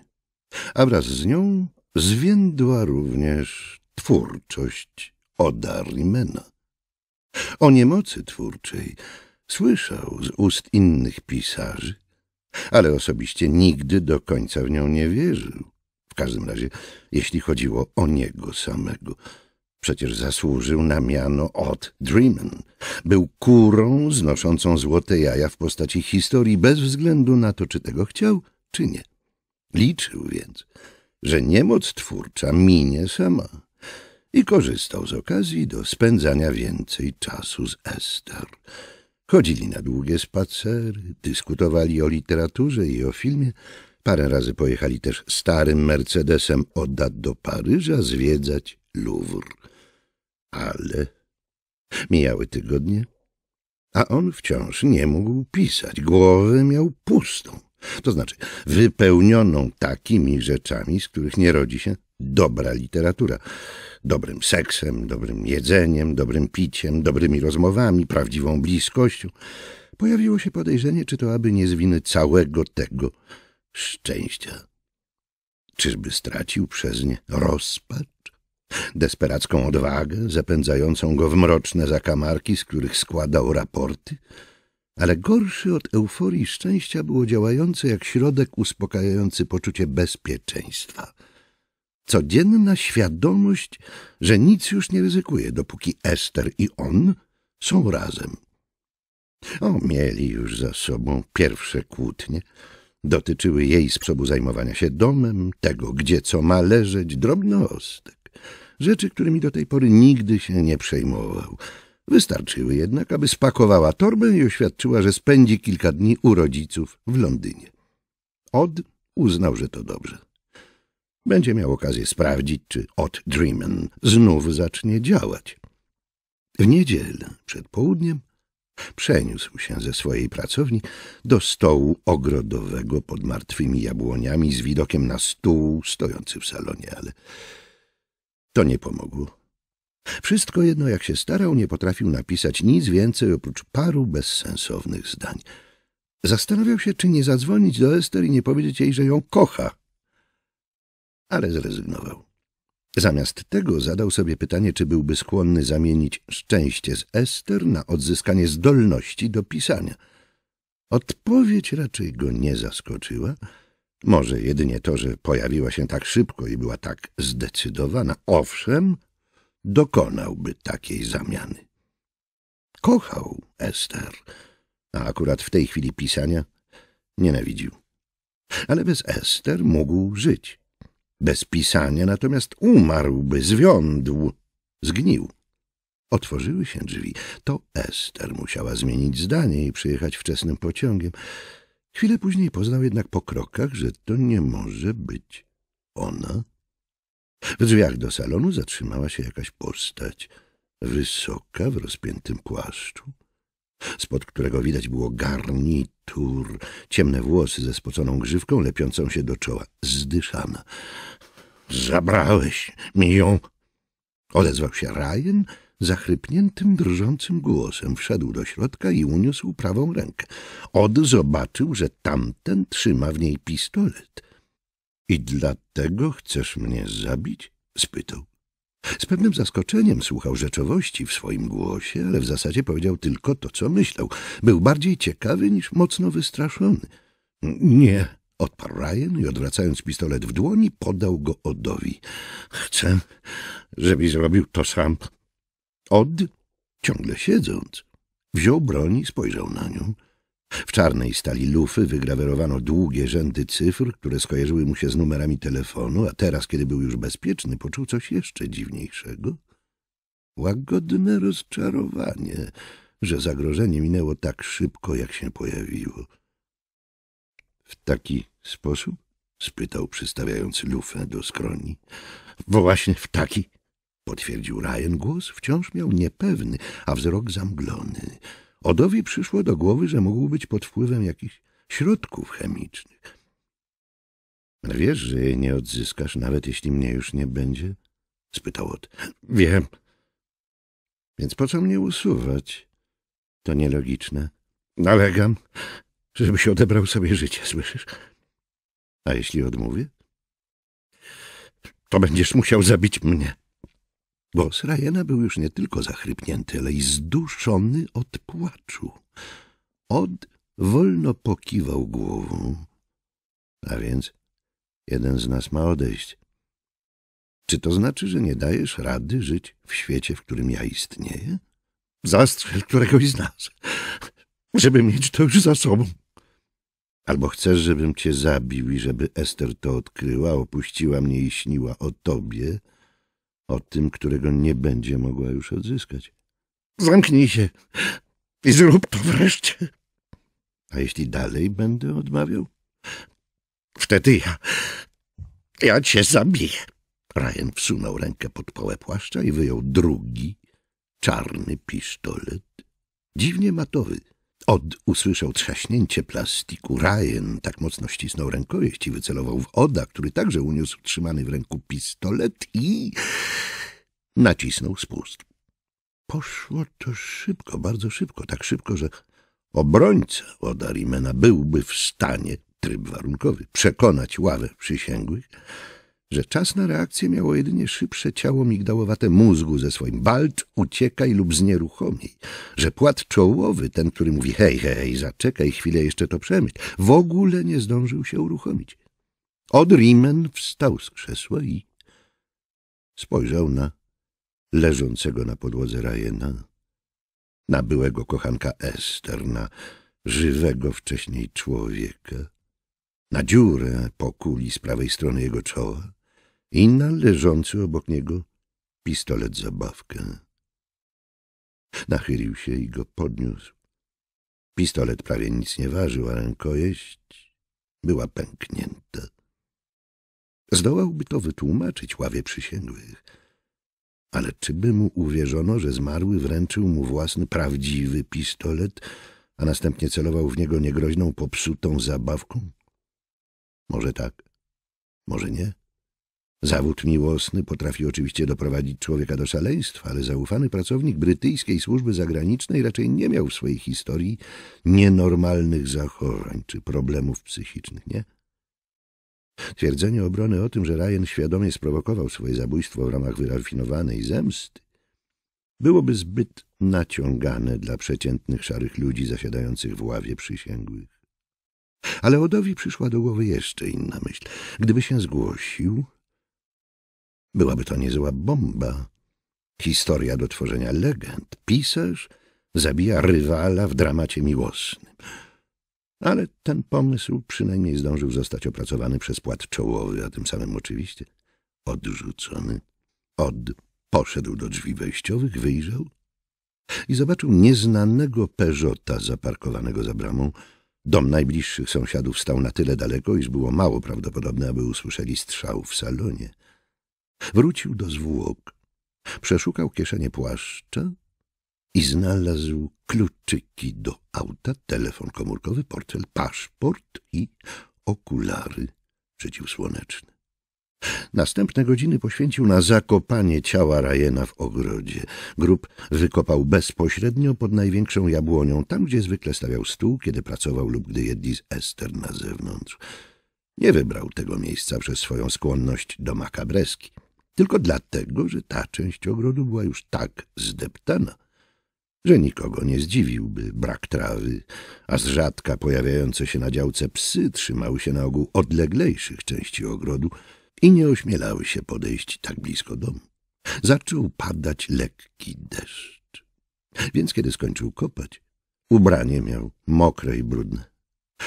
a wraz z nią zwiędła również twórczość Oda Rimena. O niemocy twórczej słyszał z ust innych pisarzy, ale osobiście nigdy do końca w nią nie wierzył każdym razie, jeśli chodziło o niego samego. Przecież zasłużył na miano od Dreamen. Był kurą znoszącą złote jaja w postaci historii, bez względu na to, czy tego chciał, czy nie. Liczył więc, że niemoc twórcza minie sama i korzystał z okazji do spędzania więcej czasu z Ester. Chodzili na długie spacery, dyskutowali o literaturze i o filmie, Parę razy pojechali też starym Mercedesem oddać do Paryża zwiedzać Louvre. Ale mijały tygodnie, a on wciąż nie mógł pisać. Głowę miał pustą, to znaczy wypełnioną takimi rzeczami, z których nie rodzi się dobra literatura. Dobrym seksem, dobrym jedzeniem, dobrym piciem, dobrymi rozmowami, prawdziwą bliskością. Pojawiło się podejrzenie, czy to aby nie z winy całego tego szczęścia. Czyżby stracił przez nie rozpacz, desperacką odwagę, zapędzającą go w mroczne zakamarki, z których składał raporty? Ale gorszy od euforii szczęścia było działające jak środek uspokajający poczucie bezpieczeństwa. Codzienna świadomość, że nic już nie ryzykuje, dopóki Ester i on są razem. O, mieli już za sobą pierwsze kłótnie – dotyczyły jej sposobu zajmowania się domem, tego, gdzie co ma leżeć, drobnostek, rzeczy, którymi do tej pory nigdy się nie przejmował. Wystarczyły jednak, aby spakowała torbę i oświadczyła, że spędzi kilka dni u rodziców w Londynie. Od uznał, że to dobrze. Będzie miał okazję sprawdzić, czy Od Dreamen znów zacznie działać. W niedzielę przed południem Przeniósł się ze swojej pracowni do stołu ogrodowego pod martwymi jabłoniami z widokiem na stół stojący w salonie, ale to nie pomogło. Wszystko jedno, jak się starał, nie potrafił napisać nic więcej oprócz paru bezsensownych zdań. Zastanawiał się, czy nie zadzwonić do Ester i nie powiedzieć jej, że ją kocha, ale zrezygnował. Zamiast tego zadał sobie pytanie, czy byłby skłonny zamienić szczęście z Ester na odzyskanie zdolności do pisania. Odpowiedź raczej go nie zaskoczyła. Może jedynie to, że pojawiła się tak szybko i była tak zdecydowana. Owszem, dokonałby takiej zamiany. Kochał Ester, a akurat w tej chwili pisania nienawidził. Ale bez Ester mógł żyć bez pisania, natomiast umarłby, zwiądł, zgnił. Otworzyły się drzwi. To Ester musiała zmienić zdanie i przyjechać wczesnym pociągiem. Chwilę później poznał jednak po krokach, że to nie może być ona. W drzwiach do salonu zatrzymała się jakaś postać, wysoka, w rozpiętym płaszczu spod którego widać było garnitur, ciemne włosy ze spoconą grzywką lepiącą się do czoła. Zdyszana. Zabrałeś mi ją! Odezwał się Ryan zachrypniętym, drżącym głosem. Wszedł do środka i uniósł prawą rękę. Od zobaczył, że tamten trzyma w niej pistolet. — I dlatego chcesz mnie zabić? — spytał. Z pewnym zaskoczeniem słuchał rzeczowości w swoim głosie, ale w zasadzie powiedział tylko to, co myślał. Był bardziej ciekawy niż mocno wystraszony. — Nie — odparł Ryan i odwracając pistolet w dłoni, podał go Odowi. — Chcę, żebyś zrobił to sam. Od, ciągle siedząc, wziął broń i spojrzał na nią — w czarnej stali lufy wygrawerowano długie rzędy cyfr, które skojarzyły mu się z numerami telefonu, a teraz, kiedy był już bezpieczny, poczuł coś jeszcze dziwniejszego. Łagodne rozczarowanie, że zagrożenie minęło tak szybko, jak się pojawiło. — W taki sposób? — spytał, przystawiając lufę do skroni. — Właśnie w taki — potwierdził Ryan. Głos wciąż miał niepewny, a wzrok zamglony. Odowi przyszło do głowy, że mógł być pod wpływem jakichś środków chemicznych. No wiesz, że jej nie odzyskasz, nawet jeśli mnie już nie będzie? Spytał Ot. Wiem. Więc po co mnie usuwać? To nielogiczne. Nalegam, żebyś odebrał sobie życie, słyszysz? A jeśli odmówię? To będziesz musiał zabić mnie. Bo Rajena był już nie tylko zachrypnięty, ale i zduszony od płaczu. Od wolno pokiwał głową. A więc jeden z nas ma odejść. Czy to znaczy, że nie dajesz rady żyć w świecie, w którym ja istnieję? Zastrzel któregoś z nas, żeby mieć to już za sobą. Albo chcesz, żebym cię zabił i żeby Ester to odkryła, opuściła mnie i śniła o tobie? o tym, którego nie będzie mogła już odzyskać. Zamknij się i zrób to wreszcie. A jeśli dalej będę odmawiał? Wtedy ja... ja cię zabiję. Ryan wsunął rękę pod połę płaszcza i wyjął drugi, czarny pistolet, dziwnie matowy. Od usłyszał trzaśnięcie plastiku. Ryan tak mocno ścisnął rękojeść i wycelował w Oda, który także uniósł trzymany w ręku pistolet i nacisnął spust. Poszło to szybko, bardzo szybko, tak szybko, że obrońca Oda Rimena byłby w stanie, tryb warunkowy, przekonać ławę przysięgłych, że czas na reakcję miało jedynie szybsze ciało migdałowate mózgu ze swoim balcz, uciekaj lub znieruchomij, że płat czołowy, ten, który mówi hej, hej, zaczekaj chwilę, jeszcze to przemyśl, w ogóle nie zdążył się uruchomić. Od Riemen wstał z krzesła i spojrzał na leżącego na podłodze Rajena, na byłego kochanka Ester, na żywego wcześniej człowieka, na dziurę po kuli z prawej strony jego czoła, i na leżący obok niego pistolet zabawkę. Nachylił się i go podniósł. Pistolet prawie nic nie ważył, a rękojeść była pęknięta. Zdołałby to wytłumaczyć ławie przysięgłych, ale czy by mu uwierzono, że zmarły wręczył mu własny prawdziwy pistolet, a następnie celował w niego niegroźną, popsutą zabawką? Może tak, może nie. Zawód miłosny potrafi oczywiście doprowadzić człowieka do szaleństwa, ale zaufany pracownik brytyjskiej służby zagranicznej raczej nie miał w swojej historii nienormalnych zachorowań czy problemów psychicznych, nie? Twierdzenie obrony o tym, że Ryan świadomie sprowokował swoje zabójstwo w ramach wyrafinowanej zemsty, byłoby zbyt naciągane dla przeciętnych szarych ludzi zasiadających w ławie przysięgłych. Ale Odowi przyszła do głowy jeszcze inna myśl. Gdyby się zgłosił, Byłaby to niezła bomba. Historia do tworzenia legend. Pisarz zabija rywala w dramacie miłosnym. Ale ten pomysł przynajmniej zdążył zostać opracowany przez płat czołowy, a tym samym oczywiście odrzucony. Od poszedł do drzwi wejściowych, wyjrzał i zobaczył nieznanego Peżota zaparkowanego za bramą. Dom najbliższych sąsiadów stał na tyle daleko, iż było mało prawdopodobne, aby usłyszeli strzał w salonie. Wrócił do zwłok, przeszukał kieszenie płaszcza i znalazł kluczyki do auta, telefon komórkowy, portfel, paszport i okulary przeciwsłoneczne. Następne godziny poświęcił na zakopanie ciała Rajena w ogrodzie. Grób wykopał bezpośrednio pod największą jabłonią, tam gdzie zwykle stawiał stół, kiedy pracował lub gdy jedli z Ester na zewnątrz. Nie wybrał tego miejsca przez swoją skłonność do makabreski tylko dlatego, że ta część ogrodu była już tak zdeptana, że nikogo nie zdziwiłby brak trawy, a z rzadka pojawiające się na działce psy trzymały się na ogół odleglejszych części ogrodu i nie ośmielały się podejść tak blisko domu. Zaczął padać lekki deszcz, więc kiedy skończył kopać, ubranie miał mokre i brudne.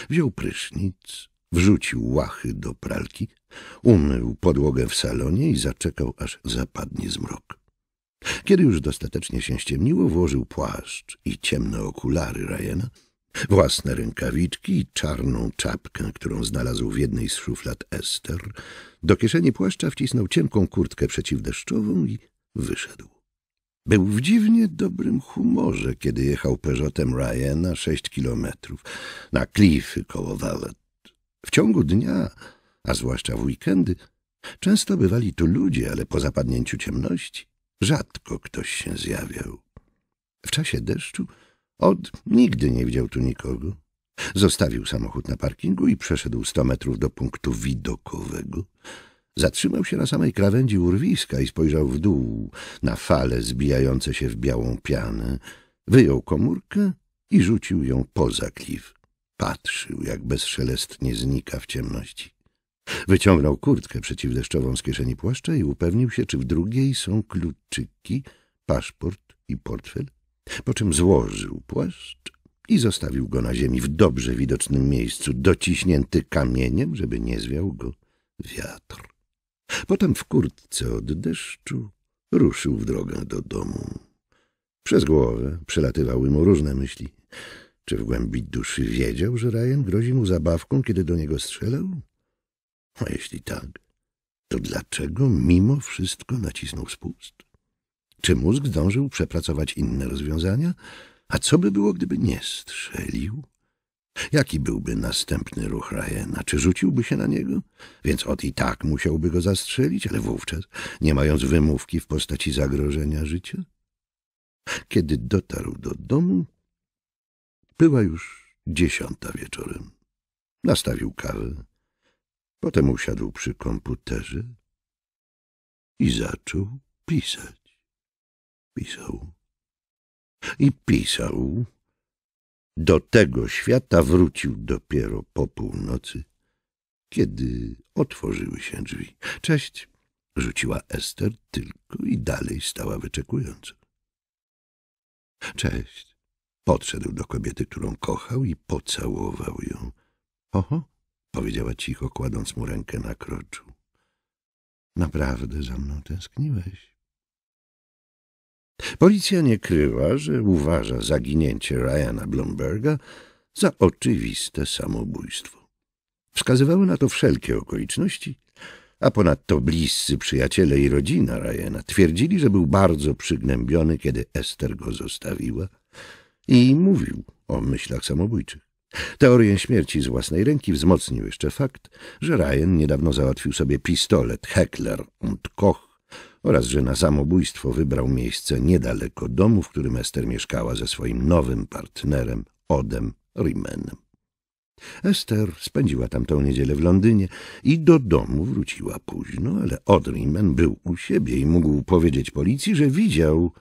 Wziął prysznic, wrzucił łachy do pralki Umył podłogę w salonie i zaczekał, aż zapadnie zmrok. Kiedy już dostatecznie się ściemniło, włożył płaszcz i ciemne okulary Ryana, własne rękawiczki i czarną czapkę, którą znalazł w jednej z szuflad Ester. Do kieszeni płaszcza wcisnął cienką kurtkę przeciwdeszczową i wyszedł. Był w dziwnie dobrym humorze, kiedy jechał Peugeotem Ryana sześć kilometrów na klify koło Walet. W ciągu dnia a zwłaszcza w weekendy, często bywali tu ludzie, ale po zapadnięciu ciemności rzadko ktoś się zjawiał. W czasie deszczu od nigdy nie widział tu nikogo. Zostawił samochód na parkingu i przeszedł sto metrów do punktu widokowego. Zatrzymał się na samej krawędzi urwiska i spojrzał w dół, na fale zbijające się w białą pianę. Wyjął komórkę i rzucił ją poza klif. Patrzył, jak bezszelestnie znika w ciemności. Wyciągnął kurtkę przeciwdeszczową z kieszeni płaszcza i upewnił się, czy w drugiej są kluczyki, paszport i portfel, po czym złożył płaszcz i zostawił go na ziemi w dobrze widocznym miejscu, dociśnięty kamieniem, żeby nie zwiał go wiatr. Potem w kurtce od deszczu ruszył w drogę do domu. Przez głowę przelatywały mu różne myśli. Czy w głębi duszy wiedział, że Ryan grozi mu zabawką, kiedy do niego strzelał? A jeśli tak, to dlaczego mimo wszystko nacisnął spust? Czy mózg zdążył przepracować inne rozwiązania? A co by było, gdyby nie strzelił? Jaki byłby następny ruch Ryana? Czy rzuciłby się na niego? Więc od i tak musiałby go zastrzelić, ale wówczas, nie mając wymówki w postaci zagrożenia życia? Kiedy dotarł do domu, była już dziesiąta wieczorem. Nastawił kawę, Potem usiadł przy komputerze i zaczął pisać. Pisał i pisał. Do tego świata wrócił dopiero po północy, kiedy otworzyły się drzwi. Cześć, rzuciła Ester tylko i dalej stała wyczekująco. Cześć. Podszedł do kobiety, którą kochał i pocałował ją. Oho, powiedziała cicho, kładąc mu rękę na kroczu. Naprawdę za mną tęskniłeś. Policja nie kryła, że uważa zaginięcie Ryana Blomberga za oczywiste samobójstwo. Wskazywały na to wszelkie okoliczności, a ponadto bliscy przyjaciele i rodzina Ryana twierdzili, że był bardzo przygnębiony, kiedy Ester go zostawiła i mówił o myślach samobójczych. Teorię śmierci z własnej ręki wzmocnił jeszcze fakt, że Ryan niedawno załatwił sobie pistolet Heckler und Koch oraz że na samobójstwo wybrał miejsce niedaleko domu, w którym Ester mieszkała ze swoim nowym partnerem, Odem Riemenem. Ester spędziła tamtą niedzielę w Londynie i do domu wróciła późno, ale Od Riemen był u siebie i mógł powiedzieć policji, że widział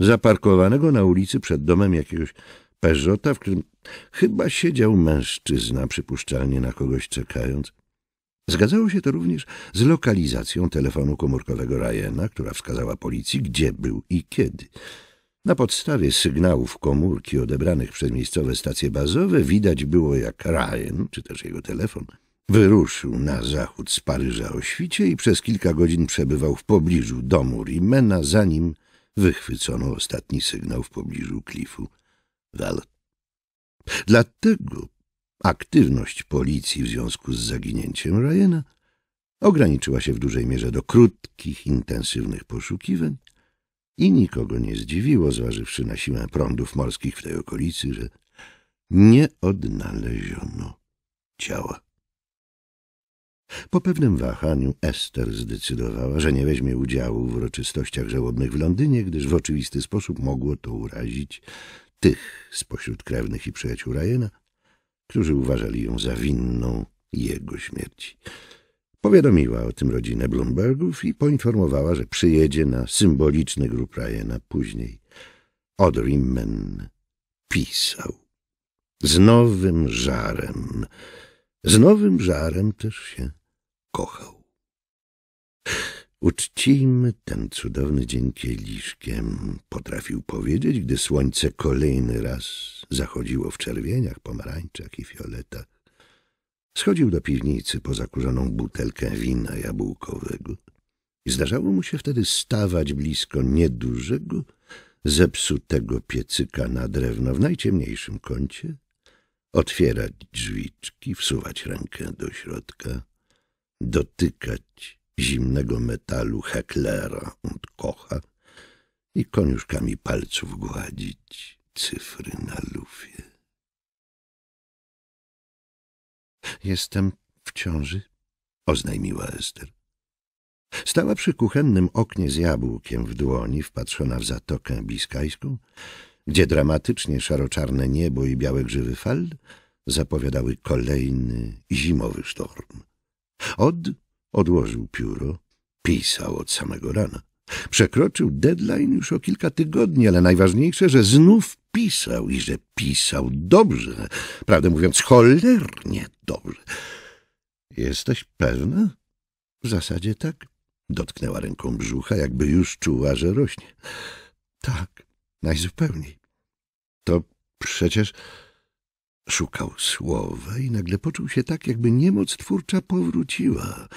zaparkowanego na ulicy przed domem jakiegoś Peżota, w którym chyba siedział mężczyzna, przypuszczalnie na kogoś czekając. Zgadzało się to również z lokalizacją telefonu komórkowego Ryana, która wskazała policji, gdzie był i kiedy. Na podstawie sygnałów komórki odebranych przez miejscowe stacje bazowe widać było, jak Ryan, czy też jego telefon, wyruszył na zachód z Paryża o świcie i przez kilka godzin przebywał w pobliżu domu Rimena, zanim wychwycono ostatni sygnał w pobliżu klifu. Dlatego aktywność policji w związku z zaginięciem Ryana ograniczyła się w dużej mierze do krótkich, intensywnych poszukiwań i nikogo nie zdziwiło, zważywszy na siłę prądów morskich w tej okolicy, że nie odnaleziono ciała. Po pewnym wahaniu Ester zdecydowała, że nie weźmie udziału w uroczystościach żałobnych w Londynie, gdyż w oczywisty sposób mogło to urazić tych spośród krewnych i przyjaciół Ryana, którzy uważali ją za winną jego śmierci. Powiadomiła o tym rodzinę Bloombergów i poinformowała, że przyjedzie na symboliczny grup Ryana później. Odrimmen pisał. Z nowym żarem. Z nowym żarem też się kochał. Uczcijmy ten cudowny dzień kieliszkiem, potrafił powiedzieć, gdy słońce kolejny raz zachodziło w czerwieniach, pomarańczach i fioletach. Schodził do piwnicy po zakurzoną butelkę wina jabłkowego i zdarzało mu się wtedy stawać blisko niedużego, zepsutego piecyka na drewno w najciemniejszym kącie, otwierać drzwiczki, wsuwać rękę do środka, dotykać zimnego metalu Hecklera und Kocha i koniuszkami palców gładzić cyfry na lufie. Jestem w ciąży, oznajmiła Ester. Stała przy kuchennym oknie z jabłkiem w dłoni, wpatrzona w zatokę biskajską, gdzie dramatycznie szaroczarne niebo i białe grzywy fal zapowiadały kolejny zimowy sztorm. Od Odłożył pióro, pisał od samego rana. Przekroczył deadline już o kilka tygodni, ale najważniejsze, że znów pisał i że pisał dobrze, prawdę mówiąc cholernie dobrze. Jesteś pewna? W zasadzie tak. Dotknęła ręką brzucha, jakby już czuła, że rośnie. Tak, najzupełniej. To przecież... Szukał słowa i nagle poczuł się tak, jakby niemoc twórcza powróciła.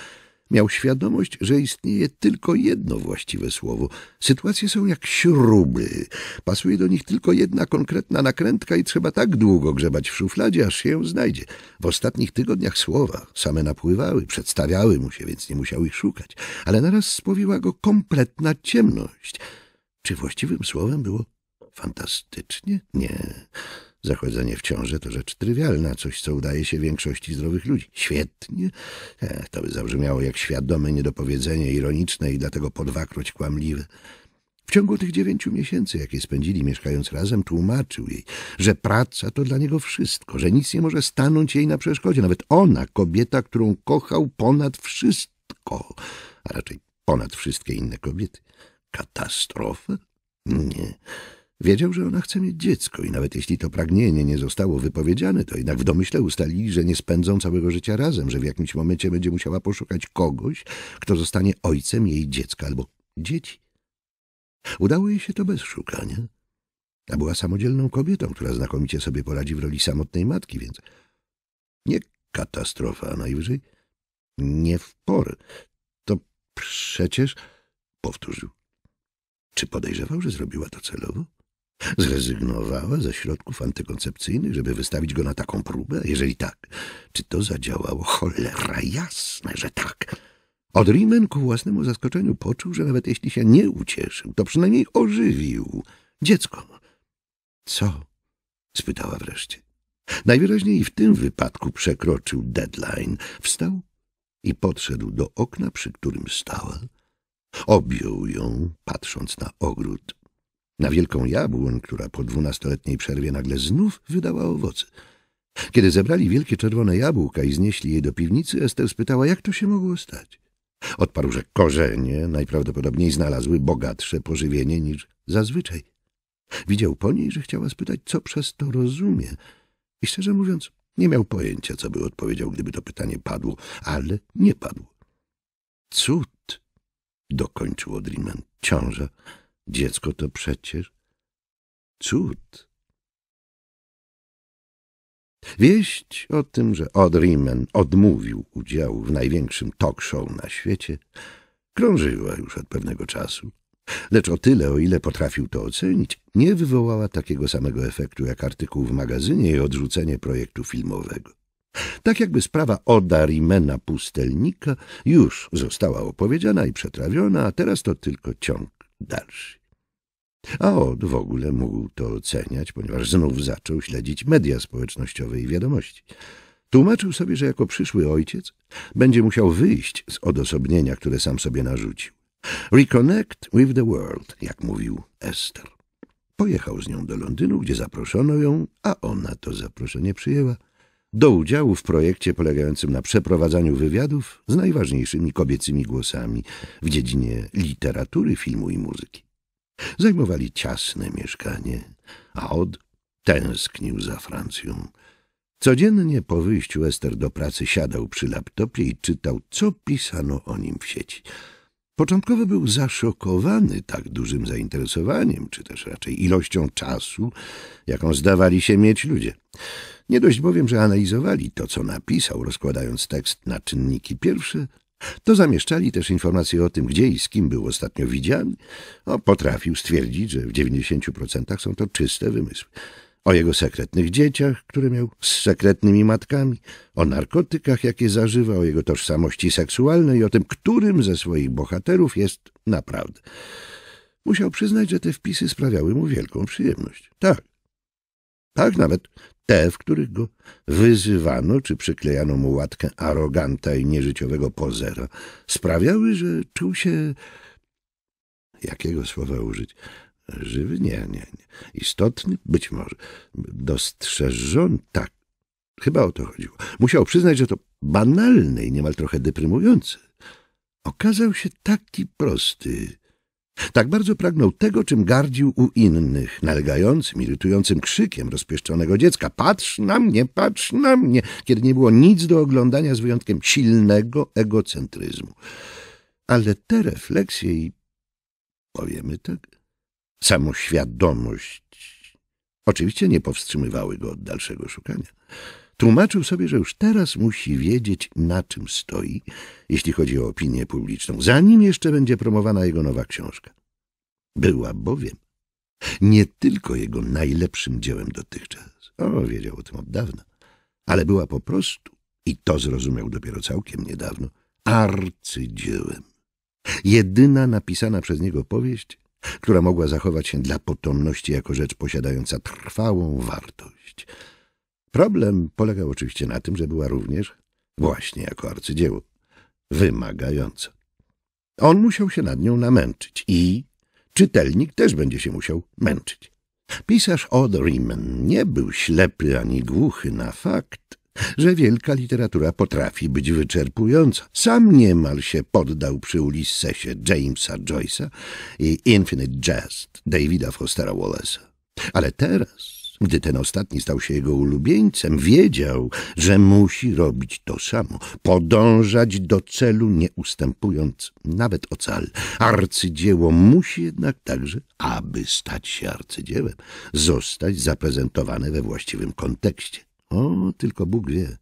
Miał świadomość, że istnieje tylko jedno właściwe słowo. Sytuacje są jak śruby. Pasuje do nich tylko jedna konkretna nakrętka i trzeba tak długo grzebać w szufladzie, aż się ją znajdzie. W ostatnich tygodniach słowa same napływały, przedstawiały mu się, więc nie musiał ich szukać. Ale naraz spowiła go kompletna ciemność. Czy właściwym słowem było fantastycznie? Nie. Zachodzenie w ciążę to rzecz trywialna, coś, co udaje się większości zdrowych ludzi. Świetnie. Ech, to by zabrzmiało jak świadome niedopowiedzenie, ironiczne i dlatego podwakroć kłamliwe. W ciągu tych dziewięciu miesięcy, jakie spędzili mieszkając razem, tłumaczył jej, że praca to dla niego wszystko, że nic nie może stanąć jej na przeszkodzie. Nawet ona, kobieta, którą kochał ponad wszystko, a raczej ponad wszystkie inne kobiety. Katastrofa? Nie. Wiedział, że ona chce mieć dziecko i nawet jeśli to pragnienie nie zostało wypowiedziane, to jednak w domyśle ustalili, że nie spędzą całego życia razem, że w jakimś momencie będzie musiała poszukać kogoś, kto zostanie ojcem jej dziecka albo dzieci. Udało jej się to bez szukania. A była samodzielną kobietą, która znakomicie sobie poradzi w roli samotnej matki, więc nie katastrofa, a najwyżej nie w porę. To przecież, powtórzył, czy podejrzewał, że zrobiła to celowo? Zrezygnowała ze środków antykoncepcyjnych, żeby wystawić go na taką próbę? Jeżeli tak, czy to zadziałało? Cholera jasne, że tak. Od Riemen ku własnemu zaskoczeniu poczuł, że nawet jeśli się nie ucieszył, to przynajmniej ożywił dziecko. Co? spytała wreszcie. Najwyraźniej w tym wypadku przekroczył deadline. Wstał i podszedł do okna, przy którym stała. Objął ją, patrząc na ogród na wielką jabłoń, która po dwunastoletniej przerwie nagle znów wydała owoce. Kiedy zebrali wielkie czerwone jabłka i znieśli je do piwnicy, Ester spytała, jak to się mogło stać. Odparł, że korzenie najprawdopodobniej znalazły bogatsze pożywienie niż zazwyczaj. Widział po niej, że chciała spytać, co przez to rozumie. I szczerze mówiąc, nie miał pojęcia, co by odpowiedział, gdyby to pytanie padło, ale nie padło. Cud, dokończył Odriman, ciąża Dziecko to przecież cud. Wieść o tym, że Od Riemann odmówił udziału w największym talk show na świecie, krążyła już od pewnego czasu. Lecz o tyle, o ile potrafił to ocenić, nie wywołała takiego samego efektu jak artykuł w magazynie i odrzucenie projektu filmowego. Tak jakby sprawa Oda Rimena Pustelnika już została opowiedziana i przetrawiona, a teraz to tylko ciąg dalszy. A od w ogóle mógł to oceniać, ponieważ znów zaczął śledzić media społecznościowe i wiadomości. Tłumaczył sobie, że jako przyszły ojciec będzie musiał wyjść z odosobnienia, które sam sobie narzucił. Reconnect with the world, jak mówił Esther. Pojechał z nią do Londynu, gdzie zaproszono ją, a ona to zaproszenie przyjęła do udziału w projekcie polegającym na przeprowadzaniu wywiadów z najważniejszymi kobiecymi głosami w dziedzinie literatury, filmu i muzyki. Zajmowali ciasne mieszkanie, a od tęsknił za Francją. Codziennie po wyjściu Ester do pracy siadał przy laptopie i czytał, co pisano o nim w sieci. Początkowo był zaszokowany tak dużym zainteresowaniem, czy też raczej ilością czasu, jaką zdawali się mieć ludzie. Nie dość bowiem, że analizowali to, co napisał, rozkładając tekst na czynniki pierwsze, to zamieszczali też informacje o tym, gdzie i z kim był ostatnio widziany. O, potrafił stwierdzić, że w 90% są to czyste wymysły. O jego sekretnych dzieciach, które miał z sekretnymi matkami, o narkotykach, jakie zażywa, o jego tożsamości seksualnej, o tym, którym ze swoich bohaterów jest naprawdę. Musiał przyznać, że te wpisy sprawiały mu wielką przyjemność. Tak. Tak nawet te, w których go wyzywano czy przyklejano mu łatkę aroganta i nieżyciowego pozera, sprawiały, że czuł się... Jakiego słowa użyć? Żywy? Nie, nie, nie. Istotny? Być może. Dostrzeżony? Tak. Chyba o to chodziło. Musiał przyznać, że to banalne i niemal trochę deprymujące. Okazał się taki prosty. Tak bardzo pragnął tego, czym gardził u innych, nalegającym, irytującym krzykiem rozpieszczonego dziecka. Patrz na mnie, patrz na mnie, kiedy nie było nic do oglądania z wyjątkiem silnego egocentryzmu. Ale te refleksje i, powiemy tak, samoświadomość oczywiście nie powstrzymywały go od dalszego szukania. Tłumaczył sobie, że już teraz musi wiedzieć, na czym stoi, jeśli chodzi o opinię publiczną, zanim jeszcze będzie promowana jego nowa książka. Była bowiem nie tylko jego najlepszym dziełem dotychczas, o, wiedział o tym od dawna, ale była po prostu, i to zrozumiał dopiero całkiem niedawno, arcydziełem. Jedyna napisana przez niego powieść, która mogła zachować się dla potomności jako rzecz posiadająca trwałą wartość – Problem polegał oczywiście na tym, że była również, właśnie jako arcydzieło, wymagająca. On musiał się nad nią namęczyć i czytelnik też będzie się musiał męczyć. Pisarz Od nie był ślepy ani głuchy na fakt, że wielka literatura potrafi być wyczerpująca. Sam niemal się poddał przy Ulissesie Jamesa Joyce'a i Infinite Jest Davida Fostera Wallace'a. Ale teraz gdy ten ostatni stał się jego ulubieńcem, wiedział, że musi robić to samo, podążać do celu, nie ustępując nawet ocal. Arcydzieło musi jednak także, aby stać się arcydziełem, zostać zaprezentowane we właściwym kontekście. O, tylko Bóg wie,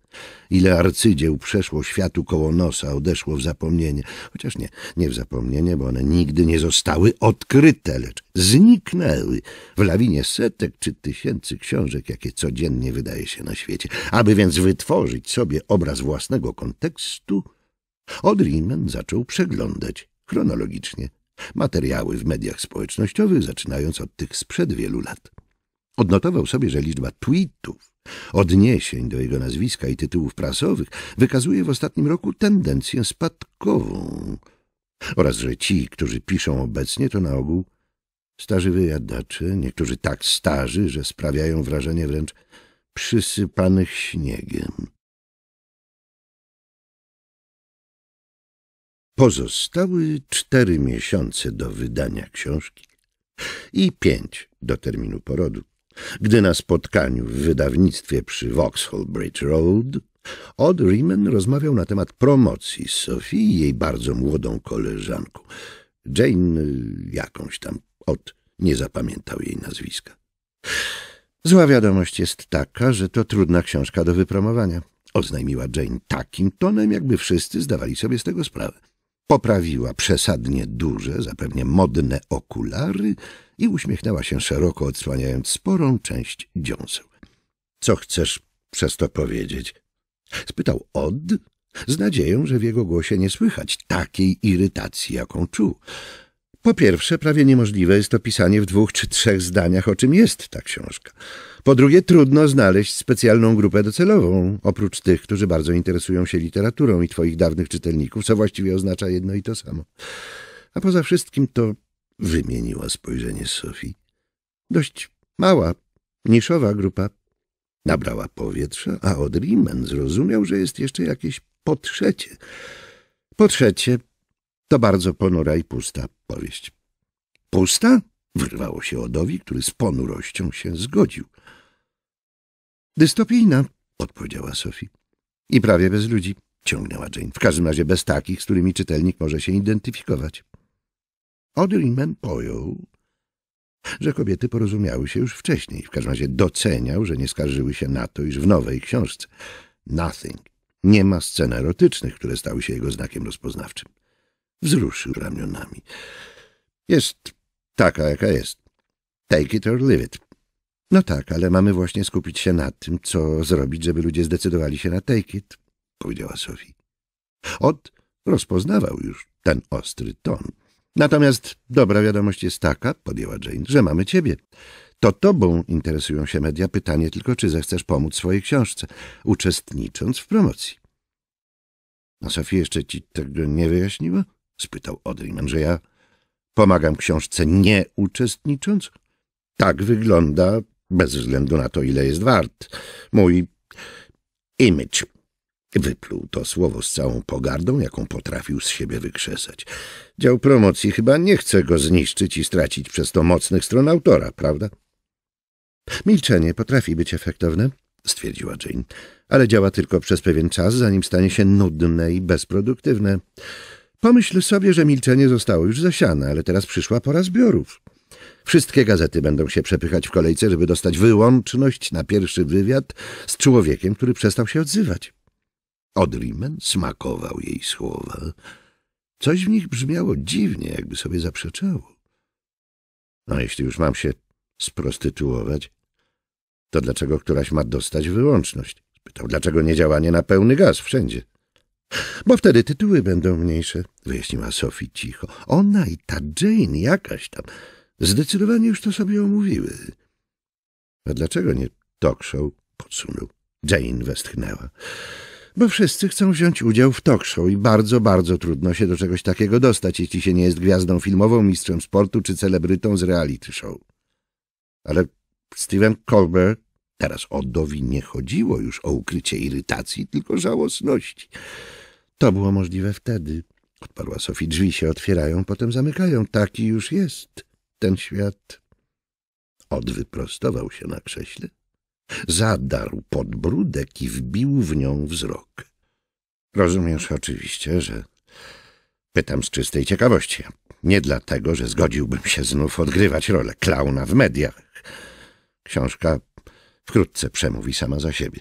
ile arcydzieł przeszło światu koło nosa, odeszło w zapomnienie. Chociaż nie, nie w zapomnienie, bo one nigdy nie zostały odkryte, lecz zniknęły w lawinie setek czy tysięcy książek, jakie codziennie wydaje się na świecie. Aby więc wytworzyć sobie obraz własnego kontekstu, Odrimen zaczął przeglądać chronologicznie materiały w mediach społecznościowych, zaczynając od tych sprzed wielu lat. Odnotował sobie, że liczba tweetów, odniesień do jego nazwiska i tytułów prasowych wykazuje w ostatnim roku tendencję spadkową oraz, że ci, którzy piszą obecnie, to na ogół starzy wyjadacze, niektórzy tak starzy, że sprawiają wrażenie wręcz przysypanych śniegiem. Pozostały cztery miesiące do wydania książki i pięć do terminu porodu gdy na spotkaniu w wydawnictwie przy Vauxhall Bridge Road Od Riemann rozmawiał na temat promocji z Sophie i jej bardzo młodą koleżanką. Jane y, jakąś tam od nie zapamiętał jej nazwiska. Zła wiadomość jest taka, że to trudna książka do wypromowania, oznajmiła Jane takim tonem, jakby wszyscy zdawali sobie z tego sprawę. Poprawiła przesadnie duże, zapewne modne okulary, i uśmiechnęła się szeroko, odsłaniając sporą część dziąseł. — Co chcesz przez to powiedzieć? — spytał Od, z nadzieją, że w jego głosie nie słychać takiej irytacji, jaką czuł. Po pierwsze, prawie niemożliwe jest opisanie w dwóch czy trzech zdaniach, o czym jest ta książka. Po drugie, trudno znaleźć specjalną grupę docelową, oprócz tych, którzy bardzo interesują się literaturą i twoich dawnych czytelników, co właściwie oznacza jedno i to samo. A poza wszystkim to wymieniła spojrzenie z Sofii. Dość mała, niszowa grupa. Nabrała powietrza, a od Riemann zrozumiał, że jest jeszcze jakieś po trzecie. Po trzecie, to bardzo ponura i pusta powieść. Pusta? Wyrwało się Odowi, który z ponurością się zgodził. Dystopijna, odpowiedziała Sophie. I prawie bez ludzi, ciągnęła Jane. W każdym razie bez takich, z którymi czytelnik może się identyfikować. Odrimen pojął, że kobiety porozumiały się już wcześniej. W każdym razie doceniał, że nie skarżyły się na to, iż w nowej książce Nothing nie ma scen erotycznych, które stały się jego znakiem rozpoznawczym. Wzruszył ramionami. Jest taka, jaka jest. Take it or leave it. No tak, ale mamy właśnie skupić się na tym, co zrobić, żeby ludzie zdecydowali się na take it, powiedziała Sophie. Od rozpoznawał już ten ostry ton. Natomiast dobra wiadomość jest taka, podjęła Jane, że mamy ciebie. To tobą interesują się media. Pytanie tylko, czy zechcesz pomóc swojej książce, uczestnicząc w promocji. A Sofie jeszcze ci tego nie wyjaśniła? Spytał Odryman, że ja pomagam książce nie uczestnicząc? Tak wygląda, bez względu na to, ile jest wart, mój image. Wypluł to słowo z całą pogardą, jaką potrafił z siebie wykrzesać. Dział promocji chyba nie chce go zniszczyć i stracić przez to mocnych stron autora, prawda? Milczenie potrafi być efektowne, stwierdziła Jane, ale działa tylko przez pewien czas, zanim stanie się nudne i bezproduktywne. Pomyśl sobie, że milczenie zostało już zasiane, ale teraz przyszła pora zbiorów. Wszystkie gazety będą się przepychać w kolejce, żeby dostać wyłączność na pierwszy wywiad z człowiekiem, który przestał się odzywać. Odrimen smakował jej słowa. Coś w nich brzmiało dziwnie, jakby sobie zaprzeczało. No jeśli już mam się sprostytuować, to dlaczego któraś ma dostać wyłączność? Spytał, dlaczego nie działanie na pełny gaz wszędzie? Bo wtedy tytuły będą mniejsze, wyjaśniła Sophie cicho. Ona i ta Jane jakaś tam zdecydowanie już to sobie omówiły. A dlaczego nie talk show? Podsunął. Jane westchnęła bo wszyscy chcą wziąć udział w talk show i bardzo, bardzo trudno się do czegoś takiego dostać, jeśli się nie jest gwiazdą filmową, mistrzem sportu czy celebrytą z reality show. Ale Steven Colbert teraz Oddowi nie chodziło już o ukrycie irytacji, tylko żałosności. To było możliwe wtedy. Odparła Sofii, drzwi się otwierają, potem zamykają. Taki już jest ten świat. Od wyprostował się na krześle Zadarł podbródek i wbił w nią wzrok. Rozumiesz oczywiście, że pytam z czystej ciekawości. Nie dlatego, że zgodziłbym się znów odgrywać rolę klauna w mediach. Książka wkrótce przemówi sama za siebie.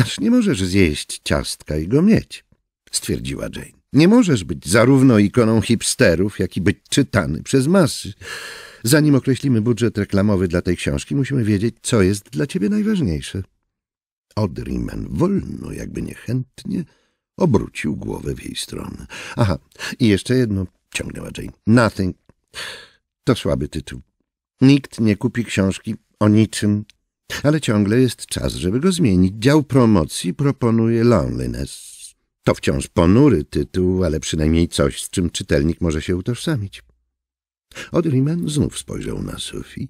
Aż nie możesz zjeść ciastka i go mieć, stwierdziła Jane. Nie możesz być zarówno ikoną hipsterów, jak i być czytany przez masy. Zanim określimy budżet reklamowy dla tej książki, musimy wiedzieć, co jest dla ciebie najważniejsze. Odryman wolno, jakby niechętnie, obrócił głowę w jej stronę. Aha, i jeszcze jedno, ciągnęła Jane. Nothing. To słaby tytuł. Nikt nie kupi książki o niczym, ale ciągle jest czas, żeby go zmienić. Dział promocji proponuje Loneliness. To wciąż ponury tytuł, ale przynajmniej coś, z czym czytelnik może się utożsamić. Odriman znów spojrzał na Sophie.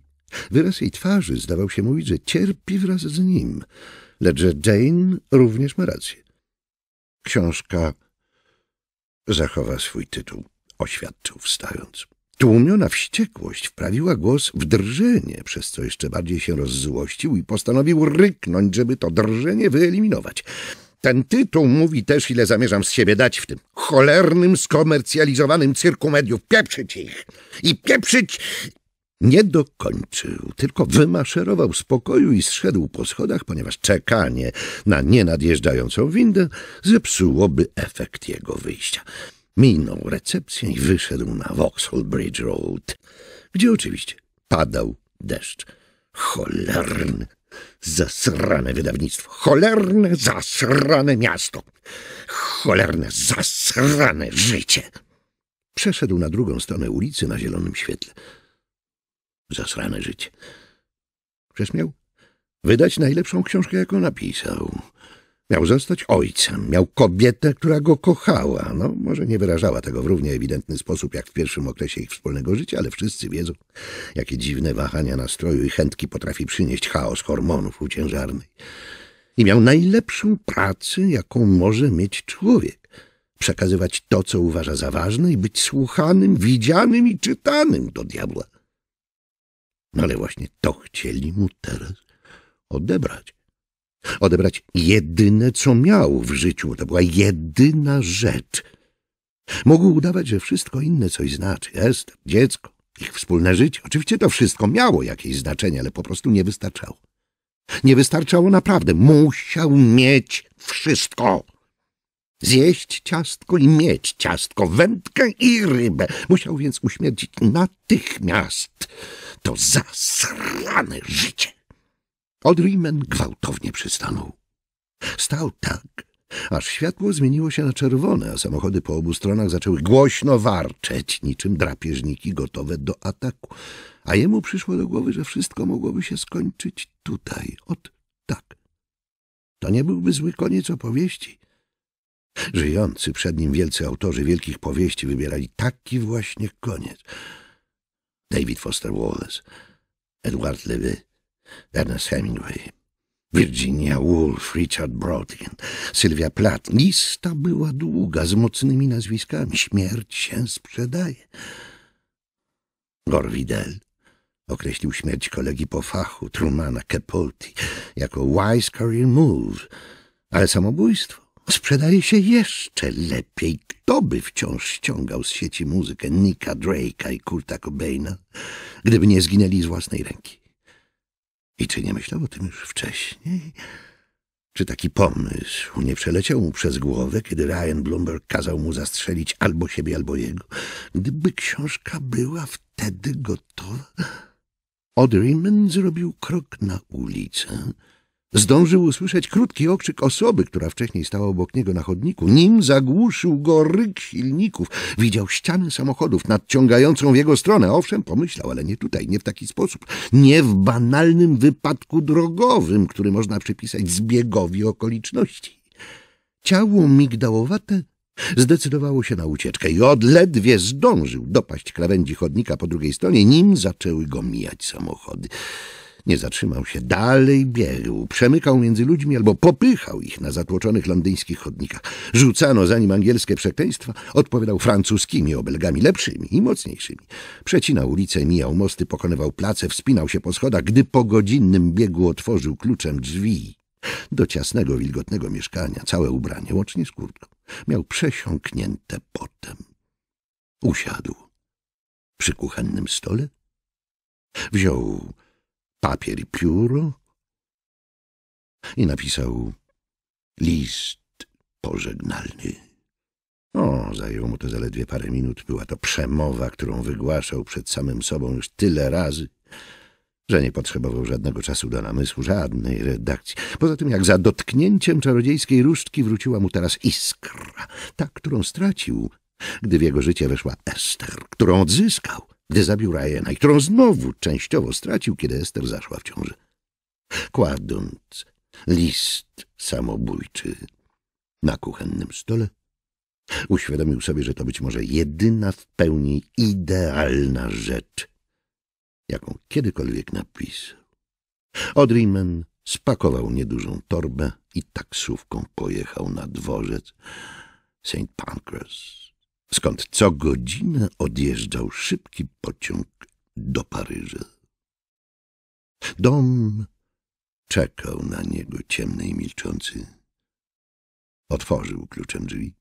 Wyraz jej twarzy zdawał się mówić, że cierpi wraz z nim, lecz że Jane również ma rację. Książka zachowa swój tytuł, oświadczył wstając. Tłumiona wściekłość wprawiła głos w drżenie, przez co jeszcze bardziej się rozzłościł i postanowił ryknąć, żeby to drżenie wyeliminować. Ten tytuł mówi też, ile zamierzam z siebie dać w tym cholernym, skomercjalizowanym cyrku mediów. Pieprzyć ich! I pieprzyć... Nie dokończył, tylko wymaszerował z pokoju i zszedł po schodach, ponieważ czekanie na nienadjeżdżającą windę zepsułoby efekt jego wyjścia. Minął recepcję i wyszedł na Vauxhall Bridge Road, gdzie oczywiście padał deszcz. Cholerny, Zasrane wydawnictwo, cholerne, zasrane miasto, cholerne, zasrane życie. Przeszedł na drugą stronę ulicy na zielonym świetle. Zasrane życie. Przesmiał. wydać najlepszą książkę, jaką napisał. Miał zostać ojcem, miał kobietę, która go kochała. No, może nie wyrażała tego w równie ewidentny sposób, jak w pierwszym okresie ich wspólnego życia, ale wszyscy wiedzą, jakie dziwne wahania nastroju i chętki potrafi przynieść chaos hormonów u ciężarnej. I miał najlepszą pracę, jaką może mieć człowiek. Przekazywać to, co uważa za ważne i być słuchanym, widzianym i czytanym do diabła. No ale właśnie to chcieli mu teraz odebrać odebrać jedyne, co miał w życiu. To była jedyna rzecz. Mógł udawać, że wszystko inne coś znaczy. jest dziecko, ich wspólne życie. Oczywiście to wszystko miało jakieś znaczenie, ale po prostu nie wystarczało. Nie wystarczało naprawdę. Musiał mieć wszystko. Zjeść ciastko i mieć ciastko, wędkę i rybę. Musiał więc uśmiercić natychmiast to zasrane życie. Odrimen gwałtownie przystanął. Stał tak, aż światło zmieniło się na czerwone, a samochody po obu stronach zaczęły głośno warczeć, niczym drapieżniki gotowe do ataku. A jemu przyszło do głowy, że wszystko mogłoby się skończyć tutaj, od tak. To nie byłby zły koniec opowieści. Żyjący przed nim wielcy autorzy wielkich powieści wybierali taki właśnie koniec. David Foster Wallace, Edward Levy, Ernest Hemingway, Virginia Woolf, Richard Brodkin, Sylwia Plath. Lista była długa, z mocnymi nazwiskami. Śmierć się sprzedaje. Gorwidel określił śmierć kolegi po fachu, Trumana Capote, jako wise career move, ale samobójstwo sprzedaje się jeszcze lepiej. Kto by wciąż ściągał z sieci muzykę Nicka Drake'a i Kurta Cobaina, gdyby nie zginęli z własnej ręki? I czy nie myślał o tym już wcześniej? Czy taki pomysł nie przeleciał mu przez głowę, kiedy Ryan Bloomberg kazał mu zastrzelić albo siebie, albo jego? Gdyby książka była wtedy gotowa... Odryman zrobił krok na ulicę. Zdążył usłyszeć krótki okrzyk osoby, która wcześniej stała obok niego na chodniku. Nim zagłuszył go ryk silników. Widział ścianę samochodów nadciągającą w jego stronę. Owszem, pomyślał, ale nie tutaj, nie w taki sposób. Nie w banalnym wypadku drogowym, który można przypisać zbiegowi okoliczności. Ciało migdałowate Zdecydowało się na ucieczkę i odledwie zdążył dopaść krawędzi chodnika po drugiej stronie, nim zaczęły go mijać samochody. Nie zatrzymał się, dalej biegł, przemykał między ludźmi albo popychał ich na zatłoczonych londyńskich chodnikach. Rzucano za nim angielskie przekleństwa, odpowiadał francuskimi obelgami, lepszymi i mocniejszymi. Przecinał ulice, mijał mosty, pokonywał place, wspinał się po schodach, gdy po godzinnym biegu otworzył kluczem drzwi do ciasnego, wilgotnego mieszkania, całe ubranie, łącznie z kurtką. Miał przesiąknięte potem. Usiadł przy kuchennym stole, wziął papier i pióro i napisał list pożegnalny. O, zajęło mu to zaledwie parę minut. Była to przemowa, którą wygłaszał przed samym sobą już tyle razy, że nie potrzebował żadnego czasu do namysłu, żadnej redakcji. Poza tym, jak za dotknięciem czarodziejskiej różdżki wróciła mu teraz iskra, ta, którą stracił, gdy w jego życie weszła Ester, którą odzyskał gdy zabił Ryana i którą znowu częściowo stracił, kiedy Ester zaszła w ciąży. Kładąc list samobójczy na kuchennym stole, uświadomił sobie, że to być może jedyna w pełni idealna rzecz, jaką kiedykolwiek napisał. Odriman spakował niedużą torbę i taksówką pojechał na dworzec St. Pancras skąd co godzinę odjeżdżał szybki pociąg do Paryża. Dom czekał na niego ciemny i milczący. Otworzył kluczem drzwi.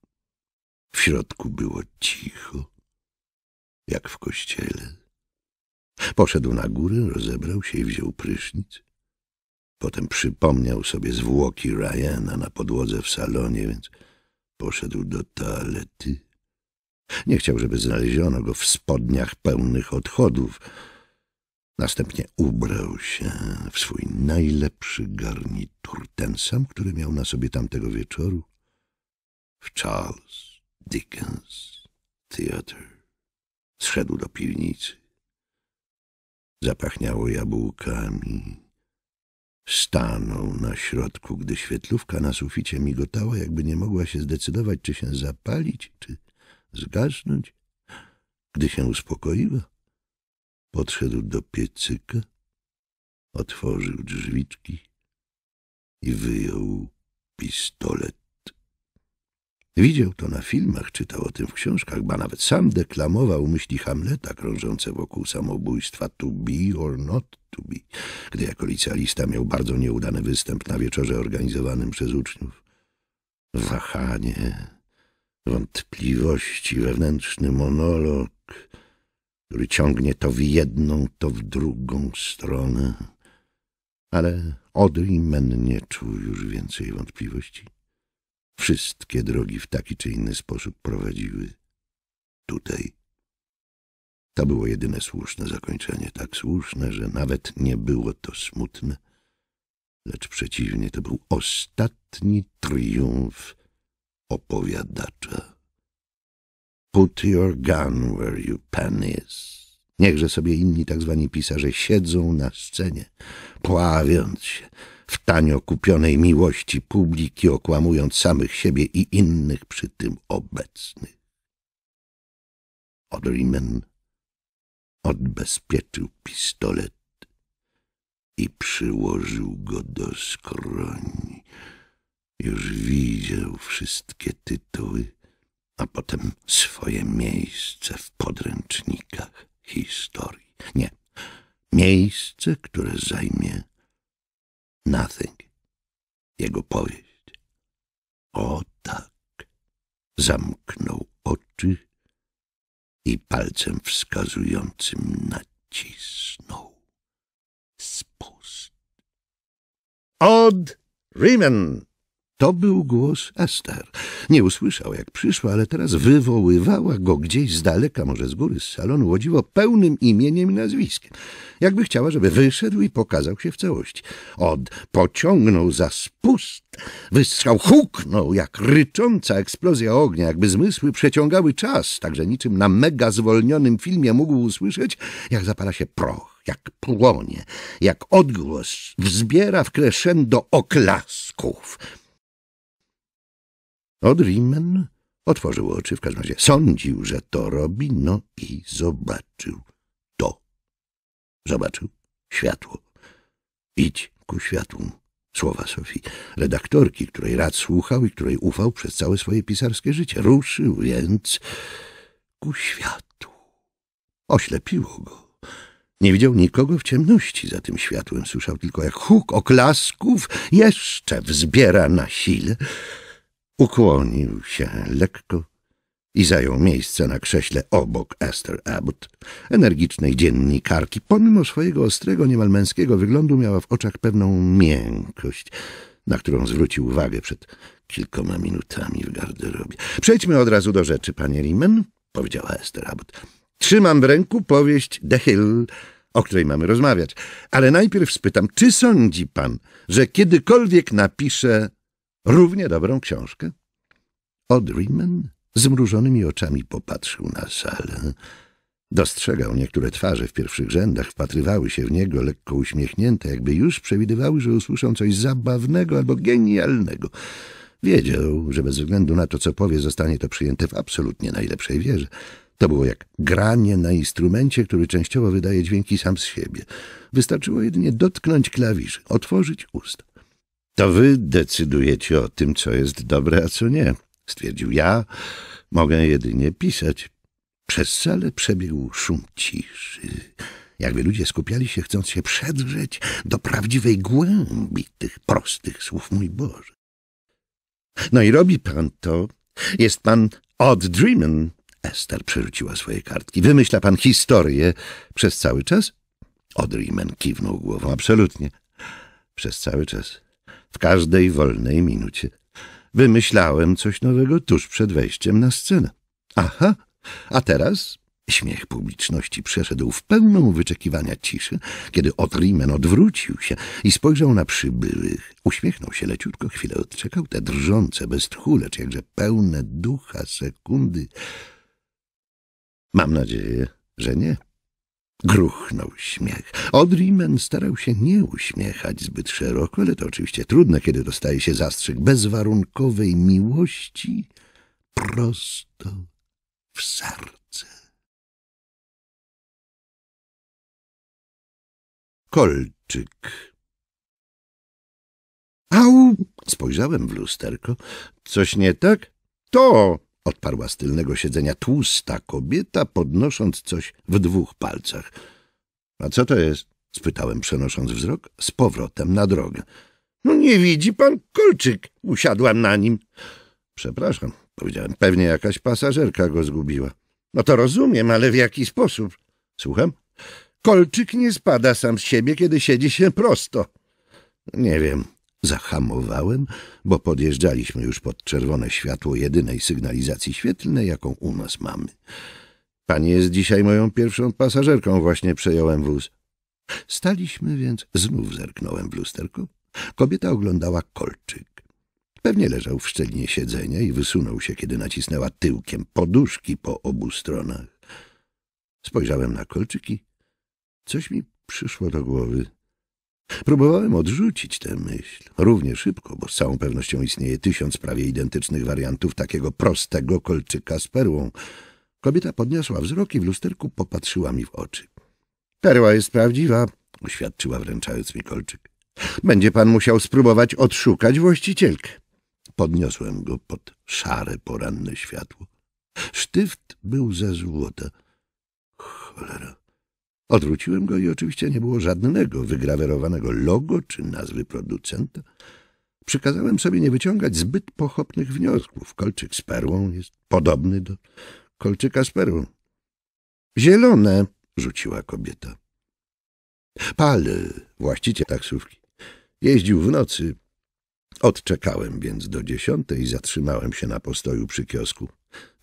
W środku było cicho, jak w kościele. Poszedł na górę, rozebrał się i wziął prysznic. Potem przypomniał sobie zwłoki Ryana na podłodze w salonie, więc poszedł do toalety. Nie chciał, żeby znaleziono go w spodniach pełnych odchodów. Następnie ubrał się w swój najlepszy garnitur, ten sam, który miał na sobie tamtego wieczoru, w Charles Dickens Theatre. Zszedł do piwnicy. Zapachniało jabłkami. Stanął na środku, gdy świetlówka na suficie migotała, jakby nie mogła się zdecydować, czy się zapalić, czy zgasnąć. Gdy się uspokoiła, podszedł do piecyka, otworzył drzwiczki i wyjął pistolet. Widział to na filmach, czytał o tym w książkach, ba nawet sam deklamował myśli Hamleta krążące wokół samobójstwa to be or not to be, gdy jako licealista miał bardzo nieudany występ na wieczorze organizowanym przez uczniów. Wahanie, wątpliwości, wewnętrzny monolog, który ciągnie to w jedną, to w drugą stronę. Ale Odrymen nie czuł już więcej wątpliwości. Wszystkie drogi w taki czy inny sposób prowadziły tutaj. To było jedyne słuszne zakończenie, tak słuszne, że nawet nie było to smutne, lecz przeciwnie, to był ostatni triumf opowiadacza. Put your gun where your pen is. Niechże sobie inni tak zwani pisarze siedzą na scenie, pławiąc się w tanio kupionej miłości publiki, okłamując samych siebie i innych przy tym obecnych. Odrimen odbezpieczył pistolet i przyłożył go do skroni. Już widział wszystkie tytuły, a potem swoje miejsce w podręcznikach historii. Nie, miejsce, które zajmie Nothing, jego powieść. O tak, zamknął oczy i palcem wskazującym nacisnął. Spust. Odd Riemann! To był głos Ester. Nie usłyszał, jak przyszła, ale teraz wywoływała go gdzieś z daleka, może z góry, z salonu, łodziwo pełnym imieniem i nazwiskiem. Jakby chciała, żeby wyszedł i pokazał się w całości. Od pociągnął za spust, wystrzał huknął, jak rycząca eksplozja ognia, jakby zmysły przeciągały czas, także niczym na mega zwolnionym filmie mógł usłyszeć, jak zapala się proch jak płonie, jak odgłos wzbiera w do oklasków. Odrimen otworzył oczy w każdym razie. Sądził, że to robi, no i zobaczył to. Zobaczył światło. Idź ku światłu. Słowa Sofii, redaktorki, której rad słuchał i której ufał przez całe swoje pisarskie życie. Ruszył więc ku światu. Oślepiło go. Nie widział nikogo w ciemności za tym światłem. Słyszał tylko jak huk oklasków jeszcze wzbiera na sile. Ukłonił się lekko i zajął miejsce na krześle obok Esther Abbott, energicznej dziennikarki. Pomimo swojego ostrego, niemal męskiego wyglądu miała w oczach pewną miękkość, na którą zwrócił uwagę przed kilkoma minutami w garderobie. — Przejdźmy od razu do rzeczy, panie Riemann — powiedziała Esther Abbott. — Trzymam w ręku powieść The Hill, o której mamy rozmawiać, ale najpierw spytam, czy sądzi pan, że kiedykolwiek napisze Równie dobrą książkę? z zmrużonymi oczami popatrzył na salę. Dostrzegał niektóre twarze w pierwszych rzędach, wpatrywały się w niego, lekko uśmiechnięte, jakby już przewidywały, że usłyszą coś zabawnego albo genialnego. Wiedział, że bez względu na to, co powie, zostanie to przyjęte w absolutnie najlepszej wierze. To było jak granie na instrumencie, który częściowo wydaje dźwięki sam z siebie. Wystarczyło jedynie dotknąć klawiszy, otworzyć ust. To wy decydujecie o tym, co jest dobre, a co nie, stwierdził. Ja mogę jedynie pisać. Przez salę przebiegł szum ciszy. Jakby ludzie skupiali się, chcąc się przedrzeć do prawdziwej głębi tych prostych słów, mój Boże. No i robi pan to. Jest pan odd dreamen. Ester przerzuciła swoje kartki. Wymyśla pan historię przez cały czas? Odrimen kiwnął głową. Absolutnie. Przez cały czas w każdej wolnej minucie. Wymyślałem coś nowego tuż przed wejściem na scenę. Aha, a teraz Śmiech publiczności przeszedł w pełną wyczekiwania ciszy, kiedy Otrimen odwrócił się i spojrzał na przybyłych. Uśmiechnął się leciutko, chwilę odczekał te drżące, bez tchu, lecz jakże pełne ducha sekundy. Mam nadzieję, że nie. Gruchnął śmiech. Odrimen starał się nie uśmiechać zbyt szeroko, ale to oczywiście trudne, kiedy dostaje się zastrzyk bezwarunkowej miłości prosto w serce. Kolczyk Au! Spojrzałem w lusterko. Coś nie tak? To! odparła z tylnego siedzenia tłusta kobieta, podnosząc coś w dwóch palcach. A co to jest? spytałem, przenosząc wzrok z powrotem na drogę. No nie widzi pan kolczyk. Usiadłam na nim. Przepraszam, powiedziałem, pewnie jakaś pasażerka go zgubiła. No to rozumiem, ale w jaki sposób? Słucham? Kolczyk nie spada sam z siebie, kiedy siedzi się prosto. Nie wiem, Zahamowałem, bo podjeżdżaliśmy już pod czerwone światło jedynej sygnalizacji świetlnej, jaką u nas mamy. Pani jest dzisiaj moją pierwszą pasażerką, właśnie przejąłem wóz. Staliśmy więc, znów zerknąłem w lusterko. Kobieta oglądała kolczyk. Pewnie leżał w szczelinie siedzenia i wysunął się, kiedy nacisnęła tyłkiem poduszki po obu stronach. Spojrzałem na kolczyki. Coś mi przyszło do głowy. Próbowałem odrzucić tę myśl, równie szybko, bo z całą pewnością istnieje tysiąc prawie identycznych wariantów takiego prostego kolczyka z perłą. Kobieta podniosła wzrok i w lusterku popatrzyła mi w oczy. — Perła jest prawdziwa — oświadczyła wręczając mi kolczyk. — Będzie pan musiał spróbować odszukać właścicielkę. Podniosłem go pod szare poranne światło. Sztyft był ze złota. Cholera. Odwróciłem go i oczywiście nie było żadnego wygrawerowanego logo czy nazwy producenta. Przykazałem sobie nie wyciągać zbyt pochopnych wniosków. Kolczyk z perłą jest podobny do kolczyka z perłą. — Zielone — rzuciła kobieta. — Pal, właściciel taksówki. Jeździł w nocy. Odczekałem więc do dziesiątej i zatrzymałem się na postoju przy kiosku,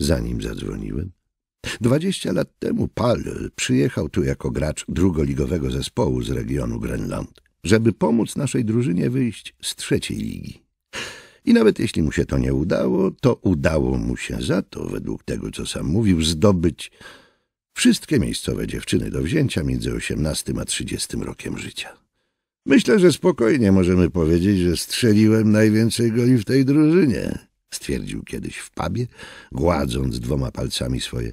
zanim zadzwoniłem. Dwadzieścia lat temu Pal przyjechał tu jako gracz drugoligowego zespołu z regionu Grenland, żeby pomóc naszej drużynie wyjść z trzeciej ligi. I nawet jeśli mu się to nie udało, to udało mu się za to, według tego, co sam mówił, zdobyć wszystkie miejscowe dziewczyny do wzięcia między 18 a 30 rokiem życia. Myślę, że spokojnie możemy powiedzieć, że strzeliłem najwięcej goli w tej drużynie, stwierdził kiedyś w pubie, gładząc dwoma palcami swoje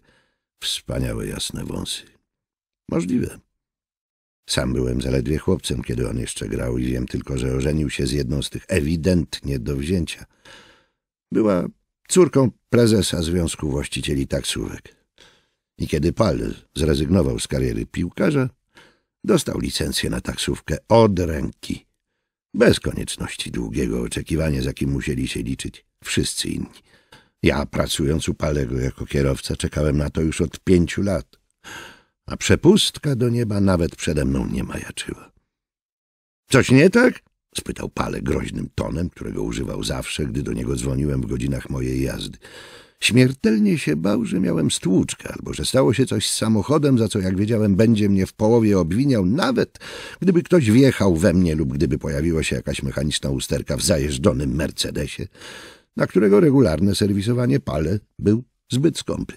Wspaniałe jasne wąsy. Możliwe. Sam byłem zaledwie chłopcem, kiedy on jeszcze grał i wiem tylko, że ożenił się z jedną z tych ewidentnie do wzięcia. Była córką prezesa Związku Właścicieli Taksówek. I kiedy Pal zrezygnował z kariery piłkarza, dostał licencję na taksówkę od ręki, bez konieczności długiego oczekiwania, za kim musieli się liczyć wszyscy inni. Ja, pracując u Palego jako kierowca, czekałem na to już od pięciu lat, a przepustka do nieba nawet przede mną nie majaczyła. — Coś nie tak? — spytał Pale groźnym tonem, którego używał zawsze, gdy do niego dzwoniłem w godzinach mojej jazdy. Śmiertelnie się bał, że miałem stłuczkę, albo że stało się coś z samochodem, za co, jak wiedziałem, będzie mnie w połowie obwiniał, nawet gdyby ktoś wjechał we mnie lub gdyby pojawiła się jakaś mechaniczna usterka w zajeżdżonym Mercedesie na którego regularne serwisowanie pale był zbyt skąpy.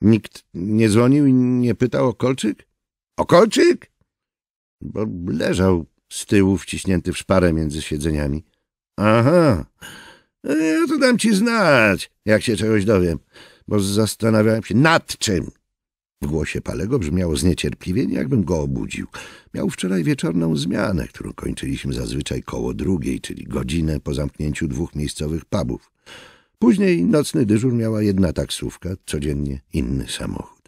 Nikt nie dzwonił i nie pytał o kolczyk? O kolczyk? Bo leżał z tyłu wciśnięty w szparę między siedzeniami. Aha, no ja to dam ci znać, jak się czegoś dowiem, bo zastanawiałem się nad czym. W głosie Palego brzmiało zniecierpliwienie, jakbym go obudził. Miał wczoraj wieczorną zmianę, którą kończyliśmy zazwyczaj koło drugiej, czyli godzinę po zamknięciu dwóch miejscowych pubów. Później nocny dyżur miała jedna taksówka, codziennie inny samochód.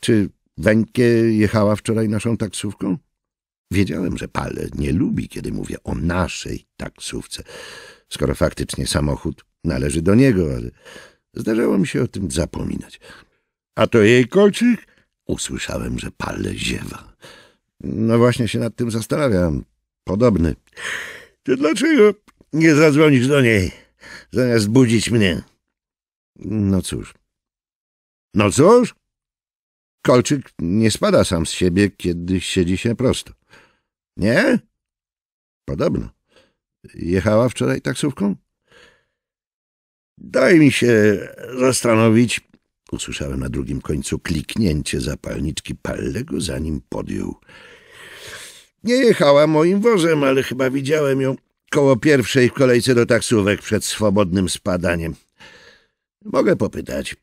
Czy Weńkie jechała wczoraj naszą taksówką? Wiedziałem, że Pale nie lubi, kiedy mówię o naszej taksówce, skoro faktycznie samochód należy do niego, ale zdarzało mi się o tym zapominać. A to jej kolczyk? Usłyszałem, że pale ziewa. No właśnie się nad tym zastanawiam. Podobny. To dlaczego nie zadzwonisz do niej, zamiast budzić mnie? No cóż. No cóż? Kolczyk nie spada sam z siebie, kiedy siedzi się prosto. Nie? Podobno. Jechała wczoraj taksówką? Daj mi się zastanowić. Usłyszałem na drugim końcu kliknięcie zapalniczki Pallego, zanim podjął. Nie jechała moim wozem, ale chyba widziałem ją koło pierwszej w kolejce do taksówek przed swobodnym spadaniem. Mogę popytać.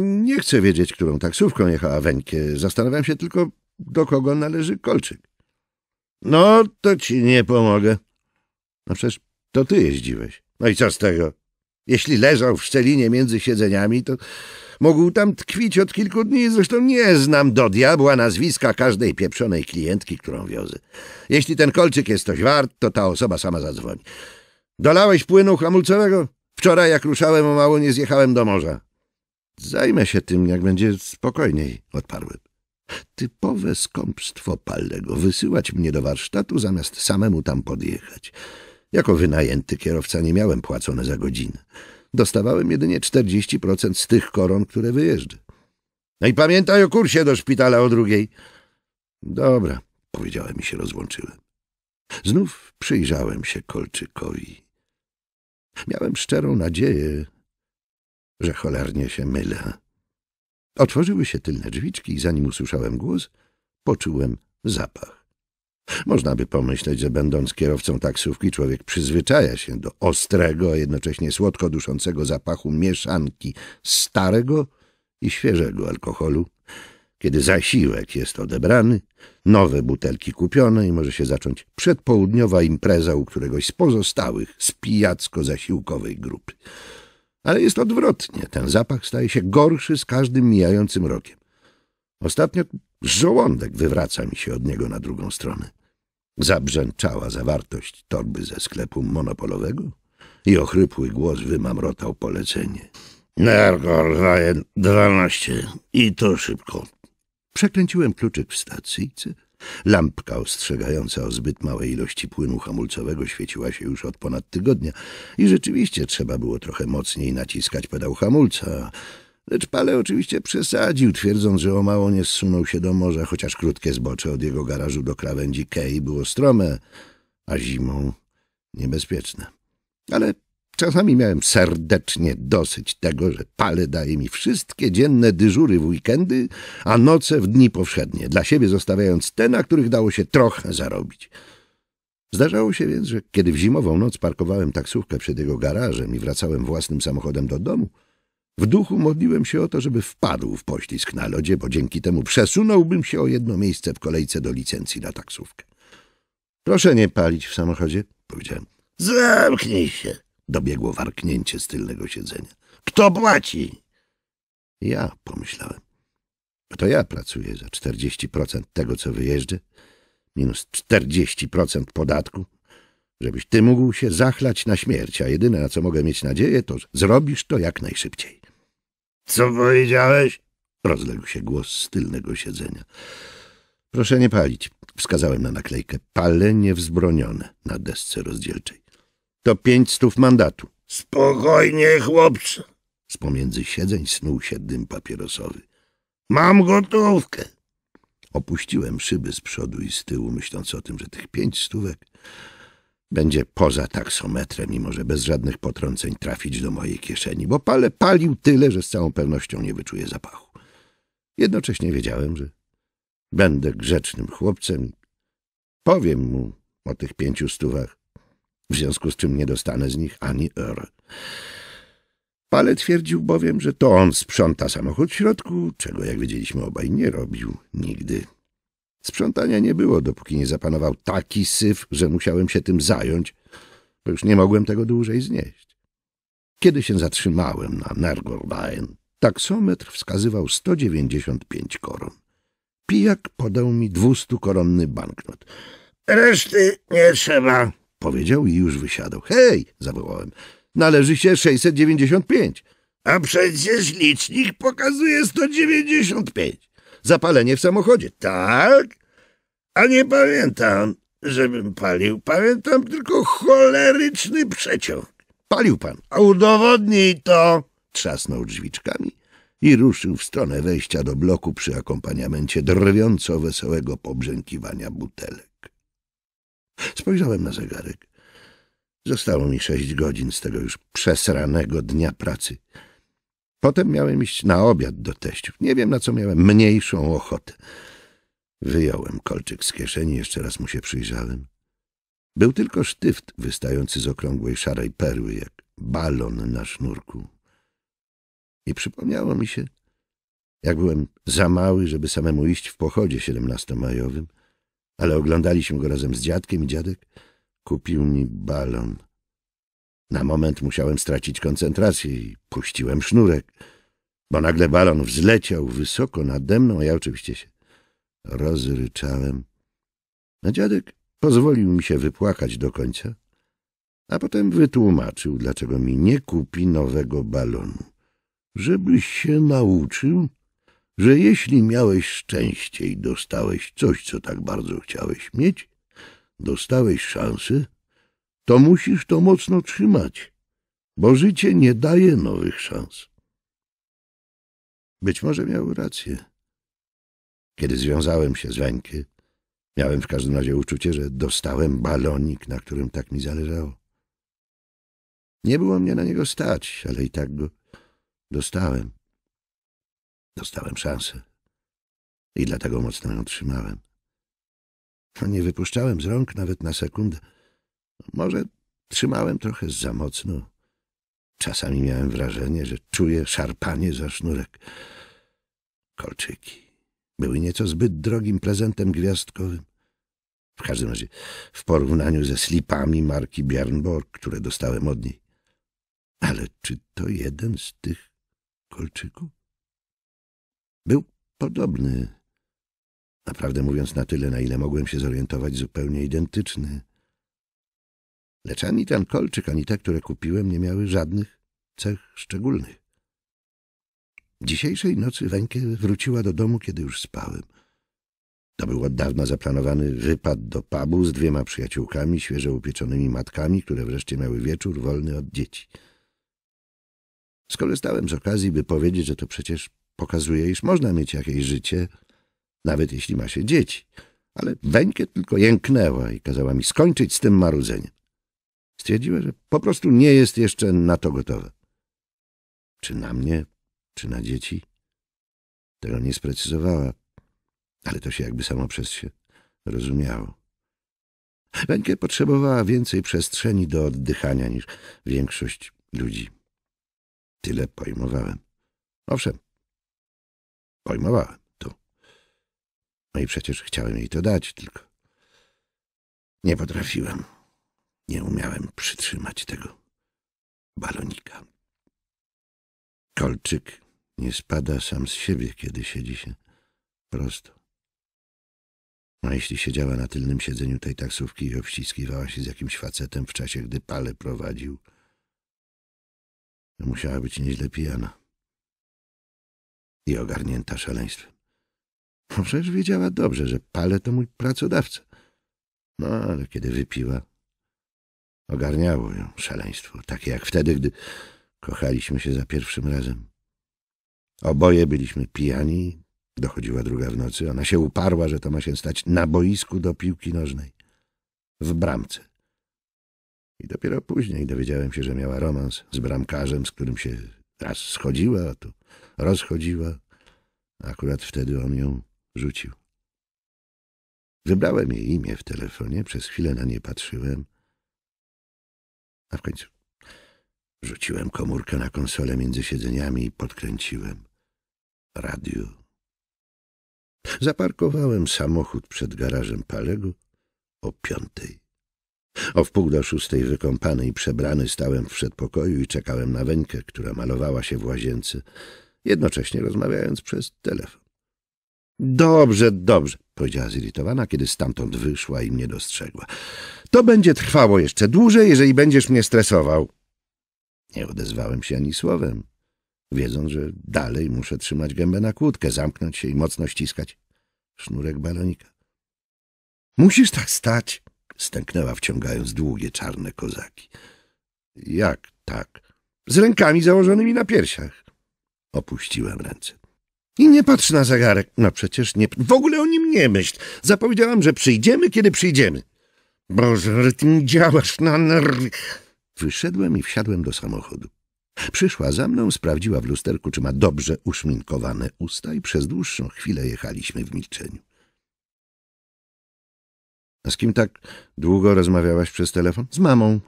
Nie chcę wiedzieć, którą taksówką jechała Wenkie. Zastanawiam się tylko, do kogo należy kolczyk. No, to ci nie pomogę. No przecież to ty jeździłeś. No i co z tego? Jeśli leżał w szczelinie między siedzeniami, to mógł tam tkwić od kilku dni. Zresztą nie znam do diabła nazwiska każdej pieprzonej klientki, którą wiozę. Jeśli ten kolczyk jest coś wart, to ta osoba sama zadzwoni. Dolałeś płynu hamulcowego? Wczoraj, jak ruszałem, o mało nie zjechałem do morza. Zajmę się tym, jak będzie spokojniej, odparłem. Typowe skąpstwo Pallego wysyłać mnie do warsztatu, zamiast samemu tam podjechać. Jako wynajęty kierowca nie miałem płacone za godzinę. Dostawałem jedynie 40% z tych koron, które wyjeżdżę. No i pamiętaj o kursie do szpitala o drugiej. Dobra, powiedziałem i się rozłączyłem. Znów przyjrzałem się Kolczykowi. Miałem szczerą nadzieję, że cholernie się mylę. Otworzyły się tylne drzwiczki i zanim usłyszałem głos, poczułem zapach. Można by pomyśleć, że będąc kierowcą taksówki człowiek przyzwyczaja się do ostrego, a jednocześnie słodko duszącego zapachu mieszanki starego i świeżego alkoholu. Kiedy zasiłek jest odebrany, nowe butelki kupione i może się zacząć przedpołudniowa impreza u któregoś z pozostałych z pijacko-zasiłkowej grupy. Ale jest odwrotnie, ten zapach staje się gorszy z każdym mijającym rokiem. Ostatnio Żołądek wywraca mi się od niego na drugą stronę. Zabrzęczała zawartość torby ze sklepu monopolowego i ochrypły głos wymamrotał polecenie. Nergor daje dwanaście i to szybko. Przekręciłem kluczyk w stacyjce. Lampka ostrzegająca o zbyt małej ilości płynu hamulcowego świeciła się już od ponad tygodnia i rzeczywiście trzeba było trochę mocniej naciskać pedał hamulca, Lecz Pale oczywiście przesadził, twierdząc, że o mało nie zsunął się do morza, chociaż krótkie zbocze od jego garażu do krawędzi Kei było strome, a zimą niebezpieczne. Ale czasami miałem serdecznie dosyć tego, że Pale daje mi wszystkie dzienne dyżury w weekendy, a noce w dni powszednie, dla siebie zostawiając te, na których dało się trochę zarobić. Zdarzało się więc, że kiedy w zimową noc parkowałem taksówkę przed jego garażem i wracałem własnym samochodem do domu, w duchu modliłem się o to, żeby wpadł w poślizg na lodzie, bo dzięki temu przesunąłbym się o jedno miejsce w kolejce do licencji na taksówkę. — Proszę nie palić w samochodzie — powiedziałem. — Zamknij się — dobiegło warknięcie z tylnego siedzenia. — Kto płaci? — Ja — pomyślałem. — To ja pracuję za 40% tego, co wyjeżdżę, minus 40% podatku. Żebyś ty mógł się zachlać na śmierć, a jedyne, na co mogę mieć nadzieję, to zrobisz to jak najszybciej. Co powiedziałeś? Rozległ się głos z tylnego siedzenia. Proszę nie palić. Wskazałem na naklejkę. Palenie wzbronione na desce rozdzielczej. To pięć stów mandatu. Spokojnie, chłopcze. Z pomiędzy siedzeń snuł się dym papierosowy. Mam gotówkę. Opuściłem szyby z przodu i z tyłu, myśląc o tym, że tych pięć stówek będzie poza taksometrem i może bez żadnych potrąceń trafić do mojej kieszeni, bo palę palił tyle, że z całą pewnością nie wyczuję zapachu. Jednocześnie wiedziałem, że będę grzecznym chłopcem. Powiem mu o tych pięciu stówach, w związku z czym nie dostanę z nich ani r. Pale twierdził bowiem, że to on sprząta samochód w środku, czego, jak wiedzieliśmy, obaj nie robił nigdy. Sprzątania nie było, dopóki nie zapanował taki syf, że musiałem się tym zająć, bo już nie mogłem tego dłużej znieść. Kiedy się zatrzymałem na Nergolbein, taksometr wskazywał 195 koron. Pijak podał mi dwustukoronny banknot. Reszty nie trzeba, powiedział i już wysiadał. Hej, zawołałem, należy się 695. A przecież licznik pokazuje 195 zapalenie w samochodzie. Tak? A nie pamiętam, żebym palił. Pamiętam tylko choleryczny przeciąg. Palił pan. A udowodnij to! Trzasnął drzwiczkami i ruszył w stronę wejścia do bloku przy akompaniamencie drwiąco wesołego pobrzękiwania butelek. Spojrzałem na zegarek. Zostało mi sześć godzin z tego już przesranego dnia pracy. Potem miałem iść na obiad do teściów. Nie wiem, na co miałem mniejszą ochotę. Wyjąłem kolczyk z kieszeni, jeszcze raz mu się przyjrzałem. Był tylko sztyft wystający z okrągłej szarej perły, jak balon na sznurku. I przypomniało mi się, jak byłem za mały, żeby samemu iść w pochodzie siedemnastomajowym, ale oglądaliśmy go razem z dziadkiem i dziadek kupił mi balon. Na moment musiałem stracić koncentrację i puściłem sznurek, bo nagle balon wzleciał wysoko nade mną, a ja oczywiście się rozryczałem. A no, dziadek pozwolił mi się wypłakać do końca, a potem wytłumaczył, dlaczego mi nie kupi nowego balonu. Żebyś się nauczył, że jeśli miałeś szczęście i dostałeś coś, co tak bardzo chciałeś mieć, dostałeś szansę, to musisz to mocno trzymać, bo życie nie daje nowych szans. Być może miał rację. Kiedy związałem się z Weńkie, miałem w każdym razie uczucie, że dostałem balonik, na którym tak mi zależało. Nie było mnie na niego stać, ale i tak go dostałem. Dostałem szansę i dlatego mocno ją trzymałem. No, nie wypuszczałem z rąk nawet na sekundę. Może trzymałem trochę za mocno. Czasami miałem wrażenie, że czuję szarpanie za sznurek. Kolczyki były nieco zbyt drogim prezentem gwiazdkowym. W każdym razie w porównaniu ze slipami marki Bjarnborg, które dostałem od niej. Ale czy to jeden z tych kolczyków? Był podobny, naprawdę mówiąc na tyle, na ile mogłem się zorientować, zupełnie identyczny. Lecz ani ten kolczyk, ani te, które kupiłem, nie miały żadnych cech szczególnych. Dzisiejszej nocy Weńkę wróciła do domu, kiedy już spałem. To był od dawna zaplanowany wypad do pubu z dwiema przyjaciółkami, świeżo upieczonymi matkami, które wreszcie miały wieczór wolny od dzieci. Skorzystałem z okazji, by powiedzieć, że to przecież pokazuje, iż można mieć jakieś życie, nawet jeśli ma się dzieci. Ale Weńkę tylko jęknęła i kazała mi skończyć z tym marudzeniem. Stwierdziła, że po prostu nie jest jeszcze na to gotowa. Czy na mnie, czy na dzieci? Tego nie sprecyzowała, ale to się jakby samo przez się rozumiało. Lenkę potrzebowała więcej przestrzeni do oddychania niż większość ludzi. Tyle pojmowałem. Owszem, pojmowałem to. No i przecież chciałem jej to dać, tylko nie potrafiłem. Nie umiałem przytrzymać tego balonika. Kolczyk nie spada sam z siebie, kiedy siedzi się prosto. A jeśli siedziała na tylnym siedzeniu tej taksówki i obciskiwała się z jakimś facetem w czasie, gdy pale prowadził, to musiała być nieźle pijana i ogarnięta szaleństwem. Przecież wiedziała dobrze, że pale to mój pracodawca. No, ale kiedy wypiła, Ogarniało ją szaleństwo, takie jak wtedy, gdy kochaliśmy się za pierwszym razem. Oboje byliśmy pijani, dochodziła druga w nocy. Ona się uparła, że to ma się stać na boisku do piłki nożnej, w bramce. I dopiero później dowiedziałem się, że miała romans z bramkarzem, z którym się raz schodziła, a tu rozchodziła. Akurat wtedy on ją rzucił. Wybrałem jej imię w telefonie, przez chwilę na nie patrzyłem – a w końcu rzuciłem komórkę na konsolę między siedzeniami i podkręciłem radio. Zaparkowałem samochód przed garażem Palego o piątej. O wpół do szóstej wykąpany i przebrany stałem w przedpokoju i czekałem na Weńkę, która malowała się w łazience, jednocześnie rozmawiając przez telefon. — Dobrze, dobrze powiedziała zirytowana, kiedy stamtąd wyszła i mnie dostrzegła. To będzie trwało jeszcze dłużej, jeżeli będziesz mnie stresował. Nie odezwałem się ani słowem, wiedząc, że dalej muszę trzymać gębę na kłódkę, zamknąć się i mocno ściskać sznurek balonika. Musisz tak stać, stęknęła wciągając długie czarne kozaki. Jak tak? Z rękami założonymi na piersiach. Opuściłem ręce. I nie patrz na zegarek. No przecież nie... W ogóle o nim nie myśl. Zapowiedziałam, że przyjdziemy, kiedy przyjdziemy. Boże, ty działasz na nerwy. Wyszedłem i wsiadłem do samochodu. Przyszła za mną, sprawdziła w lusterku, czy ma dobrze uszminkowane usta i przez dłuższą chwilę jechaliśmy w milczeniu. — A z kim tak długo rozmawiałaś przez telefon? — Z mamą.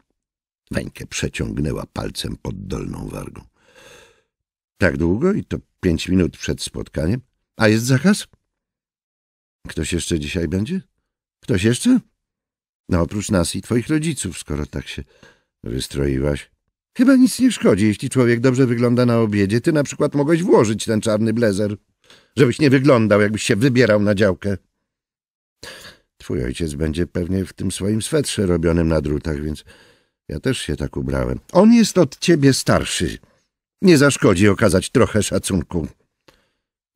Weńkę przeciągnęła palcem pod dolną wargą. — Tak długo i to pięć minut przed spotkaniem. A jest zakaz? Ktoś jeszcze dzisiaj będzie? Ktoś jeszcze? No oprócz nas i twoich rodziców, skoro tak się wystroiłaś. Chyba nic nie szkodzi, jeśli człowiek dobrze wygląda na obiedzie. Ty na przykład mogłeś włożyć ten czarny blazer, żebyś nie wyglądał, jakbyś się wybierał na działkę. Twój ojciec będzie pewnie w tym swoim swetrze robionym na drutach, więc ja też się tak ubrałem. On jest od ciebie starszy. Nie zaszkodzi okazać trochę szacunku.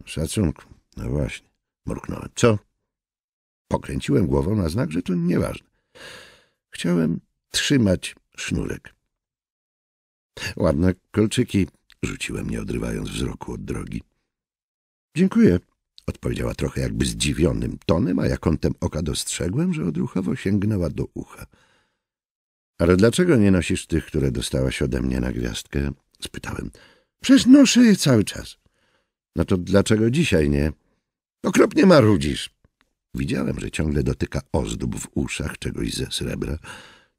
Szacunku, no właśnie, mruknąłem. Co? Pokręciłem głową na znak, że to nieważne. Chciałem trzymać sznurek. Ładne kolczyki, rzuciłem, nie odrywając wzroku od drogi. Dziękuję, odpowiedziała trochę jakby zdziwionym tonem, a ja kątem oka dostrzegłem, że odruchowo sięgnęła do ucha. Ale dlaczego nie nosisz tych, które dostałaś ode mnie na gwiazdkę? spytałem. Przeznoszę noszę je cały czas. No to dlaczego dzisiaj nie? Okropnie marudzisz. Widziałem, że ciągle dotyka ozdób w uszach, czegoś ze srebra.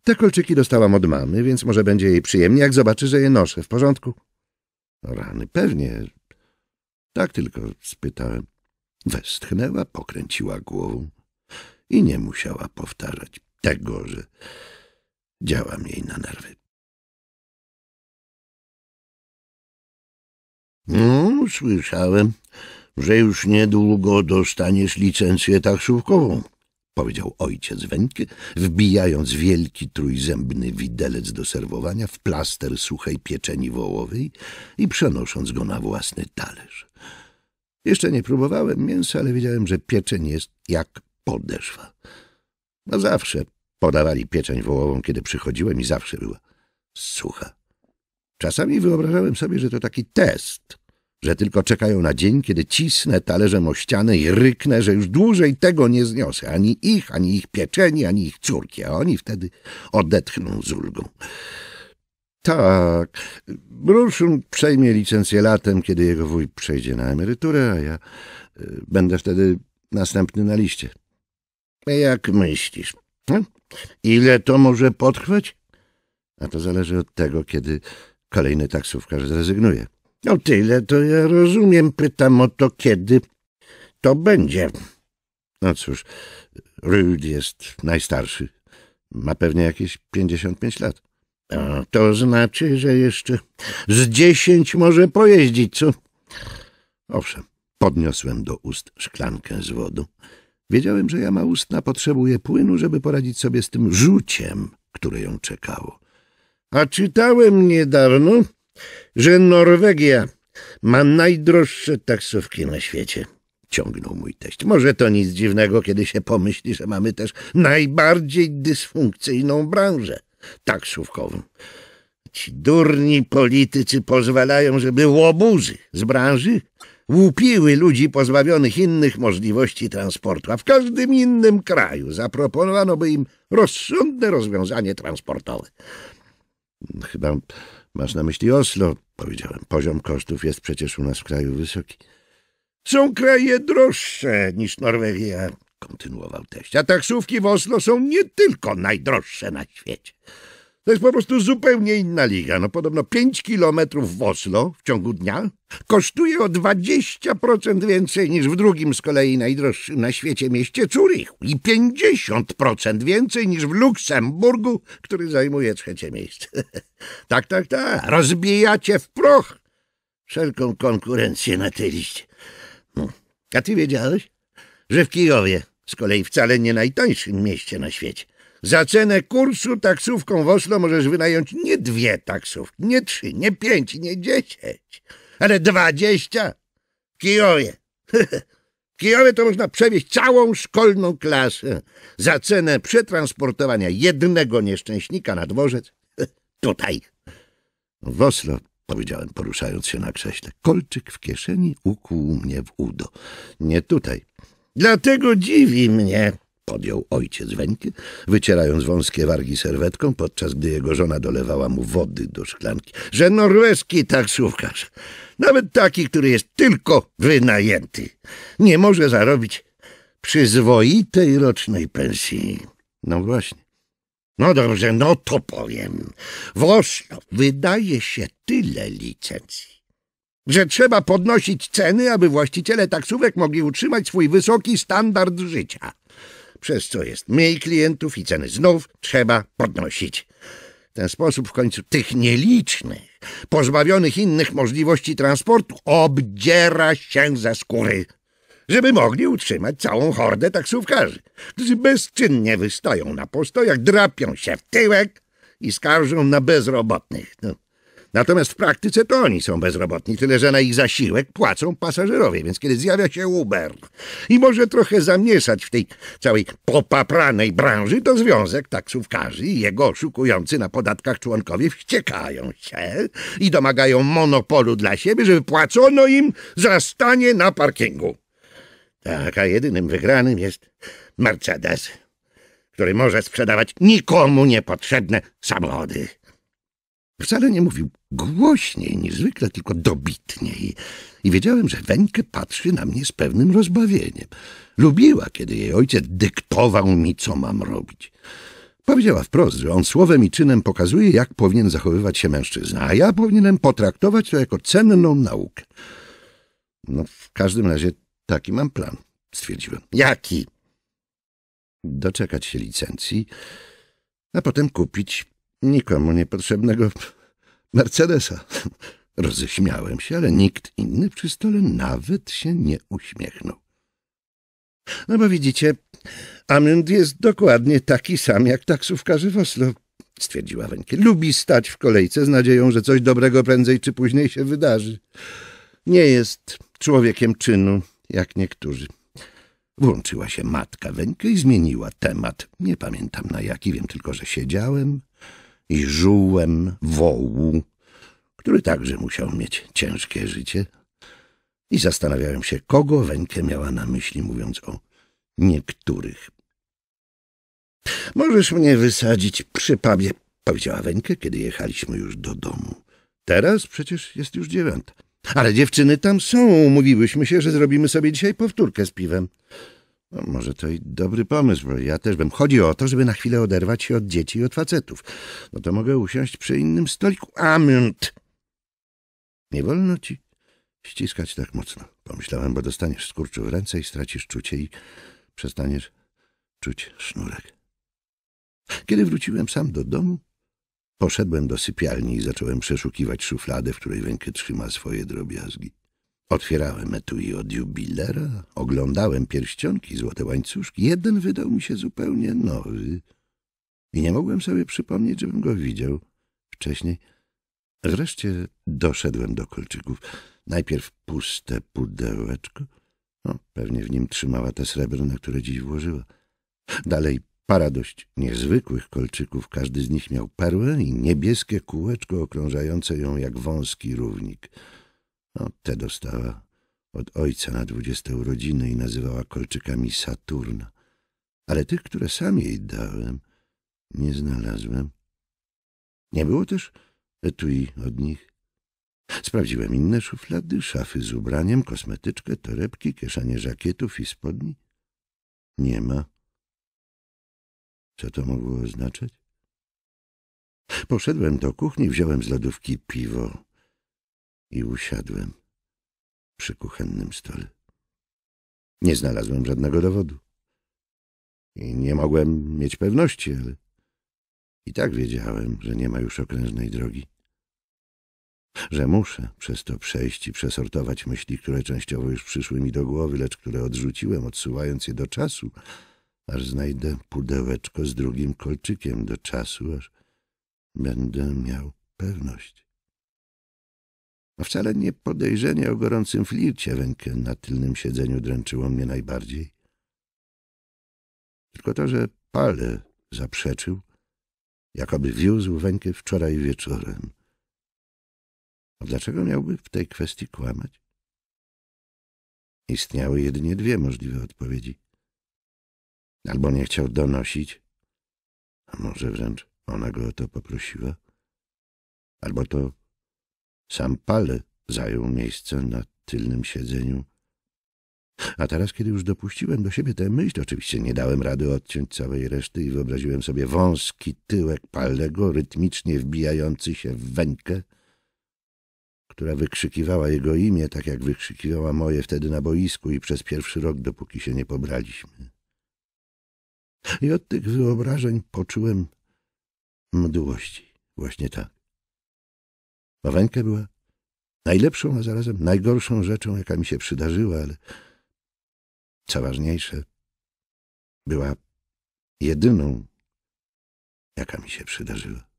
Te kolczyki dostałam od mamy, więc może będzie jej przyjemnie, jak zobaczy, że je noszę. W porządku? No rany, pewnie. Tak tylko spytałem. Westchnęła, pokręciła głową i nie musiała powtarzać tego, że działam jej na nerwy. No, słyszałem, że już niedługo dostaniesz licencję taksówkową, powiedział ojciec Wenke, wbijając wielki trójzębny widelec do serwowania w plaster suchej pieczeni wołowej i przenosząc go na własny talerz. Jeszcze nie próbowałem mięsa, ale wiedziałem, że pieczeń jest jak podeszwa. No zawsze podawali pieczeń wołową, kiedy przychodziłem i zawsze była sucha. Czasami wyobrażałem sobie, że to taki test, że tylko czekają na dzień, kiedy cisnę talerzem o ścianę i ryknę, że już dłużej tego nie zniosę, ani ich, ani ich pieczeni, ani ich córki, a oni wtedy odetchną z ulgą. Tak, Bruszun przejmie licencję latem, kiedy jego wuj przejdzie na emeryturę, a ja y, będę wtedy następny na liście. Jak myślisz? Hm? Ile to może potrwać? A to zależy od tego, kiedy kolejny taksówkarz zrezygnuje. O no tyle to ja rozumiem. Pytam o to, kiedy to będzie. No cóż, Ryd jest najstarszy. Ma pewnie jakieś pięćdziesiąt pięć lat. to znaczy, że jeszcze z dziesięć może pojeździć, co? Owszem, podniosłem do ust szklankę z wodą. Wiedziałem, że jama ustna potrzebuje płynu, żeby poradzić sobie z tym rzuciem, które ją czekało. A czytałem niedawno, że Norwegia ma najdroższe taksówki na świecie. Ciągnął mój teść. Może to nic dziwnego, kiedy się pomyśli, że mamy też najbardziej dysfunkcyjną branżę taksówkową. Ci durni politycy pozwalają, żeby łobuzy z branży łupiły ludzi pozbawionych innych możliwości transportu, a w każdym innym kraju zaproponowano by im rozsądne rozwiązanie transportowe. Chyba Masz na myśli Oslo, powiedziałem. Poziom kosztów jest przecież u nas w kraju wysoki. Są kraje droższe niż Norwegia, kontynuował teść. A taksówki w Oslo są nie tylko najdroższe na świecie. To jest po prostu zupełnie inna liga. No podobno 5 kilometrów w Oslo w ciągu dnia kosztuje o 20% więcej niż w drugim z kolei najdroższym na świecie mieście Zurich i 50% więcej niż w Luksemburgu, który zajmuje trzecie miejsce. tak, tak, tak. Rozbijacie w proch wszelką konkurencję na tej liście. No. A ty wiedziałeś, że w Kijowie, z kolei wcale nie najtańszym mieście na świecie, za cenę kursu taksówką w Oslo możesz wynająć nie dwie taksówki, nie trzy, nie pięć, nie dziesięć, ale dwadzieścia w Kijowie. w Kijowie to można przewieźć całą szkolną klasę za cenę przetransportowania jednego nieszczęśnika na dworzec. Tutaj. W Oslo powiedziałem, poruszając się na krześle. Kolczyk w kieszeni ukłuł mnie w udo. Nie tutaj. Dlatego dziwi mnie, podjął ojciec Wenki, wycierając wąskie wargi serwetką, podczas gdy jego żona dolewała mu wody do szklanki, że norweski taksówkarz, nawet taki, który jest tylko wynajęty, nie może zarobić przyzwoitej rocznej pensji. No właśnie. No dobrze, no to powiem. W Oslo wydaje się tyle licencji, że trzeba podnosić ceny, aby właściciele taksówek mogli utrzymać swój wysoki standard życia przez co jest mniej klientów i ceny znów trzeba podnosić. W ten sposób w końcu tych nielicznych, pozbawionych innych możliwości transportu, obdziera się ze skóry, żeby mogli utrzymać całą hordę taksówkarzy, którzy bezczynnie wystają na postojach, drapią się w tyłek i skarżą na bezrobotnych. No. Natomiast w praktyce to oni są bezrobotni, tyle że na ich zasiłek płacą pasażerowie, więc kiedy zjawia się Uber i może trochę zamieszać w tej całej popapranej branży, to Związek Taksówkarzy i jego oszukujący na podatkach członkowie wściekają się i domagają monopolu dla siebie, żeby płacono im za stanie na parkingu. Tak, a jedynym wygranym jest Mercedes, który może sprzedawać nikomu niepotrzebne samochody. Wcale nie mówił głośniej niż zwykle, tylko dobitniej. I wiedziałem, że Weńkę patrzy na mnie z pewnym rozbawieniem. Lubiła, kiedy jej ojciec dyktował mi, co mam robić. Powiedziała wprost, że on słowem i czynem pokazuje, jak powinien zachowywać się mężczyzna, a ja powinienem potraktować to jako cenną naukę. No, w każdym razie taki mam plan, stwierdziłem. Jaki? Doczekać się licencji, a potem kupić nikomu niepotrzebnego Mercedesa. Roześmiałem się, ale nikt inny przy stole nawet się nie uśmiechnął. No bo widzicie, Amund jest dokładnie taki sam jak taksówkarzy w Oslo, stwierdziła Wenkie. Lubi stać w kolejce z nadzieją, że coś dobrego prędzej czy później się wydarzy. Nie jest człowiekiem czynu, jak niektórzy. Włączyła się matka Wenkie i zmieniła temat. Nie pamiętam na jaki, wiem tylko, że siedziałem i żółem wołu, który także musiał mieć ciężkie życie. I zastanawiałem się, kogo Wenkę miała na myśli, mówiąc o niektórych. Możesz mnie wysadzić przy pubie, powiedziała Wenkę, kiedy jechaliśmy już do domu. Teraz przecież jest już dziewiąta. Ale dziewczyny tam są. Mówiłyśmy się, że zrobimy sobie dzisiaj powtórkę z piwem. No, może to i dobry pomysł, bo ja też bym. Chodzi o to, żeby na chwilę oderwać się od dzieci i od facetów. No to mogę usiąść przy innym stoliku. Amynt! Nie wolno ci ściskać tak mocno. Pomyślałem, bo dostaniesz skurczu w ręce i stracisz czucie i przestaniesz czuć sznurek. Kiedy wróciłem sam do domu, poszedłem do sypialni i zacząłem przeszukiwać szufladę, w której rękę trzyma swoje drobiazgi. Otwierałem etui od jubilera, oglądałem pierścionki, złote łańcuszki. Jeden wydał mi się zupełnie nowy i nie mogłem sobie przypomnieć, żebym go widział wcześniej. Wreszcie doszedłem do kolczyków. Najpierw puste pudełeczko. No, pewnie w nim trzymała te srebrne, które dziś włożyła. Dalej para dość niezwykłych kolczyków. Każdy z nich miał perłę i niebieskie kółeczko okrążające ją jak wąski równik. No, te dostała od ojca na dwudzieste urodziny i nazywała kolczykami Saturna, Ale tych, które sam jej dałem, nie znalazłem. Nie było też etui od nich. Sprawdziłem inne szuflady, szafy z ubraniem, kosmetyczkę, torebki, kieszenie żakietów i spodni. Nie ma. Co to mogło oznaczać? Poszedłem do kuchni, wziąłem z lodówki piwo i usiadłem przy kuchennym stole. Nie znalazłem żadnego dowodu. I nie mogłem mieć pewności, ale i tak wiedziałem, że nie ma już okrężnej drogi. Że muszę przez to przejść i przesortować myśli, które częściowo już przyszły mi do głowy, lecz które odrzuciłem, odsuwając je do czasu, aż znajdę pudełeczko z drugim kolczykiem do czasu, aż będę miał pewność wcale nie podejrzenie o gorącym flircie rękę na tylnym siedzeniu dręczyło mnie najbardziej. Tylko to, że Pale zaprzeczył, jakoby wiózł Wękę wczoraj wieczorem. A dlaczego miałby w tej kwestii kłamać? Istniały jedynie dwie możliwe odpowiedzi. Albo nie chciał donosić, a może wręcz ona go o to poprosiła, albo to sam Pal zajął miejsce na tylnym siedzeniu. A teraz, kiedy już dopuściłem do siebie tę myśl, oczywiście nie dałem rady odciąć całej reszty i wyobraziłem sobie wąski tyłek Palego, rytmicznie wbijający się w wękę, która wykrzykiwała jego imię, tak jak wykrzykiwała moje wtedy na boisku i przez pierwszy rok, dopóki się nie pobraliśmy. I od tych wyobrażeń poczułem mdłości, właśnie tak. Wawenka była najlepszą, a zarazem najgorszą rzeczą, jaka mi się przydarzyła, ale co ważniejsze, była jedyną, jaka mi się przydarzyła.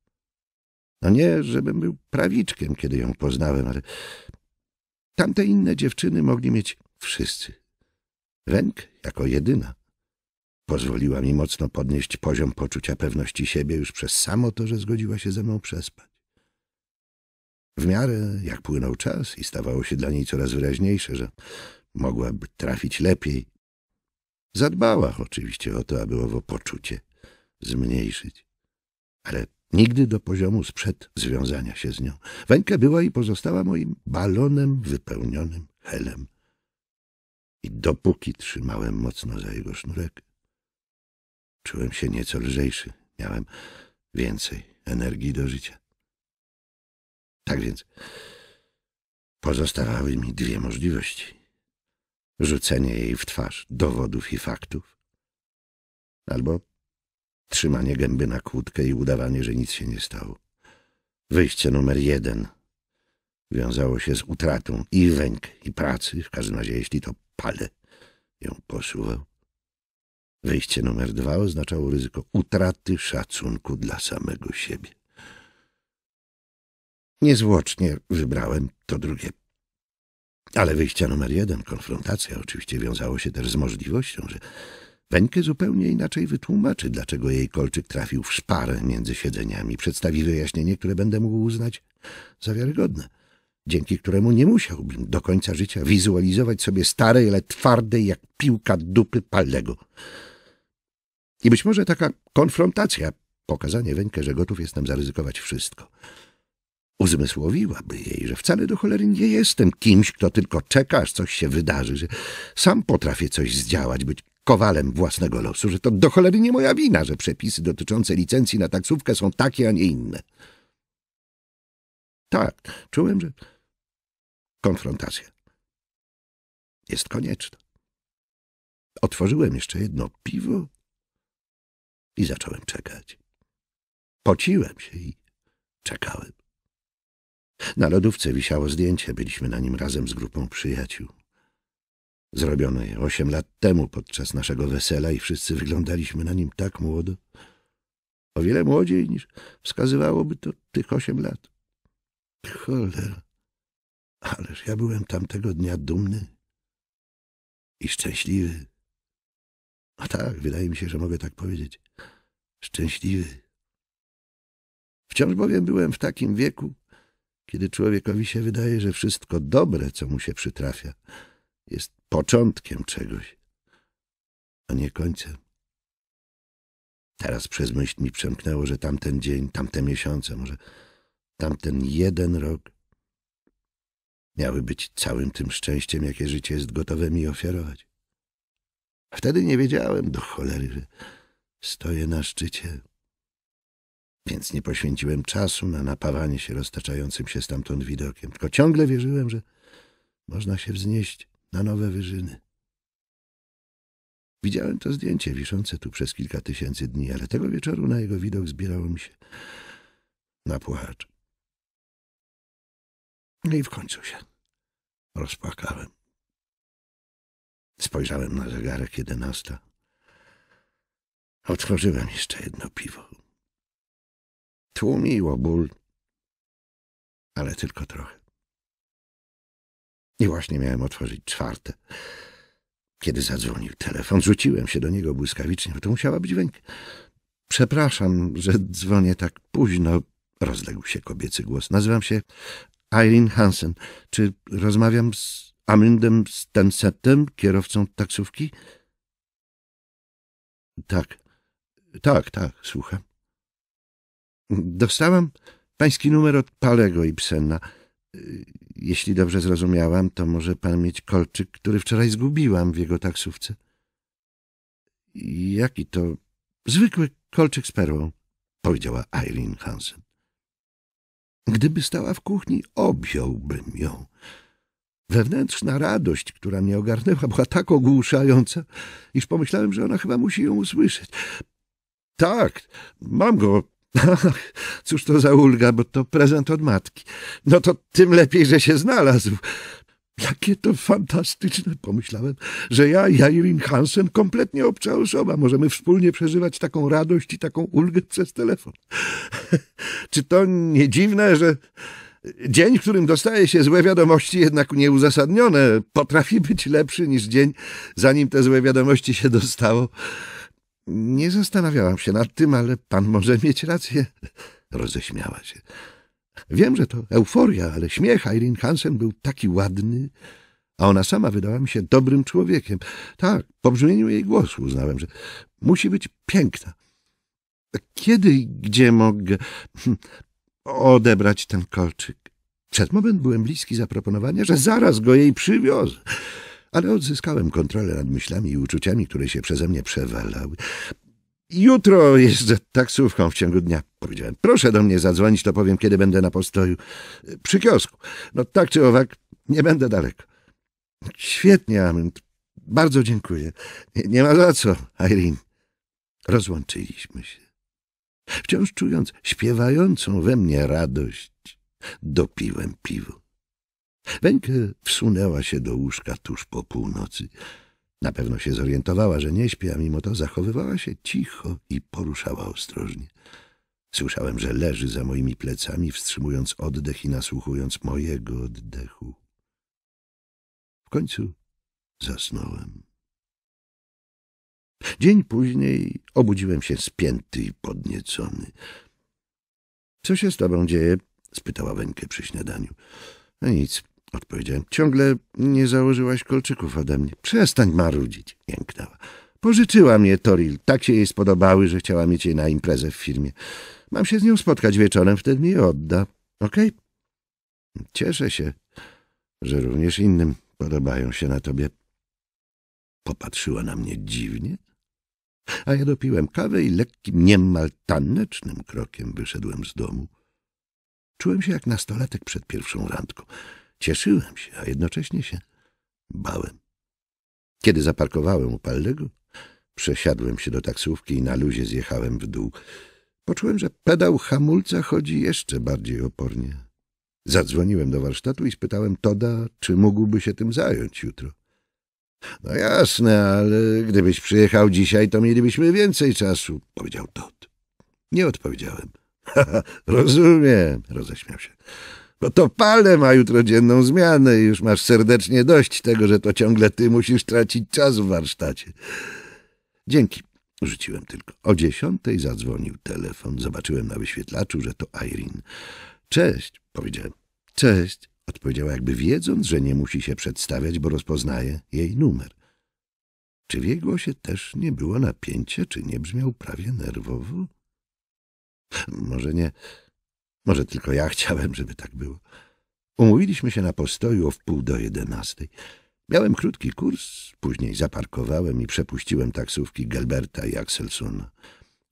No nie, żebym był prawiczkiem, kiedy ją poznałem, ale tamte inne dziewczyny mogli mieć wszyscy. Wenk jako jedyna pozwoliła mi mocno podnieść poziom poczucia pewności siebie już przez samo to, że zgodziła się ze mną przespać. W miarę jak płynął czas i stawało się dla niej coraz wyraźniejsze, że mogłaby trafić lepiej. Zadbała oczywiście o to, aby owo poczucie zmniejszyć, ale nigdy do poziomu sprzed związania się z nią. Weńka była i pozostała moim balonem wypełnionym helem. I dopóki trzymałem mocno za jego sznurek, czułem się nieco lżejszy, miałem więcej energii do życia. Tak więc pozostawały mi dwie możliwości. Rzucenie jej w twarz dowodów i faktów, albo trzymanie gęby na kłódkę i udawanie, że nic się nie stało. Wyjście numer jeden wiązało się z utratą i węg, i pracy, w każdym razie jeśli to pale ją posuwał. Wyjście numer dwa oznaczało ryzyko utraty szacunku dla samego siebie. Niezwłocznie wybrałem to drugie. Ale wyjście numer jeden, konfrontacja, oczywiście wiązało się też z możliwością, że Wenkę zupełnie inaczej wytłumaczy, dlaczego jej kolczyk trafił w szparę między siedzeniami. Przedstawi wyjaśnienie, które będę mógł uznać za wiarygodne, dzięki któremu nie musiałbym do końca życia wizualizować sobie starej, ale twardej jak piłka dupy Pallego. I być może taka konfrontacja, pokazanie Wenke, że gotów jestem zaryzykować wszystko – Uzmysłowiłaby jej, że wcale do cholery nie jestem kimś, kto tylko czeka, aż coś się wydarzy, że sam potrafię coś zdziałać, być kowalem własnego losu, że to do cholery nie moja wina, że przepisy dotyczące licencji na taksówkę są takie, a nie inne. Tak, czułem, że konfrontacja jest konieczna. Otworzyłem jeszcze jedno piwo i zacząłem czekać. Pociłem się i czekałem. Na lodówce wisiało zdjęcie, byliśmy na nim razem z grupą przyjaciół. Zrobione je osiem lat temu podczas naszego wesela i wszyscy wyglądaliśmy na nim tak młodo. O wiele młodziej niż wskazywałoby to tych osiem lat. Cholera, ależ ja byłem tamtego dnia dumny i szczęśliwy. A tak, wydaje mi się, że mogę tak powiedzieć. Szczęśliwy. Wciąż bowiem byłem w takim wieku, kiedy człowiekowi się wydaje, że wszystko dobre, co mu się przytrafia, jest początkiem czegoś, a nie końcem. Teraz przez myśl mi przemknęło, że tamten dzień, tamte miesiące, może tamten jeden rok miały być całym tym szczęściem, jakie życie jest gotowe mi ofiarować. Wtedy nie wiedziałem do cholery, że stoję na szczycie więc nie poświęciłem czasu na napawanie się roztaczającym się stamtąd widokiem, tylko ciągle wierzyłem, że można się wznieść na nowe wyżyny. Widziałem to zdjęcie wiszące tu przez kilka tysięcy dni, ale tego wieczoru na jego widok zbierało mi się na płacz. No i w końcu się rozpłakałem. Spojrzałem na zegarek jedenasta. Otworzyłem jeszcze jedno piwo tłumiło ból, ale tylko trochę. I właśnie miałem otworzyć czwarte. Kiedy zadzwonił telefon, rzuciłem się do niego błyskawicznie, bo to musiała być węg. Przepraszam, że dzwonię tak późno, rozległ się kobiecy głos. Nazywam się Eileen Hansen. Czy rozmawiam z Amundem Stensetem, kierowcą taksówki? Tak, tak, tak, słucham. Dostałam pański numer od Palego i Psenna. Jeśli dobrze zrozumiałam, to może pan mieć kolczyk, który wczoraj zgubiłam w jego taksówce. Jaki to? Zwykły kolczyk z perłą, powiedziała Eileen Hansen. Gdyby stała w kuchni, objąłbym ją. Wewnętrzna radość, która mnie ogarnęła, była tak ogłuszająca, iż pomyślałem, że ona chyba musi ją usłyszeć. — Tak, mam go Cóż to za ulga, bo to prezent od matki. No to tym lepiej, że się znalazł. Jakie to fantastyczne, pomyślałem, że ja, Jairin Hansen, kompletnie obca osoba, możemy wspólnie przeżywać taką radość i taką ulgę przez telefon. Czy to nie dziwne, że dzień, w którym dostaje się złe wiadomości, jednak nieuzasadnione, potrafi być lepszy niż dzień, zanim te złe wiadomości się dostało? Nie zastanawiałam się nad tym, ale pan może mieć rację. Roześmiała się. Wiem, że to euforia, ale śmiech Eileen Hansen był taki ładny, a ona sama wydała mi się dobrym człowiekiem. Tak, po brzmieniu jej głosu uznałem, że musi być piękna. Kiedy i gdzie mogę hm, odebrać ten kolczyk? Przez moment byłem bliski zaproponowania, że zaraz go jej przywiozę ale odzyskałem kontrolę nad myślami i uczuciami, które się przeze mnie przewalały. Jutro jeżdżę taksówką w ciągu dnia, powiedziałem. Proszę do mnie zadzwonić, to powiem, kiedy będę na postoju. Przy kiosku. No tak czy owak, nie będę daleko. Świetnie, Amund. Bardzo dziękuję. Nie, nie ma za co, Irene. Rozłączyliśmy się. Wciąż czując śpiewającą we mnie radość, dopiłem piwo. Wenkę wsunęła się do łóżka tuż po północy. Na pewno się zorientowała, że nie śpi, a mimo to zachowywała się cicho i poruszała ostrożnie. Słyszałem, że leży za moimi plecami, wstrzymując oddech i nasłuchując mojego oddechu. W końcu zasnąłem. Dzień później obudziłem się spięty i podniecony. — Co się z tobą dzieje? — spytała Wenkę przy śniadaniu. — Nic. Odpowiedziałem. Ciągle nie założyłaś kolczyków ode mnie. Przestań marudzić, jęknęła. Pożyczyła mnie Toril. Tak się jej spodobały, że chciała mieć jej na imprezę w firmie. Mam się z nią spotkać wieczorem, wtedy mi je odda. Okej? Okay? Cieszę się, że również innym podobają się na tobie. Popatrzyła na mnie dziwnie, a ja dopiłem kawę i lekkim, niemal tanecznym krokiem wyszedłem z domu. Czułem się jak nastolatek przed pierwszą randką. Cieszyłem się, a jednocześnie się bałem. Kiedy zaparkowałem u Pallego, przesiadłem się do taksówki i na luzie zjechałem w dół. Poczułem, że pedał hamulca chodzi jeszcze bardziej opornie. Zadzwoniłem do warsztatu i spytałem Toda, czy mógłby się tym zająć jutro. No jasne, ale gdybyś przyjechał dzisiaj, to mielibyśmy więcej czasu, powiedział Tod. Nie odpowiedziałem. rozumiem, roześmiał się. Bo no to pale ma jutro dzienną zmianę i już masz serdecznie dość tego, że to ciągle ty musisz tracić czas w warsztacie. Dzięki. Rzuciłem tylko. O dziesiątej zadzwonił telefon. Zobaczyłem na wyświetlaczu, że to Irene. Cześć, powiedziałem. Cześć, odpowiedziała jakby wiedząc, że nie musi się przedstawiać, bo rozpoznaje jej numer. Czy w jej głosie też nie było napięcia, czy nie brzmiał prawie nerwowo? Może nie. Może tylko ja chciałem, żeby tak było. Umówiliśmy się na postoju o wpół do jedenastej. Miałem krótki kurs, później zaparkowałem i przepuściłem taksówki Gelberta i Axelsona.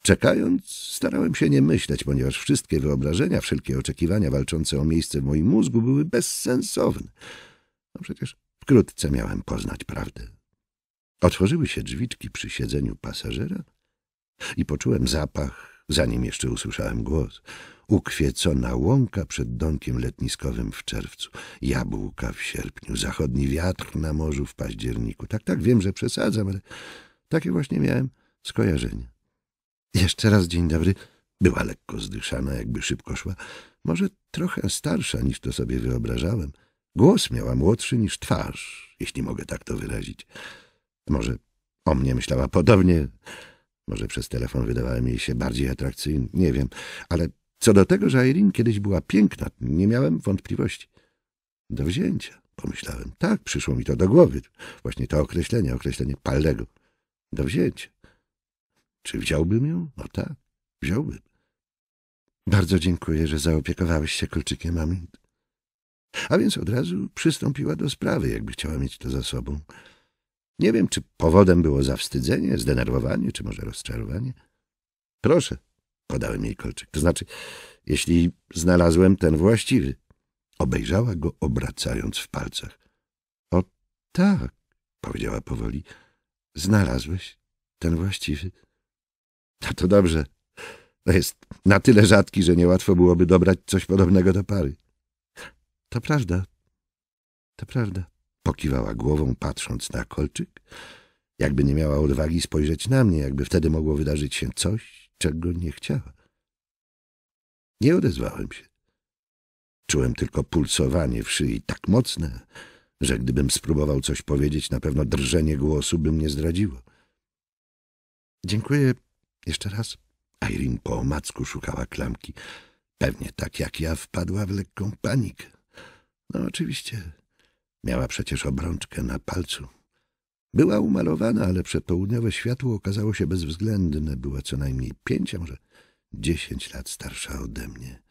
Czekając, starałem się nie myśleć, ponieważ wszystkie wyobrażenia, wszelkie oczekiwania walczące o miejsce w moim mózgu były bezsensowne. No przecież wkrótce miałem poznać prawdę. Otworzyły się drzwiczki przy siedzeniu pasażera i poczułem zapach zanim jeszcze usłyszałem głos. Ukwiecona łąka przed domkiem letniskowym w czerwcu, jabłka w sierpniu, zachodni wiatr na morzu w październiku. Tak, tak, wiem, że przesadzam, ale takie właśnie miałem skojarzenie. Jeszcze raz dzień dobry. Była lekko zdyszana, jakby szybko szła. Może trochę starsza niż to sobie wyobrażałem. Głos miała młodszy niż twarz, jeśli mogę tak to wyrazić. Może o mnie myślała podobnie, może przez telefon wydawałem jej się bardziej atrakcyjny, nie wiem. Ale co do tego, że Irene kiedyś była piękna, nie miałem wątpliwości. Do wzięcia, pomyślałem. Tak, przyszło mi to do głowy. Właśnie to określenie, określenie palnego. Do wzięcia. Czy wziąłbym ją? No tak, wziąłbym. Bardzo dziękuję, że zaopiekowałeś się kolczykiem Amint. A więc od razu przystąpiła do sprawy, jakby chciała mieć to za sobą. Nie wiem, czy powodem było zawstydzenie, zdenerwowanie, czy może rozczarowanie. Proszę, podałem jej kolczyk. To znaczy, jeśli znalazłem ten właściwy. Obejrzała go, obracając w palcach. O tak, powiedziała powoli. Znalazłeś ten właściwy. No to dobrze. To jest na tyle rzadki, że niełatwo byłoby dobrać coś podobnego do pary. To prawda. To prawda. Pokiwała głową, patrząc na kolczyk, jakby nie miała odwagi spojrzeć na mnie, jakby wtedy mogło wydarzyć się coś, czego nie chciała. Nie odezwałem się. Czułem tylko pulsowanie w szyi tak mocne, że gdybym spróbował coś powiedzieć, na pewno drżenie głosu by mnie zdradziło. Dziękuję jeszcze raz. Irene po omacku szukała klamki. Pewnie tak jak ja wpadła w lekką panikę. No oczywiście. Miała przecież obrączkę na palcu. Była umalowana, ale przedpołudniowe światło okazało się bezwzględne. Była co najmniej pięć, a może dziesięć lat starsza ode mnie.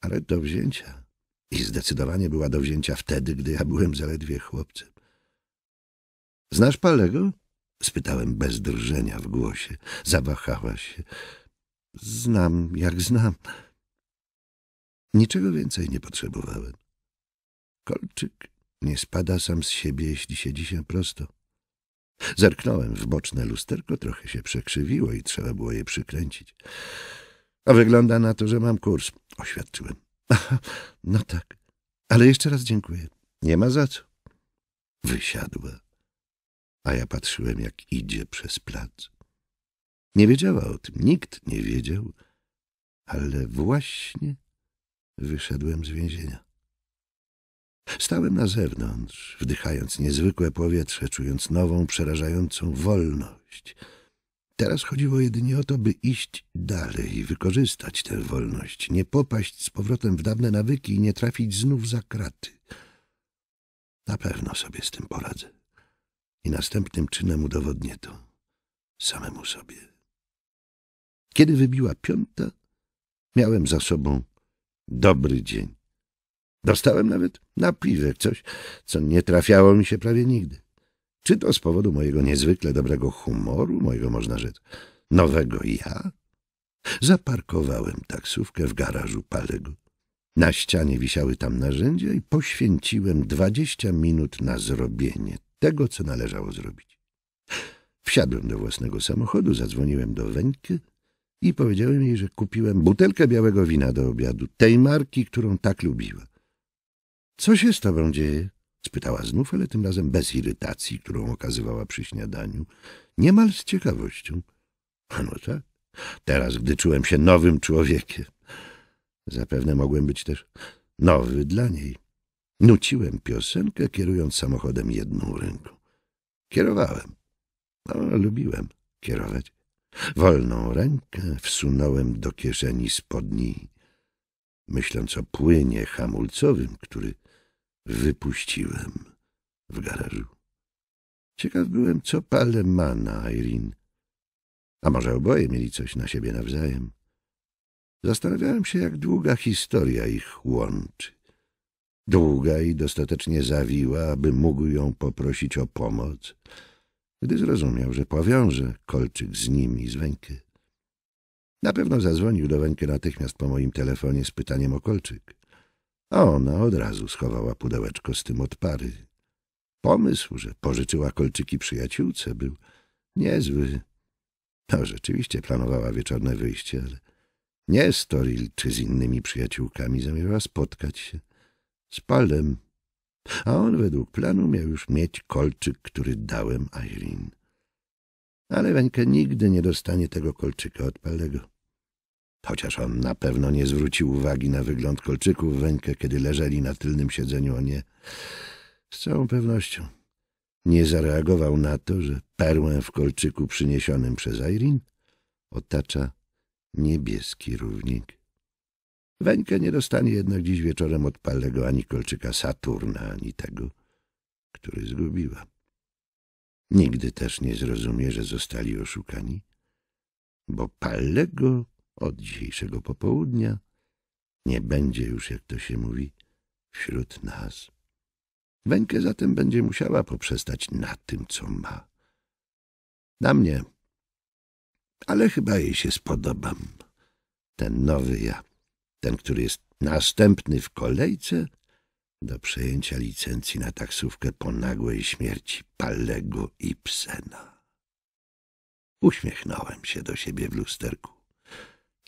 Ale do wzięcia. I zdecydowanie była do wzięcia wtedy, gdy ja byłem zaledwie chłopcem. — Znasz Palego? — spytałem bez drżenia w głosie. Zawahała się. — Znam, jak znam. Niczego więcej nie potrzebowałem. Kolczyk nie spada sam z siebie, jeśli siedzi się prosto. Zerknąłem w boczne lusterko, trochę się przekrzywiło i trzeba było je przykręcić. A wygląda na to, że mam kurs, oświadczyłem. Aha, no tak, ale jeszcze raz dziękuję. Nie ma za co. Wysiadła, a ja patrzyłem, jak idzie przez plac. Nie wiedziała o tym, nikt nie wiedział, ale właśnie wyszedłem z więzienia. Stałem na zewnątrz, wdychając niezwykłe powietrze, czując nową, przerażającą wolność. Teraz chodziło jedynie o to, by iść dalej i wykorzystać tę wolność, nie popaść z powrotem w dawne nawyki i nie trafić znów za kraty. Na pewno sobie z tym poradzę. I następnym czynem udowodnię to samemu sobie. Kiedy wybiła piąta, miałem za sobą dobry dzień. Dostałem nawet na piwek coś, co nie trafiało mi się prawie nigdy. Czy to z powodu mojego niezwykle dobrego humoru, mojego, można rzec, nowego ja? Zaparkowałem taksówkę w garażu Palego. Na ścianie wisiały tam narzędzia i poświęciłem dwadzieścia minut na zrobienie tego, co należało zrobić. Wsiadłem do własnego samochodu, zadzwoniłem do Weńki i powiedziałem jej, że kupiłem butelkę białego wina do obiadu, tej marki, którą tak lubiła. — Co się z tobą dzieje? — spytała znów, ale tym razem bez irytacji, którą okazywała przy śniadaniu. Niemal z ciekawością. — A no tak. Teraz, gdy czułem się nowym człowiekiem. Zapewne mogłem być też nowy dla niej. Nuciłem piosenkę, kierując samochodem jedną ręką. Kierowałem. No, lubiłem kierować. Wolną rękę wsunąłem do kieszeni spodni, myśląc o płynie hamulcowym, który wypuściłem w garażu. Ciekaw byłem, co pale ma na Irene. A może oboje mieli coś na siebie nawzajem. Zastanawiałem się, jak długa historia ich łączy. Długa i dostatecznie zawiła, aby mógł ją poprosić o pomoc, gdy zrozumiał, że powiąże kolczyk z nimi z Wenkę, Na pewno zadzwonił do Wękę natychmiast po moim telefonie z pytaniem o kolczyk a ona od razu schowała pudełeczko z tym od pary. Pomysł, że pożyczyła kolczyki przyjaciółce, był niezły. No, rzeczywiście planowała wieczorne wyjście, ale nie z Toril czy z innymi przyjaciółkami zamierzała spotkać się z Palem, a on według planu miał już mieć kolczyk, który dałem Irene. Ale Weńka nigdy nie dostanie tego kolczyka od Palego chociaż on na pewno nie zwrócił uwagi na wygląd kolczyków wękę, kiedy leżeli na tylnym siedzeniu, a nie... Z całą pewnością nie zareagował na to, że perłę w kolczyku przyniesionym przez Irene otacza niebieski równik. Weńkę nie dostanie jednak dziś wieczorem od Pallego ani kolczyka Saturna, ani tego, który zgubiła. Nigdy też nie zrozumie, że zostali oszukani, bo Pallego od dzisiejszego popołudnia nie będzie już, jak to się mówi, wśród nas. Wenkę zatem będzie musiała poprzestać na tym, co ma. Na mnie. Ale chyba jej się spodobam. Ten nowy ja, ten, który jest następny w kolejce do przejęcia licencji na taksówkę po nagłej śmierci Palego i Psena. Uśmiechnąłem się do siebie w lusterku.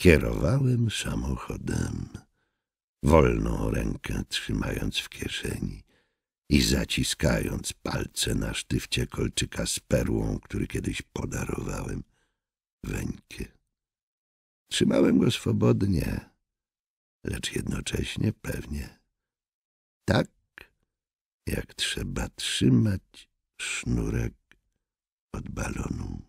Kierowałem samochodem, wolną rękę trzymając w kieszeni i zaciskając palce na sztywcie kolczyka z perłą, który kiedyś podarowałem Weńkie. Trzymałem go swobodnie, lecz jednocześnie pewnie. Tak, jak trzeba trzymać sznurek od balonu.